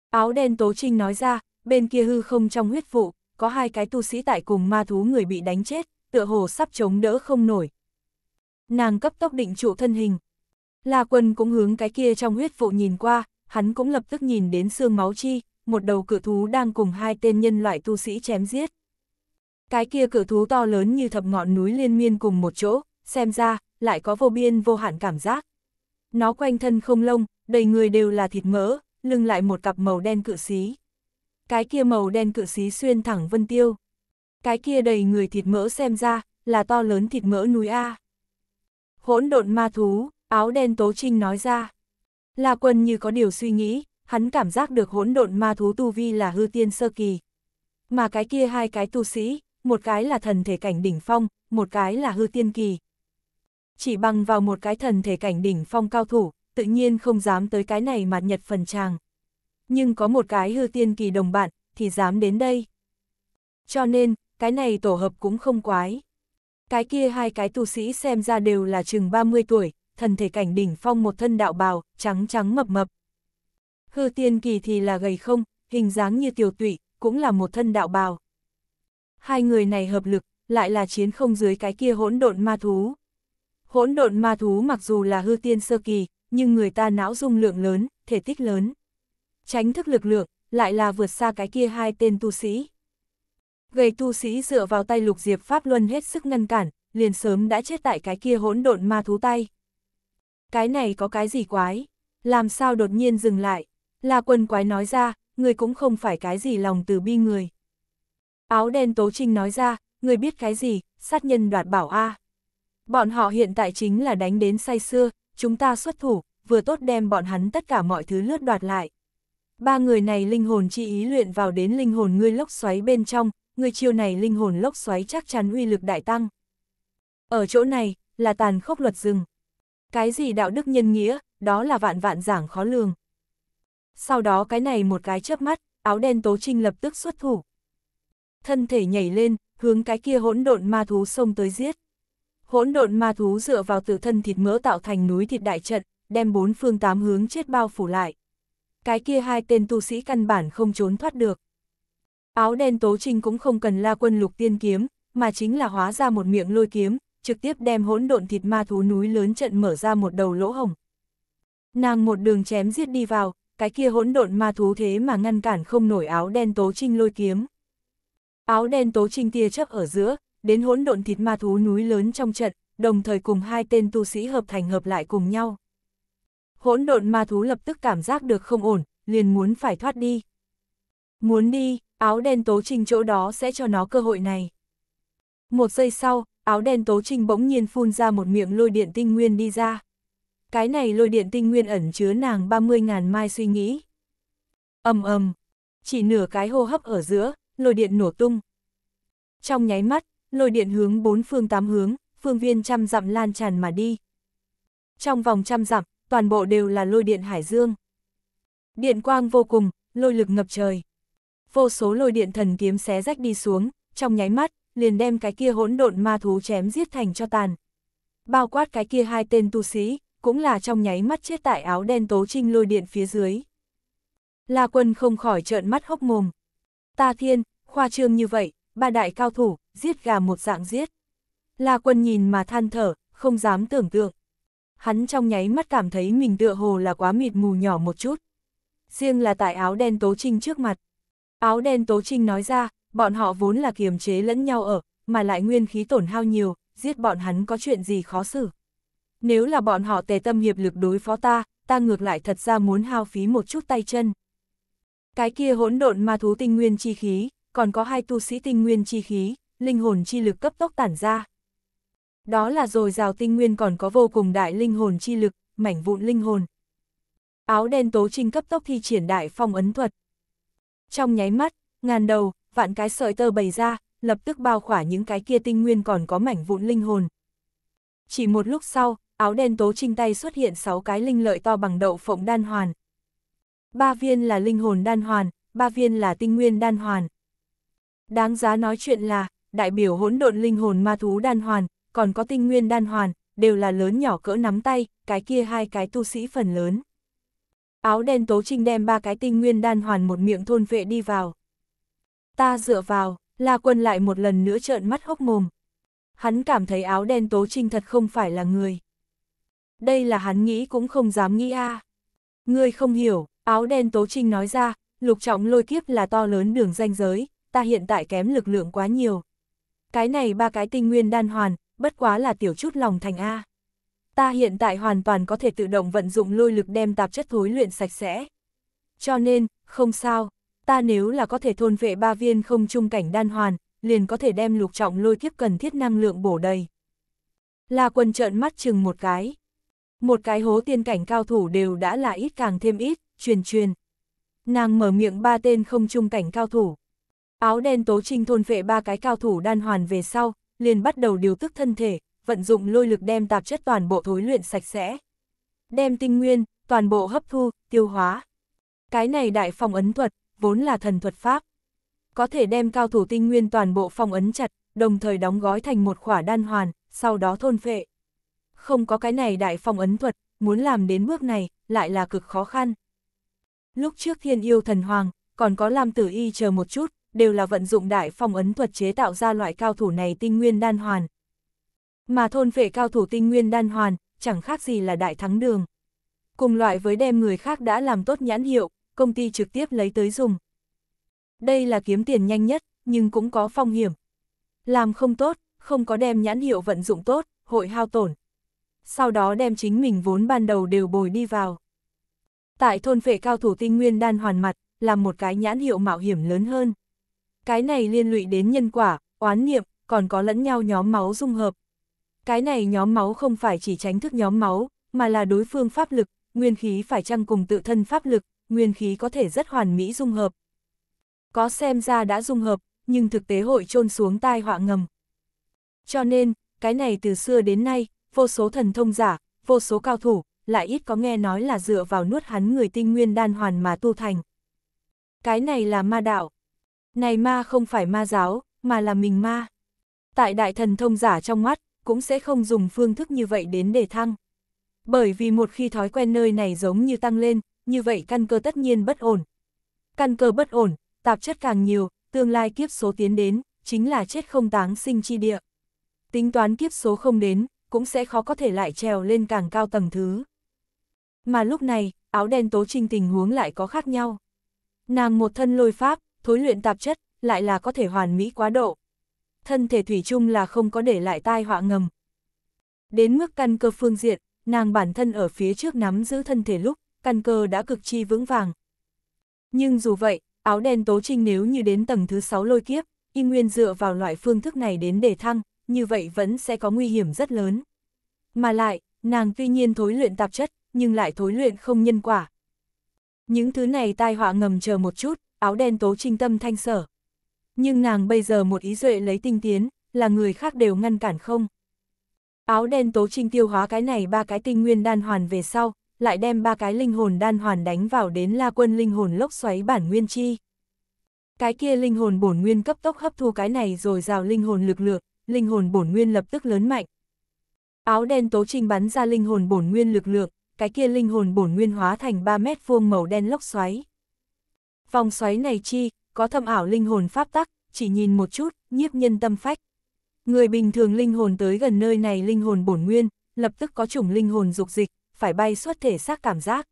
Áo đen tố trinh nói ra, bên kia hư không trong huyết vụ, có hai cái tu sĩ tại cùng ma thú người bị đánh chết, tựa hồ sắp chống đỡ không nổi. Nàng cấp tốc định trụ thân hình. La quân cũng hướng cái kia trong huyết vụ nhìn qua, hắn cũng lập tức nhìn đến xương máu chi, một đầu cự thú đang cùng hai tên nhân loại tu sĩ chém giết. Cái kia cử thú to lớn như thập ngọn núi liên miên cùng một chỗ, xem ra, lại có vô biên vô hạn cảm giác. Nó quanh thân không lông, đầy người đều là thịt mỡ, lưng lại một cặp màu đen cự xí. Cái kia màu đen cự xí xuyên thẳng vân tiêu. Cái kia đầy người thịt mỡ xem ra, là to lớn thịt mỡ núi A. Hỗn độn ma thú, áo đen tố trinh nói ra. là quân như có điều suy nghĩ, hắn cảm giác được hỗn độn ma thú tu vi là hư tiên sơ kỳ. Mà cái kia hai cái tu sĩ, một cái là thần thể cảnh đỉnh phong, một cái là hư tiên kỳ. Chỉ bằng vào một cái thần thể cảnh đỉnh phong cao thủ, tự nhiên không dám tới cái này mà nhật phần tràng. Nhưng có một cái hư tiên kỳ đồng bạn, thì dám đến đây. Cho nên, cái này tổ hợp cũng không quái. Cái kia hai cái tu sĩ xem ra đều là chừng 30 tuổi, thần thể cảnh đỉnh phong một thân đạo bào, trắng trắng mập mập. Hư tiên kỳ thì là gầy không, hình dáng như tiểu tụy, cũng là một thân đạo bào hai người này hợp lực, lại là chiến không dưới cái kia hỗn độn ma thú. Hỗn độn ma thú mặc dù là hư tiên sơ kỳ, nhưng người ta não dung lượng lớn, thể tích lớn. Tránh thức lực lượng, lại là vượt xa cái kia hai tên tu sĩ. Gầy tu sĩ dựa vào tay lục diệp Pháp Luân hết sức ngăn cản, liền sớm đã chết tại cái kia hỗn độn ma thú tay. Cái này có cái gì quái? Làm sao đột nhiên dừng lại? Là quân quái nói ra, người cũng không phải cái gì lòng từ bi người. Áo đen Tố Trinh nói ra, người biết cái gì, sát nhân đoạt bảo A. Bọn họ hiện tại chính là đánh đến say xưa, chúng ta xuất thủ, vừa tốt đem bọn hắn tất cả mọi thứ lướt đoạt lại. Ba người này linh hồn chi ý luyện vào đến linh hồn ngươi lốc xoáy bên trong, người chiêu này linh hồn lốc xoáy chắc chắn uy lực đại tăng. Ở chỗ này, là tàn khốc luật rừng. Cái gì đạo đức nhân nghĩa, đó là vạn vạn giảng khó lường. Sau đó cái này một cái chớp mắt, áo đen tố trinh lập tức xuất thủ, thân thể nhảy lên, hướng cái kia hỗn độn ma thú xông tới giết. Hỗn độn ma thú dựa vào tự thân thịt mỡ tạo thành núi thịt đại trận, đem bốn phương tám hướng chết bao phủ lại. Cái kia hai tên tu sĩ căn bản không trốn thoát được. Áo đen tố trinh cũng không cần la quân lục tiên kiếm, mà chính là hóa ra một miệng lôi kiếm, trực tiếp đem hỗn độn thịt ma thú núi lớn trận mở ra một đầu lỗ hồng. Nàng một đường chém giết đi vào, cái kia hỗn độn ma thú thế mà ngăn cản không nổi áo đen tố trinh lôi kiếm. Áo đen tố trinh tia chấp ở giữa, đến hỗn độn thịt ma thú núi lớn trong trận, đồng thời cùng hai tên tu sĩ hợp thành hợp lại cùng nhau. Hỗn độn ma thú lập tức cảm giác được không ổn, liền muốn phải thoát đi. Muốn đi, áo đen tố trinh chỗ đó sẽ cho nó cơ hội này. Một giây sau, áo đen tố trinh bỗng nhiên phun ra một miệng lôi điện tinh nguyên đi ra. Cái này lôi điện tinh nguyên ẩn chứa nàng 30.000 mai suy nghĩ. ầm ầm, chỉ nửa cái hô hấp ở giữa, lôi điện nổ tung. Trong nháy mắt, lôi điện hướng bốn phương tám hướng, phương viên trăm dặm lan tràn mà đi. Trong vòng trăm dặm, toàn bộ đều là lôi điện hải dương. Điện quang vô cùng, lôi lực ngập trời. Vô số lôi điện thần kiếm xé rách đi xuống, trong nháy mắt, liền đem cái kia hỗn độn ma thú chém giết thành cho tàn. Bao quát cái kia hai tên tu sĩ, cũng là trong nháy mắt chết tại áo đen tố trinh lôi điện phía dưới. La quân không khỏi trợn mắt hốc mồm, ta thiên, khoa trương như vậy, ba đại cao thủ, giết gà một dạng giết. La quân nhìn mà than thở, không dám tưởng tượng. Hắn trong nháy mắt cảm thấy mình tựa hồ là quá mịt mù nhỏ một chút. Riêng là tại áo đen tố trinh trước mặt. Áo đen tố trinh nói ra, bọn họ vốn là kiềm chế lẫn nhau ở, mà lại nguyên khí tổn hao nhiều, giết bọn hắn có chuyện gì khó xử. Nếu là bọn họ tề tâm hiệp lực đối phó ta, ta ngược lại thật ra muốn hao phí một chút tay chân. Cái kia hỗn độn ma thú tinh nguyên chi khí, còn có hai tu sĩ tinh nguyên chi khí, linh hồn chi lực cấp tốc tản ra. Đó là rồi rào tinh nguyên còn có vô cùng đại linh hồn chi lực, mảnh vụn linh hồn. Áo đen tố trinh cấp tốc thi triển đại phong ấn thuật. Trong nháy mắt, ngàn đầu, vạn cái sợi tơ bày ra, lập tức bao khỏa những cái kia tinh nguyên còn có mảnh vụn linh hồn. Chỉ một lúc sau, áo đen tố trinh tay xuất hiện 6 cái linh lợi to bằng đậu phộng đan hoàn, Ba viên là linh hồn đan hoàn, ba viên là tinh nguyên đan hoàn. Đáng giá nói chuyện là, đại biểu hỗn độn linh hồn ma thú đan hoàn, còn có tinh nguyên đan hoàn, đều là lớn nhỏ cỡ nắm tay, cái kia hai cái tu sĩ phần lớn. Áo đen tố trinh đem ba cái tinh nguyên đan hoàn một miệng thôn vệ đi vào. Ta dựa vào, La Quân lại một lần nữa trợn mắt hốc mồm. Hắn cảm thấy áo đen tố trinh thật không phải là người. Đây là hắn nghĩ cũng không dám nghĩ a. À. Ngươi không hiểu, Áo đen Tố Trinh nói ra, lục trọng lôi kiếp là to lớn đường danh giới, ta hiện tại kém lực lượng quá nhiều. Cái này ba cái tinh nguyên đan hoàn, bất quá là tiểu chút lòng thành A. Ta hiện tại hoàn toàn có thể tự động vận dụng lôi lực đem tạp chất thối luyện sạch sẽ. Cho nên, không sao, ta nếu là có thể thôn vệ ba viên không trung cảnh đan hoàn, liền có thể đem lục trọng lôi kiếp cần thiết năng lượng bổ đầy. là quần trợn mắt chừng một cái. Một cái hố tiên cảnh cao thủ đều đã là ít càng thêm ít, truyền truyền. Nàng mở miệng ba tên không trung cảnh cao thủ. Áo đen tố trinh thôn vệ ba cái cao thủ đan hoàn về sau, liền bắt đầu điều tức thân thể, vận dụng lôi lực đem tạp chất toàn bộ thối luyện sạch sẽ. Đem tinh nguyên, toàn bộ hấp thu, tiêu hóa. Cái này đại phòng ấn thuật, vốn là thần thuật pháp. Có thể đem cao thủ tinh nguyên toàn bộ phòng ấn chặt, đồng thời đóng gói thành một khỏa đan hoàn, sau đó thôn phệ. Không có cái này đại phòng ấn thuật, muốn làm đến bước này, lại là cực khó khăn. Lúc trước thiên yêu thần hoàng, còn có Lam Tử Y chờ một chút, đều là vận dụng đại phong ấn thuật chế tạo ra loại cao thủ này tinh nguyên đan hoàn. Mà thôn vệ cao thủ tinh nguyên đan hoàn, chẳng khác gì là đại thắng đường. Cùng loại với đem người khác đã làm tốt nhãn hiệu, công ty trực tiếp lấy tới dùng. Đây là kiếm tiền nhanh nhất, nhưng cũng có phong hiểm. Làm không tốt, không có đem nhãn hiệu vận dụng tốt, hội hao tổn. Sau đó đem chính mình vốn ban đầu đều bồi đi vào tại thôn phệ cao thủ tinh nguyên đan hoàn mặt, là một cái nhãn hiệu mạo hiểm lớn hơn. Cái này liên lụy đến nhân quả, oán niệm, còn có lẫn nhau nhóm máu dung hợp. Cái này nhóm máu không phải chỉ tránh thức nhóm máu, mà là đối phương pháp lực, nguyên khí phải chăng cùng tự thân pháp lực, nguyên khí có thể rất hoàn mỹ dung hợp. Có xem ra đã dung hợp, nhưng thực tế hội chôn xuống tai họa ngầm. Cho nên, cái này từ xưa đến nay, vô số thần thông giả, vô số cao thủ, lại ít có nghe nói là dựa vào nuốt hắn người tinh nguyên đan hoàn mà tu thành. Cái này là ma đạo. Này ma không phải ma giáo, mà là mình ma. Tại đại thần thông giả trong mắt, cũng sẽ không dùng phương thức như vậy đến để thăng. Bởi vì một khi thói quen nơi này giống như tăng lên, như vậy căn cơ tất nhiên bất ổn. Căn cơ bất ổn, tạp chất càng nhiều, tương lai kiếp số tiến đến, chính là chết không táng sinh chi địa. Tính toán kiếp số không đến, cũng sẽ khó có thể lại trèo lên càng cao tầng thứ. Mà lúc này, áo đen tố trinh tình huống lại có khác nhau. Nàng một thân lôi pháp, thối luyện tạp chất, lại là có thể hoàn mỹ quá độ. Thân thể thủy chung là không có để lại tai họa ngầm. Đến mức căn cơ phương diện, nàng bản thân ở phía trước nắm giữ thân thể lúc, căn cơ đã cực chi vững vàng. Nhưng dù vậy, áo đen tố trinh nếu như đến tầng thứ 6 lôi kiếp, y nguyên dựa vào loại phương thức này đến đề thăng, như vậy vẫn sẽ có nguy hiểm rất lớn. Mà lại, nàng tuy nhiên thối luyện tạp chất, nhưng lại thối luyện không nhân quả. Những thứ này tai họa ngầm chờ một chút, áo đen tố trinh tâm thanh sở. Nhưng nàng bây giờ một ý duệ lấy tinh tiến, là người khác đều ngăn cản không. Áo đen tố trinh tiêu hóa cái này ba cái tinh nguyên đan hoàn về sau, lại đem ba cái linh hồn đan hoàn đánh vào đến la quân linh hồn lốc xoáy bản nguyên chi. Cái kia linh hồn bổn nguyên cấp tốc hấp thu cái này rồi rào linh hồn lực lượng, linh hồn bổn nguyên lập tức lớn mạnh. Áo đen tố trinh bắn ra linh hồn bổn nguyên lực lượng, cái kia linh hồn bổn nguyên hóa thành 3 mét vuông màu đen lốc xoáy. Vòng xoáy này chi, có thâm ảo linh hồn pháp tắc, chỉ nhìn một chút, nhiếp nhân tâm phách. Người bình thường linh hồn tới gần nơi này linh hồn bổn nguyên, lập tức có chủng linh hồn dục dịch, phải bay xuất thể xác cảm giác.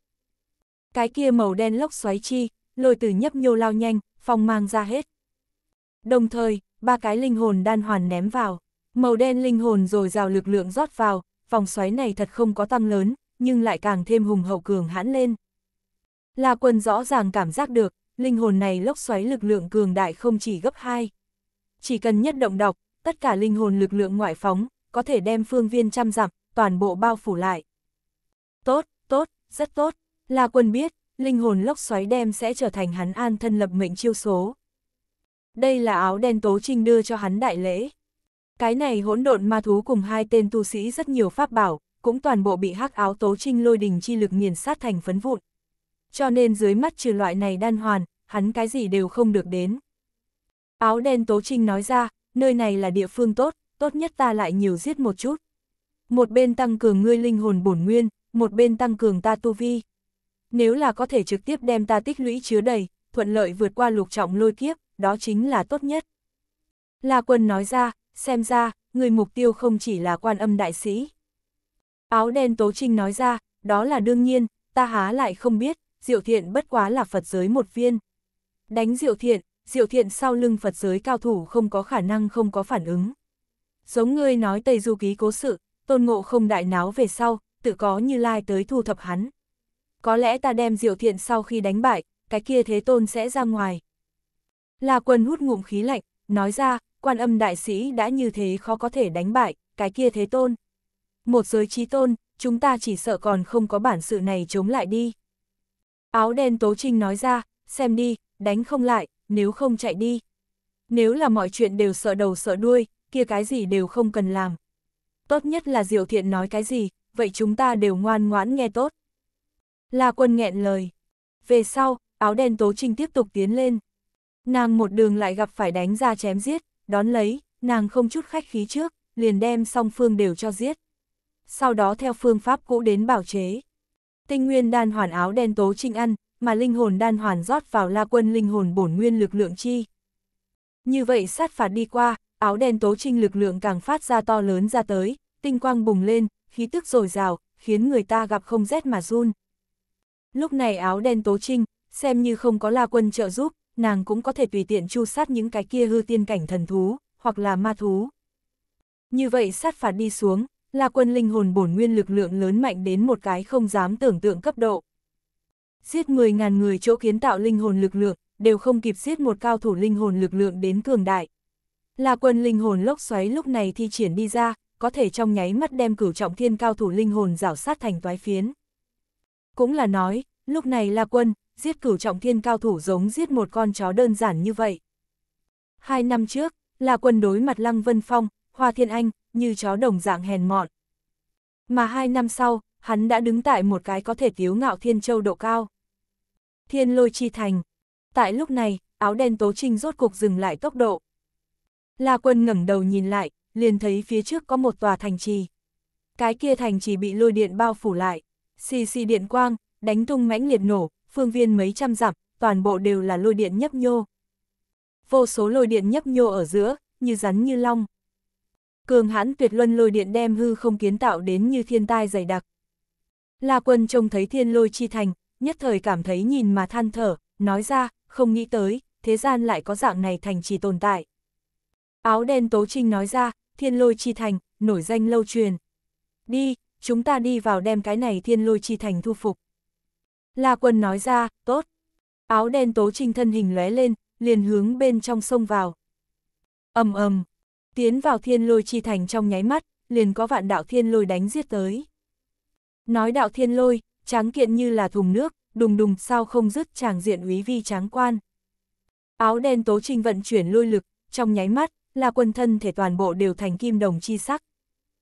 Cái kia màu đen lốc xoáy chi, lôi từ nhấp nhô lao nhanh, phong mang ra hết. Đồng thời, ba cái linh hồn đan hoàn ném vào, màu đen linh hồn rồi rào lực lượng rót vào, vòng xoáy này thật không có tăng lớn, nhưng lại càng thêm hùng hậu cường hãn lên. La Quân rõ ràng cảm giác được, linh hồn này lốc xoáy lực lượng cường đại không chỉ gấp 2. Chỉ cần nhất động đọc, tất cả linh hồn lực lượng ngoại phóng, có thể đem phương viên trăm dặm, toàn bộ bao phủ lại. Tốt, tốt, rất tốt, La Quân biết, linh hồn lốc xoáy đem sẽ trở thành hắn an thân lập mệnh chiêu số. Đây là áo đen tố trinh đưa cho hắn đại lễ. Cái này hỗn độn ma thú cùng hai tên tu sĩ rất nhiều pháp bảo, cũng toàn bộ bị hắc áo tố trinh lôi đình chi lực nghiền sát thành phấn vụn. Cho nên dưới mắt trừ loại này đan hoàn, hắn cái gì đều không được đến. Áo đen tố trinh nói ra, nơi này là địa phương tốt, tốt nhất ta lại nhiều giết một chút. Một bên tăng cường ngươi linh hồn bổn nguyên, một bên tăng cường ta tu vi. Nếu là có thể trực tiếp đem ta tích lũy chứa đầy, thuận lợi vượt qua lục trọng lôi kiếp, đó chính là tốt nhất. La quân nói ra, xem ra, người mục tiêu không chỉ là quan âm đại sĩ. Áo đen Tố Trinh nói ra, đó là đương nhiên, ta há lại không biết, Diệu Thiện bất quá là Phật giới một viên. Đánh Diệu Thiện, Diệu Thiện sau lưng Phật giới cao thủ không có khả năng không có phản ứng. Giống ngươi nói Tây Du Ký cố sự, tôn ngộ không đại náo về sau, tự có như lai tới thu thập hắn. Có lẽ ta đem Diệu Thiện sau khi đánh bại, cái kia thế tôn sẽ ra ngoài. Là quân hút ngụm khí lạnh, nói ra, quan âm đại sĩ đã như thế khó có thể đánh bại, cái kia thế tôn một giới trí tôn, chúng ta chỉ sợ còn không có bản sự này chống lại đi. Áo đen Tố Trinh nói ra, xem đi, đánh không lại, nếu không chạy đi. Nếu là mọi chuyện đều sợ đầu sợ đuôi, kia cái gì đều không cần làm. Tốt nhất là Diệu Thiện nói cái gì, vậy chúng ta đều ngoan ngoãn nghe tốt. La quân nghẹn lời. Về sau, áo đen Tố Trinh tiếp tục tiến lên. Nàng một đường lại gặp phải đánh ra chém giết, đón lấy, nàng không chút khách khí trước, liền đem song phương đều cho giết sau đó theo phương pháp cũ đến bảo chế. Tinh nguyên đan hoàn áo đen tố trinh ăn, mà linh hồn đan hoàn rót vào la quân linh hồn bổn nguyên lực lượng chi. Như vậy sát phạt đi qua, áo đen tố trinh lực lượng càng phát ra to lớn ra tới, tinh quang bùng lên, khí tức dồi dào, khiến người ta gặp không rét mà run. Lúc này áo đen tố trinh, xem như không có la quân trợ giúp, nàng cũng có thể tùy tiện chu sát những cái kia hư tiên cảnh thần thú, hoặc là ma thú. Như vậy sát phạt đi xuống, La Quân linh hồn bổn nguyên lực lượng lớn mạnh đến một cái không dám tưởng tượng cấp độ. Giết 10.000 người chỗ kiến tạo linh hồn lực lượng, đều không kịp giết một cao thủ linh hồn lực lượng đến cường đại. La Quân linh hồn lốc xoáy lúc này thi triển đi ra, có thể trong nháy mắt đem cửu trọng thiên cao thủ linh hồn rảo sát thành toái phiến. Cũng là nói, lúc này La Quân, giết cửu trọng thiên cao thủ giống giết một con chó đơn giản như vậy. Hai năm trước, La Quân đối mặt Lăng Vân Phong, Hoa Thiên Anh, như chó đồng dạng hèn mọn. Mà hai năm sau, hắn đã đứng tại một cái có thể tiếu ngạo Thiên Châu độ cao. Thiên lôi chi thành. Tại lúc này, áo đen tố trinh rốt cục dừng lại tốc độ. La quân ngẩng đầu nhìn lại, liền thấy phía trước có một tòa thành trì. Cái kia thành trì bị lôi điện bao phủ lại, xì xì điện quang, đánh tung mãnh liệt nổ, phương viên mấy trăm dặm, toàn bộ đều là lôi điện nhấp nhô. Vô số lôi điện nhấp nhô ở giữa, như rắn như long cường hãn tuyệt luân lôi điện đem hư không kiến tạo đến như thiên tai dày đặc. La quân trông thấy thiên lôi chi thành, nhất thời cảm thấy nhìn mà than thở, nói ra, không nghĩ tới, thế gian lại có dạng này thành trì tồn tại. Áo đen tố trinh nói ra, thiên lôi chi thành, nổi danh lâu truyền. Đi, chúng ta đi vào đem cái này thiên lôi chi thành thu phục. La quân nói ra, tốt. Áo đen tố trinh thân hình lóe lên, liền hướng bên trong sông vào. ầm ầm tiến vào thiên lôi chi thành trong nháy mắt, liền có vạn đạo thiên lôi đánh giết tới. Nói đạo thiên lôi, tráng kiện như là thùng nước, đùng đùng sao không dứt chàng diện úy vi tráng quan. Áo đen tố trinh vận chuyển lôi lực, trong nháy mắt, là quân thân thể toàn bộ đều thành kim đồng chi sắc.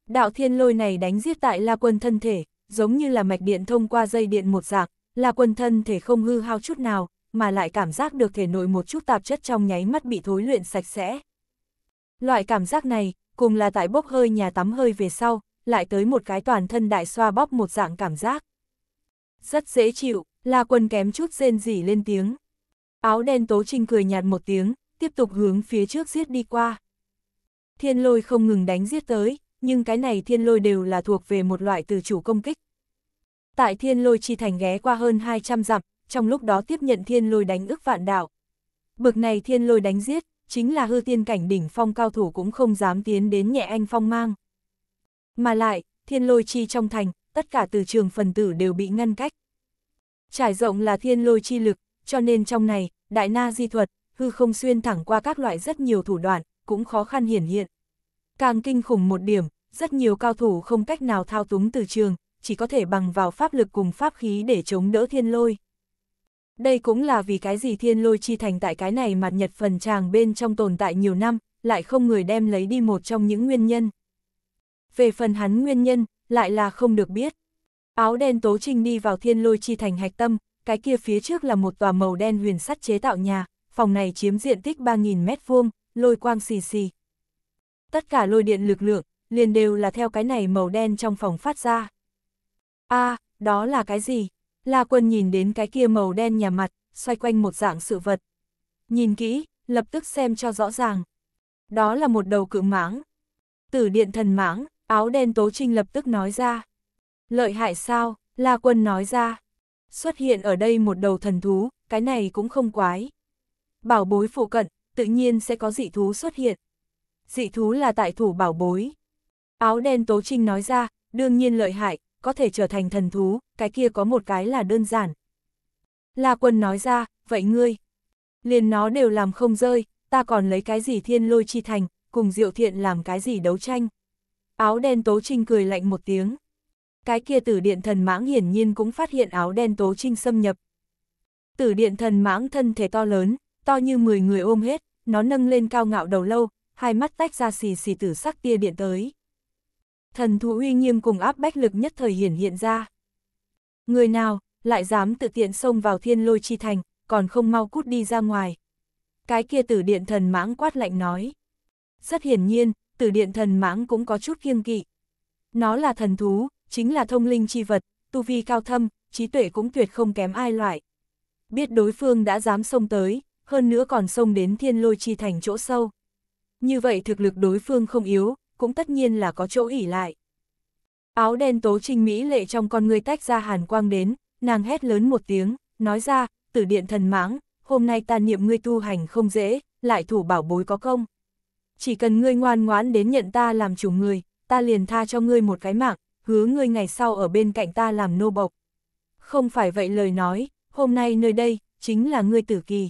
Đạo thiên lôi này đánh giết tại la quân thân thể, giống như là mạch điện thông qua dây điện một dạng, là quân thân thể không hư hao chút nào, mà lại cảm giác được thể nội một chút tạp chất trong nháy mắt bị thối luyện sạch sẽ. Loại cảm giác này, cùng là tại bốc hơi nhà tắm hơi về sau, lại tới một cái toàn thân đại xoa bóp một dạng cảm giác. Rất dễ chịu, là quần kém chút rên rỉ lên tiếng. Áo đen tố trinh cười nhạt một tiếng, tiếp tục hướng phía trước giết đi qua. Thiên lôi không ngừng đánh giết tới, nhưng cái này thiên lôi đều là thuộc về một loại từ chủ công kích. Tại thiên lôi chi thành ghé qua hơn 200 dặm, trong lúc đó tiếp nhận thiên lôi đánh ức vạn đảo. Bực này thiên lôi đánh giết, chính là hư tiên cảnh đỉnh phong cao thủ cũng không dám tiến đến nhẹ anh phong mang. Mà lại, thiên lôi chi trong thành, tất cả từ trường phần tử đều bị ngăn cách. Trải rộng là thiên lôi chi lực, cho nên trong này, đại na di thuật, hư không xuyên thẳng qua các loại rất nhiều thủ đoạn, cũng khó khăn hiển hiện. Càng kinh khủng một điểm, rất nhiều cao thủ không cách nào thao túng từ trường, chỉ có thể bằng vào pháp lực cùng pháp khí để chống đỡ thiên lôi. Đây cũng là vì cái gì thiên lôi chi thành tại cái này mặt nhật phần tràng bên trong tồn tại nhiều năm, lại không người đem lấy đi một trong những nguyên nhân. Về phần hắn nguyên nhân, lại là không được biết. Áo đen tố trinh đi vào thiên lôi chi thành hạch tâm, cái kia phía trước là một tòa màu đen huyền sắt chế tạo nhà, phòng này chiếm diện tích 3.000 mét vuông, lôi quang xì xì. Tất cả lôi điện lực lượng, liền đều là theo cái này màu đen trong phòng phát ra. a à, đó là cái gì? La Quân nhìn đến cái kia màu đen nhà mặt, xoay quanh một dạng sự vật. Nhìn kỹ, lập tức xem cho rõ ràng. Đó là một đầu cự mãng. Tử điện thần mãng, áo đen tố trinh lập tức nói ra. Lợi hại sao, La Quân nói ra. Xuất hiện ở đây một đầu thần thú, cái này cũng không quái. Bảo bối phụ cận, tự nhiên sẽ có dị thú xuất hiện. Dị thú là tại thủ bảo bối. Áo đen tố trinh nói ra, đương nhiên lợi hại, có thể trở thành thần thú, cái kia có một cái là đơn giản. La quân nói ra, vậy ngươi, liền nó đều làm không rơi, ta còn lấy cái gì thiên lôi chi thành, cùng diệu thiện làm cái gì đấu tranh. Áo đen tố trinh cười lạnh một tiếng. Cái kia tử điện thần mãng hiển nhiên cũng phát hiện áo đen tố trinh xâm nhập. Tử điện thần mãng thân thể to lớn, to như 10 người ôm hết, nó nâng lên cao ngạo đầu lâu, hai mắt tách ra xì xì tử sắc tia điện tới thần thú uy nghiêm cùng áp bách lực nhất thời hiển hiện ra. Người nào, lại dám tự tiện xông vào thiên lôi chi thành, còn không mau cút đi ra ngoài. Cái kia tử điện thần mãng quát lạnh nói. Rất hiển nhiên, tử điện thần mãng cũng có chút kiêng kỵ. Nó là thần thú, chính là thông linh chi vật, tu vi cao thâm, trí tuệ cũng tuyệt không kém ai loại. Biết đối phương đã dám xông tới, hơn nữa còn xông đến thiên lôi chi thành chỗ sâu. Như vậy thực lực đối phương không yếu, cũng tất nhiên là có chỗ ỉ lại. Áo đen tố trình mỹ lệ trong con người tách ra hàn quang đến, nàng hét lớn một tiếng, nói ra, tử điện thần mãng, hôm nay ta niệm ngươi tu hành không dễ, lại thủ bảo bối có công. Chỉ cần ngươi ngoan ngoãn đến nhận ta làm chủ người, ta liền tha cho ngươi một cái mạng, hứa ngươi ngày sau ở bên cạnh ta làm nô bộc. Không phải vậy lời nói, hôm nay nơi đây, chính là ngươi tử kỳ.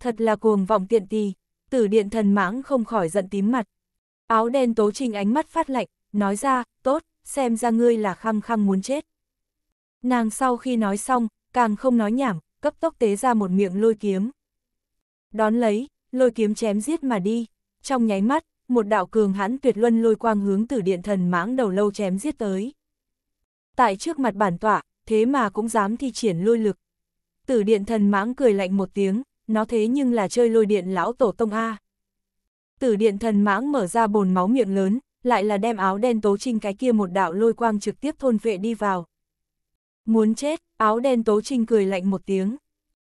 Thật là cuồng vọng tiện tì, tử điện thần mãng không khỏi giận tím mặt, Áo đen tố trình ánh mắt phát lạnh, nói ra, tốt, xem ra ngươi là khăng khăng muốn chết. Nàng sau khi nói xong, càng không nói nhảm, cấp tốc tế ra một miệng lôi kiếm. Đón lấy, lôi kiếm chém giết mà đi, trong nháy mắt, một đạo cường hãn tuyệt luân lôi quang hướng tử điện thần mãng đầu lâu chém giết tới. Tại trước mặt bản tọa, thế mà cũng dám thi triển lôi lực. Tử điện thần mãng cười lạnh một tiếng, nó thế nhưng là chơi lôi điện lão tổ tông A. Tử điện thần mãng mở ra bồn máu miệng lớn, lại là đem áo đen tố trinh cái kia một đạo lôi quang trực tiếp thôn vệ đi vào. Muốn chết, áo đen tố trinh cười lạnh một tiếng.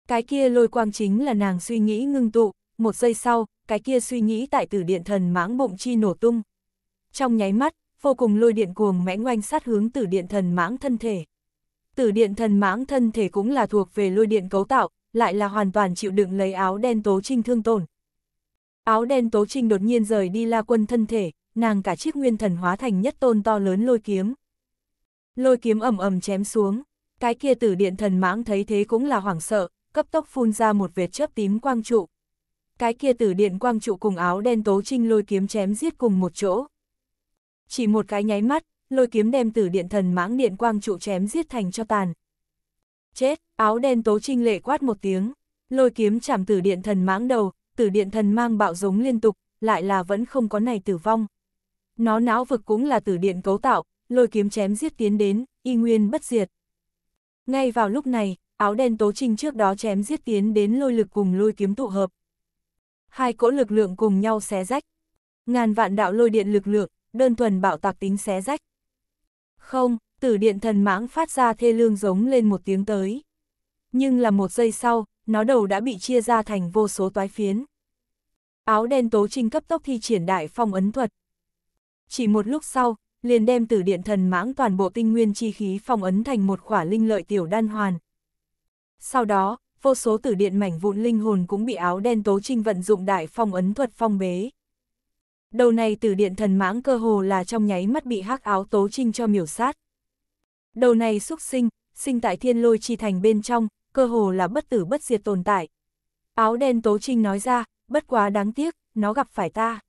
Cái kia lôi quang chính là nàng suy nghĩ ngưng tụ, một giây sau, cái kia suy nghĩ tại tử điện thần mãng bụng chi nổ tung. Trong nháy mắt, vô cùng lôi điện cuồng mãnh oanh sát hướng tử điện thần mãng thân thể. Tử điện thần mãng thân thể cũng là thuộc về lôi điện cấu tạo, lại là hoàn toàn chịu đựng lấy áo đen tố trinh thương tổn, Áo đen tố trinh đột nhiên rời đi la quân thân thể, nàng cả chiếc nguyên thần hóa thành nhất tôn to lớn lôi kiếm. Lôi kiếm ầm ầm chém xuống, cái kia tử điện thần mãng thấy thế cũng là hoảng sợ, cấp tốc phun ra một vệt chớp tím quang trụ. Cái kia tử điện quang trụ cùng áo đen tố trinh lôi kiếm chém giết cùng một chỗ. Chỉ một cái nháy mắt, lôi kiếm đem tử điện thần mãng điện quang trụ chém giết thành cho tàn. Chết, áo đen tố trinh lệ quát một tiếng, lôi kiếm chạm tử điện thần mãng đầu, tử điện thần mang bạo giống liên tục, lại là vẫn không có này tử vong. Nó não vực cũng là tử điện cấu tạo, lôi kiếm chém giết tiến đến, y nguyên bất diệt. Ngay vào lúc này, áo đen tố trinh trước đó chém giết tiến đến lôi lực cùng lôi kiếm tụ hợp. Hai cỗ lực lượng cùng nhau xé rách. Ngàn vạn đạo lôi điện lực lượng, đơn thuần bạo tạc tính xé rách. Không, tử điện thần mãng phát ra thê lương giống lên một tiếng tới. Nhưng là một giây sau, nó đầu đã bị chia ra thành vô số toái phiến. Áo đen tố trinh cấp tốc thi triển đại phong ấn thuật. Chỉ một lúc sau, liền đem tử điện thần mãng toàn bộ tinh nguyên chi khí phong ấn thành một khỏa linh lợi tiểu đan hoàn. Sau đó, vô số tử điện mảnh vụn linh hồn cũng bị áo đen tố trinh vận dụng đại phong ấn thuật phong bế. Đầu này tử điện thần mãng cơ hồ là trong nháy mắt bị hắc áo tố trinh cho miểu sát. Đầu này xúc sinh, sinh tại thiên lôi chi thành bên trong, cơ hồ là bất tử bất diệt tồn tại. Áo đen Tố Trinh nói ra, bất quá đáng tiếc, nó gặp phải ta.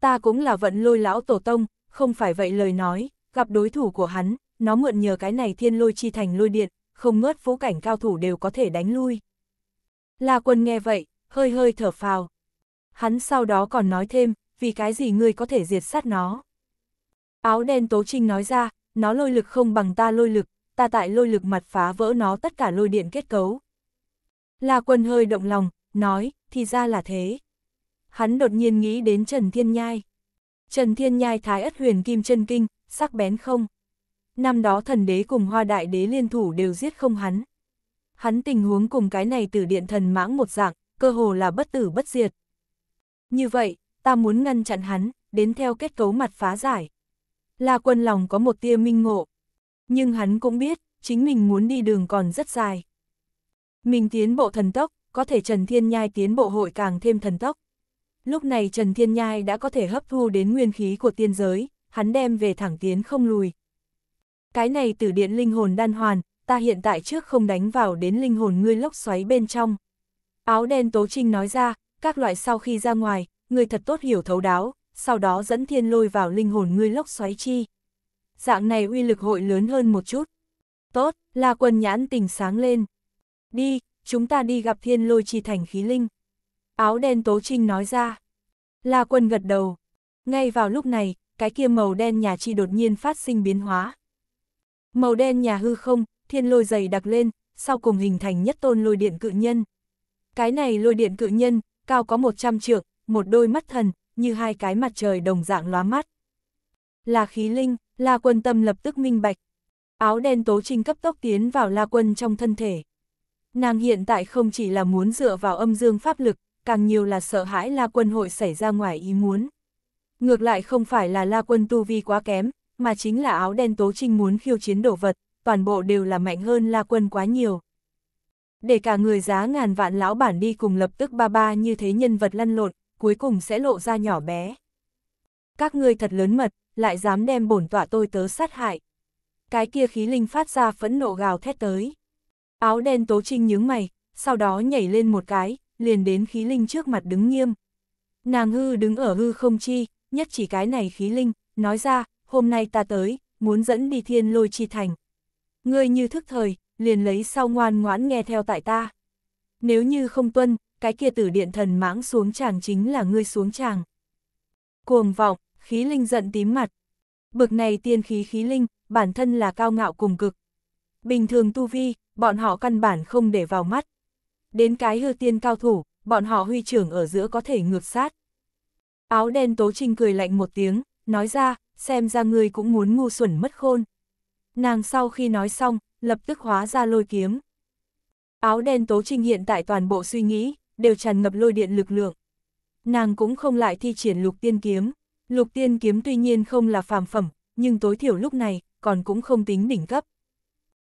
Ta cũng là vận lôi lão tổ tông, không phải vậy lời nói, gặp đối thủ của hắn, nó mượn nhờ cái này thiên lôi chi thành lôi điện, không ngớt phú cảnh cao thủ đều có thể đánh lui. La quân nghe vậy, hơi hơi thở phào. Hắn sau đó còn nói thêm, vì cái gì ngươi có thể diệt sát nó. Áo đen Tố Trinh nói ra, nó lôi lực không bằng ta lôi lực, ta tại lôi lực mặt phá vỡ nó tất cả lôi điện kết cấu. La quân hơi động lòng, nói, thì ra là thế. Hắn đột nhiên nghĩ đến Trần Thiên Nhai. Trần Thiên Nhai thái ất huyền kim chân kinh, sắc bén không. Năm đó thần đế cùng hoa đại đế liên thủ đều giết không hắn. Hắn tình huống cùng cái này tử điện thần mãng một dạng, cơ hồ là bất tử bất diệt. Như vậy, ta muốn ngăn chặn hắn, đến theo kết cấu mặt phá giải. La quân lòng có một tia minh ngộ, nhưng hắn cũng biết, chính mình muốn đi đường còn rất dài. Mình tiến bộ thần tốc, có thể Trần Thiên Nhai tiến bộ hội càng thêm thần tốc. Lúc này Trần Thiên Nhai đã có thể hấp thu đến nguyên khí của tiên giới, hắn đem về thẳng tiến không lùi. Cái này tử điện linh hồn đan hoàn, ta hiện tại trước không đánh vào đến linh hồn ngươi lốc xoáy bên trong. Áo đen Tố Trinh nói ra, các loại sau khi ra ngoài, người thật tốt hiểu thấu đáo, sau đó dẫn thiên lôi vào linh hồn ngươi lốc xoáy chi dạng này uy lực hội lớn hơn một chút. Tốt, là quần nhãn tình sáng lên. Đi, chúng ta đi gặp thiên lôi chi thành khí linh. Áo đen tố trinh nói ra. Là quân gật đầu. Ngay vào lúc này, cái kia màu đen nhà chi đột nhiên phát sinh biến hóa. Màu đen nhà hư không, thiên lôi dày đặc lên, sau cùng hình thành nhất tôn lôi điện cự nhân. Cái này lôi điện cự nhân, cao có 100 trượng, một đôi mắt thần, như hai cái mặt trời đồng dạng lóa mắt. Là khí linh, La Quân tâm lập tức minh bạch. Áo đen tố trinh cấp tốc tiến vào La Quân trong thân thể. Nàng hiện tại không chỉ là muốn dựa vào âm dương pháp lực, càng nhiều là sợ hãi La Quân hội xảy ra ngoài ý muốn. Ngược lại không phải là La Quân tu vi quá kém, mà chính là áo đen tố trinh muốn khiêu chiến đổ vật, toàn bộ đều là mạnh hơn La Quân quá nhiều. Để cả người giá ngàn vạn lão bản đi cùng lập tức ba ba như thế nhân vật lăn lộn, cuối cùng sẽ lộ ra nhỏ bé. Các ngươi thật lớn mật, lại dám đem bổn tọa tôi tớ sát hại. Cái kia khí linh phát ra phẫn nộ gào thét tới. Áo đen tố trinh nhướng mày, sau đó nhảy lên một cái, liền đến khí linh trước mặt đứng nghiêm. Nàng hư đứng ở hư không chi, nhất chỉ cái này khí linh, nói ra, hôm nay ta tới, muốn dẫn đi thiên lôi chi thành. Ngươi như thức thời, liền lấy sau ngoan ngoãn nghe theo tại ta. Nếu như không tuân, cái kia tử điện thần mãng xuống chàng chính là ngươi xuống chàng. Cuồng vọng, khí linh giận tím mặt. Bực này tiên khí khí linh, bản thân là cao ngạo cùng cực. Bình thường tu vi, bọn họ căn bản không để vào mắt. Đến cái hư tiên cao thủ, bọn họ huy trưởng ở giữa có thể ngược sát. Áo đen tố trinh cười lạnh một tiếng, nói ra, xem ra ngươi cũng muốn ngu xuẩn mất khôn. Nàng sau khi nói xong, lập tức hóa ra lôi kiếm. Áo đen tố trinh hiện tại toàn bộ suy nghĩ, đều tràn ngập lôi điện lực lượng. Nàng cũng không lại thi triển lục tiên kiếm. Lục tiên kiếm tuy nhiên không là phàm phẩm, nhưng tối thiểu lúc này, còn cũng không tính đỉnh cấp.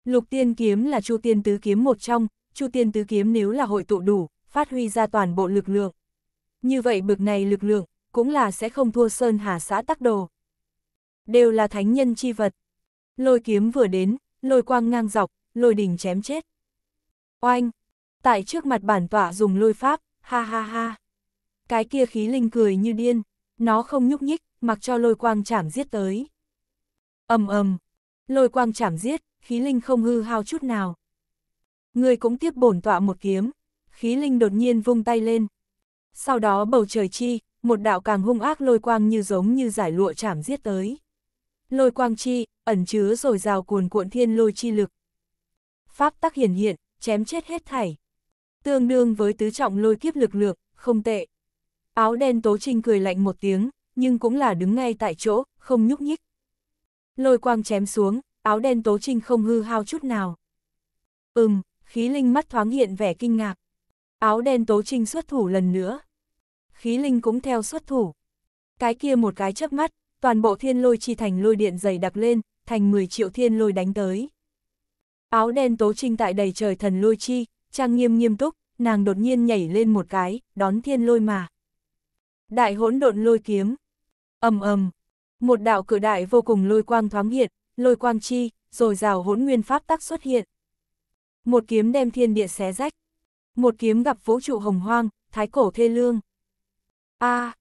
Lục tiên kiếm là chu tiên tứ kiếm một trong, chu tiên tứ kiếm nếu là hội tụ đủ, phát huy ra toàn bộ lực lượng. Như vậy bực này lực lượng, cũng là sẽ không thua sơn hà xã tắc đồ. Đều là thánh nhân chi vật. Lôi kiếm vừa đến, lôi quang ngang dọc, lôi đỉnh chém chết. Oanh! Tại trước mặt bản tọa dùng lôi pháp, ha ha ha. Cái kia khí linh cười như điên nó không nhúc nhích, mặc cho lôi quang chảm giết tới. ầm ầm, lôi quang chảm giết, khí linh không hư hao chút nào. Người cũng tiếp bổn tọa một kiếm, khí linh đột nhiên vung tay lên. Sau đó bầu trời chi, một đạo càng hung ác lôi quang như giống như giải lụa chảm giết tới. Lôi quang chi, ẩn chứa rồi rào cuồn cuộn thiên lôi chi lực. Pháp tắc hiển hiện, chém chết hết thảy. Tương đương với tứ trọng lôi kiếp lực lượng, không tệ. Áo đen tố trinh cười lạnh một tiếng, nhưng cũng là đứng ngay tại chỗ, không nhúc nhích. Lôi quang chém xuống, áo đen tố trinh không hư hao chút nào. Ừm, khí linh mắt thoáng hiện vẻ kinh ngạc. Áo đen tố trinh xuất thủ lần nữa. Khí linh cũng theo xuất thủ. Cái kia một cái chớp mắt, toàn bộ thiên lôi chi thành lôi điện dày đặc lên, thành 10 triệu thiên lôi đánh tới. Áo đen tố trinh tại đầy trời thần lôi chi, trang nghiêm nghiêm túc, nàng đột nhiên nhảy lên một cái, đón thiên lôi mà. Đại hỗn độn lôi kiếm. ầm ầm, một đạo cửa đại vô cùng lôi quang thoáng hiện, lôi quang chi, rồi rào hỗn nguyên pháp tắc xuất hiện. Một kiếm đem thiên địa xé rách. Một kiếm gặp vũ trụ hồng hoang, thái cổ thê lương. a à,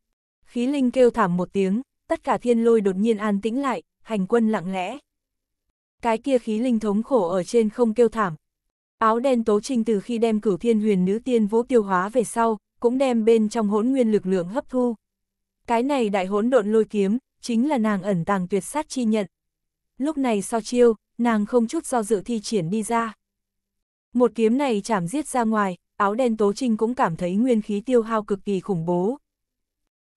khí linh kêu thảm một tiếng, tất cả thiên lôi đột nhiên an tĩnh lại, hành quân lặng lẽ. Cái kia khí linh thống khổ ở trên không kêu thảm. Áo đen tố trinh từ khi đem cửu thiên huyền nữ tiên vũ tiêu hóa về sau, cũng đem bên trong hỗn nguyên lực lượng hấp thu. Cái này đại hỗn độn lôi kiếm, chính là nàng ẩn tàng tuyệt sát chi nhận. Lúc này so chiêu, nàng không chút do dự thi triển đi ra. Một kiếm này chảm giết ra ngoài, áo đen tố trinh cũng cảm thấy nguyên khí tiêu hao cực kỳ khủng bố.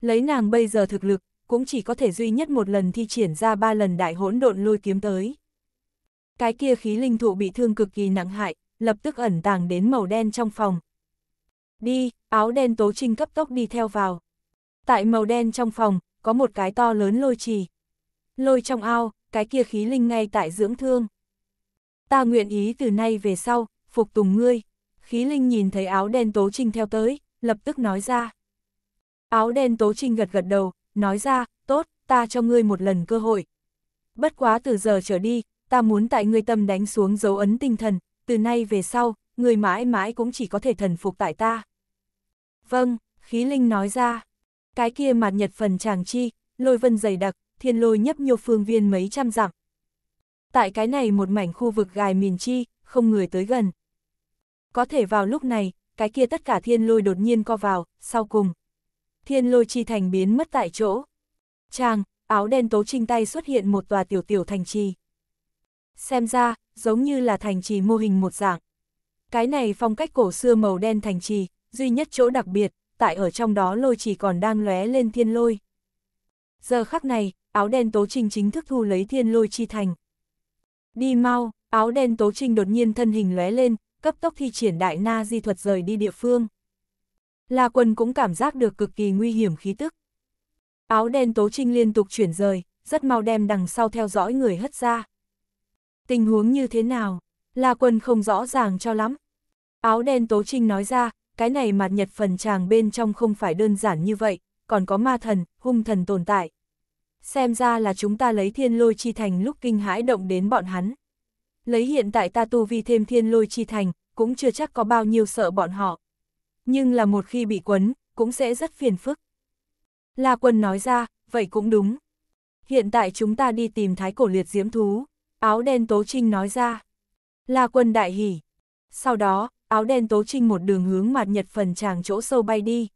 Lấy nàng bây giờ thực lực, cũng chỉ có thể duy nhất một lần thi triển ra ba lần đại hỗn độn lôi kiếm tới. Cái kia khí linh thụ bị thương cực kỳ nặng hại, lập tức ẩn tàng đến màu đen trong phòng. Đi, áo đen tố trinh cấp tốc đi theo vào. Tại màu đen trong phòng, có một cái to lớn lôi trì. Lôi trong ao, cái kia khí linh ngay tại dưỡng thương. Ta nguyện ý từ nay về sau, phục tùng ngươi. Khí linh nhìn thấy áo đen tố trinh theo tới, lập tức nói ra. Áo đen tố trinh gật gật đầu, nói ra, tốt, ta cho ngươi một lần cơ hội. Bất quá từ giờ trở đi, ta muốn tại ngươi tâm đánh xuống dấu ấn tinh thần, từ nay về sau, ngươi mãi mãi cũng chỉ có thể thần phục tại ta. Vâng, khí linh nói ra. Cái kia mặt nhật phần chàng chi, lôi vân dày đặc, thiên lôi nhấp nhô phương viên mấy trăm dặm. Tại cái này một mảnh khu vực gài miền chi, không người tới gần. Có thể vào lúc này, cái kia tất cả thiên lôi đột nhiên co vào, sau cùng. Thiên lôi chi thành biến mất tại chỗ. Chàng, áo đen tố trinh tay xuất hiện một tòa tiểu tiểu thành trì. Xem ra, giống như là thành trì mô hình một dạng. Cái này phong cách cổ xưa màu đen thành trì, duy nhất chỗ đặc biệt, tại ở trong đó lôi chỉ còn đang lóe lên thiên lôi. Giờ khắc này, áo đen tố trinh chính thức thu lấy thiên lôi chi thành. Đi mau, áo đen tố trinh đột nhiên thân hình lóe lên, cấp tốc thi triển đại na di thuật rời đi địa phương. La quân cũng cảm giác được cực kỳ nguy hiểm khí tức. Áo đen tố trinh liên tục chuyển rời, rất mau đem đằng sau theo dõi người hất ra. Tình huống như thế nào? La quân không rõ ràng cho lắm. Áo đen tố trinh nói ra, cái này mạt nhật phần tràng bên trong không phải đơn giản như vậy, còn có ma thần, hung thần tồn tại. Xem ra là chúng ta lấy thiên lôi chi thành lúc kinh hãi động đến bọn hắn. Lấy hiện tại ta tu vi thêm thiên lôi chi thành, cũng chưa chắc có bao nhiêu sợ bọn họ. Nhưng là một khi bị quấn, cũng sẽ rất phiền phức. La quân nói ra, vậy cũng đúng. Hiện tại chúng ta đi tìm thái cổ liệt diễm thú. Áo đen tố trinh nói ra. La quân đại hỉ. Sau đó, áo đen tố trinh một đường hướng mặt nhật phần chàng chỗ sâu bay đi.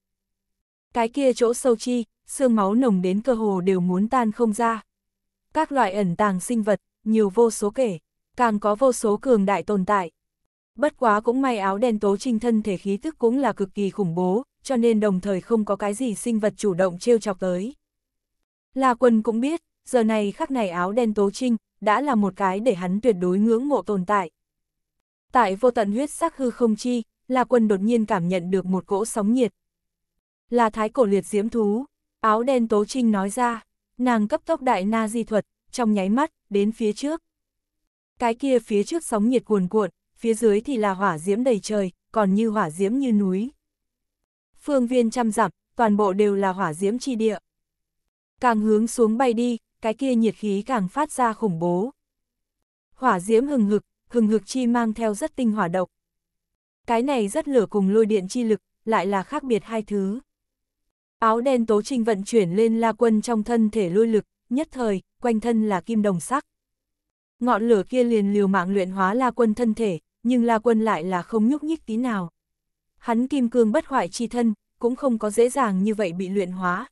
Cái kia chỗ sâu chi, xương máu nồng đến cơ hồ đều muốn tan không ra. Các loại ẩn tàng sinh vật, nhiều vô số kể, càng có vô số cường đại tồn tại. Bất quá cũng may áo đen tố trinh thân thể khí tức cũng là cực kỳ khủng bố, cho nên đồng thời không có cái gì sinh vật chủ động trêu chọc tới. La quân cũng biết, giờ này khắc này áo đen tố trinh, đã là một cái để hắn tuyệt đối ngưỡng mộ tồn tại. Tại vô tận huyết sắc hư không chi, La Quân đột nhiên cảm nhận được một cỗ sóng nhiệt. Là thái cổ liệt diễm thú, áo đen tố trinh nói ra, nàng cấp tốc đại na di thuật, trong nháy mắt, đến phía trước. Cái kia phía trước sóng nhiệt cuồn cuộn, phía dưới thì là hỏa diễm đầy trời, còn như hỏa diễm như núi. Phương viên trăm dặm, toàn bộ đều là hỏa diễm chi địa. Càng hướng xuống bay đi, cái kia nhiệt khí càng phát ra khủng bố. Hỏa diễm hừng hực, hừng hực chi mang theo rất tinh hỏa độc. Cái này rất lửa cùng lôi điện chi lực, lại là khác biệt hai thứ. Áo đen tố trinh vận chuyển lên la quân trong thân thể lôi lực, nhất thời, quanh thân là kim đồng sắc. Ngọn lửa kia liền liều mạng luyện hóa la quân thân thể, nhưng la quân lại là không nhúc nhích tí nào. Hắn kim cương bất hoại chi thân, cũng không có dễ dàng như vậy bị luyện hóa.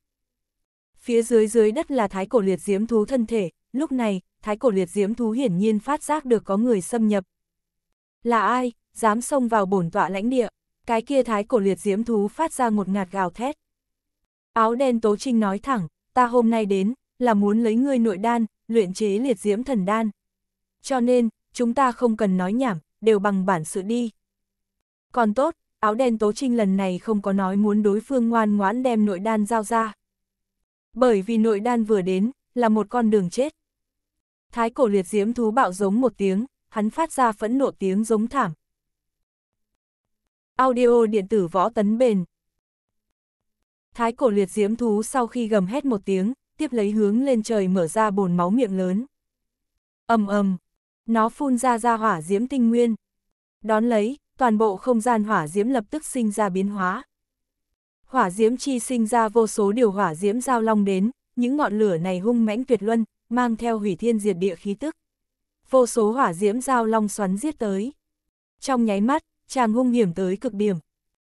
Phía dưới dưới đất là thái cổ liệt diếm thú thân thể, lúc này, thái cổ liệt diễm thú hiển nhiên phát giác được có người xâm nhập. Là ai, dám xông vào bổn tọa lãnh địa, cái kia thái cổ liệt diễm thú phát ra một ngạt gào thét. Áo đen tố trinh nói thẳng, ta hôm nay đến, là muốn lấy ngươi nội đan, luyện chế liệt diễm thần đan. Cho nên, chúng ta không cần nói nhảm, đều bằng bản sự đi. Còn tốt, áo đen tố trinh lần này không có nói muốn đối phương ngoan ngoãn đem nội đan giao ra. Bởi vì nội đan vừa đến, là một con đường chết. Thái cổ liệt diễm thú bạo giống một tiếng, hắn phát ra phẫn nộ tiếng giống thảm. Audio điện tử võ tấn bền. Thái cổ liệt diễm thú sau khi gầm hét một tiếng, tiếp lấy hướng lên trời mở ra bồn máu miệng lớn. ầm ầm, nó phun ra ra hỏa diễm tinh nguyên. Đón lấy, toàn bộ không gian hỏa diễm lập tức sinh ra biến hóa. Hỏa diễm chi sinh ra vô số điều hỏa diễm giao long đến, những ngọn lửa này hung mãnh tuyệt luân, mang theo hủy thiên diệt địa khí tức. Vô số hỏa diễm giao long xoắn giết tới. Trong nháy mắt, chàng hung hiểm tới cực điểm.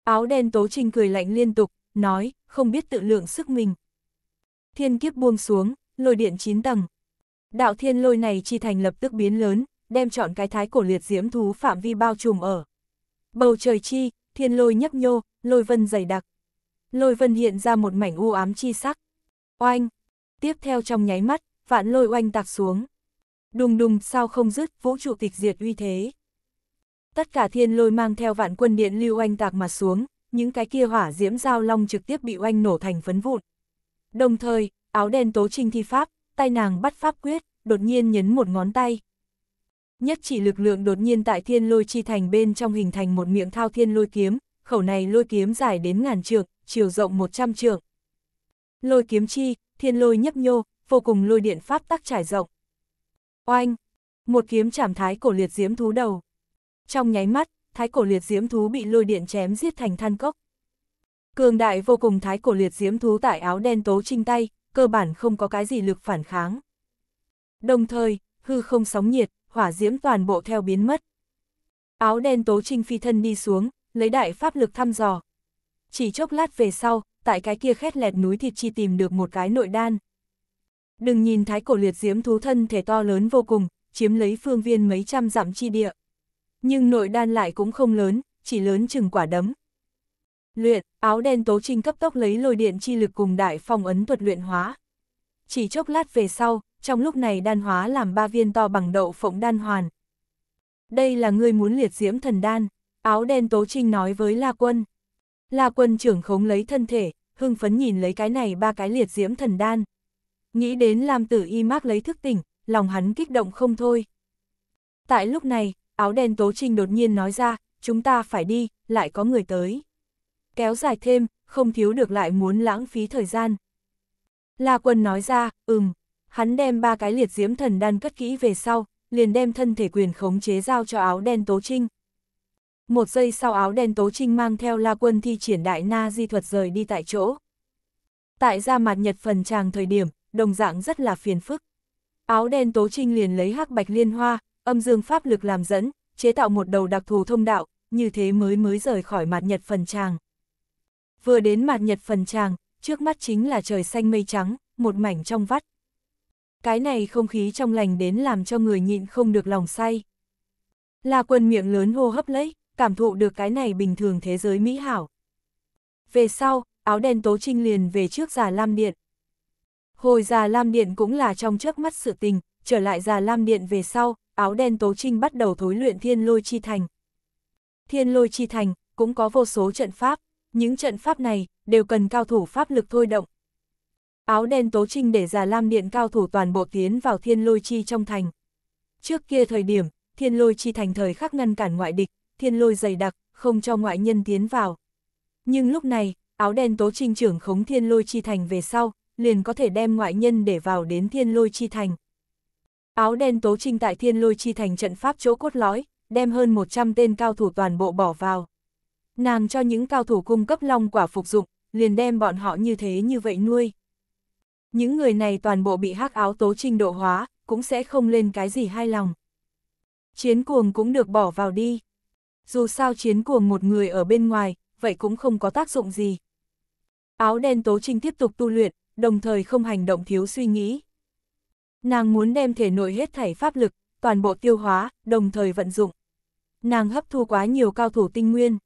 Áo đen tố trình cười lạnh liên tục, nói, không biết tự lượng sức mình. Thiên kiếp buông xuống, lôi điện chín tầng. Đạo thiên lôi này chi thành lập tức biến lớn, đem chọn cái thái cổ liệt diễm thú phạm vi bao trùm ở. Bầu trời chi, thiên lôi nhấp nhô, lôi vân dày đặc. Lôi vân hiện ra một mảnh u ám chi sắc. Oanh! Tiếp theo trong nháy mắt, vạn lôi oanh tạc xuống. Đùng đùng sao không dứt, vũ trụ tịch diệt uy thế. Tất cả thiên lôi mang theo vạn quân điện lưu oanh tạc mà xuống, những cái kia hỏa diễm giao long trực tiếp bị oanh nổ thành phấn vụn. Đồng thời, áo đen tố trinh thi pháp, tay nàng bắt pháp quyết, đột nhiên nhấn một ngón tay. Nhất chỉ lực lượng đột nhiên tại thiên lôi chi thành bên trong hình thành một miệng thao thiên lôi kiếm, khẩu này lôi kiếm dài đến ngàn trượng, chiều rộng 100 trượng. Lôi kiếm chi, thiên lôi nhấp nhô, vô cùng lôi điện pháp tắc trải rộng. Oanh! Một kiếm chảm thái cổ liệt diễm thú đầu. Trong nháy mắt, thái cổ liệt diễm thú bị lôi điện chém giết thành than cốc. Cường đại vô cùng thái cổ liệt diễm thú tại áo đen tố trinh tay, cơ bản không có cái gì lực phản kháng. Đồng thời, hư không sóng nhiệt, hỏa diễm toàn bộ theo biến mất. Áo đen tố trinh phi thân đi xuống, lấy đại pháp lực thăm dò. Chỉ chốc lát về sau, tại cái kia khét lẹt núi thịt chi tìm được một cái nội đan. Đừng nhìn thái cổ liệt diễm thú thân thể to lớn vô cùng, chiếm lấy phương viên mấy trăm dặm chi địa. Nhưng nội đan lại cũng không lớn, chỉ lớn chừng quả đấm. Luyện, áo đen tố trinh cấp tốc lấy lôi điện chi lực cùng đại phong ấn thuật luyện hóa. Chỉ chốc lát về sau, trong lúc này đan hóa làm ba viên to bằng đậu phộng đan hoàn. Đây là ngươi muốn liệt diễm thần đan, áo đen tố trinh nói với La Quân. La quân trưởng khống lấy thân thể, hưng phấn nhìn lấy cái này ba cái liệt diễm thần đan. Nghĩ đến Lam tử y mác lấy thức tỉnh, lòng hắn kích động không thôi. Tại lúc này, áo đen tố trinh đột nhiên nói ra, chúng ta phải đi, lại có người tới. Kéo dài thêm, không thiếu được lại muốn lãng phí thời gian. La quân nói ra, ừm, hắn đem ba cái liệt diễm thần đan cất kỹ về sau, liền đem thân thể quyền khống chế giao cho áo đen tố trinh. Một giây sau áo đen tố trinh mang theo la quân thi triển đại na di thuật rời đi tại chỗ. Tại ra mặt nhật phần tràng thời điểm, đồng dạng rất là phiền phức. Áo đen tố trinh liền lấy hắc bạch liên hoa, âm dương pháp lực làm dẫn, chế tạo một đầu đặc thù thông đạo, như thế mới mới rời khỏi mặt nhật phần tràng. Vừa đến mặt nhật phần tràng, trước mắt chính là trời xanh mây trắng, một mảnh trong vắt. Cái này không khí trong lành đến làm cho người nhịn không được lòng say. La quân miệng lớn hô hấp lấy, cảm thụ được cái này bình thường thế giới mỹ hảo. Về sau, áo đen tố trinh liền về trước già Lam Điện. Hồi già Lam Điện cũng là trong trước mắt sự tình, trở lại già Lam Điện về sau, áo đen tố trinh bắt đầu thối luyện thiên lôi chi thành. Thiên lôi chi thành, cũng có vô số trận pháp, những trận pháp này, đều cần cao thủ pháp lực thôi động. Áo đen tố trinh để già Lam Điện cao thủ toàn bộ tiến vào thiên lôi chi trong thành. Trước kia thời điểm, thiên lôi chi thành thời khắc ngăn cản ngoại địch, thiên lôi dày đặc, không cho ngoại nhân tiến vào. Nhưng lúc này, áo đen tố trinh trưởng khống thiên lôi chi thành về sau, liền có thể đem ngoại nhân để vào đến thiên lôi chi thành. Áo đen tố trinh tại thiên lôi chi thành trận pháp chỗ cốt lõi, đem hơn 100 tên cao thủ toàn bộ bỏ vào. Nàng cho những cao thủ cung cấp long quả phục dụng, liền đem bọn họ như thế như vậy nuôi. Những người này toàn bộ bị hắc áo tố trinh độ hóa, cũng sẽ không lên cái gì hai lòng. Chiến cuồng cũng được bỏ vào đi dù sao chiến cuồng một người ở bên ngoài, vậy cũng không có tác dụng gì. Áo đen tố trinh tiếp tục tu luyện, đồng thời không hành động thiếu suy nghĩ. Nàng muốn đem thể nội hết thảy pháp lực, toàn bộ tiêu hóa, đồng thời vận dụng. Nàng hấp thu quá nhiều cao thủ tinh nguyên,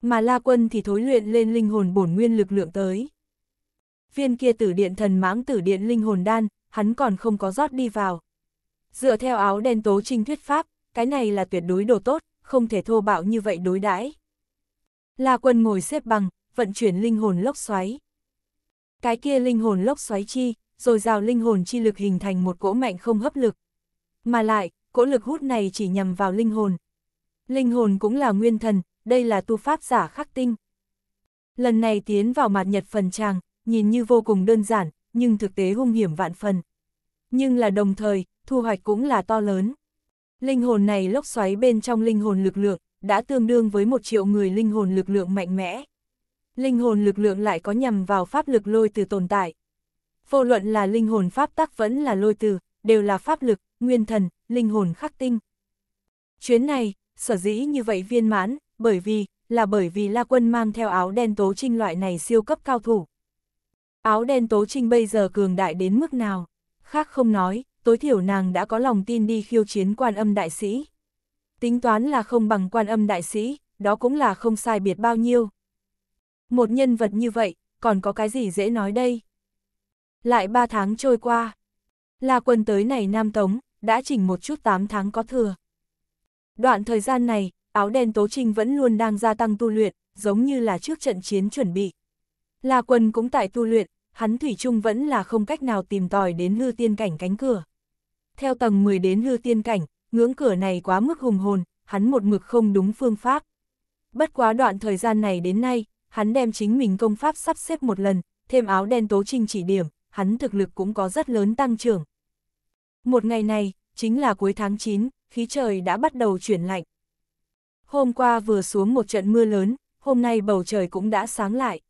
mà La Quân thì thối luyện lên linh hồn bổn nguyên lực lượng tới. Viên kia tử điện thần mãng tử điện linh hồn đan, hắn còn không có rót đi vào. Dựa theo áo đen tố trinh thuyết pháp, cái này là tuyệt đối đồ tốt không thể thô bạo như vậy đối đãi. La quân ngồi xếp bằng, vận chuyển linh hồn lốc xoáy. Cái kia linh hồn lốc xoáy chi, rồi rào linh hồn chi lực hình thành một cỗ mạnh không hấp lực. Mà lại, cỗ lực hút này chỉ nhằm vào linh hồn. Linh hồn cũng là nguyên thần, đây là tu pháp giả khắc tinh. Lần này tiến vào mặt nhật phần tràng, nhìn như vô cùng đơn giản, nhưng thực tế hung hiểm vạn phần. Nhưng là đồng thời, thu hoạch cũng là to lớn. Linh hồn này lốc xoáy bên trong linh hồn lực lượng, đã tương đương với một triệu người linh hồn lực lượng mạnh mẽ. Linh hồn lực lượng lại có nhằm vào pháp lực lôi từ tồn tại. Vô luận là linh hồn pháp tắc vẫn là lôi từ, đều là pháp lực, nguyên thần, linh hồn khắc tinh. Chuyến này, sở dĩ như vậy viên mãn, bởi vì, là bởi vì La Quân mang theo áo đen tố trinh loại này siêu cấp cao thủ. Áo đen tố trinh bây giờ cường đại đến mức nào? Khác không nói, tối thiểu nàng đã có lòng tin đi khiêu chiến quan âm đại sĩ. Tính toán là không bằng quan âm đại sĩ, đó cũng là không sai biệt bao nhiêu. Một nhân vật như vậy, còn có cái gì dễ nói đây? Lại ba tháng trôi qua, là quân tới này Nam Tống, đã chỉnh một chút tám tháng có thừa. Đoạn thời gian này, áo đen Tố Trinh vẫn luôn đang gia tăng tu luyện, giống như là trước trận chiến chuẩn bị. là quân cũng tại tu luyện, hắn Thủy chung vẫn là không cách nào tìm tòi đến hư tiên cảnh cánh cửa. Theo tầng 10 đến hư tiên cảnh, ngưỡng cửa này quá mức hùng hồn, hắn một mực không đúng phương pháp. Bất quá đoạn thời gian này đến nay, hắn đem chính mình công pháp sắp xếp một lần, thêm áo đen tố trinh chỉ điểm, hắn thực lực cũng có rất lớn tăng trưởng. Một ngày này, chính là cuối tháng 9, khí trời đã bắt đầu chuyển lạnh. Hôm qua vừa xuống một trận mưa lớn, hôm nay bầu trời cũng đã sáng lại.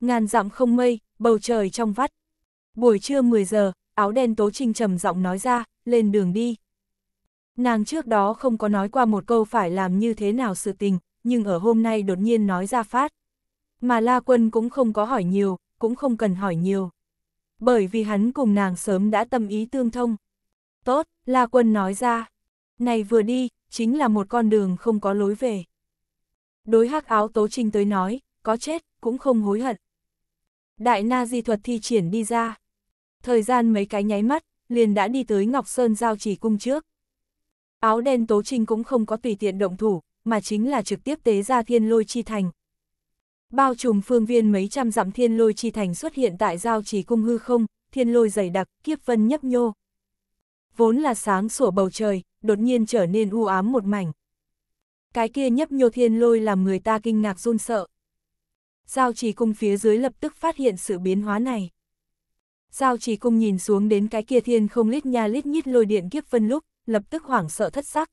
Ngàn dặm không mây, bầu trời trong vắt. Buổi trưa 10 giờ, áo đen tố trinh trầm giọng nói ra, lên đường đi. Nàng trước đó không có nói qua một câu phải làm như thế nào sự tình, nhưng ở hôm nay đột nhiên nói ra phát. Mà La Quân cũng không có hỏi nhiều, cũng không cần hỏi nhiều. Bởi vì hắn cùng nàng sớm đã tâm ý tương thông. Tốt, La Quân nói ra. Này vừa đi, chính là một con đường không có lối về. Đối hắc áo tố trinh tới nói, có chết, cũng không hối hận. Đại na di thuật thi triển đi ra thời gian mấy cái nháy mắt, liền đã đi tới Ngọc Sơn giao chỉ cung trước. Áo đen Tố Trinh cũng không có tùy tiện động thủ, mà chính là trực tiếp tế ra thiên lôi chi thành. Bao trùm phương viên mấy trăm dặm thiên lôi chi thành xuất hiện tại giao chỉ cung hư không, thiên lôi dày đặc, kiếp vân nhấp nhô. Vốn là sáng sủa bầu trời, đột nhiên trở nên u ám một mảnh. Cái kia nhấp nhô thiên lôi làm người ta kinh ngạc run sợ. Giao chỉ cung phía dưới lập tức phát hiện sự biến hóa này. Giao chỉ cung nhìn xuống đến cái kia thiên không lít nha lít nhít lôi điện kiếp vân lúc, lập tức hoảng sợ thất sắc.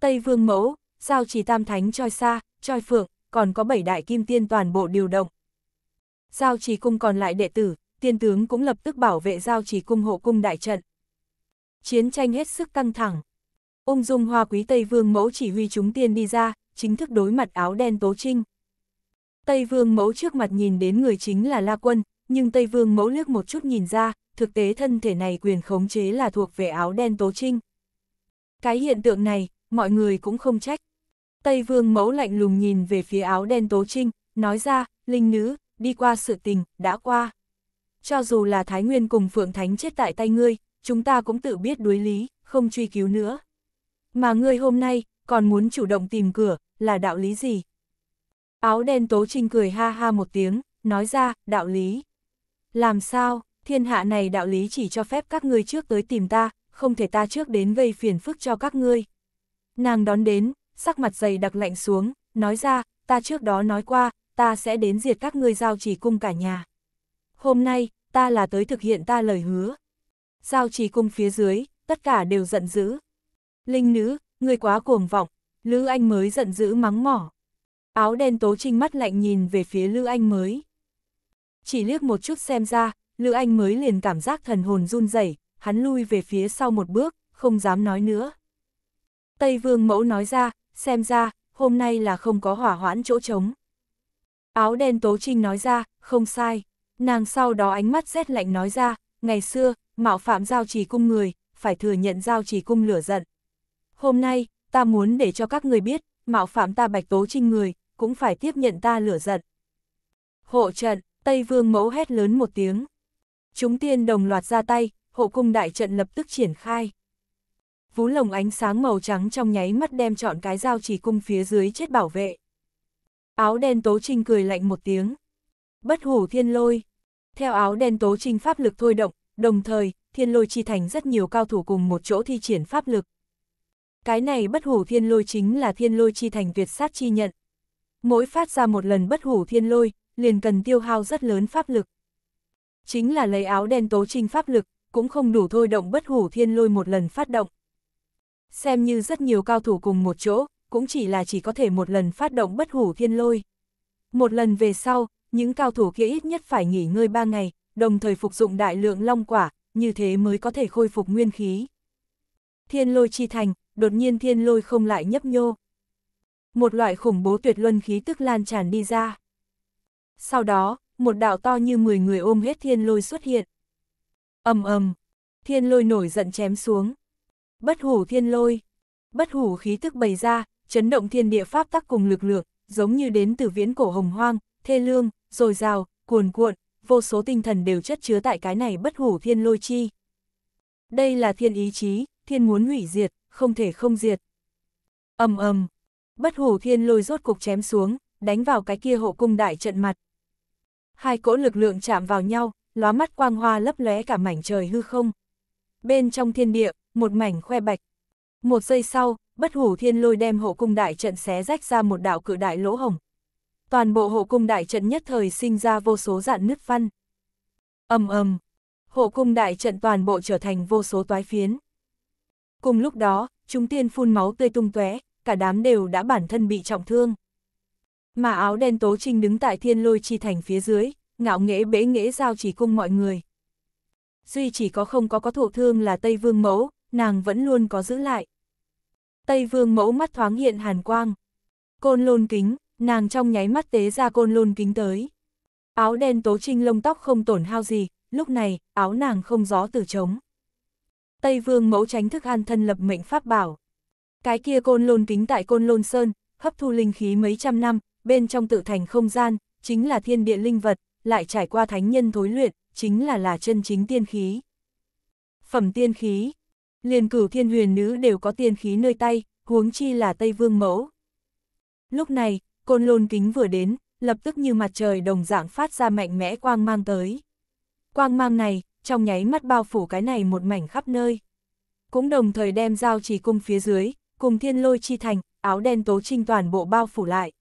Tây vương mẫu, giao chỉ tam thánh choi xa, choi phượng, còn có bảy đại kim tiên toàn bộ điều động. Giao chỉ cung còn lại đệ tử, tiên tướng cũng lập tức bảo vệ giao chỉ cung hộ cung đại trận. Chiến tranh hết sức căng thẳng. Ung dung hoa quý Tây vương mẫu chỉ huy chúng tiên đi ra, chính thức đối mặt áo đen tố trinh. Tây vương mẫu trước mặt nhìn đến người chính là La Quân, nhưng Tây Vương mẫu liếc một chút nhìn ra, thực tế thân thể này quyền khống chế là thuộc về áo đen tố trinh. Cái hiện tượng này, mọi người cũng không trách. Tây Vương mẫu lạnh lùng nhìn về phía áo đen tố trinh, nói ra, linh nữ, đi qua sự tình, đã qua. Cho dù là Thái Nguyên cùng Phượng Thánh chết tại tay ngươi, chúng ta cũng tự biết đối lý, không truy cứu nữa. Mà ngươi hôm nay, còn muốn chủ động tìm cửa, là đạo lý gì? Áo đen tố trinh cười ha ha một tiếng, nói ra, đạo lý. Làm sao, thiên hạ này đạo lý chỉ cho phép các ngươi trước tới tìm ta, không thể ta trước đến gây phiền phức cho các ngươi. Nàng đón đến, sắc mặt dày đặc lạnh xuống, nói ra, ta trước đó nói qua, ta sẽ đến diệt các ngươi giao chỉ cung cả nhà. Hôm nay, ta là tới thực hiện ta lời hứa. Giao chỉ cung phía dưới, tất cả đều giận dữ. Linh nữ, ngươi quá cuồng vọng, Lữ Anh mới giận dữ mắng mỏ. Áo đen tố trinh mắt lạnh nhìn về phía Lữ Anh mới chỉ liếc một chút xem ra, Lữ Anh mới liền cảm giác thần hồn run rẩy, hắn lui về phía sau một bước, không dám nói nữa. Tây Vương Mẫu nói ra, xem ra, hôm nay là không có hỏa hoãn chỗ trống. Áo đen Tố Trinh nói ra, không sai, nàng sau đó ánh mắt rét lạnh nói ra, ngày xưa, mạo phạm giao trì cung người, phải thừa nhận giao trì cung lửa giận. Hôm nay, ta muốn để cho các người biết, mạo phạm ta bạch tố trinh người, cũng phải tiếp nhận ta lửa giận. Hộ trận, Tây Vương Mẫu hét lớn một tiếng. Chúng tiên đồng loạt ra tay, hộ cung đại trận lập tức triển khai. Vú lồng ánh sáng màu trắng trong nháy mắt đem chọn cái dao chỉ cung phía dưới chết bảo vệ. Áo đen tố trinh cười lạnh một tiếng. Bất hủ thiên lôi. Theo áo đen tố trinh pháp lực thôi động, đồng thời, thiên lôi chi thành rất nhiều cao thủ cùng một chỗ thi triển pháp lực. Cái này bất hủ thiên lôi chính là thiên lôi chi thành tuyệt sát chi nhận. Mỗi phát ra một lần bất hủ thiên lôi, liền cần tiêu hao rất lớn pháp lực. Chính là lấy áo đen tố trinh pháp lực, cũng không đủ thôi động bất hủ thiên lôi một lần phát động. Xem như rất nhiều cao thủ cùng một chỗ, cũng chỉ là chỉ có thể một lần phát động bất hủ thiên lôi. Một lần về sau, những cao thủ kia ít nhất phải nghỉ ngơi ba ngày, đồng thời phục dụng đại lượng long quả, như thế mới có thể khôi phục nguyên khí. Thiên lôi chi thành, đột nhiên thiên lôi không lại nhấp nhô. Một loại khủng bố tuyệt luân khí tức lan tràn đi ra. Sau đó, một đạo to như 10 người ôm hết thiên lôi xuất hiện. ầm ầm, thiên lôi nổi giận chém xuống. Bất hủ thiên lôi, bất hủ khí tức bày ra, chấn động thiên địa pháp tắc cùng lực lượng, giống như đến từ viễn cổ hồng hoang, thê lương, rồi rào cuồn cuộn, vô số tinh thần đều chất chứa tại cái này bất hủ thiên lôi chi. Đây là thiên ý chí, thiên muốn hủy diệt, không thể không diệt. ầm ầm, bất hủ thiên lôi rốt cục chém xuống, đánh vào cái kia hộ cung đại trận mặt hai cỗ lực lượng chạm vào nhau, lóa mắt quang hoa lấp lóe cả mảnh trời hư không. Bên trong thiên địa, một mảnh khoe bạch. Một giây sau, bất hủ thiên lôi đem hộ cung đại trận xé rách ra một đạo cự đại lỗ hồng. Toàn bộ hộ cung đại trận nhất thời sinh ra vô số dạn nứt văn. ầm ầm, hộ cung đại trận toàn bộ trở thành vô số toái phiến. Cùng lúc đó, chúng tiên phun máu tươi tung tóe, cả đám đều đã bản thân bị trọng thương. Mà áo đen tố trinh đứng tại thiên lôi chi thành phía dưới, ngạo nghễ bế nghễ giao chỉ cung mọi người. Duy chỉ có không có có thụ thương là Tây Vương Mẫu, nàng vẫn luôn có giữ lại. Tây Vương Mẫu mắt thoáng hiện hàn quang. Côn lôn kính, nàng trong nháy mắt tế ra côn lôn kính tới. Áo đen tố trinh lông tóc không tổn hao gì, lúc này, áo nàng không gió từ trống. Tây Vương Mẫu tránh thức an thân lập mệnh pháp bảo. Cái kia côn lôn kính tại côn lôn sơn, hấp thu linh khí mấy trăm năm, bên trong tự thành không gian, chính là thiên địa linh vật, lại trải qua thánh nhân thối luyện, chính là là chân chính tiên khí. Phẩm tiên khí, liền cửu thiên huyền nữ đều có tiên khí nơi tay, huống chi là Tây Vương Mẫu. Lúc này, côn lôn kính vừa đến, lập tức như mặt trời đồng dạng phát ra mạnh mẽ quang mang tới. Quang mang này, trong nháy mắt bao phủ cái này một mảnh khắp nơi. Cũng đồng thời đem giao chỉ cung phía dưới, cùng thiên lôi chi thành, áo đen tố trinh toàn bộ bao phủ lại.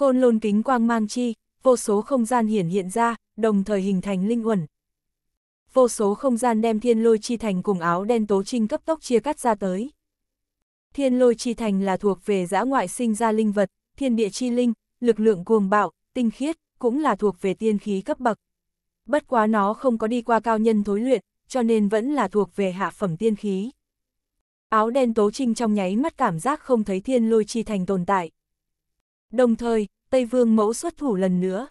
Côn lôn kính quang mang chi, vô số không gian hiển hiện ra, đồng thời hình thành linh uẩn. Vô số không gian đem thiên lôi chi thành cùng áo đen tố trinh cấp tốc chia cắt ra tới. Thiên lôi chi thành là thuộc về giã ngoại sinh ra linh vật, thiên địa chi linh, lực lượng cuồng bạo, tinh khiết, cũng là thuộc về tiên khí cấp bậc. Bất quá nó không có đi qua cao nhân thối luyện, cho nên vẫn là thuộc về hạ phẩm tiên khí. Áo đen tố trinh trong nháy mắt cảm giác không thấy thiên lôi chi thành tồn tại, Đồng thời, Tây Vương mẫu xuất thủ lần nữa.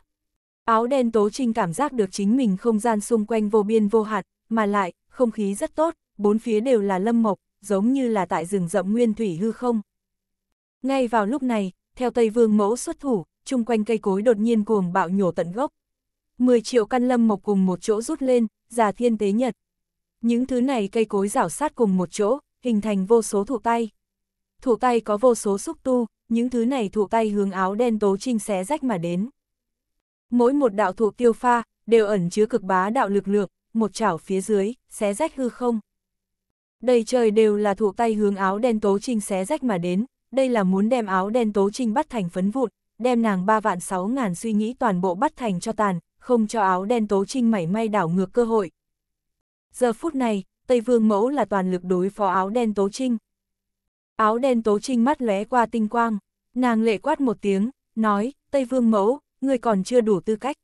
Áo đen tố trinh cảm giác được chính mình không gian xung quanh vô biên vô hạn, mà lại, không khí rất tốt, bốn phía đều là lâm mộc, giống như là tại rừng rậm nguyên thủy hư không. Ngay vào lúc này, theo Tây Vương mẫu xuất thủ, chung quanh cây cối đột nhiên cuồng bạo nhổ tận gốc. 10 triệu căn lâm mộc cùng một chỗ rút lên, già thiên tế nhật. Những thứ này cây cối rảo sát cùng một chỗ, hình thành vô số thủ tay. Thủ tay có vô số xúc tu, những thứ này thuộc tay hướng áo đen tố trinh xé rách mà đến. Mỗi một đạo thuộc tiêu pha, đều ẩn chứa cực bá đạo lực lượng, một chảo phía dưới, xé rách hư không. đầy trời đều là thuộc tay hướng áo đen tố trinh xé rách mà đến, đây là muốn đem áo đen tố trinh bắt thành phấn vụn, đem nàng ba vạn sáu ngàn suy nghĩ toàn bộ bắt thành cho tàn, không cho áo đen tố trinh mảy may đảo ngược cơ hội. Giờ phút này, Tây Vương Mẫu là toàn lực đối phó áo đen tố trinh, Áo đen tố trinh mắt lóe qua tinh quang, nàng lệ quát một tiếng, nói, Tây Vương Mẫu, người còn chưa đủ tư cách.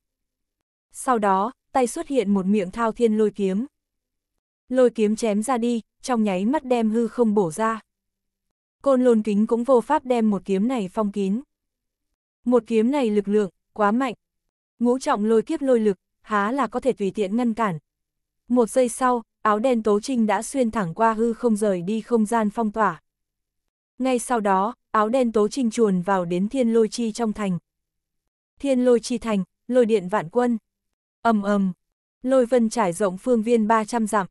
Sau đó, tay xuất hiện một miệng thao thiên lôi kiếm. Lôi kiếm chém ra đi, trong nháy mắt đem hư không bổ ra. Côn lôn kính cũng vô pháp đem một kiếm này phong kín. Một kiếm này lực lượng, quá mạnh. Ngũ trọng lôi kiếp lôi lực, há là có thể tùy tiện ngăn cản. Một giây sau, áo đen tố trinh đã xuyên thẳng qua hư không rời đi không gian phong tỏa. Ngay sau đó, áo đen tố trình chuồn vào đến thiên lôi chi trong thành. Thiên lôi chi thành, lôi điện vạn quân. ầm ầm lôi vân trải rộng phương viên 300 dặm.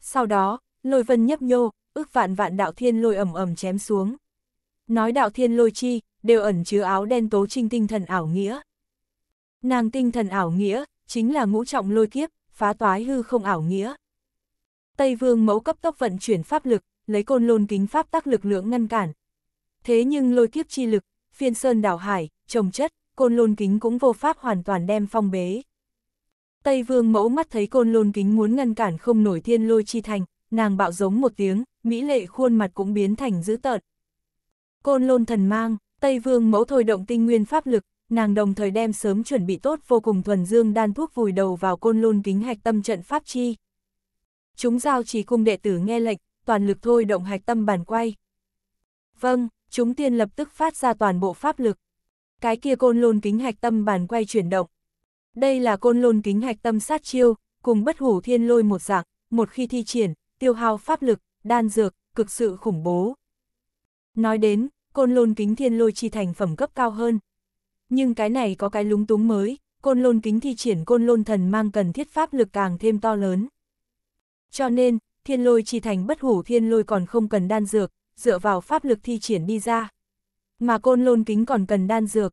Sau đó, lôi vân nhấp nhô, ước vạn vạn đạo thiên lôi ầm ầm chém xuống. Nói đạo thiên lôi chi, đều ẩn chứa áo đen tố trinh tinh thần ảo nghĩa. Nàng tinh thần ảo nghĩa, chính là ngũ trọng lôi kiếp, phá toái hư không ảo nghĩa. Tây vương mẫu cấp tốc vận chuyển pháp lực, lấy côn lôn kính pháp tác lực lượng ngăn cản. Thế nhưng lôi kiếp chi lực, phiên sơn đảo hải, trồng chất, côn lôn kính cũng vô pháp hoàn toàn đem phong bế. Tây vương mẫu mắt thấy côn lôn kính muốn ngăn cản không nổi thiên lôi chi thành, nàng bạo giống một tiếng, mỹ lệ khuôn mặt cũng biến thành dữ tợn. Côn lôn thần mang, Tây vương mẫu thôi động tinh nguyên pháp lực, nàng đồng thời đem sớm chuẩn bị tốt vô cùng thuần dương đan thuốc vùi đầu vào côn lôn kính hạch tâm trận pháp chi. Chúng giao chỉ cung đệ tử nghe lệnh, toàn lực thôi động hạch tâm bàn quay. Vâng, chúng tiên lập tức phát ra toàn bộ pháp lực. Cái kia côn lôn kính hạch tâm bàn quay chuyển động. Đây là côn lôn kính hạch tâm sát chiêu, cùng bất hủ thiên lôi một dạng, một khi thi triển, tiêu hao pháp lực, đan dược, cực sự khủng bố. Nói đến, côn lôn kính thiên lôi chi thành phẩm cấp cao hơn. Nhưng cái này có cái lúng túng mới, côn lôn kính thi triển côn lôn thần mang cần thiết pháp lực càng thêm to lớn. Cho nên, thiên lôi chi thành bất hủ thiên lôi còn không cần đan dược, dựa vào pháp lực thi triển đi ra. Mà côn lôn kính còn cần đan dược.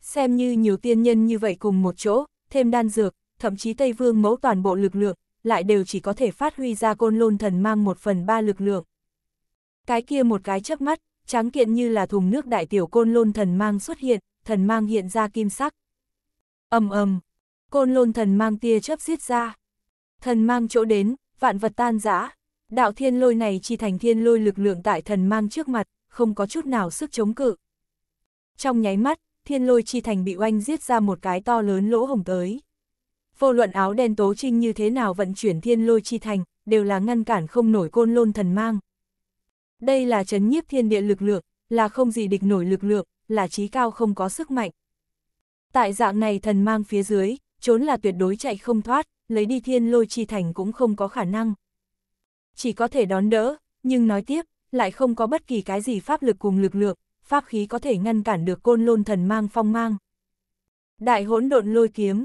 Xem như nhiều tiên nhân như vậy cùng một chỗ, thêm đan dược, thậm chí Tây Vương mẫu toàn bộ lực lượng, lại đều chỉ có thể phát huy ra côn lôn thần mang một phần ba lực lượng. Cái kia một cái chớp mắt, tráng kiện như là thùng nước đại tiểu côn lôn thần mang xuất hiện, thần mang hiện ra kim sắc. ầm ầm, côn lôn thần mang tia chớp giết ra. Thần mang chỗ đến, vạn vật tan rã. Đạo thiên lôi này chi thành thiên lôi lực lượng tại thần mang trước mặt, không có chút nào sức chống cự. Trong nháy mắt, thiên lôi chi thành bị oanh giết ra một cái to lớn lỗ hồng tới. Vô luận áo đen tố trinh như thế nào vận chuyển thiên lôi chi thành, đều là ngăn cản không nổi côn lôn thần mang. Đây là chấn nhiếp thiên địa lực lượng, là không gì địch nổi lực lượng, là trí cao không có sức mạnh. Tại dạng này thần mang phía dưới, trốn là tuyệt đối chạy không thoát, lấy đi thiên lôi chi thành cũng không có khả năng. Chỉ có thể đón đỡ, nhưng nói tiếp, lại không có bất kỳ cái gì pháp lực cùng lực lượng, pháp khí có thể ngăn cản được côn lôn thần mang phong mang. Đại hỗn độn lôi kiếm.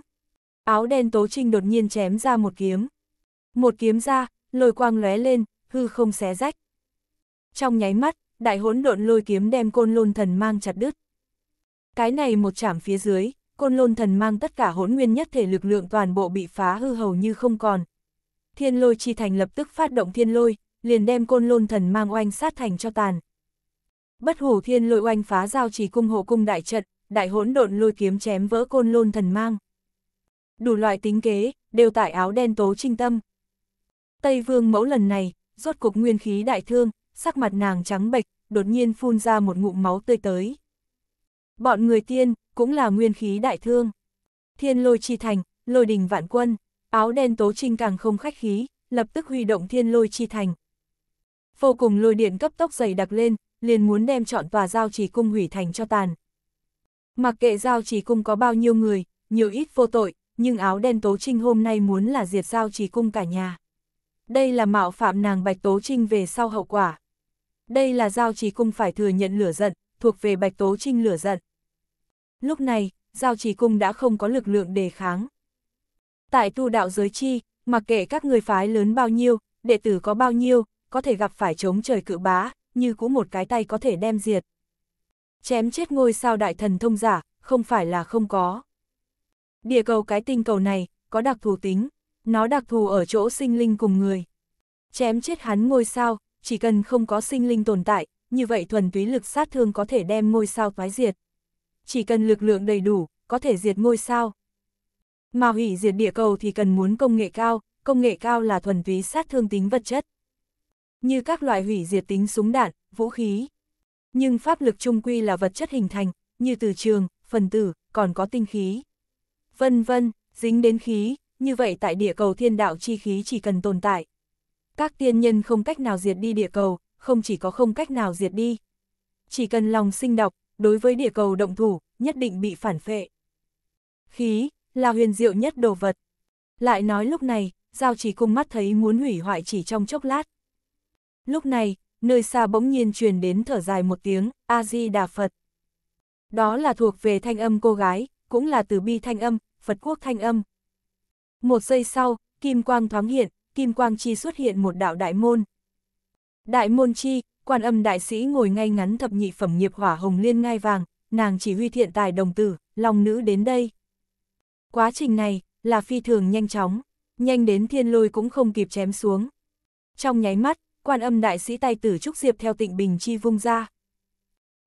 Áo đen tố trinh đột nhiên chém ra một kiếm. Một kiếm ra, lôi quang lóe lên, hư không xé rách. Trong nháy mắt, đại hỗn độn lôi kiếm đem côn lôn thần mang chặt đứt. Cái này một chạm phía dưới, côn lôn thần mang tất cả hỗn nguyên nhất thể lực lượng toàn bộ bị phá hư hầu như không còn. Thiên lôi chi thành lập tức phát động thiên lôi, liền đem côn lôn thần mang oanh sát thành cho tàn. Bất hủ thiên lôi oanh phá giao trì cung hộ cung đại trận, đại hỗn độn lôi kiếm chém vỡ côn lôn thần mang. Đủ loại tính kế, đều tại áo đen tố trinh tâm. Tây vương mẫu lần này, rốt cục nguyên khí đại thương, sắc mặt nàng trắng bệch, đột nhiên phun ra một ngụm máu tươi tới. Bọn người tiên, cũng là nguyên khí đại thương. Thiên lôi chi thành, lôi đình vạn quân, áo đen tố trinh càng không khách khí, lập tức huy động thiên lôi chi thành. Vô cùng lôi điện cấp tốc dày đặc lên, liền muốn đem chọn tòa giao trì cung hủy thành cho tàn. Mặc kệ giao trì cung có bao nhiêu người, nhiều ít vô tội, nhưng áo đen tố trinh hôm nay muốn là diệt giao trì cung cả nhà. Đây là mạo phạm nàng bạch tố trinh về sau hậu quả. Đây là giao trì cung phải thừa nhận lửa giận, thuộc về bạch tố trinh lửa giận. Lúc này, giao trì cung đã không có lực lượng đề kháng. Tại tu đạo giới chi, mặc kệ các người phái lớn bao nhiêu, đệ tử có bao nhiêu, có thể gặp phải chống trời cự bá, như cũ một cái tay có thể đem diệt. Chém chết ngôi sao đại thần thông giả, không phải là không có. Địa cầu cái tinh cầu này, có đặc thù tính, nó đặc thù ở chỗ sinh linh cùng người. Chém chết hắn ngôi sao, chỉ cần không có sinh linh tồn tại, như vậy thuần túy lực sát thương có thể đem ngôi sao thoái diệt chỉ cần lực lượng đầy đủ, có thể diệt ngôi sao. Mà hủy diệt địa cầu thì cần muốn công nghệ cao, công nghệ cao là thuần túy sát thương tính vật chất. Như các loại hủy diệt tính súng đạn, vũ khí. Nhưng pháp lực trung quy là vật chất hình thành, như từ trường, phần tử, còn có tinh khí. Vân vân, dính đến khí, như vậy tại địa cầu thiên đạo chi khí chỉ cần tồn tại. Các tiên nhân không cách nào diệt đi địa cầu, không chỉ có không cách nào diệt đi. Chỉ cần lòng sinh độc đối với địa cầu động thủ, nhất định bị phản phệ. Khí, là huyền diệu nhất đồ vật. Lại nói lúc này, Giao chỉ cung mắt thấy muốn hủy hoại chỉ trong chốc lát. Lúc này, nơi xa bỗng nhiên truyền đến thở dài một tiếng, A-di-đà Phật. Đó là thuộc về thanh âm cô gái, cũng là từ bi thanh âm, Phật quốc thanh âm. Một giây sau, kim quang thoáng hiện, kim quang chi xuất hiện một đạo đại môn. Đại môn chi, Quan âm đại sĩ ngồi ngay ngắn thập nhị phẩm nghiệp hỏa hồng liên ngai vàng, nàng chỉ huy thiện tài đồng tử, lòng nữ đến đây. Quá trình này là phi thường nhanh chóng, nhanh đến thiên lôi cũng không kịp chém xuống. Trong nháy mắt, quan âm đại sĩ tay tử trúc diệp theo tịnh bình chi vung ra.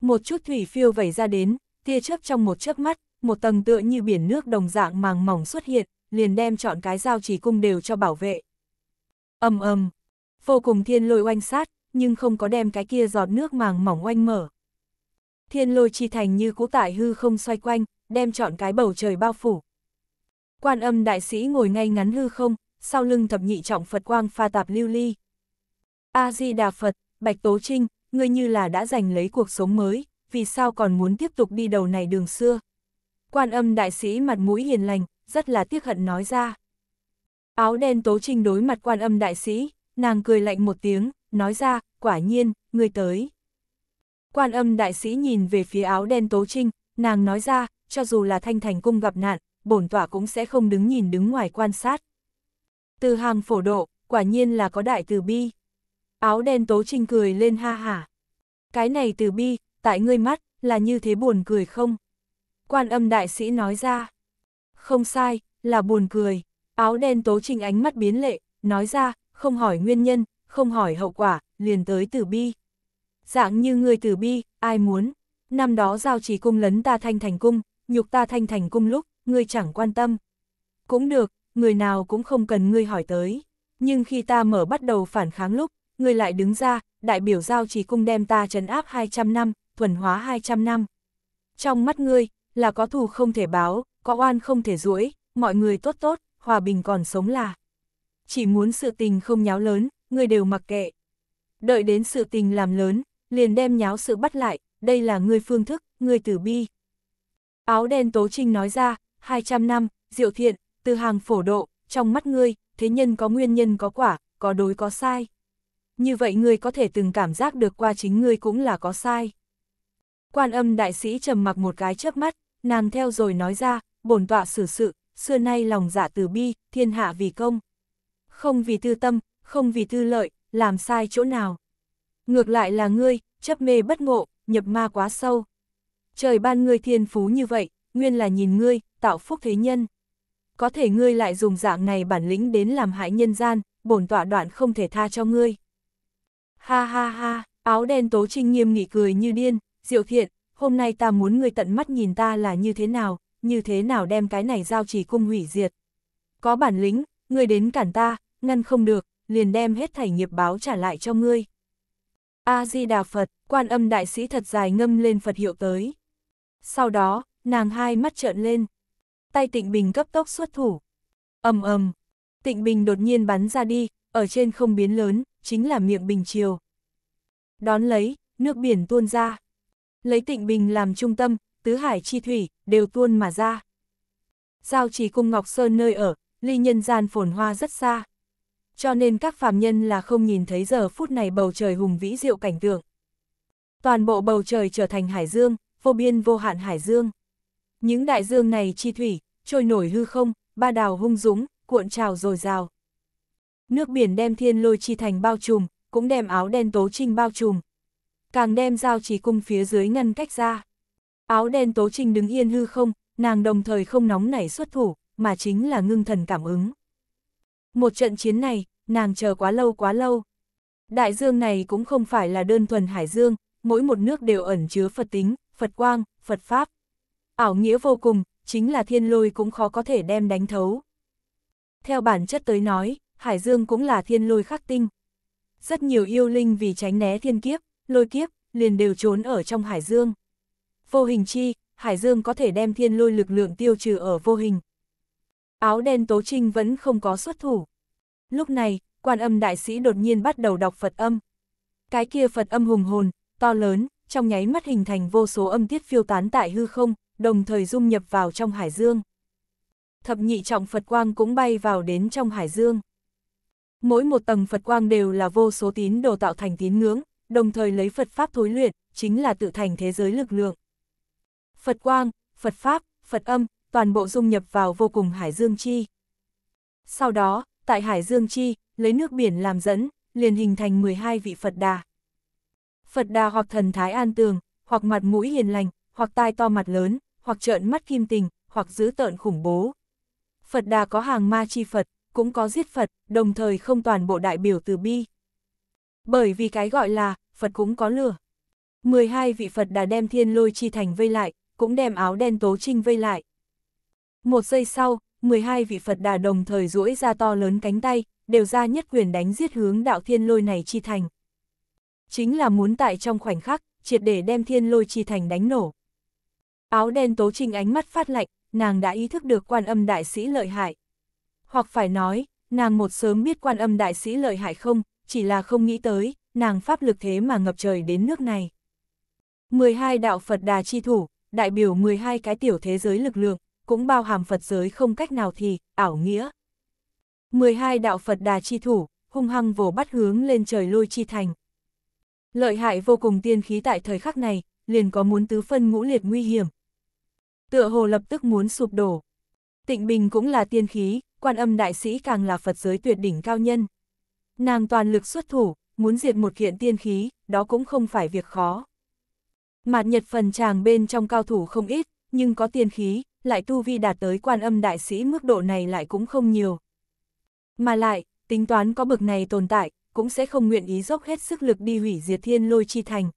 Một chút thủy phiêu vẩy ra đến, tia chớp trong một chớp mắt, một tầng tựa như biển nước đồng dạng màng mỏng xuất hiện, liền đem chọn cái dao chỉ cung đều cho bảo vệ. ầm ầm, vô cùng thiên lôi oanh sát, nhưng không có đem cái kia giọt nước màng mỏng oanh mở. Thiên lôi chi thành như cũ tại hư không xoay quanh, đem chọn cái bầu trời bao phủ. Quan âm đại sĩ ngồi ngay ngắn hư không, sau lưng thập nhị trọng Phật quang pha tạp lưu ly. A-di-đà Phật, Bạch Tố Trinh, ngươi như là đã giành lấy cuộc sống mới, vì sao còn muốn tiếp tục đi đầu này đường xưa. Quan âm đại sĩ mặt mũi hiền lành, rất là tiếc hận nói ra. Áo đen Tố Trinh đối mặt quan âm đại sĩ, nàng cười lạnh một tiếng, nói ra, quả nhiên, người tới. Quan âm đại sĩ nhìn về phía áo đen tố trinh, nàng nói ra, cho dù là thanh thành cung gặp nạn, bổn tỏa cũng sẽ không đứng nhìn đứng ngoài quan sát. Từ hàng phổ độ, quả nhiên là có đại từ bi. Áo đen tố trinh cười lên ha hả. Cái này từ bi, tại ngươi mắt, là như thế buồn cười không? Quan âm đại sĩ nói ra. Không sai, là buồn cười. Áo đen tố trinh ánh mắt biến lệ, nói ra, không hỏi nguyên nhân, không hỏi hậu quả, liền tới tử bi. Dạng như người tử bi, ai muốn, năm đó giao trì cung lấn ta thanh thành cung, nhục ta thanh thành cung lúc, người chẳng quan tâm. Cũng được, người nào cũng không cần ngươi hỏi tới, nhưng khi ta mở bắt đầu phản kháng lúc, người lại đứng ra, đại biểu giao trì cung đem ta trấn áp 200 năm, thuần hóa 200 năm. Trong mắt ngươi, là có thù không thể báo, có oan không thể duỗi, mọi người tốt tốt, hòa bình còn sống là. Chỉ muốn sự tình không nháo lớn, người đều mặc kệ. Đợi đến sự tình làm lớn, liền đem nháo sự bắt lại, đây là người phương thức, người tử bi. Áo đen tố trinh nói ra, 200 năm, diệu thiện, từ hàng phổ độ, trong mắt ngươi, thế nhân có nguyên nhân có quả, có đối có sai. Như vậy ngươi có thể từng cảm giác được qua chính ngươi cũng là có sai. Quan âm đại sĩ trầm mặc một cái chớp mắt, nàng theo rồi nói ra, bổn tọa xử sự, xưa nay lòng dạ từ bi, thiên hạ vì công. Không vì tư tâm, không vì tư lợi, làm sai chỗ nào. Ngược lại là ngươi, chấp mê bất ngộ, nhập ma quá sâu. Trời ban ngươi thiên phú như vậy, nguyên là nhìn ngươi, tạo phúc thế nhân. Có thể ngươi lại dùng dạng này bản lĩnh đến làm hại nhân gian, bổn tọa đoạn không thể tha cho ngươi. Ha ha ha, áo đen tố trinh nghiêm nghị cười như điên, diệu thiện, hôm nay ta muốn ngươi tận mắt nhìn ta là như thế nào, như thế nào đem cái này giao chỉ cung hủy diệt. Có bản lĩnh, ngươi đến cản ta, ngăn không được, liền đem hết thảy nghiệp báo trả lại cho ngươi. A-di-đà Phật, quan âm đại sĩ thật dài ngâm lên Phật hiệu tới. Sau đó, nàng hai mắt trợn lên. Tay tịnh bình cấp tốc xuất thủ. ầm ầm tịnh bình đột nhiên bắn ra đi, ở trên không biến lớn, chính là miệng bình chiều. Đón lấy, nước biển tuôn ra. Lấy tịnh bình làm trung tâm, tứ hải chi thủy, đều tuôn mà ra. Giao trì cung Ngọc Sơn nơi ở, ly nhân gian phồn hoa rất xa, cho nên các phàm nhân là không nhìn thấy giờ phút này bầu trời hùng vĩ diệu cảnh tượng. Toàn bộ bầu trời trở thành hải dương, vô biên vô hạn hải dương. Những đại dương này chi thủy, trôi nổi hư không, ba đào hung dũng, cuộn trào dồi dào. Nước biển đem thiên lôi chi thành bao trùm, cũng đem áo đen tố trinh bao trùm. Càng đem giao trì cung phía dưới ngăn cách ra. Áo đen tố trinh đứng yên hư không, nàng đồng thời không nóng nảy xuất thủ, mà chính là ngưng thần cảm ứng. Một trận chiến này, nàng chờ quá lâu quá lâu. Đại dương này cũng không phải là đơn thuần hải dương, mỗi một nước đều ẩn chứa Phật tính, Phật quang, Phật pháp. Ảo nghĩa vô cùng, chính là thiên lôi cũng khó có thể đem đánh thấu. Theo bản chất tới nói, hải dương cũng là thiên lôi khắc tinh. Rất nhiều yêu linh vì tránh né thiên kiếp, lôi kiếp, liền đều trốn ở trong hải dương. Vô hình chi, hải dương có thể đem thiên lôi lực lượng tiêu trừ ở vô hình, áo đen Tố Trinh vẫn không có xuất thủ. Lúc này, quan âm đại sĩ đột nhiên bắt đầu đọc Phật âm. Cái kia Phật âm hùng hồn, to lớn, trong nháy mắt hình thành vô số âm tiết phiêu tán tại hư không, đồng thời dung nhập vào trong hải dương. Thập nhị trọng Phật quang cũng bay vào đến trong hải dương. Mỗi một tầng Phật quang đều là vô số tín đồ tạo thành tín ngưỡng, đồng thời lấy Phật Pháp thối luyện, chính là tự thành thế giới lực lượng. Phật quang, Phật Pháp, Phật âm, toàn bộ dung nhập vào vô cùng Hải Dương Chi. Sau đó, tại Hải Dương Chi, lấy nước biển làm dẫn, liền hình thành 12 vị Phật Đà. Phật Đà hoặc thần thái an tường, hoặc mặt mũi hiền lành, hoặc tai to mặt lớn, hoặc trợn mắt kim tình, hoặc giữ tợn khủng bố. Phật Đà có hàng ma chi Phật, cũng có giết Phật, đồng thời không toàn bộ đại biểu từ bi. Bởi vì cái gọi là, Phật cũng có lửa. 12 vị Phật Đà đem thiên lôi chi thành vây lại, cũng đem áo đen tố trinh vây lại. Một giây sau, 12 vị Phật đà đồng thời duỗi ra to lớn cánh tay, đều ra nhất quyền đánh giết hướng đạo thiên lôi này chi thành. Chính là muốn tại trong khoảnh khắc, triệt để đem thiên lôi chi thành đánh nổ. Áo đen tố trinh ánh mắt phát lạnh, nàng đã ý thức được quan âm đại sĩ lợi hại. Hoặc phải nói, nàng một sớm biết quan âm đại sĩ lợi hại không, chỉ là không nghĩ tới, nàng pháp lực thế mà ngập trời đến nước này. 12 đạo Phật đà chi thủ, đại biểu 12 cái tiểu thế giới lực lượng, cũng bao hàm Phật giới không cách nào thì, ảo nghĩa. 12 đạo Phật đà chi thủ, hung hăng vồ bắt hướng lên trời lôi chi thành. Lợi hại vô cùng tiên khí tại thời khắc này, liền có muốn tứ phân ngũ liệt nguy hiểm. Tựa hồ lập tức muốn sụp đổ. Tịnh Bình cũng là tiên khí, quan âm đại sĩ càng là Phật giới tuyệt đỉnh cao nhân. Nàng toàn lực xuất thủ, muốn diệt một kiện tiên khí, đó cũng không phải việc khó. Mạt nhật phần chàng bên trong cao thủ không ít, nhưng có tiên khí, lại tu vi đạt tới quan âm đại sĩ mức độ này lại cũng không nhiều. Mà lại, tính toán có bực này tồn tại, cũng sẽ không nguyện ý dốc hết sức lực đi hủy diệt thiên lôi chi thành.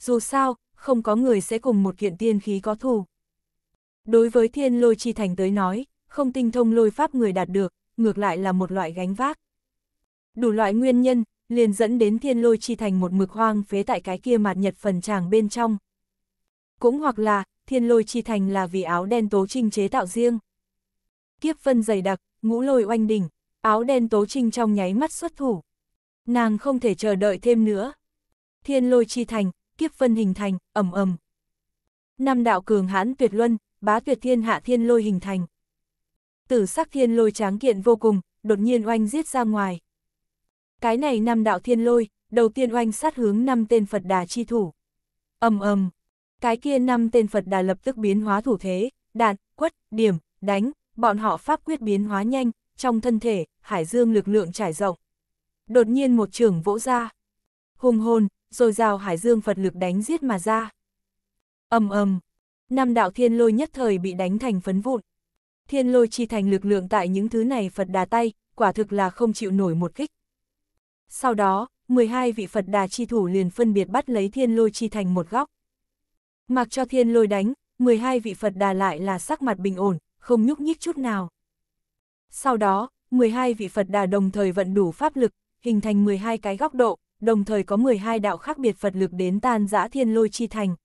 Dù sao, không có người sẽ cùng một kiện tiên khí có thù. Đối với thiên lôi chi thành tới nói, không tinh thông lôi pháp người đạt được, ngược lại là một loại gánh vác. Đủ loại nguyên nhân, liền dẫn đến thiên lôi chi thành một mực hoang phế tại cái kia mặt nhật phần tràng bên trong. Cũng hoặc là, thiên lôi chi thành là vì áo đen tố trinh chế tạo riêng. Kiếp vân dày đặc, ngũ lôi oanh đỉnh, áo đen tố trinh trong nháy mắt xuất thủ. Nàng không thể chờ đợi thêm nữa. Thiên lôi chi thành, kiếp vân hình thành, ầm ầm. Năm đạo cường hãn tuyệt luân, bá tuyệt thiên hạ thiên lôi hình thành. Tử sắc thiên lôi tráng kiện vô cùng, đột nhiên oanh giết ra ngoài. Cái này năm đạo thiên lôi, đầu tiên oanh sát hướng năm tên Phật đà chi thủ. Ầm ầm, cái kia năm tên Phật Đà lập tức biến hóa thủ thế, đạn, quất, điểm, đánh, bọn họ pháp quyết biến hóa nhanh, trong thân thể, hải dương lực lượng trải rộng. Đột nhiên một trường vỗ ra, hùng hồn, rồi rào hải dương Phật lực đánh giết mà ra. ầm ầm, năm đạo thiên lôi nhất thời bị đánh thành phấn vụn. Thiên lôi chi thành lực lượng tại những thứ này Phật đà tay, quả thực là không chịu nổi một kích. Sau đó, 12 vị Phật đà chi thủ liền phân biệt bắt lấy thiên lôi chi thành một góc. Mặc cho thiên lôi đánh, 12 vị Phật đà lại là sắc mặt bình ổn, không nhúc nhích chút nào. Sau đó, 12 vị Phật đà đồng thời vận đủ pháp lực, hình thành 12 cái góc độ, đồng thời có 12 đạo khác biệt Phật lực đến tan giã thiên lôi chi thành.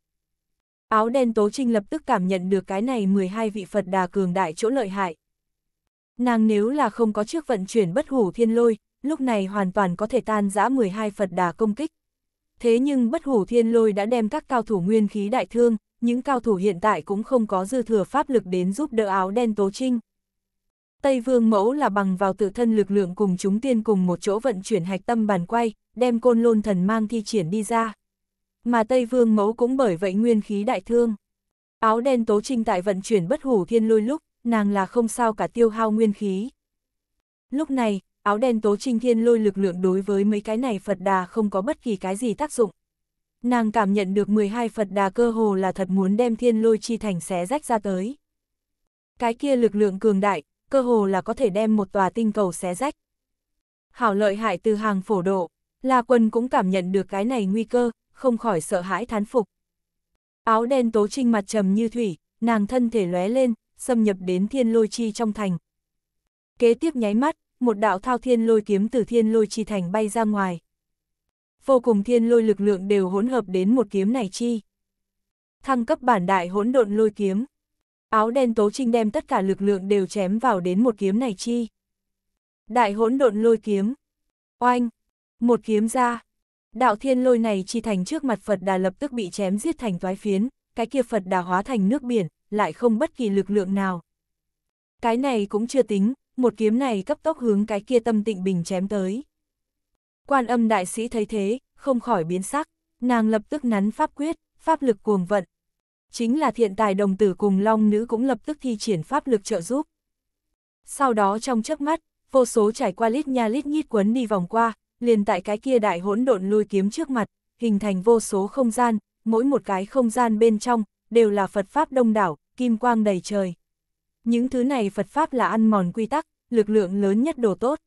Áo đen Tố Trinh lập tức cảm nhận được cái này 12 vị Phật đà cường đại chỗ lợi hại. Nàng nếu là không có trước vận chuyển bất hủ thiên lôi, lúc này hoàn toàn có thể tan giã 12 Phật đà công kích thế nhưng bất hủ thiên lôi đã đem các cao thủ nguyên khí đại thương, những cao thủ hiện tại cũng không có dư thừa pháp lực đến giúp đỡ áo đen tố trinh. Tây Vương Mẫu là bằng vào tự thân lực lượng cùng chúng tiên cùng một chỗ vận chuyển hạch tâm bàn quay, đem côn lôn thần mang thi triển đi ra. Mà Tây Vương Mẫu cũng bởi vậy nguyên khí đại thương. Áo đen tố trinh tại vận chuyển bất hủ thiên lôi lúc, nàng là không sao cả tiêu hao nguyên khí. Lúc này, áo đen tố trinh thiên lôi lực lượng đối với mấy cái này Phật đà không có bất kỳ cái gì tác dụng. Nàng cảm nhận được 12 Phật đà cơ hồ là thật muốn đem thiên lôi chi thành xé rách ra tới. Cái kia lực lượng cường đại, cơ hồ là có thể đem một tòa tinh cầu xé rách. Hảo lợi hại từ hàng phổ độ, la quân cũng cảm nhận được cái này nguy cơ, không khỏi sợ hãi thán phục. Áo đen tố trinh mặt trầm như thủy, nàng thân thể lóe lên, xâm nhập đến thiên lôi chi trong thành. Kế tiếp nháy mắt, một đạo thao thiên lôi kiếm từ thiên lôi chi thành bay ra ngoài. Vô cùng thiên lôi lực lượng đều hỗn hợp đến một kiếm này chi. Thăng cấp bản đại hỗn độn lôi kiếm. Áo đen tố trinh đem tất cả lực lượng đều chém vào đến một kiếm này chi. Đại hỗn độn lôi kiếm. Oanh. Một kiếm ra. Đạo thiên lôi này chi thành trước mặt Phật đà lập tức bị chém giết thành toái phiến, cái kia Phật đà hóa thành nước biển, lại không bất kỳ lực lượng nào. Cái này cũng chưa tính, một kiếm này cấp tốc hướng cái kia tâm tịnh bình chém tới. Quan âm đại sĩ thấy thế, không khỏi biến sắc, nàng lập tức nắn pháp quyết, pháp lực cuồng vận. Chính là thiện tài đồng tử cùng long nữ cũng lập tức thi triển pháp lực trợ giúp. Sau đó trong chớp mắt, vô số trải qua lít nha lít nhít quấn đi vòng qua, liền tại cái kia đại hỗn độn lôi kiếm trước mặt, hình thành vô số không gian, mỗi một cái không gian bên trong, đều là Phật Pháp đông đảo, kim quang đầy trời những thứ này Phật Pháp là ăn mòn quy tắc, lực lượng lớn nhất đồ tốt.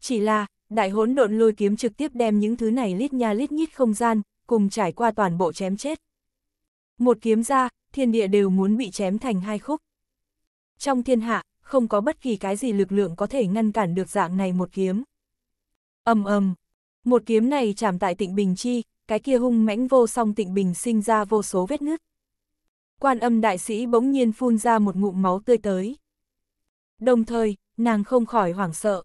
Chỉ là, đại hỗn độn lôi kiếm trực tiếp đem những thứ này lít nha lít nhít không gian, cùng trải qua toàn bộ chém chết. Một kiếm ra, thiên địa đều muốn bị chém thành hai khúc. Trong thiên hạ, không có bất kỳ cái gì lực lượng có thể ngăn cản được dạng này một kiếm. ầm ầm, một kiếm này chạm tại tịnh Bình Chi, cái kia hung mãnh vô song tịnh Bình sinh ra vô số vết nứt quan âm đại sĩ bỗng nhiên phun ra một ngụm máu tươi tới. Đồng thời, nàng không khỏi hoảng sợ.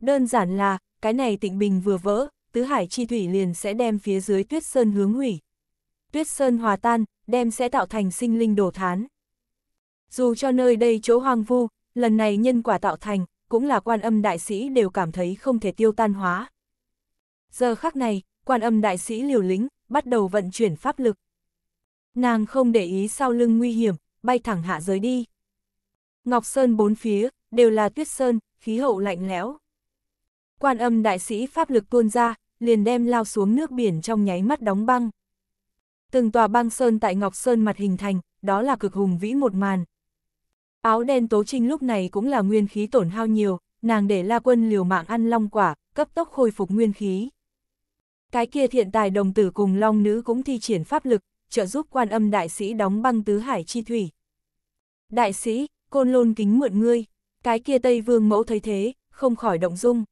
Đơn giản là, cái này tịnh bình vừa vỡ, tứ hải chi thủy liền sẽ đem phía dưới tuyết sơn hướng hủy. Tuyết sơn hòa tan, đem sẽ tạo thành sinh linh đổ thán. Dù cho nơi đây chỗ hoang vu, lần này nhân quả tạo thành, cũng là quan âm đại sĩ đều cảm thấy không thể tiêu tan hóa. Giờ khắc này, quan âm đại sĩ liều lĩnh, bắt đầu vận chuyển pháp lực. Nàng không để ý sau lưng nguy hiểm, bay thẳng hạ giới đi. Ngọc Sơn bốn phía, đều là tuyết sơn, khí hậu lạnh lẽo. Quan âm đại sĩ pháp lực tuôn ra, liền đem lao xuống nước biển trong nháy mắt đóng băng. Từng tòa băng sơn tại Ngọc Sơn mặt hình thành, đó là cực hùng vĩ một màn. Áo đen tố trinh lúc này cũng là nguyên khí tổn hao nhiều, nàng để la quân liều mạng ăn long quả, cấp tốc khôi phục nguyên khí. Cái kia thiện tài đồng tử cùng long nữ cũng thi triển pháp lực, trợ giúp quan âm đại sĩ đóng băng tứ hải chi thủy. Đại sĩ, côn lôn kính mượn ngươi, cái kia Tây Vương mẫu thấy thế, không khỏi động dung.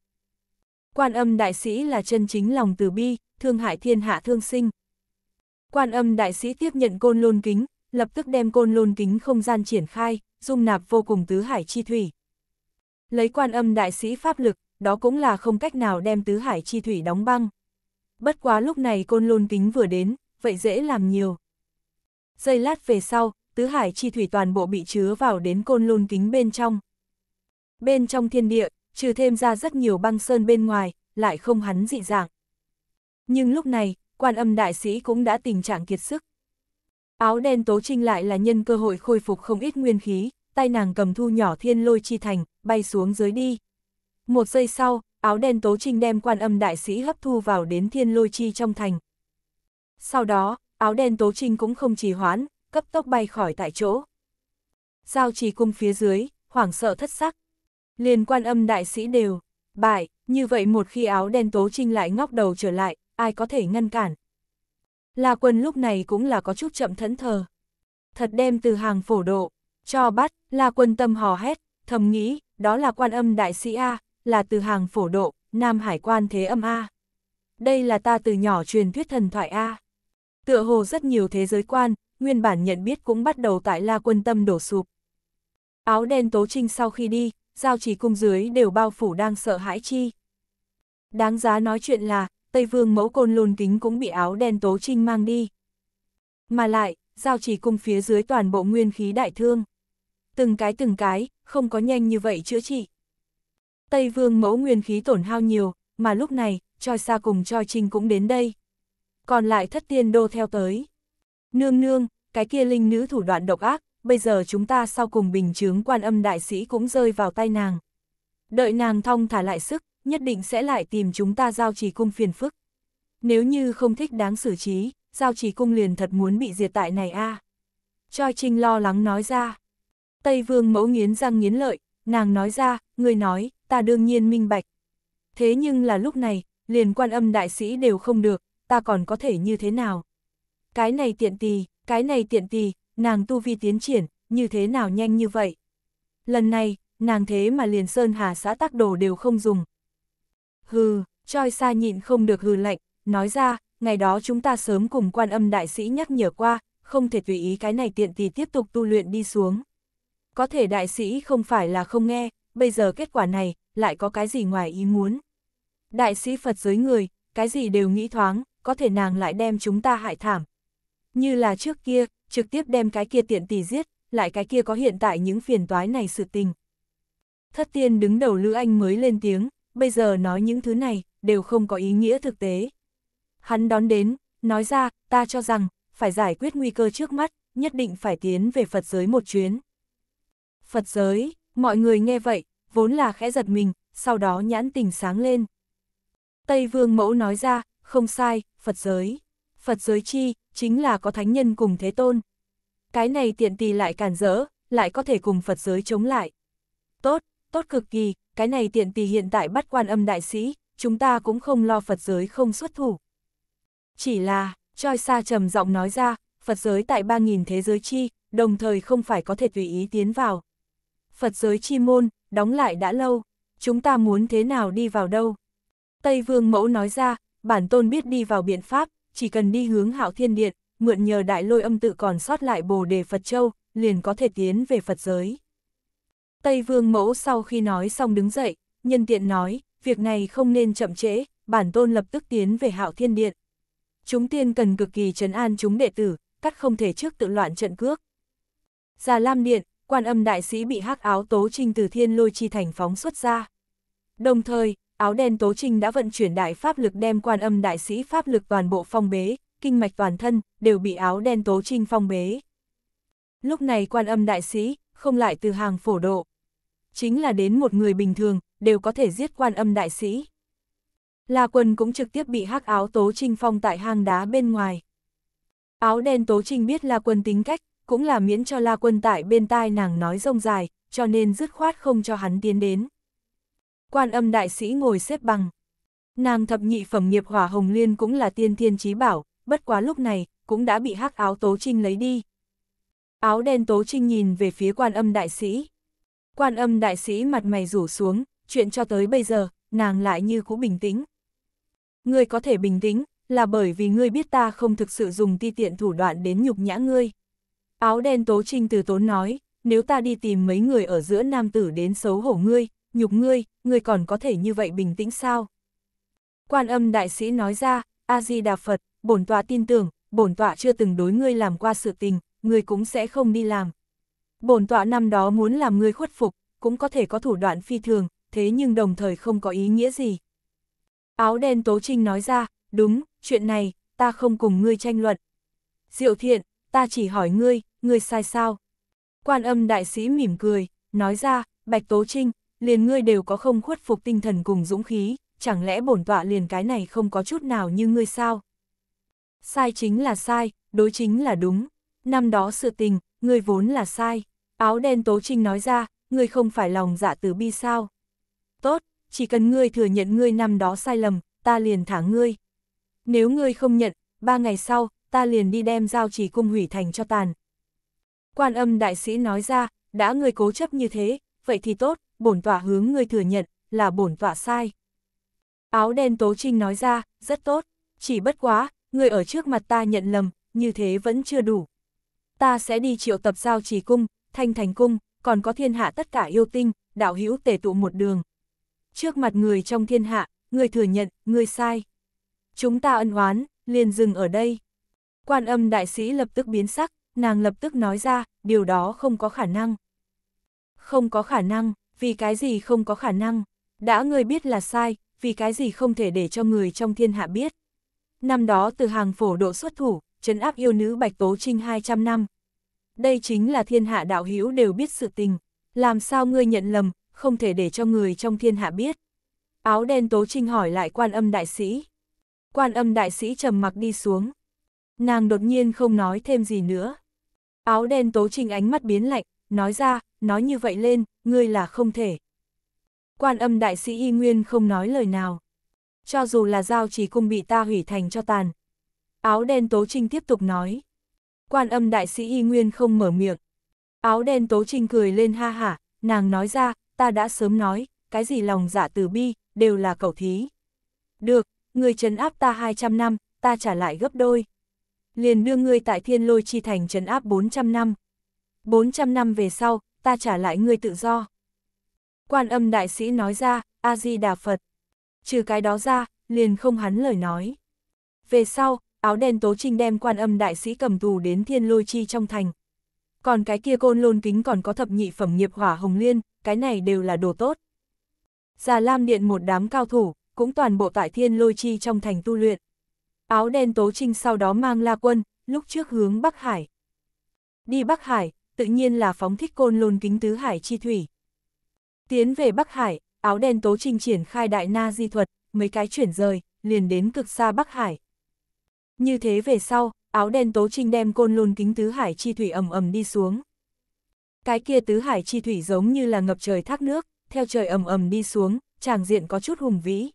Quan âm đại sĩ là chân chính lòng từ bi, thương hại thiên hạ thương sinh. Quan âm đại sĩ tiếp nhận côn lôn kính, lập tức đem côn lôn kính không gian triển khai, dung nạp vô cùng tứ hải chi thủy. Lấy quan âm đại sĩ pháp lực, đó cũng là không cách nào đem tứ hải chi thủy đóng băng. Bất quá lúc này côn lôn kính vừa đến, vậy dễ làm nhiều. Giây lát về sau, tứ hải chi thủy toàn bộ bị chứa vào đến côn lôn kính bên trong. Bên trong thiên địa, trừ thêm ra rất nhiều băng sơn bên ngoài, lại không hắn dị dạng. Nhưng lúc này, quan âm đại sĩ cũng đã tình trạng kiệt sức. Áo đen tố trinh lại là nhân cơ hội khôi phục không ít nguyên khí, tay nàng cầm thu nhỏ thiên lôi chi thành, bay xuống dưới đi. Một giây sau, áo đen tố trinh đem quan âm đại sĩ hấp thu vào đến thiên lôi chi trong thành, sau đó, áo đen Tố Trinh cũng không trì hoãn, cấp tốc bay khỏi tại chỗ. Giao trì cung phía dưới, hoảng sợ thất sắc. Liền quan âm đại sĩ đều, bại, như vậy một khi áo đen Tố Trinh lại ngóc đầu trở lại, ai có thể ngăn cản. La quân lúc này cũng là có chút chậm thẫn thờ. Thật đem từ hàng phổ độ, cho bắt, La quân tâm hò hét, thầm nghĩ, đó là quan âm đại sĩ A, là từ hàng phổ độ, nam hải quan thế âm A. Đây là ta từ nhỏ truyền thuyết thần thoại A. Tựa hồ rất nhiều thế giới quan, nguyên bản nhận biết cũng bắt đầu tại La Quân Tâm đổ sụp. Áo đen Tố Trinh sau khi đi, giao chỉ cung dưới đều bao phủ đang sợ hãi chi. Đáng giá nói chuyện là, Tây Vương mẫu côn lôn kính cũng bị áo đen Tố Trinh mang đi. Mà lại, giao chỉ cung phía dưới toàn bộ nguyên khí đại thương. Từng cái từng cái, không có nhanh như vậy chữa trị. Tây Vương mẫu nguyên khí tổn hao nhiều, mà lúc này, Choi xa cùng Choi Trinh cũng đến đây còn lại thất tiên đô theo tới. Nương nương, cái kia linh nữ thủ đoạn độc ác, bây giờ chúng ta sau cùng bình chướng quan âm đại sĩ cũng rơi vào tay nàng. Đợi nàng thong thả lại sức, nhất định sẽ lại tìm chúng ta giao trì cung phiền phức. Nếu như không thích đáng xử trí, giao trì cung liền thật muốn bị diệt tại này a. Choi Trinh lo lắng nói ra. Tây Vương mẫu nghiến răng nghiến lợi, nàng nói ra, người nói, ta đương nhiên minh bạch. Thế nhưng là lúc này, liền quan âm đại sĩ đều không được, ta còn có thể như thế nào? Cái này tiện tì, cái này tiện tì, nàng tu vi tiến triển, như thế nào nhanh như vậy? Lần này, nàng thế mà liền sơn hà xã tác đồ đều không dùng. Hừ, Choi xa nhịn không được hừ lạnh, nói ra, ngày đó chúng ta sớm cùng quan âm đại sĩ nhắc nhở qua, không thể tùy ý cái này tiện tì tiếp tục tu luyện đi xuống. Có thể đại sĩ không phải là không nghe, bây giờ kết quả này, lại có cái gì ngoài ý muốn. Đại sĩ Phật giới người, cái gì đều nghĩ thoáng, có thể nàng lại đem chúng ta hại thảm. Như là trước kia, trực tiếp đem cái kia tiện tỷ giết, lại cái kia có hiện tại những phiền toái này sự tình. Thất tiên đứng đầu Lữ Anh mới lên tiếng, bây giờ nói những thứ này, đều không có ý nghĩa thực tế. Hắn đón đến, nói ra, ta cho rằng, phải giải quyết nguy cơ trước mắt, nhất định phải tiến về Phật giới một chuyến. Phật giới, mọi người nghe vậy, vốn là khẽ giật mình, sau đó nhãn tình sáng lên. Tây Vương Mẫu nói ra, không sai, Phật giới. Phật giới chi, chính là có thánh nhân cùng thế tôn. Cái này tiện tì lại càn rỡ, lại có thể cùng Phật giới chống lại. Tốt, tốt cực kỳ, cái này tiện tì hiện tại bắt quan âm đại sĩ, chúng ta cũng không lo Phật giới không xuất thủ. Chỉ là, Choi Sa trầm giọng nói ra, Phật giới tại 3.000 thế giới chi, đồng thời không phải có thể tùy ý tiến vào. Phật giới chi môn, đóng lại đã lâu, chúng ta muốn thế nào đi vào đâu? Tây Vương Mẫu nói ra, bản tôn biết đi vào biện pháp, chỉ cần đi hướng hạo thiên điện, mượn nhờ đại lôi âm tự còn sót lại bồ đề Phật Châu, liền có thể tiến về Phật giới. Tây Vương Mẫu sau khi nói xong đứng dậy, nhân tiện nói, việc này không nên chậm trễ, bản tôn lập tức tiến về hạo thiên điện. Chúng tiên cần cực kỳ trấn an chúng đệ tử, cắt không thể trước tự loạn trận cước. Già Lam Điện, quan âm đại sĩ bị hắc áo tố trinh từ thiên lôi chi thành phóng xuất ra. Đồng thời, áo đen Tố Trinh đã vận chuyển đại pháp lực đem quan âm đại sĩ pháp lực toàn bộ phong bế, kinh mạch toàn thân, đều bị áo đen Tố Trinh phong bế. Lúc này quan âm đại sĩ, không lại từ hàng phổ độ. Chính là đến một người bình thường, đều có thể giết quan âm đại sĩ. La quân cũng trực tiếp bị hắc áo Tố Trinh phong tại hang đá bên ngoài. Áo đen Tố Trinh biết La quân tính cách, cũng là miễn cho La quân tại bên tai nàng nói rông dài, cho nên dứt khoát không cho hắn tiến đến. Quan âm đại sĩ ngồi xếp bằng. Nàng thập nhị phẩm nghiệp hỏa hồng liên cũng là tiên thiên trí bảo, bất quá lúc này, cũng đã bị hắc áo tố trinh lấy đi. Áo đen tố trinh nhìn về phía quan âm đại sĩ. Quan âm đại sĩ mặt mày rủ xuống, chuyện cho tới bây giờ, nàng lại như cũ bình tĩnh. Ngươi có thể bình tĩnh, là bởi vì ngươi biết ta không thực sự dùng ti tiện thủ đoạn đến nhục nhã ngươi. Áo đen tố trinh từ tốn nói, nếu ta đi tìm mấy người ở giữa nam tử đến xấu hổ ngươi, nhục ngươi, ngươi còn có thể như vậy bình tĩnh sao? Quan âm đại sĩ nói ra, A-di-đà Phật, bổn tọa tin tưởng, bổn tọa chưa từng đối ngươi làm qua sự tình, ngươi cũng sẽ không đi làm. Bổn tọa năm đó muốn làm ngươi khuất phục, cũng có thể có thủ đoạn phi thường, thế nhưng đồng thời không có ý nghĩa gì. Áo đen Tố Trinh nói ra, đúng, chuyện này, ta không cùng ngươi tranh luận. Diệu thiện, ta chỉ hỏi ngươi, ngươi sai sao? Quan âm đại sĩ mỉm cười, nói ra, Bạch Tố Trinh, liền ngươi đều có không khuất phục tinh thần cùng dũng khí, chẳng lẽ bổn tọa liền cái này không có chút nào như ngươi sao? Sai chính là sai, đối chính là đúng. Năm đó sự tình, ngươi vốn là sai. Áo đen tố trinh nói ra, ngươi không phải lòng dạ từ bi sao? Tốt, chỉ cần ngươi thừa nhận ngươi năm đó sai lầm, ta liền thả ngươi. Nếu ngươi không nhận, ba ngày sau, ta liền đi đem giao chỉ cung hủy thành cho tàn. Quan âm đại sĩ nói ra, đã ngươi cố chấp như thế, vậy thì tốt, bổn tọa hướng ngươi thừa nhận, là bổn tọa sai. Áo đen tố trinh nói ra, rất tốt, chỉ bất quá, ngươi ở trước mặt ta nhận lầm, như thế vẫn chưa đủ. Ta sẽ đi triệu tập giao trì cung, thanh thành cung, còn có thiên hạ tất cả yêu tinh, đạo hữu tề tụ một đường. Trước mặt người trong thiên hạ, người thừa nhận, người sai. Chúng ta ân oán, liền dừng ở đây. Quan âm đại sĩ lập tức biến sắc, nàng lập tức nói ra, điều đó không có khả năng. Không có khả năng, vì cái gì không có khả năng, đã người biết là sai, vì cái gì không thể để cho người trong thiên hạ biết. Năm đó từ hàng phổ độ xuất thủ, trấn áp yêu nữ Bạch Tố Trinh 200 năm. Đây chính là thiên hạ đạo hữu đều biết sự tình, làm sao ngươi nhận lầm, không thể để cho người trong thiên hạ biết. Áo đen Tố Trinh hỏi lại quan âm đại sĩ. Quan âm đại sĩ trầm mặc đi xuống. Nàng đột nhiên không nói thêm gì nữa. Áo đen Tố Trinh ánh mắt biến lạnh, nói ra, nói như vậy lên, ngươi là không thể. Quan âm đại sĩ y nguyên không nói lời nào. Cho dù là giao trì cung bị ta hủy thành cho tàn. Áo đen tố trinh tiếp tục nói. Quan âm đại sĩ y nguyên không mở miệng. Áo đen tố trinh cười lên ha hả, nàng nói ra, ta đã sớm nói, cái gì lòng giả dạ từ bi, đều là cậu thí. Được, người trấn áp ta 200 năm, ta trả lại gấp đôi. Liền đưa ngươi tại thiên lôi chi thành trấn áp 400 năm. 400 năm về sau, ta trả lại ngươi tự do. Quan âm đại sĩ nói ra, A-di-đà Phật. Trừ cái đó ra, liền không hắn lời nói. Về sau, áo đen tố trinh đem quan âm đại sĩ cầm tù đến thiên lôi chi trong thành. Còn cái kia côn lôn kính còn có thập nhị phẩm nghiệp hỏa hồng liên, cái này đều là đồ tốt. Già Lam Điện một đám cao thủ, cũng toàn bộ tại thiên lôi chi trong thành tu luyện. Áo đen tố trinh sau đó mang la quân, lúc trước hướng Bắc Hải. Đi Bắc Hải, tự nhiên là phóng thích côn lôn kính tứ hải chi thủy. Tiến về Bắc Hải, áo đen tố trình triển khai đại na di thuật, mấy cái chuyển rời, liền đến cực xa Bắc Hải. Như thế về sau, áo đen tố trinh đem côn lôn kính tứ hải chi thủy ầm ầm đi xuống. Cái kia tứ hải chi thủy giống như là ngập trời thác nước, theo trời ầm ầm đi xuống, tràng diện có chút hùng vĩ.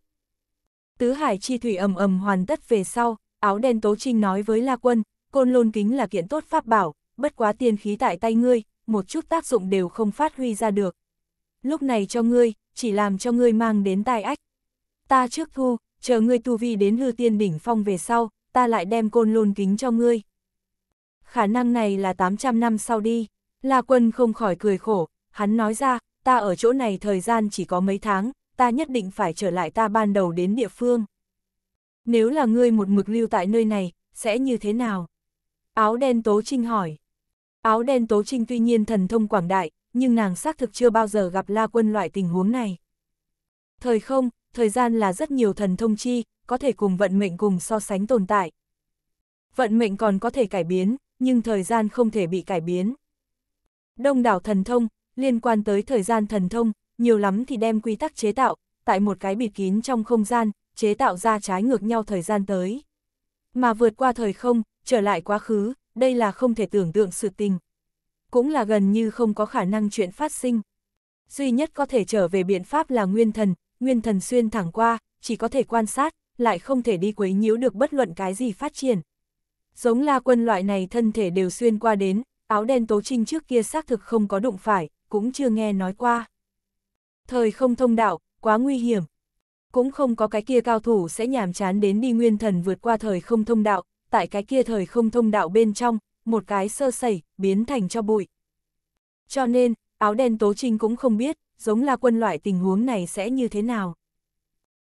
Tứ hải chi thủy ầm ầm hoàn tất về sau, áo đen tố trinh nói với La Quân, côn lôn kính là kiện tốt pháp bảo, bất quá tiên khí tại tay ngươi, một chút tác dụng đều không phát huy ra được. Lúc này cho ngươi, chỉ làm cho ngươi mang đến tai ách. Ta trước thu, chờ ngươi tu vi đến lư tiên đỉnh phong về sau, ta lại đem côn lôn kính cho ngươi. Khả năng này là 800 năm sau đi, La Quân không khỏi cười khổ, hắn nói ra, ta ở chỗ này thời gian chỉ có mấy tháng, ta nhất định phải trở lại ta ban đầu đến địa phương. Nếu là ngươi một mực lưu tại nơi này, sẽ như thế nào? Áo đen tố trinh hỏi. Áo đen Tố Trinh tuy nhiên thần thông quảng đại, nhưng nàng xác thực chưa bao giờ gặp La Quân loại tình huống này. Thời không, thời gian là rất nhiều thần thông chi, có thể cùng vận mệnh cùng so sánh tồn tại. Vận mệnh còn có thể cải biến, nhưng thời gian không thể bị cải biến. Đông đảo thần thông, liên quan tới thời gian thần thông, nhiều lắm thì đem quy tắc chế tạo, tại một cái bịt kín trong không gian, chế tạo ra trái ngược nhau thời gian tới. Mà vượt qua thời không, trở lại quá khứ, đây là không thể tưởng tượng sự tình. Cũng là gần như không có khả năng chuyện phát sinh. Duy nhất có thể trở về biện pháp là nguyên thần, nguyên thần xuyên thẳng qua, chỉ có thể quan sát, lại không thể đi quấy nhiễu được bất luận cái gì phát triển. Giống la quân loại này thân thể đều xuyên qua đến, áo đen tố trinh trước kia xác thực không có đụng phải, cũng chưa nghe nói qua. Thời không thông đạo, quá nguy hiểm. Cũng không có cái kia cao thủ sẽ nhàm chán đến đi nguyên thần vượt qua thời không thông đạo, tại cái kia thời không thông đạo bên trong, một cái sơ sẩy, biến thành cho bụi. Cho nên, áo đen tố trinh cũng không biết, giống là quân loại tình huống này sẽ như thế nào.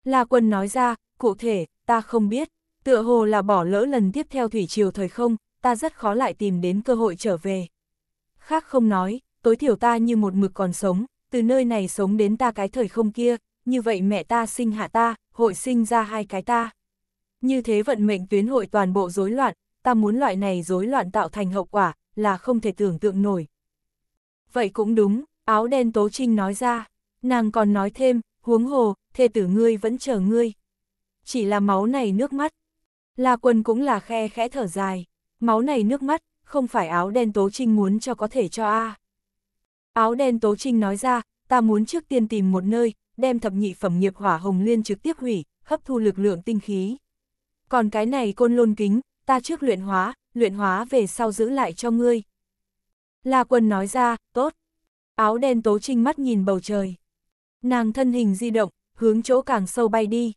La quân nói ra, cụ thể, ta không biết, tựa hồ là bỏ lỡ lần tiếp theo thủy triều thời không, ta rất khó lại tìm đến cơ hội trở về. Khác không nói, tối thiểu ta như một mực còn sống, từ nơi này sống đến ta cái thời không kia, như vậy mẹ ta sinh hạ ta, hội sinh ra hai cái ta. Như thế vận mệnh tuyến hội toàn bộ rối loạn, ta muốn loại này rối loạn tạo thành hậu quả, là không thể tưởng tượng nổi. Vậy cũng đúng, áo đen Tố Trinh nói ra, nàng còn nói thêm, huống hồ, thê tử ngươi vẫn chờ ngươi. Chỉ là máu này nước mắt. là quân cũng là khe khẽ thở dài, máu này nước mắt, không phải áo đen Tố Trinh muốn cho có thể cho a. Áo đen Tố Trinh nói ra, ta muốn trước tiên tìm một nơi, đem thập nhị phẩm nghiệp hỏa hồng liên trực tiếp hủy, hấp thu lực lượng tinh khí. Còn cái này côn lôn kính, ta trước luyện hóa, luyện hóa về sau giữ lại cho ngươi. La quân nói ra, tốt. Áo đen tố trinh mắt nhìn bầu trời. Nàng thân hình di động, hướng chỗ càng sâu bay đi.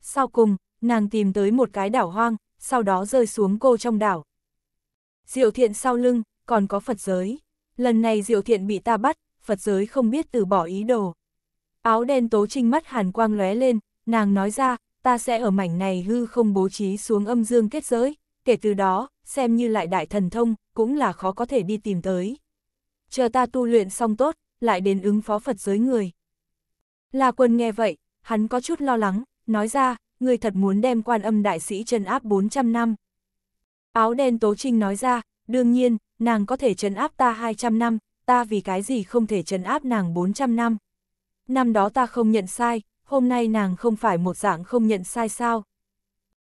Sau cùng, nàng tìm tới một cái đảo hoang, sau đó rơi xuống cô trong đảo. Diệu thiện sau lưng, còn có Phật giới. Lần này diệu thiện bị ta bắt, Phật giới không biết từ bỏ ý đồ. Áo đen tố trinh mắt hàn quang lóe lên, nàng nói ra, ta sẽ ở mảnh này hư không bố trí xuống âm dương kết giới, kể từ đó, xem như lại đại thần thông, cũng là khó có thể đi tìm tới. Chờ ta tu luyện xong tốt, lại đến ứng phó Phật giới người. La quân nghe vậy, hắn có chút lo lắng, nói ra, người thật muốn đem quan âm đại sĩ trấn áp 400 năm. Áo đen tố trinh nói ra, đương nhiên, nàng có thể trấn áp ta 200 năm, ta vì cái gì không thể trấn áp nàng 400 năm. Năm đó ta không nhận sai, hôm nay nàng không phải một dạng không nhận sai sao.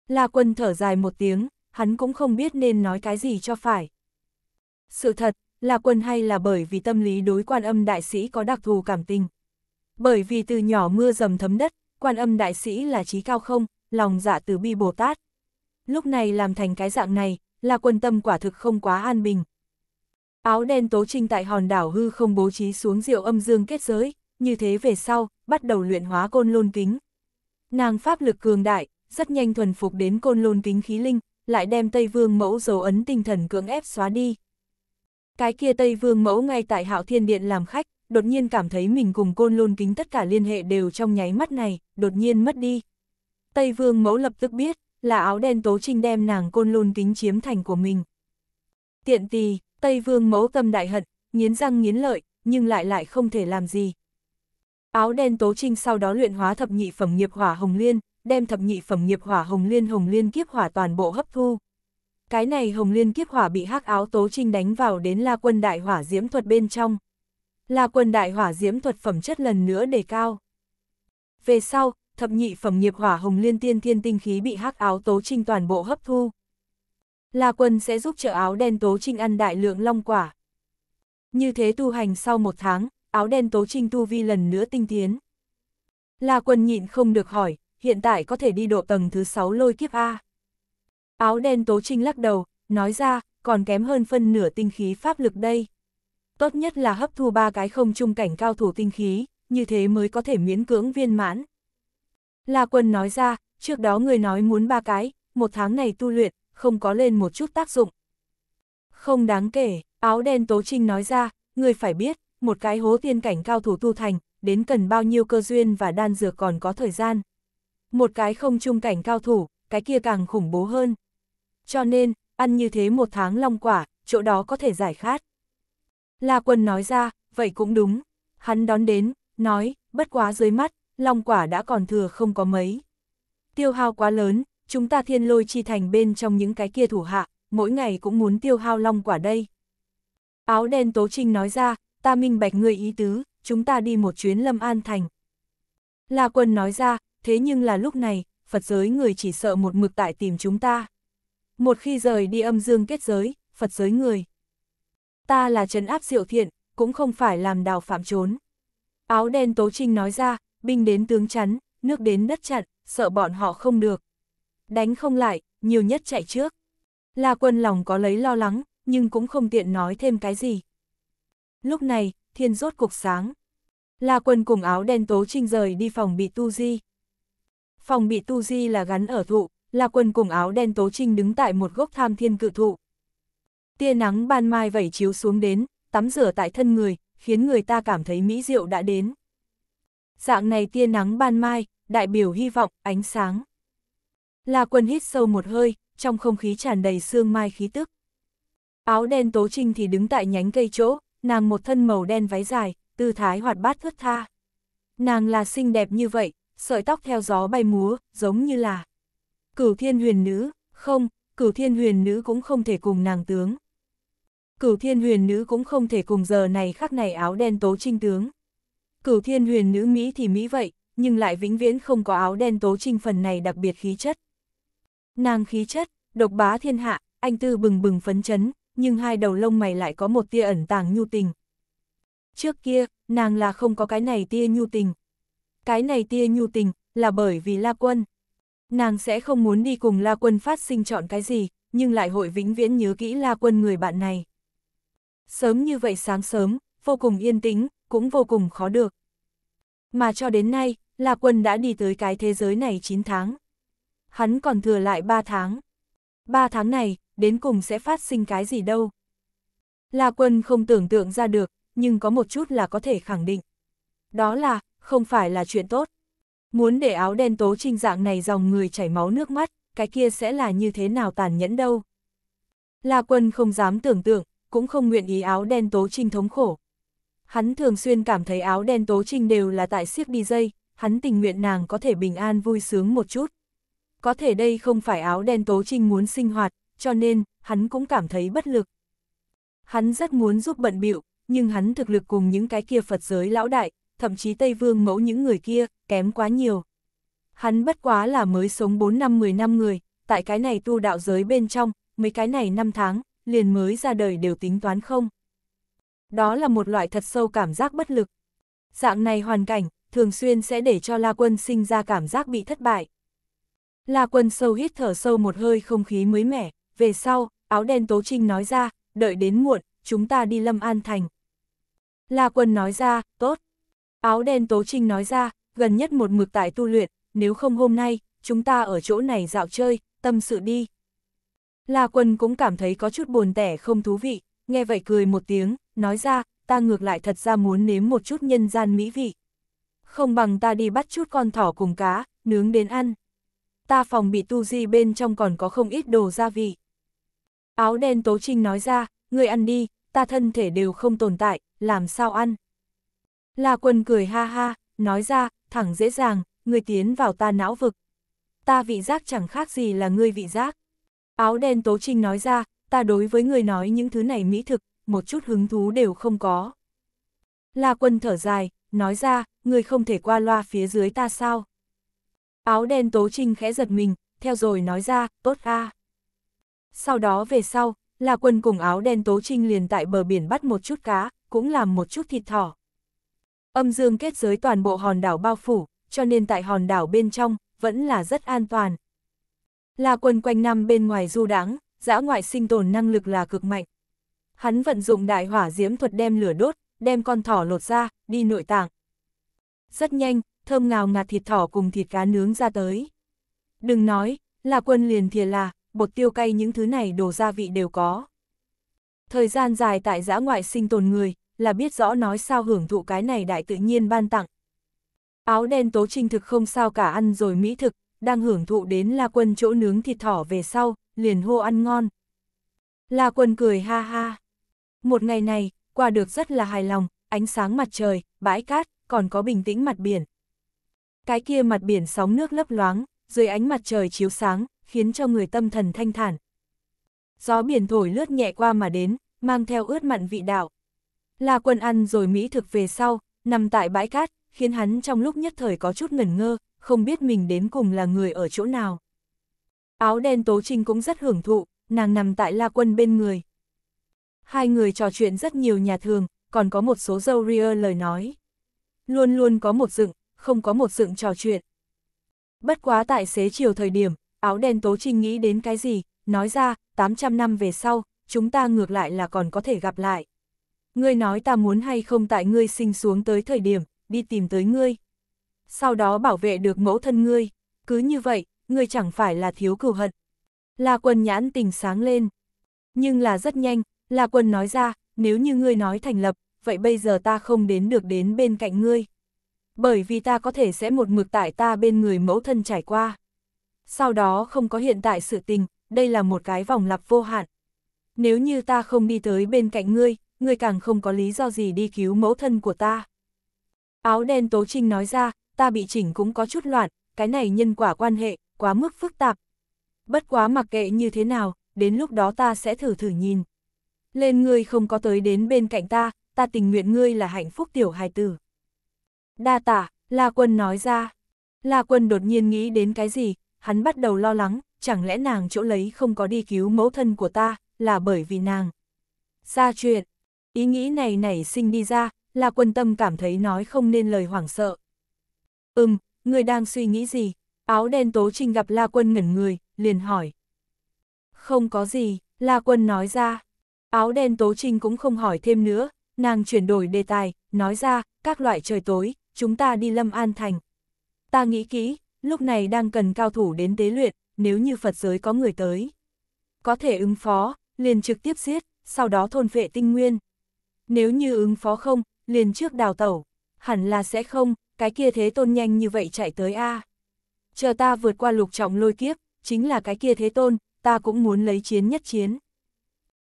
La quân thở dài một tiếng, hắn cũng không biết nên nói cái gì cho phải. Sự thật, là quân hay là bởi vì tâm lý đối quan âm đại sĩ có đặc thù cảm tình. Bởi vì từ nhỏ mưa dầm thấm đất, quan âm đại sĩ là trí cao không, lòng dạ từ bi Bồ Tát. Lúc này làm thành cái dạng này, La quân tâm quả thực không quá an bình. Áo đen tố trinh tại hòn đảo hư không bố trí xuống diệu âm dương kết giới, như thế về sau, bắt đầu luyện hóa côn lôn kính. Nàng pháp lực cường đại, rất nhanh thuần phục đến côn lôn kính khí linh, lại đem Tây Vương mẫu dấu ấn tinh thần cưỡng ép xóa đi. Cái kia Tây Vương mẫu ngay tại Hạo Thiên Điện làm khách, đột nhiên cảm thấy mình cùng côn lôn kính tất cả liên hệ đều trong nháy mắt này, đột nhiên mất đi. Tây Vương mẫu lập tức biết, là áo đen tố trinh đem nàng côn lôn kính chiếm thành của mình. Tiện tì, Tây Vương mẫu tâm đại hận, nghiến răng nghiến lợi, nhưng lại lại không thể làm gì, Áo đen Tố Trinh sau đó luyện hóa thập nhị phẩm nghiệp hỏa hồng liên, đem thập nhị phẩm nghiệp hỏa hồng liên hồng liên kiếp hỏa toàn bộ hấp thu. Cái này hồng liên kiếp hỏa bị hắc áo Tố Trinh đánh vào đến La Quân Đại Hỏa Diễm Thuật bên trong. La Quân Đại Hỏa Diễm Thuật phẩm chất lần nữa đề cao. Về sau, thập nhị phẩm nghiệp hỏa hồng liên tiên thiên tinh khí bị hắc áo Tố Trinh toàn bộ hấp thu. La Quân sẽ giúp trợ áo đen Tố Trinh ăn đại lượng long quả. Như thế tu hành sau một tháng, áo đen tố trinh tu vi lần nữa tinh tiến. La quân nhịn không được hỏi, hiện tại có thể đi độ tầng thứ 6 lôi kiếp A. Áo đen tố trinh lắc đầu, nói ra, còn kém hơn phân nửa tinh khí pháp lực đây. Tốt nhất là hấp thu ba cái không trung cảnh cao thủ tinh khí, như thế mới có thể miễn cưỡng viên mãn. La quân nói ra, trước đó người nói muốn ba cái, một tháng này tu luyện, không có lên một chút tác dụng. Không đáng kể, áo đen tố trinh nói ra, người phải biết, một cái hố tiên cảnh cao thủ tu thành, đến cần bao nhiêu cơ duyên và đan dược còn có thời gian. Một cái không trung cảnh cao thủ, cái kia càng khủng bố hơn. Cho nên, ăn như thế một tháng long quả, chỗ đó có thể giải khát. La quân nói ra, vậy cũng đúng. Hắn đón đến, nói, bất quá dưới mắt, long quả đã còn thừa không có mấy. Tiêu hao quá lớn, chúng ta thiên lôi chi thành bên trong những cái kia thủ hạ, mỗi ngày cũng muốn tiêu hao long quả đây. Áo đen Tố Trinh nói ra, ta minh bạch ngươi ý tứ, chúng ta đi một chuyến Lâm An Thành. La Quân nói ra, thế nhưng là lúc này, Phật giới người chỉ sợ một mực tại tìm chúng ta. Một khi rời đi âm dương kết giới, Phật giới người. Ta là trấn áp diệu thiện, cũng không phải làm đào phạm trốn. Áo đen Tố Trinh nói ra, binh đến tướng chắn, nước đến đất chặn, sợ bọn họ không được. Đánh không lại, nhiều nhất chạy trước. La quân lòng có lấy lo lắng, nhưng cũng không tiện nói thêm cái gì. Lúc này, thiên rốt cục sáng. La Quân cùng áo đen tố trinh rời đi phòng bị tu di. Phòng bị tu di là gắn ở thụ, La Quân cùng áo đen tố trinh đứng tại một gốc tham thiên cự thụ. Tia nắng ban mai vẩy chiếu xuống đến, tắm rửa tại thân người, khiến người ta cảm thấy mỹ diệu đã đến. Dạng này tia nắng ban mai, đại biểu hy vọng, ánh sáng. La Quân hít sâu một hơi, trong không khí tràn đầy sương mai khí tức. Áo đen tố trinh thì đứng tại nhánh cây chỗ, nàng một thân màu đen váy dài, tư thái hoạt bát thướt tha. Nàng là xinh đẹp như vậy, sợi tóc theo gió bay múa, giống như là cửu thiên huyền nữ, không, cửu thiên huyền nữ cũng không thể cùng nàng tướng. Cửu thiên huyền nữ cũng không thể cùng giờ này khắc này áo đen tố trinh tướng. Cửu thiên huyền nữ Mỹ thì Mỹ vậy, nhưng lại vĩnh viễn không có áo đen tố trinh phần này đặc biệt khí chất. Nàng khí chất, độc bá thiên hạ, anh tư bừng bừng phấn chấn, nhưng hai đầu lông mày lại có một tia ẩn tàng nhu tình. Trước kia, nàng là không có cái này tia nhu tình. Cái này tia nhu tình, là bởi vì La Quân. Nàng sẽ không muốn đi cùng La Quân phát sinh chọn cái gì, nhưng lại hội vĩnh viễn nhớ kỹ La Quân người bạn này. Sớm như vậy sáng sớm, vô cùng yên tĩnh, cũng vô cùng khó được. Mà cho đến nay, La Quân đã đi tới cái thế giới này 9 tháng. Hắn còn thừa lại 3 tháng. 3 tháng này, đến cùng sẽ phát sinh cái gì đâu. La Quân không tưởng tượng ra được, nhưng có một chút là có thể khẳng định. Đó là, không phải là chuyện tốt. Muốn để áo đen tố trinh dạng này dòng người chảy máu nước mắt, cái kia sẽ là như thế nào tàn nhẫn đâu. La Quân không dám tưởng tượng, cũng không nguyện ý áo đen tố trinh thống khổ. Hắn thường xuyên cảm thấy áo đen tố trinh đều là tại siếc dây, hắn tình nguyện nàng có thể bình an vui sướng một chút. Có thể đây không phải áo đen tố trinh muốn sinh hoạt, cho nên, hắn cũng cảm thấy bất lực. Hắn rất muốn giúp bận bịu nhưng hắn thực lực cùng những cái kia Phật giới lão đại, thậm chí Tây Vương mẫu những người kia, kém quá nhiều. Hắn bất quá là mới sống 4 năm 10 năm người, tại cái này tu đạo giới bên trong, mấy cái này năm tháng, liền mới ra đời đều tính toán không. Đó là một loại thật sâu cảm giác bất lực. Dạng này hoàn cảnh, thường xuyên sẽ để cho La Quân sinh ra cảm giác bị thất bại. La Quân sâu hít thở sâu một hơi không khí mới mẻ, về sau, áo đen Tố Trinh nói ra, đợi đến muộn, chúng ta đi Lâm An Thành. La Quân nói ra, tốt. Áo đen Tố Trinh nói ra, gần nhất một mực tại tu luyện, nếu không hôm nay, chúng ta ở chỗ này dạo chơi, tâm sự đi. La Quân cũng cảm thấy có chút buồn tẻ không thú vị, nghe vậy cười một tiếng, nói ra, ta ngược lại thật ra muốn nếm một chút nhân gian mỹ vị. Không bằng ta đi bắt chút con thỏ cùng cá, nướng đến ăn. Ta phòng bị tu di bên trong còn có không ít đồ gia vị. Áo đen Tố Trinh nói ra, ngươi ăn đi, ta thân thể đều không tồn tại, làm sao ăn? La Quân cười ha ha, nói ra, thẳng dễ dàng, ngươi tiến vào ta não vực. Ta vị giác chẳng khác gì là ngươi vị giác. Áo đen Tố Trinh nói ra, ta đối với ngươi nói những thứ này mỹ thực, một chút hứng thú đều không có. La Quân thở dài, nói ra, ngươi không thể qua loa phía dưới ta sao? Áo đen Tố Trinh khẽ giật mình, theo rồi nói ra, tốt a. À. Sau đó về sau, là quân cùng áo đen tố trinh liền tại bờ biển bắt một chút cá, cũng làm một chút thịt thỏ. Âm dương kết giới toàn bộ hòn đảo bao phủ, cho nên tại hòn đảo bên trong, vẫn là rất an toàn. Là quân quanh năm bên ngoài du đáng, dã ngoại sinh tồn năng lực là cực mạnh. Hắn vận dụng đại hỏa diễm thuật đem lửa đốt, đem con thỏ lột ra, đi nội tạng. Rất nhanh, thơm ngào ngạt thịt thỏ cùng thịt cá nướng ra tới. Đừng nói, là quân liền thìa là, bột tiêu cay những thứ này đồ gia vị đều có. Thời gian dài tại giã ngoại sinh tồn người, là biết rõ nói sao hưởng thụ cái này đại tự nhiên ban tặng. Áo đen tố trinh thực không sao cả ăn rồi mỹ thực, đang hưởng thụ đến La Quân chỗ nướng thịt thỏ về sau, liền hô ăn ngon. La Quân cười ha ha. Một ngày này, qua được rất là hài lòng, ánh sáng mặt trời, bãi cát, còn có bình tĩnh mặt biển. Cái kia mặt biển sóng nước lấp loáng, dưới ánh mặt trời chiếu sáng, khiến cho người tâm thần thanh thản. Gió biển thổi lướt nhẹ qua mà đến, mang theo ướt mặn vị đạo. La quân ăn rồi Mỹ thực về sau, nằm tại bãi cát, khiến hắn trong lúc nhất thời có chút ngẩn ngơ, không biết mình đến cùng là người ở chỗ nào. Áo đen Tố Trinh cũng rất hưởng thụ, nàng nằm tại La Quân bên người. Hai người trò chuyện rất nhiều nhà thường, còn có một số dâu ria lời nói. Luôn luôn có một dựng, không có một dựng trò chuyện. Bất quá tại xế chiều thời điểm, áo đen tố trinh nghĩ đến cái gì, nói ra, 800 năm về sau, chúng ta ngược lại là còn có thể gặp lại. Ngươi nói ta muốn hay không tại ngươi sinh xuống tới thời điểm, đi tìm tới ngươi. Sau đó bảo vệ được mẫu thân ngươi, cứ như vậy, ngươi chẳng phải là thiếu cừu hận. là quân nhãn tình sáng lên. Nhưng là rất nhanh, là quân nói ra, nếu như ngươi nói thành lập, vậy bây giờ ta không đến được đến bên cạnh ngươi. Bởi vì ta có thể sẽ một mực tại ta bên người mẫu thân trải qua sau đó không có hiện tại sự tình, đây là một cái vòng lặp vô hạn. Nếu như ta không đi tới bên cạnh ngươi, ngươi càng không có lý do gì đi cứu mẫu thân của ta. Áo đen Tố Trinh nói ra, ta bị chỉnh cũng có chút loạn, cái này nhân quả quan hệ, quá mức phức tạp. Bất quá mặc kệ như thế nào, đến lúc đó ta sẽ thử thử nhìn. Lên ngươi không có tới đến bên cạnh ta, ta tình nguyện ngươi là hạnh phúc tiểu hài tử. Đa tả, La Quân nói ra. La Quân đột nhiên nghĩ đến cái gì, hắn bắt đầu lo lắng, chẳng lẽ nàng chỗ lấy không có đi cứu mẫu thân của ta, là bởi vì nàng. ra chuyện, ý nghĩ này nảy sinh đi ra, là quân tâm cảm thấy nói không nên lời hoảng sợ. Ừm, người đang suy nghĩ gì? Áo đen tố trinh gặp La Quân ngẩn người, liền hỏi. Không có gì, La Quân nói ra. Áo đen tố trinh cũng không hỏi thêm nữa, nàng chuyển đổi đề tài, nói ra, các loại trời tối, chúng ta đi lâm an thành. Ta nghĩ kỹ, lúc này đang cần cao thủ đến tế luyện, nếu như Phật giới có người tới. Có thể ứng phó, liền trực tiếp giết, sau đó thôn vệ tinh nguyên. Nếu như ứng phó không, liền trước đào tẩu, hẳn là sẽ không, cái kia thế tôn nhanh như vậy chạy tới A. Chờ ta vượt qua lục trọng lôi kiếp, chính là cái kia thế tôn, ta cũng muốn lấy chiến nhất chiến.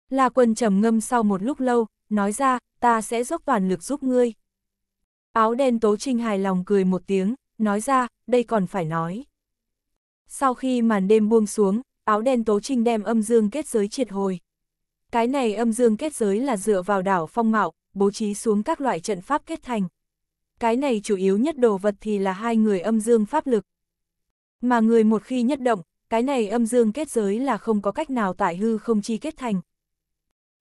La quân trầm ngâm sau một lúc lâu, nói ra, ta sẽ dốc toàn lực giúp ngươi. Áo đen tố trinh hài lòng cười một tiếng, nói ra, đây còn phải nói. Sau khi màn đêm buông xuống, áo đen Tố Trinh đem âm dương kết giới triệt hồi. Cái này âm dương kết giới là dựa vào đảo phong mạo, bố trí xuống các loại trận pháp kết thành. Cái này chủ yếu nhất đồ vật thì là hai người âm dương pháp lực. Mà người một khi nhất động, cái này âm dương kết giới là không có cách nào tải hư không chi kết thành.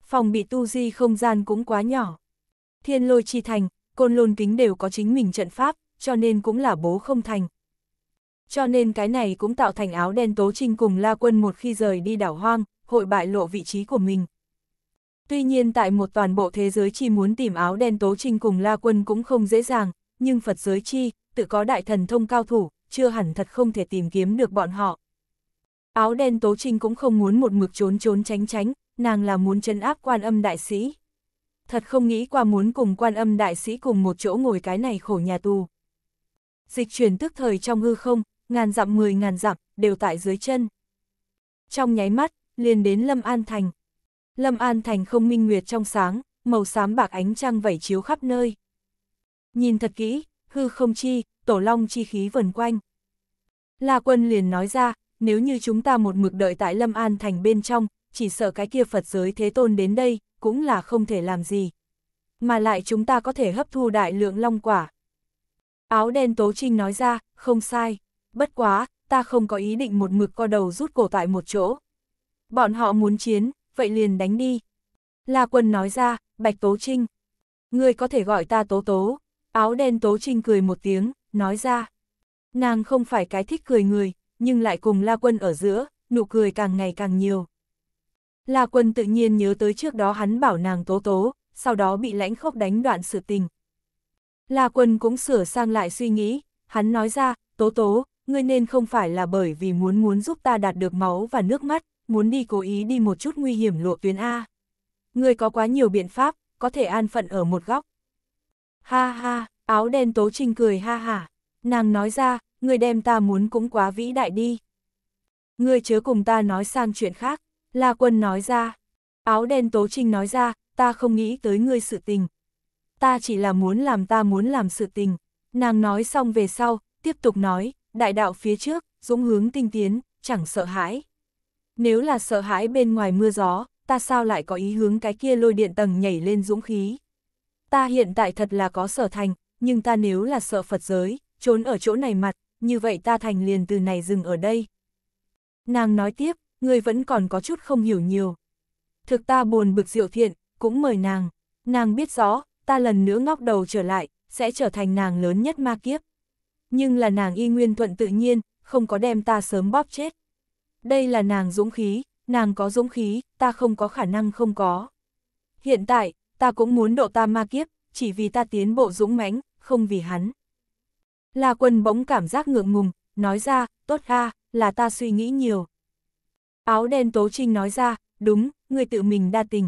Phòng bị tu di không gian cũng quá nhỏ. Thiên lôi chi thành, côn lôn kính đều có chính mình trận pháp, cho nên cũng là bố không thành. Cho nên cái này cũng tạo thành áo đen tố trinh cùng La Quân một khi rời đi đảo hoang, hội bại lộ vị trí của mình. Tuy nhiên tại một toàn bộ thế giới chi muốn tìm áo đen tố trinh cùng La Quân cũng không dễ dàng, nhưng Phật giới chi, tự có đại thần thông cao thủ, chưa hẳn thật không thể tìm kiếm được bọn họ. Áo đen tố trinh cũng không muốn một mực trốn trốn tránh tránh, nàng là muốn chân áp quan âm đại sĩ. Thật không nghĩ qua muốn cùng quan âm đại sĩ cùng một chỗ ngồi cái này khổ nhà tù dịch chuyển tức thời trong hư không, ngàn dặm mười ngàn dặm, đều tại dưới chân. Trong nháy mắt, liền đến Lâm An Thành. Lâm An Thành không minh nguyệt trong sáng, màu xám bạc ánh trăng vẩy chiếu khắp nơi. Nhìn thật kỹ, hư không chi, tổ long chi khí vần quanh. La quân liền nói ra, nếu như chúng ta một mực đợi tại Lâm An Thành bên trong, chỉ sợ cái kia Phật giới Thế Tôn đến đây, cũng là không thể làm gì. Mà lại chúng ta có thể hấp thu đại lượng long quả, Áo đen Tố Trinh nói ra, không sai. Bất quá, ta không có ý định một mực co đầu rút cổ tại một chỗ. Bọn họ muốn chiến, vậy liền đánh đi. La Quân nói ra, Bạch Tố Trinh. Ngươi có thể gọi ta Tố Tố. Áo đen Tố Trinh cười một tiếng, nói ra. Nàng không phải cái thích cười người, nhưng lại cùng La Quân ở giữa, nụ cười càng ngày càng nhiều. La Quân tự nhiên nhớ tới trước đó hắn bảo nàng Tố Tố, sau đó bị lãnh khốc đánh đoạn sự tình. La Quân cũng sửa sang lại suy nghĩ, hắn nói ra, tố tố, ngươi nên không phải là bởi vì muốn muốn giúp ta đạt được máu và nước mắt, muốn đi cố ý đi một chút nguy hiểm lộ tuyến A. Ngươi có quá nhiều biện pháp, có thể an phận ở một góc. Ha ha, áo đen tố trinh cười ha ha, nàng nói ra, ngươi đem ta muốn cũng quá vĩ đại đi. Ngươi chớ cùng ta nói sang chuyện khác, La Quân nói ra. Áo đen tố trinh nói ra, ta không nghĩ tới ngươi sự tình, ta chỉ là muốn làm ta muốn làm sự tình. Nàng nói xong về sau, tiếp tục nói, đại đạo phía trước, dũng hướng tinh tiến, chẳng sợ hãi. Nếu là sợ hãi bên ngoài mưa gió, ta sao lại có ý hướng cái kia lôi điện tầng nhảy lên dũng khí. Ta hiện tại thật là có sở thành, nhưng ta nếu là sợ Phật giới, trốn ở chỗ này mặt, như vậy ta thành liền từ này dừng ở đây. Nàng nói tiếp, người vẫn còn có chút không hiểu nhiều. Thực ta buồn bực diệu thiện, cũng mời nàng. Nàng biết rõ, ta lần nữa ngóc đầu trở lại, sẽ trở thành nàng lớn nhất ma kiếp. Nhưng là nàng y nguyên thuận tự nhiên, không có đem ta sớm bóp chết. Đây là nàng dũng khí, nàng có dũng khí, ta không có khả năng không có. Hiện tại, ta cũng muốn độ ta ma kiếp, chỉ vì ta tiến bộ dũng mãnh, không vì hắn. là quân bỗng cảm giác ngượng ngùng, nói ra, tốt ha là ta suy nghĩ nhiều. Áo đen tố trinh nói ra, đúng, người tự mình đa tình.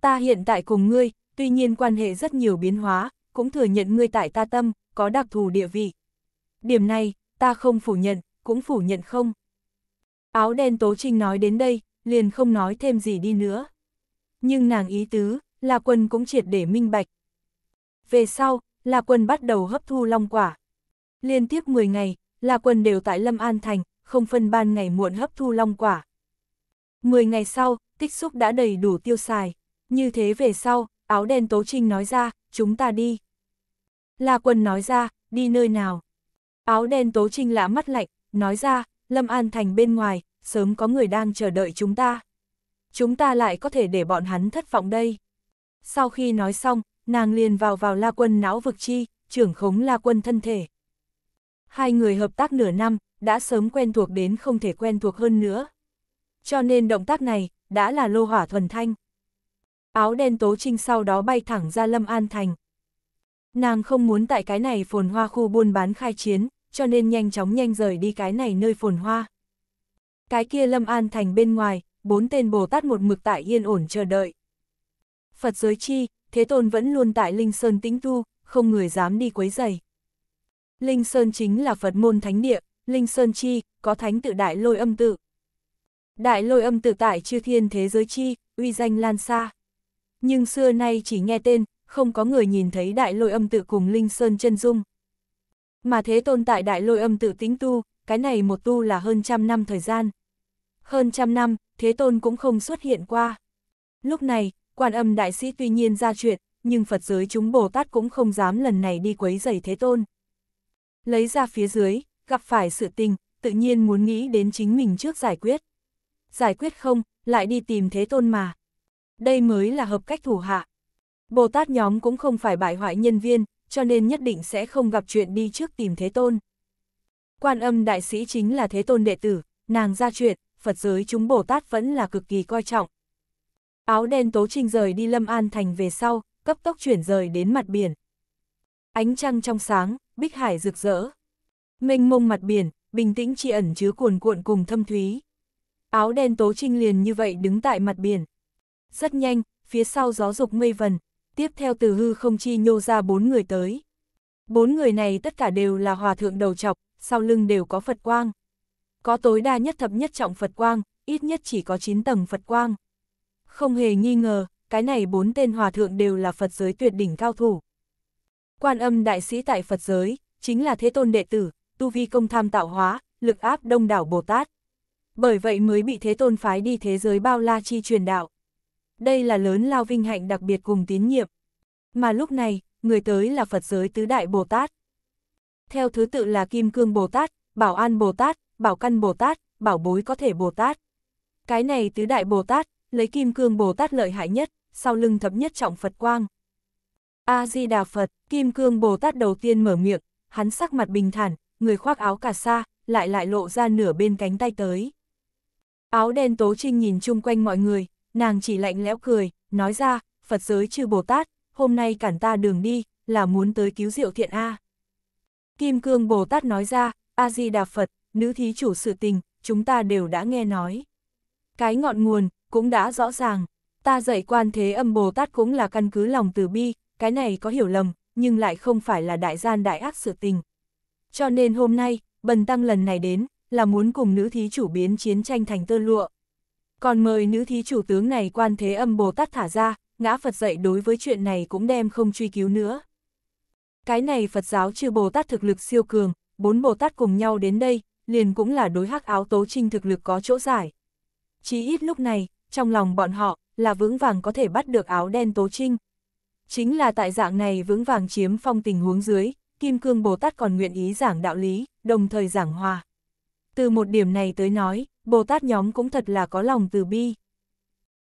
Ta hiện tại cùng ngươi, tuy nhiên quan hệ rất nhiều biến hóa, cũng thừa nhận ngươi tại ta tâm, có đặc thù địa vị. Điểm này, ta không phủ nhận, cũng phủ nhận không. Áo đen Tố Trinh nói đến đây, liền không nói thêm gì đi nữa. Nhưng nàng ý tứ, là quân cũng triệt để minh bạch. Về sau, là quân bắt đầu hấp thu long quả. Liên tiếp 10 ngày, là quân đều tại Lâm An Thành, không phân ban ngày muộn hấp thu long quả. 10 ngày sau, tích xúc đã đầy đủ tiêu xài. Như thế về sau, áo đen Tố Trinh nói ra, chúng ta đi. La Quân nói ra, đi nơi nào? Áo đen Tố Trinh lạ mắt lạnh, nói ra, Lâm An Thành bên ngoài, sớm có người đang chờ đợi chúng ta. Chúng ta lại có thể để bọn hắn thất vọng đây. Sau khi nói xong, nàng liền vào vào La Quân não vực chi, trưởng khống La Quân thân thể. Hai người hợp tác nửa năm, đã sớm quen thuộc đến không thể quen thuộc hơn nữa. Cho nên động tác này, đã là lô hỏa thuần thanh áo đen tố trinh sau đó bay thẳng ra Lâm An Thành. Nàng không muốn tại cái này phồn hoa khu buôn bán khai chiến, cho nên nhanh chóng nhanh rời đi cái này nơi phồn hoa. Cái kia Lâm An Thành bên ngoài, bốn tên Bồ Tát một mực tại yên ổn chờ đợi. Phật giới chi, Thế Tôn vẫn luôn tại Linh Sơn tĩnh tu, không người dám đi quấy rầy. Linh Sơn chính là Phật môn thánh địa, Linh Sơn chi, có thánh tự đại lôi âm tự. Đại lôi âm tự tại chư thiên thế giới chi, uy danh lan xa nhưng xưa nay chỉ nghe tên, không có người nhìn thấy đại lôi âm tự cùng Linh Sơn chân dung. Mà thế tôn tại đại lôi âm tự tính tu, cái này một tu là hơn trăm năm thời gian. Hơn trăm năm, thế tôn cũng không xuất hiện qua. Lúc này, quan âm đại sĩ tuy nhiên ra chuyện, nhưng Phật giới chúng Bồ Tát cũng không dám lần này đi quấy giày thế tôn. Lấy ra phía dưới, gặp phải sự tình, tự nhiên muốn nghĩ đến chính mình trước giải quyết. Giải quyết không, lại đi tìm thế tôn mà đây mới là hợp cách thủ hạ. Bồ Tát nhóm cũng không phải bại hoại nhân viên, cho nên nhất định sẽ không gặp chuyện đi trước tìm Thế Tôn. Quan âm đại sĩ chính là Thế Tôn đệ tử, nàng ra chuyện, Phật giới chúng Bồ Tát vẫn là cực kỳ coi trọng. Áo đen tố trinh rời đi Lâm An Thành về sau, cấp tốc chuyển rời đến mặt biển. Ánh trăng trong sáng, bích hải rực rỡ. Mênh mông mặt biển, bình tĩnh chỉ ẩn chứa cuồn cuộn cùng thâm thúy. Áo đen tố trinh liền như vậy đứng tại mặt biển, rất nhanh, phía sau gió dục mây vần, tiếp theo từ hư không chi nhô ra bốn người tới. Bốn người này tất cả đều là hòa thượng đầu chọc, sau lưng đều có Phật quang. Có tối đa nhất thập nhất trọng Phật quang, ít nhất chỉ có 9 tầng Phật quang. Không hề nghi ngờ, cái này bốn tên hòa thượng đều là Phật giới tuyệt đỉnh cao thủ. Quan âm đại sĩ tại Phật giới, chính là thế tôn đệ tử, tu vi công tham tạo hóa, lực áp đông đảo Bồ Tát. Bởi vậy mới bị thế tôn phái đi thế giới bao la chi truyền đạo đây là lớn lao vinh hạnh đặc biệt cùng tín nhiệm. Mà lúc này, người tới là Phật giới tứ đại Bồ Tát. Theo thứ tự là Kim Cương Bồ Tát, Bảo An Bồ Tát, Bảo Căn Bồ Tát, Bảo Bối có thể Bồ Tát. Cái này tứ đại Bồ Tát, lấy Kim Cương Bồ Tát lợi hại nhất, sau lưng thập nhất trọng Phật Quang. A-di-đà Phật, Kim Cương Bồ Tát đầu tiên mở miệng, hắn sắc mặt bình thản, người khoác áo cà sa, lại lại lộ ra nửa bên cánh tay tới. Áo đen tố trinh nhìn chung quanh mọi người, nàng chỉ lạnh lẽo cười, nói ra, Phật giới chư Bồ Tát, hôm nay cản ta đường đi, là muốn tới cứu diệu thiện A. Kim Cương Bồ Tát nói ra, A-di-đà Phật, nữ thí chủ sự tình, chúng ta đều đã nghe nói. Cái ngọn nguồn, cũng đã rõ ràng, ta dạy quan thế âm Bồ Tát cũng là căn cứ lòng từ bi, cái này có hiểu lầm, nhưng lại không phải là đại gian đại ác sự tình. Cho nên hôm nay, bần tăng lần này đến, là muốn cùng nữ thí chủ biến chiến tranh thành tơ lụa, còn mời nữ thí chủ tướng này quan thế âm Bồ Tát thả ra, ngã Phật dạy đối với chuyện này cũng đem không truy cứu nữa. Cái này Phật giáo trừ Bồ Tát thực lực siêu cường, bốn Bồ Tát cùng nhau đến đây, liền cũng là đối hắc áo tố trinh thực lực có chỗ giải. Chỉ ít lúc này, trong lòng bọn họ, là vững vàng có thể bắt được áo đen tố trinh. Chính là tại dạng này vững vàng chiếm phong tình huống dưới, Kim Cương Bồ Tát còn nguyện ý giảng đạo lý, đồng thời giảng hòa. Từ một điểm này tới nói, Bồ Tát nhóm cũng thật là có lòng từ bi.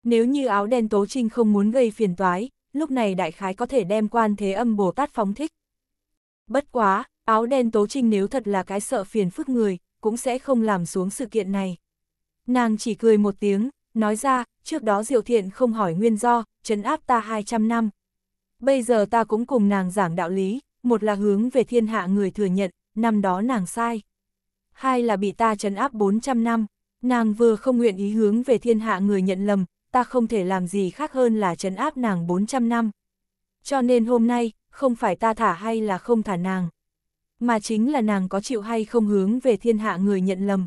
Nếu như áo đen tố trinh không muốn gây phiền toái, lúc này đại khái có thể đem quan thế âm Bồ Tát phóng thích. Bất quá, áo đen tố trinh nếu thật là cái sợ phiền phức người, cũng sẽ không làm xuống sự kiện này. Nàng chỉ cười một tiếng, nói ra, trước đó Diệu Thiện không hỏi nguyên do, chấn áp ta 200 năm. Bây giờ ta cũng cùng nàng giảng đạo lý, một là hướng về thiên hạ người thừa nhận, năm đó nàng sai. Hai là bị ta chấn áp 400 năm. Nàng vừa không nguyện ý hướng về thiên hạ người nhận lầm, ta không thể làm gì khác hơn là trấn áp nàng 400 năm. Cho nên hôm nay, không phải ta thả hay là không thả nàng, mà chính là nàng có chịu hay không hướng về thiên hạ người nhận lầm.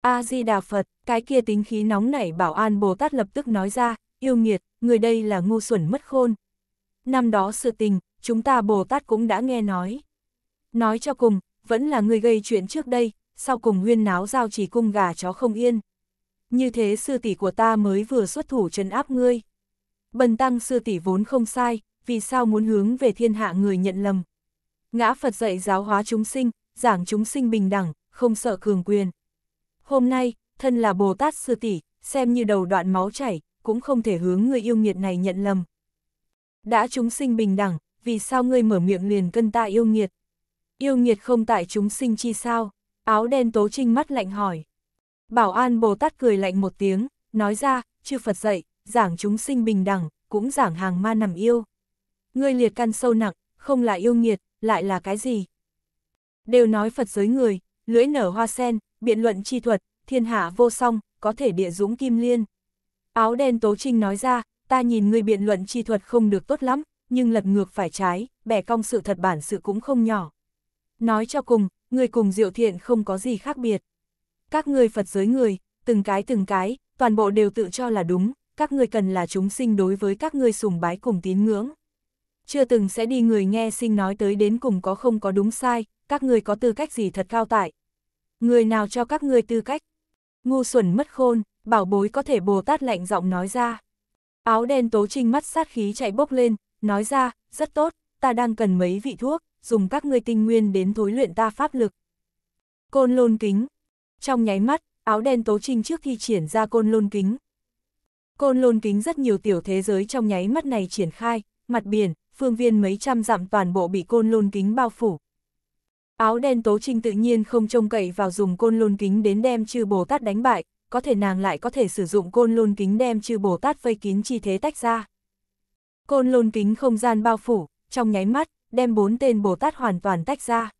A-di-đà Phật, cái kia tính khí nóng nảy bảo an Bồ Tát lập tức nói ra, yêu nghiệt, người đây là ngu xuẩn mất khôn. Năm đó sự tình, chúng ta Bồ Tát cũng đã nghe nói. Nói cho cùng, vẫn là người gây chuyện trước đây, sau cùng huyên náo giao chỉ cung gà chó không yên. Như thế sư tỷ của ta mới vừa xuất thủ trấn áp ngươi. Bần tăng sư tỷ vốn không sai, vì sao muốn hướng về thiên hạ người nhận lầm. Ngã Phật dạy giáo hóa chúng sinh, giảng chúng sinh bình đẳng, không sợ cường quyền. Hôm nay, thân là Bồ Tát sư tỷ, xem như đầu đoạn máu chảy, cũng không thể hướng người yêu nghiệt này nhận lầm. Đã chúng sinh bình đẳng, vì sao ngươi mở miệng liền cân ta yêu nghiệt? Yêu nghiệt không tại chúng sinh chi sao? Áo đen tố trinh mắt lạnh hỏi. Bảo an Bồ Tát cười lạnh một tiếng, nói ra, chư Phật dạy, giảng chúng sinh bình đẳng, cũng giảng hàng ma nằm yêu. Ngươi liệt căn sâu nặng, không là yêu nghiệt, lại là cái gì? Đều nói Phật giới người, lưỡi nở hoa sen, biện luận chi thuật, thiên hạ vô song, có thể địa dũng kim liên. Áo đen tố trinh nói ra, ta nhìn người biện luận chi thuật không được tốt lắm, nhưng lật ngược phải trái, bẻ cong sự thật bản sự cũng không nhỏ. Nói cho cùng, người cùng diệu thiện không có gì khác biệt. Các người Phật giới người, từng cái từng cái, toàn bộ đều tự cho là đúng, các người cần là chúng sinh đối với các người sùng bái cùng tín ngưỡng. Chưa từng sẽ đi người nghe sinh nói tới đến cùng có không có đúng sai, các người có tư cách gì thật cao tại. Người nào cho các người tư cách? Ngu xuẩn mất khôn, bảo bối có thể Bồ Tát lạnh giọng nói ra. Áo đen tố trinh mắt sát khí chạy bốc lên, nói ra, rất tốt, ta đang cần mấy vị thuốc dùng các ngươi tinh nguyên đến thối luyện ta pháp lực. Côn lôn kính. Trong nháy mắt, áo đen tố trinh trước khi triển ra côn lôn kính. Côn lôn kính rất nhiều tiểu thế giới trong nháy mắt này triển khai, mặt biển, phương viên mấy trăm dặm toàn bộ bị côn lôn kính bao phủ. Áo đen tố trinh tự nhiên không trông cậy vào dùng côn lôn kính đến đem chư Bồ Tát đánh bại, có thể nàng lại có thể sử dụng côn lôn kính đem chư Bồ Tát vây kín chi thế tách ra. Côn lôn kính không gian bao phủ, trong nháy mắt, đem bốn tên Bồ Tát hoàn toàn tách ra.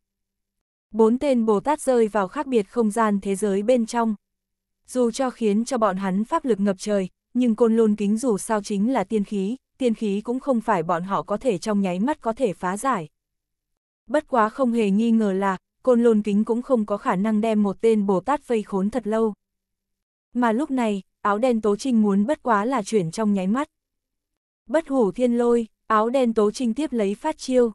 Bốn tên Bồ Tát rơi vào khác biệt không gian thế giới bên trong. Dù cho khiến cho bọn hắn pháp lực ngập trời, nhưng côn lôn kính dù sao chính là tiên khí, tiên khí cũng không phải bọn họ có thể trong nháy mắt có thể phá giải. Bất quá không hề nghi ngờ là, côn lôn kính cũng không có khả năng đem một tên Bồ Tát vây khốn thật lâu. Mà lúc này, áo đen tố trinh muốn bất quá là chuyển trong nháy mắt. Bất hủ thiên lôi, áo đen tố trinh tiếp lấy phát chiêu.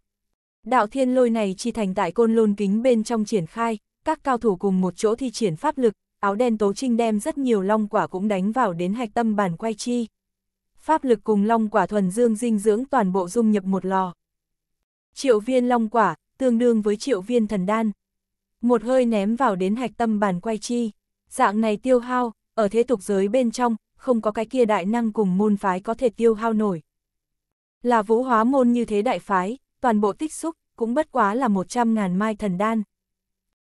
Đạo thiên lôi này chi thành tại côn lôn kính bên trong triển khai, các cao thủ cùng một chỗ thi triển pháp lực, áo đen tố trinh đem rất nhiều long quả cũng đánh vào đến hạch tâm bản quay chi. Pháp lực cùng long quả thuần dương dinh dưỡng toàn bộ dung nhập một lò. Triệu viên long quả, tương đương với triệu viên thần đan. Một hơi ném vào đến hạch tâm bản quay chi. Dạng này tiêu hao, ở thế tục giới bên trong, không có cái kia đại năng cùng môn phái có thể tiêu hao nổi. Là vũ hóa môn như thế đại phái, toàn bộ tích xúc cũng bất quá là 100.000 mai thần đan.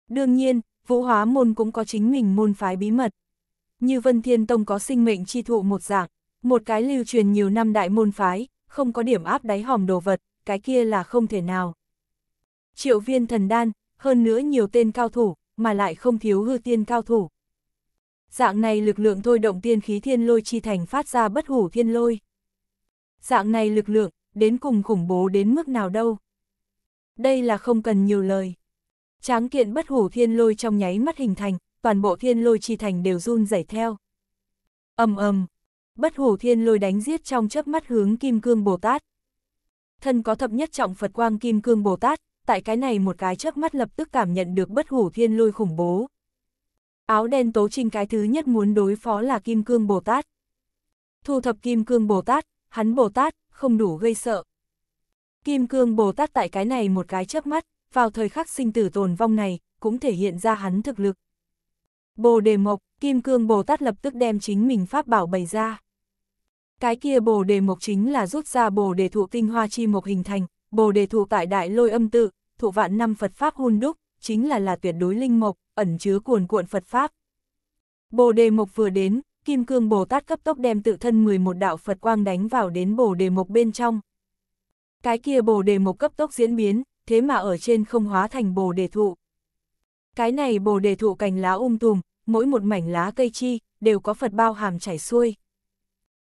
Đương nhiên, vũ hóa môn cũng có chính mình môn phái bí mật. Như Vân Thiên Tông có sinh mệnh chi thụ một dạng, một cái lưu truyền nhiều năm đại môn phái, không có điểm áp đáy hòm đồ vật, cái kia là không thể nào. Triệu viên thần đan, hơn nữa nhiều tên cao thủ, mà lại không thiếu hư tiên cao thủ. Dạng này lực lượng thôi động tiên khí thiên lôi chi thành phát ra bất hủ thiên lôi. Dạng này lực lượng, đến cùng khủng bố đến mức nào đâu. Đây là không cần nhiều lời. Tráng kiện bất hủ thiên lôi trong nháy mắt hình thành, toàn bộ thiên lôi chi thành đều run rẩy theo. ầm ầm, bất hủ thiên lôi đánh giết trong chớp mắt hướng Kim Cương Bồ Tát. Thân có thập nhất trọng Phật quang Kim Cương Bồ Tát, tại cái này một cái chớp mắt lập tức cảm nhận được bất hủ thiên lôi khủng bố. Áo đen tố trinh cái thứ nhất muốn đối phó là Kim Cương Bồ Tát. Thu thập Kim Cương Bồ Tát, hắn Bồ Tát, không đủ gây sợ. Kim Cương Bồ Tát tại cái này một cái chớp mắt, vào thời khắc sinh tử tồn vong này, cũng thể hiện ra hắn thực lực. Bồ Đề Mộc, Kim Cương Bồ Tát lập tức đem chính mình pháp bảo bày ra. Cái kia Bồ Đề Mộc chính là rút ra Bồ Đề Thụ tinh hoa chi mộc hình thành, Bồ Đề Thụ tại đại lôi âm tự, thụ vạn năm Phật Pháp Hôn đúc, chính là là tuyệt đối linh mộc, ẩn chứa cuồn cuộn Phật Pháp. Bồ Đề Mộc vừa đến, Kim Cương Bồ Tát cấp tốc đem tự thân 11 đạo Phật quang đánh vào đến bồ đề mộc bên trong. Cái kia bồ đề mộc cấp tốc diễn biến, thế mà ở trên không hóa thành bồ đề thụ. Cái này bồ đề thụ cành lá um tùm, mỗi một mảnh lá cây chi, đều có Phật bao hàm chảy xuôi.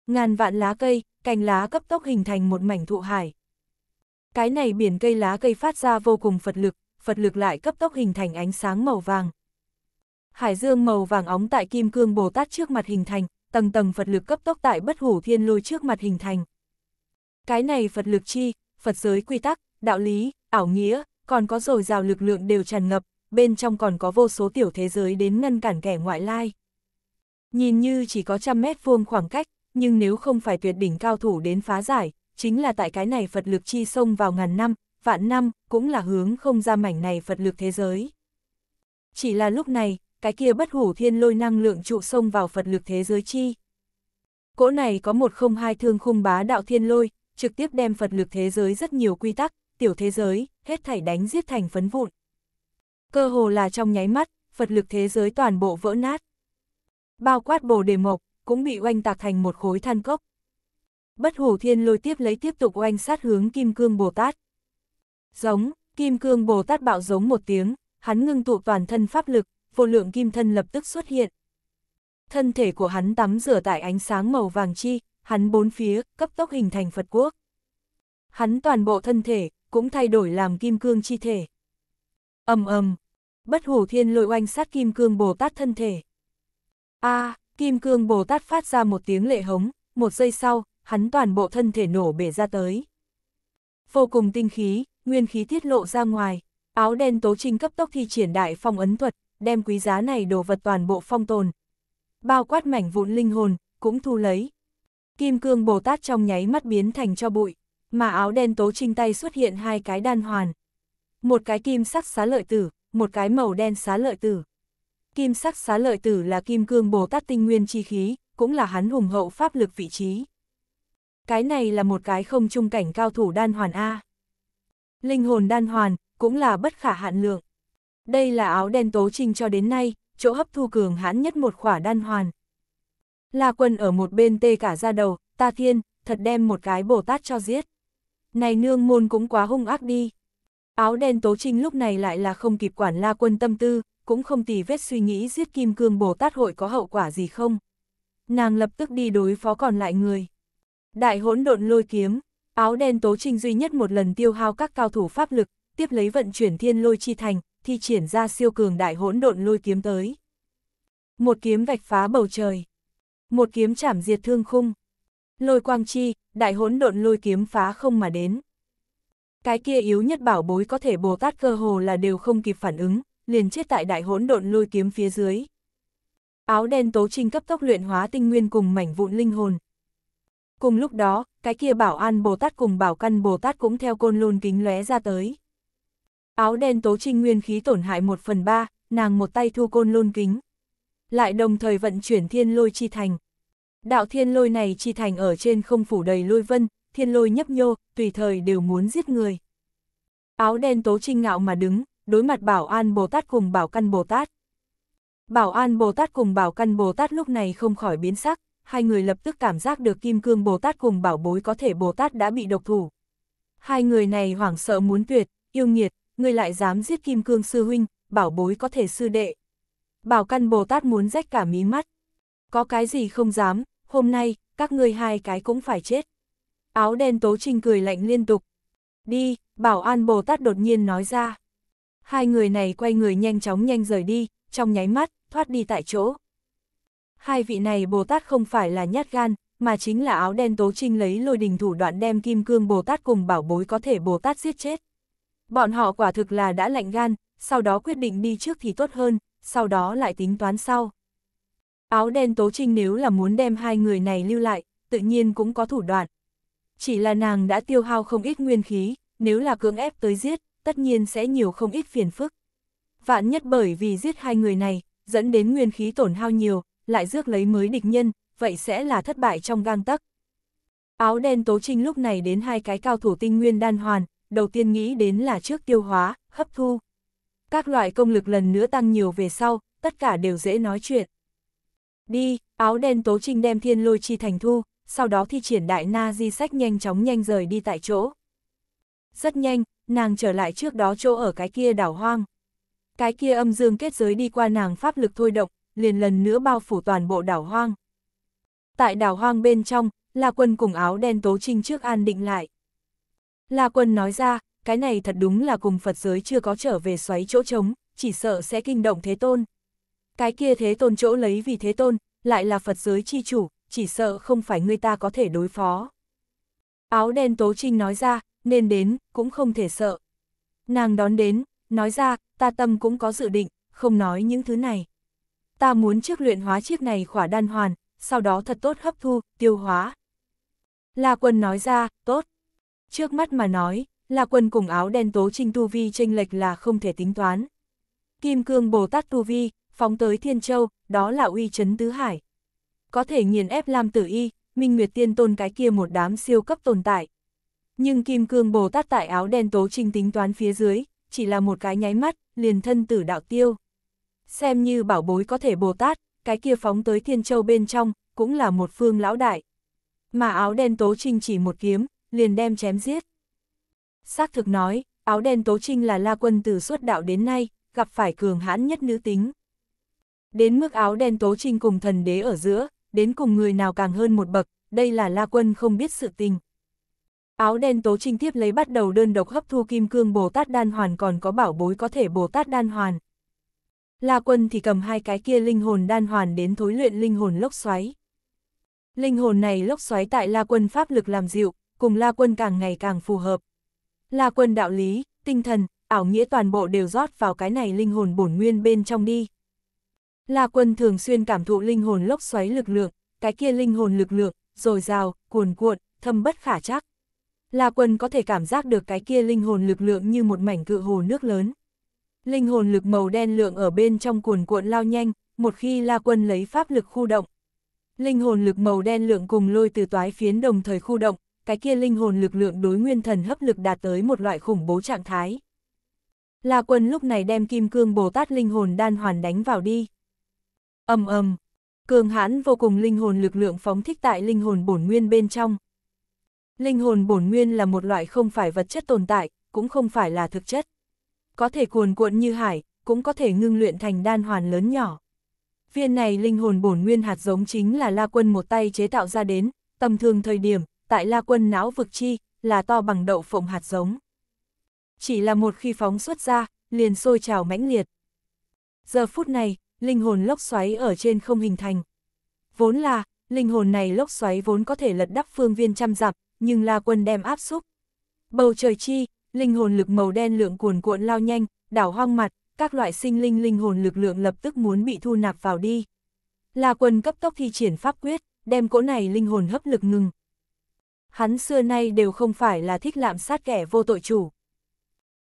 Ngàn vạn lá cây, cành lá cấp tốc hình thành một mảnh thụ hải. Cái này biển cây lá cây phát ra vô cùng Phật lực, Phật lực lại cấp tốc hình thành ánh sáng màu vàng hải dương màu vàng óng tại kim cương Bồ Tát trước mặt hình thành, tầng tầng Phật lực cấp tốc tại bất hủ thiên lôi trước mặt hình thành. Cái này Phật lực chi, Phật giới quy tắc, đạo lý, ảo nghĩa, còn có rồi rào lực lượng đều tràn ngập, bên trong còn có vô số tiểu thế giới đến ngăn cản kẻ ngoại lai. Nhìn như chỉ có trăm mét vuông khoảng cách, nhưng nếu không phải tuyệt đỉnh cao thủ đến phá giải, chính là tại cái này Phật lực chi sông vào ngàn năm, vạn năm, cũng là hướng không ra mảnh này Phật lực thế giới. Chỉ là lúc này, cái kia bất hủ thiên lôi năng lượng trụ sông vào Phật lực thế giới chi. Cỗ này có một không hai thương khung bá đạo thiên lôi, trực tiếp đem Phật lực thế giới rất nhiều quy tắc, tiểu thế giới, hết thảy đánh giết thành phấn vụn. Cơ hồ là trong nháy mắt, Phật lực thế giới toàn bộ vỡ nát. Bao quát bồ đề mộc, cũng bị oanh tạc thành một khối than cốc. Bất hủ thiên lôi tiếp lấy tiếp tục oanh sát hướng Kim Cương Bồ Tát. Giống, Kim Cương Bồ Tát bạo giống một tiếng, hắn ngưng tụ toàn thân pháp lực, vô lượng kim thân lập tức xuất hiện. Thân thể của hắn tắm rửa tại ánh sáng màu vàng chi, hắn bốn phía, cấp tốc hình thành Phật quốc. Hắn toàn bộ thân thể, cũng thay đổi làm kim cương chi thể. ầm ầm bất hủ thiên lội oanh sát kim cương Bồ Tát thân thể. a à, kim cương Bồ Tát phát ra một tiếng lệ hống, một giây sau, hắn toàn bộ thân thể nổ bể ra tới. Vô cùng tinh khí, nguyên khí tiết lộ ra ngoài, áo đen tố trinh cấp tốc thi triển đại phong ấn thuật, đem quý giá này đồ vật toàn bộ phong tồn. Bao quát mảnh vụn linh hồn, cũng thu lấy. Kim cương Bồ Tát trong nháy mắt biến thành cho bụi, mà áo đen tố trinh tay xuất hiện hai cái đan hoàn. Một cái kim sắc xá lợi tử, một cái màu đen xá lợi tử. Kim sắc xá lợi tử là kim cương Bồ Tát tinh nguyên chi khí, cũng là hắn hùng hậu pháp lực vị trí. Cái này là một cái không trung cảnh cao thủ đan hoàn A. Linh hồn đan hoàn, cũng là bất khả hạn lượng. Đây là áo đen tố trình cho đến nay, chỗ hấp thu cường hãn nhất một khỏa đan hoàn. La quân ở một bên tê cả ra đầu, ta thiên, thật đem một cái bồ tát cho giết. Này nương môn cũng quá hung ác đi. Áo đen tố trinh lúc này lại là không kịp quản la quân tâm tư, cũng không tì vết suy nghĩ giết kim cương bồ tát hội có hậu quả gì không. Nàng lập tức đi đối phó còn lại người. Đại hỗn độn lôi kiếm, áo đen tố trinh duy nhất một lần tiêu hao các cao thủ pháp lực, tiếp lấy vận chuyển thiên lôi chi thành, thi triển ra siêu cường đại hỗn độn lôi kiếm tới. Một kiếm vạch phá bầu trời. Một kiếm chảm diệt thương khung. Lôi quang chi, đại hỗn độn lôi kiếm phá không mà đến. Cái kia yếu nhất bảo bối có thể Bồ Tát cơ hồ là đều không kịp phản ứng, liền chết tại đại hỗn độn lôi kiếm phía dưới. Áo đen tố trinh cấp tốc luyện hóa tinh nguyên cùng mảnh vụn linh hồn. Cùng lúc đó, cái kia bảo an Bồ Tát cùng bảo căn Bồ Tát cũng theo côn lôn kính lóe ra tới. Áo đen tố trinh nguyên khí tổn hại một phần ba, nàng một tay thu côn lôn kính. Lại đồng thời vận chuyển thiên lôi chi thành. Đạo thiên lôi này chi thành ở trên không phủ đầy lôi vân, thiên lôi nhấp nhô, tùy thời đều muốn giết người. Áo đen tố trinh ngạo mà đứng, đối mặt bảo an Bồ Tát cùng bảo căn Bồ Tát. Bảo an Bồ Tát cùng bảo căn Bồ Tát lúc này không khỏi biến sắc, hai người lập tức cảm giác được kim cương Bồ Tát cùng bảo bối có thể Bồ Tát đã bị độc thủ. Hai người này hoảng sợ muốn tuyệt, yêu nghiệt, ngươi lại dám giết kim cương sư huynh, bảo bối có thể sư đệ. Bảo căn Bồ Tát muốn rách cả mí mắt. Có cái gì không dám, hôm nay, các ngươi hai cái cũng phải chết. Áo đen tố trinh cười lạnh liên tục. Đi, bảo an Bồ Tát đột nhiên nói ra. Hai người này quay người nhanh chóng nhanh rời đi, trong nháy mắt, thoát đi tại chỗ. Hai vị này Bồ Tát không phải là nhát gan, mà chính là áo đen tố trinh lấy lôi đình thủ đoạn đem kim cương Bồ Tát cùng bảo bối có thể Bồ Tát giết chết. Bọn họ quả thực là đã lạnh gan, sau đó quyết định đi trước thì tốt hơn, sau đó lại tính toán sau. Áo đen tố trinh nếu là muốn đem hai người này lưu lại, tự nhiên cũng có thủ đoạn. Chỉ là nàng đã tiêu hao không ít nguyên khí, nếu là cưỡng ép tới giết, tất nhiên sẽ nhiều không ít phiền phức. Vạn nhất bởi vì giết hai người này, dẫn đến nguyên khí tổn hao nhiều, lại rước lấy mới địch nhân, vậy sẽ là thất bại trong gang tắc. Áo đen tố trinh lúc này đến hai cái cao thủ tinh nguyên đan hoàn, đầu tiên nghĩ đến là trước tiêu hóa, hấp thu. Các loại công lực lần nữa tăng nhiều về sau, tất cả đều dễ nói chuyện. Đi, áo đen tố trinh đem thiên lôi chi thành thu, sau đó thi triển đại na di sách nhanh chóng nhanh rời đi tại chỗ. Rất nhanh, nàng trở lại trước đó chỗ ở cái kia đảo hoang. Cái kia âm dương kết giới đi qua nàng pháp lực thôi động, liền lần nữa bao phủ toàn bộ đảo hoang. Tại đảo hoang bên trong, là Quân cùng áo đen tố trinh trước an định lại. La Quân nói ra, cái này thật đúng là cùng Phật giới chưa có trở về xoáy chỗ trống, chỉ sợ sẽ kinh động Thế Tôn. Cái kia Thế Tôn chỗ lấy vì Thế Tôn, lại là Phật giới chi chủ, chỉ sợ không phải người ta có thể đối phó. Áo đen Tố Trinh nói ra, nên đến, cũng không thể sợ. Nàng đón đến, nói ra, ta tâm cũng có dự định, không nói những thứ này. Ta muốn trước luyện hóa chiếc này khỏa đan hoàn, sau đó thật tốt hấp thu, tiêu hóa. La Quân nói ra, tốt, Trước mắt mà nói, là quần cùng áo đen tố trinh tu vi chênh lệch là không thể tính toán. Kim cương Bồ Tát tu vi, phóng tới Thiên Châu, đó là uy chấn tứ hải. Có thể nghiền ép Lam Tử Y, Minh Nguyệt Tiên Tôn cái kia một đám siêu cấp tồn tại. Nhưng Kim Cương Bồ Tát tại áo đen tố trinh tính toán phía dưới, chỉ là một cái nháy mắt, liền thân tử đạo tiêu. Xem như bảo bối có thể Bồ Tát, cái kia phóng tới Thiên Châu bên trong, cũng là một phương lão đại. Mà áo đen tố trinh chỉ một kiếm, liền đem chém giết. Xác thực nói, áo đen Tố Trinh là la quân từ suốt đạo đến nay, gặp phải cường hãn nhất nữ tính. Đến mức áo đen Tố Trinh cùng thần đế ở giữa, đến cùng người nào càng hơn một bậc, đây là la quân không biết sự tình. Áo đen Tố Trinh tiếp lấy bắt đầu đơn độc hấp thu kim cương Bồ Tát Đan Hoàn còn có bảo bối có thể Bồ Tát Đan Hoàn. La quân thì cầm hai cái kia linh hồn đan hoàn đến thối luyện linh hồn lốc xoáy. Linh hồn này lốc xoáy tại La quân pháp lực làm dịu, cùng La Quân càng ngày càng phù hợp. La Quân đạo lý, tinh thần, ảo nghĩa toàn bộ đều rót vào cái này linh hồn bổn nguyên bên trong đi. La Quân thường xuyên cảm thụ linh hồn lốc xoáy lực lượng, cái kia linh hồn lực lượng, dồi dào, cuồn cuộn, thâm bất khả chắc. La Quân có thể cảm giác được cái kia linh hồn lực lượng như một mảnh cự hồ nước lớn. Linh hồn lực màu đen lượng ở bên trong cuồn cuộn lao nhanh, một khi La Quân lấy pháp lực khu động. Linh hồn lực màu đen lượng cùng lôi từ toái phiến đồng thời khu động, cái kia linh hồn lực lượng đối nguyên thần hấp lực đạt tới một loại khủng bố trạng thái. La Quân lúc này đem Kim Cương Bồ Tát linh hồn đan hoàn đánh vào đi. Ầm ầm, cường hãn vô cùng linh hồn lực lượng phóng thích tại linh hồn bổn nguyên bên trong. Linh hồn bổn nguyên là một loại không phải vật chất tồn tại, cũng không phải là thực chất. Có thể cuồn cuộn như hải, cũng có thể ngưng luyện thành đan hoàn lớn nhỏ. Viên này linh hồn bổn nguyên hạt giống chính là La Quân một tay chế tạo ra đến, tầm thường thời điểm, tại La Quân não vực chi, là to bằng đậu phộng hạt giống. Chỉ là một khi phóng xuất ra, liền sôi trào mãnh liệt. Giờ phút này, linh hồn lốc xoáy ở trên không hình thành. Vốn là, linh hồn này lốc xoáy vốn có thể lật đắp phương viên trăm dặm, nhưng La Quân đem áp xúc. Bầu trời chi, linh hồn lực màu đen lượng cuồn cuộn lao nhanh, đảo hoang mặt, các loại sinh linh linh hồn lực lượng lập tức muốn bị thu nạp vào đi. La Quân cấp tốc thi triển pháp quyết, đem cỗ này linh hồn hấp lực ngừng, hắn xưa nay đều không phải là thích lạm sát kẻ vô tội chủ.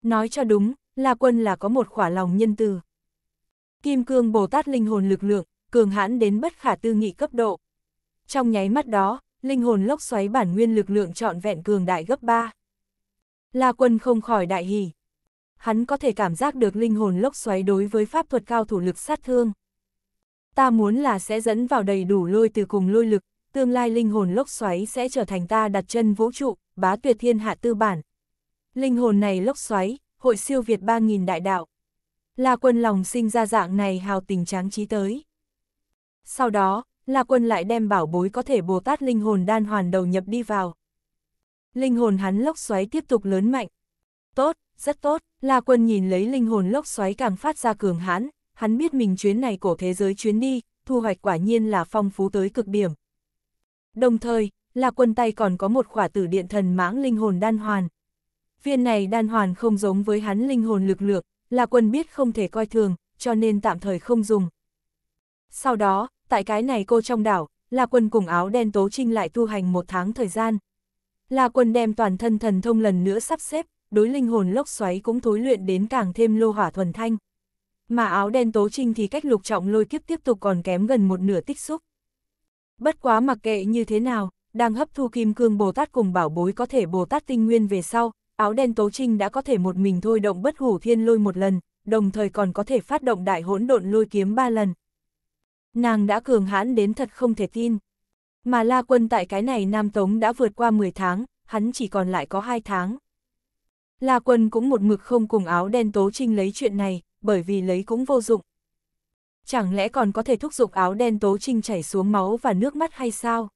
Nói cho đúng, La Quân là có một khỏa lòng nhân từ. Kim Cương Bồ Tát linh hồn lực lượng, cường hãn đến bất khả tư nghị cấp độ. Trong nháy mắt đó, linh hồn lốc xoáy bản nguyên lực lượng trọn vẹn cường đại gấp 3. La Quân không khỏi đại hỉ. Hắn có thể cảm giác được linh hồn lốc xoáy đối với pháp thuật cao thủ lực sát thương. Ta muốn là sẽ dẫn vào đầy đủ lôi từ cùng lôi lực, tương lai linh hồn lốc xoáy sẽ trở thành ta đặt chân vũ trụ, bá tuyệt thiên hạ tư bản. Linh hồn này lốc xoáy, hội siêu Việt 3.000 đại đạo. La quân lòng sinh ra dạng này hào tình tráng trí tới. Sau đó, La quân lại đem bảo bối có thể Bồ Tát linh hồn đan hoàn đầu nhập đi vào. Linh hồn hắn lốc xoáy tiếp tục lớn mạnh. Tốt, rất tốt, La quân nhìn lấy linh hồn lốc xoáy càng phát ra cường hãn, hắn biết mình chuyến này cổ thế giới chuyến đi, thu hoạch quả nhiên là phong phú tới cực điểm. Đồng thời, là quân tay còn có một khỏa tử điện thần mãng linh hồn đan hoàn. Viên này đan hoàn không giống với hắn linh hồn lực lược là quân biết không thể coi thường, cho nên tạm thời không dùng. Sau đó, tại cái này cô trong đảo, là quân cùng áo đen tố trinh lại tu hành một tháng thời gian. Là quân đem toàn thân thần thông lần nữa sắp xếp, đối linh hồn lốc xoáy cũng thối luyện đến càng thêm lô hỏa thuần thanh. Mà áo đen tố trinh thì cách lục trọng lôi kiếp tiếp tục còn kém gần một nửa tích xúc. Bất quá mặc kệ như thế nào, đang hấp thu kim cương Bồ Tát cùng bảo bối có thể Bồ Tát tinh nguyên về sau, áo đen tố trinh đã có thể một mình thôi động bất hủ thiên lôi một lần, đồng thời còn có thể phát động đại hỗn độn lôi kiếm ba lần. Nàng đã cường hãn đến thật không thể tin. Mà La Quân tại cái này Nam Tống đã vượt qua 10 tháng, hắn chỉ còn lại có 2 tháng. La Quân cũng một mực không cùng áo đen tố trinh lấy chuyện này, bởi vì lấy cũng vô dụng. Chẳng lẽ còn có thể thúc giục áo đen tố trinh chảy xuống máu và nước mắt hay sao?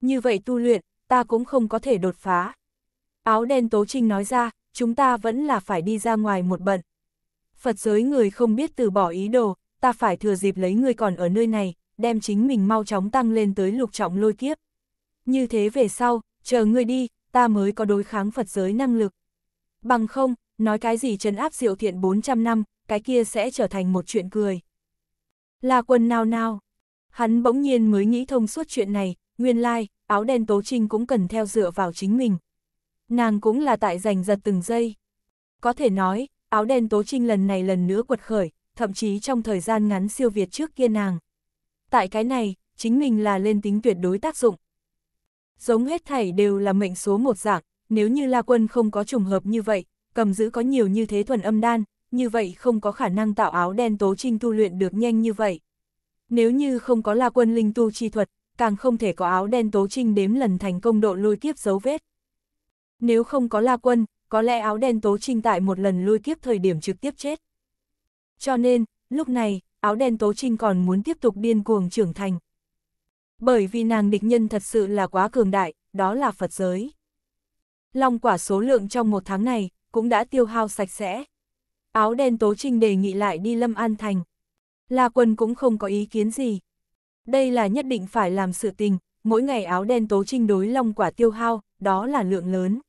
Như vậy tu luyện, ta cũng không có thể đột phá. Áo đen tố trinh nói ra, chúng ta vẫn là phải đi ra ngoài một bận. Phật giới người không biết từ bỏ ý đồ, ta phải thừa dịp lấy người còn ở nơi này, đem chính mình mau chóng tăng lên tới lục trọng lôi kiếp. Như thế về sau, chờ ngươi đi, ta mới có đối kháng Phật giới năng lực. Bằng không, nói cái gì trấn áp diệu thiện 400 năm, cái kia sẽ trở thành một chuyện cười là quần nào nào. Hắn bỗng nhiên mới nghĩ thông suốt chuyện này, nguyên lai, like, áo đen tố trinh cũng cần theo dựa vào chính mình. Nàng cũng là tại giành giật từng giây. Có thể nói, áo đen tố trinh lần này lần nữa quật khởi, thậm chí trong thời gian ngắn siêu việt trước kia nàng. Tại cái này, chính mình là lên tính tuyệt đối tác dụng. Giống hết thảy đều là mệnh số một dạng, nếu như La Quân không có trùng hợp như vậy, cầm giữ có nhiều như thế thuần âm đan, như vậy không có khả năng tạo áo đen tố trinh tu luyện được nhanh như vậy. Nếu như không có la quân linh tu chi thuật, càng không thể có áo đen tố trinh đếm lần thành công độ lui kiếp dấu vết. Nếu không có la quân, có lẽ áo đen tố trinh tại một lần lui kiếp thời điểm trực tiếp chết. Cho nên, lúc này, áo đen tố trinh còn muốn tiếp tục điên cuồng trưởng thành. Bởi vì nàng địch nhân thật sự là quá cường đại, đó là Phật giới. Long quả số lượng trong một tháng này, cũng đã tiêu hao sạch sẽ áo đen tố trinh đề nghị lại đi Lâm An Thành. La Quân cũng không có ý kiến gì. Đây là nhất định phải làm sự tình, mỗi ngày áo đen tố trinh đối long quả tiêu hao, đó là lượng lớn.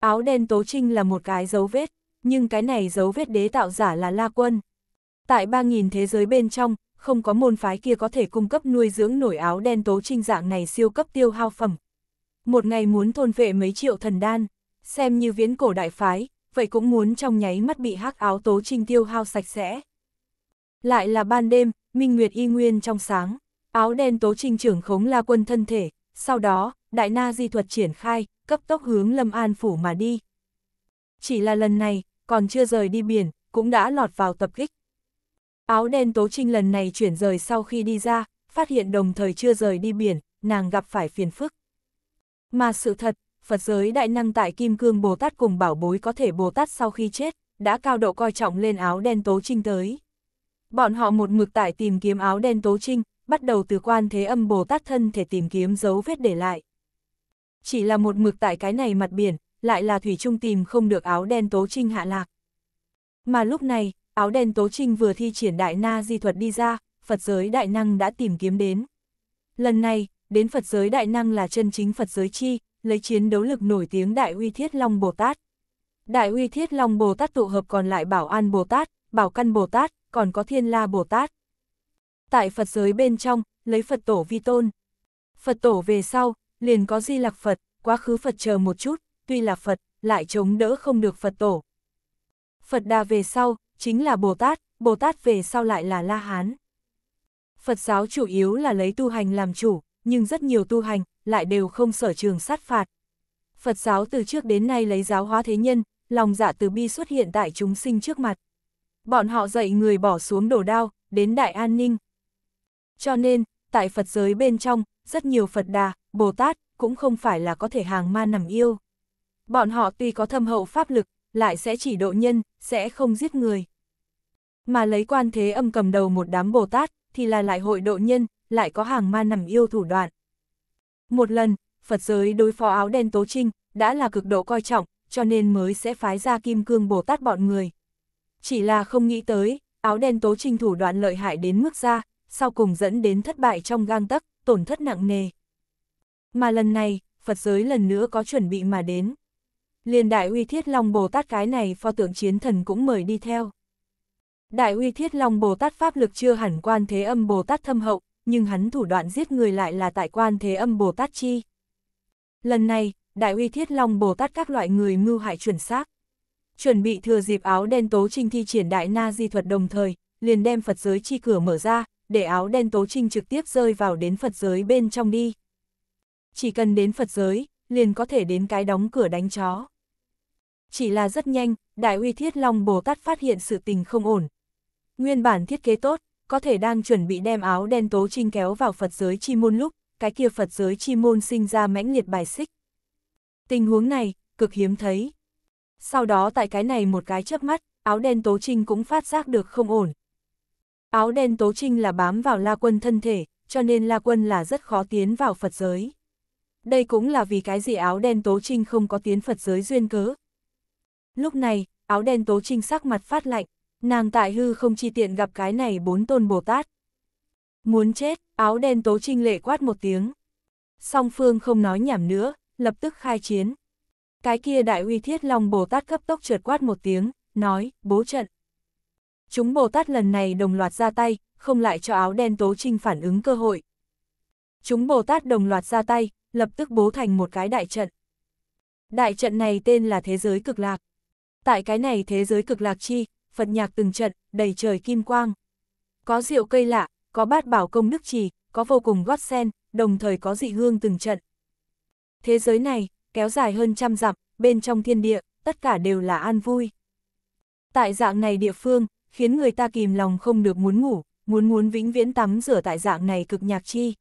Áo đen tố trinh là một cái dấu vết, nhưng cái này dấu vết đế tạo giả là La Quân. Tại 3.000 thế giới bên trong, không có môn phái kia có thể cung cấp nuôi dưỡng nổi áo đen tố trinh dạng này siêu cấp tiêu hao phẩm. Một ngày muốn thôn vệ mấy triệu thần đan, xem như viễn cổ đại phái, vậy cũng muốn trong nháy mắt bị hắc áo tố trinh tiêu hao sạch sẽ. Lại là ban đêm, minh nguyệt y nguyên trong sáng, áo đen tố trinh trưởng khống la quân thân thể, sau đó, đại na di thuật triển khai, cấp tốc hướng Lâm An Phủ mà đi. Chỉ là lần này, còn chưa rời đi biển, cũng đã lọt vào tập kích. Áo đen tố trinh lần này chuyển rời sau khi đi ra, phát hiện đồng thời chưa rời đi biển, nàng gặp phải phiền phức. Mà sự thật, Phật giới đại năng tại Kim Cương Bồ Tát cùng bảo bối có thể Bồ Tát sau khi chết, đã cao độ coi trọng lên áo đen tố trinh tới. Bọn họ một mực tại tìm kiếm áo đen tố trinh, bắt đầu từ quan thế âm Bồ Tát thân thể tìm kiếm dấu vết để lại. Chỉ là một mực tại cái này mặt biển, lại là Thủy Trung tìm không được áo đen tố trinh hạ lạc. Mà lúc này, áo đen tố trinh vừa thi triển đại na di thuật đi ra, Phật giới đại năng đã tìm kiếm đến. Lần này, đến Phật giới đại năng là chân chính Phật giới chi, lấy chiến đấu lực nổi tiếng Đại Uy Thiết Long Bồ Tát. Đại Uy Thiết Long Bồ Tát tụ hợp còn lại Bảo An Bồ Tát, Bảo Căn Bồ Tát, còn có Thiên La Bồ Tát. Tại Phật giới bên trong, lấy Phật tổ vi tôn. Phật tổ về sau, liền có Di Lạc Phật, quá khứ Phật chờ một chút, tuy là Phật, lại chống đỡ không được Phật tổ. Phật Đà về sau, chính là Bồ Tát, Bồ Tát về sau lại là La Hán. Phật giáo chủ yếu là lấy tu hành làm chủ, nhưng rất nhiều tu hành, lại đều không sở trường sát phạt. Phật giáo từ trước đến nay lấy giáo hóa thế nhân, lòng dạ từ bi xuất hiện tại chúng sinh trước mặt. Bọn họ dạy người bỏ xuống đổ đao, đến đại an ninh. Cho nên, tại Phật giới bên trong, rất nhiều Phật Đà, Bồ Tát, cũng không phải là có thể hàng ma nằm yêu. Bọn họ tuy có thâm hậu pháp lực, lại sẽ chỉ độ nhân, sẽ không giết người. Mà lấy quan thế âm cầm đầu một đám Bồ Tát, thì là lại hội độ nhân, lại có hàng ma nằm yêu thủ đoạn. Một lần, Phật giới đối phó áo đen Tố Trinh, đã là cực độ coi trọng, cho nên mới sẽ phái ra kim cương Bồ Tát bọn người. Chỉ là không nghĩ tới, áo đen Tố Trinh thủ đoạn lợi hại đến mức ra, sau cùng dẫn đến thất bại trong gang tấc, tổn thất nặng nề. Mà lần này, Phật giới lần nữa có chuẩn bị mà đến. Liên đại uy thiết long Bồ Tát cái này pho tượng chiến thần cũng mời đi theo. Đại uy thiết long Bồ Tát pháp lực chưa hẳn quan thế âm Bồ Tát thâm hậu, nhưng hắn thủ đoạn giết người lại là tại quan thế âm Bồ Tát Chi. Lần này, Đại uy thiết long Bồ Tát các loại người mưu hại chuẩn xác. Chuẩn bị thừa dịp áo đen tố trinh thi triển đại na di thuật đồng thời, liền đem Phật giới chi cửa mở ra, để áo đen tố trinh trực tiếp rơi vào đến Phật giới bên trong đi. Chỉ cần đến Phật giới, liền có thể đến cái đóng cửa đánh chó. Chỉ là rất nhanh, Đại uy thiết long Bồ Tát phát hiện sự tình không ổn. Nguyên bản thiết kế tốt, có thể đang chuẩn bị đem áo đen tố trinh kéo vào Phật giới chi môn lúc, cái kia Phật giới chi môn sinh ra mãnh liệt bài xích. Tình huống này, cực hiếm thấy. Sau đó tại cái này một cái chớp mắt, áo đen tố trinh cũng phát giác được không ổn. Áo đen tố trinh là bám vào la quân thân thể, cho nên la quân là rất khó tiến vào Phật giới. Đây cũng là vì cái gì áo đen tố trinh không có tiến Phật giới duyên cớ. Lúc này, áo đen tố trinh sắc mặt phát lạnh, nàng tại hư không chi tiện gặp cái này bốn tôn Bồ Tát. Muốn chết, áo đen tố trinh lệ quát một tiếng. Song phương không nói nhảm nữa, lập tức khai chiến. Cái kia đại uy thiết long Bồ Tát cấp tốc trượt quát một tiếng, nói, bố trận. Chúng Bồ Tát lần này đồng loạt ra tay, không lại cho áo đen tố trinh phản ứng cơ hội. Chúng Bồ Tát đồng loạt ra tay, lập tức bố thành một cái đại trận. Đại trận này tên là Thế giới cực lạc. Tại cái này Thế giới cực lạc chi, Phật nhạc từng trận, đầy trời kim quang. Có rượu cây lạ, có bát bảo công đức trì, có vô cùng gót sen, đồng thời có dị hương từng trận. Thế giới này, kéo dài hơn trăm dặm, bên trong thiên địa, tất cả đều là an vui. Tại dạng này địa phương, khiến người ta kìm lòng không được muốn ngủ, muốn muốn vĩnh viễn tắm rửa tại dạng này cực nhạc chi.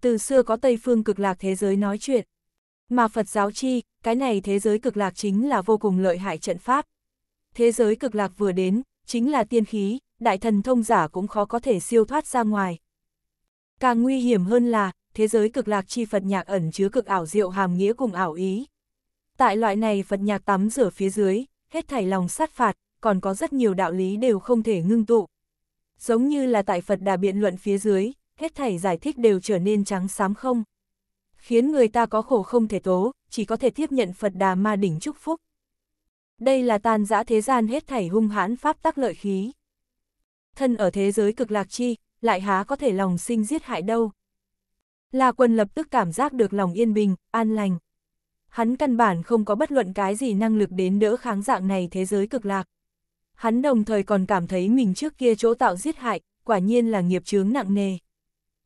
Từ xưa có Tây phương cực lạc thế giới nói chuyện. Mà Phật giáo chi, cái này thế giới cực lạc chính là vô cùng lợi hại trận pháp thế giới cực lạc vừa đến, chính là tiên khí, đại thần thông giả cũng khó có thể siêu thoát ra ngoài. Càng nguy hiểm hơn là, thế giới cực lạc chi Phật nhạc ẩn chứa cực ảo diệu hàm nghĩa cùng ảo ý. Tại loại này Phật nhạc tắm rửa phía dưới, hết thảy lòng sát phạt, còn có rất nhiều đạo lý đều không thể ngưng tụ. Giống như là tại Phật đà biện luận phía dưới, hết thảy giải thích đều trở nên trắng xám không. Khiến người ta có khổ không thể tố, chỉ có thể tiếp nhận Phật đà ma đỉnh chúc phúc. Đây là tàn giã thế gian hết thảy hung hãn pháp tắc lợi khí. Thân ở thế giới cực lạc chi, lại há có thể lòng sinh giết hại đâu. La quân lập tức cảm giác được lòng yên bình, an lành. Hắn căn bản không có bất luận cái gì năng lực đến đỡ kháng dạng này thế giới cực lạc. Hắn đồng thời còn cảm thấy mình trước kia chỗ tạo giết hại, quả nhiên là nghiệp chướng nặng nề.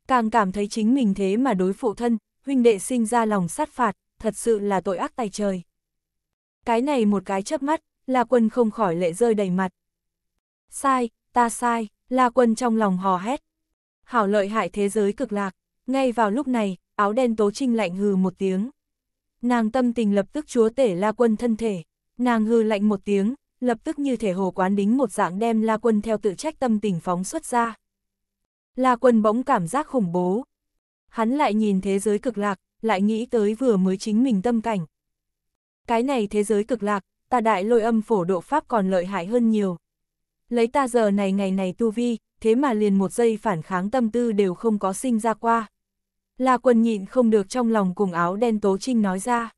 Càng cảm thấy chính mình thế mà đối phụ thân, huynh đệ sinh ra lòng sát phạt, thật sự là tội ác tay trời. Cái này một cái chớp mắt, La Quân không khỏi lệ rơi đầy mặt. Sai, ta sai, La Quân trong lòng hò hét. Hảo lợi hại thế giới cực lạc, ngay vào lúc này, áo đen tố trinh lạnh hừ một tiếng. Nàng tâm tình lập tức chúa tể La Quân thân thể, nàng hừ lạnh một tiếng, lập tức như thể hồ quán đính một dạng đem La Quân theo tự trách tâm tình phóng xuất ra. La Quân bỗng cảm giác khủng bố. Hắn lại nhìn thế giới cực lạc, lại nghĩ tới vừa mới chính mình tâm cảnh, cái này thế giới cực lạc, ta đại lôi âm phổ độ pháp còn lợi hại hơn nhiều. Lấy ta giờ này ngày này tu vi, thế mà liền một giây phản kháng tâm tư đều không có sinh ra qua. Là quần nhịn không được trong lòng cùng áo đen tố trinh nói ra.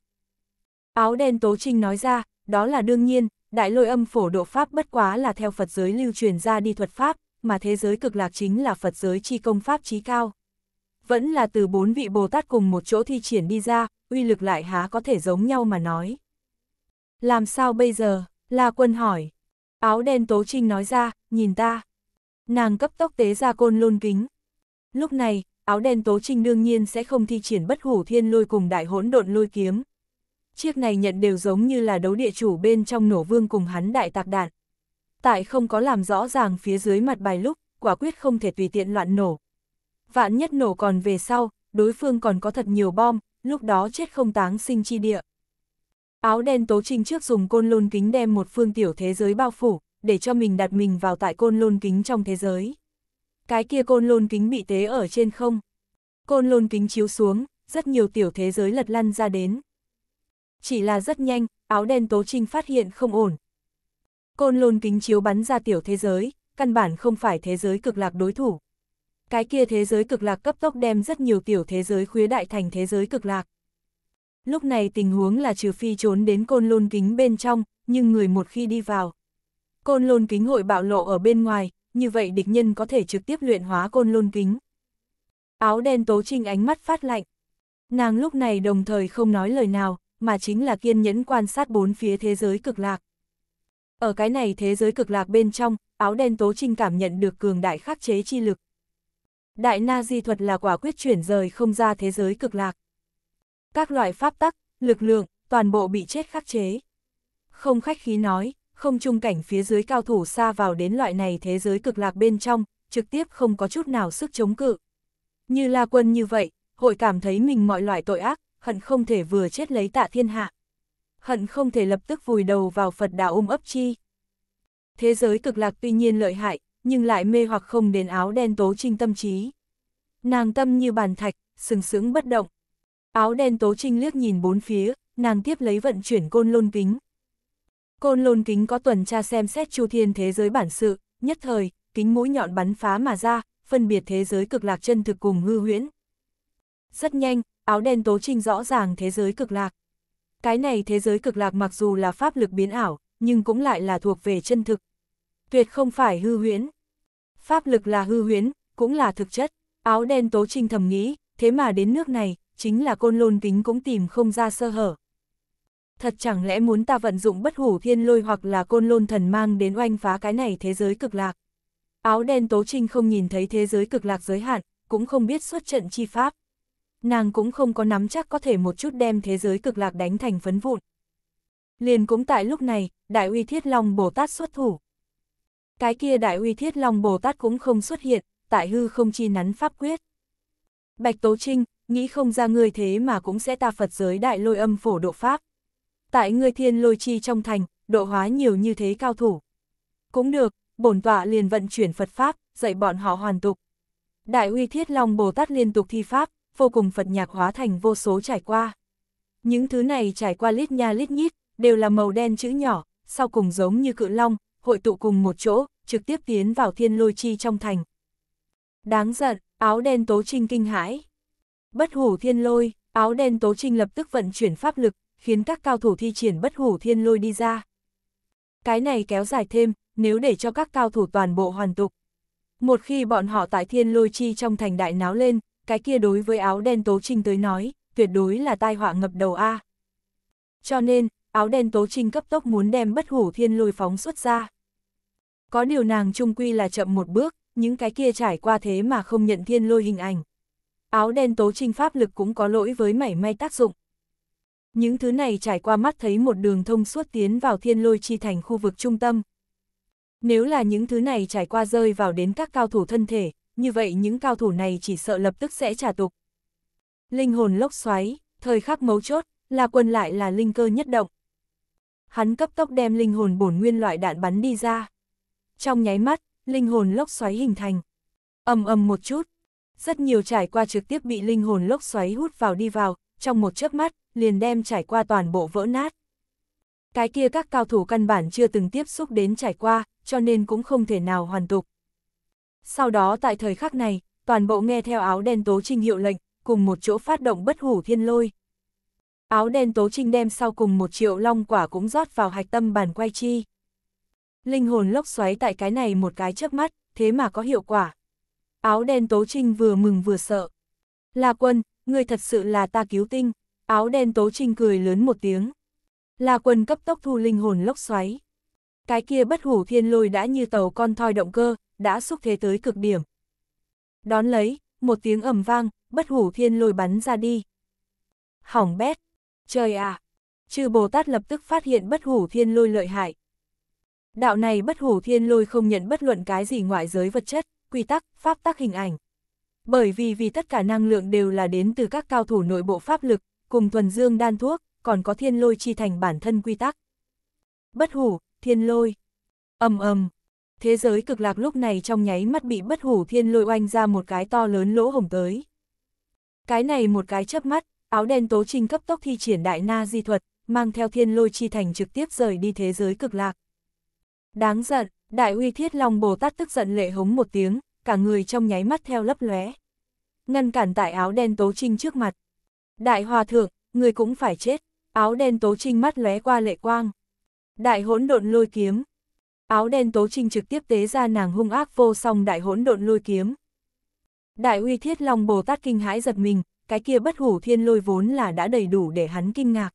Áo đen tố trinh nói ra, đó là đương nhiên, đại lôi âm phổ độ pháp bất quá là theo Phật giới lưu truyền ra đi thuật pháp, mà thế giới cực lạc chính là Phật giới chi công pháp trí cao. Vẫn là từ bốn vị Bồ Tát cùng một chỗ thi triển đi ra, uy lực lại há có thể giống nhau mà nói. Làm sao bây giờ? La quân hỏi. Áo đen tố trinh nói ra, nhìn ta. Nàng cấp tốc tế ra côn lôn kính. Lúc này, áo đen tố trinh đương nhiên sẽ không thi triển bất hủ thiên lôi cùng đại hỗn độn lôi kiếm. Chiếc này nhận đều giống như là đấu địa chủ bên trong nổ vương cùng hắn đại tạc đạn. Tại không có làm rõ ràng phía dưới mặt bài lúc, quả quyết không thể tùy tiện loạn nổ. Vạn nhất nổ còn về sau, đối phương còn có thật nhiều bom, lúc đó chết không táng sinh chi địa. Áo đen tố trinh trước dùng côn lôn kính đem một phương tiểu thế giới bao phủ, để cho mình đặt mình vào tại côn lôn kính trong thế giới. Cái kia côn lôn kính bị tế ở trên không. Côn lôn kính chiếu xuống, rất nhiều tiểu thế giới lật lăn ra đến. Chỉ là rất nhanh, áo đen tố trinh phát hiện không ổn. Côn lôn kính chiếu bắn ra tiểu thế giới, căn bản không phải thế giới cực lạc đối thủ. Cái kia thế giới cực lạc cấp tốc đem rất nhiều tiểu thế giới khuế đại thành thế giới cực lạc. Lúc này tình huống là trừ phi trốn đến côn lôn kính bên trong, nhưng người một khi đi vào. Côn lôn kính hội bạo lộ ở bên ngoài, như vậy địch nhân có thể trực tiếp luyện hóa côn lôn kính. Áo đen tố trinh ánh mắt phát lạnh. Nàng lúc này đồng thời không nói lời nào, mà chính là kiên nhẫn quan sát bốn phía thế giới cực lạc. Ở cái này thế giới cực lạc bên trong, áo đen tố trinh cảm nhận được cường đại khắc chế chi lực. Đại na di thuật là quả quyết chuyển rời không ra thế giới cực lạc các loại pháp tắc, lực lượng, toàn bộ bị chết khắc chế. Không khách khí nói, không trung cảnh phía dưới cao thủ xa vào đến loại này thế giới cực lạc bên trong, trực tiếp không có chút nào sức chống cự. Như La Quân như vậy, hội cảm thấy mình mọi loại tội ác, hận không thể vừa chết lấy tạ thiên hạ. Hận không thể lập tức vùi đầu vào Phật đạo ôm ấp chi. Thế giới cực lạc tuy nhiên lợi hại, nhưng lại mê hoặc không đến áo đen tố trinh tâm trí. Nàng tâm như bàn thạch, sừng sững bất động, Áo đen tố trinh liếc nhìn bốn phía, nàng tiếp lấy vận chuyển côn lôn kính. Côn lôn kính có tuần tra xem xét chu thiên thế giới bản sự, nhất thời, kính mũi nhọn bắn phá mà ra, phân biệt thế giới cực lạc chân thực cùng hư huyễn. Rất nhanh, áo đen tố trinh rõ ràng thế giới cực lạc. Cái này thế giới cực lạc mặc dù là pháp lực biến ảo, nhưng cũng lại là thuộc về chân thực. Tuyệt không phải hư huyễn. Pháp lực là hư huyễn, cũng là thực chất. Áo đen tố trinh thầm nghĩ, thế mà đến nước này, chính là côn lôn kính cũng tìm không ra sơ hở. Thật chẳng lẽ muốn ta vận dụng bất hủ thiên lôi hoặc là côn lôn thần mang đến oanh phá cái này thế giới cực lạc. Áo đen tố trinh không nhìn thấy thế giới cực lạc giới hạn, cũng không biết xuất trận chi pháp. Nàng cũng không có nắm chắc có thể một chút đem thế giới cực lạc đánh thành phấn vụn. Liền cũng tại lúc này, Đại uy Thiết Long Bồ Tát xuất thủ. Cái kia Đại uy Thiết Long Bồ Tát cũng không xuất hiện, tại hư không chi nắn pháp quyết. Bạch Tố Trinh, nghĩ không ra ngươi thế mà cũng sẽ ta Phật giới đại lôi âm phổ độ Pháp. Tại ngươi thiên lôi chi trong thành, độ hóa nhiều như thế cao thủ. Cũng được, bổn tọa liền vận chuyển Phật Pháp, dạy bọn họ hoàn tục. Đại uy thiết long Bồ Tát liên tục thi Pháp, vô cùng Phật nhạc hóa thành vô số trải qua. Những thứ này trải qua lít nha lít nhít, đều là màu đen chữ nhỏ, sau cùng giống như cự long, hội tụ cùng một chỗ, trực tiếp tiến vào thiên lôi chi trong thành. Đáng giận, áo đen tố trinh kinh hãi. Bất hủ thiên lôi, áo đen tố trinh lập tức vận chuyển pháp lực, khiến các cao thủ thi triển bất hủ thiên lôi đi ra. Cái này kéo dài thêm, nếu để cho các cao thủ toàn bộ hoàn tục. Một khi bọn họ tại thiên lôi chi trong thành đại náo lên, cái kia đối với áo đen tố trinh tới nói, tuyệt đối là tai họa ngập đầu A. Cho nên, áo đen tố trinh cấp tốc muốn đem bất hủ thiên lôi phóng xuất ra. Có điều nàng trung quy là chậm một bước, những cái kia trải qua thế mà không nhận thiên lôi hình ảnh áo đen tố trinh pháp lực cũng có lỗi với mảy may tác dụng. Những thứ này trải qua mắt thấy một đường thông suốt tiến vào thiên lôi chi thành khu vực trung tâm. Nếu là những thứ này trải qua rơi vào đến các cao thủ thân thể, như vậy những cao thủ này chỉ sợ lập tức sẽ trả tục. Linh hồn lốc xoáy, thời khắc mấu chốt, là quân lại là linh cơ nhất động. Hắn cấp tốc đem linh hồn bổn nguyên loại đạn bắn đi ra. Trong nháy mắt, linh hồn lốc xoáy hình thành. ầm ầm một chút, rất nhiều trải qua trực tiếp bị linh hồn lốc xoáy hút vào đi vào, trong một chớp mắt, liền đem trải qua toàn bộ vỡ nát. Cái kia các cao thủ căn bản chưa từng tiếp xúc đến trải qua, cho nên cũng không thể nào hoàn tục. Sau đó tại thời khắc này, toàn bộ nghe theo áo đen tố trinh hiệu lệnh, cùng một chỗ phát động bất hủ thiên lôi. Áo đen tố trinh đem sau cùng một triệu long quả cũng rót vào hạch tâm bàn quay chi. Linh hồn lốc xoáy tại cái này một cái chớp mắt, thế mà có hiệu quả. Áo đen Tố Trinh vừa mừng vừa sợ. La Quân, người thật sự là ta cứu tinh. Áo đen Tố Trinh cười lớn một tiếng. La Quân cấp tốc thu linh hồn lốc xoáy. Cái kia bất hủ thiên lôi đã như tàu con thoi động cơ, đã xúc thế tới cực điểm. Đón lấy, một tiếng ầm vang, bất hủ thiên lôi bắn ra đi. Hỏng bét! Trời ạ! À. Chư Bồ Tát lập tức phát hiện bất hủ thiên lôi lợi hại. Đạo này bất hủ thiên lôi không nhận bất luận cái gì ngoại giới vật chất, quy tắc, pháp tắc hình ảnh. Bởi vì vì tất cả năng lượng đều là đến từ các cao thủ nội bộ pháp lực, cùng thuần dương đan thuốc, còn có thiên lôi chi thành bản thân quy tắc. Bất hủ, thiên lôi. ầm ầm. Thế giới cực lạc lúc này trong nháy mắt bị bất hủ thiên lôi oanh ra một cái to lớn lỗ hồng tới. Cái này một cái chớp mắt, áo đen tố trinh cấp tốc thi triển đại na di thuật, mang theo thiên lôi chi thành trực tiếp rời đi thế giới cực lạc. Đáng giận, đại uy thiết long Bồ Tát tức giận lệ hống một tiếng, cả người trong nháy mắt theo lấp lóe. Ngăn cản tại áo đen tố trinh trước mặt. Đại hòa thượng, người cũng phải chết, áo đen tố trinh mắt lóe qua lệ quang. Đại hỗn độn lôi kiếm. Áo đen tố trinh trực tiếp tế ra nàng hung ác vô song đại hỗn độn lôi kiếm. Đại uy thiết long Bồ Tát kinh hãi giật mình, cái kia bất hủ thiên lôi vốn là đã đầy đủ để hắn kinh ngạc.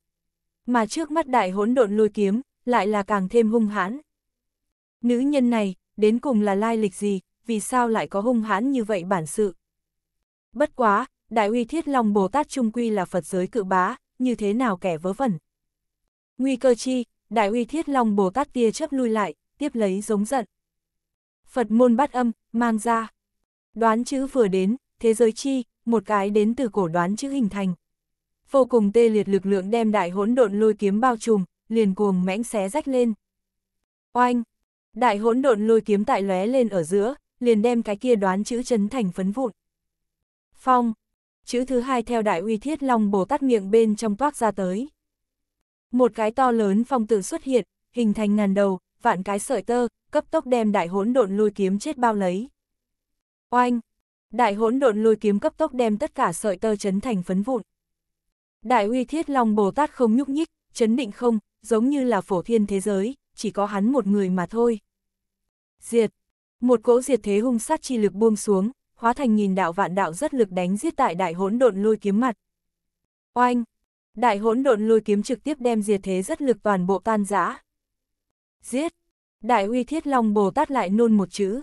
Mà trước mắt đại hỗn độn lôi kiếm, lại là càng thêm hung hãn. Nữ nhân này, đến cùng là lai lịch gì, vì sao lại có hung hãn như vậy bản sự. Bất quá, Đại uy thiết long Bồ Tát Trung Quy là Phật giới cự bá, như thế nào kẻ vớ vẩn. Nguy cơ chi, Đại uy thiết long Bồ Tát tia chấp lui lại, tiếp lấy giống giận. Phật môn bắt âm, mang ra. Đoán chữ vừa đến, thế giới chi, một cái đến từ cổ đoán chữ hình thành. Vô cùng tê liệt lực lượng đem đại hỗn độn lôi kiếm bao trùm, liền cuồng mãnh xé rách lên. Oanh! Đại hỗn độn lôi kiếm tại lóe lên ở giữa, liền đem cái kia đoán chữ chấn thành phấn vụn. Phong, chữ thứ hai theo đại uy thiết long bồ tát miệng bên trong toát ra tới. Một cái to lớn phong tự xuất hiện, hình thành ngàn đầu, vạn cái sợi tơ, cấp tốc đem đại hỗn độn lôi kiếm chết bao lấy. Oanh, đại hỗn độn lôi kiếm cấp tốc đem tất cả sợi tơ chấn thành phấn vụn. Đại uy thiết long bồ tát không nhúc nhích, chấn định không, giống như là phổ thiên thế giới, chỉ có hắn một người mà thôi. Diệt! Một cỗ diệt thế hung sát chi lực buông xuống, hóa thành nghìn đạo vạn đạo rất lực đánh giết tại đại hỗn độn lôi kiếm mặt. Oanh! Đại hỗn độn lôi kiếm trực tiếp đem diệt thế rất lực toàn bộ tan giã. Giết! Đại uy thiết long Bồ Tát lại nôn một chữ.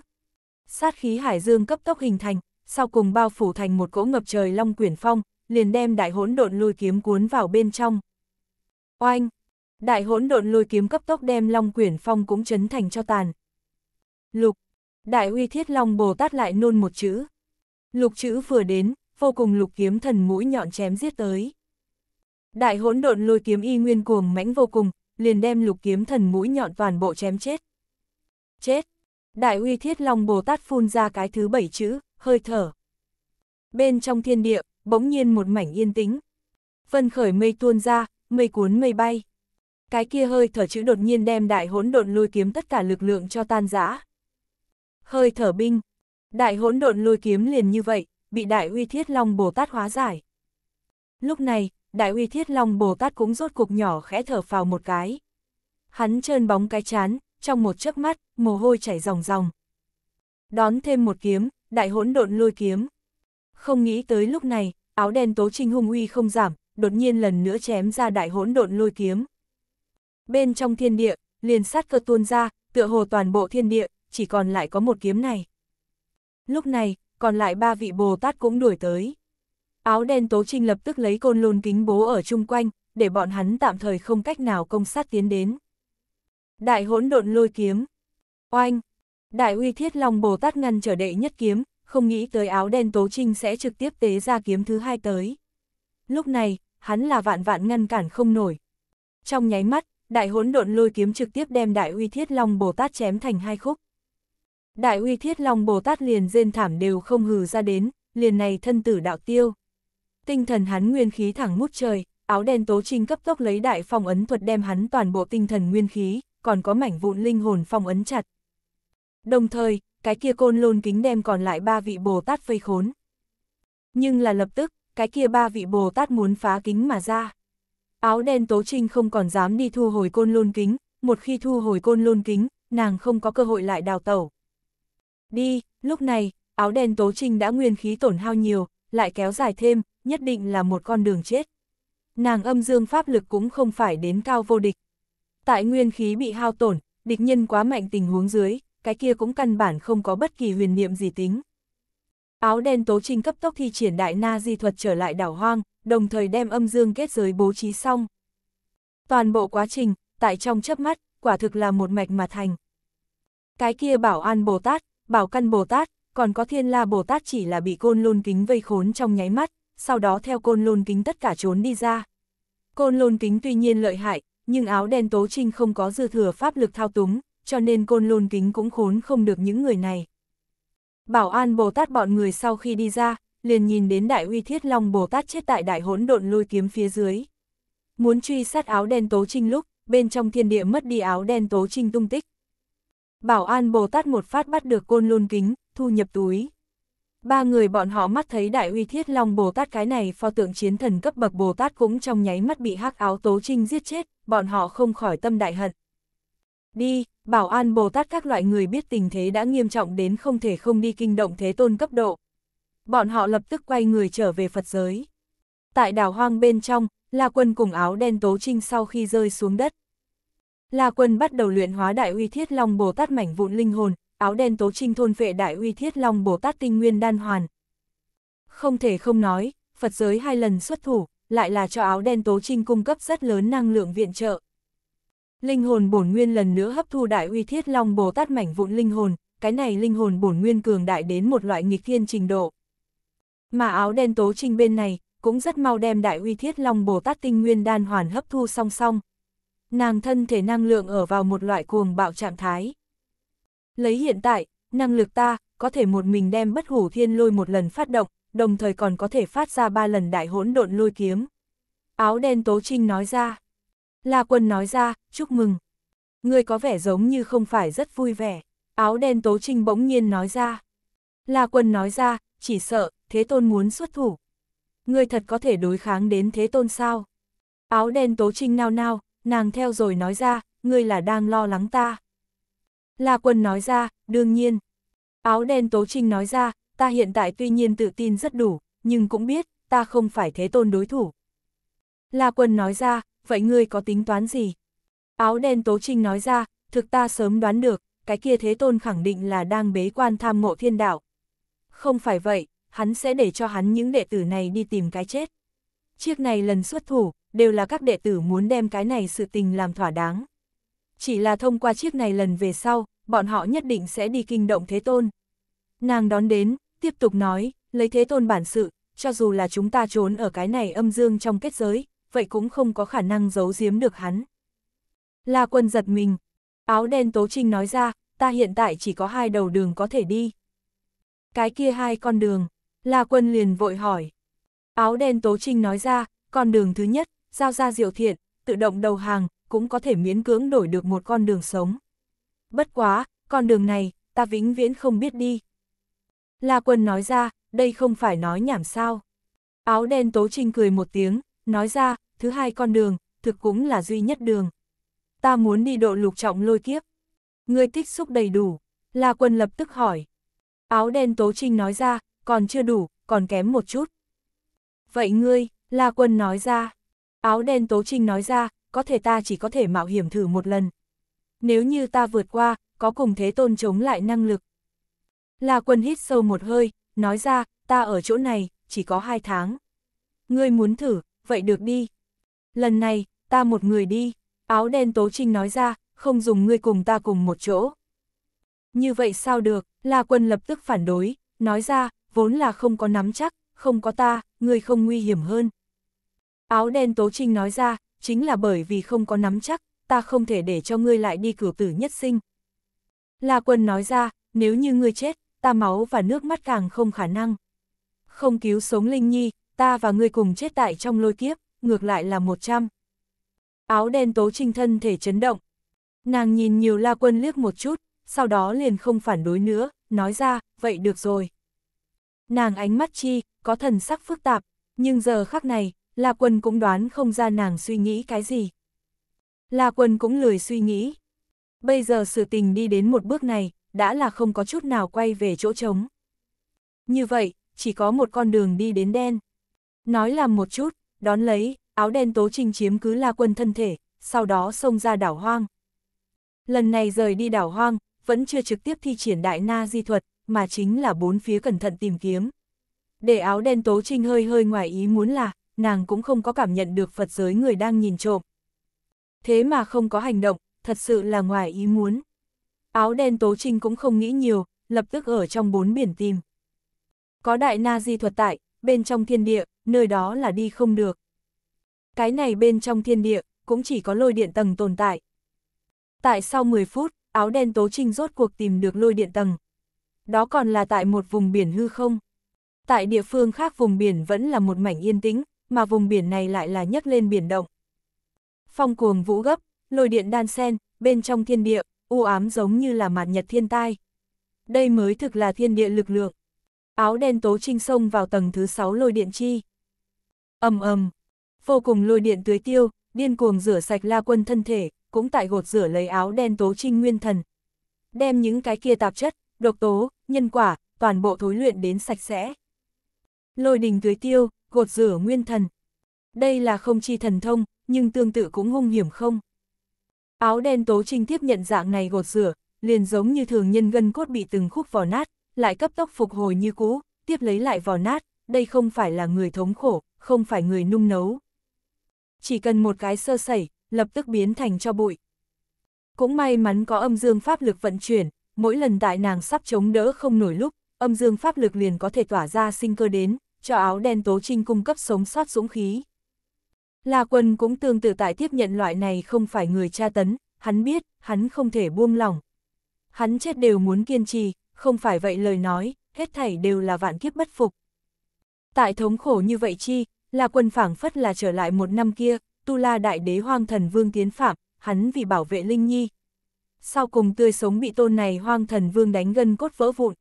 Sát khí hải dương cấp tốc hình thành, sau cùng bao phủ thành một cỗ ngập trời long quyển phong, liền đem đại hỗn độn lôi kiếm cuốn vào bên trong. Oanh! Đại hỗn độn lôi kiếm cấp tốc đem Long Quyển Phong cũng chấn thành cho tàn. Lục, Đại uy thiết Long Bồ Tát lại nôn một chữ. Lục chữ vừa đến, vô cùng lục kiếm thần mũi nhọn chém giết tới. Đại hỗn độn lôi kiếm y nguyên cuồng mãnh vô cùng, liền đem lục kiếm thần mũi nhọn toàn bộ chém chết. Chết! Đại uy thiết Long Bồ Tát phun ra cái thứ bảy chữ, hơi thở. Bên trong thiên địa, bỗng nhiên một mảnh yên tĩnh. Vân khởi mây tuôn ra, mây cuốn mây bay. Cái kia hơi thở chữ đột nhiên đem đại hỗn độn lôi kiếm tất cả lực lượng cho tan rã. Hơi thở binh. Đại hỗn độn lôi kiếm liền như vậy, bị đại uy thiết long Bồ Tát hóa giải. Lúc này, đại uy thiết long Bồ Tát cũng rốt cục nhỏ khẽ thở phào một cái. Hắn trơn bóng cái chán, trong một chớp mắt, mồ hôi chảy ròng ròng. Đón thêm một kiếm, đại hỗn độn lôi kiếm. Không nghĩ tới lúc này, áo đen tố trinh hung uy không giảm, đột nhiên lần nữa chém ra đại hỗn độn lôi kiếm bên trong thiên địa, liền sát cơ tuôn ra, tựa hồ toàn bộ thiên địa, chỉ còn lại có một kiếm này. Lúc này, còn lại ba vị Bồ Tát cũng đuổi tới. Áo đen Tố Trinh lập tức lấy côn lôn kính bố ở chung quanh, để bọn hắn tạm thời không cách nào công sát tiến đến. Đại hỗn độn lôi kiếm. Oanh! Đại uy thiết long Bồ Tát ngăn trở đệ nhất kiếm, không nghĩ tới áo đen Tố Trinh sẽ trực tiếp tế ra kiếm thứ hai tới. Lúc này, hắn là vạn vạn ngăn cản không nổi. Trong nháy mắt, đại hỗn độn lôi kiếm trực tiếp đem đại uy thiết long Bồ Tát chém thành hai khúc. Đại uy thiết long Bồ Tát liền rên thảm đều không hừ ra đến, liền này thân tử đạo tiêu. Tinh thần hắn nguyên khí thẳng mút trời, áo đen tố trinh cấp tốc lấy đại phong ấn thuật đem hắn toàn bộ tinh thần nguyên khí, còn có mảnh vụn linh hồn phong ấn chặt. Đồng thời, cái kia côn lôn kính đem còn lại ba vị Bồ Tát vây khốn. Nhưng là lập tức, cái kia ba vị Bồ Tát muốn phá kính mà ra áo đen tố trinh không còn dám đi thu hồi côn lôn kính, một khi thu hồi côn lôn kính, nàng không có cơ hội lại đào tẩu. Đi, lúc này, áo đen tố trinh đã nguyên khí tổn hao nhiều, lại kéo dài thêm, nhất định là một con đường chết. Nàng âm dương pháp lực cũng không phải đến cao vô địch. Tại nguyên khí bị hao tổn, địch nhân quá mạnh tình huống dưới, cái kia cũng căn bản không có bất kỳ huyền niệm gì tính. Áo đen tố trinh cấp tốc thi triển đại na di thuật trở lại đảo hoang, đồng thời đem âm dương kết giới bố trí xong. Toàn bộ quá trình, tại trong chớp mắt, quả thực là một mạch mà thành. Cái kia bảo an Bồ Tát, bảo căn Bồ Tát, còn có thiên la Bồ Tát chỉ là bị côn lôn kính vây khốn trong nháy mắt, sau đó theo côn lôn kính tất cả trốn đi ra. Côn lôn kính tuy nhiên lợi hại, nhưng áo đen tố trinh không có dư thừa pháp lực thao túng, cho nên côn lôn kính cũng khốn không được những người này. Bảo an Bồ Tát bọn người sau khi đi ra, liền nhìn đến đại uy thiết long Bồ Tát chết tại đại hỗn độn lôi kiếm phía dưới. Muốn truy sát áo đen tố trinh lúc, bên trong thiên địa mất đi áo đen tố trinh tung tích. Bảo an Bồ Tát một phát bắt được côn lôn kính, thu nhập túi. Ba người bọn họ mắt thấy đại uy thiết long Bồ Tát cái này pho tượng chiến thần cấp bậc Bồ Tát cũng trong nháy mắt bị hắc áo tố trinh giết chết, bọn họ không khỏi tâm đại hận. Đi, bảo an Bồ Tát các loại người biết tình thế đã nghiêm trọng đến không thể không đi kinh động thế tôn cấp độ, bọn họ lập tức quay người trở về Phật giới. Tại đảo hoang bên trong, La Quân cùng áo đen tố trinh sau khi rơi xuống đất. La Quân bắt đầu luyện hóa đại uy thiết long Bồ Tát mảnh vụn linh hồn, áo đen tố trinh thôn vệ đại uy thiết long Bồ Tát tinh nguyên đan hoàn. Không thể không nói, Phật giới hai lần xuất thủ, lại là cho áo đen tố trinh cung cấp rất lớn năng lượng viện trợ. Linh hồn bổn nguyên lần nữa hấp thu đại uy thiết long Bồ Tát mảnh vụn linh hồn, cái này linh hồn bổn nguyên cường đại đến một loại nghịch thiên trình độ. Mà áo đen tố trinh bên này, cũng rất mau đem đại uy thiết long Bồ Tát tinh nguyên đan hoàn hấp thu song song. Nàng thân thể năng lượng ở vào một loại cuồng bạo trạng thái. Lấy hiện tại, năng lực ta, có thể một mình đem bất hủ thiên lôi một lần phát động, đồng thời còn có thể phát ra ba lần đại hỗn độn lôi kiếm. Áo đen tố trinh nói ra. La quân nói ra, chúc mừng. Người có vẻ giống như không phải rất vui vẻ. Áo đen tố trinh bỗng nhiên nói ra. La quân nói ra, chỉ sợ, Thế Tôn muốn xuất thủ. Ngươi thật có thể đối kháng đến Thế Tôn sao? Áo đen tố trinh nao nao, nàng theo rồi nói ra, ngươi là đang lo lắng ta. La quân nói ra, đương nhiên. Áo đen tố trinh nói ra, ta hiện tại tuy nhiên tự tin rất đủ, nhưng cũng biết, ta không phải Thế Tôn đối thủ. La quân nói ra, vậy ngươi có tính toán gì? Áo đen tố trinh nói ra, thực ta sớm đoán được, cái kia Thế Tôn khẳng định là đang bế quan tham ngộ thiên đạo. Không phải vậy, hắn sẽ để cho hắn những đệ tử này đi tìm cái chết. Chiếc này lần xuất thủ, đều là các đệ tử muốn đem cái này sự tình làm thỏa đáng. Chỉ là thông qua chiếc này lần về sau, bọn họ nhất định sẽ đi kinh động Thế Tôn. Nàng đón đến, tiếp tục nói, lấy Thế Tôn bản sự, cho dù là chúng ta trốn ở cái này âm dương trong kết giới, vậy cũng không có khả năng giấu giếm được hắn. La quân giật mình, áo đen tố trinh nói ra, ta hiện tại chỉ có hai đầu đường có thể đi. Cái kia hai con đường, La Quân liền vội hỏi. Áo đen Tố Trinh nói ra, con đường thứ nhất, giao ra diệu thiện, tự động đầu hàng, cũng có thể miễn cưỡng đổi được một con đường sống. Bất quá, con đường này, ta vĩnh viễn không biết đi. La Quân nói ra, đây không phải nói nhảm sao. Áo đen Tố Trinh cười một tiếng, nói ra, thứ hai con đường, thực cũng là duy nhất đường. Ta muốn đi độ lục trọng lôi kiếp. Ngươi tích xúc đầy đủ. La Quân lập tức hỏi. Áo đen Tố Trinh nói ra, còn chưa đủ, còn kém một chút. Vậy ngươi, La Quân nói ra. Áo đen Tố Trinh nói ra, có thể ta chỉ có thể mạo hiểm thử một lần. Nếu như ta vượt qua, có cùng thế tôn chống lại năng lực. La Quân hít sâu một hơi, nói ra, ta ở chỗ này, chỉ có hai tháng. Ngươi muốn thử, vậy được đi. Lần này, ta một người đi. Áo đen Tố Trinh nói ra, không dùng ngươi cùng ta cùng một chỗ. Như vậy sao được, La Quân lập tức phản đối, nói ra, vốn là không có nắm chắc, không có ta, người không nguy hiểm hơn. Áo đen Tố Trinh nói ra, chính là bởi vì không có nắm chắc, ta không thể để cho ngươi lại đi cửu tử nhất sinh. La Quân nói ra, nếu như ngươi chết, ta máu và nước mắt càng không khả năng. Không cứu sống Linh Nhi, ta và ngươi cùng chết tại trong lôi kiếp, ngược lại là một trăm. Áo đen Tố Trinh thân thể chấn động. Nàng nhìn nhiều La Quân liếc một chút, sau đó liền không phản đối nữa, nói ra, vậy được rồi. Nàng ánh mắt chi, có thần sắc phức tạp, nhưng giờ khắc này, La Quân cũng đoán không ra nàng suy nghĩ cái gì. La Quân cũng lười suy nghĩ. Bây giờ sự tình đi đến một bước này, đã là không có chút nào quay về chỗ trống. Như vậy, chỉ có một con đường đi đến đen. Nói là một chút, đón lấy, áo đen tố trinh chiếm cứ La Quân thân thể, sau đó xông ra đảo hoang. Lần này rời đi đảo hoang, vẫn chưa trực tiếp thi triển đại na di thuật, mà chính là bốn phía cẩn thận tìm kiếm. Để áo đen tố trinh hơi hơi ngoài ý muốn là, nàng cũng không có cảm nhận được Phật giới người đang nhìn trộm. Thế mà không có hành động, thật sự là ngoài ý muốn. Áo đen tố trinh cũng không nghĩ nhiều, lập tức ở trong bốn biển tìm. Có đại na di thuật tại, bên trong thiên địa, nơi đó là đi không được. Cái này bên trong thiên địa, cũng chỉ có lôi điện tầng tồn tại. Tại sau 10 phút, áo đen tố trinh rốt cuộc tìm được lôi điện tầng, đó còn là tại một vùng biển hư không. Tại địa phương khác vùng biển vẫn là một mảnh yên tĩnh, mà vùng biển này lại là nhấc lên biển động. Phong cuồng vũ gấp, lôi điện đan sen, bên trong thiên địa, u ám giống như là mặt nhật thiên tai. Đây mới thực là thiên địa lực lượng. Áo đen tố trinh sông vào tầng thứ 6 lôi điện chi. ầm ầm, vô cùng lôi điện tưới tiêu, điên cuồng rửa sạch la quân thân thể, cũng tại gột rửa lấy áo đen tố trinh nguyên thần. Đem những cái kia tạp chất, độc tố, nhân quả, toàn bộ thối luyện đến sạch sẽ. Lôi đình tưới tiêu, gột rửa nguyên thần. Đây là không chi thần thông, nhưng tương tự cũng hung hiểm không. Áo đen tố trinh tiếp nhận dạng này gột rửa, liền giống như thường nhân gân cốt bị từng khúc vò nát, lại cấp tốc phục hồi như cũ, tiếp lấy lại vò nát, đây không phải là người thống khổ, không phải người nung nấu. Chỉ cần một cái sơ sẩy, lập tức biến thành cho bụi. Cũng may mắn có âm dương pháp lực vận chuyển, mỗi lần tại nàng sắp chống đỡ không nổi lúc, âm dương pháp lực liền có thể tỏa ra sinh cơ đến, cho áo đen tố trinh cung cấp sống sót dũng khí. La quân cũng tương tự tại tiếp nhận loại này không phải người tra tấn, hắn biết, hắn không thể buông lòng Hắn chết đều muốn kiên trì, không phải vậy lời nói, hết thảy đều là vạn kiếp bất phục. Tại thống khổ như vậy chi, La quân phảng phất là trở lại một năm kia, Tu La Đại Đế Hoang Thần Vương tiến phạm, hắn vì bảo vệ Linh Nhi, sau cùng tươi sống bị tôn này hoang thần vương đánh gân cốt vỡ vụn.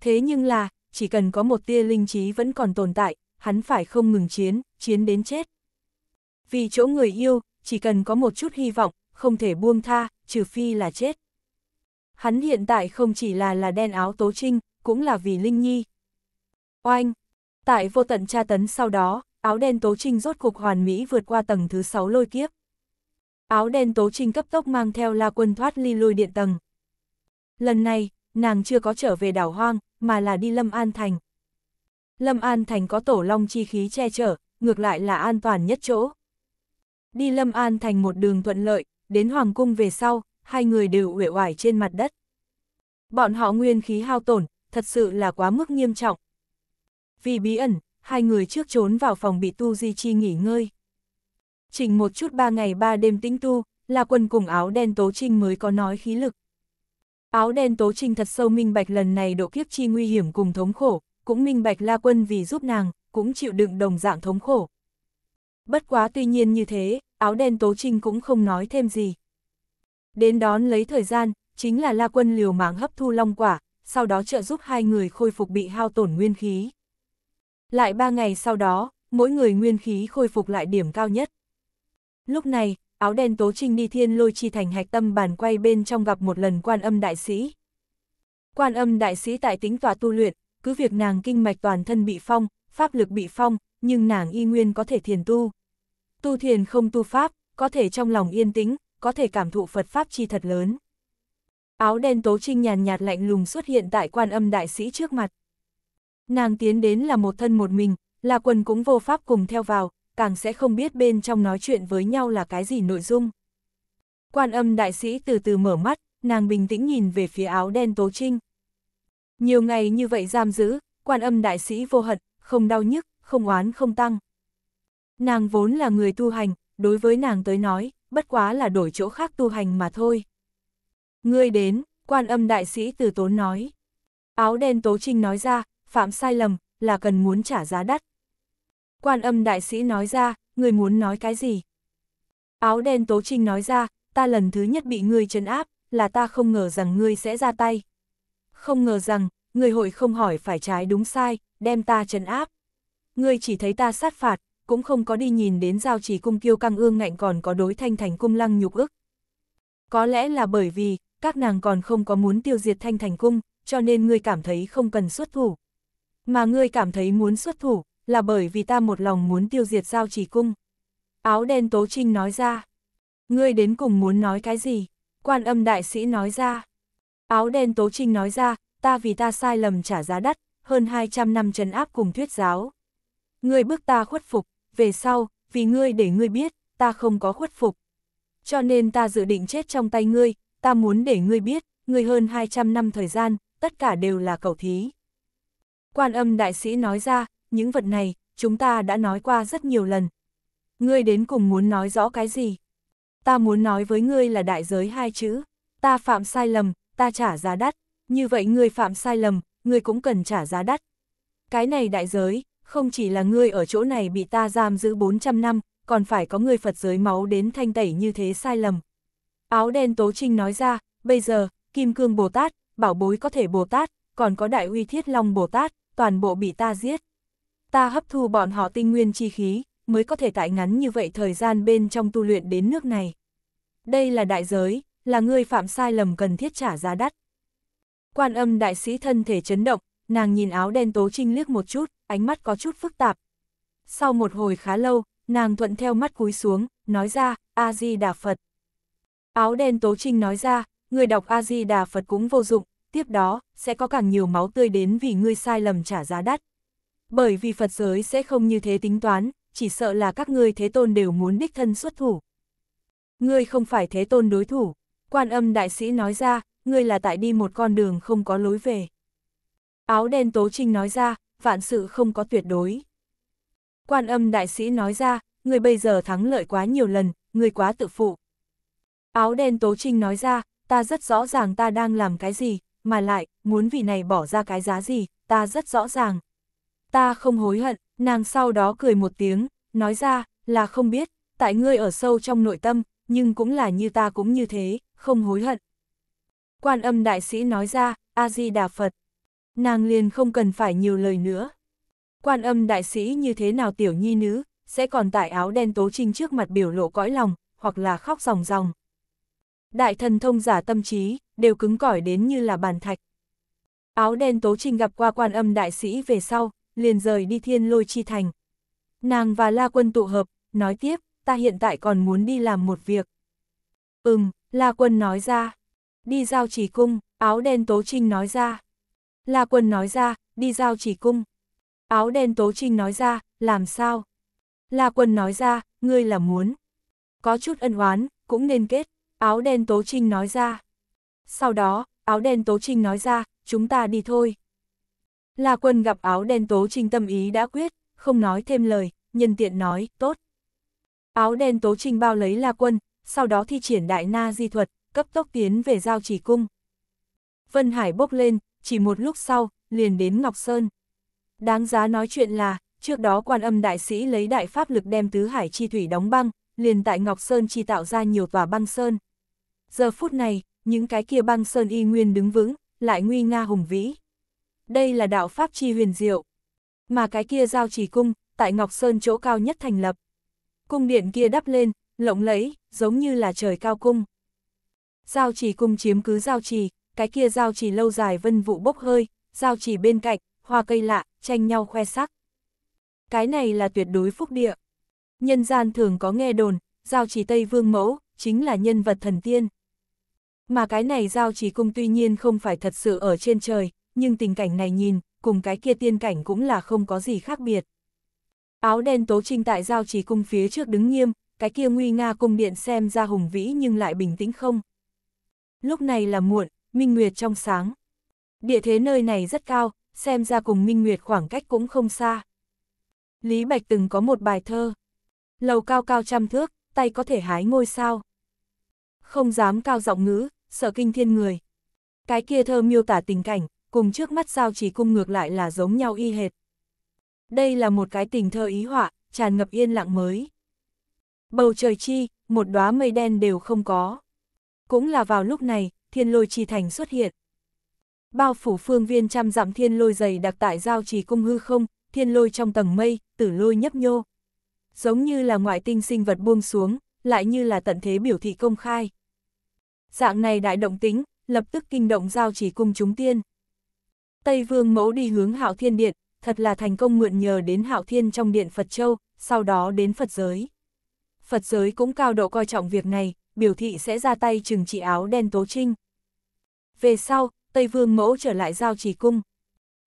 Thế nhưng là, chỉ cần có một tia linh trí vẫn còn tồn tại, hắn phải không ngừng chiến, chiến đến chết. Vì chỗ người yêu, chỉ cần có một chút hy vọng, không thể buông tha, trừ phi là chết. Hắn hiện tại không chỉ là là đen áo tố trinh, cũng là vì Linh Nhi. Oanh! Tại vô tận tra tấn sau đó, áo đen tố trinh rốt cục hoàn mỹ vượt qua tầng thứ 6 lôi kiếp áo đen tố trinh cấp tốc mang theo la quân thoát ly lôi điện tầng. Lần này, nàng chưa có trở về đảo hoang, mà là đi Lâm An Thành. Lâm An Thành có tổ long chi khí che chở, ngược lại là an toàn nhất chỗ. Đi Lâm An Thành một đường thuận lợi, đến Hoàng Cung về sau, hai người đều uể oải trên mặt đất. Bọn họ nguyên khí hao tổn, thật sự là quá mức nghiêm trọng. Vì bí ẩn, hai người trước trốn vào phòng bị Tu Di Chi nghỉ ngơi chỉnh một chút ba ngày ba đêm tĩnh tu, là quần cùng áo đen tố trinh mới có nói khí lực. Áo đen tố trinh thật sâu minh bạch lần này độ kiếp chi nguy hiểm cùng thống khổ, cũng minh bạch la quân vì giúp nàng, cũng chịu đựng đồng dạng thống khổ. Bất quá tuy nhiên như thế, áo đen tố trinh cũng không nói thêm gì. Đến đón lấy thời gian, chính là la quân liều mạng hấp thu long quả, sau đó trợ giúp hai người khôi phục bị hao tổn nguyên khí. Lại ba ngày sau đó, mỗi người nguyên khí khôi phục lại điểm cao nhất. Lúc này, áo đen tố trinh đi thiên lôi chi thành hạch tâm bản quay bên trong gặp một lần quan âm đại sĩ. Quan âm đại sĩ tại tính tòa tu luyện, cứ việc nàng kinh mạch toàn thân bị phong, pháp lực bị phong, nhưng nàng y nguyên có thể thiền tu. Tu thiền không tu pháp, có thể trong lòng yên tĩnh, có thể cảm thụ Phật Pháp chi thật lớn. Áo đen tố trinh nhàn nhạt lạnh lùng xuất hiện tại quan âm đại sĩ trước mặt. Nàng tiến đến là một thân một mình, là quần cũng vô pháp cùng theo vào, càng sẽ không biết bên trong nói chuyện với nhau là cái gì nội dung. Quan âm đại sĩ từ từ mở mắt, nàng bình tĩnh nhìn về phía áo đen Tố Trinh. Nhiều ngày như vậy giam giữ, quan âm đại sĩ vô hận, không đau nhức, không oán không tăng. Nàng vốn là người tu hành, đối với nàng tới nói, bất quá là đổi chỗ khác tu hành mà thôi. Ngươi đến, quan âm đại sĩ từ tốn nói. Áo đen Tố Trinh nói ra, phạm sai lầm, là cần muốn trả giá đắt. Quan âm đại sĩ nói ra, người muốn nói cái gì? Áo đen tố trinh nói ra, ta lần thứ nhất bị ngươi chấn áp, là ta không ngờ rằng ngươi sẽ ra tay. Không ngờ rằng, người hội không hỏi phải trái đúng sai, đem ta chấn áp. Ngươi chỉ thấy ta sát phạt, cũng không có đi nhìn đến giao chỉ cung kiêu căng ương ngạnh còn có đối thanh thành cung lăng nhục ức. Có lẽ là bởi vì, các nàng còn không có muốn tiêu diệt thanh thành cung, cho nên ngươi cảm thấy không cần xuất thủ. Mà ngươi cảm thấy muốn xuất thủ, là bởi vì ta một lòng muốn tiêu diệt giao trì cung. Áo đen Tố Trinh nói ra. Ngươi đến cùng muốn nói cái gì? Quan âm đại sĩ nói ra. Áo đen Tố Trinh nói ra, ta vì ta sai lầm trả giá đắt, hơn 200 năm trấn áp cùng thuyết giáo. Ngươi bước ta khuất phục, về sau, vì ngươi để ngươi biết, ta không có khuất phục. Cho nên ta dự định chết trong tay ngươi, ta muốn để ngươi biết, ngươi hơn 200 năm thời gian, tất cả đều là cầu thí. Quan âm đại sĩ nói ra, những vật này, chúng ta đã nói qua rất nhiều lần. Ngươi đến cùng muốn nói rõ cái gì? Ta muốn nói với ngươi là đại giới hai chữ. Ta phạm sai lầm, ta trả giá đắt. Như vậy ngươi phạm sai lầm, ngươi cũng cần trả giá đắt. Cái này đại giới, không chỉ là ngươi ở chỗ này bị ta giam giữ 400 năm, còn phải có người Phật giới máu đến thanh tẩy như thế sai lầm. Áo đen Tố Trinh nói ra, bây giờ, Kim Cương Bồ Tát, Bảo Bối có thể Bồ Tát, còn có Đại Uy Thiết Long Bồ Tát, toàn bộ bị ta giết ta hấp thu bọn họ tinh nguyên chi khí, mới có thể tại ngắn như vậy thời gian bên trong tu luyện đến nước này. Đây là đại giới, là ngươi phạm sai lầm cần thiết trả giá đắt. Quan âm đại sĩ thân thể chấn động, nàng nhìn áo đen tố trinh liếc một chút, ánh mắt có chút phức tạp. Sau một hồi khá lâu, nàng thuận theo mắt cúi xuống, nói ra, A-di-đà Phật. Áo đen tố trinh nói ra, người đọc A-di-đà Phật cũng vô dụng, tiếp đó, sẽ có càng nhiều máu tươi đến vì ngươi sai lầm trả giá đắt bởi vì Phật giới sẽ không như thế tính toán, chỉ sợ là các ngươi thế tôn đều muốn đích thân xuất thủ. Ngươi không phải thế tôn đối thủ, quan âm đại sĩ nói ra, ngươi là tại đi một con đường không có lối về. Áo đen tố trinh nói ra, vạn sự không có tuyệt đối. Quan âm đại sĩ nói ra, ngươi bây giờ thắng lợi quá nhiều lần, ngươi quá tự phụ. Áo đen tố trinh nói ra, ta rất rõ ràng ta đang làm cái gì, mà lại, muốn vì này bỏ ra cái giá gì, ta rất rõ ràng, ta không hối hận, nàng sau đó cười một tiếng, nói ra, là không biết, tại ngươi ở sâu trong nội tâm, nhưng cũng là như ta cũng như thế, không hối hận. Quan âm đại sĩ nói ra, A-di-đà Phật. Nàng liền không cần phải nhiều lời nữa. Quan âm đại sĩ như thế nào tiểu nhi nữ, sẽ còn tại áo đen tố trinh trước mặt biểu lộ cõi lòng, hoặc là khóc ròng ròng. Đại thần thông giả tâm trí, đều cứng cỏi đến như là bàn thạch. Áo đen tố trinh gặp qua quan âm đại sĩ về sau, liền rời đi thiên lôi chi thành. Nàng và La Quân tụ hợp, nói tiếp, ta hiện tại còn muốn đi làm một việc. Ừm, La Quân nói ra. Đi giao chỉ cung, áo đen Tố Trinh nói ra. La Quân nói ra, đi giao chỉ cung. Áo đen Tố Trinh nói ra, làm sao? La Quân nói ra, ngươi là muốn. Có chút ân oán, cũng nên kết. Áo đen Tố Trinh nói ra. Sau đó, áo đen Tố Trinh nói ra, chúng ta đi thôi. La quân gặp áo đen tố trinh tâm ý đã quyết, không nói thêm lời, nhân tiện nói, tốt. Áo đen tố trinh bao lấy La quân, sau đó thi triển đại na di thuật, cấp tốc tiến về giao chỉ cung. Vân Hải bốc lên, chỉ một lúc sau, liền đến Ngọc Sơn. Đáng giá nói chuyện là, trước đó quan âm đại sĩ lấy đại pháp lực đem tứ hải chi thủy đóng băng, liền tại Ngọc Sơn chi tạo ra nhiều tòa băng sơn. Giờ phút này, những cái kia băng sơn y nguyên đứng vững, lại nguy nga hùng vĩ, đây là đạo Pháp chi huyền diệu. Mà cái kia giao chỉ cung, tại Ngọc Sơn chỗ cao nhất thành lập. Cung điện kia đắp lên, lộng lẫy, giống như là trời cao cung. Giao chỉ cung chiếm cứ giao trì, cái kia giao trì lâu dài vân vụ bốc hơi, giao trì bên cạnh, hoa cây lạ, tranh nhau khoe sắc. Cái này là tuyệt đối phúc địa. Nhân gian thường có nghe đồn, giao trì Tây Vương Mẫu, chính là nhân vật thần tiên. Mà cái này giao trì cung tuy nhiên không phải thật sự ở trên trời, nhưng tình cảnh này nhìn, cùng cái kia tiên cảnh cũng là không có gì khác biệt. Áo đen tố trinh tại giao trì cung phía trước đứng nghiêm, cái kia nguy nga cung điện xem ra hùng vĩ nhưng lại bình tĩnh không. Lúc này là muộn, minh nguyệt trong sáng. Địa thế nơi này rất cao, xem ra cùng minh nguyệt khoảng cách cũng không xa. Lý Bạch từng có một bài thơ. Lầu cao cao trăm thước, tay có thể hái ngôi sao. Không dám cao giọng ngữ, sợ kinh thiên người. Cái kia thơ miêu tả tình cảnh, cùng trước mắt sao chỉ cung ngược lại là giống nhau y hệt. Đây là một cái tình thơ ý họa, tràn ngập yên lặng mới. Bầu trời chi, một đóa mây đen đều không có. Cũng là vào lúc này, thiên lôi chi thành xuất hiện. Bao phủ phương viên trăm dặm thiên lôi dày đặc tại giao trì cung hư không, thiên lôi trong tầng mây, tử lôi nhấp nhô. Giống như là ngoại tinh sinh vật buông xuống, lại như là tận thế biểu thị công khai. Dạng này đại động tính, lập tức kinh động giao trì cung chúng tiên. Tây Vương Mẫu đi hướng Hạo Thiên Điện, thật là thành công mượn nhờ đến Hạo Thiên trong Điện Phật Châu, sau đó đến Phật giới. Phật giới cũng cao độ coi trọng việc này, biểu thị sẽ ra tay trừng trị áo đen Tố Trinh. Về sau, Tây Vương Mẫu trở lại giao trì cung.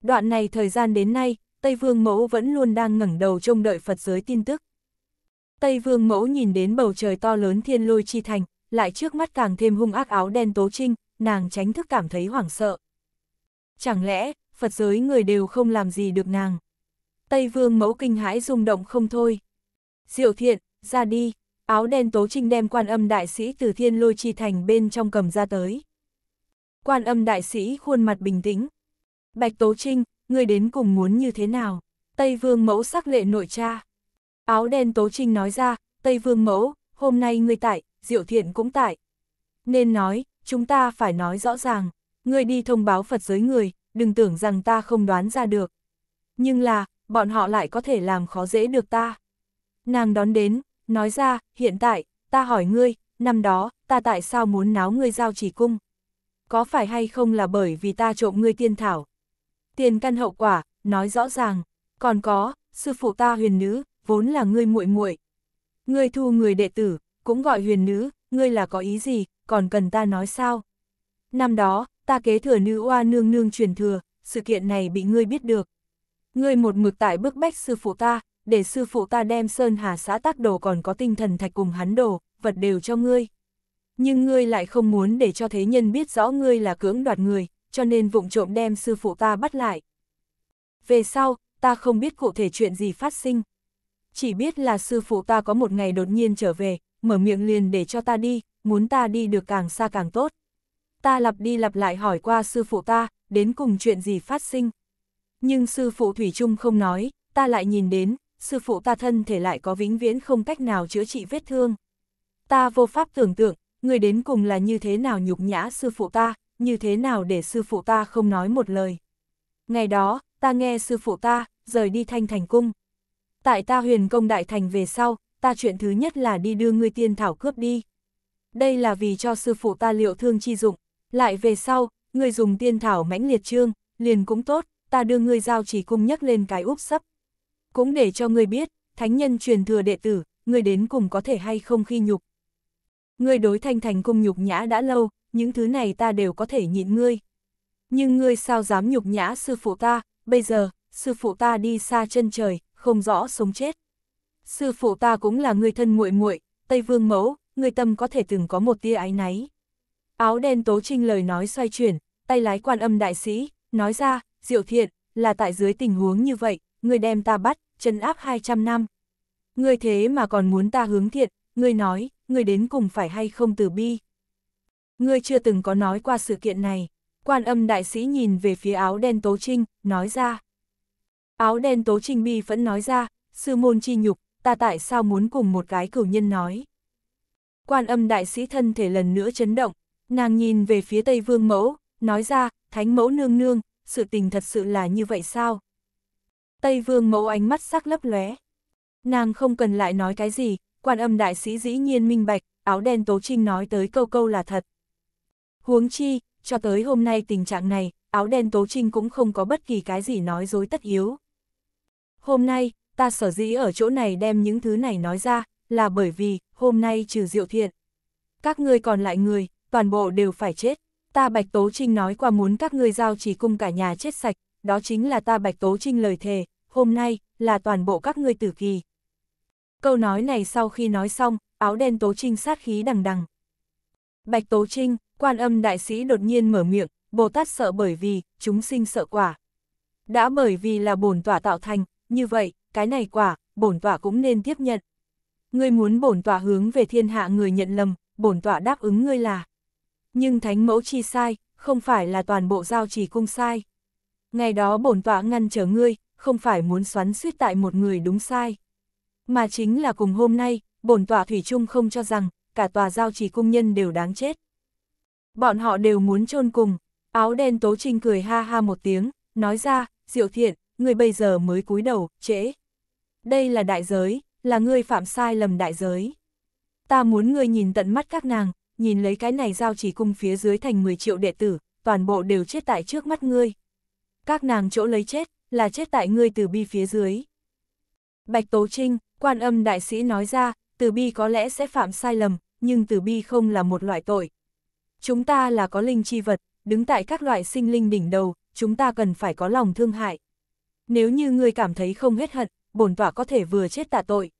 Đoạn này thời gian đến nay, Tây Vương Mẫu vẫn luôn đang ngẩng đầu trông đợi Phật giới tin tức. Tây Vương Mẫu nhìn đến bầu trời to lớn thiên lôi chi thành, lại trước mắt càng thêm hung ác áo đen Tố Trinh, nàng tránh thức cảm thấy hoảng sợ. Chẳng lẽ, Phật giới người đều không làm gì được nàng? Tây Vương mẫu kinh hãi rung động không thôi. Diệu thiện, ra đi, áo đen tố trinh đem quan âm đại sĩ từ thiên lôi chi thành bên trong cầm ra tới. Quan âm đại sĩ khuôn mặt bình tĩnh. Bạch tố trinh, người đến cùng muốn như thế nào? Tây Vương mẫu sắc lệ nội cha. Áo đen tố trinh nói ra, Tây Vương mẫu, hôm nay người tại, diệu thiện cũng tại. Nên nói, chúng ta phải nói rõ ràng ngươi đi thông báo Phật giới người, đừng tưởng rằng ta không đoán ra được. Nhưng là, bọn họ lại có thể làm khó dễ được ta. Nàng đón đến, nói ra, hiện tại, ta hỏi ngươi, năm đó, ta tại sao muốn náo ngươi giao chỉ cung? Có phải hay không là bởi vì ta trộm ngươi tiên thảo? Tiền căn hậu quả, nói rõ ràng, còn có, sư phụ ta huyền nữ, vốn là ngươi muội muội. Ngươi thu người đệ tử, cũng gọi huyền nữ, ngươi là có ý gì, còn cần ta nói sao? Năm đó, ta kế thừa nữ oa nương nương truyền thừa, sự kiện này bị ngươi biết được. Ngươi một mực tại bức bách sư phụ ta, để sư phụ ta đem Sơn Hà xã tác đồ còn có tinh thần thạch cùng hắn đồ, vật đều cho ngươi. Nhưng ngươi lại không muốn để cho thế nhân biết rõ ngươi là cưỡng đoạt người, cho nên vụng trộm đem sư phụ ta bắt lại. Về sau, ta không biết cụ thể chuyện gì phát sinh. Chỉ biết là sư phụ ta có một ngày đột nhiên trở về, mở miệng liền để cho ta đi, muốn ta đi được càng xa càng tốt ta lặp đi lặp lại hỏi qua sư phụ ta, đến cùng chuyện gì phát sinh. Nhưng sư phụ Thủy Trung không nói, ta lại nhìn đến, sư phụ ta thân thể lại có vĩnh viễn không cách nào chữa trị vết thương. Ta vô pháp tưởng tượng, người đến cùng là như thế nào nhục nhã sư phụ ta, như thế nào để sư phụ ta không nói một lời. Ngày đó, ta nghe sư phụ ta, rời đi thanh thành cung. Tại ta huyền công đại thành về sau, ta chuyện thứ nhất là đi đưa người tiên thảo cướp đi. Đây là vì cho sư phụ ta liệu thương chi dụng. Lại về sau, người dùng tiên thảo mãnh liệt trương, liền cũng tốt, ta đưa ngươi giao chỉ cung nhắc lên cái úp sấp. Cũng để cho ngươi biết, thánh nhân truyền thừa đệ tử, người đến cùng có thể hay không khi nhục. Ngươi đối thanh thành cung nhục nhã đã lâu, những thứ này ta đều có thể nhịn ngươi. Nhưng ngươi sao dám nhục nhã sư phụ ta, bây giờ, sư phụ ta đi xa chân trời, không rõ sống chết. Sư phụ ta cũng là người thân muội muội, Tây Vương Mẫu, người tâm có thể từng có một tia ái náy. Áo đen Tố Trinh lời nói xoay chuyển, tay lái quan âm đại sĩ, nói ra, diệu thiện, là tại dưới tình huống như vậy, người đem ta bắt, chân áp 200 năm. Người thế mà còn muốn ta hướng thiện, người nói, người đến cùng phải hay không từ bi. Người chưa từng có nói qua sự kiện này, quan âm đại sĩ nhìn về phía áo đen Tố Trinh, nói ra. Áo đen Tố Trinh bi vẫn nói ra, sư môn chi nhục, ta tại sao muốn cùng một cái cửu nhân nói. Quan âm đại sĩ thân thể lần nữa chấn động, Nàng nhìn về phía Tây Vương Mẫu, nói ra, Thánh Mẫu nương nương, sự tình thật sự là như vậy sao? Tây Vương Mẫu ánh mắt sắc lấp lóe. Nàng không cần lại nói cái gì, quan âm đại sĩ dĩ nhiên minh bạch, áo đen tố trinh nói tới câu câu là thật. Huống chi, cho tới hôm nay tình trạng này, áo đen tố trinh cũng không có bất kỳ cái gì nói dối tất yếu. Hôm nay, ta sở dĩ ở chỗ này đem những thứ này nói ra, là bởi vì, hôm nay trừ diệu thiện. Các ngươi còn lại người, toàn bộ đều phải chết. Ta Bạch Tố Trinh nói qua muốn các ngươi giao chỉ cung cả nhà chết sạch, đó chính là ta Bạch Tố Trinh lời thề, hôm nay, là toàn bộ các ngươi tử kỳ. Câu nói này sau khi nói xong, áo đen Tố Trinh sát khí đằng đằng. Bạch Tố Trinh, quan âm đại sĩ đột nhiên mở miệng, Bồ Tát sợ bởi vì, chúng sinh sợ quả. Đã bởi vì là bổn tỏa tạo thành, như vậy, cái này quả, bổn tỏa cũng nên tiếp nhận. Ngươi muốn bổn tỏa hướng về thiên hạ người nhận lầm, bổn tỏa đáp ứng ngươi là. Nhưng thánh mẫu chi sai, không phải là toàn bộ giao trì cung sai. Ngày đó bổn tọa ngăn trở ngươi, không phải muốn xoắn suýt tại một người đúng sai. Mà chính là cùng hôm nay, bổn tọa thủy chung không cho rằng, cả tòa giao trì cung nhân đều đáng chết. Bọn họ đều muốn chôn cùng, áo đen tố trinh cười ha ha một tiếng, nói ra, diệu thiện, ngươi bây giờ mới cúi đầu, trễ. Đây là đại giới, là ngươi phạm sai lầm đại giới. Ta muốn ngươi nhìn tận mắt các nàng, nhìn lấy cái này giao chỉ cung phía dưới thành 10 triệu đệ tử, toàn bộ đều chết tại trước mắt ngươi. Các nàng chỗ lấy chết, là chết tại ngươi từ bi phía dưới. Bạch Tố Trinh, quan âm đại sĩ nói ra, từ bi có lẽ sẽ phạm sai lầm, nhưng từ bi không là một loại tội. Chúng ta là có linh chi vật, đứng tại các loại sinh linh đỉnh đầu, chúng ta cần phải có lòng thương hại. Nếu như ngươi cảm thấy không hết hận, bổn tọa có thể vừa chết tạ tội.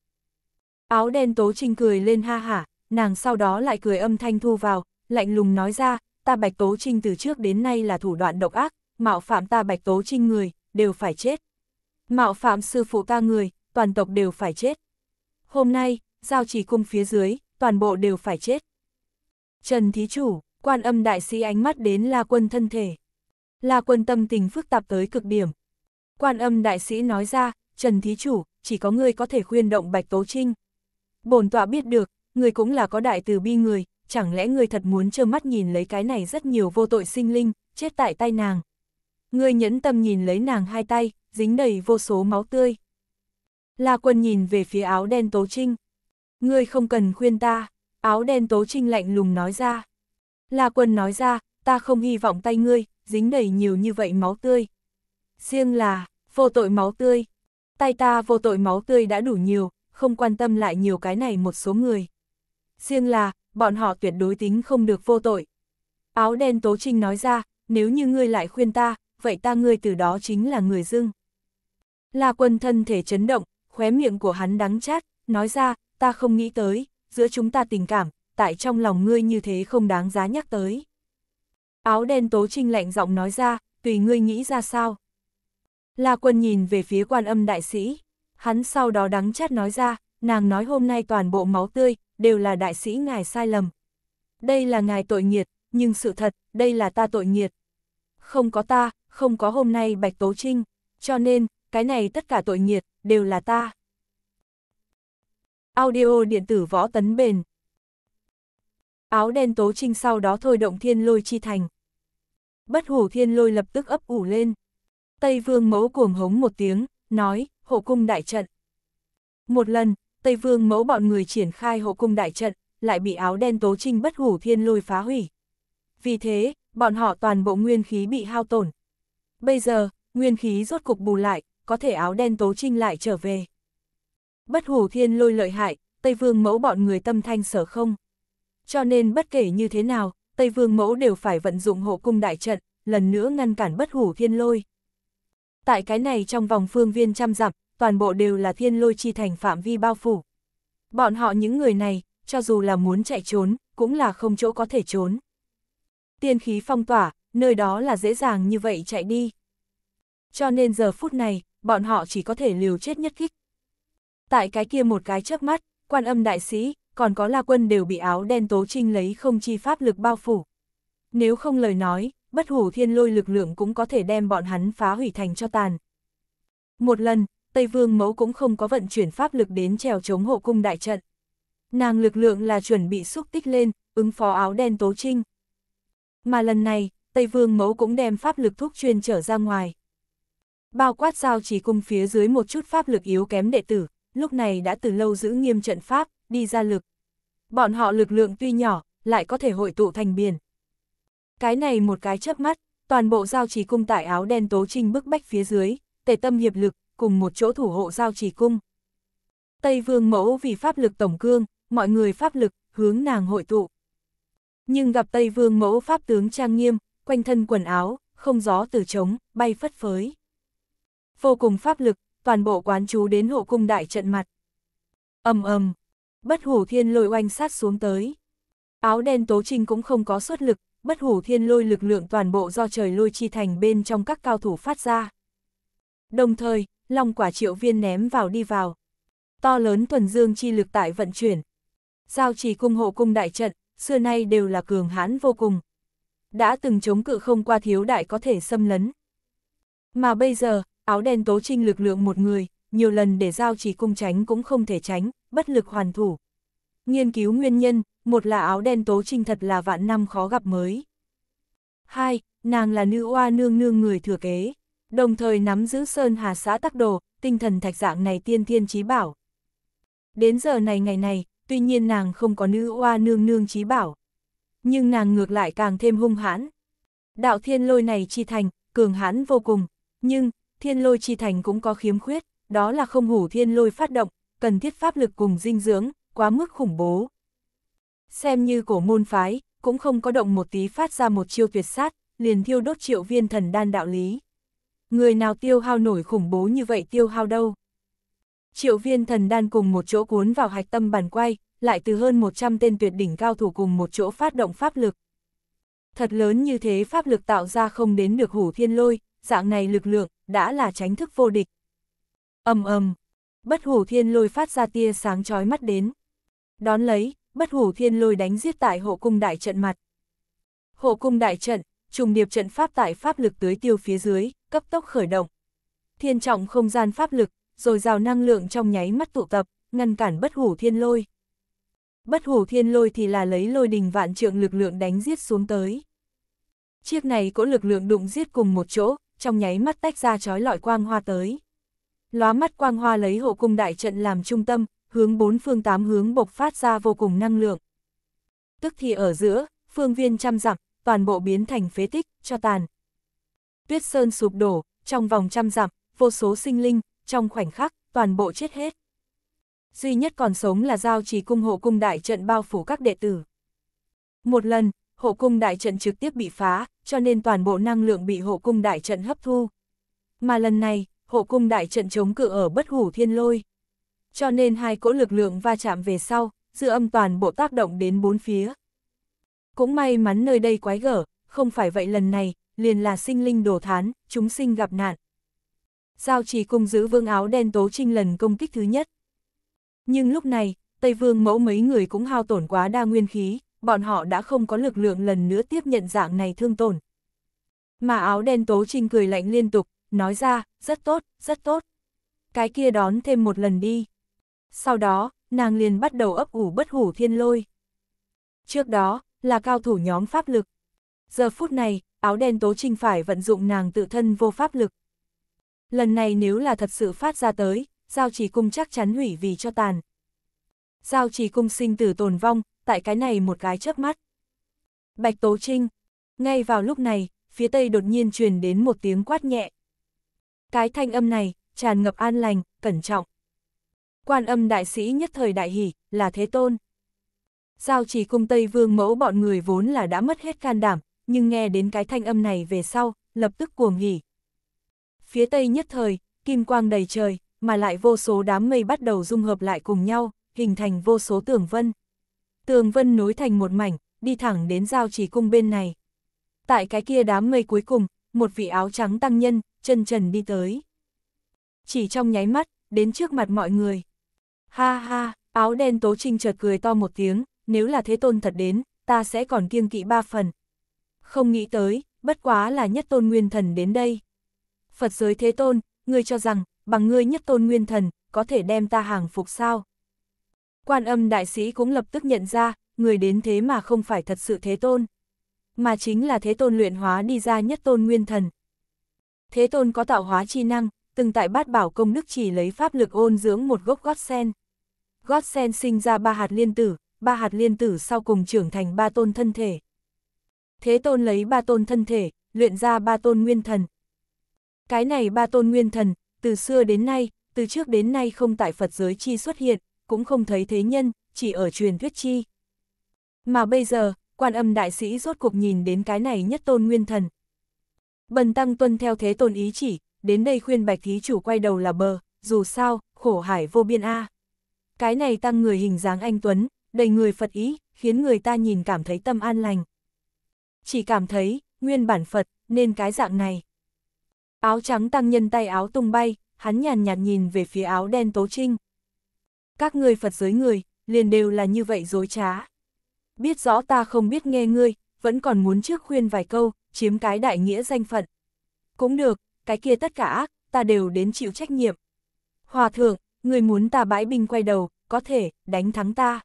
Áo đen Tố Trinh cười lên ha hả, nàng sau đó lại cười âm thanh thu vào, lạnh lùng nói ra, ta Bạch Tố Trinh từ trước đến nay là thủ đoạn độc ác, mạo phạm ta Bạch Tố Trinh người, đều phải chết. Mạo phạm sư phụ ta người, toàn tộc đều phải chết. Hôm nay, giao chỉ cung phía dưới, toàn bộ đều phải chết. Trần Thí Chủ, quan âm đại sĩ ánh mắt đến La Quân thân thể. La Quân tâm tình phức tạp tới cực điểm. Quan âm đại sĩ nói ra, Trần Thí Chủ, chỉ có ngươi có thể khuyên động Bạch Tố Trinh. Bổn tọa biết được, người cũng là có đại từ bi người, chẳng lẽ người thật muốn trơ mắt nhìn lấy cái này rất nhiều vô tội sinh linh, chết tại tay nàng. Người nhẫn tâm nhìn lấy nàng hai tay, dính đầy vô số máu tươi. La quân nhìn về phía áo đen tố trinh. Ngươi không cần khuyên ta, áo đen tố trinh lạnh lùng nói ra. La quân nói ra, ta không hy vọng tay ngươi, dính đầy nhiều như vậy máu tươi. Riêng là, vô tội máu tươi. Tay ta vô tội máu tươi đã đủ nhiều, không quan tâm lại nhiều cái này một số người riêng là, bọn họ tuyệt đối tính không được vô tội. Áo đen Tố Trinh nói ra, nếu như ngươi lại khuyên ta, vậy ta ngươi từ đó chính là người dưng. La quân thân thể chấn động, khóe miệng của hắn đắng chát, nói ra, ta không nghĩ tới, giữa chúng ta tình cảm, tại trong lòng ngươi như thế không đáng giá nhắc tới. Áo đen Tố Trinh lạnh giọng nói ra, tùy ngươi nghĩ ra sao. La quân nhìn về phía quan âm đại sĩ, hắn sau đó đắng chát nói ra, nàng nói hôm nay toàn bộ máu tươi, đều là đại sĩ ngài sai lầm. Đây là ngài tội nghiệt, nhưng sự thật, đây là ta tội nghiệt. Không có ta, không có hôm nay Bạch Tố Trinh, cho nên, cái này tất cả tội nghiệt, đều là ta. Audio điện tử võ tấn bền. Áo đen Tố Trinh sau đó thôi động thiên lôi chi thành. Bất hủ thiên lôi lập tức ấp ủ lên. Tây vương mẫu cuồng hống một tiếng, nói, hộ cung đại trận. Một lần, Tây Vương mẫu bọn người triển khai hộ cung đại trận, lại bị áo đen tố trinh bất hủ thiên lôi phá hủy. Vì thế, bọn họ toàn bộ nguyên khí bị hao tổn. Bây giờ, nguyên khí rốt cục bù lại, có thể áo đen tố trinh lại trở về. Bất hủ thiên lôi lợi hại, Tây Vương mẫu bọn người tâm thanh sở không. Cho nên bất kể như thế nào, Tây Vương mẫu đều phải vận dụng hộ cung đại trận, lần nữa ngăn cản bất hủ thiên lôi. Tại cái này trong vòng phương viên trăm dặm, toàn bộ đều là thiên lôi chi thành phạm vi bao phủ. Bọn họ những người này, cho dù là muốn chạy trốn, cũng là không chỗ có thể trốn. Tiên khí phong tỏa, nơi đó là dễ dàng như vậy chạy đi. Cho nên giờ phút này, bọn họ chỉ có thể liều chết nhất kích. Tại cái kia một cái chớp mắt, quan âm đại sĩ, còn có la quân đều bị áo đen tố trinh lấy không chi pháp lực bao phủ. Nếu không lời nói, bất hủ thiên lôi lực lượng cũng có thể đem bọn hắn phá hủy thành cho tàn. Một lần, Tây Vương Mẫu cũng không có vận chuyển pháp lực đến trèo chống hộ cung đại trận. Nàng lực lượng là chuẩn bị xúc tích lên, ứng phó áo đen tố trinh. Mà lần này, Tây Vương Mẫu cũng đem pháp lực thúc chuyên trở ra ngoài. Bao quát giao chỉ cung phía dưới một chút pháp lực yếu kém đệ tử, lúc này đã từ lâu giữ nghiêm trận pháp, đi ra lực. Bọn họ lực lượng tuy nhỏ, lại có thể hội tụ thành biển. Cái này một cái chớp mắt, toàn bộ giao chỉ cung tại áo đen tố trinh bức bách phía dưới, tề tâm hiệp lực, cùng một chỗ thủ hộ giao trì cung. Tây vương mẫu vì pháp lực tổng cương, mọi người pháp lực, hướng nàng hội tụ. Nhưng gặp Tây vương mẫu pháp tướng trang nghiêm, quanh thân quần áo, không gió từ trống, bay phất phới. Vô cùng pháp lực, toàn bộ quán chú đến hộ cung đại trận mặt. ầm ầm bất hủ thiên lôi oanh sát xuống tới. Áo đen tố trinh cũng không có xuất lực, bất hủ thiên lôi lực lượng toàn bộ do trời lôi chi thành bên trong các cao thủ phát ra. Đồng thời, long quả triệu viên ném vào đi vào. To lớn thuần dương chi lực tại vận chuyển. Giao trì cung hộ cung đại trận, xưa nay đều là cường hãn vô cùng. Đã từng chống cự không qua thiếu đại có thể xâm lấn. Mà bây giờ, áo đen tố trinh lực lượng một người, nhiều lần để giao trì cung tránh cũng không thể tránh, bất lực hoàn thủ. Nghiên cứu nguyên nhân, một là áo đen tố trinh thật là vạn năm khó gặp mới. Hai, nàng là nữ oa nương nương người thừa kế đồng thời nắm giữ Sơn Hà xã tắc đồ, tinh thần thạch dạng này tiên thiên trí bảo. Đến giờ này ngày này, tuy nhiên nàng không có nữ oa nương nương trí bảo. Nhưng nàng ngược lại càng thêm hung hãn. Đạo thiên lôi này chi thành, cường hãn vô cùng, nhưng, thiên lôi chi thành cũng có khiếm khuyết, đó là không hủ thiên lôi phát động, cần thiết pháp lực cùng dinh dưỡng, quá mức khủng bố. Xem như cổ môn phái, cũng không có động một tí phát ra một chiêu tuyệt sát, liền thiêu đốt triệu viên thần đan đạo lý người nào tiêu hao nổi khủng bố như vậy tiêu hao đâu. Triệu viên thần đan cùng một chỗ cuốn vào hạch tâm bàn quay, lại từ hơn 100 tên tuyệt đỉnh cao thủ cùng một chỗ phát động pháp lực. Thật lớn như thế pháp lực tạo ra không đến được hủ thiên lôi, dạng này lực lượng, đã là tránh thức vô địch. ầm ầm bất hủ thiên lôi phát ra tia sáng chói mắt đến. Đón lấy, bất hủ thiên lôi đánh giết tại hộ cung đại trận mặt. Hộ cung đại trận, trùng điệp trận pháp tại pháp lực tưới tiêu phía dưới, cấp tốc khởi động. Thiên trọng không gian pháp lực, rồi rào năng lượng trong nháy mắt tụ tập, ngăn cản bất hủ thiên lôi. Bất hủ thiên lôi thì là lấy lôi đình vạn trượng lực lượng đánh giết xuống tới. Chiếc này có lực lượng đụng giết cùng một chỗ, trong nháy mắt tách ra chói lọi quang hoa tới. Lóa mắt quang hoa lấy hộ cung đại trận làm trung tâm, hướng bốn phương tám hướng bộc phát ra vô cùng năng lượng. Tức thì ở giữa, phương viên chăm dặm, toàn bộ biến thành phế tích, cho tàn tuyết sơn sụp đổ, trong vòng trăm dặm, vô số sinh linh, trong khoảnh khắc, toàn bộ chết hết. Duy nhất còn sống là giao trì cung hộ cung đại trận bao phủ các đệ tử. Một lần, hộ cung đại trận trực tiếp bị phá, cho nên toàn bộ năng lượng bị hộ cung đại trận hấp thu. Mà lần này, hộ cung đại trận chống cự ở bất hủ thiên lôi. Cho nên hai cỗ lực lượng va chạm về sau, dư âm toàn bộ tác động đến bốn phía. Cũng may mắn nơi đây quái gở, không phải vậy lần này, liền là sinh linh đổ thán, chúng sinh gặp nạn. Giao trì cung giữ vương áo đen tố trinh lần công kích thứ nhất. Nhưng lúc này, Tây Vương mẫu mấy người cũng hao tổn quá đa nguyên khí, bọn họ đã không có lực lượng lần nữa tiếp nhận dạng này thương tổn. Mà áo đen tố trinh cười lạnh liên tục, nói ra, rất tốt, rất tốt. Cái kia đón thêm một lần đi. Sau đó, nàng liền bắt đầu ấp ủ bất hủ thiên lôi. Trước đó, là cao thủ nhóm pháp lực. Giờ phút này, áo đen tố trinh phải vận dụng nàng tự thân vô pháp lực. Lần này nếu là thật sự phát ra tới, giao trì cung chắc chắn hủy vì cho tàn. Giao trì cung sinh tử tồn vong, tại cái này một cái chớp mắt. Bạch tố trinh, ngay vào lúc này, phía tây đột nhiên truyền đến một tiếng quát nhẹ. Cái thanh âm này, tràn ngập an lành, cẩn trọng. Quan âm đại sĩ nhất thời đại hỷ, là thế tôn. Giao chỉ cung Tây Vương mẫu bọn người vốn là đã mất hết can đảm, nhưng nghe đến cái thanh âm này về sau, lập tức cuồng nghỉ. Phía tây nhất thời, kim quang đầy trời, mà lại vô số đám mây bắt đầu dung hợp lại cùng nhau, hình thành vô số tường vân. Tường vân nối thành một mảnh, đi thẳng đến giao chỉ cung bên này. Tại cái kia đám mây cuối cùng, một vị áo trắng tăng nhân, chân trần đi tới. Chỉ trong nháy mắt, đến trước mặt mọi người. Ha ha, áo đen tố trinh chợt cười to một tiếng, nếu là thế tôn thật đến, ta sẽ còn kiêng kỵ ba phần, không nghĩ tới, bất quá là nhất tôn nguyên thần đến đây. Phật giới thế tôn, ngươi cho rằng, bằng ngươi nhất tôn nguyên thần, có thể đem ta hàng phục sao? Quan âm đại sĩ cũng lập tức nhận ra, người đến thế mà không phải thật sự thế tôn, mà chính là thế tôn luyện hóa đi ra nhất tôn nguyên thần. Thế tôn có tạo hóa chi năng, từng tại bát bảo công đức chỉ lấy pháp lực ôn dưỡng một gốc gót sen. Gót sen sinh ra ba hạt liên tử, ba hạt liên tử sau cùng trưởng thành ba tôn thân thể. Thế Tôn lấy ba tôn thân thể, luyện ra ba tôn nguyên thần. Cái này ba tôn nguyên thần, từ xưa đến nay, từ trước đến nay không tại Phật giới chi xuất hiện, cũng không thấy thế nhân, chỉ ở truyền thuyết chi. Mà bây giờ, quan âm đại sĩ rốt cuộc nhìn đến cái này nhất tôn nguyên thần. Bần tăng tuân theo thế tôn ý chỉ, đến đây khuyên bạch thí chủ quay đầu là bờ, dù sao, khổ hải vô biên A. Cái này tăng người hình dáng anh Tuấn, đầy người Phật ý, khiến người ta nhìn cảm thấy tâm an lành chỉ cảm thấy, nguyên bản Phật, nên cái dạng này. Áo trắng tăng nhân tay áo tung bay, hắn nhàn nhạt nhìn về phía áo đen tố trinh. Các ngươi Phật giới người, liền đều là như vậy dối trá. Biết rõ ta không biết nghe ngươi, vẫn còn muốn trước khuyên vài câu, chiếm cái đại nghĩa danh phận. Cũng được, cái kia tất cả ác, ta đều đến chịu trách nhiệm. Hòa thượng, người muốn ta bãi binh quay đầu, có thể, đánh thắng ta.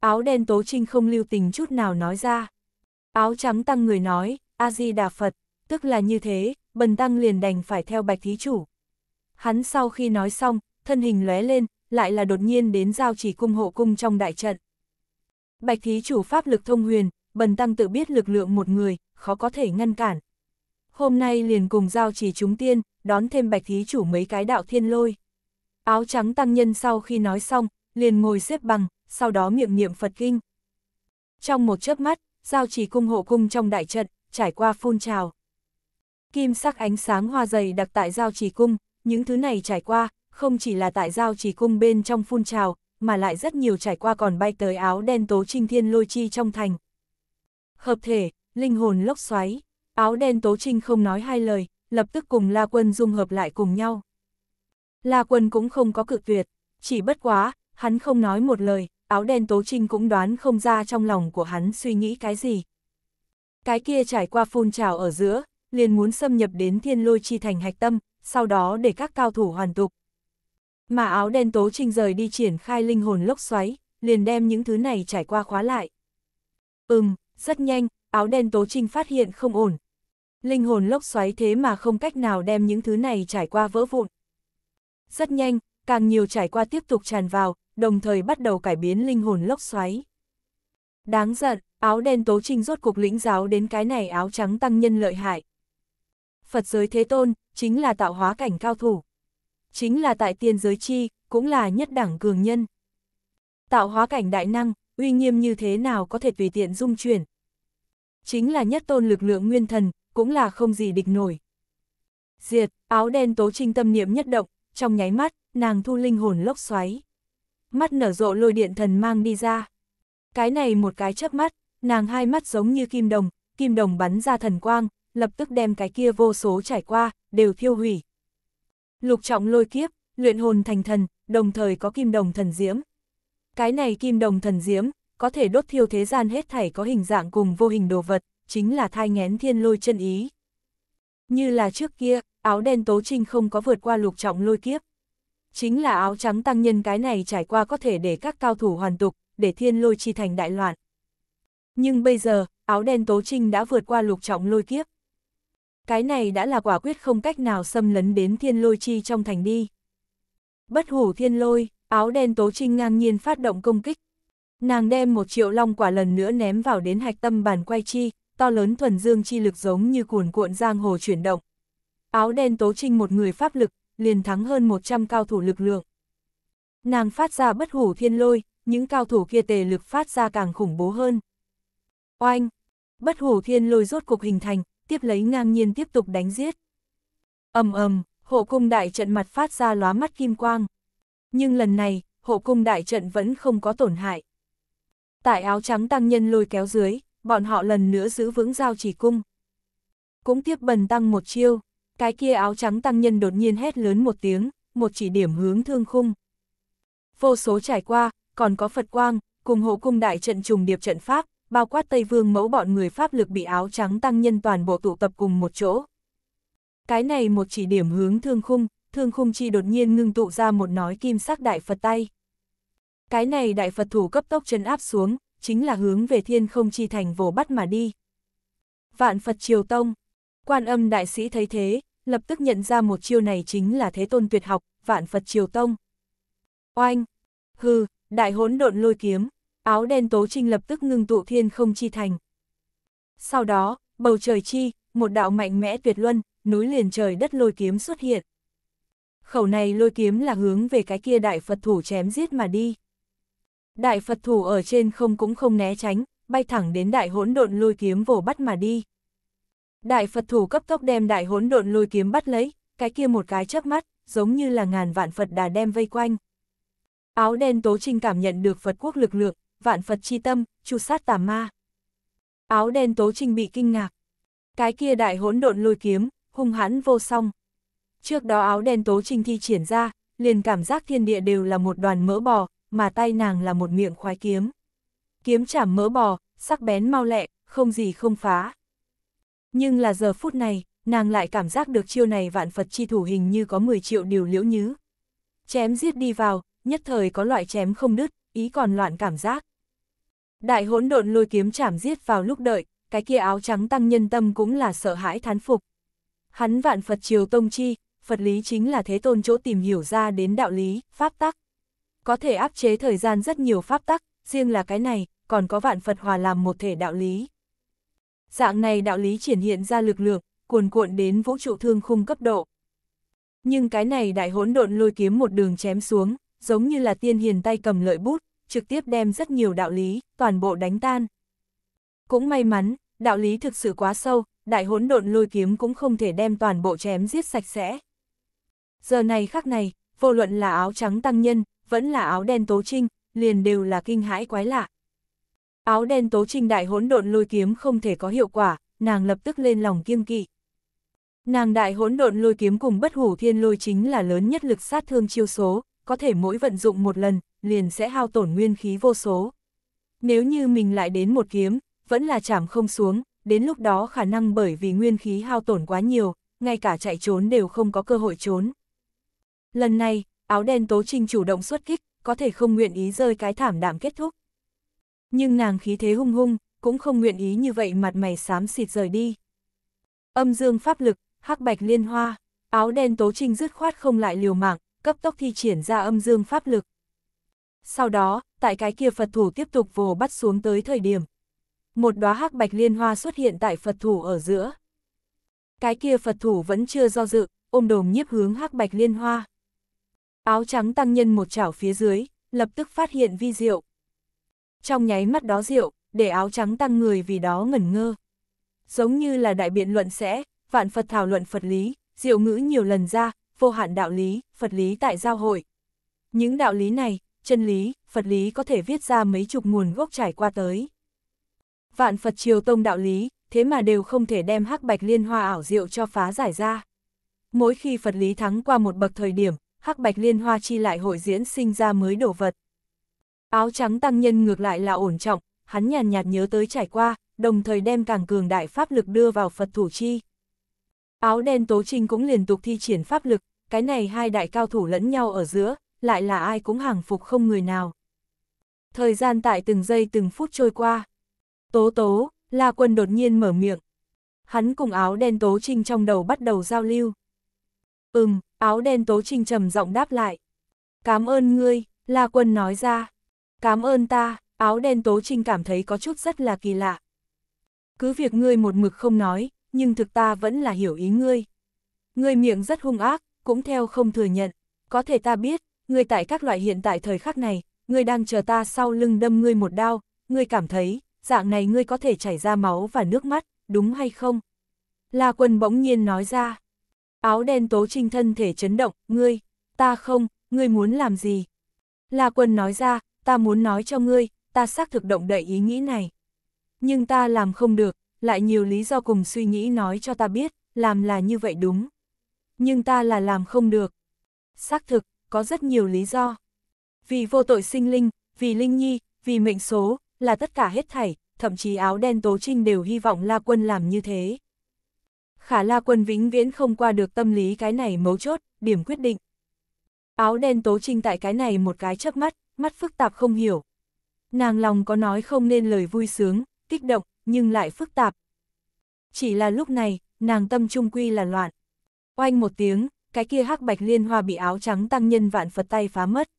Áo đen tố trinh không lưu tình chút nào nói ra. Áo trắng tăng người nói, A-di-đà Phật, tức là như thế, bần tăng liền đành phải theo bạch thí chủ. Hắn sau khi nói xong, thân hình lóe lên, lại là đột nhiên đến giao chỉ cung hộ cung trong đại trận. Bạch thí chủ pháp lực thông huyền, bần tăng tự biết lực lượng một người, khó có thể ngăn cản. Hôm nay liền cùng giao chỉ chúng tiên, đón thêm bạch thí chủ mấy cái đạo thiên lôi. Áo trắng tăng nhân sau khi nói xong, liền ngồi xếp bằng, sau đó miệng niệm Phật kinh. Trong một chớp mắt, giao trì cung hộ cung trong đại trận, trải qua phun trào. Kim sắc ánh sáng hoa dày đặc tại giao trì cung, những thứ này trải qua, không chỉ là tại giao trì cung bên trong phun trào, mà lại rất nhiều trải qua còn bay tới áo đen tố trinh thiên lôi chi trong thành. Hợp thể, linh hồn lốc xoáy, áo đen tố trinh không nói hai lời, lập tức cùng La Quân dung hợp lại cùng nhau. La Quân cũng không có cự tuyệt, chỉ bất quá, hắn không nói một lời, áo đen Tố Trinh cũng đoán không ra trong lòng của hắn suy nghĩ cái gì. Cái kia trải qua phun trào ở giữa, liền muốn xâm nhập đến thiên lôi chi thành hạch tâm, sau đó để các cao thủ hoàn tục. Mà áo đen Tố Trinh rời đi triển khai linh hồn lốc xoáy, liền đem những thứ này trải qua khóa lại. Ừm, rất nhanh, áo đen Tố Trinh phát hiện không ổn. Linh hồn lốc xoáy thế mà không cách nào đem những thứ này trải qua vỡ vụn. Rất nhanh, càng nhiều trải qua tiếp tục tràn vào, đồng thời bắt đầu cải biến linh hồn lốc xoáy. Đáng giận, áo đen tố trinh rốt cuộc lĩnh giáo đến cái này áo trắng tăng nhân lợi hại. Phật giới Thế Tôn, chính là tạo hóa cảnh cao thủ. Chính là tại tiên giới chi, cũng là nhất đẳng cường nhân. Tạo hóa cảnh đại năng, uy nghiêm như thế nào có thể tùy tiện dung chuyển. Chính là nhất tôn lực lượng nguyên thần, cũng là không gì địch nổi. Diệt, áo đen tố trinh tâm niệm nhất động, trong nháy mắt, nàng thu linh hồn lốc xoáy mắt nở rộ lôi điện thần mang đi ra. Cái này một cái chớp mắt, nàng hai mắt giống như kim đồng, kim đồng bắn ra thần quang, lập tức đem cái kia vô số trải qua, đều thiêu hủy. Lục trọng lôi kiếp, luyện hồn thành thần, đồng thời có kim đồng thần diễm. Cái này kim đồng thần diễm, có thể đốt thiêu thế gian hết thảy có hình dạng cùng vô hình đồ vật, chính là thai ngén thiên lôi chân ý. Như là trước kia, áo đen tố trinh không có vượt qua lục trọng lôi kiếp, chính là áo trắng tăng nhân cái này trải qua có thể để các cao thủ hoàn tục, để thiên lôi chi thành đại loạn. Nhưng bây giờ, áo đen tố trinh đã vượt qua lục trọng lôi kiếp. Cái này đã là quả quyết không cách nào xâm lấn đến thiên lôi chi trong thành đi. Bất hủ thiên lôi, áo đen tố trinh ngang nhiên phát động công kích. Nàng đem một triệu long quả lần nữa ném vào đến hạch tâm bàn quay chi, to lớn thuần dương chi lực giống như cuồn cuộn giang hồ chuyển động. Áo đen tố trinh một người pháp lực, liền thắng hơn 100 cao thủ lực lượng. Nàng phát ra bất hủ thiên lôi, những cao thủ kia tề lực phát ra càng khủng bố hơn. Oanh! Bất hủ thiên lôi rốt cục hình thành, tiếp lấy ngang nhiên tiếp tục đánh giết. ầm ầm, hộ cung đại trận mặt phát ra lóa mắt kim quang. Nhưng lần này, hộ cung đại trận vẫn không có tổn hại. Tại áo trắng tăng nhân lôi kéo dưới, bọn họ lần nữa giữ vững giao chỉ cung. Cũng tiếp bần tăng một chiêu. Cái kia áo trắng tăng nhân đột nhiên hét lớn một tiếng, một chỉ điểm hướng thương khung. Vô số trải qua, còn có Phật Quang, cùng hộ cung đại trận trùng điệp trận Pháp, bao quát Tây Vương mẫu bọn người Pháp lực bị áo trắng tăng nhân toàn bộ tụ tập cùng một chỗ. Cái này một chỉ điểm hướng thương khung, thương khung chi đột nhiên ngưng tụ ra một nói kim sắc đại Phật tay. Cái này đại Phật thủ cấp tốc chân áp xuống, chính là hướng về thiên không chi thành vồ bắt mà đi. Vạn Phật Triều Tông Quan âm đại sĩ thấy thế, lập tức nhận ra một chiêu này chính là thế tôn tuyệt học, vạn Phật triều tông. Oanh! Hừ, đại hỗn độn lôi kiếm, áo đen tố trinh lập tức ngưng tụ thiên không chi thành. Sau đó, bầu trời chi, một đạo mạnh mẽ tuyệt luân, núi liền trời đất lôi kiếm xuất hiện. Khẩu này lôi kiếm là hướng về cái kia đại Phật thủ chém giết mà đi. Đại Phật thủ ở trên không cũng không né tránh, bay thẳng đến đại hỗn độn lôi kiếm vồ bắt mà đi. Đại Phật thủ cấp tốc đem đại hỗn độn lôi kiếm bắt lấy, cái kia một cái chớp mắt, giống như là ngàn vạn Phật đà đem vây quanh. Áo đen tố trinh cảm nhận được Phật quốc lực lượng, vạn Phật chi tâm, chu sát tà ma. Áo đen tố trinh bị kinh ngạc. Cái kia đại hỗn độn lôi kiếm, hung hãn vô song. Trước đó áo đen tố trinh thi triển ra, liền cảm giác thiên địa đều là một đoàn mỡ bò, mà tay nàng là một miệng khoái kiếm. Kiếm chảm mỡ bò, sắc bén mau lẹ, không gì không phá. Nhưng là giờ phút này, nàng lại cảm giác được chiêu này vạn Phật chi thủ hình như có 10 triệu điều liễu nhứ. Chém giết đi vào, nhất thời có loại chém không đứt, ý còn loạn cảm giác. Đại hỗn độn lôi kiếm chảm giết vào lúc đợi, cái kia áo trắng tăng nhân tâm cũng là sợ hãi thán phục. Hắn vạn Phật triều tông chi, Phật lý chính là thế tôn chỗ tìm hiểu ra đến đạo lý, pháp tắc. Có thể áp chế thời gian rất nhiều pháp tắc, riêng là cái này, còn có vạn Phật hòa làm một thể đạo lý. Dạng này đạo lý triển hiện ra lực lượng, cuồn cuộn đến vũ trụ thương khung cấp độ. Nhưng cái này đại hỗn độn lôi kiếm một đường chém xuống, giống như là tiên hiền tay cầm lợi bút, trực tiếp đem rất nhiều đạo lý, toàn bộ đánh tan. Cũng may mắn, đạo lý thực sự quá sâu, đại hỗn độn lôi kiếm cũng không thể đem toàn bộ chém giết sạch sẽ. Giờ này khắc này, vô luận là áo trắng tăng nhân, vẫn là áo đen tố trinh, liền đều là kinh hãi quái lạ. Áo đen tố trình đại hỗn độn lôi kiếm không thể có hiệu quả, nàng lập tức lên lòng kiêng kỵ. Nàng đại hỗn độn lôi kiếm cùng bất hủ thiên lôi chính là lớn nhất lực sát thương chiêu số, có thể mỗi vận dụng một lần, liền sẽ hao tổn nguyên khí vô số. Nếu như mình lại đến một kiếm, vẫn là chảm không xuống, đến lúc đó khả năng bởi vì nguyên khí hao tổn quá nhiều, ngay cả chạy trốn đều không có cơ hội trốn. Lần này, áo đen tố trình chủ động xuất kích, có thể không nguyện ý rơi cái thảm đạm kết thúc. Nhưng nàng khí thế hung hung, cũng không nguyện ý như vậy mặt mày xám xịt rời đi. Âm dương pháp lực, hắc bạch liên hoa, áo đen tố trinh dứt khoát không lại liều mạng, cấp tốc thi triển ra âm dương pháp lực. Sau đó, tại cái kia Phật thủ tiếp tục vồ bắt xuống tới thời điểm. Một đóa hắc bạch liên hoa xuất hiện tại Phật thủ ở giữa. Cái kia Phật thủ vẫn chưa do dự, ôm đồm nhiếp hướng hắc bạch liên hoa. Áo trắng tăng nhân một chảo phía dưới, lập tức phát hiện vi diệu, trong nháy mắt đó rượu, để áo trắng tăng người vì đó ngẩn ngơ. Giống như là đại biện luận sẽ, vạn Phật thảo luận Phật lý, diệu ngữ nhiều lần ra, vô hạn đạo lý, Phật lý tại giao hội. Những đạo lý này, chân lý, Phật lý có thể viết ra mấy chục nguồn gốc trải qua tới. Vạn Phật triều tông đạo lý, thế mà đều không thể đem hắc bạch liên hoa ảo diệu cho phá giải ra. Mỗi khi Phật lý thắng qua một bậc thời điểm, hắc bạch liên hoa chi lại hội diễn sinh ra mới đổ vật. Áo trắng tăng nhân ngược lại là ổn trọng, hắn nhàn nhạt, nhớ tới trải qua, đồng thời đem càng cường đại pháp lực đưa vào Phật thủ chi. Áo đen tố trinh cũng liên tục thi triển pháp lực, cái này hai đại cao thủ lẫn nhau ở giữa, lại là ai cũng hàng phục không người nào. Thời gian tại từng giây từng phút trôi qua. Tố tố, La Quân đột nhiên mở miệng. Hắn cùng áo đen tố trinh trong đầu bắt đầu giao lưu. Ừm, áo đen tố trinh trầm giọng đáp lại. Cảm ơn ngươi, La Quân nói ra. Cám ơn ta, áo đen tố trinh cảm thấy có chút rất là kỳ lạ. Cứ việc ngươi một mực không nói, nhưng thực ta vẫn là hiểu ý ngươi. Ngươi miệng rất hung ác, cũng theo không thừa nhận. Có thể ta biết, ngươi tại các loại hiện tại thời khắc này, ngươi đang chờ ta sau lưng đâm ngươi một đao, ngươi cảm thấy, dạng này ngươi có thể chảy ra máu và nước mắt, đúng hay không? La quân bỗng nhiên nói ra. Áo đen tố trinh thân thể chấn động, ngươi, ta không, ngươi muốn làm gì? La quân nói ra, ta muốn nói cho ngươi, ta xác thực động đậy ý nghĩ này. Nhưng ta làm không được, lại nhiều lý do cùng suy nghĩ nói cho ta biết, làm là như vậy đúng. Nhưng ta là làm không được. Xác thực, có rất nhiều lý do. Vì vô tội sinh linh, vì linh nhi, vì mệnh số, là tất cả hết thảy, thậm chí áo đen tố trinh đều hy vọng La Quân làm như thế. Khả La Quân vĩnh viễn không qua được tâm lý cái này mấu chốt, điểm quyết định. Áo đen tố trinh tại cái này một cái chớp mắt, mắt phức tạp không hiểu. Nàng lòng có nói không nên lời vui sướng, kích động, nhưng lại phức tạp. Chỉ là lúc này, nàng tâm trung quy là loạn. Oanh một tiếng, cái kia hắc bạch liên hoa bị áo trắng tăng nhân vạn Phật tay phá mất.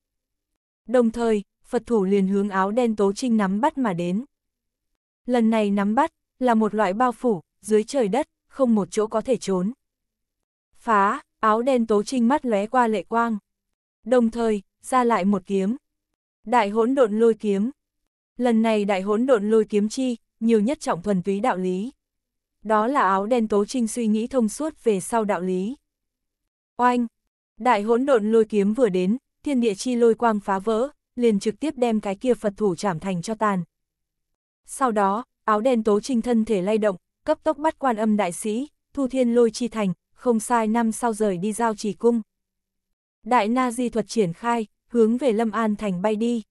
Đồng thời, Phật thủ liền hướng áo đen tố trinh nắm bắt mà đến. Lần này nắm bắt, là một loại bao phủ, dưới trời đất, không một chỗ có thể trốn. Phá, áo đen tố trinh mắt lóe qua lệ quang. Đồng thời, ra lại một kiếm. Đại hỗn độn lôi kiếm. Lần này đại hỗn độn lôi kiếm chi, nhiều nhất trọng thuần túy đạo lý. Đó là áo đen tố trinh suy nghĩ thông suốt về sau đạo lý. Oanh! Đại hỗn độn lôi kiếm vừa đến, thiên địa chi lôi quang phá vỡ, liền trực tiếp đem cái kia Phật thủ chảm thành cho tàn. Sau đó, áo đen tố trinh thân thể lay động, cấp tốc bắt quan âm đại sĩ, thu thiên lôi chi thành, không sai năm sau rời đi giao chỉ cung. Đại na di thuật triển khai, hướng về Lâm An Thành bay đi.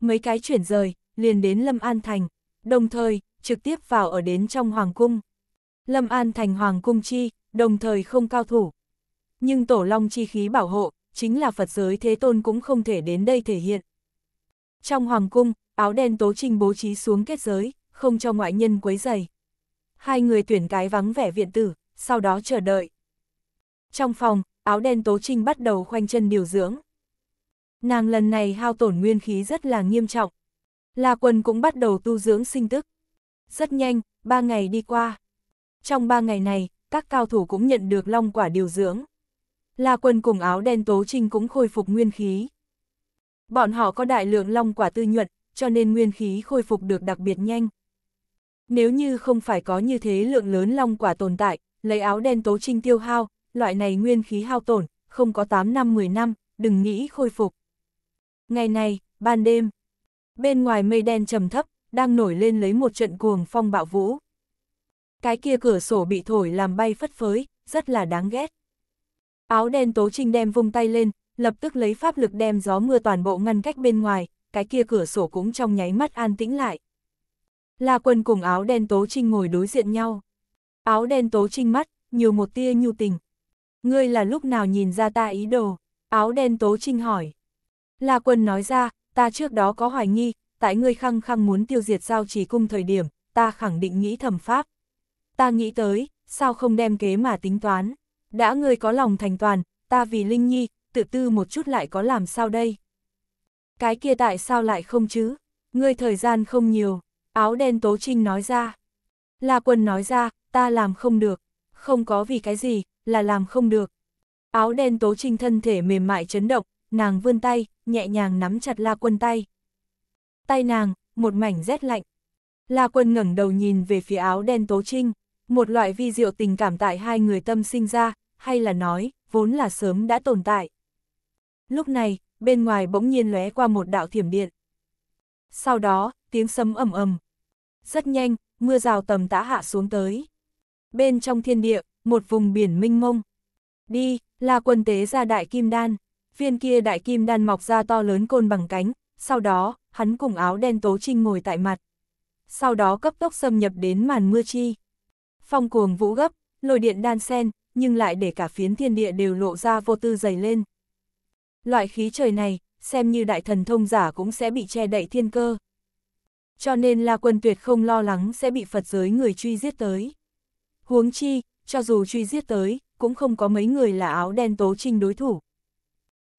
Mấy cái chuyển rời, liền đến Lâm An Thành, đồng thời, trực tiếp vào ở đến trong Hoàng Cung. Lâm An Thành Hoàng Cung Chi, đồng thời không cao thủ. Nhưng Tổ Long Chi khí bảo hộ, chính là Phật giới Thế Tôn cũng không thể đến đây thể hiện. Trong Hoàng Cung, áo đen tố trinh bố trí xuống kết giới, không cho ngoại nhân quấy dày. Hai người tuyển cái vắng vẻ viện tử, sau đó chờ đợi. Trong phòng, áo đen tố trinh bắt đầu khoanh chân điều dưỡng nàng lần này hao tổn nguyên khí rất là nghiêm trọng. La Quân cũng bắt đầu tu dưỡng sinh tức. Rất nhanh, ba ngày đi qua. Trong ba ngày này, các cao thủ cũng nhận được long quả điều dưỡng. La Quân cùng áo đen tố trinh cũng khôi phục nguyên khí. Bọn họ có đại lượng long quả tư nhuận, cho nên nguyên khí khôi phục được đặc biệt nhanh. Nếu như không phải có như thế lượng lớn long quả tồn tại, lấy áo đen tố trinh tiêu hao, loại này nguyên khí hao tổn, không có 8 năm 10 năm, đừng nghĩ khôi phục. Ngày này, ban đêm, bên ngoài mây đen trầm thấp, đang nổi lên lấy một trận cuồng phong bạo vũ. Cái kia cửa sổ bị thổi làm bay phất phới, rất là đáng ghét. Áo đen tố trinh đem vung tay lên, lập tức lấy pháp lực đem gió mưa toàn bộ ngăn cách bên ngoài, cái kia cửa sổ cũng trong nháy mắt an tĩnh lại. La quân cùng áo đen tố trinh ngồi đối diện nhau. Áo đen tố trinh mắt, nhiều một tia nhu tình. Ngươi là lúc nào nhìn ra ta ý đồ? Áo đen tố trinh hỏi. La Quân nói ra, ta trước đó có hoài nghi, tại ngươi khăng khăng muốn tiêu diệt giao chỉ cung thời điểm, ta khẳng định nghĩ thẩm pháp. Ta nghĩ tới, sao không đem kế mà tính toán? Đã ngươi có lòng thành toàn, ta vì Linh Nhi, tự tư một chút lại có làm sao đây? Cái kia tại sao lại không chứ? Ngươi thời gian không nhiều, áo đen tố trinh nói ra. La Quân nói ra, ta làm không được, không có vì cái gì, là làm không được. Áo đen tố trinh thân thể mềm mại chấn động, nàng vươn tay, nhẹ nhàng nắm chặt La Quân tay. Tay nàng, một mảnh rét lạnh. La Quân ngẩng đầu nhìn về phía áo đen Tố Trinh, một loại vi diệu tình cảm tại hai người tâm sinh ra, hay là nói, vốn là sớm đã tồn tại. Lúc này, bên ngoài bỗng nhiên lóe qua một đạo thiểm điện. Sau đó, tiếng sấm ầm ầm. Rất nhanh, mưa rào tầm tã hạ xuống tới. Bên trong thiên địa, một vùng biển minh mông. Đi, la quân tế ra đại kim đan viên kia đại kim đan mọc ra to lớn côn bằng cánh, sau đó, hắn cùng áo đen tố trinh ngồi tại mặt. Sau đó cấp tốc xâm nhập đến màn mưa chi. Phong cuồng vũ gấp, lồi điện đan sen, nhưng lại để cả phiến thiên địa đều lộ ra vô tư dày lên. Loại khí trời này, xem như đại thần thông giả cũng sẽ bị che đậy thiên cơ. Cho nên là Quân Tuyệt không lo lắng sẽ bị Phật giới người truy giết tới. Huống chi, cho dù truy giết tới, cũng không có mấy người là áo đen tố trinh đối thủ.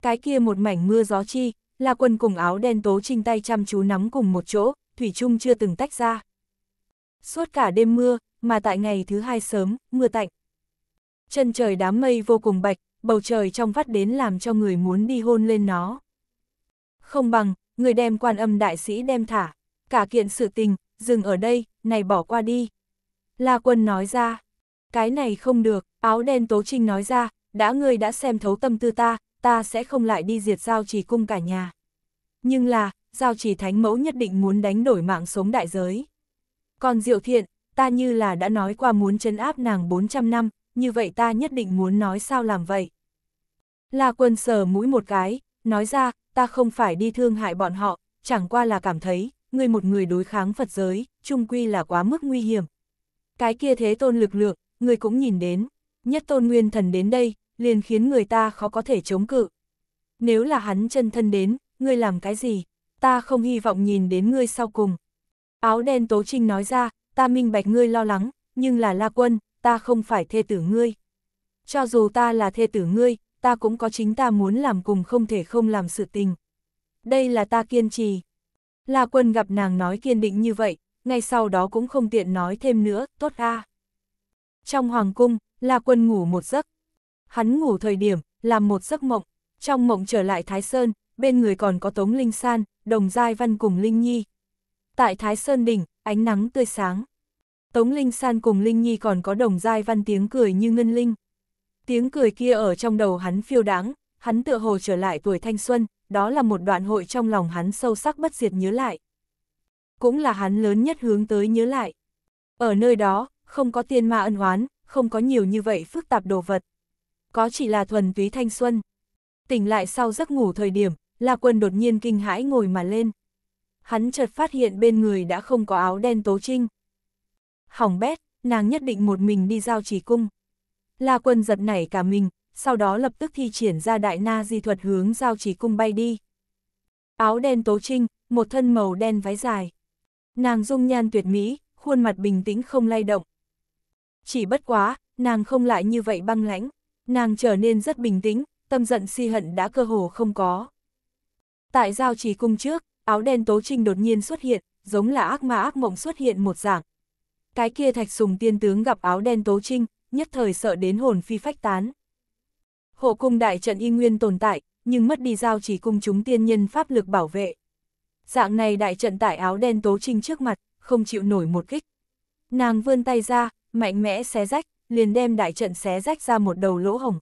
Cái kia một mảnh mưa gió chi, là quần cùng áo đen tố trinh tay chăm chú nắm cùng một chỗ, Thủy chung chưa từng tách ra. Suốt cả đêm mưa, mà tại ngày thứ hai sớm, mưa tạnh. Chân trời đám mây vô cùng bạch, bầu trời trong vắt đến làm cho người muốn đi hôn lên nó. Không bằng, người đem quan âm đại sĩ đem thả, cả kiện sự tình, dừng ở đây, này bỏ qua đi. La quân nói ra, cái này không được, áo đen tố trinh nói ra, đã ngươi đã xem thấu tâm tư ta, ta sẽ không lại đi diệt giao trì cung cả nhà. Nhưng là, giao trì thánh mẫu nhất định muốn đánh đổi mạng sống đại giới. Còn diệu thiện, ta như là đã nói qua muốn chấn áp nàng 400 năm, như vậy ta nhất định muốn nói sao làm vậy. Là quân sờ mũi một cái, nói ra, ta không phải đi thương hại bọn họ, chẳng qua là cảm thấy, người một người đối kháng Phật giới, trung quy là quá mức nguy hiểm. Cái kia thế tôn lực lượng, người cũng nhìn đến, nhất tôn nguyên thần đến đây, liền khiến người ta khó có thể chống cự. Nếu là hắn chân thân đến, ngươi làm cái gì? Ta không hy vọng nhìn đến ngươi sau cùng. Áo đen Tố Trinh nói ra, ta minh bạch ngươi lo lắng, nhưng là La Quân, ta không phải thê tử ngươi. Cho dù ta là thê tử ngươi, ta cũng có chính ta muốn làm cùng không thể không làm sự tình. Đây là ta kiên trì. La Quân gặp nàng nói kiên định như vậy, ngay sau đó cũng không tiện nói thêm nữa, tốt a. Trong hoàng cung, La Quân ngủ một giấc, Hắn ngủ thời điểm, làm một giấc mộng, trong mộng trở lại Thái Sơn, bên người còn có Tống Linh San, Đồng Giai Văn cùng Linh Nhi. Tại Thái Sơn đỉnh, ánh nắng tươi sáng. Tống Linh San cùng Linh Nhi còn có Đồng Giai Văn tiếng cười như ngân linh. Tiếng cười kia ở trong đầu hắn phiêu đáng, hắn tựa hồ trở lại tuổi thanh xuân, đó là một đoạn hội trong lòng hắn sâu sắc bất diệt nhớ lại. Cũng là hắn lớn nhất hướng tới nhớ lại. Ở nơi đó, không có tiên ma ân oán, không có nhiều như vậy phức tạp đồ vật có chỉ là thuần túy thanh xuân. Tỉnh lại sau giấc ngủ thời điểm, La Quân đột nhiên kinh hãi ngồi mà lên. Hắn chợt phát hiện bên người đã không có áo đen tố trinh. Hỏng bét, nàng nhất định một mình đi giao chỉ cung. La Quân giật nảy cả mình, sau đó lập tức thi triển ra đại na di thuật hướng giao chỉ cung bay đi. Áo đen tố trinh, một thân màu đen váy dài. Nàng dung nhan tuyệt mỹ, khuôn mặt bình tĩnh không lay động. Chỉ bất quá, nàng không lại như vậy băng lãnh, Nàng trở nên rất bình tĩnh, tâm giận si hận đã cơ hồ không có. Tại giao trì cung trước, áo đen tố trinh đột nhiên xuất hiện, giống là ác ma ác mộng xuất hiện một dạng. Cái kia thạch sùng tiên tướng gặp áo đen tố trinh, nhất thời sợ đến hồn phi phách tán. Hộ cung đại trận y nguyên tồn tại, nhưng mất đi giao trì cung chúng tiên nhân pháp lực bảo vệ. Dạng này đại trận tại áo đen tố trinh trước mặt, không chịu nổi một kích. Nàng vươn tay ra, mạnh mẽ xé rách liền đem đại trận xé rách ra một đầu lỗ hổng.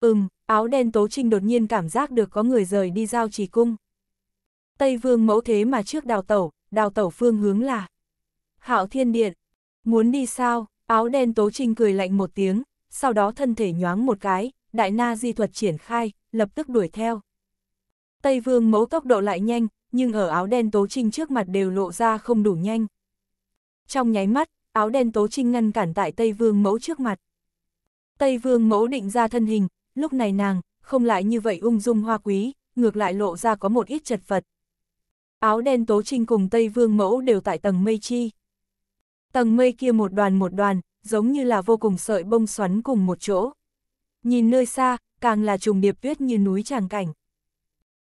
Ừm, áo đen tố trinh đột nhiên cảm giác được có người rời đi giao trì cung. Tây vương mẫu thế mà trước đào tẩu, đào tẩu phương hướng là Hạo thiên điện, muốn đi sao, áo đen tố trinh cười lạnh một tiếng, sau đó thân thể nhoáng một cái, đại na di thuật triển khai, lập tức đuổi theo. Tây vương mẫu tốc độ lại nhanh, nhưng ở áo đen tố trinh trước mặt đều lộ ra không đủ nhanh. Trong nháy mắt, áo đen Tố Trinh ngăn cản tại Tây Vương Mẫu trước mặt. Tây Vương Mẫu định ra thân hình, lúc này nàng, không lại như vậy ung dung hoa quý, ngược lại lộ ra có một ít chật vật. Áo đen Tố Trinh cùng Tây Vương Mẫu đều tại tầng mây chi. Tầng mây kia một đoàn một đoàn, giống như là vô cùng sợi bông xoắn cùng một chỗ. Nhìn nơi xa, càng là trùng điệp tuyết như núi tràng cảnh.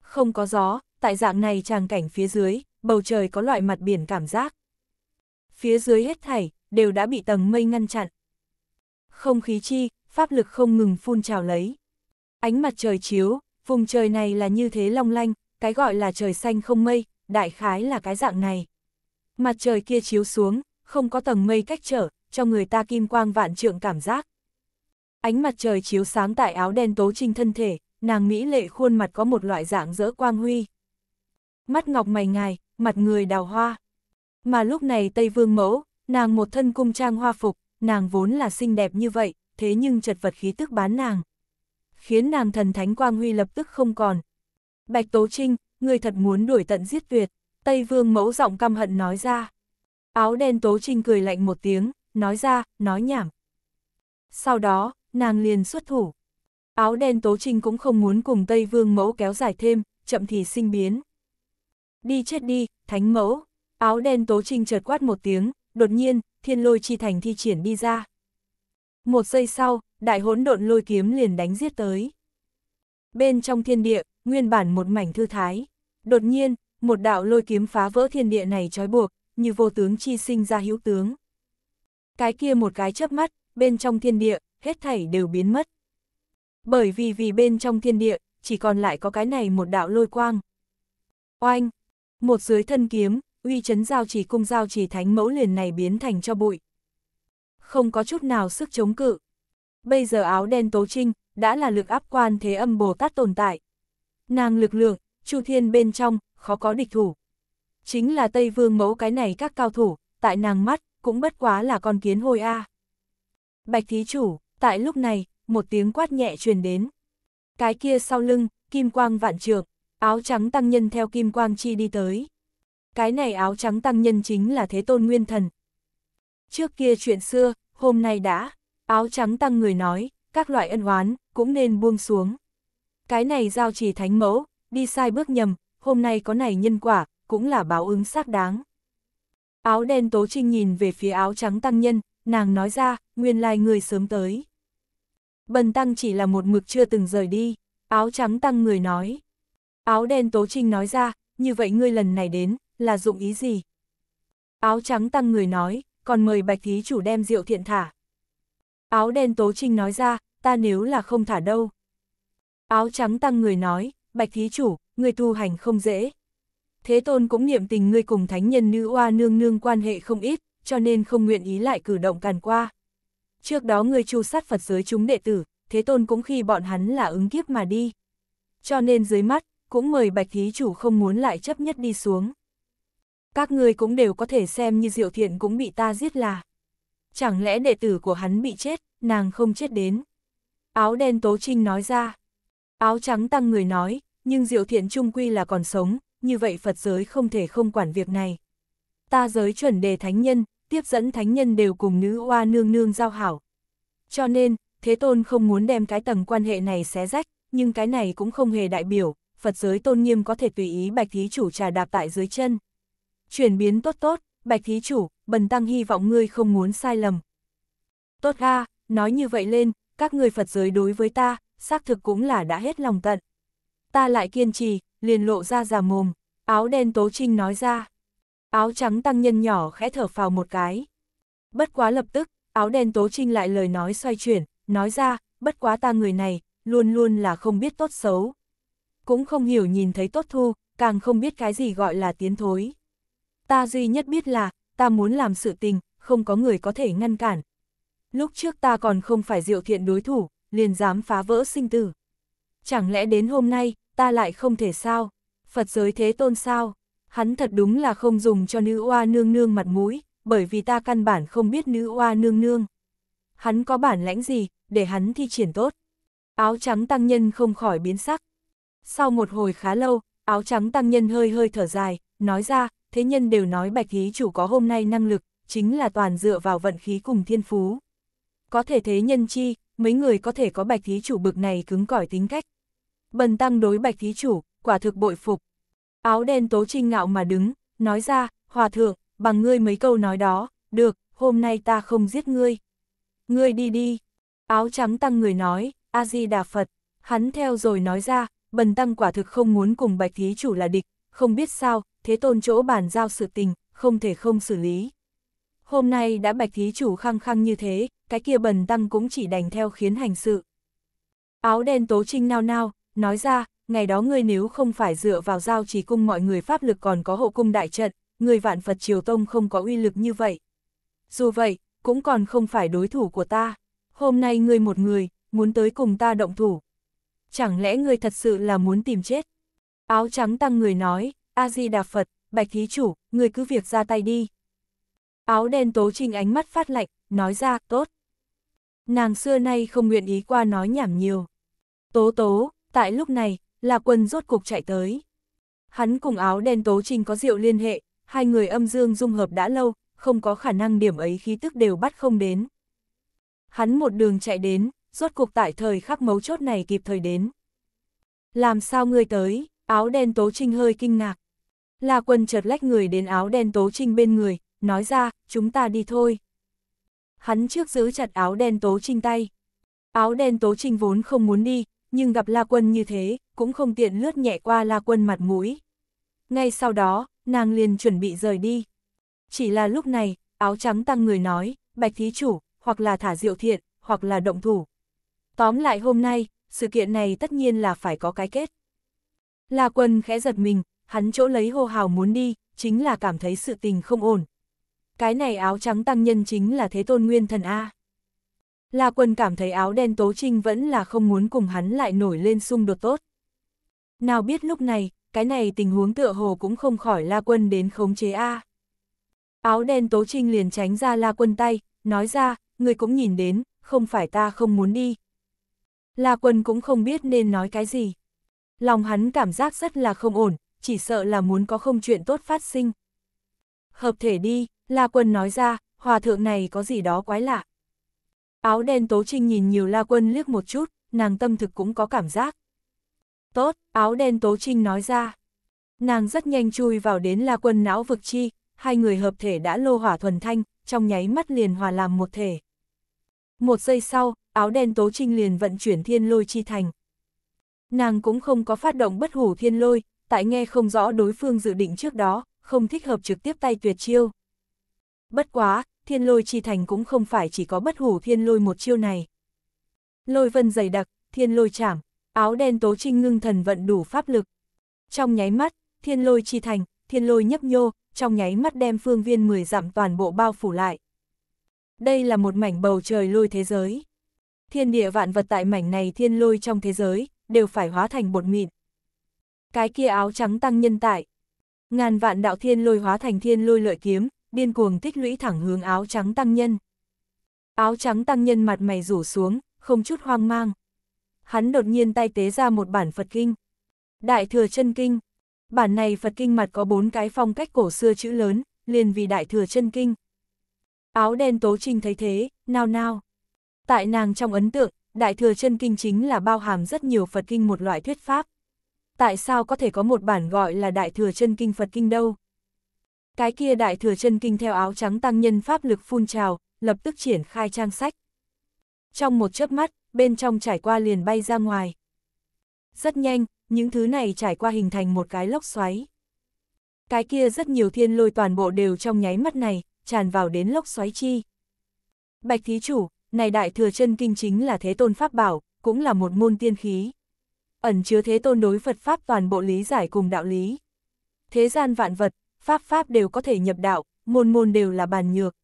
Không có gió, tại dạng này tràng cảnh phía dưới, bầu trời có loại mặt biển cảm giác. Phía dưới hết thảy, đều đã bị tầng mây ngăn chặn. Không khí chi, pháp lực không ngừng phun trào lấy. Ánh mặt trời chiếu, vùng trời này là như thế long lanh, cái gọi là trời xanh không mây, đại khái là cái dạng này. Mặt trời kia chiếu xuống, không có tầng mây cách trở, cho người ta kim quang vạn trượng cảm giác. Ánh mặt trời chiếu sáng tại áo đen tố trinh thân thể, nàng Mỹ lệ khuôn mặt có một loại dạng rỡ quang huy. Mắt ngọc mày ngài, mặt người đào hoa. Mà lúc này Tây Vương Mẫu, Nàng một thân cung trang hoa phục, nàng vốn là xinh đẹp như vậy, thế nhưng chật vật khí tức bán nàng. Khiến nàng thần thánh quang huy lập tức không còn. Bạch Tố Trinh, người thật muốn đuổi tận giết tuyệt, Tây Vương mẫu giọng căm hận nói ra. Áo đen Tố Trinh cười lạnh một tiếng, nói ra, nói nhảm. Sau đó, nàng liền xuất thủ. Áo đen Tố Trinh cũng không muốn cùng Tây Vương mẫu kéo dài thêm, chậm thì sinh biến. Đi chết đi, thánh mẫu. Áo đen Tố Trinh chợt quát một tiếng, đột nhiên, thiên lôi chi thành thi triển đi ra. Một giây sau, đại hỗn độn lôi kiếm liền đánh giết tới. Bên trong thiên địa, nguyên bản một mảnh thư thái. Đột nhiên, một đạo lôi kiếm phá vỡ thiên địa này trói buộc, như vô tướng chi sinh ra hữu tướng. Cái kia một cái chớp mắt, bên trong thiên địa, hết thảy đều biến mất. Bởi vì vì bên trong thiên địa, chỉ còn lại có cái này một đạo lôi quang. Oanh! Một dưới thân kiếm, uy chấn giao chỉ cung giao chỉ thánh mẫu liền này biến thành cho bụi. Không có chút nào sức chống cự. Bây giờ áo đen tố trinh, đã là lực áp quan thế âm Bồ Tát tồn tại. Nàng lực lượng, chu thiên bên trong, khó có địch thủ. Chính là Tây Vương mẫu cái này các cao thủ, tại nàng mắt, cũng bất quá là con kiến hôi a. Bạch thí chủ, tại lúc này, một tiếng quát nhẹ truyền đến. Cái kia sau lưng, kim quang vạn trường, áo trắng tăng nhân theo kim quang chi đi tới cái này áo trắng tăng nhân chính là Thế Tôn Nguyên Thần. Trước kia chuyện xưa, hôm nay đã, áo trắng tăng người nói, các loại ân oán, cũng nên buông xuống. Cái này giao chỉ thánh mẫu, đi sai bước nhầm, hôm nay có này nhân quả, cũng là báo ứng xác đáng. Áo đen tố trinh nhìn về phía áo trắng tăng nhân, nàng nói ra, nguyên lai người sớm tới. Bần tăng chỉ là một mực chưa từng rời đi, áo trắng tăng người nói. Áo đen tố trinh nói ra, như vậy ngươi lần này đến, là dụng ý gì? Áo trắng tăng người nói, còn mời bạch thí chủ đem rượu thiện thả. Áo đen tố trinh nói ra, ta nếu là không thả đâu. Áo trắng tăng người nói, bạch thí chủ, người tu hành không dễ. Thế tôn cũng niệm tình ngươi cùng thánh nhân nữ oa nương nương quan hệ không ít, cho nên không nguyện ý lại cử động càn qua. Trước đó ngươi chu sát Phật giới chúng đệ tử, thế tôn cũng khi bọn hắn là ứng kiếp mà đi. Cho nên dưới mắt, cũng mời bạch thí chủ không muốn lại chấp nhất đi xuống các ngươi cũng đều có thể xem như Diệu Thiện cũng bị ta giết là. Chẳng lẽ đệ tử của hắn bị chết, nàng không chết đến. Áo đen Tố Trinh nói ra. Áo trắng tăng người nói, nhưng Diệu Thiện trung quy là còn sống, như vậy Phật giới không thể không quản việc này. Ta giới chuẩn đề thánh nhân, tiếp dẫn thánh nhân đều cùng nữ oa nương nương giao hảo. Cho nên, Thế Tôn không muốn đem cái tầng quan hệ này xé rách, nhưng cái này cũng không hề đại biểu, Phật giới tôn nghiêm có thể tùy ý bạch thí chủ trà đạp tại dưới chân, chuyển biến tốt tốt, bạch thí chủ, bần tăng hy vọng ngươi không muốn sai lầm. Tốt ga nói như vậy lên, các người Phật giới đối với ta, xác thực cũng là đã hết lòng tận. Ta lại kiên trì, liền lộ ra già mồm, áo đen tố trinh nói ra. Áo trắng tăng nhân nhỏ khẽ thở phào một cái. Bất quá lập tức, áo đen tố trinh lại lời nói xoay chuyển, nói ra, bất quá ta người này, luôn luôn là không biết tốt xấu. Cũng không hiểu nhìn thấy tốt thu, càng không biết cái gì gọi là tiến thối ta duy nhất biết là, ta muốn làm sự tình, không có người có thể ngăn cản. Lúc trước ta còn không phải diệu thiện đối thủ, liền dám phá vỡ sinh tử. Chẳng lẽ đến hôm nay, ta lại không thể sao? Phật giới thế tôn sao? Hắn thật đúng là không dùng cho nữ oa nương nương mặt mũi, bởi vì ta căn bản không biết nữ oa nương nương. Hắn có bản lãnh gì, để hắn thi triển tốt. Áo trắng tăng nhân không khỏi biến sắc. Sau một hồi khá lâu, áo trắng tăng nhân hơi hơi thở dài, nói ra, thế nhân đều nói bạch hí chủ có hôm nay năng lực, chính là toàn dựa vào vận khí cùng thiên phú. Có thể thế nhân chi, mấy người có thể có bạch thí chủ bực này cứng cỏi tính cách. Bần tăng đối bạch thí chủ, quả thực bội phục. Áo đen tố trinh ngạo mà đứng, nói ra, hòa thượng, bằng ngươi mấy câu nói đó, được, hôm nay ta không giết ngươi. Ngươi đi đi. Áo trắng tăng người nói, A-di-đà Phật, hắn theo rồi nói ra, bần tăng quả thực không muốn cùng bạch thí chủ là địch, không biết sao, thế tôn chỗ bàn giao sự tình, không thể không xử lý. Hôm nay đã bạch thí chủ khăng khăng như thế, cái kia bần tăng cũng chỉ đành theo khiến hành sự. Áo đen tố trinh nao nao, nói ra, ngày đó ngươi nếu không phải dựa vào giao chỉ cung mọi người pháp lực còn có hộ cung đại trận, người vạn Phật Triều Tông không có uy lực như vậy. Dù vậy, cũng còn không phải đối thủ của ta. Hôm nay ngươi một người, muốn tới cùng ta động thủ. Chẳng lẽ ngươi thật sự là muốn tìm chết? Áo trắng tăng người nói, A-di-đà Phật, bạch thí chủ, người cứ việc ra tay đi. Áo đen tố trình ánh mắt phát lạnh, nói ra, tốt. Nàng xưa nay không nguyện ý qua nói nhảm nhiều. Tố tố, tại lúc này, là Quân rốt cục chạy tới. Hắn cùng áo đen tố trình có rượu liên hệ, hai người âm dương dung hợp đã lâu, không có khả năng điểm ấy khí tức đều bắt không đến. Hắn một đường chạy đến, rốt cục tại thời khắc mấu chốt này kịp thời đến. Làm sao người tới, áo đen tố trinh hơi kinh ngạc. La Quân chợt lách người đến áo đen Tố Trinh bên người, nói ra, chúng ta đi thôi. Hắn trước giữ chặt áo đen Tố Trinh tay. Áo đen Tố Trinh vốn không muốn đi, nhưng gặp La Quân như thế, cũng không tiện lướt nhẹ qua La Quân mặt mũi. Ngay sau đó, nàng liền chuẩn bị rời đi. Chỉ là lúc này, áo trắng tăng người nói, bạch thí chủ, hoặc là thả diệu thiện, hoặc là động thủ. Tóm lại hôm nay, sự kiện này tất nhiên là phải có cái kết. La Quân khẽ giật mình, hắn chỗ lấy hô hào muốn đi, chính là cảm thấy sự tình không ổn. Cái này áo trắng tăng nhân chính là thế tôn nguyên thần A. La quân cảm thấy áo đen tố trinh vẫn là không muốn cùng hắn lại nổi lên xung đột tốt. Nào biết lúc này, cái này tình huống tựa hồ cũng không khỏi la quân đến khống chế A. Áo đen tố trinh liền tránh ra la quân tay, nói ra, người cũng nhìn đến, không phải ta không muốn đi. La quân cũng không biết nên nói cái gì. Lòng hắn cảm giác rất là không ổn, chỉ sợ là muốn có không chuyện tốt phát sinh. Hợp thể đi, La Quân nói ra, hòa thượng này có gì đó quái lạ. Áo đen Tố Trinh nhìn nhiều La Quân liếc một chút, nàng tâm thực cũng có cảm giác. Tốt, áo đen Tố Trinh nói ra. Nàng rất nhanh chui vào đến La Quân não vực chi, hai người hợp thể đã lô hỏa thuần thanh, trong nháy mắt liền hòa làm một thể. Một giây sau, áo đen Tố Trinh liền vận chuyển thiên lôi chi thành. Nàng cũng không có phát động bất hủ thiên lôi, tại nghe không rõ đối phương dự định trước đó, không thích hợp trực tiếp tay tuyệt chiêu. Bất quá, thiên lôi chi thành cũng không phải chỉ có bất hủ thiên lôi một chiêu này. Lôi vân dày đặc, thiên lôi chảm, áo đen tố trinh ngưng thần vận đủ pháp lực. Trong nháy mắt, thiên lôi chi thành, thiên lôi nhấp nhô, trong nháy mắt đem phương viên 10 dặm toàn bộ bao phủ lại. Đây là một mảnh bầu trời lôi thế giới. Thiên địa vạn vật tại mảnh này thiên lôi trong thế giới, đều phải hóa thành bột mịn cái kia áo trắng tăng nhân tại. Ngàn vạn đạo thiên lôi hóa thành thiên lôi lợi kiếm, điên cuồng tích lũy thẳng hướng áo trắng tăng nhân. Áo trắng tăng nhân mặt mày rủ xuống, không chút hoang mang. Hắn đột nhiên tay tế ra một bản Phật Kinh. Đại Thừa Chân Kinh. Bản này Phật Kinh mặt có bốn cái phong cách cổ xưa chữ lớn, liền vì Đại Thừa Chân Kinh. Áo đen tố trinh thấy thế, nao nao. Tại nàng trong ấn tượng, Đại Thừa Chân Kinh chính là bao hàm rất nhiều Phật Kinh một loại thuyết pháp tại sao có thể có một bản gọi là Đại Thừa Chân Kinh Phật Kinh đâu? Cái kia Đại Thừa Chân Kinh theo áo trắng tăng nhân pháp lực phun trào, lập tức triển khai trang sách. Trong một chớp mắt, bên trong trải qua liền bay ra ngoài. Rất nhanh, những thứ này trải qua hình thành một cái lốc xoáy. Cái kia rất nhiều thiên lôi toàn bộ đều trong nháy mắt này, tràn vào đến lốc xoáy chi. Bạch thí chủ, này đại thừa chân kinh chính là thế tôn pháp bảo, cũng là một môn tiên khí ẩn chứa thế tôn đối Phật Pháp toàn bộ lý giải cùng đạo lý. Thế gian vạn vật, Pháp Pháp đều có thể nhập đạo, môn môn đều là bàn nhược.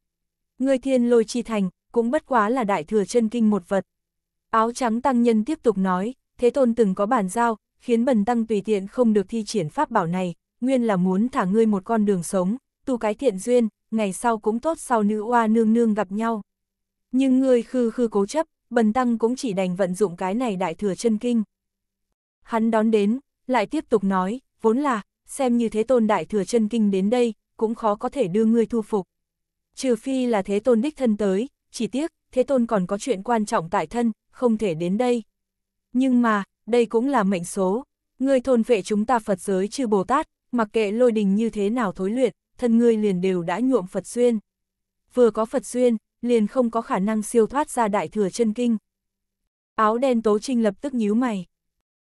Người thiên lôi chi thành, cũng bất quá là đại thừa chân kinh một vật. Áo trắng tăng nhân tiếp tục nói, thế tôn từng có bản giao, khiến bần tăng tùy tiện không được thi triển pháp bảo này, nguyên là muốn thả ngươi một con đường sống, tu cái thiện duyên, ngày sau cũng tốt sau nữ oa nương nương gặp nhau. Nhưng ngươi khư khư cố chấp, bần tăng cũng chỉ đành vận dụng cái này đại thừa chân kinh. Hắn đón đến, lại tiếp tục nói, vốn là, xem như thế tôn đại thừa chân kinh đến đây, cũng khó có thể đưa ngươi thu phục. Trừ phi là thế tôn đích thân tới, chỉ tiếc, thế tôn còn có chuyện quan trọng tại thân, không thể đến đây. Nhưng mà, đây cũng là mệnh số, ngươi thôn vệ chúng ta Phật giới chư Bồ Tát, mặc kệ lôi đình như thế nào thối luyện, thân ngươi liền đều đã nhuộm Phật xuyên. Vừa có Phật xuyên, liền không có khả năng siêu thoát ra đại thừa chân kinh. Áo đen tố trinh lập tức nhíu mày.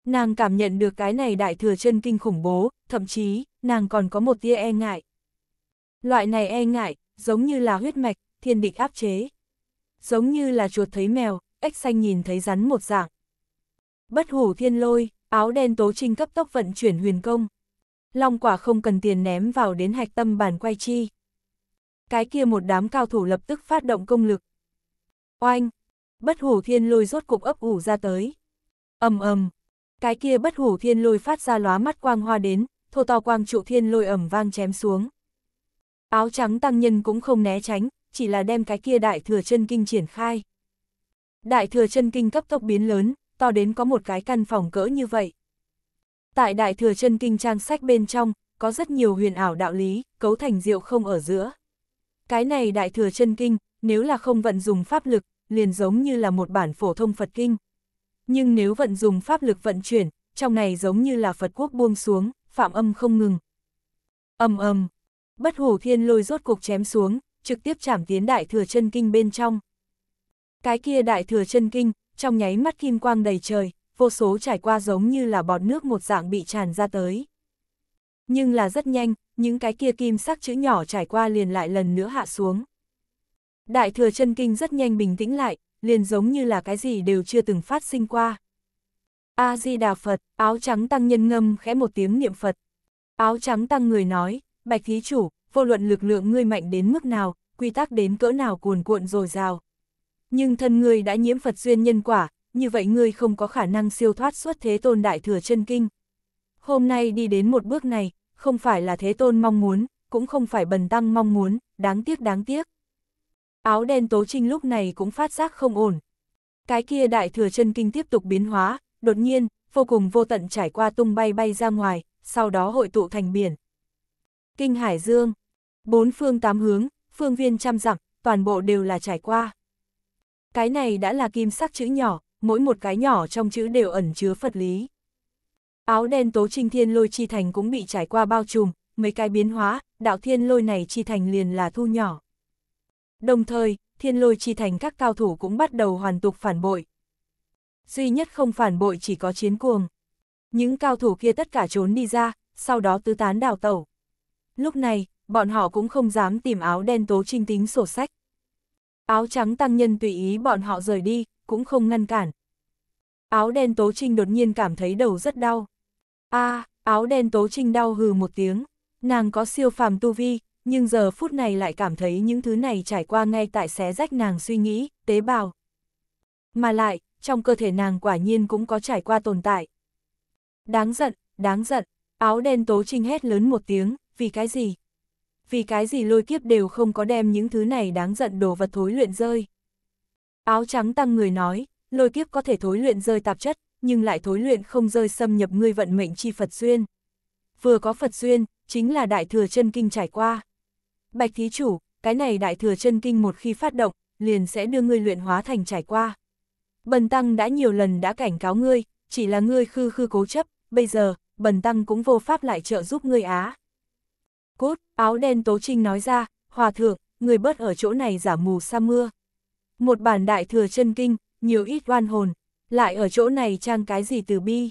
Nàng cảm nhận được cái này đại thừa chân kinh khủng bố, thậm chí, nàng còn có một tia e ngại. Loại này e ngại, giống như là huyết mạch, thiên địch áp chế. Giống như là chuột thấy mèo, ếch xanh nhìn thấy rắn một dạng. Bất hủ thiên lôi, áo đen tố trinh cấp tốc vận chuyển huyền công. Long quả không cần tiền ném vào đến hạch tâm bàn quay chi. Cái kia một đám cao thủ lập tức phát động công lực. Oanh! Bất hủ thiên lôi rốt cục ấp ủ ra tới. ầm ầm cái kia bất hủ thiên lôi phát ra lóa mắt quang hoa đến, thô to quang trụ thiên lôi ẩm vang chém xuống. Áo trắng tăng nhân cũng không né tránh, chỉ là đem cái kia đại thừa chân kinh triển khai. Đại thừa chân kinh cấp tốc biến lớn, to đến có một cái căn phòng cỡ như vậy. Tại đại thừa chân kinh trang sách bên trong, có rất nhiều huyền ảo đạo lý, cấu thành diệu không ở giữa. Cái này đại thừa chân kinh, nếu là không vận dùng pháp lực, liền giống như là một bản phổ thông Phật kinh nhưng nếu vận dùng pháp lực vận chuyển, trong này giống như là Phật quốc buông xuống, phạm âm không ngừng. Âm âm, bất hủ thiên lôi rốt cục chém xuống, trực tiếp chạm tiến đại thừa chân kinh bên trong. Cái kia đại thừa chân kinh, trong nháy mắt kim quang đầy trời, vô số trải qua giống như là bọt nước một dạng bị tràn ra tới. Nhưng là rất nhanh, những cái kia kim sắc chữ nhỏ trải qua liền lại lần nữa hạ xuống. Đại thừa chân kinh rất nhanh bình tĩnh lại, liền giống như là cái gì đều chưa từng phát sinh qua. A-di-đà Phật, áo trắng tăng nhân ngâm khẽ một tiếng niệm Phật. Áo trắng tăng người nói, bạch thí chủ, vô luận lực lượng ngươi mạnh đến mức nào, quy tắc đến cỡ nào cuồn cuộn dồi dào. Nhưng thân ngươi đã nhiễm Phật duyên nhân quả, như vậy ngươi không có khả năng siêu thoát xuất thế tôn đại thừa chân kinh. Hôm nay đi đến một bước này, không phải là thế tôn mong muốn, cũng không phải bần tăng mong muốn, đáng tiếc đáng tiếc áo đen tố trinh lúc này cũng phát giác không ổn. Cái kia đại thừa chân kinh tiếp tục biến hóa, đột nhiên, vô cùng vô tận trải qua tung bay bay ra ngoài, sau đó hội tụ thành biển. Kinh Hải Dương, bốn phương tám hướng, phương viên trăm dặm, toàn bộ đều là trải qua. Cái này đã là kim sắc chữ nhỏ, mỗi một cái nhỏ trong chữ đều ẩn chứa Phật lý. Áo đen tố trinh thiên lôi chi thành cũng bị trải qua bao trùm, mấy cái biến hóa, đạo thiên lôi này chi thành liền là thu nhỏ. Đồng thời, thiên lôi chi thành các cao thủ cũng bắt đầu hoàn tục phản bội. Duy nhất không phản bội chỉ có chiến cuồng. Những cao thủ kia tất cả trốn đi ra, sau đó tứ tán đào tẩu. Lúc này, bọn họ cũng không dám tìm áo đen tố trinh tính sổ sách. Áo trắng tăng nhân tùy ý bọn họ rời đi, cũng không ngăn cản. Áo đen tố trinh đột nhiên cảm thấy đầu rất đau. a à, áo đen tố trinh đau hừ một tiếng. Nàng có siêu phàm tu vi, nhưng giờ phút này lại cảm thấy những thứ này trải qua ngay tại xé rách nàng suy nghĩ, tế bào. Mà lại, trong cơ thể nàng quả nhiên cũng có trải qua tồn tại. Đáng giận, đáng giận, áo đen tố trinh hét lớn một tiếng, vì cái gì? Vì cái gì lôi kiếp đều không có đem những thứ này đáng giận đồ vật thối luyện rơi. Áo trắng tăng người nói, lôi kiếp có thể thối luyện rơi tạp chất, nhưng lại thối luyện không rơi xâm nhập ngươi vận mệnh chi Phật duyên. Vừa có Phật duyên, chính là đại thừa chân kinh trải qua. Bạch thí chủ, cái này đại thừa chân kinh một khi phát động, liền sẽ đưa ngươi luyện hóa thành trải qua. Bần tăng đã nhiều lần đã cảnh cáo ngươi, chỉ là ngươi khư khư cố chấp, bây giờ, bần tăng cũng vô pháp lại trợ giúp ngươi á. Cốt, áo đen tố trinh nói ra, hòa thượng, người bớt ở chỗ này giả mù sa mưa. Một bản đại thừa chân kinh, nhiều ít oan hồn, lại ở chỗ này trang cái gì từ bi.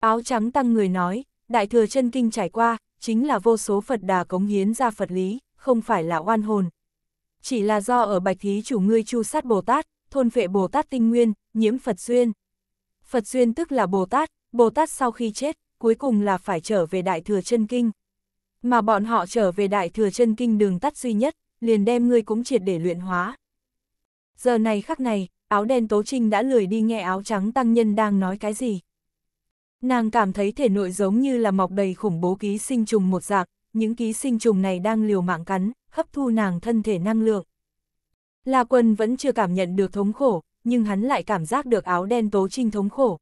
Áo trắng tăng người nói, đại thừa chân kinh trải qua, chính là vô số Phật đà cống hiến ra Phật lý, không phải là oan hồn. Chỉ là do ở bạch thí chủ ngươi chu sát Bồ Tát, thôn vệ Bồ Tát tinh nguyên, nhiễm Phật duyên. Phật duyên tức là Bồ Tát, Bồ Tát sau khi chết, cuối cùng là phải trở về Đại Thừa chân Kinh. Mà bọn họ trở về Đại Thừa chân Kinh đường tắt duy nhất, liền đem ngươi cũng triệt để luyện hóa. Giờ này khắc này, áo đen Tố Trinh đã lười đi nghe áo trắng tăng nhân đang nói cái gì. Nàng cảm thấy thể nội giống như là mọc đầy khủng bố ký sinh trùng một dạng, những ký sinh trùng này đang liều mạng cắn, hấp thu nàng thân thể năng lượng. La Quân vẫn chưa cảm nhận được thống khổ, nhưng hắn lại cảm giác được áo đen tố trinh thống khổ.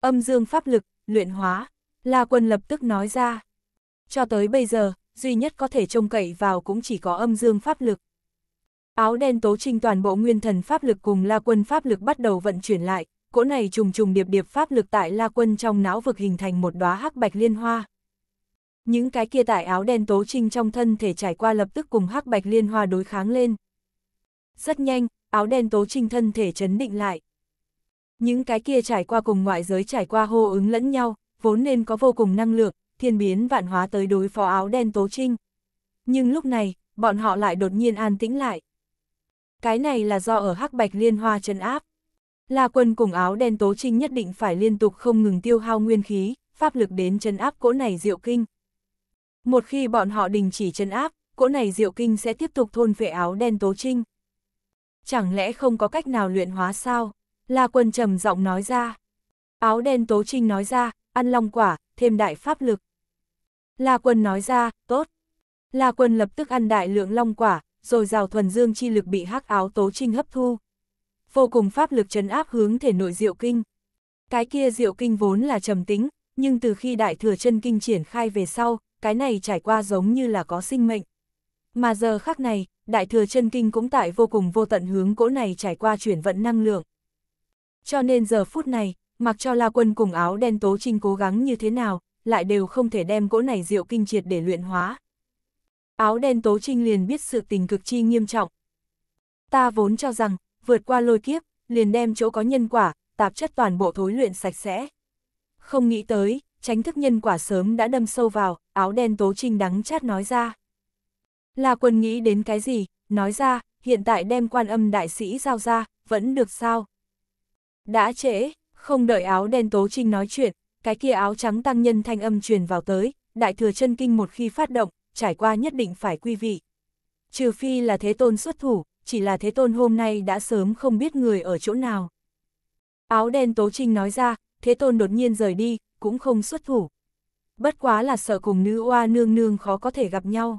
Âm dương pháp lực, luyện hóa, La Quân lập tức nói ra. Cho tới bây giờ, duy nhất có thể trông cậy vào cũng chỉ có âm dương pháp lực. Áo đen tố trinh toàn bộ nguyên thần pháp lực cùng La Quân pháp lực bắt đầu vận chuyển lại, cỗ này trùng trùng điệp điệp pháp lực tại La Quân trong não vực hình thành một đóa hắc bạch liên hoa những cái kia tải áo đen tố trinh trong thân thể trải qua lập tức cùng hắc bạch liên hoa đối kháng lên. Rất nhanh, áo đen tố trinh thân thể chấn định lại. Những cái kia trải qua cùng ngoại giới trải qua hô ứng lẫn nhau, vốn nên có vô cùng năng lượng, thiên biến vạn hóa tới đối phó áo đen tố trinh. Nhưng lúc này, bọn họ lại đột nhiên an tĩnh lại. Cái này là do ở hắc bạch liên hoa chấn áp. La quân cùng áo đen tố trinh nhất định phải liên tục không ngừng tiêu hao nguyên khí, pháp lực đến chấn áp cỗ này diệu kinh. Một khi bọn họ đình chỉ chân áp, cỗ này diệu kinh sẽ tiếp tục thôn vệ áo đen tố trinh. Chẳng lẽ không có cách nào luyện hóa sao? La quân trầm giọng nói ra. Áo đen tố trinh nói ra, ăn long quả, thêm đại pháp lực. La quân nói ra, tốt. La quân lập tức ăn đại lượng long quả, rồi rào thuần dương chi lực bị hắc áo tố trinh hấp thu. Vô cùng pháp lực trấn áp hướng thể nội diệu kinh. Cái kia diệu kinh vốn là trầm tính, nhưng từ khi đại thừa chân kinh triển khai về sau, cái này trải qua giống như là có sinh mệnh. Mà giờ khác này, Đại Thừa chân Kinh cũng tại vô cùng vô tận hướng cỗ này trải qua chuyển vận năng lượng. Cho nên giờ phút này, mặc cho La Quân cùng áo đen tố trinh cố gắng như thế nào, lại đều không thể đem cỗ này diệu kinh triệt để luyện hóa. Áo đen tố trinh liền biết sự tình cực chi nghiêm trọng. Ta vốn cho rằng, vượt qua lôi kiếp, liền đem chỗ có nhân quả, tạp chất toàn bộ thối luyện sạch sẽ. Không nghĩ tới, tránh thức nhân quả sớm đã đâm sâu vào, áo đen tố trinh đắng chát nói ra. Là quân nghĩ đến cái gì, nói ra, hiện tại đem quan âm đại sĩ giao ra, vẫn được sao? Đã trễ, không đợi áo đen tố trinh nói chuyện, cái kia áo trắng tăng nhân thanh âm truyền vào tới, đại thừa chân kinh một khi phát động, trải qua nhất định phải quy vị. Trừ phi là thế tôn xuất thủ, chỉ là thế tôn hôm nay đã sớm không biết người ở chỗ nào. Áo đen tố trinh nói ra, thế tôn đột nhiên rời đi, cũng không xuất thủ. Bất quá là sợ cùng nữ oa nương nương khó có thể gặp nhau.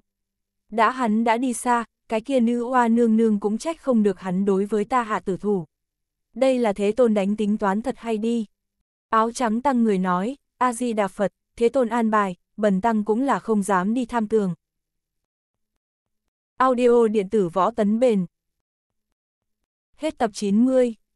Đã hắn đã đi xa, cái kia nữ oa nương nương cũng trách không được hắn đối với ta hạ tử thủ. Đây là thế tôn đánh tính toán thật hay đi. Áo trắng tăng người nói, A-di-đà Phật, thế tôn an bài, bần tăng cũng là không dám đi tham tường. Audio điện tử võ tấn bền. Hết tập 90.